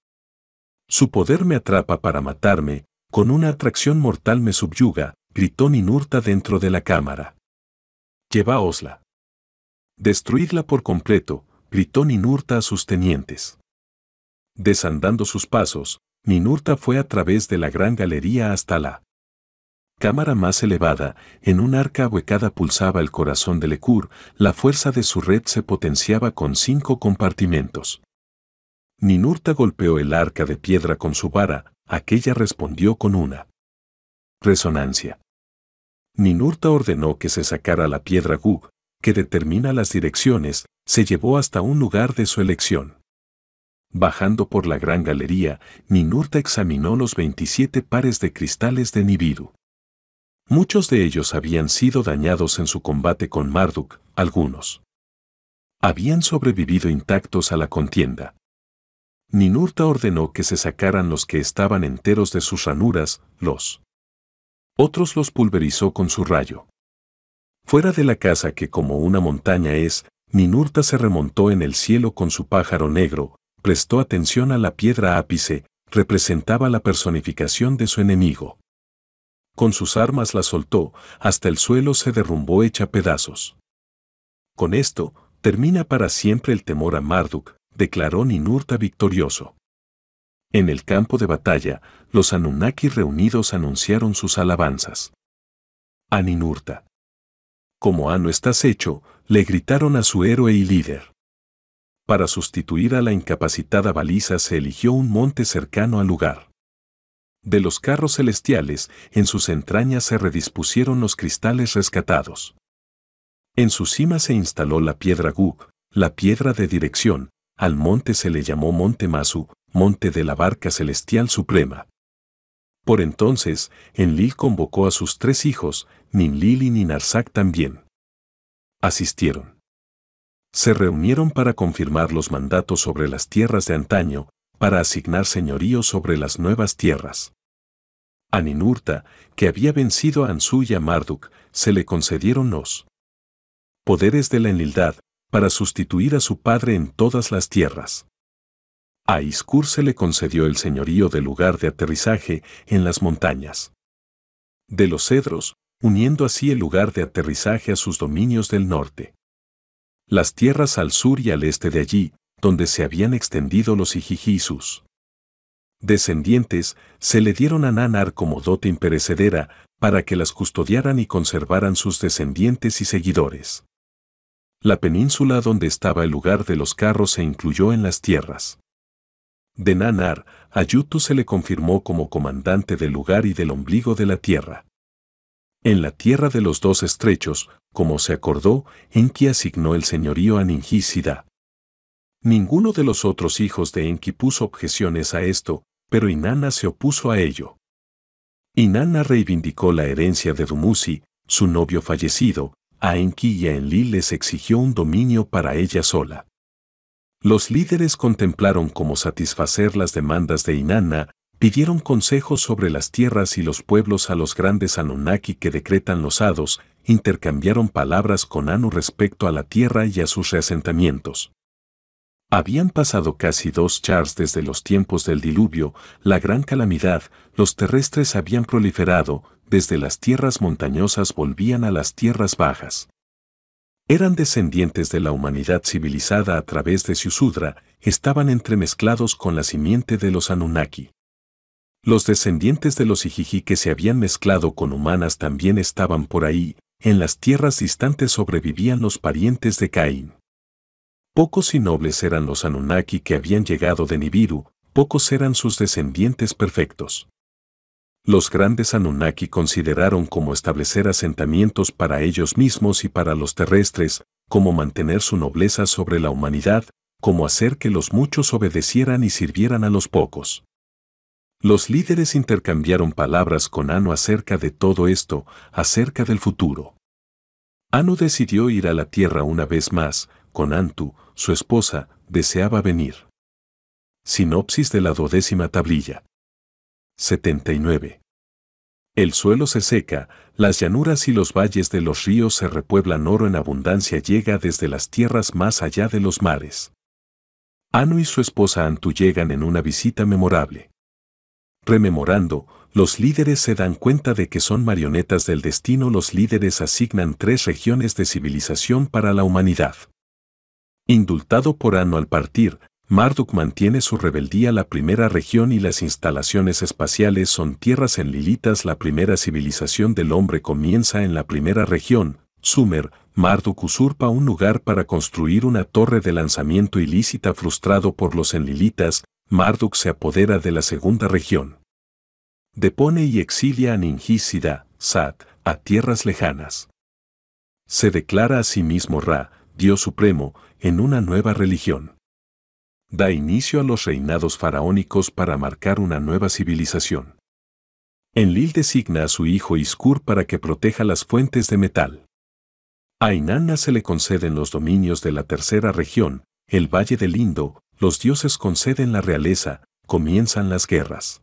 Su poder me atrapa para matarme, con una atracción mortal me subyuga, gritó Minurta dentro de la cámara. Llevaosla. Destruidla por completo, gritó Ninurta a sus tenientes. Desandando sus pasos, Ninurta fue a través de la gran galería hasta la cámara más elevada, en un arca huecada pulsaba el corazón de Lekur. la fuerza de su red se potenciaba con cinco compartimentos. Ninurta golpeó el arca de piedra con su vara, aquella respondió con una resonancia. Ninurta ordenó que se sacara la piedra Gug, que determina las direcciones, se llevó hasta un lugar de su elección. Bajando por la gran galería, Ninurta examinó los 27 pares de cristales de Nibiru. Muchos de ellos habían sido dañados en su combate con Marduk, algunos. Habían sobrevivido intactos a la contienda. Ninurta ordenó que se sacaran los que estaban enteros de sus ranuras, los. Otros los pulverizó con su rayo. Fuera de la casa que como una montaña es, Ninurta se remontó en el cielo con su pájaro negro, prestó atención a la piedra ápice, representaba la personificación de su enemigo. Con sus armas la soltó, hasta el suelo se derrumbó hecha pedazos. Con esto, termina para siempre el temor a Marduk, declaró Ninurta victorioso. En el campo de batalla, los Anunnaki reunidos anunciaron sus alabanzas. A Ninurta como Ano ah, estás hecho, le gritaron a su héroe y líder. Para sustituir a la incapacitada baliza se eligió un monte cercano al lugar. De los carros celestiales, en sus entrañas se redispusieron los cristales rescatados. En su cima se instaló la piedra Gu, la piedra de dirección, al monte se le llamó Monte Masu, monte de la barca celestial suprema. Por entonces, Enlil convocó a sus tres hijos, Ninlil y Ninarsak también asistieron. Se reunieron para confirmar los mandatos sobre las tierras de antaño, para asignar señorío sobre las nuevas tierras. A Ninurta, que había vencido a Ansu y a Marduk, se le concedieron los poderes de la enildad, para sustituir a su padre en todas las tierras. A Iskur se le concedió el señorío del lugar de aterrizaje en las montañas. De los cedros, uniendo así el lugar de aterrizaje a sus dominios del norte. Las tierras al sur y al este de allí, donde se habían extendido los Ijijisus. Descendientes, se le dieron a Nanar como dote imperecedera, para que las custodiaran y conservaran sus descendientes y seguidores. La península donde estaba el lugar de los carros se incluyó en las tierras. De Nanar, a se le confirmó como comandante del lugar y del ombligo de la tierra en la tierra de los dos estrechos, como se acordó Enki asignó el señorío a Ningísida. Ninguno de los otros hijos de Enki puso objeciones a esto, pero Inanna se opuso a ello. Inanna reivindicó la herencia de Dumuzi, su novio fallecido, a Enki y a Enlil les exigió un dominio para ella sola. Los líderes contemplaron cómo satisfacer las demandas de Inanna, pidieron consejos sobre las tierras y los pueblos a los grandes Anunnaki que decretan los hados, intercambiaron palabras con Anu respecto a la tierra y a sus reasentamientos. Habían pasado casi dos chars desde los tiempos del diluvio, la gran calamidad, los terrestres habían proliferado, desde las tierras montañosas volvían a las tierras bajas. Eran descendientes de la humanidad civilizada a través de Siusudra, estaban entremezclados con la simiente de los Anunnaki. Los descendientes de los Ijiji que se habían mezclado con humanas también estaban por ahí, en las tierras distantes sobrevivían los parientes de Caín. Pocos y nobles eran los Anunnaki que habían llegado de Nibiru, pocos eran sus descendientes perfectos. Los grandes Anunnaki consideraron como establecer asentamientos para ellos mismos y para los terrestres, como mantener su nobleza sobre la humanidad, como hacer que los muchos obedecieran y sirvieran a los pocos. Los líderes intercambiaron palabras con Anu acerca de todo esto, acerca del futuro. Anu decidió ir a la Tierra una vez más, con Antu, su esposa, deseaba venir. Sinopsis de la dodécima tablilla. 79. El suelo se seca, las llanuras y los valles de los ríos se repueblan oro en abundancia llega desde las tierras más allá de los mares. Anu y su esposa Antu llegan en una visita memorable. Rememorando, los líderes se dan cuenta de que son marionetas del destino. Los líderes asignan tres regiones de civilización para la humanidad. Indultado por Ano al partir, Marduk mantiene su rebeldía la primera región y las instalaciones espaciales son tierras en Lilitas. La primera civilización del hombre comienza en la primera región, Sumer. Marduk usurpa un lugar para construir una torre de lanzamiento ilícita frustrado por los enlilitas, Marduk se apodera de la segunda región. Depone y exilia a Ningísida, Sat, a tierras lejanas. Se declara a sí mismo Ra, Dios Supremo, en una nueva religión. Da inicio a los reinados faraónicos para marcar una nueva civilización. Enlil designa a su hijo Iskur para que proteja las fuentes de metal. A Inanna se le conceden los dominios de la tercera región, el Valle del Indo, los dioses conceden la realeza, comienzan las guerras.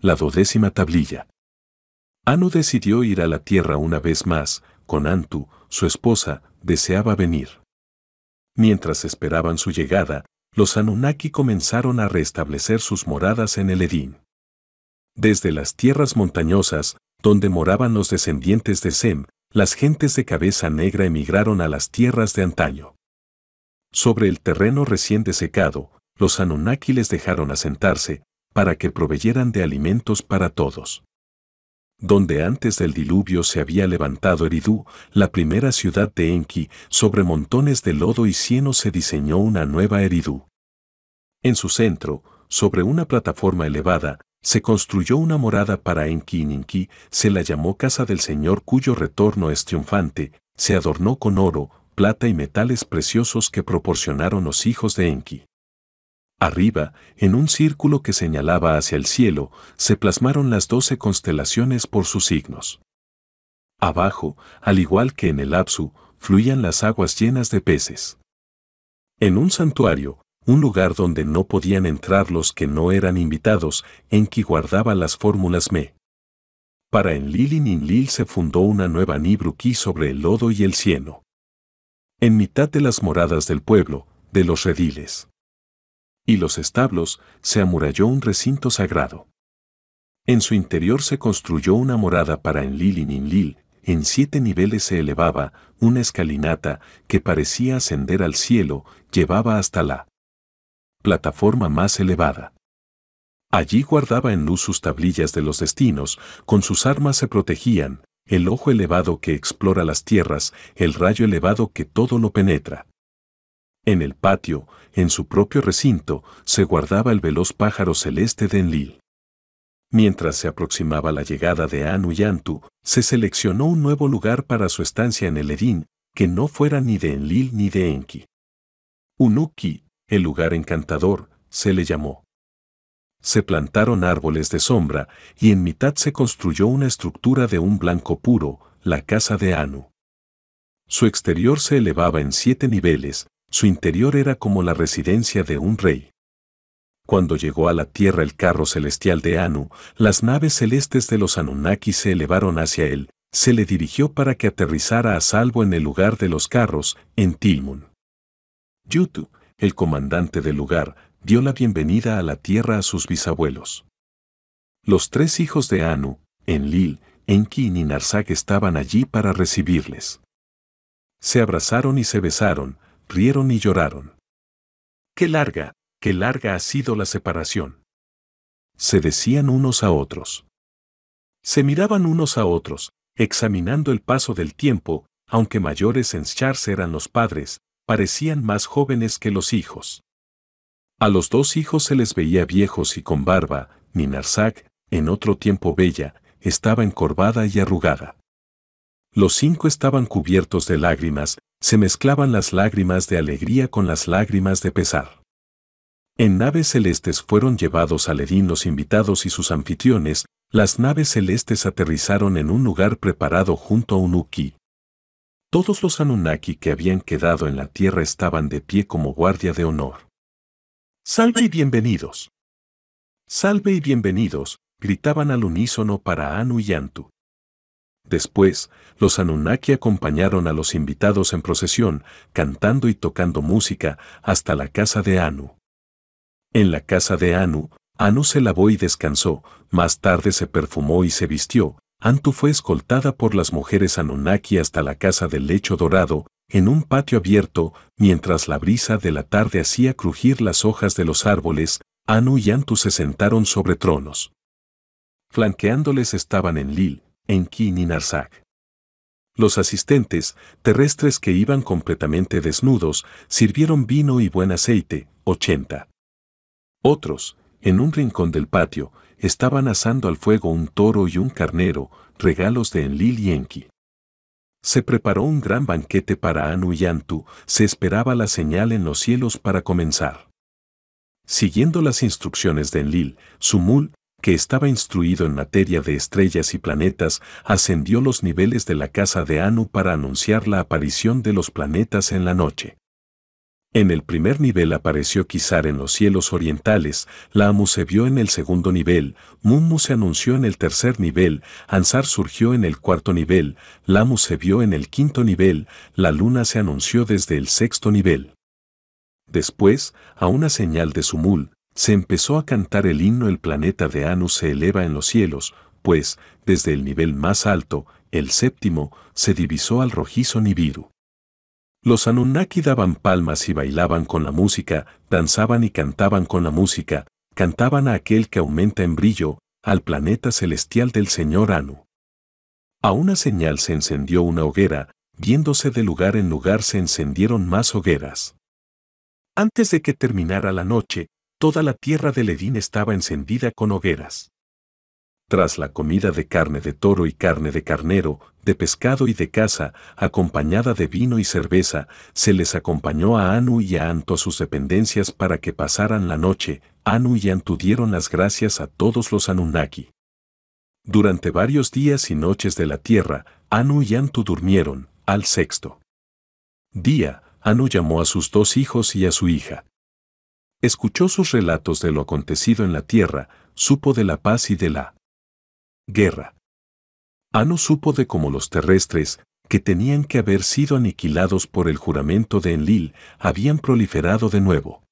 La dodécima tablilla. Anu decidió ir a la tierra una vez más, con Antu, su esposa, deseaba venir. Mientras esperaban su llegada, los Anunnaki comenzaron a restablecer sus moradas en el Edín. Desde las tierras montañosas, donde moraban los descendientes de Sem, las gentes de cabeza negra emigraron a las tierras de antaño. Sobre el terreno recién desecado, los Anunnaki les dejaron asentarse, para que proveyeran de alimentos para todos. Donde antes del diluvio se había levantado Eridú, la primera ciudad de Enki, sobre montones de lodo y cieno se diseñó una nueva Eridú. En su centro, sobre una plataforma elevada, se construyó una morada para Enki y Ninki, se la llamó Casa del Señor cuyo retorno es triunfante, se adornó con oro, plata y metales preciosos que proporcionaron los hijos de Enki. Arriba, en un círculo que señalaba hacia el cielo, se plasmaron las doce constelaciones por sus signos. Abajo, al igual que en el Apsu, fluían las aguas llenas de peces. En un santuario, un lugar donde no podían entrar los que no eran invitados, Enki guardaba las fórmulas Me. Para Enlil y Ninlil se fundó una nueva Nibruki sobre el lodo y el cielo en mitad de las moradas del pueblo, de los rediles. Y los establos, se amuralló un recinto sagrado. En su interior se construyó una morada para Enlil y Ninlil, en siete niveles se elevaba, una escalinata, que parecía ascender al cielo, llevaba hasta la plataforma más elevada. Allí guardaba en luz sus tablillas de los destinos, con sus armas se protegían, el ojo elevado que explora las tierras, el rayo elevado que todo lo penetra. En el patio, en su propio recinto, se guardaba el veloz pájaro celeste de Enlil. Mientras se aproximaba la llegada de Anu y Antu, se seleccionó un nuevo lugar para su estancia en el Edín, que no fuera ni de Enlil ni de Enki. Unuki, el lugar encantador, se le llamó se plantaron árboles de sombra y en mitad se construyó una estructura de un blanco puro, la casa de Anu. Su exterior se elevaba en siete niveles, su interior era como la residencia de un rey. Cuando llegó a la tierra el carro celestial de Anu, las naves celestes de los Anunnaki se elevaron hacia él, se le dirigió para que aterrizara a salvo en el lugar de los carros, en Tilmun. Yutu, el comandante del lugar, dio la bienvenida a la tierra a sus bisabuelos. Los tres hijos de Anu, Enlil, Enki y Narsag estaban allí para recibirles. Se abrazaron y se besaron, rieron y lloraron. ¡Qué larga, qué larga ha sido la separación! Se decían unos a otros. Se miraban unos a otros, examinando el paso del tiempo, aunque mayores en Shars eran los padres, parecían más jóvenes que los hijos. A los dos hijos se les veía viejos y con barba, Ninarsak, en otro tiempo bella, estaba encorvada y arrugada. Los cinco estaban cubiertos de lágrimas, se mezclaban las lágrimas de alegría con las lágrimas de pesar. En naves celestes fueron llevados a Edín los invitados y sus anfitriones, las naves celestes aterrizaron en un lugar preparado junto a un uki. Todos los Anunnaki que habían quedado en la tierra estaban de pie como guardia de honor. Salve y bienvenidos. Salve y bienvenidos, gritaban al unísono para Anu y Antu. Después, los Anunnaki acompañaron a los invitados en procesión, cantando y tocando música, hasta la casa de Anu. En la casa de Anu, Anu se lavó y descansó, más tarde se perfumó y se vistió. Antu fue escoltada por las mujeres Anunnaki hasta la casa del lecho dorado, en un patio abierto, mientras la brisa de la tarde hacía crujir las hojas de los árboles, Anu y Antu se sentaron sobre tronos. Flanqueándoles estaban Enlil, Enki y Narsag. Los asistentes, terrestres que iban completamente desnudos, sirvieron vino y buen aceite, 80. Otros, en un rincón del patio, estaban asando al fuego un toro y un carnero, regalos de Enlil y Enki. Se preparó un gran banquete para Anu y Antu, se esperaba la señal en los cielos para comenzar. Siguiendo las instrucciones de Enlil, Sumul, que estaba instruido en materia de estrellas y planetas, ascendió los niveles de la casa de Anu para anunciar la aparición de los planetas en la noche. En el primer nivel apareció Kizar en los cielos orientales, Lamu se vio en el segundo nivel, Mummu se anunció en el tercer nivel, Ansar surgió en el cuarto nivel, Lamu se vio en el quinto nivel, la luna se anunció desde el sexto nivel. Después, a una señal de Sumul, se empezó a cantar el himno El planeta de Anu se eleva en los cielos, pues, desde el nivel más alto, el séptimo, se divisó al rojizo Nibiru. Los Anunnaki daban palmas y bailaban con la música, danzaban y cantaban con la música, cantaban a aquel que aumenta en brillo, al planeta celestial del señor Anu. A una señal se encendió una hoguera, viéndose de lugar en lugar se encendieron más hogueras. Antes de que terminara la noche, toda la tierra de Edín estaba encendida con hogueras. Tras la comida de carne de toro y carne de carnero, de pescado y de caza, acompañada de vino y cerveza, se les acompañó a Anu y a Anto a sus dependencias para que pasaran la noche. Anu y Antu dieron las gracias a todos los Anunnaki. Durante varios días y noches de la tierra, Anu y Antu durmieron, al sexto día, Anu llamó a sus dos hijos y a su hija. Escuchó sus relatos de lo acontecido en la tierra, supo de la paz y de la Guerra. Anu ah, supo de cómo los terrestres, que tenían que haber sido aniquilados por el juramento de Enlil, habían proliferado de nuevo.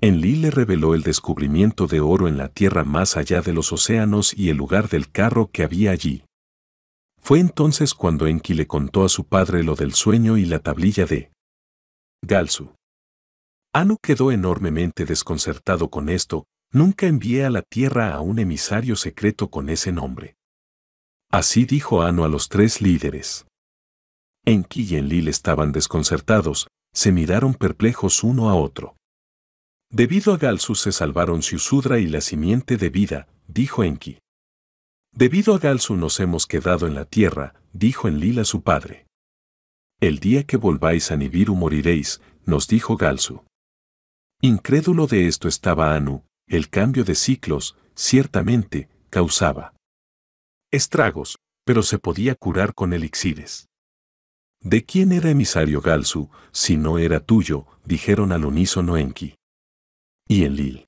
Enlil le reveló el descubrimiento de oro en la tierra más allá de los océanos y el lugar del carro que había allí. Fue entonces cuando Enki le contó a su padre lo del sueño y la tablilla de Galsu. Anu ah, quedó enormemente desconcertado con esto Nunca envié a la tierra a un emisario secreto con ese nombre. Así dijo Anu a los tres líderes. Enki y Enlil estaban desconcertados, se miraron perplejos uno a otro. Debido a Galsu se salvaron Siusudra y la simiente de vida, dijo Enki. Debido a Galsu nos hemos quedado en la tierra, dijo Enlil a su padre. El día que volváis a Nibiru moriréis, nos dijo Galsu. Incrédulo de esto estaba Anu, el cambio de ciclos, ciertamente, causaba estragos, pero se podía curar con elixires. ¿De quién era emisario Galsu, si no era tuyo? dijeron al unísono Enki. Y Lil.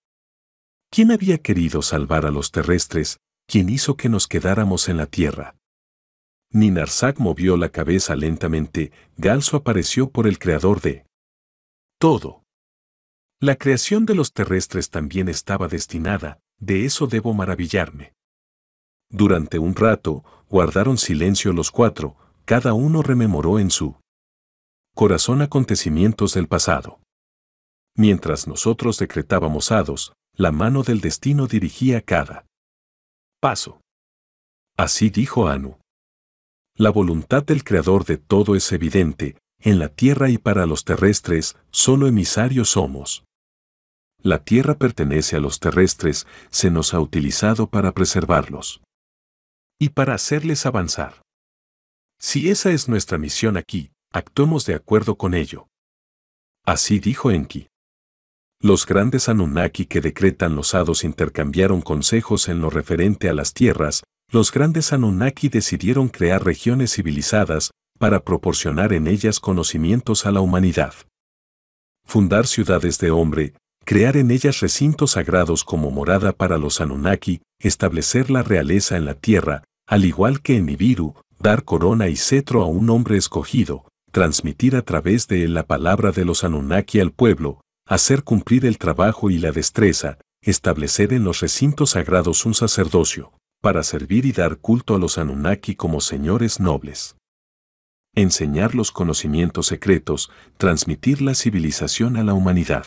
¿Quién había querido salvar a los terrestres? ¿Quién hizo que nos quedáramos en la tierra? Ninarzak movió la cabeza lentamente, Galsu apareció por el creador de todo. La creación de los terrestres también estaba destinada, de eso debo maravillarme. Durante un rato, guardaron silencio los cuatro, cada uno rememoró en su corazón acontecimientos del pasado. Mientras nosotros decretábamos hados, la mano del destino dirigía cada paso. Así dijo Anu. La voluntad del Creador de todo es evidente, en la tierra y para los terrestres, solo emisarios somos. La tierra pertenece a los terrestres, se nos ha utilizado para preservarlos. Y para hacerles avanzar. Si esa es nuestra misión aquí, actuemos de acuerdo con ello. Así dijo Enki. Los grandes Anunnaki que decretan los hados intercambiaron consejos en lo referente a las tierras, los grandes Anunnaki decidieron crear regiones civilizadas para proporcionar en ellas conocimientos a la humanidad. Fundar ciudades de hombre, crear en ellas recintos sagrados como morada para los Anunnaki, establecer la realeza en la tierra, al igual que en Ibiru, dar corona y cetro a un hombre escogido, transmitir a través de él la palabra de los Anunnaki al pueblo, hacer cumplir el trabajo y la destreza, establecer en los recintos sagrados un sacerdocio, para servir y dar culto a los Anunnaki como señores nobles. Enseñar los conocimientos secretos, transmitir la civilización a la humanidad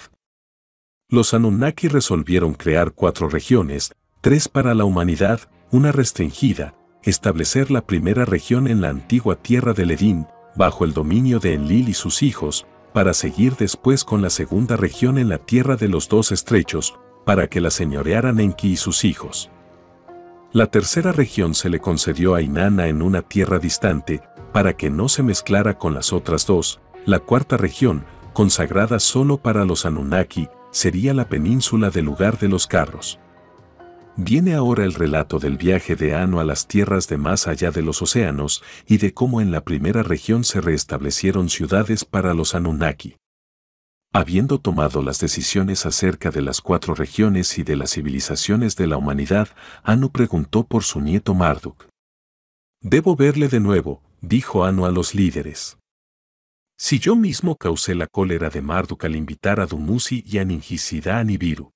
los Anunnaki resolvieron crear cuatro regiones, tres para la humanidad, una restringida, establecer la primera región en la antigua tierra de Ledín, bajo el dominio de Enlil y sus hijos, para seguir después con la segunda región en la tierra de los dos estrechos, para que la señorearan Enki y sus hijos. La tercera región se le concedió a Inanna en una tierra distante, para que no se mezclara con las otras dos, la cuarta región, consagrada solo para los Anunnaki, sería la península del lugar de los carros. Viene ahora el relato del viaje de Anu a las tierras de más allá de los océanos y de cómo en la primera región se restablecieron ciudades para los Anunnaki. Habiendo tomado las decisiones acerca de las cuatro regiones y de las civilizaciones de la humanidad, Anu preguntó por su nieto Marduk. Debo verle de nuevo, dijo Anu a los líderes. Si yo mismo causé la cólera de Marduk al invitar a Dumuzi y a Ningisida a Nibiru.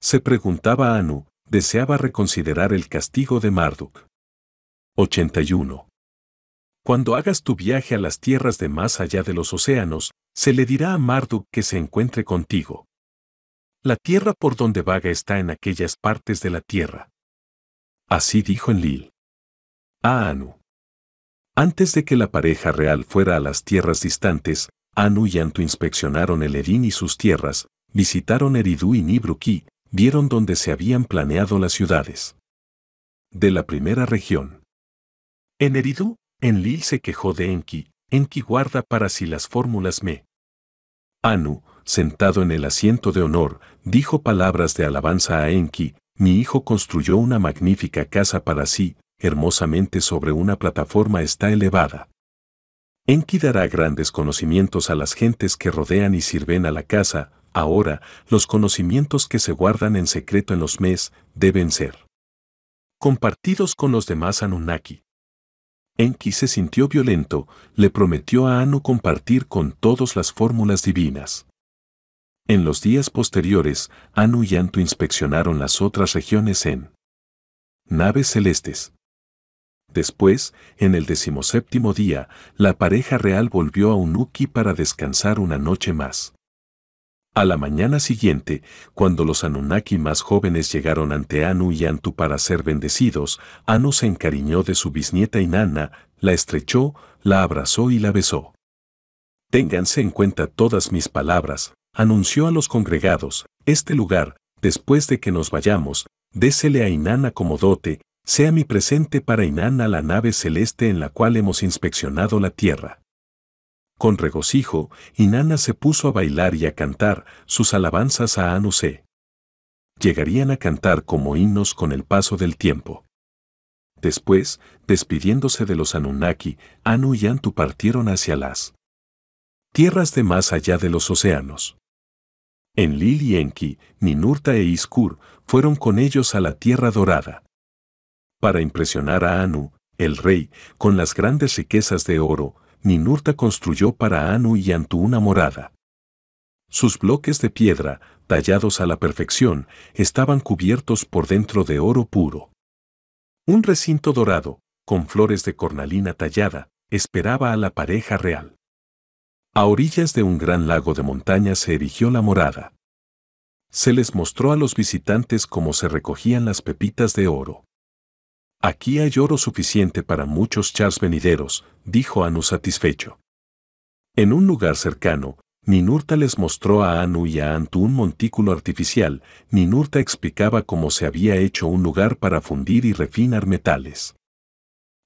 Se preguntaba Anu, deseaba reconsiderar el castigo de Marduk. 81. Cuando hagas tu viaje a las tierras de más allá de los océanos, se le dirá a Marduk que se encuentre contigo. La tierra por donde vaga está en aquellas partes de la tierra. Así dijo Enlil. A Anu. Antes de que la pareja real fuera a las tierras distantes, Anu y Antu inspeccionaron el Edín y sus tierras, visitaron Eridu y Nibruki, vieron donde se habían planeado las ciudades. De la primera región. En Eridu, Enlil se quejó de Enki, Enki guarda para sí las fórmulas me. Anu, sentado en el asiento de honor, dijo palabras de alabanza a Enki, mi hijo construyó una magnífica casa para sí, hermosamente sobre una plataforma está elevada. Enki dará grandes conocimientos a las gentes que rodean y sirven a la casa, ahora los conocimientos que se guardan en secreto en los mes deben ser compartidos con los demás Anunnaki. Enki se sintió violento, le prometió a Anu compartir con todos las fórmulas divinas. En los días posteriores, Anu y Antu inspeccionaron las otras regiones en naves celestes. Después, en el decimoséptimo día, la pareja real volvió a Unuki para descansar una noche más. A la mañana siguiente, cuando los Anunnaki más jóvenes llegaron ante Anu y Antu para ser bendecidos, Anu se encariñó de su bisnieta Inanna, la estrechó, la abrazó y la besó. Ténganse en cuenta todas mis palabras, anunció a los congregados, este lugar, después de que nos vayamos, désele a Inanna como dote, sea mi presente para Inanna la nave celeste en la cual hemos inspeccionado la tierra. Con regocijo, Inanna se puso a bailar y a cantar sus alabanzas a Anusé. Llegarían a cantar como himnos con el paso del tiempo. Después, despidiéndose de los Anunnaki, Anu y Antu partieron hacia las tierras de más allá de los océanos. En Lil y Enki, Ninurta e Iskur fueron con ellos a la Tierra Dorada para impresionar a Anu, el rey, con las grandes riquezas de oro, Ninurta construyó para Anu y Antu una morada. Sus bloques de piedra, tallados a la perfección, estaban cubiertos por dentro de oro puro. Un recinto dorado, con flores de cornalina tallada, esperaba a la pareja real. A orillas de un gran lago de montaña se erigió la morada. Se les mostró a los visitantes cómo se recogían las pepitas de oro. Aquí hay oro suficiente para muchos chars venideros, dijo Anu satisfecho. En un lugar cercano, Ninurta les mostró a Anu y a Antu un montículo artificial. Ninurta explicaba cómo se había hecho un lugar para fundir y refinar metales.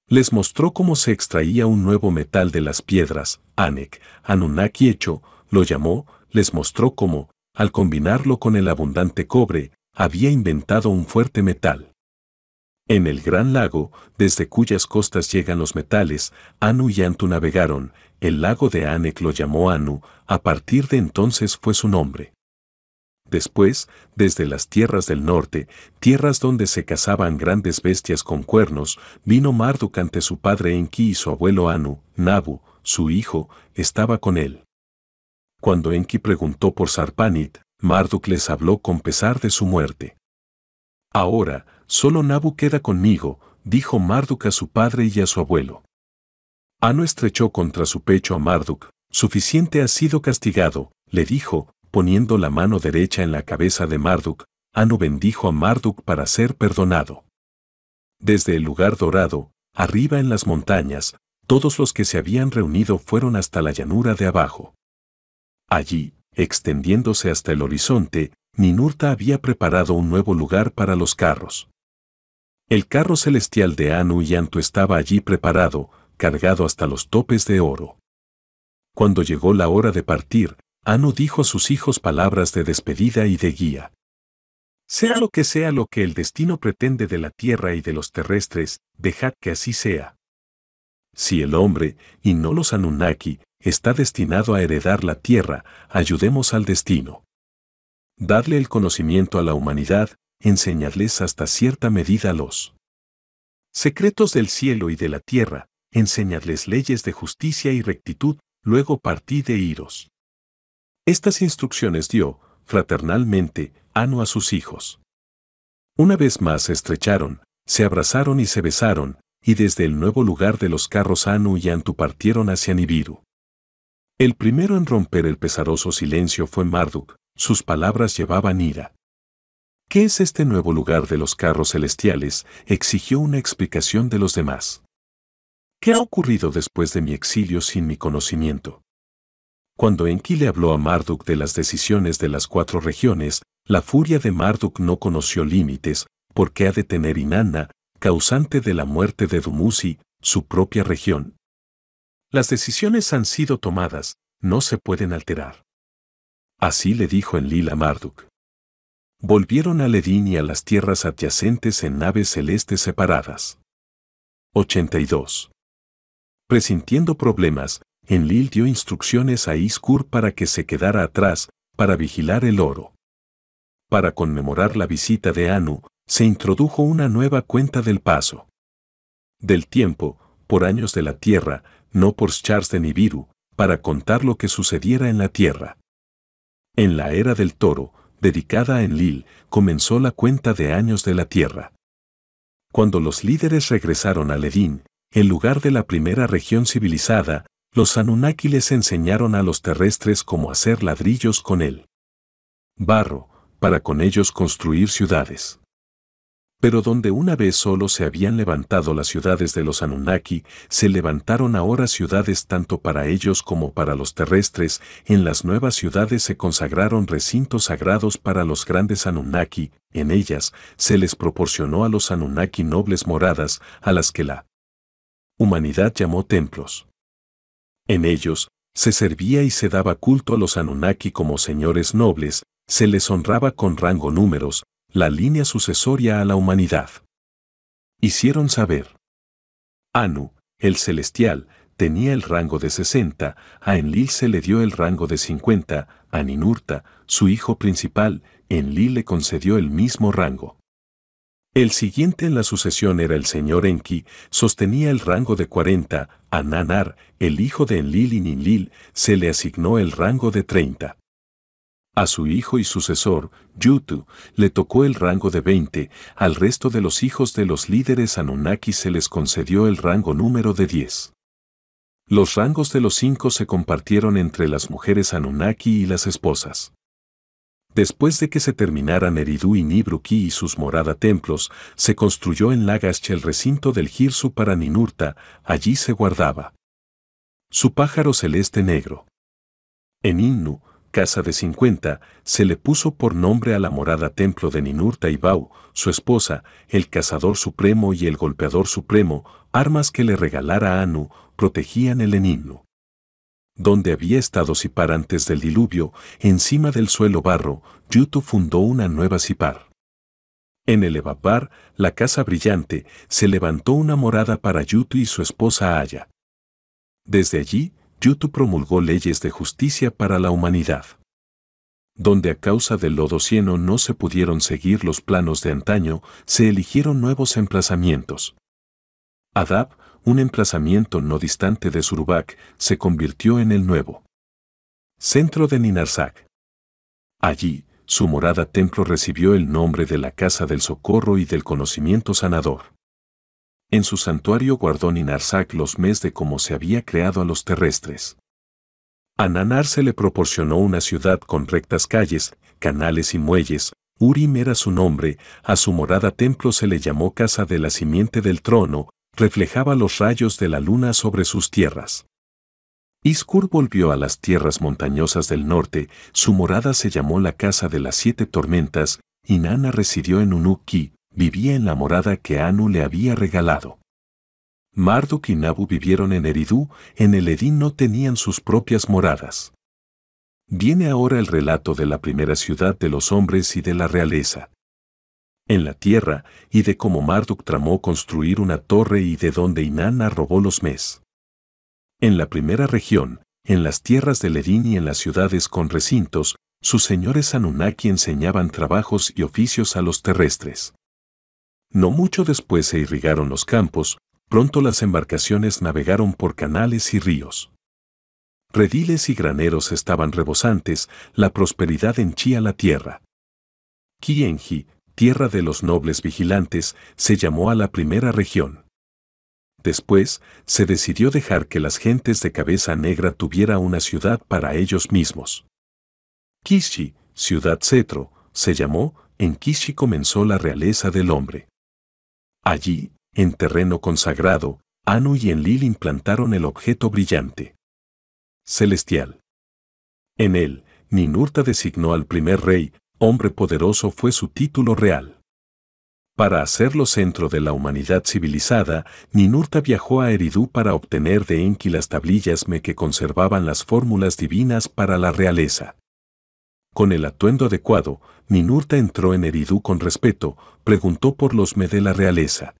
Les mostró cómo se extraía un nuevo metal de las piedras, Anek, Anunnaki hecho, lo llamó, les mostró cómo, al combinarlo con el abundante cobre, había inventado un fuerte metal. En el gran lago, desde cuyas costas llegan los metales, Anu y Antu navegaron, el lago de Anek lo llamó Anu, a partir de entonces fue su nombre. Después, desde las tierras del norte, tierras donde se cazaban grandes bestias con cuernos, vino Marduk ante su padre Enki y su abuelo Anu, Nabu, su hijo, estaba con él. Cuando Enki preguntó por Sarpanit, Marduk les habló con pesar de su muerte. Ahora, Solo Nabu queda conmigo, dijo Marduk a su padre y a su abuelo. Ano estrechó contra su pecho a Marduk, suficiente ha sido castigado, le dijo, poniendo la mano derecha en la cabeza de Marduk, Anu bendijo a Marduk para ser perdonado. Desde el lugar dorado, arriba en las montañas, todos los que se habían reunido fueron hasta la llanura de abajo. Allí, extendiéndose hasta el horizonte, Ninurta había preparado un nuevo lugar para los carros. El carro celestial de Anu y Anto estaba allí preparado, cargado hasta los topes de oro. Cuando llegó la hora de partir, Anu dijo a sus hijos palabras de despedida y de guía. Sea lo que sea lo que el destino pretende de la tierra y de los terrestres, dejad que así sea. Si el hombre, y no los Anunnaki, está destinado a heredar la tierra, ayudemos al destino. Darle el conocimiento a la humanidad, enseñarles hasta cierta medida los secretos del cielo y de la tierra, enseñarles leyes de justicia y rectitud, luego partí de iros. Estas instrucciones dio, fraternalmente, Ano a sus hijos. Una vez más se estrecharon, se abrazaron y se besaron, y desde el nuevo lugar de los carros Anu y Antu partieron hacia Nibiru. El primero en romper el pesaroso silencio fue Marduk, sus palabras llevaban ira. ¿Qué es este nuevo lugar de los carros celestiales? exigió una explicación de los demás. ¿Qué ha ocurrido después de mi exilio sin mi conocimiento? Cuando Enki le habló a Marduk de las decisiones de las cuatro regiones, la furia de Marduk no conoció límites, porque ha de tener Inanna, causante de la muerte de Dumuzi, su propia región. Las decisiones han sido tomadas, no se pueden alterar. Así le dijo Enlil a Marduk. Volvieron a Ledín y a las tierras adyacentes en naves celestes separadas. 82. Presintiendo problemas, Enlil dio instrucciones a Iskur para que se quedara atrás, para vigilar el oro. Para conmemorar la visita de Anu, se introdujo una nueva cuenta del paso. Del tiempo, por años de la Tierra, no por Charles de Nibiru, para contar lo que sucediera en la Tierra. En la era del toro, dedicada en Lil, comenzó la cuenta de años de la Tierra. Cuando los líderes regresaron a Ledín, en lugar de la primera región civilizada, los Anunnaki enseñaron a los terrestres cómo hacer ladrillos con él. Barro, para con ellos construir ciudades. Pero donde una vez solo se habían levantado las ciudades de los Anunnaki, se levantaron ahora ciudades tanto para ellos como para los terrestres, en las nuevas ciudades se consagraron recintos sagrados para los grandes Anunnaki, en ellas se les proporcionó a los Anunnaki nobles moradas, a las que la humanidad llamó templos. En ellos, se servía y se daba culto a los Anunnaki como señores nobles, se les honraba con rango números, la línea sucesoria a la humanidad. Hicieron saber. Anu, el celestial, tenía el rango de 60, a Enlil se le dio el rango de 50, a Ninurta, su hijo principal, Enlil le concedió el mismo rango. El siguiente en la sucesión era el señor Enki, sostenía el rango de 40, a Nanar, el hijo de Enlil y Ninlil, se le asignó el rango de 30. A su hijo y sucesor, Yutu, le tocó el rango de 20, al resto de los hijos de los líderes Anunnaki se les concedió el rango número de 10. Los rangos de los cinco se compartieron entre las mujeres Anunnaki y las esposas. Después de que se terminaran Eridu y Nibruki y sus morada templos, se construyó en Lagash el recinto del Girsu para Ninurta, allí se guardaba. Su pájaro celeste negro. En Innu, casa de 50, se le puso por nombre a la morada templo de y Bau, su esposa, el cazador supremo y el golpeador supremo, armas que le regalara Anu, protegían el enigma. Donde había estado Sipar antes del diluvio, encima del suelo barro, Yutu fundó una nueva Sipar. En el Evapar, la casa brillante, se levantó una morada para Yutu y su esposa Aya. Desde allí, Yutu promulgó leyes de justicia para la humanidad. Donde a causa del lodo lodocieno no se pudieron seguir los planos de antaño, se eligieron nuevos emplazamientos. Adab, un emplazamiento no distante de Surubac, se convirtió en el nuevo centro de ninarsak Allí, su morada templo recibió el nombre de la Casa del Socorro y del Conocimiento Sanador. En su santuario guardó Ninarsak los mes de cómo se había creado a los terrestres. A Nanar se le proporcionó una ciudad con rectas calles, canales y muelles, Urim era su nombre, a su morada templo se le llamó Casa de la Simiente del Trono, reflejaba los rayos de la luna sobre sus tierras. Iskur volvió a las tierras montañosas del norte, su morada se llamó la Casa de las Siete Tormentas, y Nana residió en Unuki, vivía en la morada que Anu le había regalado. Marduk y Nabu vivieron en Eridú, en el Edín no tenían sus propias moradas. Viene ahora el relato de la primera ciudad de los hombres y de la realeza. En la tierra, y de cómo Marduk tramó construir una torre y de donde Inanna robó los mes. En la primera región, en las tierras del Edín y en las ciudades con recintos, sus señores Anunnaki enseñaban trabajos y oficios a los terrestres. No mucho después se irrigaron los campos, pronto las embarcaciones navegaron por canales y ríos. Rediles y graneros estaban rebosantes, la prosperidad henchía la tierra. Kienji, tierra de los nobles vigilantes, se llamó a la primera región. Después, se decidió dejar que las gentes de cabeza negra tuviera una ciudad para ellos mismos. Kishi, ciudad cetro, se llamó, en Kishi comenzó la realeza del hombre. Allí, en terreno consagrado, Anu y Enlil implantaron el objeto brillante. Celestial. En él, Ninurta designó al primer rey, hombre poderoso fue su título real. Para hacerlo centro de la humanidad civilizada, Ninurta viajó a Eridú para obtener de Enki las tablillas me que conservaban las fórmulas divinas para la realeza. Con el atuendo adecuado, Ninurta entró en Eridu con respeto, preguntó por los me de la realeza.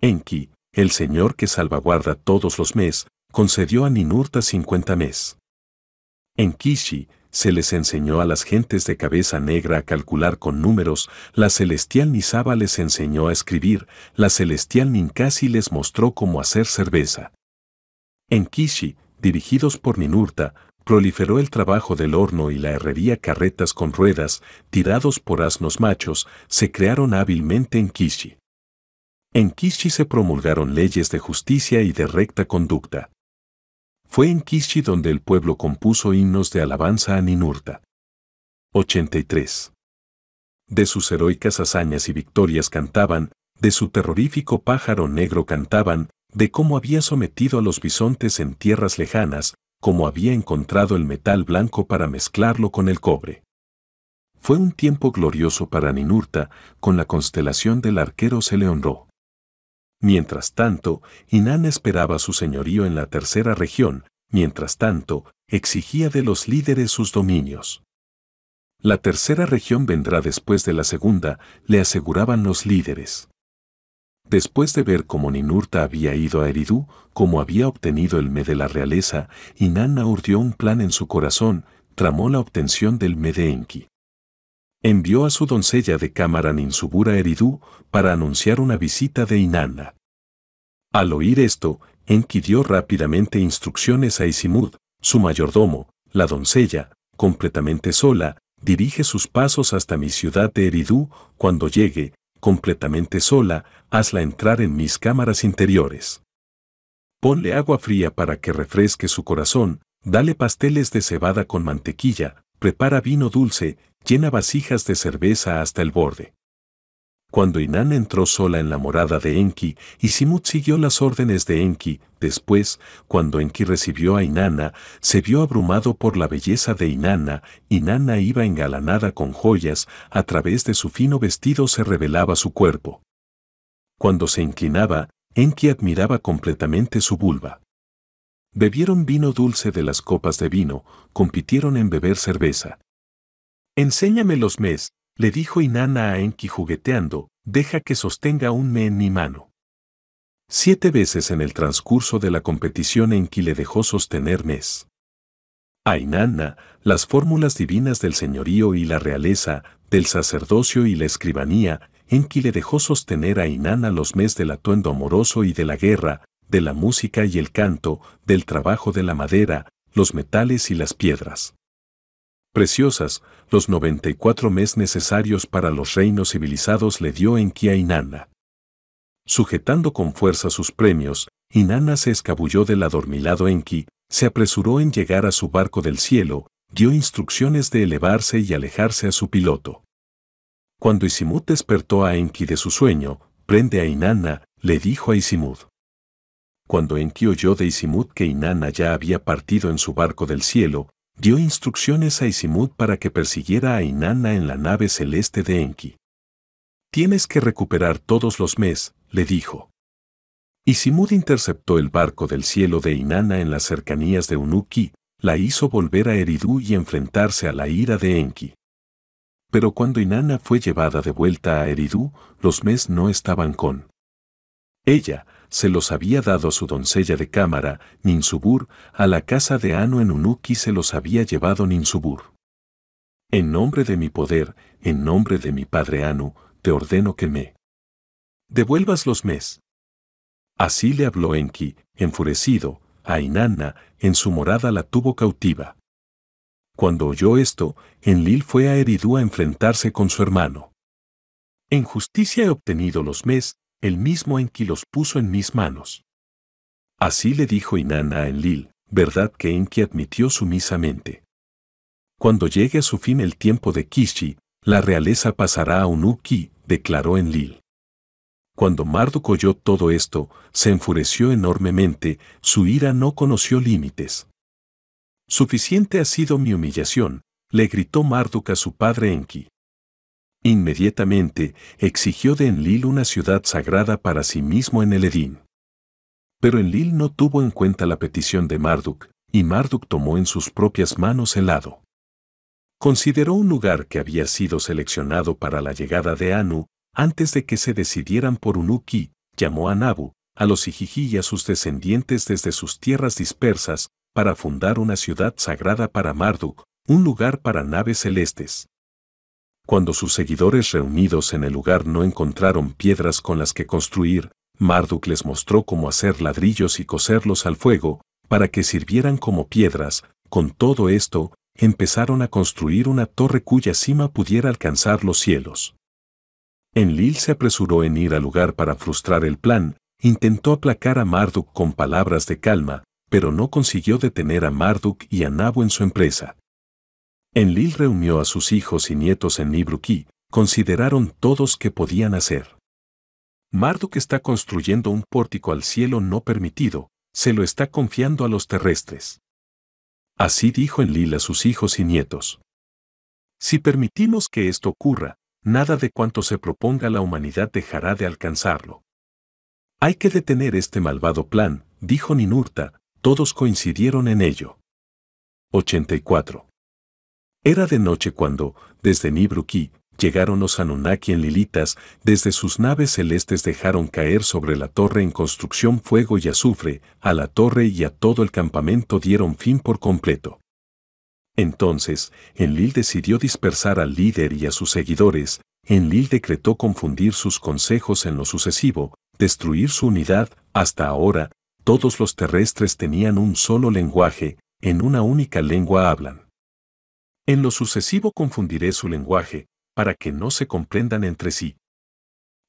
Enki, el señor que salvaguarda todos los mes, concedió a Ninurta 50 mes. En Kishi, se les enseñó a las gentes de cabeza negra a calcular con números, la celestial Nisaba les enseñó a escribir, la celestial Ninkasi les mostró cómo hacer cerveza. En Kishi, dirigidos por Ninurta, proliferó el trabajo del horno y la herrería carretas con ruedas, tirados por asnos machos, se crearon hábilmente en Kishi. En Kishi se promulgaron leyes de justicia y de recta conducta. Fue en Kishi donde el pueblo compuso himnos de alabanza a Ninurta. 83. De sus heroicas hazañas y victorias cantaban, de su terrorífico pájaro negro cantaban, de cómo había sometido a los bisontes en tierras lejanas, como había encontrado el metal blanco para mezclarlo con el cobre. Fue un tiempo glorioso para Ninurta, con la constelación del arquero se le honró. Mientras tanto, Inán esperaba su señorío en la tercera región, mientras tanto, exigía de los líderes sus dominios. La tercera región vendrá después de la segunda, le aseguraban los líderes. Después de ver cómo Ninurta había ido a Eridu, cómo había obtenido el me de la realeza, Inanna urdió un plan en su corazón, tramó la obtención del me de Enki. Envió a su doncella de cámara Ninsubura a Eridu para anunciar una visita de Inanna. Al oír esto, Enki dio rápidamente instrucciones a Isimud, su mayordomo, la doncella, completamente sola, dirige sus pasos hasta mi ciudad de Eridu, cuando llegue, completamente sola, hazla entrar en mis cámaras interiores. Ponle agua fría para que refresque su corazón, dale pasteles de cebada con mantequilla, prepara vino dulce, llena vasijas de cerveza hasta el borde. Cuando Inanna entró sola en la morada de Enki Isimut siguió las órdenes de Enki, después, cuando Enki recibió a Inanna, se vio abrumado por la belleza de Inanna. Inanna iba engalanada con joyas, a través de su fino vestido se revelaba su cuerpo. Cuando se inclinaba, Enki admiraba completamente su vulva. Bebieron vino dulce de las copas de vino, compitieron en beber cerveza. Enséñame los mes, le dijo Inanna a Enki jugueteando, deja que sostenga un me en mi mano. Siete veces en el transcurso de la competición Enki le dejó sostener mes. A Inanna, las fórmulas divinas del señorío y la realeza, del sacerdocio y la escribanía, Enki le dejó sostener a Inanna los mes del atuendo amoroso y de la guerra, de la música y el canto, del trabajo de la madera, los metales y las piedras preciosas, los 94 mes necesarios para los reinos civilizados le dio Enki a Inanna. Sujetando con fuerza sus premios, Inanna se escabulló del adormilado Enki, se apresuró en llegar a su barco del cielo, dio instrucciones de elevarse y alejarse a su piloto. Cuando Isimut despertó a Enki de su sueño, prende a Inanna, le dijo a Isimud. Cuando Enki oyó de Isimut que Inanna ya había partido en su barco del cielo, dio instrucciones a Isimud para que persiguiera a Inanna en la nave celeste de Enki. Tienes que recuperar todos los mes, le dijo. Isimud interceptó el barco del cielo de Inanna en las cercanías de Unuki, la hizo volver a Eridu y enfrentarse a la ira de Enki. Pero cuando Inanna fue llevada de vuelta a Eridu, los mes no estaban con ella, se los había dado su doncella de cámara, Ninsubur, a la casa de Anu en Unuki se los había llevado Ninsubur. En nombre de mi poder, en nombre de mi padre Anu, te ordeno que me devuelvas los mes. Así le habló Enki, enfurecido, a Inanna, en su morada la tuvo cautiva. Cuando oyó esto, Enlil fue a Eridu a enfrentarse con su hermano. En justicia he obtenido los mes, el mismo Enki los puso en mis manos. Así le dijo Inanna a Enlil, verdad que Enki admitió sumisamente. Cuando llegue a su fin el tiempo de Kishi, la realeza pasará a un declaró Enlil. Cuando Marduk oyó todo esto, se enfureció enormemente, su ira no conoció límites. Suficiente ha sido mi humillación, le gritó Marduk a su padre Enki. Inmediatamente, exigió de Enlil una ciudad sagrada para sí mismo en el Edín. Pero Enlil no tuvo en cuenta la petición de Marduk, y Marduk tomó en sus propias manos el lado. Consideró un lugar que había sido seleccionado para la llegada de Anu, antes de que se decidieran por Unuki, llamó a Nabu, a los Ijiji y a sus descendientes desde sus tierras dispersas, para fundar una ciudad sagrada para Marduk, un lugar para naves celestes. Cuando sus seguidores reunidos en el lugar no encontraron piedras con las que construir, Marduk les mostró cómo hacer ladrillos y coserlos al fuego, para que sirvieran como piedras. Con todo esto, empezaron a construir una torre cuya cima pudiera alcanzar los cielos. Enlil se apresuró en ir al lugar para frustrar el plan, intentó aplacar a Marduk con palabras de calma, pero no consiguió detener a Marduk y a Nabu en su empresa. Enlil reunió a sus hijos y nietos en Nibruquí, consideraron todos que podían hacer. Marduk está construyendo un pórtico al cielo no permitido, se lo está confiando a los terrestres. Así dijo Enlil a sus hijos y nietos. Si permitimos que esto ocurra, nada de cuanto se proponga la humanidad dejará de alcanzarlo. Hay que detener este malvado plan, dijo Ninurta, todos coincidieron en ello. 84. Era de noche cuando, desde Nibruki, llegaron los Anunnaki en Lilitas, desde sus naves celestes dejaron caer sobre la torre en construcción fuego y azufre, a la torre y a todo el campamento dieron fin por completo. Entonces, Enlil decidió dispersar al líder y a sus seguidores, Enlil decretó confundir sus consejos en lo sucesivo, destruir su unidad, hasta ahora, todos los terrestres tenían un solo lenguaje, en una única lengua hablan. En lo sucesivo confundiré su lenguaje, para que no se comprendan entre sí.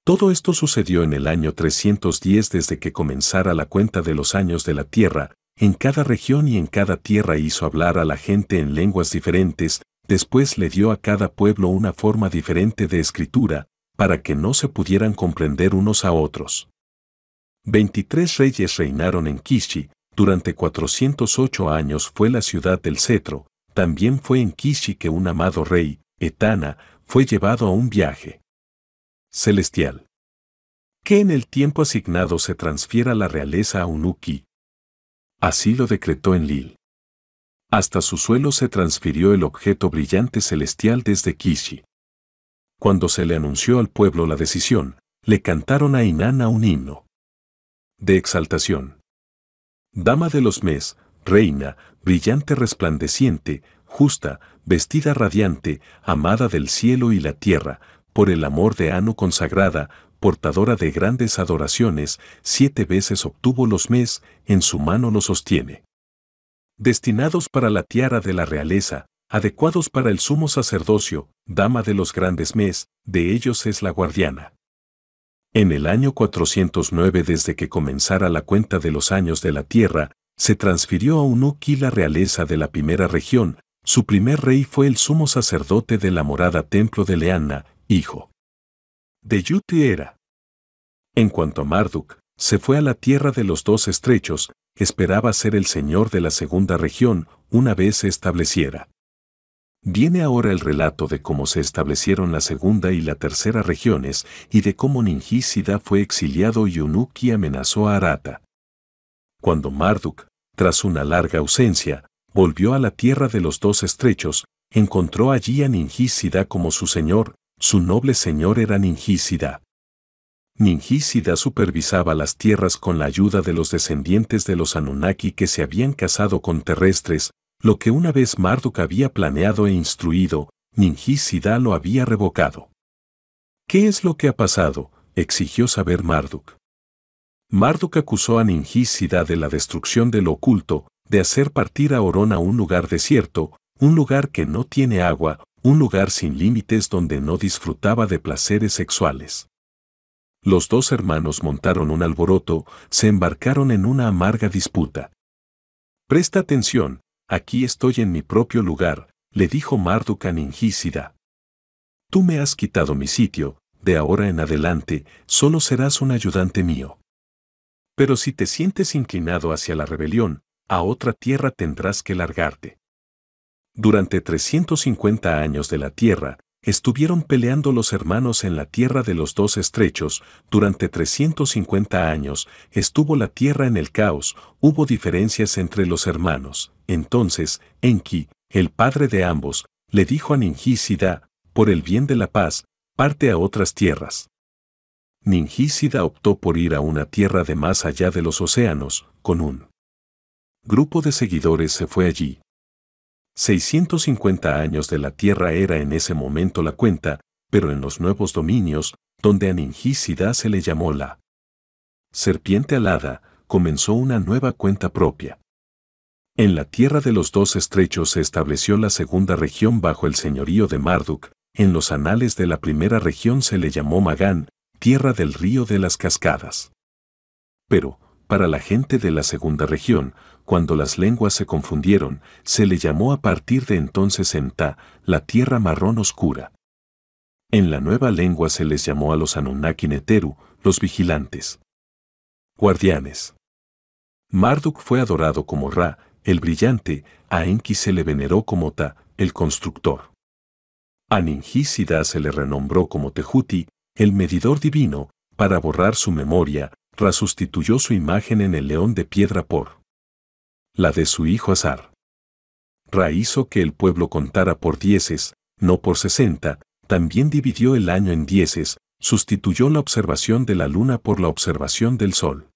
Todo esto sucedió en el año 310 desde que comenzara la cuenta de los años de la tierra, en cada región y en cada tierra hizo hablar a la gente en lenguas diferentes, después le dio a cada pueblo una forma diferente de escritura, para que no se pudieran comprender unos a otros. Veintitrés reyes reinaron en Kishi, durante 408 años fue la ciudad del cetro, también fue en Kishi que un amado rey, Etana, fue llevado a un viaje celestial. Que en el tiempo asignado se transfiera la realeza a Unuki. Así lo decretó en Lil. Hasta su suelo se transfirió el objeto brillante celestial desde Kishi. Cuando se le anunció al pueblo la decisión, le cantaron a Inanna un himno. De exaltación. Dama de los Mes, reina, brillante resplandeciente, justa, vestida radiante, amada del cielo y la tierra, por el amor de Ano consagrada, portadora de grandes adoraciones, siete veces obtuvo los mes, en su mano los sostiene. Destinados para la tiara de la realeza, adecuados para el sumo sacerdocio, dama de los grandes mes, de ellos es la guardiana. En el año 409 desde que comenzara la cuenta de los años de la tierra, se transfirió a Unuki la realeza de la primera región, su primer rey fue el sumo sacerdote de la morada templo de Leanna, hijo de Yuti era. En cuanto a Marduk, se fue a la tierra de los dos estrechos, esperaba ser el señor de la segunda región una vez se estableciera. Viene ahora el relato de cómo se establecieron la segunda y la tercera regiones y de cómo Ningisida fue exiliado y Unuki amenazó a Arata. Cuando Marduk tras una larga ausencia, volvió a la tierra de los dos estrechos, encontró allí a Ningísida como su señor, su noble señor era Ningísida. Ningísida supervisaba las tierras con la ayuda de los descendientes de los Anunnaki que se habían casado con terrestres, lo que una vez Marduk había planeado e instruido, Ningísida lo había revocado. ¿Qué es lo que ha pasado? exigió saber Marduk. Marduk acusó a Ningísida de la destrucción del oculto, de hacer partir a Orón a un lugar desierto, un lugar que no tiene agua, un lugar sin límites donde no disfrutaba de placeres sexuales. Los dos hermanos montaron un alboroto, se embarcaron en una amarga disputa. Presta atención, aquí estoy en mi propio lugar, le dijo Marduk a Ningísida. Tú me has quitado mi sitio, de ahora en adelante, solo serás un ayudante mío. Pero si te sientes inclinado hacia la rebelión, a otra tierra tendrás que largarte. Durante 350 años de la tierra, estuvieron peleando los hermanos en la tierra de los dos estrechos, durante 350 años estuvo la tierra en el caos, hubo diferencias entre los hermanos. Entonces, Enki, el padre de ambos, le dijo a Ningísida, por el bien de la paz, parte a otras tierras. Ningísida optó por ir a una tierra de más allá de los océanos, con un grupo de seguidores se fue allí. 650 años de la tierra era en ese momento la cuenta, pero en los nuevos dominios, donde a Ningísida se le llamó la serpiente alada, comenzó una nueva cuenta propia. En la tierra de los dos estrechos se estableció la segunda región bajo el señorío de Marduk, en los anales de la primera región se le llamó Magán, tierra del río de las cascadas. Pero, para la gente de la segunda región, cuando las lenguas se confundieron, se le llamó a partir de entonces Enta, la tierra marrón oscura. En la nueva lengua se les llamó a los Anunnaki Neteru, los vigilantes. Guardianes. Marduk fue adorado como Ra, el brillante, a Enki se le veneró como Ta, el constructor. A Ningísida se le renombró como Tehuti, el medidor divino, para borrar su memoria, sustituyó su imagen en el león de piedra por la de su hijo Azar. Ra hizo que el pueblo contara por dieces, no por sesenta, también dividió el año en dieces, sustituyó la observación de la luna por la observación del sol.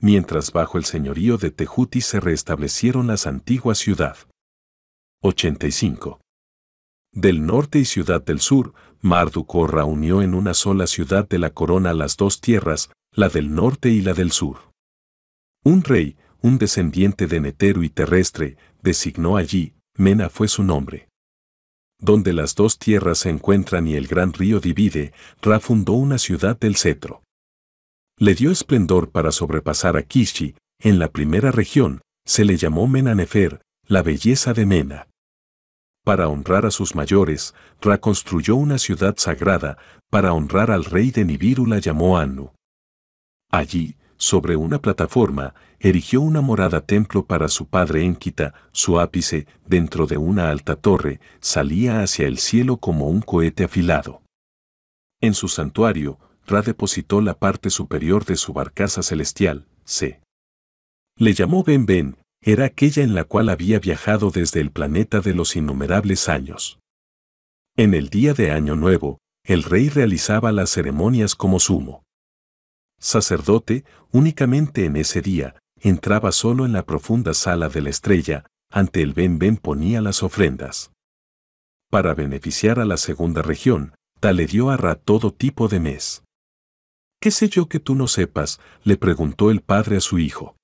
Mientras bajo el señorío de Tejuti se restablecieron las antiguas ciudad. 85 del norte y ciudad del sur, Mardukorra reunió en una sola ciudad de la corona las dos tierras, la del norte y la del sur. Un rey, un descendiente de Netero y terrestre, designó allí, Mena fue su nombre. Donde las dos tierras se encuentran y el gran río divide, Ra fundó una ciudad del cetro. Le dio esplendor para sobrepasar a Kishi, en la primera región, se le llamó Menanefer, la belleza de Mena para honrar a sus mayores, Ra construyó una ciudad sagrada, para honrar al rey de Nibiru la llamó Anu. Allí, sobre una plataforma, erigió una morada templo para su padre Enquita, su ápice, dentro de una alta torre, salía hacia el cielo como un cohete afilado. En su santuario, Ra depositó la parte superior de su barcaza celestial, C. Le llamó Ben Ben, era aquella en la cual había viajado desde el planeta de los innumerables años. En el día de Año Nuevo, el rey realizaba las ceremonias como sumo. Sacerdote, únicamente en ese día, entraba solo en la profunda sala de la estrella, ante el Ben Ben ponía las ofrendas. Para beneficiar a la segunda región, le dio a Ra todo tipo de mes. ¿Qué sé yo que tú no sepas? le preguntó el padre a su hijo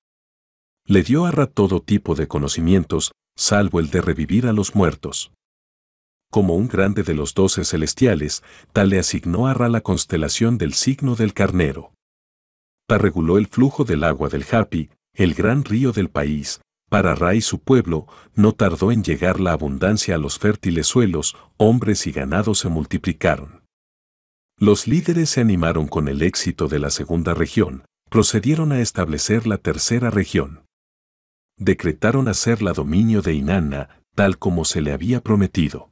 le dio a Ra todo tipo de conocimientos, salvo el de revivir a los muertos. Como un grande de los doce celestiales, Tal le asignó a Ra la constelación del signo del carnero. Ta reguló el flujo del agua del Hapi, el gran río del país, para Ra y su pueblo, no tardó en llegar la abundancia a los fértiles suelos, hombres y ganados se multiplicaron. Los líderes se animaron con el éxito de la segunda región, procedieron a establecer la tercera región decretaron hacerla dominio de Inanna, tal como se le había prometido.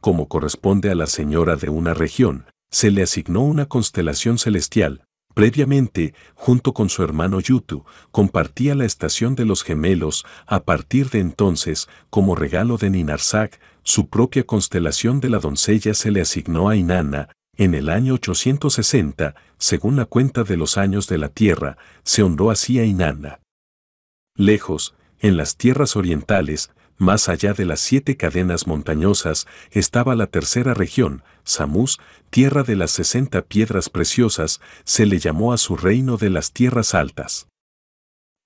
Como corresponde a la señora de una región, se le asignó una constelación celestial. Previamente, junto con su hermano Yutu, compartía la estación de los gemelos a partir de entonces como regalo de Ninarsak, su propia constelación de la doncella se le asignó a Inanna, en el año 860, según la cuenta de los años de la Tierra, se honró así a Inanna. Lejos, en las tierras orientales, más allá de las siete cadenas montañosas, estaba la tercera región, Samus, tierra de las sesenta piedras preciosas, se le llamó a su reino de las tierras altas.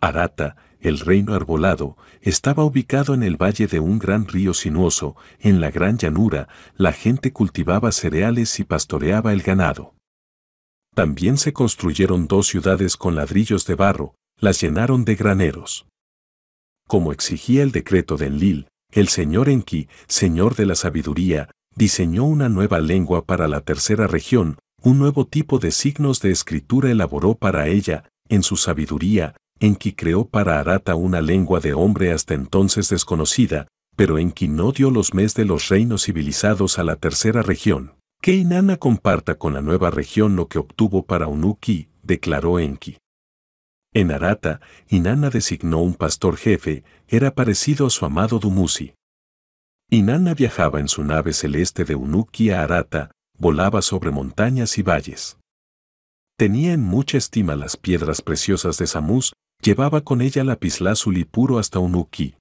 Arata, el reino arbolado, estaba ubicado en el valle de un gran río sinuoso, en la gran llanura, la gente cultivaba cereales y pastoreaba el ganado. También se construyeron dos ciudades con ladrillos de barro, las llenaron de graneros. Como exigía el decreto de Enlil, el señor Enki, señor de la sabiduría, diseñó una nueva lengua para la tercera región, un nuevo tipo de signos de escritura elaboró para ella, en su sabiduría, Enki creó para Arata una lengua de hombre hasta entonces desconocida, pero Enki no dio los mes de los reinos civilizados a la tercera región. Que Inanna comparta con la nueva región lo que obtuvo para Unuki, declaró Enki. En Arata, Inanna designó un pastor jefe, era parecido a su amado Dumuzi. Inanna viajaba en su nave celeste de Unuki a Arata, volaba sobre montañas y valles. Tenía en mucha estima las piedras preciosas de Samus. llevaba con ella lapislázuli puro hasta Unuki.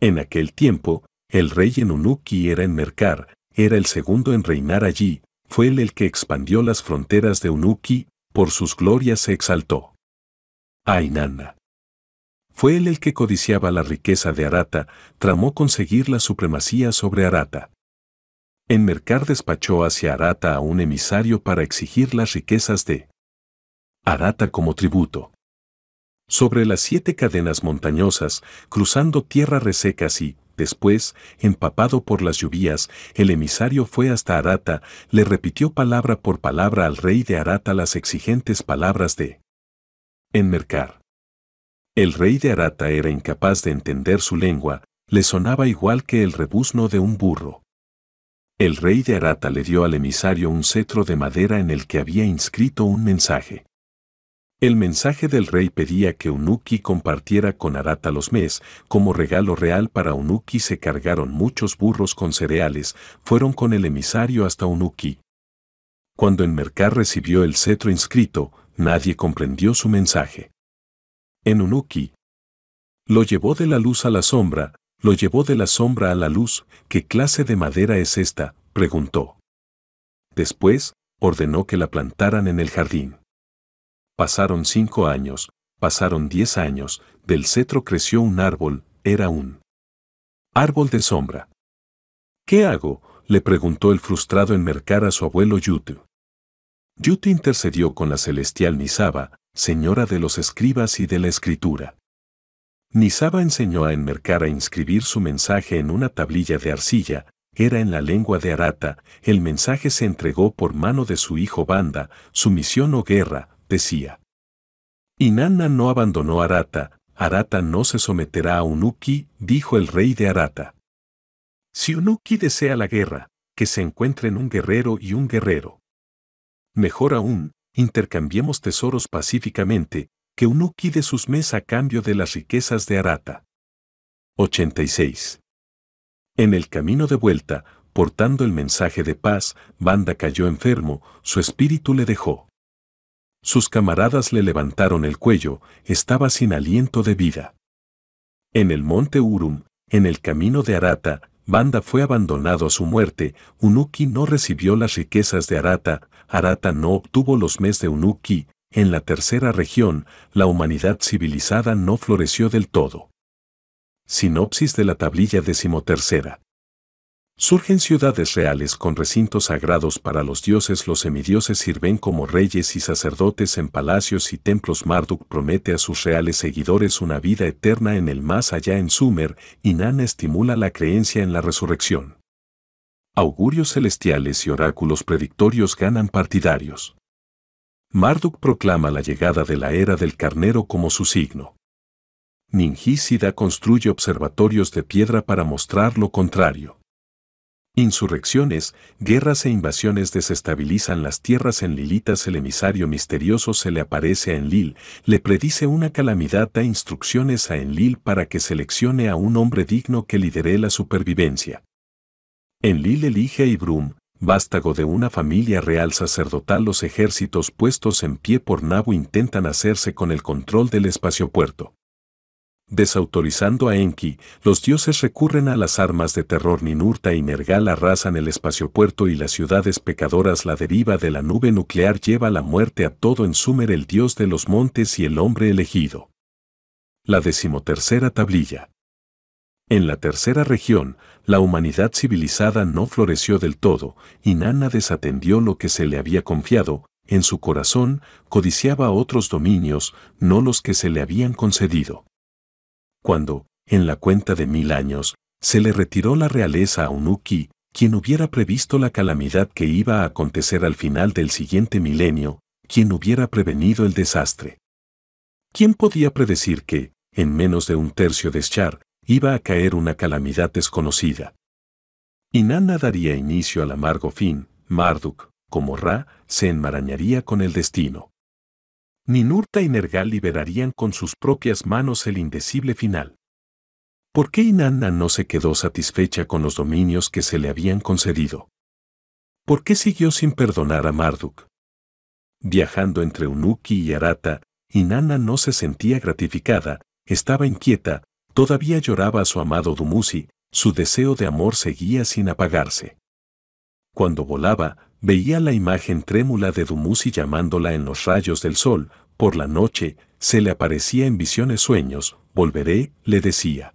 En aquel tiempo, el rey en Unuki era en Mercar, era el segundo en reinar allí, fue él el que expandió las fronteras de Unuki, por sus glorias se exaltó. Ay Fue él el que codiciaba la riqueza de Arata, tramó conseguir la supremacía sobre Arata. En Mercar despachó hacia Arata a un emisario para exigir las riquezas de Arata como tributo. Sobre las siete cadenas montañosas, cruzando tierra resecas y, después, empapado por las lluvias, el emisario fue hasta Arata, le repitió palabra por palabra al rey de Arata las exigentes palabras de Mercar, El rey de Arata era incapaz de entender su lengua, le sonaba igual que el rebuzno de un burro. El rey de Arata le dio al emisario un cetro de madera en el que había inscrito un mensaje. El mensaje del rey pedía que Unuki compartiera con Arata los mes, como regalo real para Unuki se cargaron muchos burros con cereales, fueron con el emisario hasta Unuki. Cuando Enmercar recibió el cetro inscrito, nadie comprendió su mensaje. Enunuki lo llevó de la luz a la sombra, lo llevó de la sombra a la luz, ¿qué clase de madera es esta? preguntó. Después, ordenó que la plantaran en el jardín. Pasaron cinco años, pasaron diez años, del cetro creció un árbol, era un árbol de sombra. ¿Qué hago? le preguntó el frustrado en mercar a su abuelo Yutu. Yuti intercedió con la celestial Nisaba, señora de los escribas y de la escritura. Nisaba enseñó a enmercar a inscribir su mensaje en una tablilla de arcilla, era en la lengua de Arata, el mensaje se entregó por mano de su hijo Banda, su misión o guerra, decía. Inanna no abandonó Arata, Arata no se someterá a Unuki, dijo el rey de Arata. Si Unuki desea la guerra, que se encuentren un guerrero y un guerrero. Mejor aún, intercambiemos tesoros pacíficamente, que Unuki de sus mes a cambio de las riquezas de Arata. 86. En el camino de vuelta, portando el mensaje de paz, Banda cayó enfermo, su espíritu le dejó. Sus camaradas le levantaron el cuello, estaba sin aliento de vida. En el monte Urum, en el camino de Arata, Banda fue abandonado a su muerte, Unuki no recibió las riquezas de Arata, Arata no obtuvo los mes de Unuki, en la tercera región, la humanidad civilizada no floreció del todo. Sinopsis de la tablilla decimotercera. Surgen ciudades reales con recintos sagrados para los dioses. Los semidioses sirven como reyes y sacerdotes en palacios y templos. Marduk promete a sus reales seguidores una vida eterna en el más allá en Sumer y Nana estimula la creencia en la resurrección augurios celestiales y oráculos predictorios ganan partidarios. Marduk proclama la llegada de la era del carnero como su signo. Ningísida construye observatorios de piedra para mostrar lo contrario. Insurrecciones, guerras e invasiones desestabilizan las tierras en Lilitas. El emisario misterioso se le aparece a Enlil, le predice una calamidad, da e instrucciones a Enlil para que seleccione a un hombre digno que lidere la supervivencia. En Lil elige y Brum, vástago de una familia real sacerdotal los ejércitos puestos en pie por Nabu intentan hacerse con el control del espaciopuerto. Desautorizando a Enki, los dioses recurren a las armas de terror Ninurta y Nergal arrasan el espaciopuerto y las ciudades pecadoras la deriva de la nube nuclear lleva la muerte a todo en Sumer el dios de los montes y el hombre elegido. La decimotercera tablilla. En la tercera región, la humanidad civilizada no floreció del todo, y Nana desatendió lo que se le había confiado, en su corazón codiciaba otros dominios, no los que se le habían concedido. Cuando, en la cuenta de mil años, se le retiró la realeza a Unuki, quien hubiera previsto la calamidad que iba a acontecer al final del siguiente milenio, quien hubiera prevenido el desastre. ¿Quién podía predecir que, en menos de un tercio de iba a caer una calamidad desconocida. Inanna daría inicio al amargo fin, Marduk, como Ra, se enmarañaría con el destino. Ninurta y Nergal liberarían con sus propias manos el indecible final. ¿Por qué Inanna no se quedó satisfecha con los dominios que se le habían concedido? ¿Por qué siguió sin perdonar a Marduk? Viajando entre Unuki y Arata, Inanna no se sentía gratificada, estaba inquieta, Todavía lloraba a su amado Dumuzi, su deseo de amor seguía sin apagarse. Cuando volaba, veía la imagen trémula de Dumuzi llamándola en los rayos del sol, por la noche, se le aparecía en visiones sueños, volveré, le decía.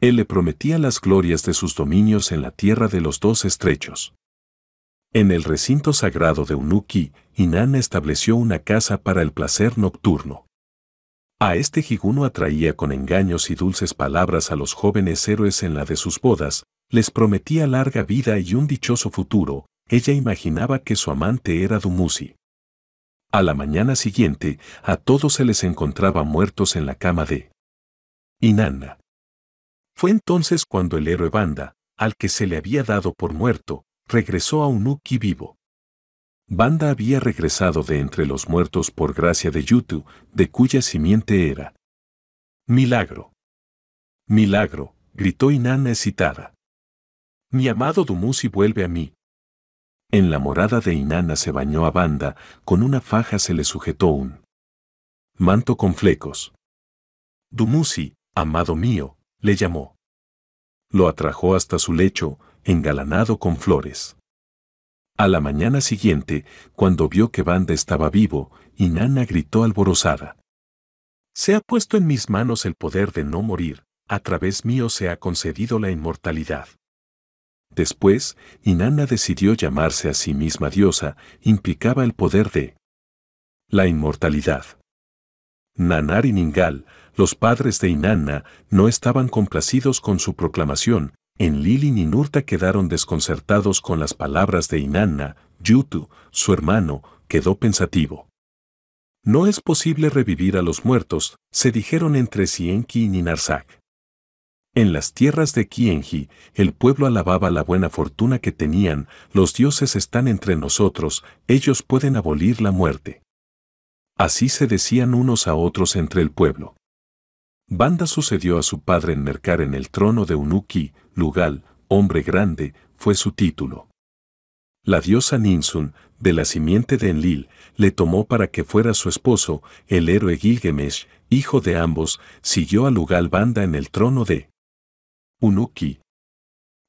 Él le prometía las glorias de sus dominios en la tierra de los dos estrechos. En el recinto sagrado de Unuki, Inanna estableció una casa para el placer nocturno. A este jiguno atraía con engaños y dulces palabras a los jóvenes héroes en la de sus bodas, les prometía larga vida y un dichoso futuro, ella imaginaba que su amante era Dumuzi. A la mañana siguiente, a todos se les encontraba muertos en la cama de Inanna. Fue entonces cuando el héroe Banda, al que se le había dado por muerto, regresó a Unuki vivo. Banda había regresado de entre los muertos por gracia de Yutu, de cuya simiente era. Milagro. Milagro, gritó Inanna excitada. Mi amado Dumuzi vuelve a mí. En la morada de Inanna se bañó a Banda, con una faja se le sujetó un manto con flecos. Dumuzi, amado mío, le llamó. Lo atrajo hasta su lecho, engalanado con flores. A la mañana siguiente, cuando vio que Banda estaba vivo, Inanna gritó alborozada. Se ha puesto en mis manos el poder de no morir, a través mío se ha concedido la inmortalidad. Después, Inanna decidió llamarse a sí misma diosa, implicaba el poder de la inmortalidad. Nanar y Ningal, los padres de Inanna, no estaban complacidos con su proclamación, en Lili y Nurta quedaron desconcertados con las palabras de Inanna, Yutu, su hermano, quedó pensativo. No es posible revivir a los muertos, se dijeron entre Sienki y Ninarzak. En las tierras de Kienji, el pueblo alababa la buena fortuna que tenían, los dioses están entre nosotros, ellos pueden abolir la muerte. Así se decían unos a otros entre el pueblo. Banda sucedió a su padre en Mercar en el trono de Unuki, Lugal, hombre grande, fue su título. La diosa Ninsun, de la simiente de Enlil, le tomó para que fuera su esposo, el héroe Gilgamesh, hijo de ambos, siguió a Lugal Banda en el trono de Unuki.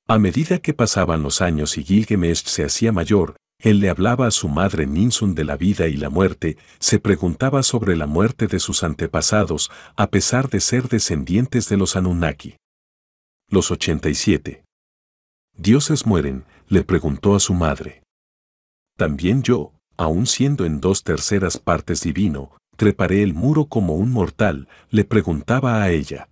A medida que pasaban los años y Gilgamesh se hacía mayor, él le hablaba a su madre Ninsun de la vida y la muerte, se preguntaba sobre la muerte de sus antepasados, a pesar de ser descendientes de los Anunnaki. Los 87. ¿Dioses mueren? le preguntó a su madre. También yo, aun siendo en dos terceras partes divino, treparé el muro como un mortal, le preguntaba a ella.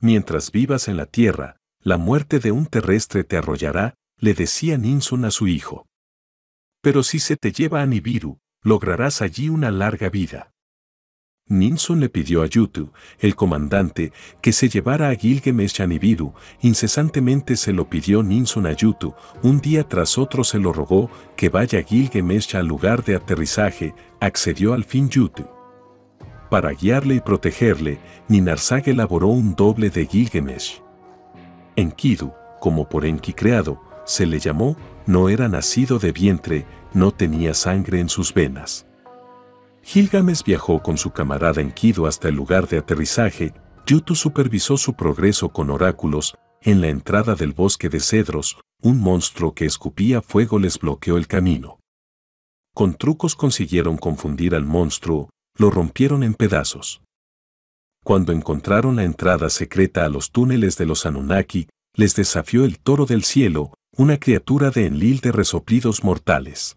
Mientras vivas en la tierra, la muerte de un terrestre te arrollará, le decía Ninsun a su hijo. Pero si se te lleva a Nibiru, lograrás allí una larga vida. Ninson le pidió a Yutu, el comandante, que se llevara a Gilgamesh Nibiru, incesantemente se lo pidió Ninson a Yutu, un día tras otro se lo rogó que vaya Gilgamesh al lugar de aterrizaje, accedió al fin Yutu. Para guiarle y protegerle, Ninarsag elaboró un doble de Gilgamesh. Enkidu, como por Enki creado, se le llamó, no era nacido de vientre, no tenía sangre en sus venas. Gilgames viajó con su camarada Enkidu hasta el lugar de aterrizaje, Yutu supervisó su progreso con oráculos, en la entrada del bosque de cedros, un monstruo que escupía fuego les bloqueó el camino. Con trucos consiguieron confundir al monstruo, lo rompieron en pedazos. Cuando encontraron la entrada secreta a los túneles de los Anunnaki, les desafió el toro del cielo, una criatura de enlil de resoplidos mortales.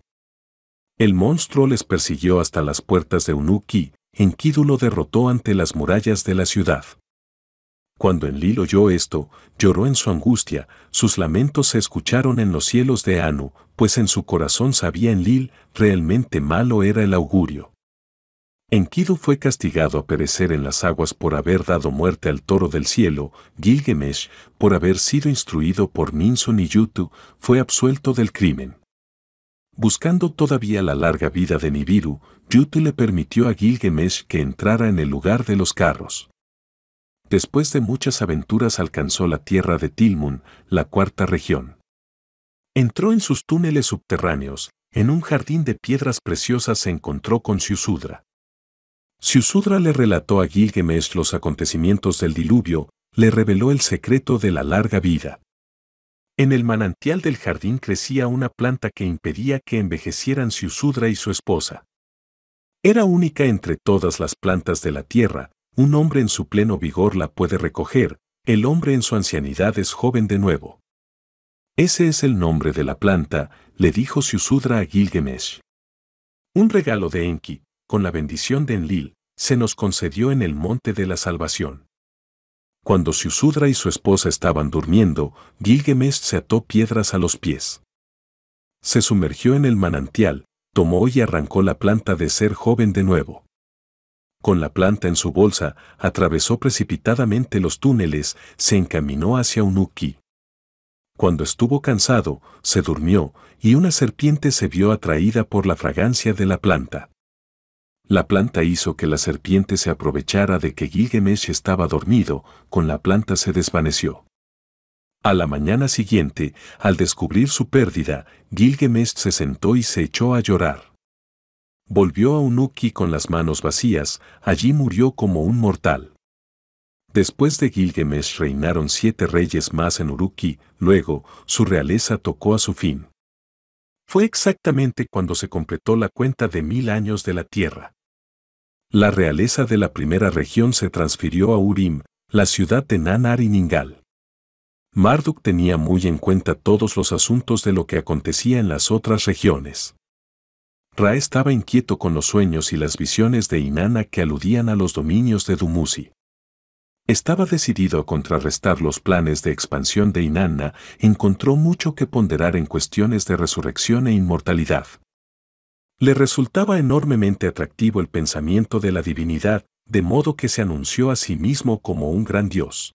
El monstruo les persiguió hasta las puertas de Unuki, Enkidu lo derrotó ante las murallas de la ciudad. Cuando Enlil oyó esto, lloró en su angustia, sus lamentos se escucharon en los cielos de Anu, pues en su corazón sabía Enlil, realmente malo era el augurio. Enkidu fue castigado a perecer en las aguas por haber dado muerte al toro del cielo, Gilgamesh, por haber sido instruido por Ninsun y Yutu, fue absuelto del crimen. Buscando todavía la larga vida de Nibiru, Yutu le permitió a Gilgamesh que entrara en el lugar de los carros. Después de muchas aventuras alcanzó la tierra de Tilmun, la cuarta región. Entró en sus túneles subterráneos, en un jardín de piedras preciosas se encontró con Siusudra. Siusudra le relató a Gilgamesh los acontecimientos del diluvio, le reveló el secreto de la larga vida. En el manantial del jardín crecía una planta que impedía que envejecieran Siusudra y su esposa. Era única entre todas las plantas de la tierra, un hombre en su pleno vigor la puede recoger, el hombre en su ancianidad es joven de nuevo. Ese es el nombre de la planta, le dijo Siusudra a Gilgamesh. Un regalo de Enki, con la bendición de Enlil, se nos concedió en el monte de la salvación. Cuando Susudra y su esposa estaban durmiendo, Gilgamesh se ató piedras a los pies. Se sumergió en el manantial, tomó y arrancó la planta de ser joven de nuevo. Con la planta en su bolsa, atravesó precipitadamente los túneles, se encaminó hacia Unuki. Cuando estuvo cansado, se durmió, y una serpiente se vio atraída por la fragancia de la planta. La planta hizo que la serpiente se aprovechara de que Gilgamesh estaba dormido, con la planta se desvaneció. A la mañana siguiente, al descubrir su pérdida, Gilgamesh se sentó y se echó a llorar. Volvió a Unuki con las manos vacías, allí murió como un mortal. Después de Gilgamesh reinaron siete reyes más en Uruki, luego, su realeza tocó a su fin. Fue exactamente cuando se completó la cuenta de mil años de la Tierra. La realeza de la primera región se transfirió a Urim, la ciudad de Nanar y Ningal. Marduk tenía muy en cuenta todos los asuntos de lo que acontecía en las otras regiones. Ra estaba inquieto con los sueños y las visiones de Inanna que aludían a los dominios de Dumuzi. Estaba decidido a contrarrestar los planes de expansión de Inanna, encontró mucho que ponderar en cuestiones de resurrección e inmortalidad. Le resultaba enormemente atractivo el pensamiento de la divinidad, de modo que se anunció a sí mismo como un gran dios.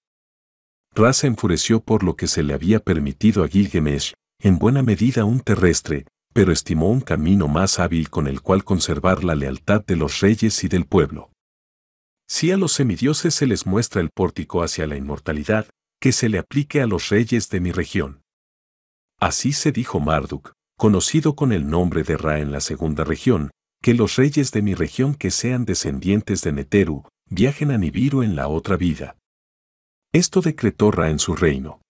Ra se enfureció por lo que se le había permitido a Gilgamesh, en buena medida un terrestre, pero estimó un camino más hábil con el cual conservar la lealtad de los reyes y del pueblo. Si a los semidioses se les muestra el pórtico hacia la inmortalidad, que se le aplique a los reyes de mi región. Así se dijo Marduk, conocido con el nombre de Ra en la segunda región, que los reyes de mi región que sean descendientes de Neteru viajen a Nibiru en la otra vida. Esto decretó Ra en su reino.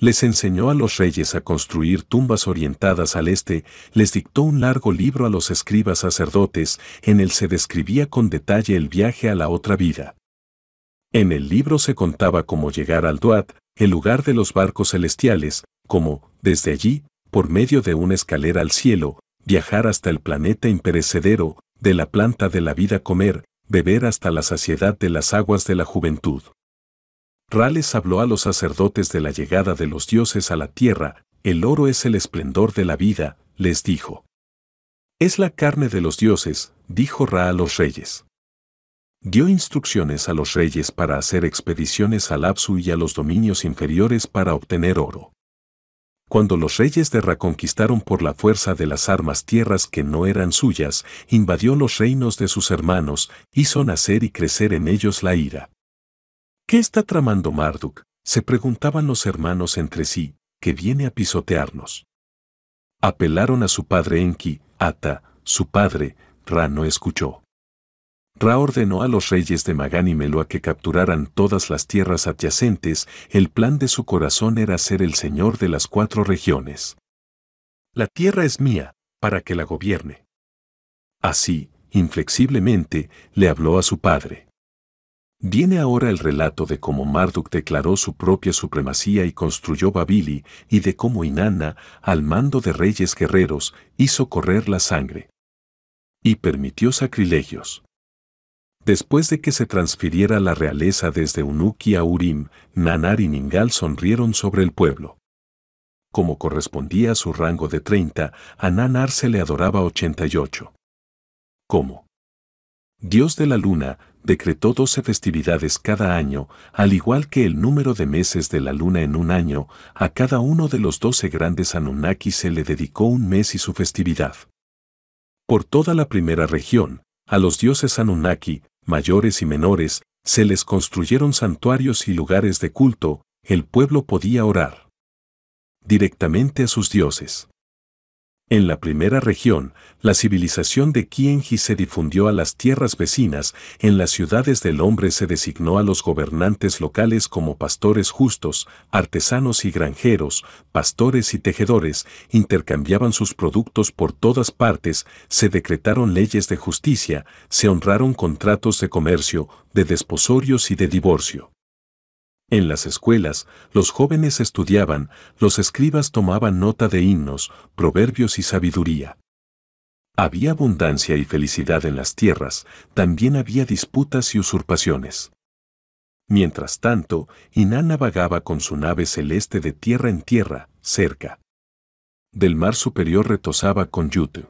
Les enseñó a los reyes a construir tumbas orientadas al este, les dictó un largo libro a los escribas sacerdotes, en el se describía con detalle el viaje a la otra vida. En el libro se contaba cómo llegar al Duat, el lugar de los barcos celestiales, cómo, desde allí, por medio de una escalera al cielo, viajar hasta el planeta imperecedero, de la planta de la vida comer, beber hasta la saciedad de las aguas de la juventud. Rales habló a los sacerdotes de la llegada de los dioses a la tierra, el oro es el esplendor de la vida, les dijo. Es la carne de los dioses, dijo Ra a los reyes. Dio instrucciones a los reyes para hacer expediciones al Apsu y a los dominios inferiores para obtener oro. Cuando los reyes de Ra conquistaron por la fuerza de las armas tierras que no eran suyas, invadió los reinos de sus hermanos, hizo nacer y crecer en ellos la ira. ¿Qué está tramando Marduk? se preguntaban los hermanos entre sí, que viene a pisotearnos. Apelaron a su padre Enki, Ata, su padre, Ra no escuchó. Ra ordenó a los reyes de Magán y a que capturaran todas las tierras adyacentes, el plan de su corazón era ser el señor de las cuatro regiones. La tierra es mía, para que la gobierne. Así, inflexiblemente, le habló a su padre. Viene ahora el relato de cómo Marduk declaró su propia supremacía y construyó Babili, y de cómo Inanna, al mando de reyes guerreros, hizo correr la sangre. Y permitió sacrilegios. Después de que se transfiriera la realeza desde Unuki a Urim, Nanar y Ningal sonrieron sobre el pueblo. Como correspondía a su rango de 30, a Nanar se le adoraba 88. Como Dios de la luna, decretó 12 festividades cada año, al igual que el número de meses de la luna en un año, a cada uno de los 12 grandes Anunnaki se le dedicó un mes y su festividad. Por toda la primera región, a los dioses Anunnaki, mayores y menores, se les construyeron santuarios y lugares de culto, el pueblo podía orar directamente a sus dioses. En la primera región, la civilización de Kienji se difundió a las tierras vecinas, en las ciudades del hombre se designó a los gobernantes locales como pastores justos, artesanos y granjeros, pastores y tejedores, intercambiaban sus productos por todas partes, se decretaron leyes de justicia, se honraron contratos de comercio, de desposorios y de divorcio. En las escuelas, los jóvenes estudiaban, los escribas tomaban nota de himnos, proverbios y sabiduría. Había abundancia y felicidad en las tierras, también había disputas y usurpaciones. Mientras tanto, Inanna vagaba con su nave celeste de tierra en tierra, cerca. Del mar superior retosaba con Yutu.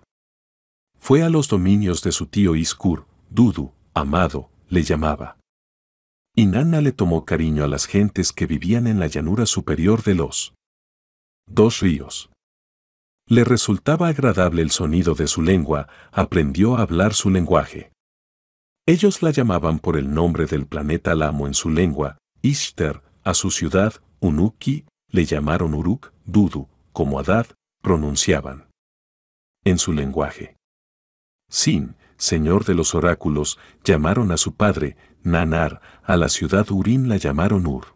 Fue a los dominios de su tío Iskur, Dudu, amado, le llamaba. Y Nana le tomó cariño a las gentes que vivían en la llanura superior de los dos ríos. Le resultaba agradable el sonido de su lengua, aprendió a hablar su lenguaje. Ellos la llamaban por el nombre del planeta Lamo en su lengua, Ishtar, a su ciudad, Unuki, le llamaron Uruk, Dudu, como Adad, pronunciaban. En su lenguaje. Sin, señor de los oráculos, llamaron a su padre, Nanar, a la ciudad Urim la llamaron Ur.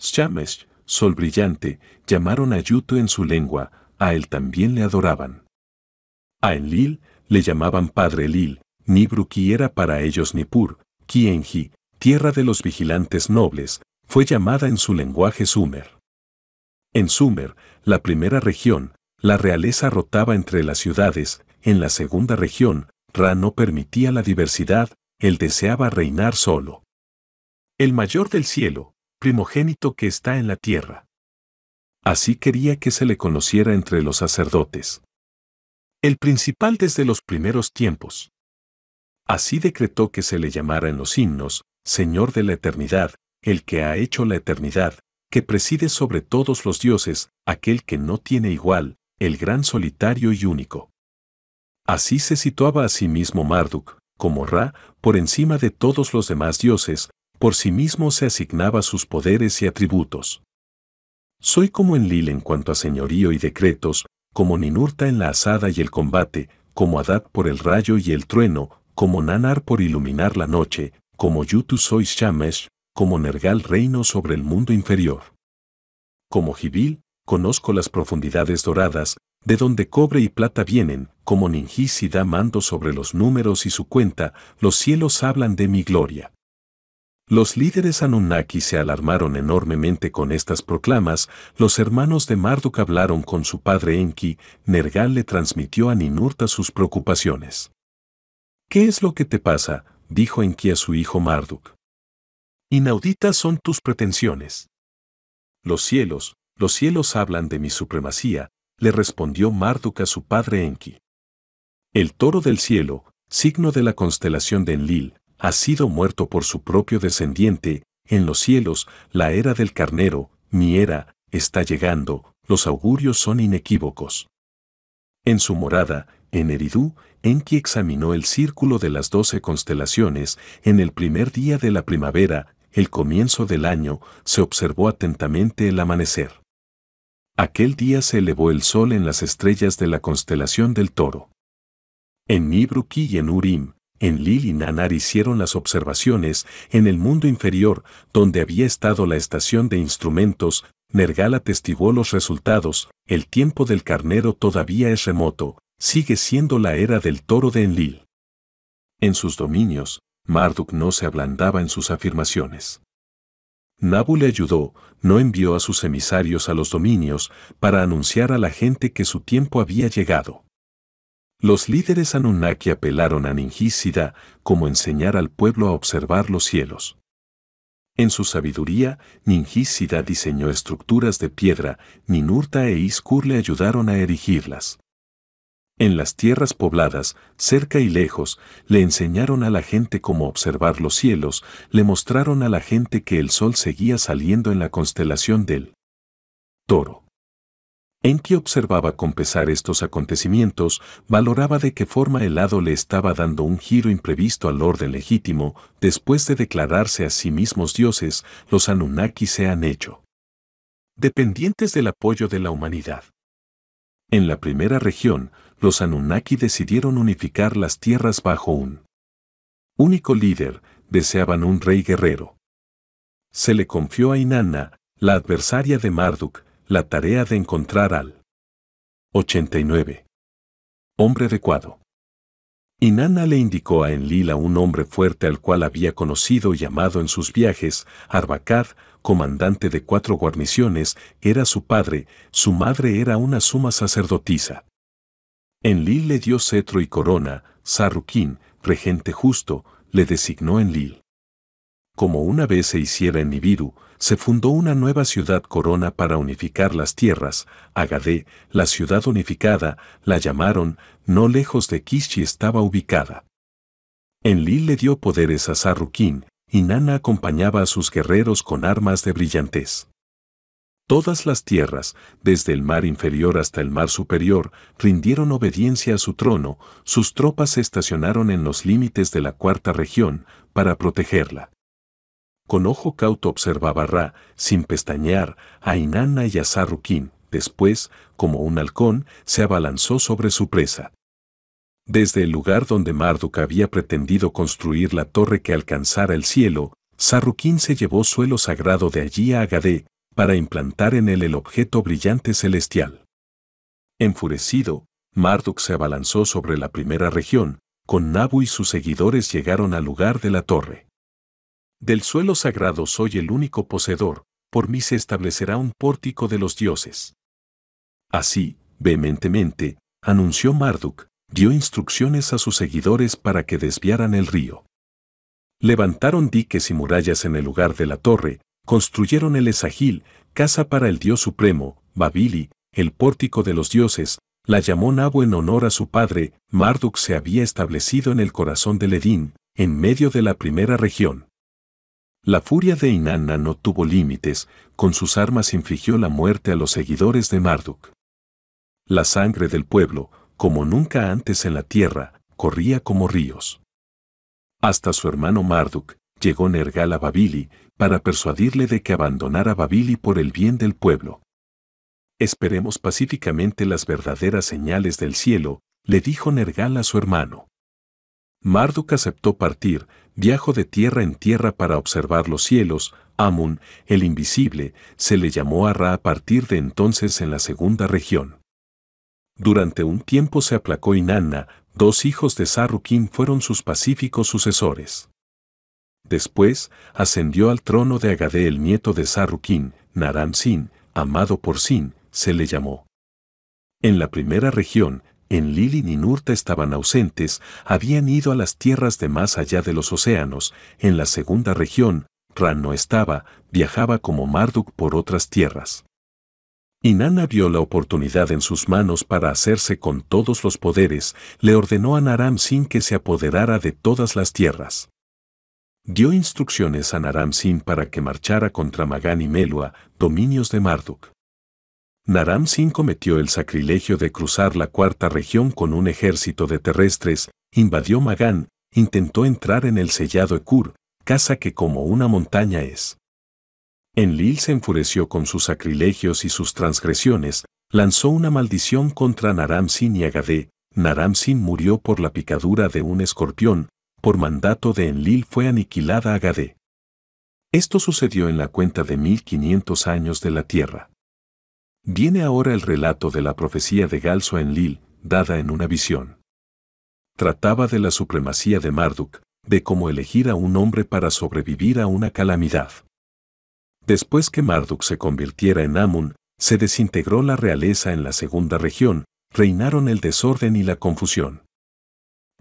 Shamesh, sol brillante, llamaron a Yuto en su lengua, a él también le adoraban. A Enlil le llamaban Padre Lil, Nibruki era para ellos Nipur, Kienji, tierra de los vigilantes nobles, fue llamada en su lenguaje Sumer. En Sumer, la primera región, la realeza rotaba entre las ciudades, en la segunda región, Ra no permitía la diversidad, él deseaba reinar solo. El mayor del cielo, primogénito que está en la tierra. Así quería que se le conociera entre los sacerdotes. El principal desde los primeros tiempos. Así decretó que se le llamara en los himnos, Señor de la eternidad, el que ha hecho la eternidad, que preside sobre todos los dioses, aquel que no tiene igual, el gran solitario y único. Así se situaba a sí mismo Marduk, como Ra, por encima de todos los demás dioses, por sí mismo se asignaba sus poderes y atributos. Soy como Enlil en cuanto a señorío y decretos, como Ninurta en la asada y el combate, como Adad por el rayo y el trueno, como Nanar por iluminar la noche, como Yutu soy Shamesh, como Nergal reino sobre el mundo inferior. Como Jibil, conozco las profundidades doradas, de donde cobre y plata vienen, como Ningis y da mando sobre los números y su cuenta, los cielos hablan de mi gloria. Los líderes Anunnaki se alarmaron enormemente con estas proclamas, los hermanos de Marduk hablaron con su padre Enki, Nergal le transmitió a Ninurta sus preocupaciones. ¿Qué es lo que te pasa? dijo Enki a su hijo Marduk. Inauditas son tus pretensiones. Los cielos, los cielos hablan de mi supremacía, le respondió Marduk a su padre Enki. El toro del cielo, signo de la constelación de Enlil, ha sido muerto por su propio descendiente, en los cielos, la era del carnero, mi era, está llegando, los augurios son inequívocos. En su morada, en Eridú, Enki examinó el círculo de las doce constelaciones, en el primer día de la primavera, el comienzo del año, se observó atentamente el amanecer. Aquel día se elevó el sol en las estrellas de la constelación del toro. En Nibruki y en Urim, en Lil y Nanar hicieron las observaciones en el mundo inferior donde había estado la estación de instrumentos, Nergal atestiguó los resultados, el tiempo del carnero todavía es remoto, sigue siendo la era del toro de Enlil. En sus dominios, Marduk no se ablandaba en sus afirmaciones. Nabu le ayudó, no envió a sus emisarios a los dominios para anunciar a la gente que su tiempo había llegado. Los líderes Anunnaki apelaron a Ningísida como enseñar al pueblo a observar los cielos. En su sabiduría, Ningísida diseñó estructuras de piedra, Ninurta e Iskur le ayudaron a erigirlas. En las tierras pobladas, cerca y lejos, le enseñaron a la gente cómo observar los cielos, le mostraron a la gente que el sol seguía saliendo en la constelación del toro. Enki observaba con pesar estos acontecimientos, valoraba de qué forma el hado le estaba dando un giro imprevisto al orden legítimo, después de declararse a sí mismos dioses, los Anunnaki se han hecho dependientes del apoyo de la humanidad. En la primera región, los Anunnaki decidieron unificar las tierras bajo un único líder, deseaban un rey guerrero. Se le confió a Inanna, la adversaria de Marduk, la tarea de encontrar al 89. Hombre adecuado. Inanna le indicó a Enlila un hombre fuerte al cual había conocido y amado en sus viajes, Arbacad, comandante de cuatro guarniciones, era su padre, su madre era una suma sacerdotisa. Enlil le dio cetro y corona, Sarruquín, regente justo, le designó Enlil. Como una vez se hiciera en Nibiru, se fundó una nueva ciudad corona para unificar las tierras, Agadé, la ciudad unificada, la llamaron, no lejos de Kishi estaba ubicada. Enlil le dio poderes a Sarruquín, y Nana acompañaba a sus guerreros con armas de brillantez. Todas las tierras, desde el mar inferior hasta el mar superior, rindieron obediencia a su trono, sus tropas se estacionaron en los límites de la cuarta región para protegerla. Con ojo cauto observaba Ra, sin pestañear, a Inanna y a Sarruquín. Después, como un halcón, se abalanzó sobre su presa. Desde el lugar donde Marduk había pretendido construir la torre que alcanzara el cielo, Sarruquín se llevó suelo sagrado de allí a Agadé, para implantar en él el objeto brillante celestial. Enfurecido, Marduk se abalanzó sobre la primera región, con Nabu y sus seguidores llegaron al lugar de la torre. Del suelo sagrado soy el único poseedor, por mí se establecerá un pórtico de los dioses. Así, vehementemente, anunció Marduk, dio instrucciones a sus seguidores para que desviaran el río. Levantaron diques y murallas en el lugar de la torre, construyeron el Esagil, casa para el Dios Supremo, Babili, el pórtico de los dioses, la llamó Nabo en honor a su padre, Marduk se había establecido en el corazón de Ledín, en medio de la primera región. La furia de Inanna no tuvo límites, con sus armas infligió la muerte a los seguidores de Marduk. La sangre del pueblo, como nunca antes en la tierra, corría como ríos. Hasta su hermano Marduk, llegó Nergal a Babili, para persuadirle de que abandonara Babili por el bien del pueblo. Esperemos pacíficamente las verdaderas señales del cielo, le dijo Nergal a su hermano. Marduk aceptó partir, viajó de tierra en tierra para observar los cielos, Amun, el invisible, se le llamó a Ra a partir de entonces en la segunda región. Durante un tiempo se aplacó Inanna, dos hijos de Sarukin fueron sus pacíficos sucesores. Después, ascendió al trono de Agadé el nieto de Sarruquín, Naram Sin, amado por Sin, se le llamó. En la primera región, en Lilin y Nurta estaban ausentes, habían ido a las tierras de más allá de los océanos, en la segunda región, Ran no estaba, viajaba como Marduk por otras tierras. Inanna vio la oportunidad en sus manos para hacerse con todos los poderes, le ordenó a Naram Sin que se apoderara de todas las tierras dio instrucciones a Naramsin para que marchara contra Magán y Melua, dominios de Marduk. Naram Sin cometió el sacrilegio de cruzar la cuarta región con un ejército de terrestres, invadió Magán, intentó entrar en el sellado Ekur, casa que como una montaña es. En Lil se enfureció con sus sacrilegios y sus transgresiones, lanzó una maldición contra Naram y Agadé. Naram murió por la picadura de un escorpión, por mandato de Enlil fue aniquilada Agade. Esto sucedió en la cuenta de 1500 años de la Tierra. Viene ahora el relato de la profecía de Galso Enlil, dada en una visión. Trataba de la supremacía de Marduk, de cómo elegir a un hombre para sobrevivir a una calamidad. Después que Marduk se convirtiera en Amun, se desintegró la realeza en la segunda región, reinaron el desorden y la confusión.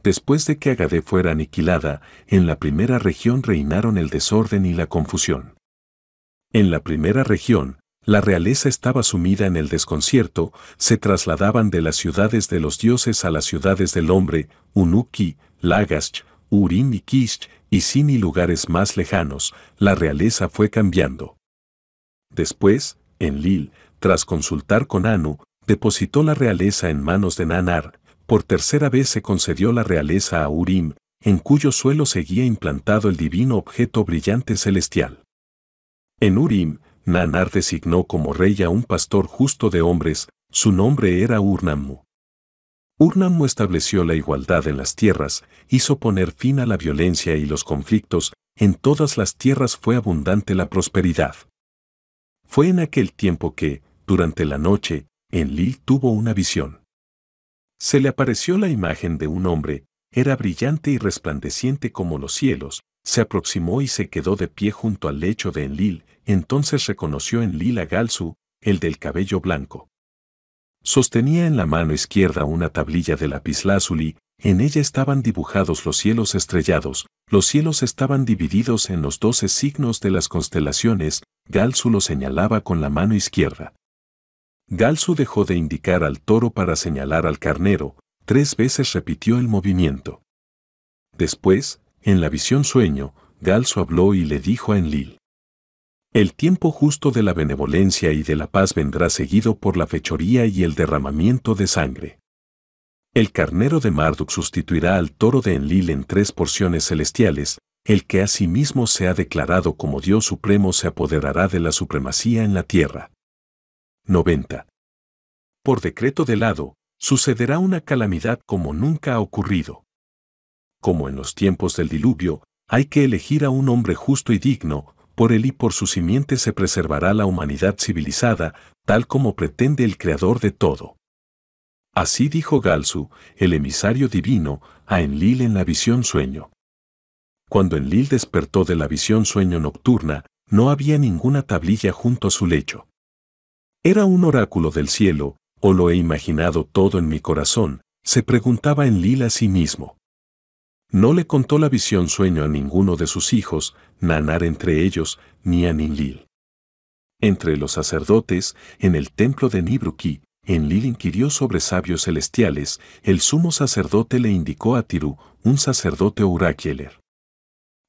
Después de que Agade fuera aniquilada, en la primera región reinaron el desorden y la confusión. En la primera región, la realeza estaba sumida en el desconcierto, se trasladaban de las ciudades de los dioses a las ciudades del hombre, Unuki, Lagash, Urim y Kish, y Sin lugares más lejanos, la realeza fue cambiando. Después, en Lil, tras consultar con Anu, depositó la realeza en manos de Nanar, por tercera vez se concedió la realeza a Urim, en cuyo suelo seguía implantado el divino objeto brillante celestial. En Urim, Nanar designó como rey a un pastor justo de hombres, su nombre era Urnamu. Urnamu estableció la igualdad en las tierras, hizo poner fin a la violencia y los conflictos, en todas las tierras fue abundante la prosperidad. Fue en aquel tiempo que, durante la noche, Enlil tuvo una visión. Se le apareció la imagen de un hombre, era brillante y resplandeciente como los cielos, se aproximó y se quedó de pie junto al lecho de Enlil, entonces reconoció en Enlil a Galsu, el del cabello blanco. Sostenía en la mano izquierda una tablilla de lapislázuli, en ella estaban dibujados los cielos estrellados, los cielos estaban divididos en los doce signos de las constelaciones, Galsu lo señalaba con la mano izquierda. Galsu dejó de indicar al toro para señalar al carnero, tres veces repitió el movimiento. Después, en la visión sueño, Galsu habló y le dijo a Enlil. El tiempo justo de la benevolencia y de la paz vendrá seguido por la fechoría y el derramamiento de sangre. El carnero de Marduk sustituirá al toro de Enlil en tres porciones celestiales, el que asimismo sí se ha declarado como Dios supremo se apoderará de la supremacía en la tierra. 90. Por decreto de lado, sucederá una calamidad como nunca ha ocurrido. Como en los tiempos del diluvio, hay que elegir a un hombre justo y digno, por él y por su simiente se preservará la humanidad civilizada, tal como pretende el Creador de todo. Así dijo Galsu, el emisario divino, a Enlil en la visión sueño. Cuando Enlil despertó de la visión sueño nocturna, no había ninguna tablilla junto a su lecho. Era un oráculo del cielo, o lo he imaginado todo en mi corazón, se preguntaba en Lil a sí mismo. No le contó la visión sueño a ninguno de sus hijos, Nanar entre ellos, ni a Ninlil. Entre los sacerdotes, en el templo de Nibruki, Lil inquirió sobre sabios celestiales, el sumo sacerdote le indicó a Tiru, un sacerdote Uraquieler.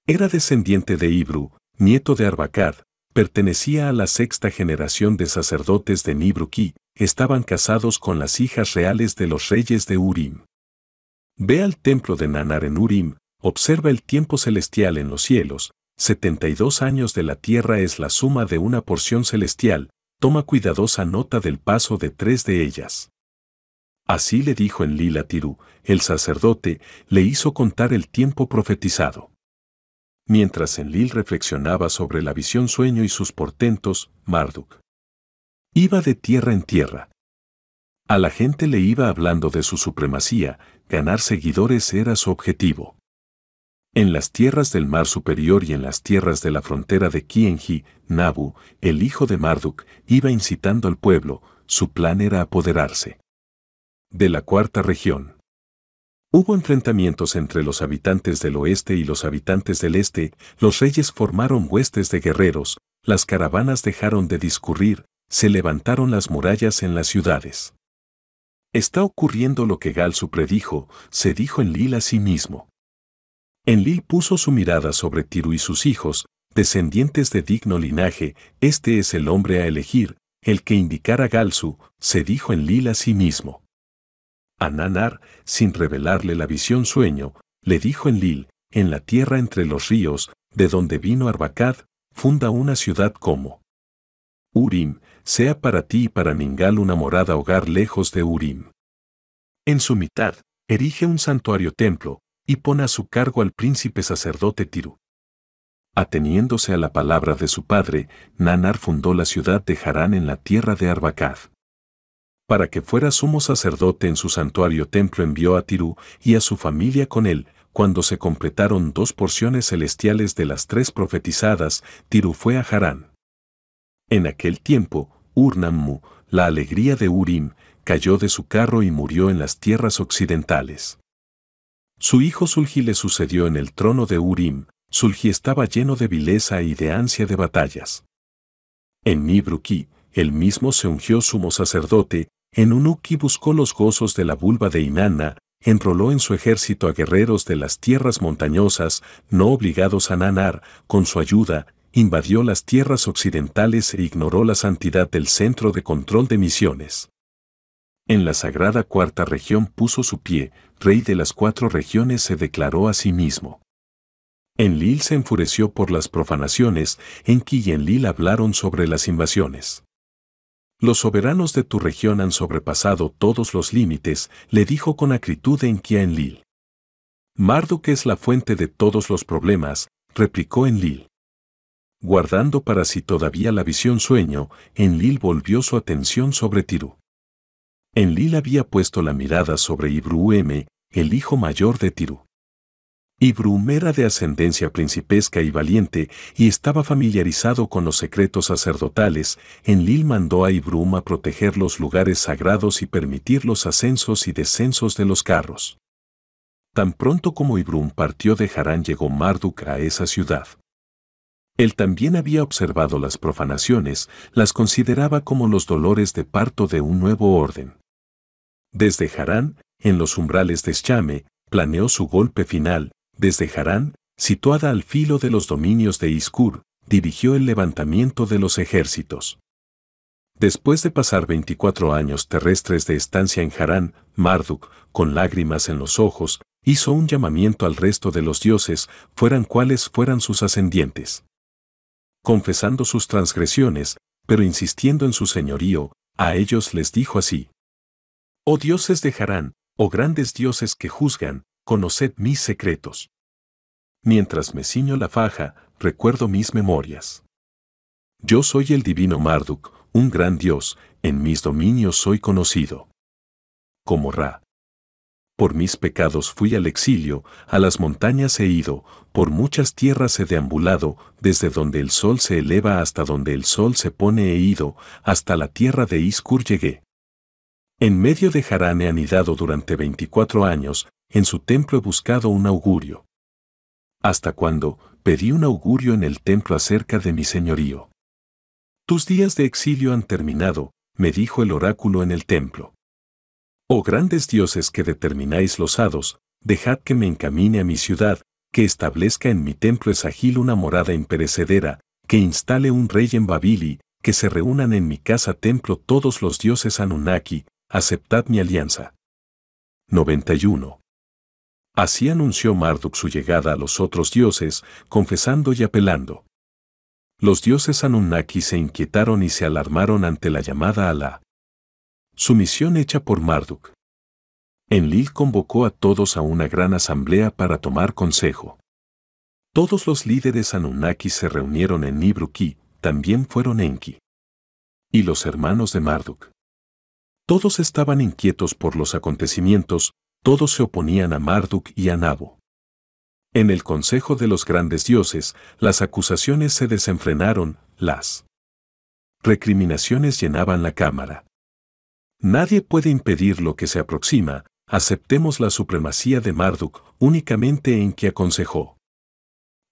Era descendiente de Ibru, nieto de Arbacad, Pertenecía a la sexta generación de sacerdotes de Nibruki, estaban casados con las hijas reales de los reyes de Urim. Ve al templo de Nanar en Urim, observa el tiempo celestial en los cielos, 72 años de la tierra es la suma de una porción celestial, toma cuidadosa nota del paso de tres de ellas. Así le dijo en Lila Tirú, el sacerdote le hizo contar el tiempo profetizado mientras Enlil reflexionaba sobre la visión sueño y sus portentos, Marduk iba de tierra en tierra. A la gente le iba hablando de su supremacía, ganar seguidores era su objetivo. En las tierras del mar superior y en las tierras de la frontera de Kienji, Nabu, el hijo de Marduk, iba incitando al pueblo, su plan era apoderarse de la cuarta región. Hubo enfrentamientos entre los habitantes del oeste y los habitantes del este, los reyes formaron huestes de guerreros, las caravanas dejaron de discurrir, se levantaron las murallas en las ciudades. Está ocurriendo lo que Galsu predijo, se dijo en Lil a sí mismo. Enlil puso su mirada sobre Tiru y sus hijos, descendientes de digno linaje, este es el hombre a elegir, el que indicara Galsu, se dijo Enlil a sí mismo. A Nanar, sin revelarle la visión sueño, le dijo en Lil, en la tierra entre los ríos, de donde vino Arbacad, funda una ciudad como Urim, sea para ti y para Mingal una morada hogar lejos de Urim. En su mitad, erige un santuario templo, y pone a su cargo al príncipe sacerdote Tiru. Ateniéndose a la palabra de su padre, Nanar fundó la ciudad de Harán en la tierra de Arbacad para que fuera sumo sacerdote en su santuario templo envió a Tirú y a su familia con él. Cuando se completaron dos porciones celestiales de las tres profetizadas, Tirú fue a Harán. En aquel tiempo, Urnammu, la alegría de Urim, cayó de su carro y murió en las tierras occidentales. Su hijo Sulji le sucedió en el trono de Urim. Sulji estaba lleno de vileza y de ansia de batallas. En Nibruki, el mismo se ungió sumo sacerdote en Unuki buscó los gozos de la vulva de Inanna, enroló en su ejército a guerreros de las tierras montañosas, no obligados a nanar, con su ayuda, invadió las tierras occidentales e ignoró la santidad del centro de control de misiones. En la sagrada cuarta región puso su pie, rey de las cuatro regiones se declaró a sí mismo. En Lil se enfureció por las profanaciones, Enki y Enlil hablaron sobre las invasiones. Los soberanos de tu región han sobrepasado todos los límites, le dijo con acritud Enkia Enlil. Marduk es la fuente de todos los problemas, replicó Enlil. Guardando para sí todavía la visión sueño, Enlil volvió su atención sobre Tirú. Enlil había puesto la mirada sobre ibru el hijo mayor de Tirú. Ibrum era de ascendencia principesca y valiente y estaba familiarizado con los secretos sacerdotales, Lil mandó a Ibrum a proteger los lugares sagrados y permitir los ascensos y descensos de los carros. Tan pronto como Ibrum partió de Harán llegó Marduk a esa ciudad. Él también había observado las profanaciones, las consideraba como los dolores de parto de un nuevo orden. Desde Harán, en los umbrales de Shame, planeó su golpe final, desde Harán, situada al filo de los dominios de Iskur, dirigió el levantamiento de los ejércitos. Después de pasar 24 años terrestres de estancia en Harán, Marduk, con lágrimas en los ojos, hizo un llamamiento al resto de los dioses, fueran cuales fueran sus ascendientes. Confesando sus transgresiones, pero insistiendo en su señorío, a ellos les dijo así. Oh dioses de Harán, oh grandes dioses que juzgan, conoced mis secretos. Mientras me ciño la faja, recuerdo mis memorias. Yo soy el divino Marduk, un gran dios, en mis dominios soy conocido. Como Ra. Por mis pecados fui al exilio, a las montañas he ido, por muchas tierras he deambulado, desde donde el sol se eleva hasta donde el sol se pone he ido, hasta la tierra de Iskur llegué. En medio de Harán he anidado durante 24 años, en su templo he buscado un augurio. Hasta cuando pedí un augurio en el templo acerca de mi señorío. Tus días de exilio han terminado, me dijo el oráculo en el templo. Oh grandes dioses que determináis los hados, dejad que me encamine a mi ciudad, que establezca en mi templo Esagil una morada imperecedera, que instale un rey en Babili, que se reúnan en mi casa templo todos los dioses Anunnaki, aceptad mi alianza. 91. Así anunció Marduk su llegada a los otros dioses, confesando y apelando. Los dioses Anunnaki se inquietaron y se alarmaron ante la llamada a la sumisión hecha por Marduk. en Lil convocó a todos a una gran asamblea para tomar consejo. Todos los líderes Anunnaki se reunieron en Nibruki, también fueron Enki. Y los hermanos de Marduk. Todos estaban inquietos por los acontecimientos, todos se oponían a Marduk y a Nabo. En el Consejo de los Grandes Dioses, las acusaciones se desenfrenaron, las recriminaciones llenaban la cámara. Nadie puede impedir lo que se aproxima, aceptemos la supremacía de Marduk únicamente en que aconsejó.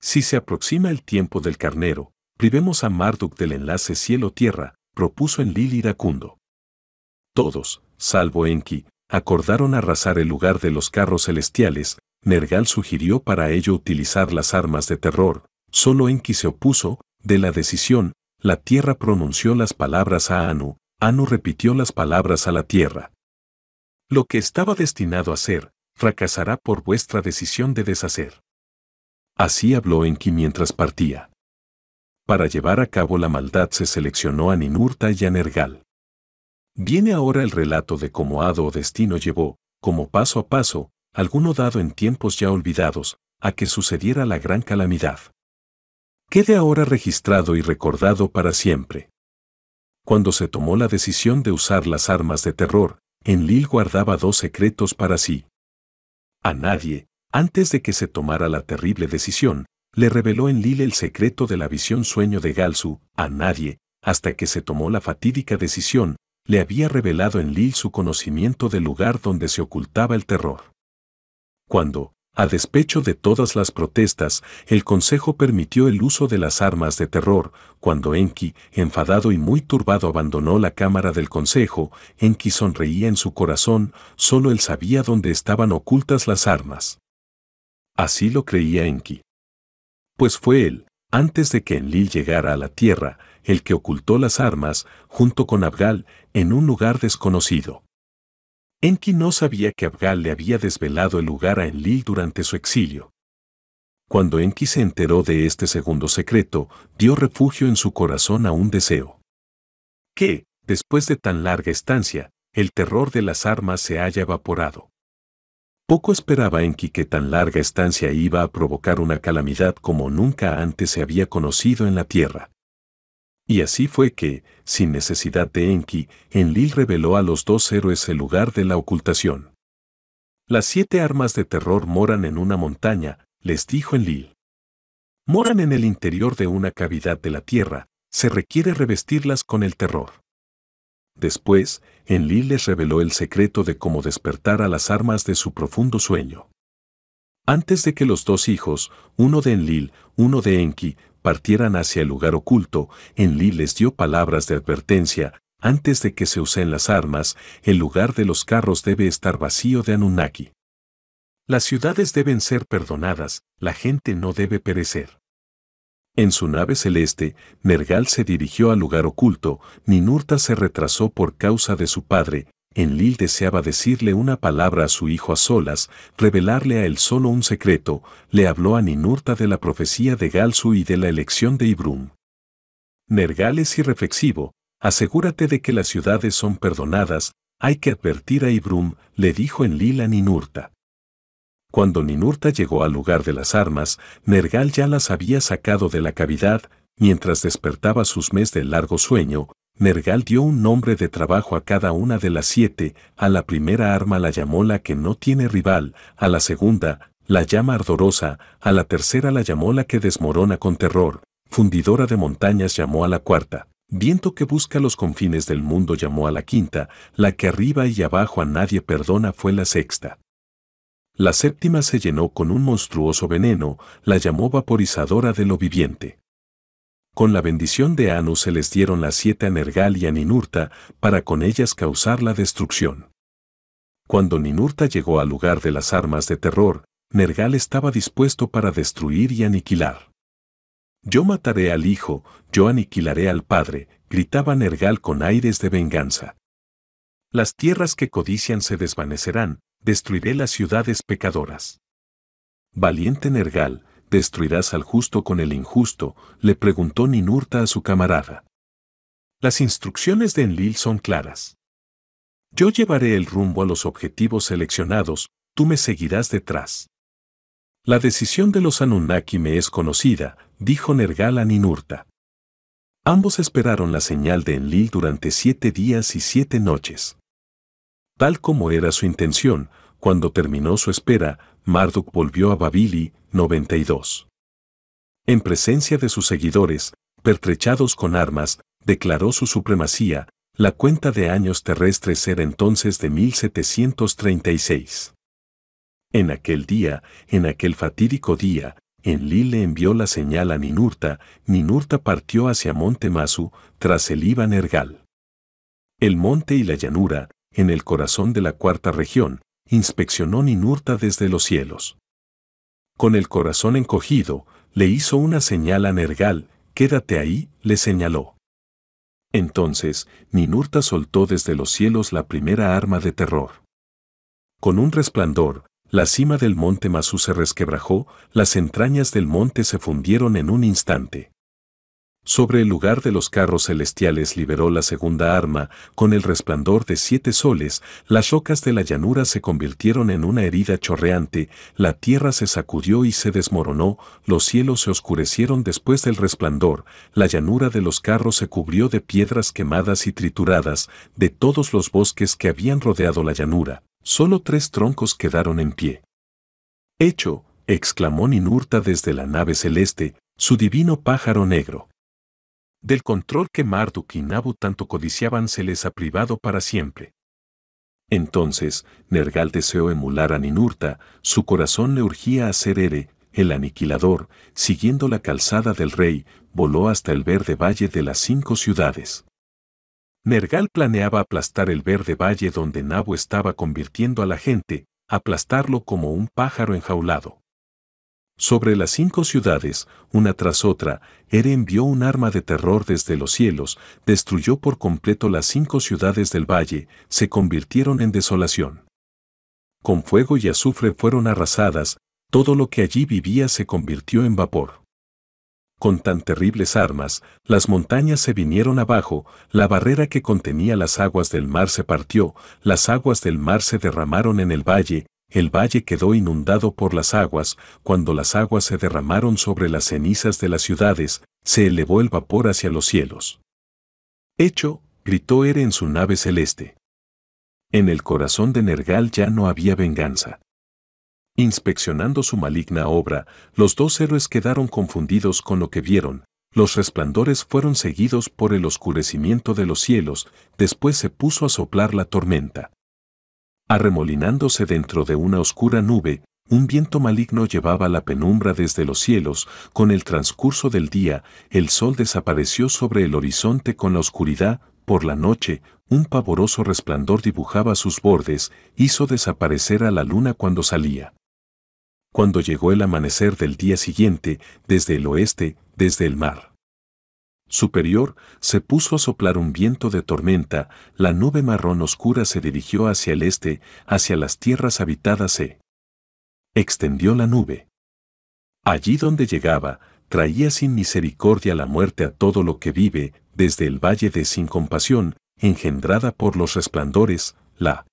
Si se aproxima el tiempo del carnero, privemos a Marduk del enlace cielo-tierra, propuso en Lili Iracundo. Todos, salvo Enki, acordaron arrasar el lugar de los carros celestiales, Nergal sugirió para ello utilizar las armas de terror, solo Enki se opuso, de la decisión, la tierra pronunció las palabras a Anu, Anu repitió las palabras a la tierra. Lo que estaba destinado a ser, fracasará por vuestra decisión de deshacer. Así habló Enki mientras partía. Para llevar a cabo la maldad se seleccionó a Ninurta y a Nergal. Viene ahora el relato de cómo Hado o Destino llevó, como paso a paso, alguno dado en tiempos ya olvidados, a que sucediera la gran calamidad. Quede ahora registrado y recordado para siempre. Cuando se tomó la decisión de usar las armas de terror, Enlil guardaba dos secretos para sí. A nadie, antes de que se tomara la terrible decisión, le reveló Enlil el secreto de la visión sueño de Galsu, a nadie, hasta que se tomó la fatídica decisión, le había revelado en Lil su conocimiento del lugar donde se ocultaba el terror. Cuando, a despecho de todas las protestas, el Consejo permitió el uso de las armas de terror, cuando Enki, enfadado y muy turbado, abandonó la Cámara del Consejo, Enki sonreía en su corazón, solo él sabía dónde estaban ocultas las armas. Así lo creía Enki. Pues fue él, antes de que Enlil llegara a la Tierra, el que ocultó las armas, junto con Abgal, en un lugar desconocido. Enki no sabía que Abgal le había desvelado el lugar a Enlil durante su exilio. Cuando Enki se enteró de este segundo secreto, dio refugio en su corazón a un deseo. Que, después de tan larga estancia, el terror de las armas se haya evaporado. Poco esperaba Enki que tan larga estancia iba a provocar una calamidad como nunca antes se había conocido en la Tierra. Y así fue que, sin necesidad de Enki, Enlil reveló a los dos héroes el lugar de la ocultación. Las siete armas de terror moran en una montaña, les dijo Enlil. Moran en el interior de una cavidad de la tierra, se requiere revestirlas con el terror. Después, Enlil les reveló el secreto de cómo despertar a las armas de su profundo sueño. Antes de que los dos hijos, uno de Enlil, uno de Enki, partieran hacia el lugar oculto, Enlil les dio palabras de advertencia, antes de que se usen las armas, el lugar de los carros debe estar vacío de Anunnaki. Las ciudades deben ser perdonadas, la gente no debe perecer. En su nave celeste, Nergal se dirigió al lugar oculto, Ninurta se retrasó por causa de su padre, Enlil deseaba decirle una palabra a su hijo a solas, revelarle a él solo un secreto, le habló a Ninurta de la profecía de Galsu y de la elección de Ibrum. Nergal es irreflexivo, asegúrate de que las ciudades son perdonadas, hay que advertir a Ibrum, le dijo Enlil a Ninurta. Cuando Ninurta llegó al lugar de las armas, Nergal ya las había sacado de la cavidad, mientras despertaba sus mes del largo sueño, Nergal dio un nombre de trabajo a cada una de las siete, a la primera arma la llamó la que no tiene rival, a la segunda, la llama ardorosa, a la tercera la llamó la que desmorona con terror, fundidora de montañas llamó a la cuarta, viento que busca los confines del mundo llamó a la quinta, la que arriba y abajo a nadie perdona fue la sexta. La séptima se llenó con un monstruoso veneno, la llamó vaporizadora de lo viviente. Con la bendición de Anu se les dieron las siete a Nergal y a Ninurta para con ellas causar la destrucción. Cuando Ninurta llegó al lugar de las armas de terror, Nergal estaba dispuesto para destruir y aniquilar. Yo mataré al hijo, yo aniquilaré al padre, gritaba Nergal con aires de venganza. Las tierras que codician se desvanecerán, destruiré las ciudades pecadoras. Valiente Nergal, ¿Destruirás al justo con el injusto? le preguntó Ninurta a su camarada. Las instrucciones de Enlil son claras. Yo llevaré el rumbo a los objetivos seleccionados, tú me seguirás detrás. La decisión de los Anunnaki me es conocida, dijo Nergal a Ninurta. Ambos esperaron la señal de Enlil durante siete días y siete noches. Tal como era su intención, cuando terminó su espera, Marduk volvió a Babili, 92. En presencia de sus seguidores, pertrechados con armas, declaró su supremacía, la cuenta de años terrestres era entonces de 1736. En aquel día, en aquel fatídico día, Enlil le envió la señal a Ninurta, Ninurta partió hacia Monte Masu, tras el Iban Ergal. El monte y la llanura, en el corazón de la cuarta región, inspeccionó Ninurta desde los cielos. Con el corazón encogido, le hizo una señal a Nergal, quédate ahí, le señaló. Entonces, Ninurta soltó desde los cielos la primera arma de terror. Con un resplandor, la cima del monte Masú se resquebrajó, las entrañas del monte se fundieron en un instante. Sobre el lugar de los carros celestiales liberó la segunda arma, con el resplandor de siete soles, las rocas de la llanura se convirtieron en una herida chorreante, la tierra se sacudió y se desmoronó, los cielos se oscurecieron después del resplandor, la llanura de los carros se cubrió de piedras quemadas y trituradas, de todos los bosques que habían rodeado la llanura, solo tres troncos quedaron en pie. Hecho, exclamó Ninurta desde la nave celeste, su divino pájaro negro. Del control que Marduk y Nabu tanto codiciaban se les ha privado para siempre. Entonces, Nergal deseó emular a Ninurta, su corazón le urgía a ser Ere, el aniquilador, siguiendo la calzada del rey, voló hasta el verde valle de las cinco ciudades. Nergal planeaba aplastar el verde valle donde Nabu estaba convirtiendo a la gente, aplastarlo como un pájaro enjaulado. Sobre las cinco ciudades, una tras otra, Ere envió un arma de terror desde los cielos, destruyó por completo las cinco ciudades del valle, se convirtieron en desolación. Con fuego y azufre fueron arrasadas, todo lo que allí vivía se convirtió en vapor. Con tan terribles armas, las montañas se vinieron abajo, la barrera que contenía las aguas del mar se partió, las aguas del mar se derramaron en el valle, el valle quedó inundado por las aguas, cuando las aguas se derramaron sobre las cenizas de las ciudades, se elevó el vapor hacia los cielos. Hecho, gritó Ere en su nave celeste. En el corazón de Nergal ya no había venganza. Inspeccionando su maligna obra, los dos héroes quedaron confundidos con lo que vieron, los resplandores fueron seguidos por el oscurecimiento de los cielos, después se puso a soplar la tormenta. Arremolinándose dentro de una oscura nube, un viento maligno llevaba la penumbra desde los cielos, con el transcurso del día, el sol desapareció sobre el horizonte con la oscuridad, por la noche, un pavoroso resplandor dibujaba sus bordes, hizo desaparecer a la luna cuando salía. Cuando llegó el amanecer del día siguiente, desde el oeste, desde el mar superior, se puso a soplar un viento de tormenta, la nube marrón oscura se dirigió hacia el este, hacia las tierras habitadas se extendió la nube. Allí donde llegaba, traía sin misericordia la muerte a todo lo que vive, desde el valle de sin compasión, engendrada por los resplandores, la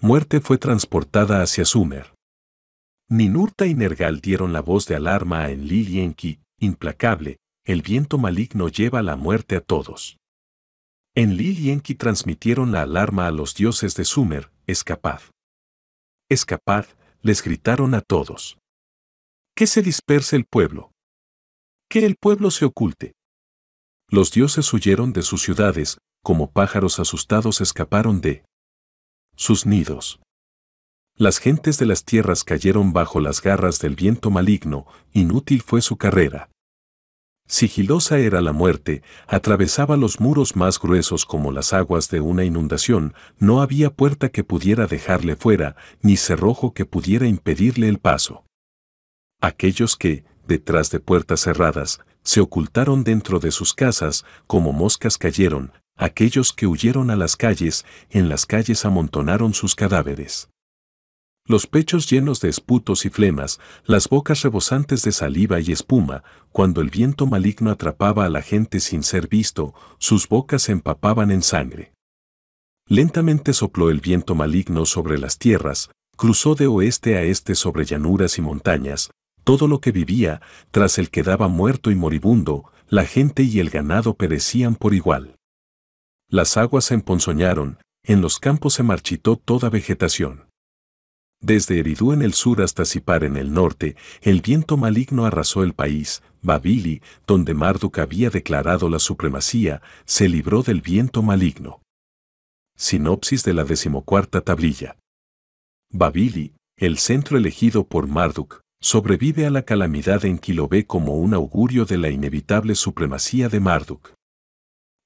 muerte fue transportada hacia Sumer. Ninurta y Nergal dieron la voz de alarma a Enlil y Enki, implacable, el viento maligno lleva la muerte a todos. En Lil y Enki transmitieron la alarma a los dioses de Sumer, escapad. Escapad, les gritaron a todos. Que se disperse el pueblo. Que el pueblo se oculte. Los dioses huyeron de sus ciudades, como pájaros asustados escaparon de sus nidos. Las gentes de las tierras cayeron bajo las garras del viento maligno, inútil fue su carrera, Sigilosa era la muerte, atravesaba los muros más gruesos como las aguas de una inundación, no había puerta que pudiera dejarle fuera, ni cerrojo que pudiera impedirle el paso. Aquellos que, detrás de puertas cerradas, se ocultaron dentro de sus casas, como moscas cayeron, aquellos que huyeron a las calles, en las calles amontonaron sus cadáveres los pechos llenos de esputos y flemas, las bocas rebosantes de saliva y espuma, cuando el viento maligno atrapaba a la gente sin ser visto, sus bocas se empapaban en sangre. Lentamente sopló el viento maligno sobre las tierras, cruzó de oeste a este sobre llanuras y montañas, todo lo que vivía, tras el quedaba muerto y moribundo, la gente y el ganado perecían por igual. Las aguas se emponzoñaron, en los campos se marchitó toda vegetación. Desde Eridú en el sur hasta Sipar en el norte, el viento maligno arrasó el país. Babili, donde Marduk había declarado la supremacía, se libró del viento maligno. Sinopsis de la decimocuarta tablilla. Babili, el centro elegido por Marduk, sobrevive a la calamidad en ve como un augurio de la inevitable supremacía de Marduk.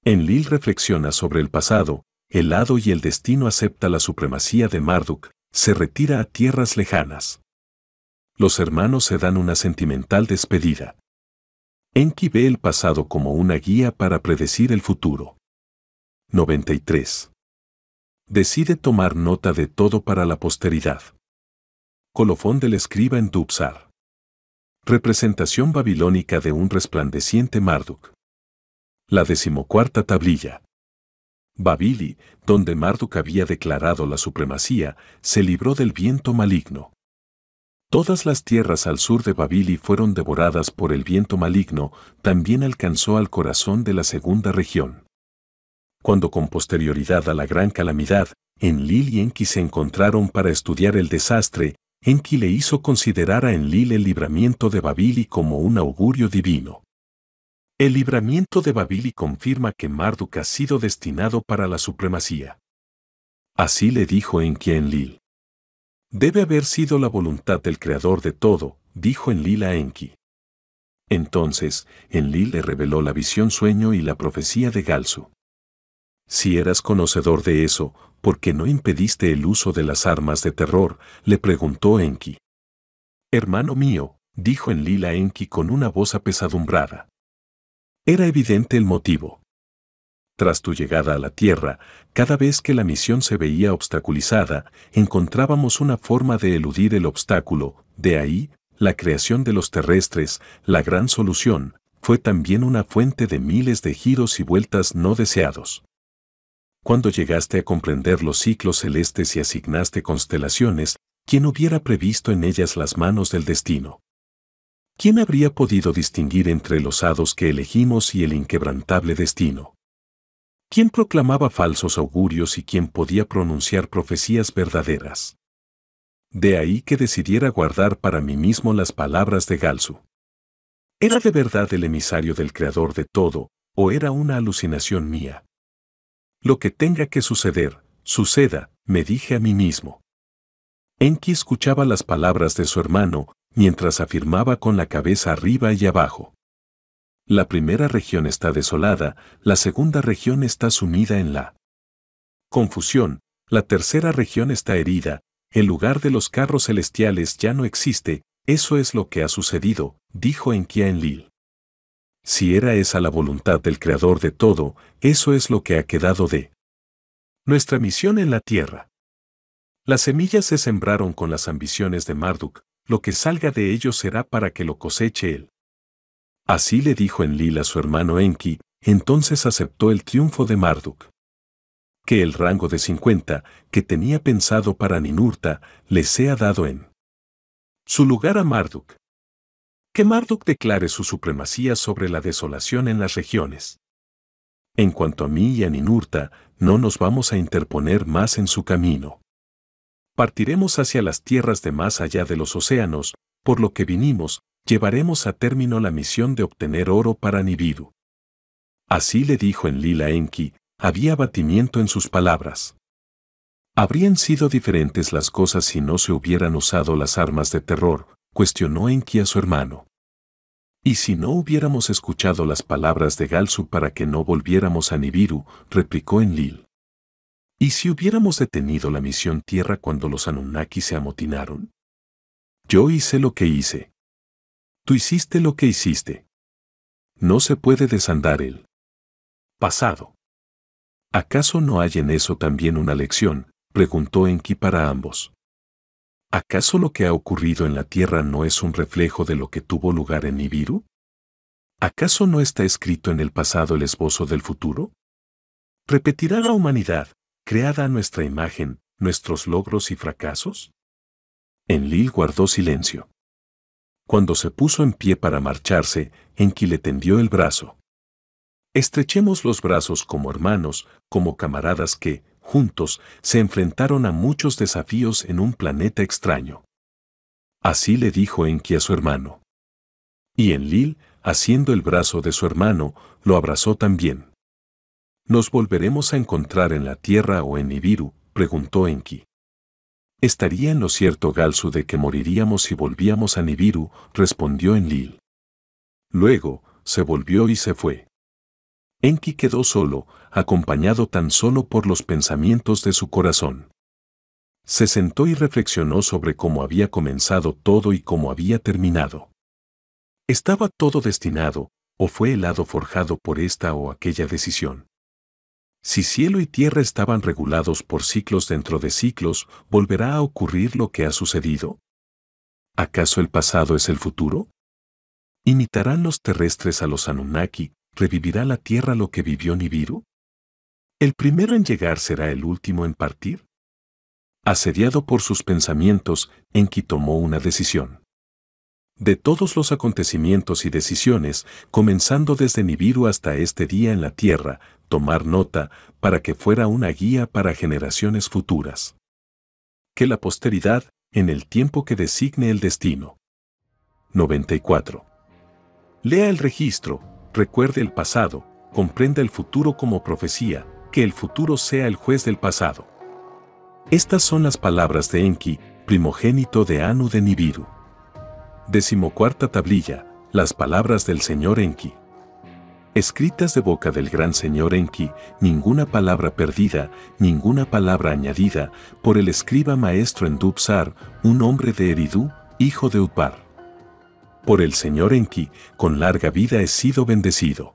En Lil reflexiona sobre el pasado, el lado y el destino acepta la supremacía de Marduk, se retira a tierras lejanas. Los hermanos se dan una sentimental despedida. Enki ve el pasado como una guía para predecir el futuro. 93. Decide tomar nota de todo para la posteridad. Colofón del escriba en Dubsar. Representación babilónica de un resplandeciente Marduk. La decimocuarta tablilla. Babili, donde Marduk había declarado la supremacía, se libró del viento maligno. Todas las tierras al sur de Babili fueron devoradas por el viento maligno, también alcanzó al corazón de la segunda región. Cuando con posterioridad a la gran calamidad, Enlil y Enki se encontraron para estudiar el desastre, Enki le hizo considerar a Enlil el libramiento de Babili como un augurio divino. El libramiento de y confirma que Marduk ha sido destinado para la supremacía. Así le dijo Enki-Enlil. Debe haber sido la voluntad del creador de todo, dijo Enlil a Enki. Entonces, Enlil le reveló la visión sueño y la profecía de Galsu. Si eras conocedor de eso, ¿por qué no impediste el uso de las armas de terror? le preguntó Enki. Hermano mío, dijo Enlil a Enki con una voz apesadumbrada. Era evidente el motivo. Tras tu llegada a la Tierra, cada vez que la misión se veía obstaculizada, encontrábamos una forma de eludir el obstáculo, de ahí, la creación de los terrestres, la gran solución, fue también una fuente de miles de giros y vueltas no deseados. Cuando llegaste a comprender los ciclos celestes y asignaste constelaciones, ¿quién hubiera previsto en ellas las manos del destino? ¿Quién habría podido distinguir entre los hados que elegimos y el inquebrantable destino? ¿Quién proclamaba falsos augurios y quién podía pronunciar profecías verdaderas? De ahí que decidiera guardar para mí mismo las palabras de Galsu. ¿Era de verdad el emisario del creador de todo, o era una alucinación mía? Lo que tenga que suceder, suceda, me dije a mí mismo. Enki escuchaba las palabras de su hermano, mientras afirmaba con la cabeza arriba y abajo. La primera región está desolada, la segunda región está sumida en la confusión, la tercera región está herida, el lugar de los carros celestiales ya no existe, eso es lo que ha sucedido, dijo Enkia Enlil. Si era esa la voluntad del Creador de todo, eso es lo que ha quedado de nuestra misión en la tierra. Las semillas se sembraron con las ambiciones de Marduk, lo que salga de ellos será para que lo coseche él. Así le dijo Enlil a su hermano Enki, entonces aceptó el triunfo de Marduk. Que el rango de 50 que tenía pensado para Ninurta le sea dado en su lugar a Marduk. Que Marduk declare su supremacía sobre la desolación en las regiones. En cuanto a mí y a Ninurta, no nos vamos a interponer más en su camino partiremos hacia las tierras de más allá de los océanos, por lo que vinimos, llevaremos a término la misión de obtener oro para Nibiru. Así le dijo a Enki, había abatimiento en sus palabras. Habrían sido diferentes las cosas si no se hubieran usado las armas de terror, cuestionó Enki a su hermano. Y si no hubiéramos escuchado las palabras de Galsu para que no volviéramos a Nibiru, replicó Enlil. ¿Y si hubiéramos detenido la misión Tierra cuando los Anunnaki se amotinaron? Yo hice lo que hice. Tú hiciste lo que hiciste. No se puede desandar el pasado. ¿Acaso no hay en eso también una lección? preguntó Enki para ambos. ¿Acaso lo que ha ocurrido en la Tierra no es un reflejo de lo que tuvo lugar en Nibiru? ¿Acaso no está escrito en el pasado el esbozo del futuro? ¿Repetirá la humanidad, creada nuestra imagen, nuestros logros y fracasos? Enlil guardó silencio. Cuando se puso en pie para marcharse, Enki le tendió el brazo. Estrechemos los brazos como hermanos, como camaradas que, juntos, se enfrentaron a muchos desafíos en un planeta extraño. Así le dijo Enki a su hermano. Y Enlil, haciendo el brazo de su hermano, lo abrazó también. ¿Nos volveremos a encontrar en la Tierra o en Nibiru? preguntó Enki. Estaría en lo cierto Galsu de que moriríamos si volvíamos a Nibiru, respondió Enlil. Luego, se volvió y se fue. Enki quedó solo, acompañado tan solo por los pensamientos de su corazón. Se sentó y reflexionó sobre cómo había comenzado todo y cómo había terminado. ¿Estaba todo destinado, o fue el lado forjado por esta o aquella decisión? Si cielo y tierra estaban regulados por ciclos dentro de ciclos, volverá a ocurrir lo que ha sucedido. ¿Acaso el pasado es el futuro? ¿Imitarán los terrestres a los Anunnaki? ¿Revivirá la tierra lo que vivió Nibiru? ¿El primero en llegar será el último en partir? Asediado por sus pensamientos, Enki tomó una decisión de todos los acontecimientos y decisiones, comenzando desde Nibiru hasta este día en la Tierra, tomar nota para que fuera una guía para generaciones futuras. Que la posteridad, en el tiempo que designe el destino. 94. Lea el registro, recuerde el pasado, comprenda el futuro como profecía, que el futuro sea el juez del pasado. Estas son las palabras de Enki, primogénito de Anu de Nibiru. Decimocuarta tablilla, las palabras del señor Enki. Escritas de boca del gran señor Enki, ninguna palabra perdida, ninguna palabra añadida, por el escriba maestro Endupsar, un hombre de Eridú, hijo de upar Por el señor Enki, con larga vida he sido bendecido.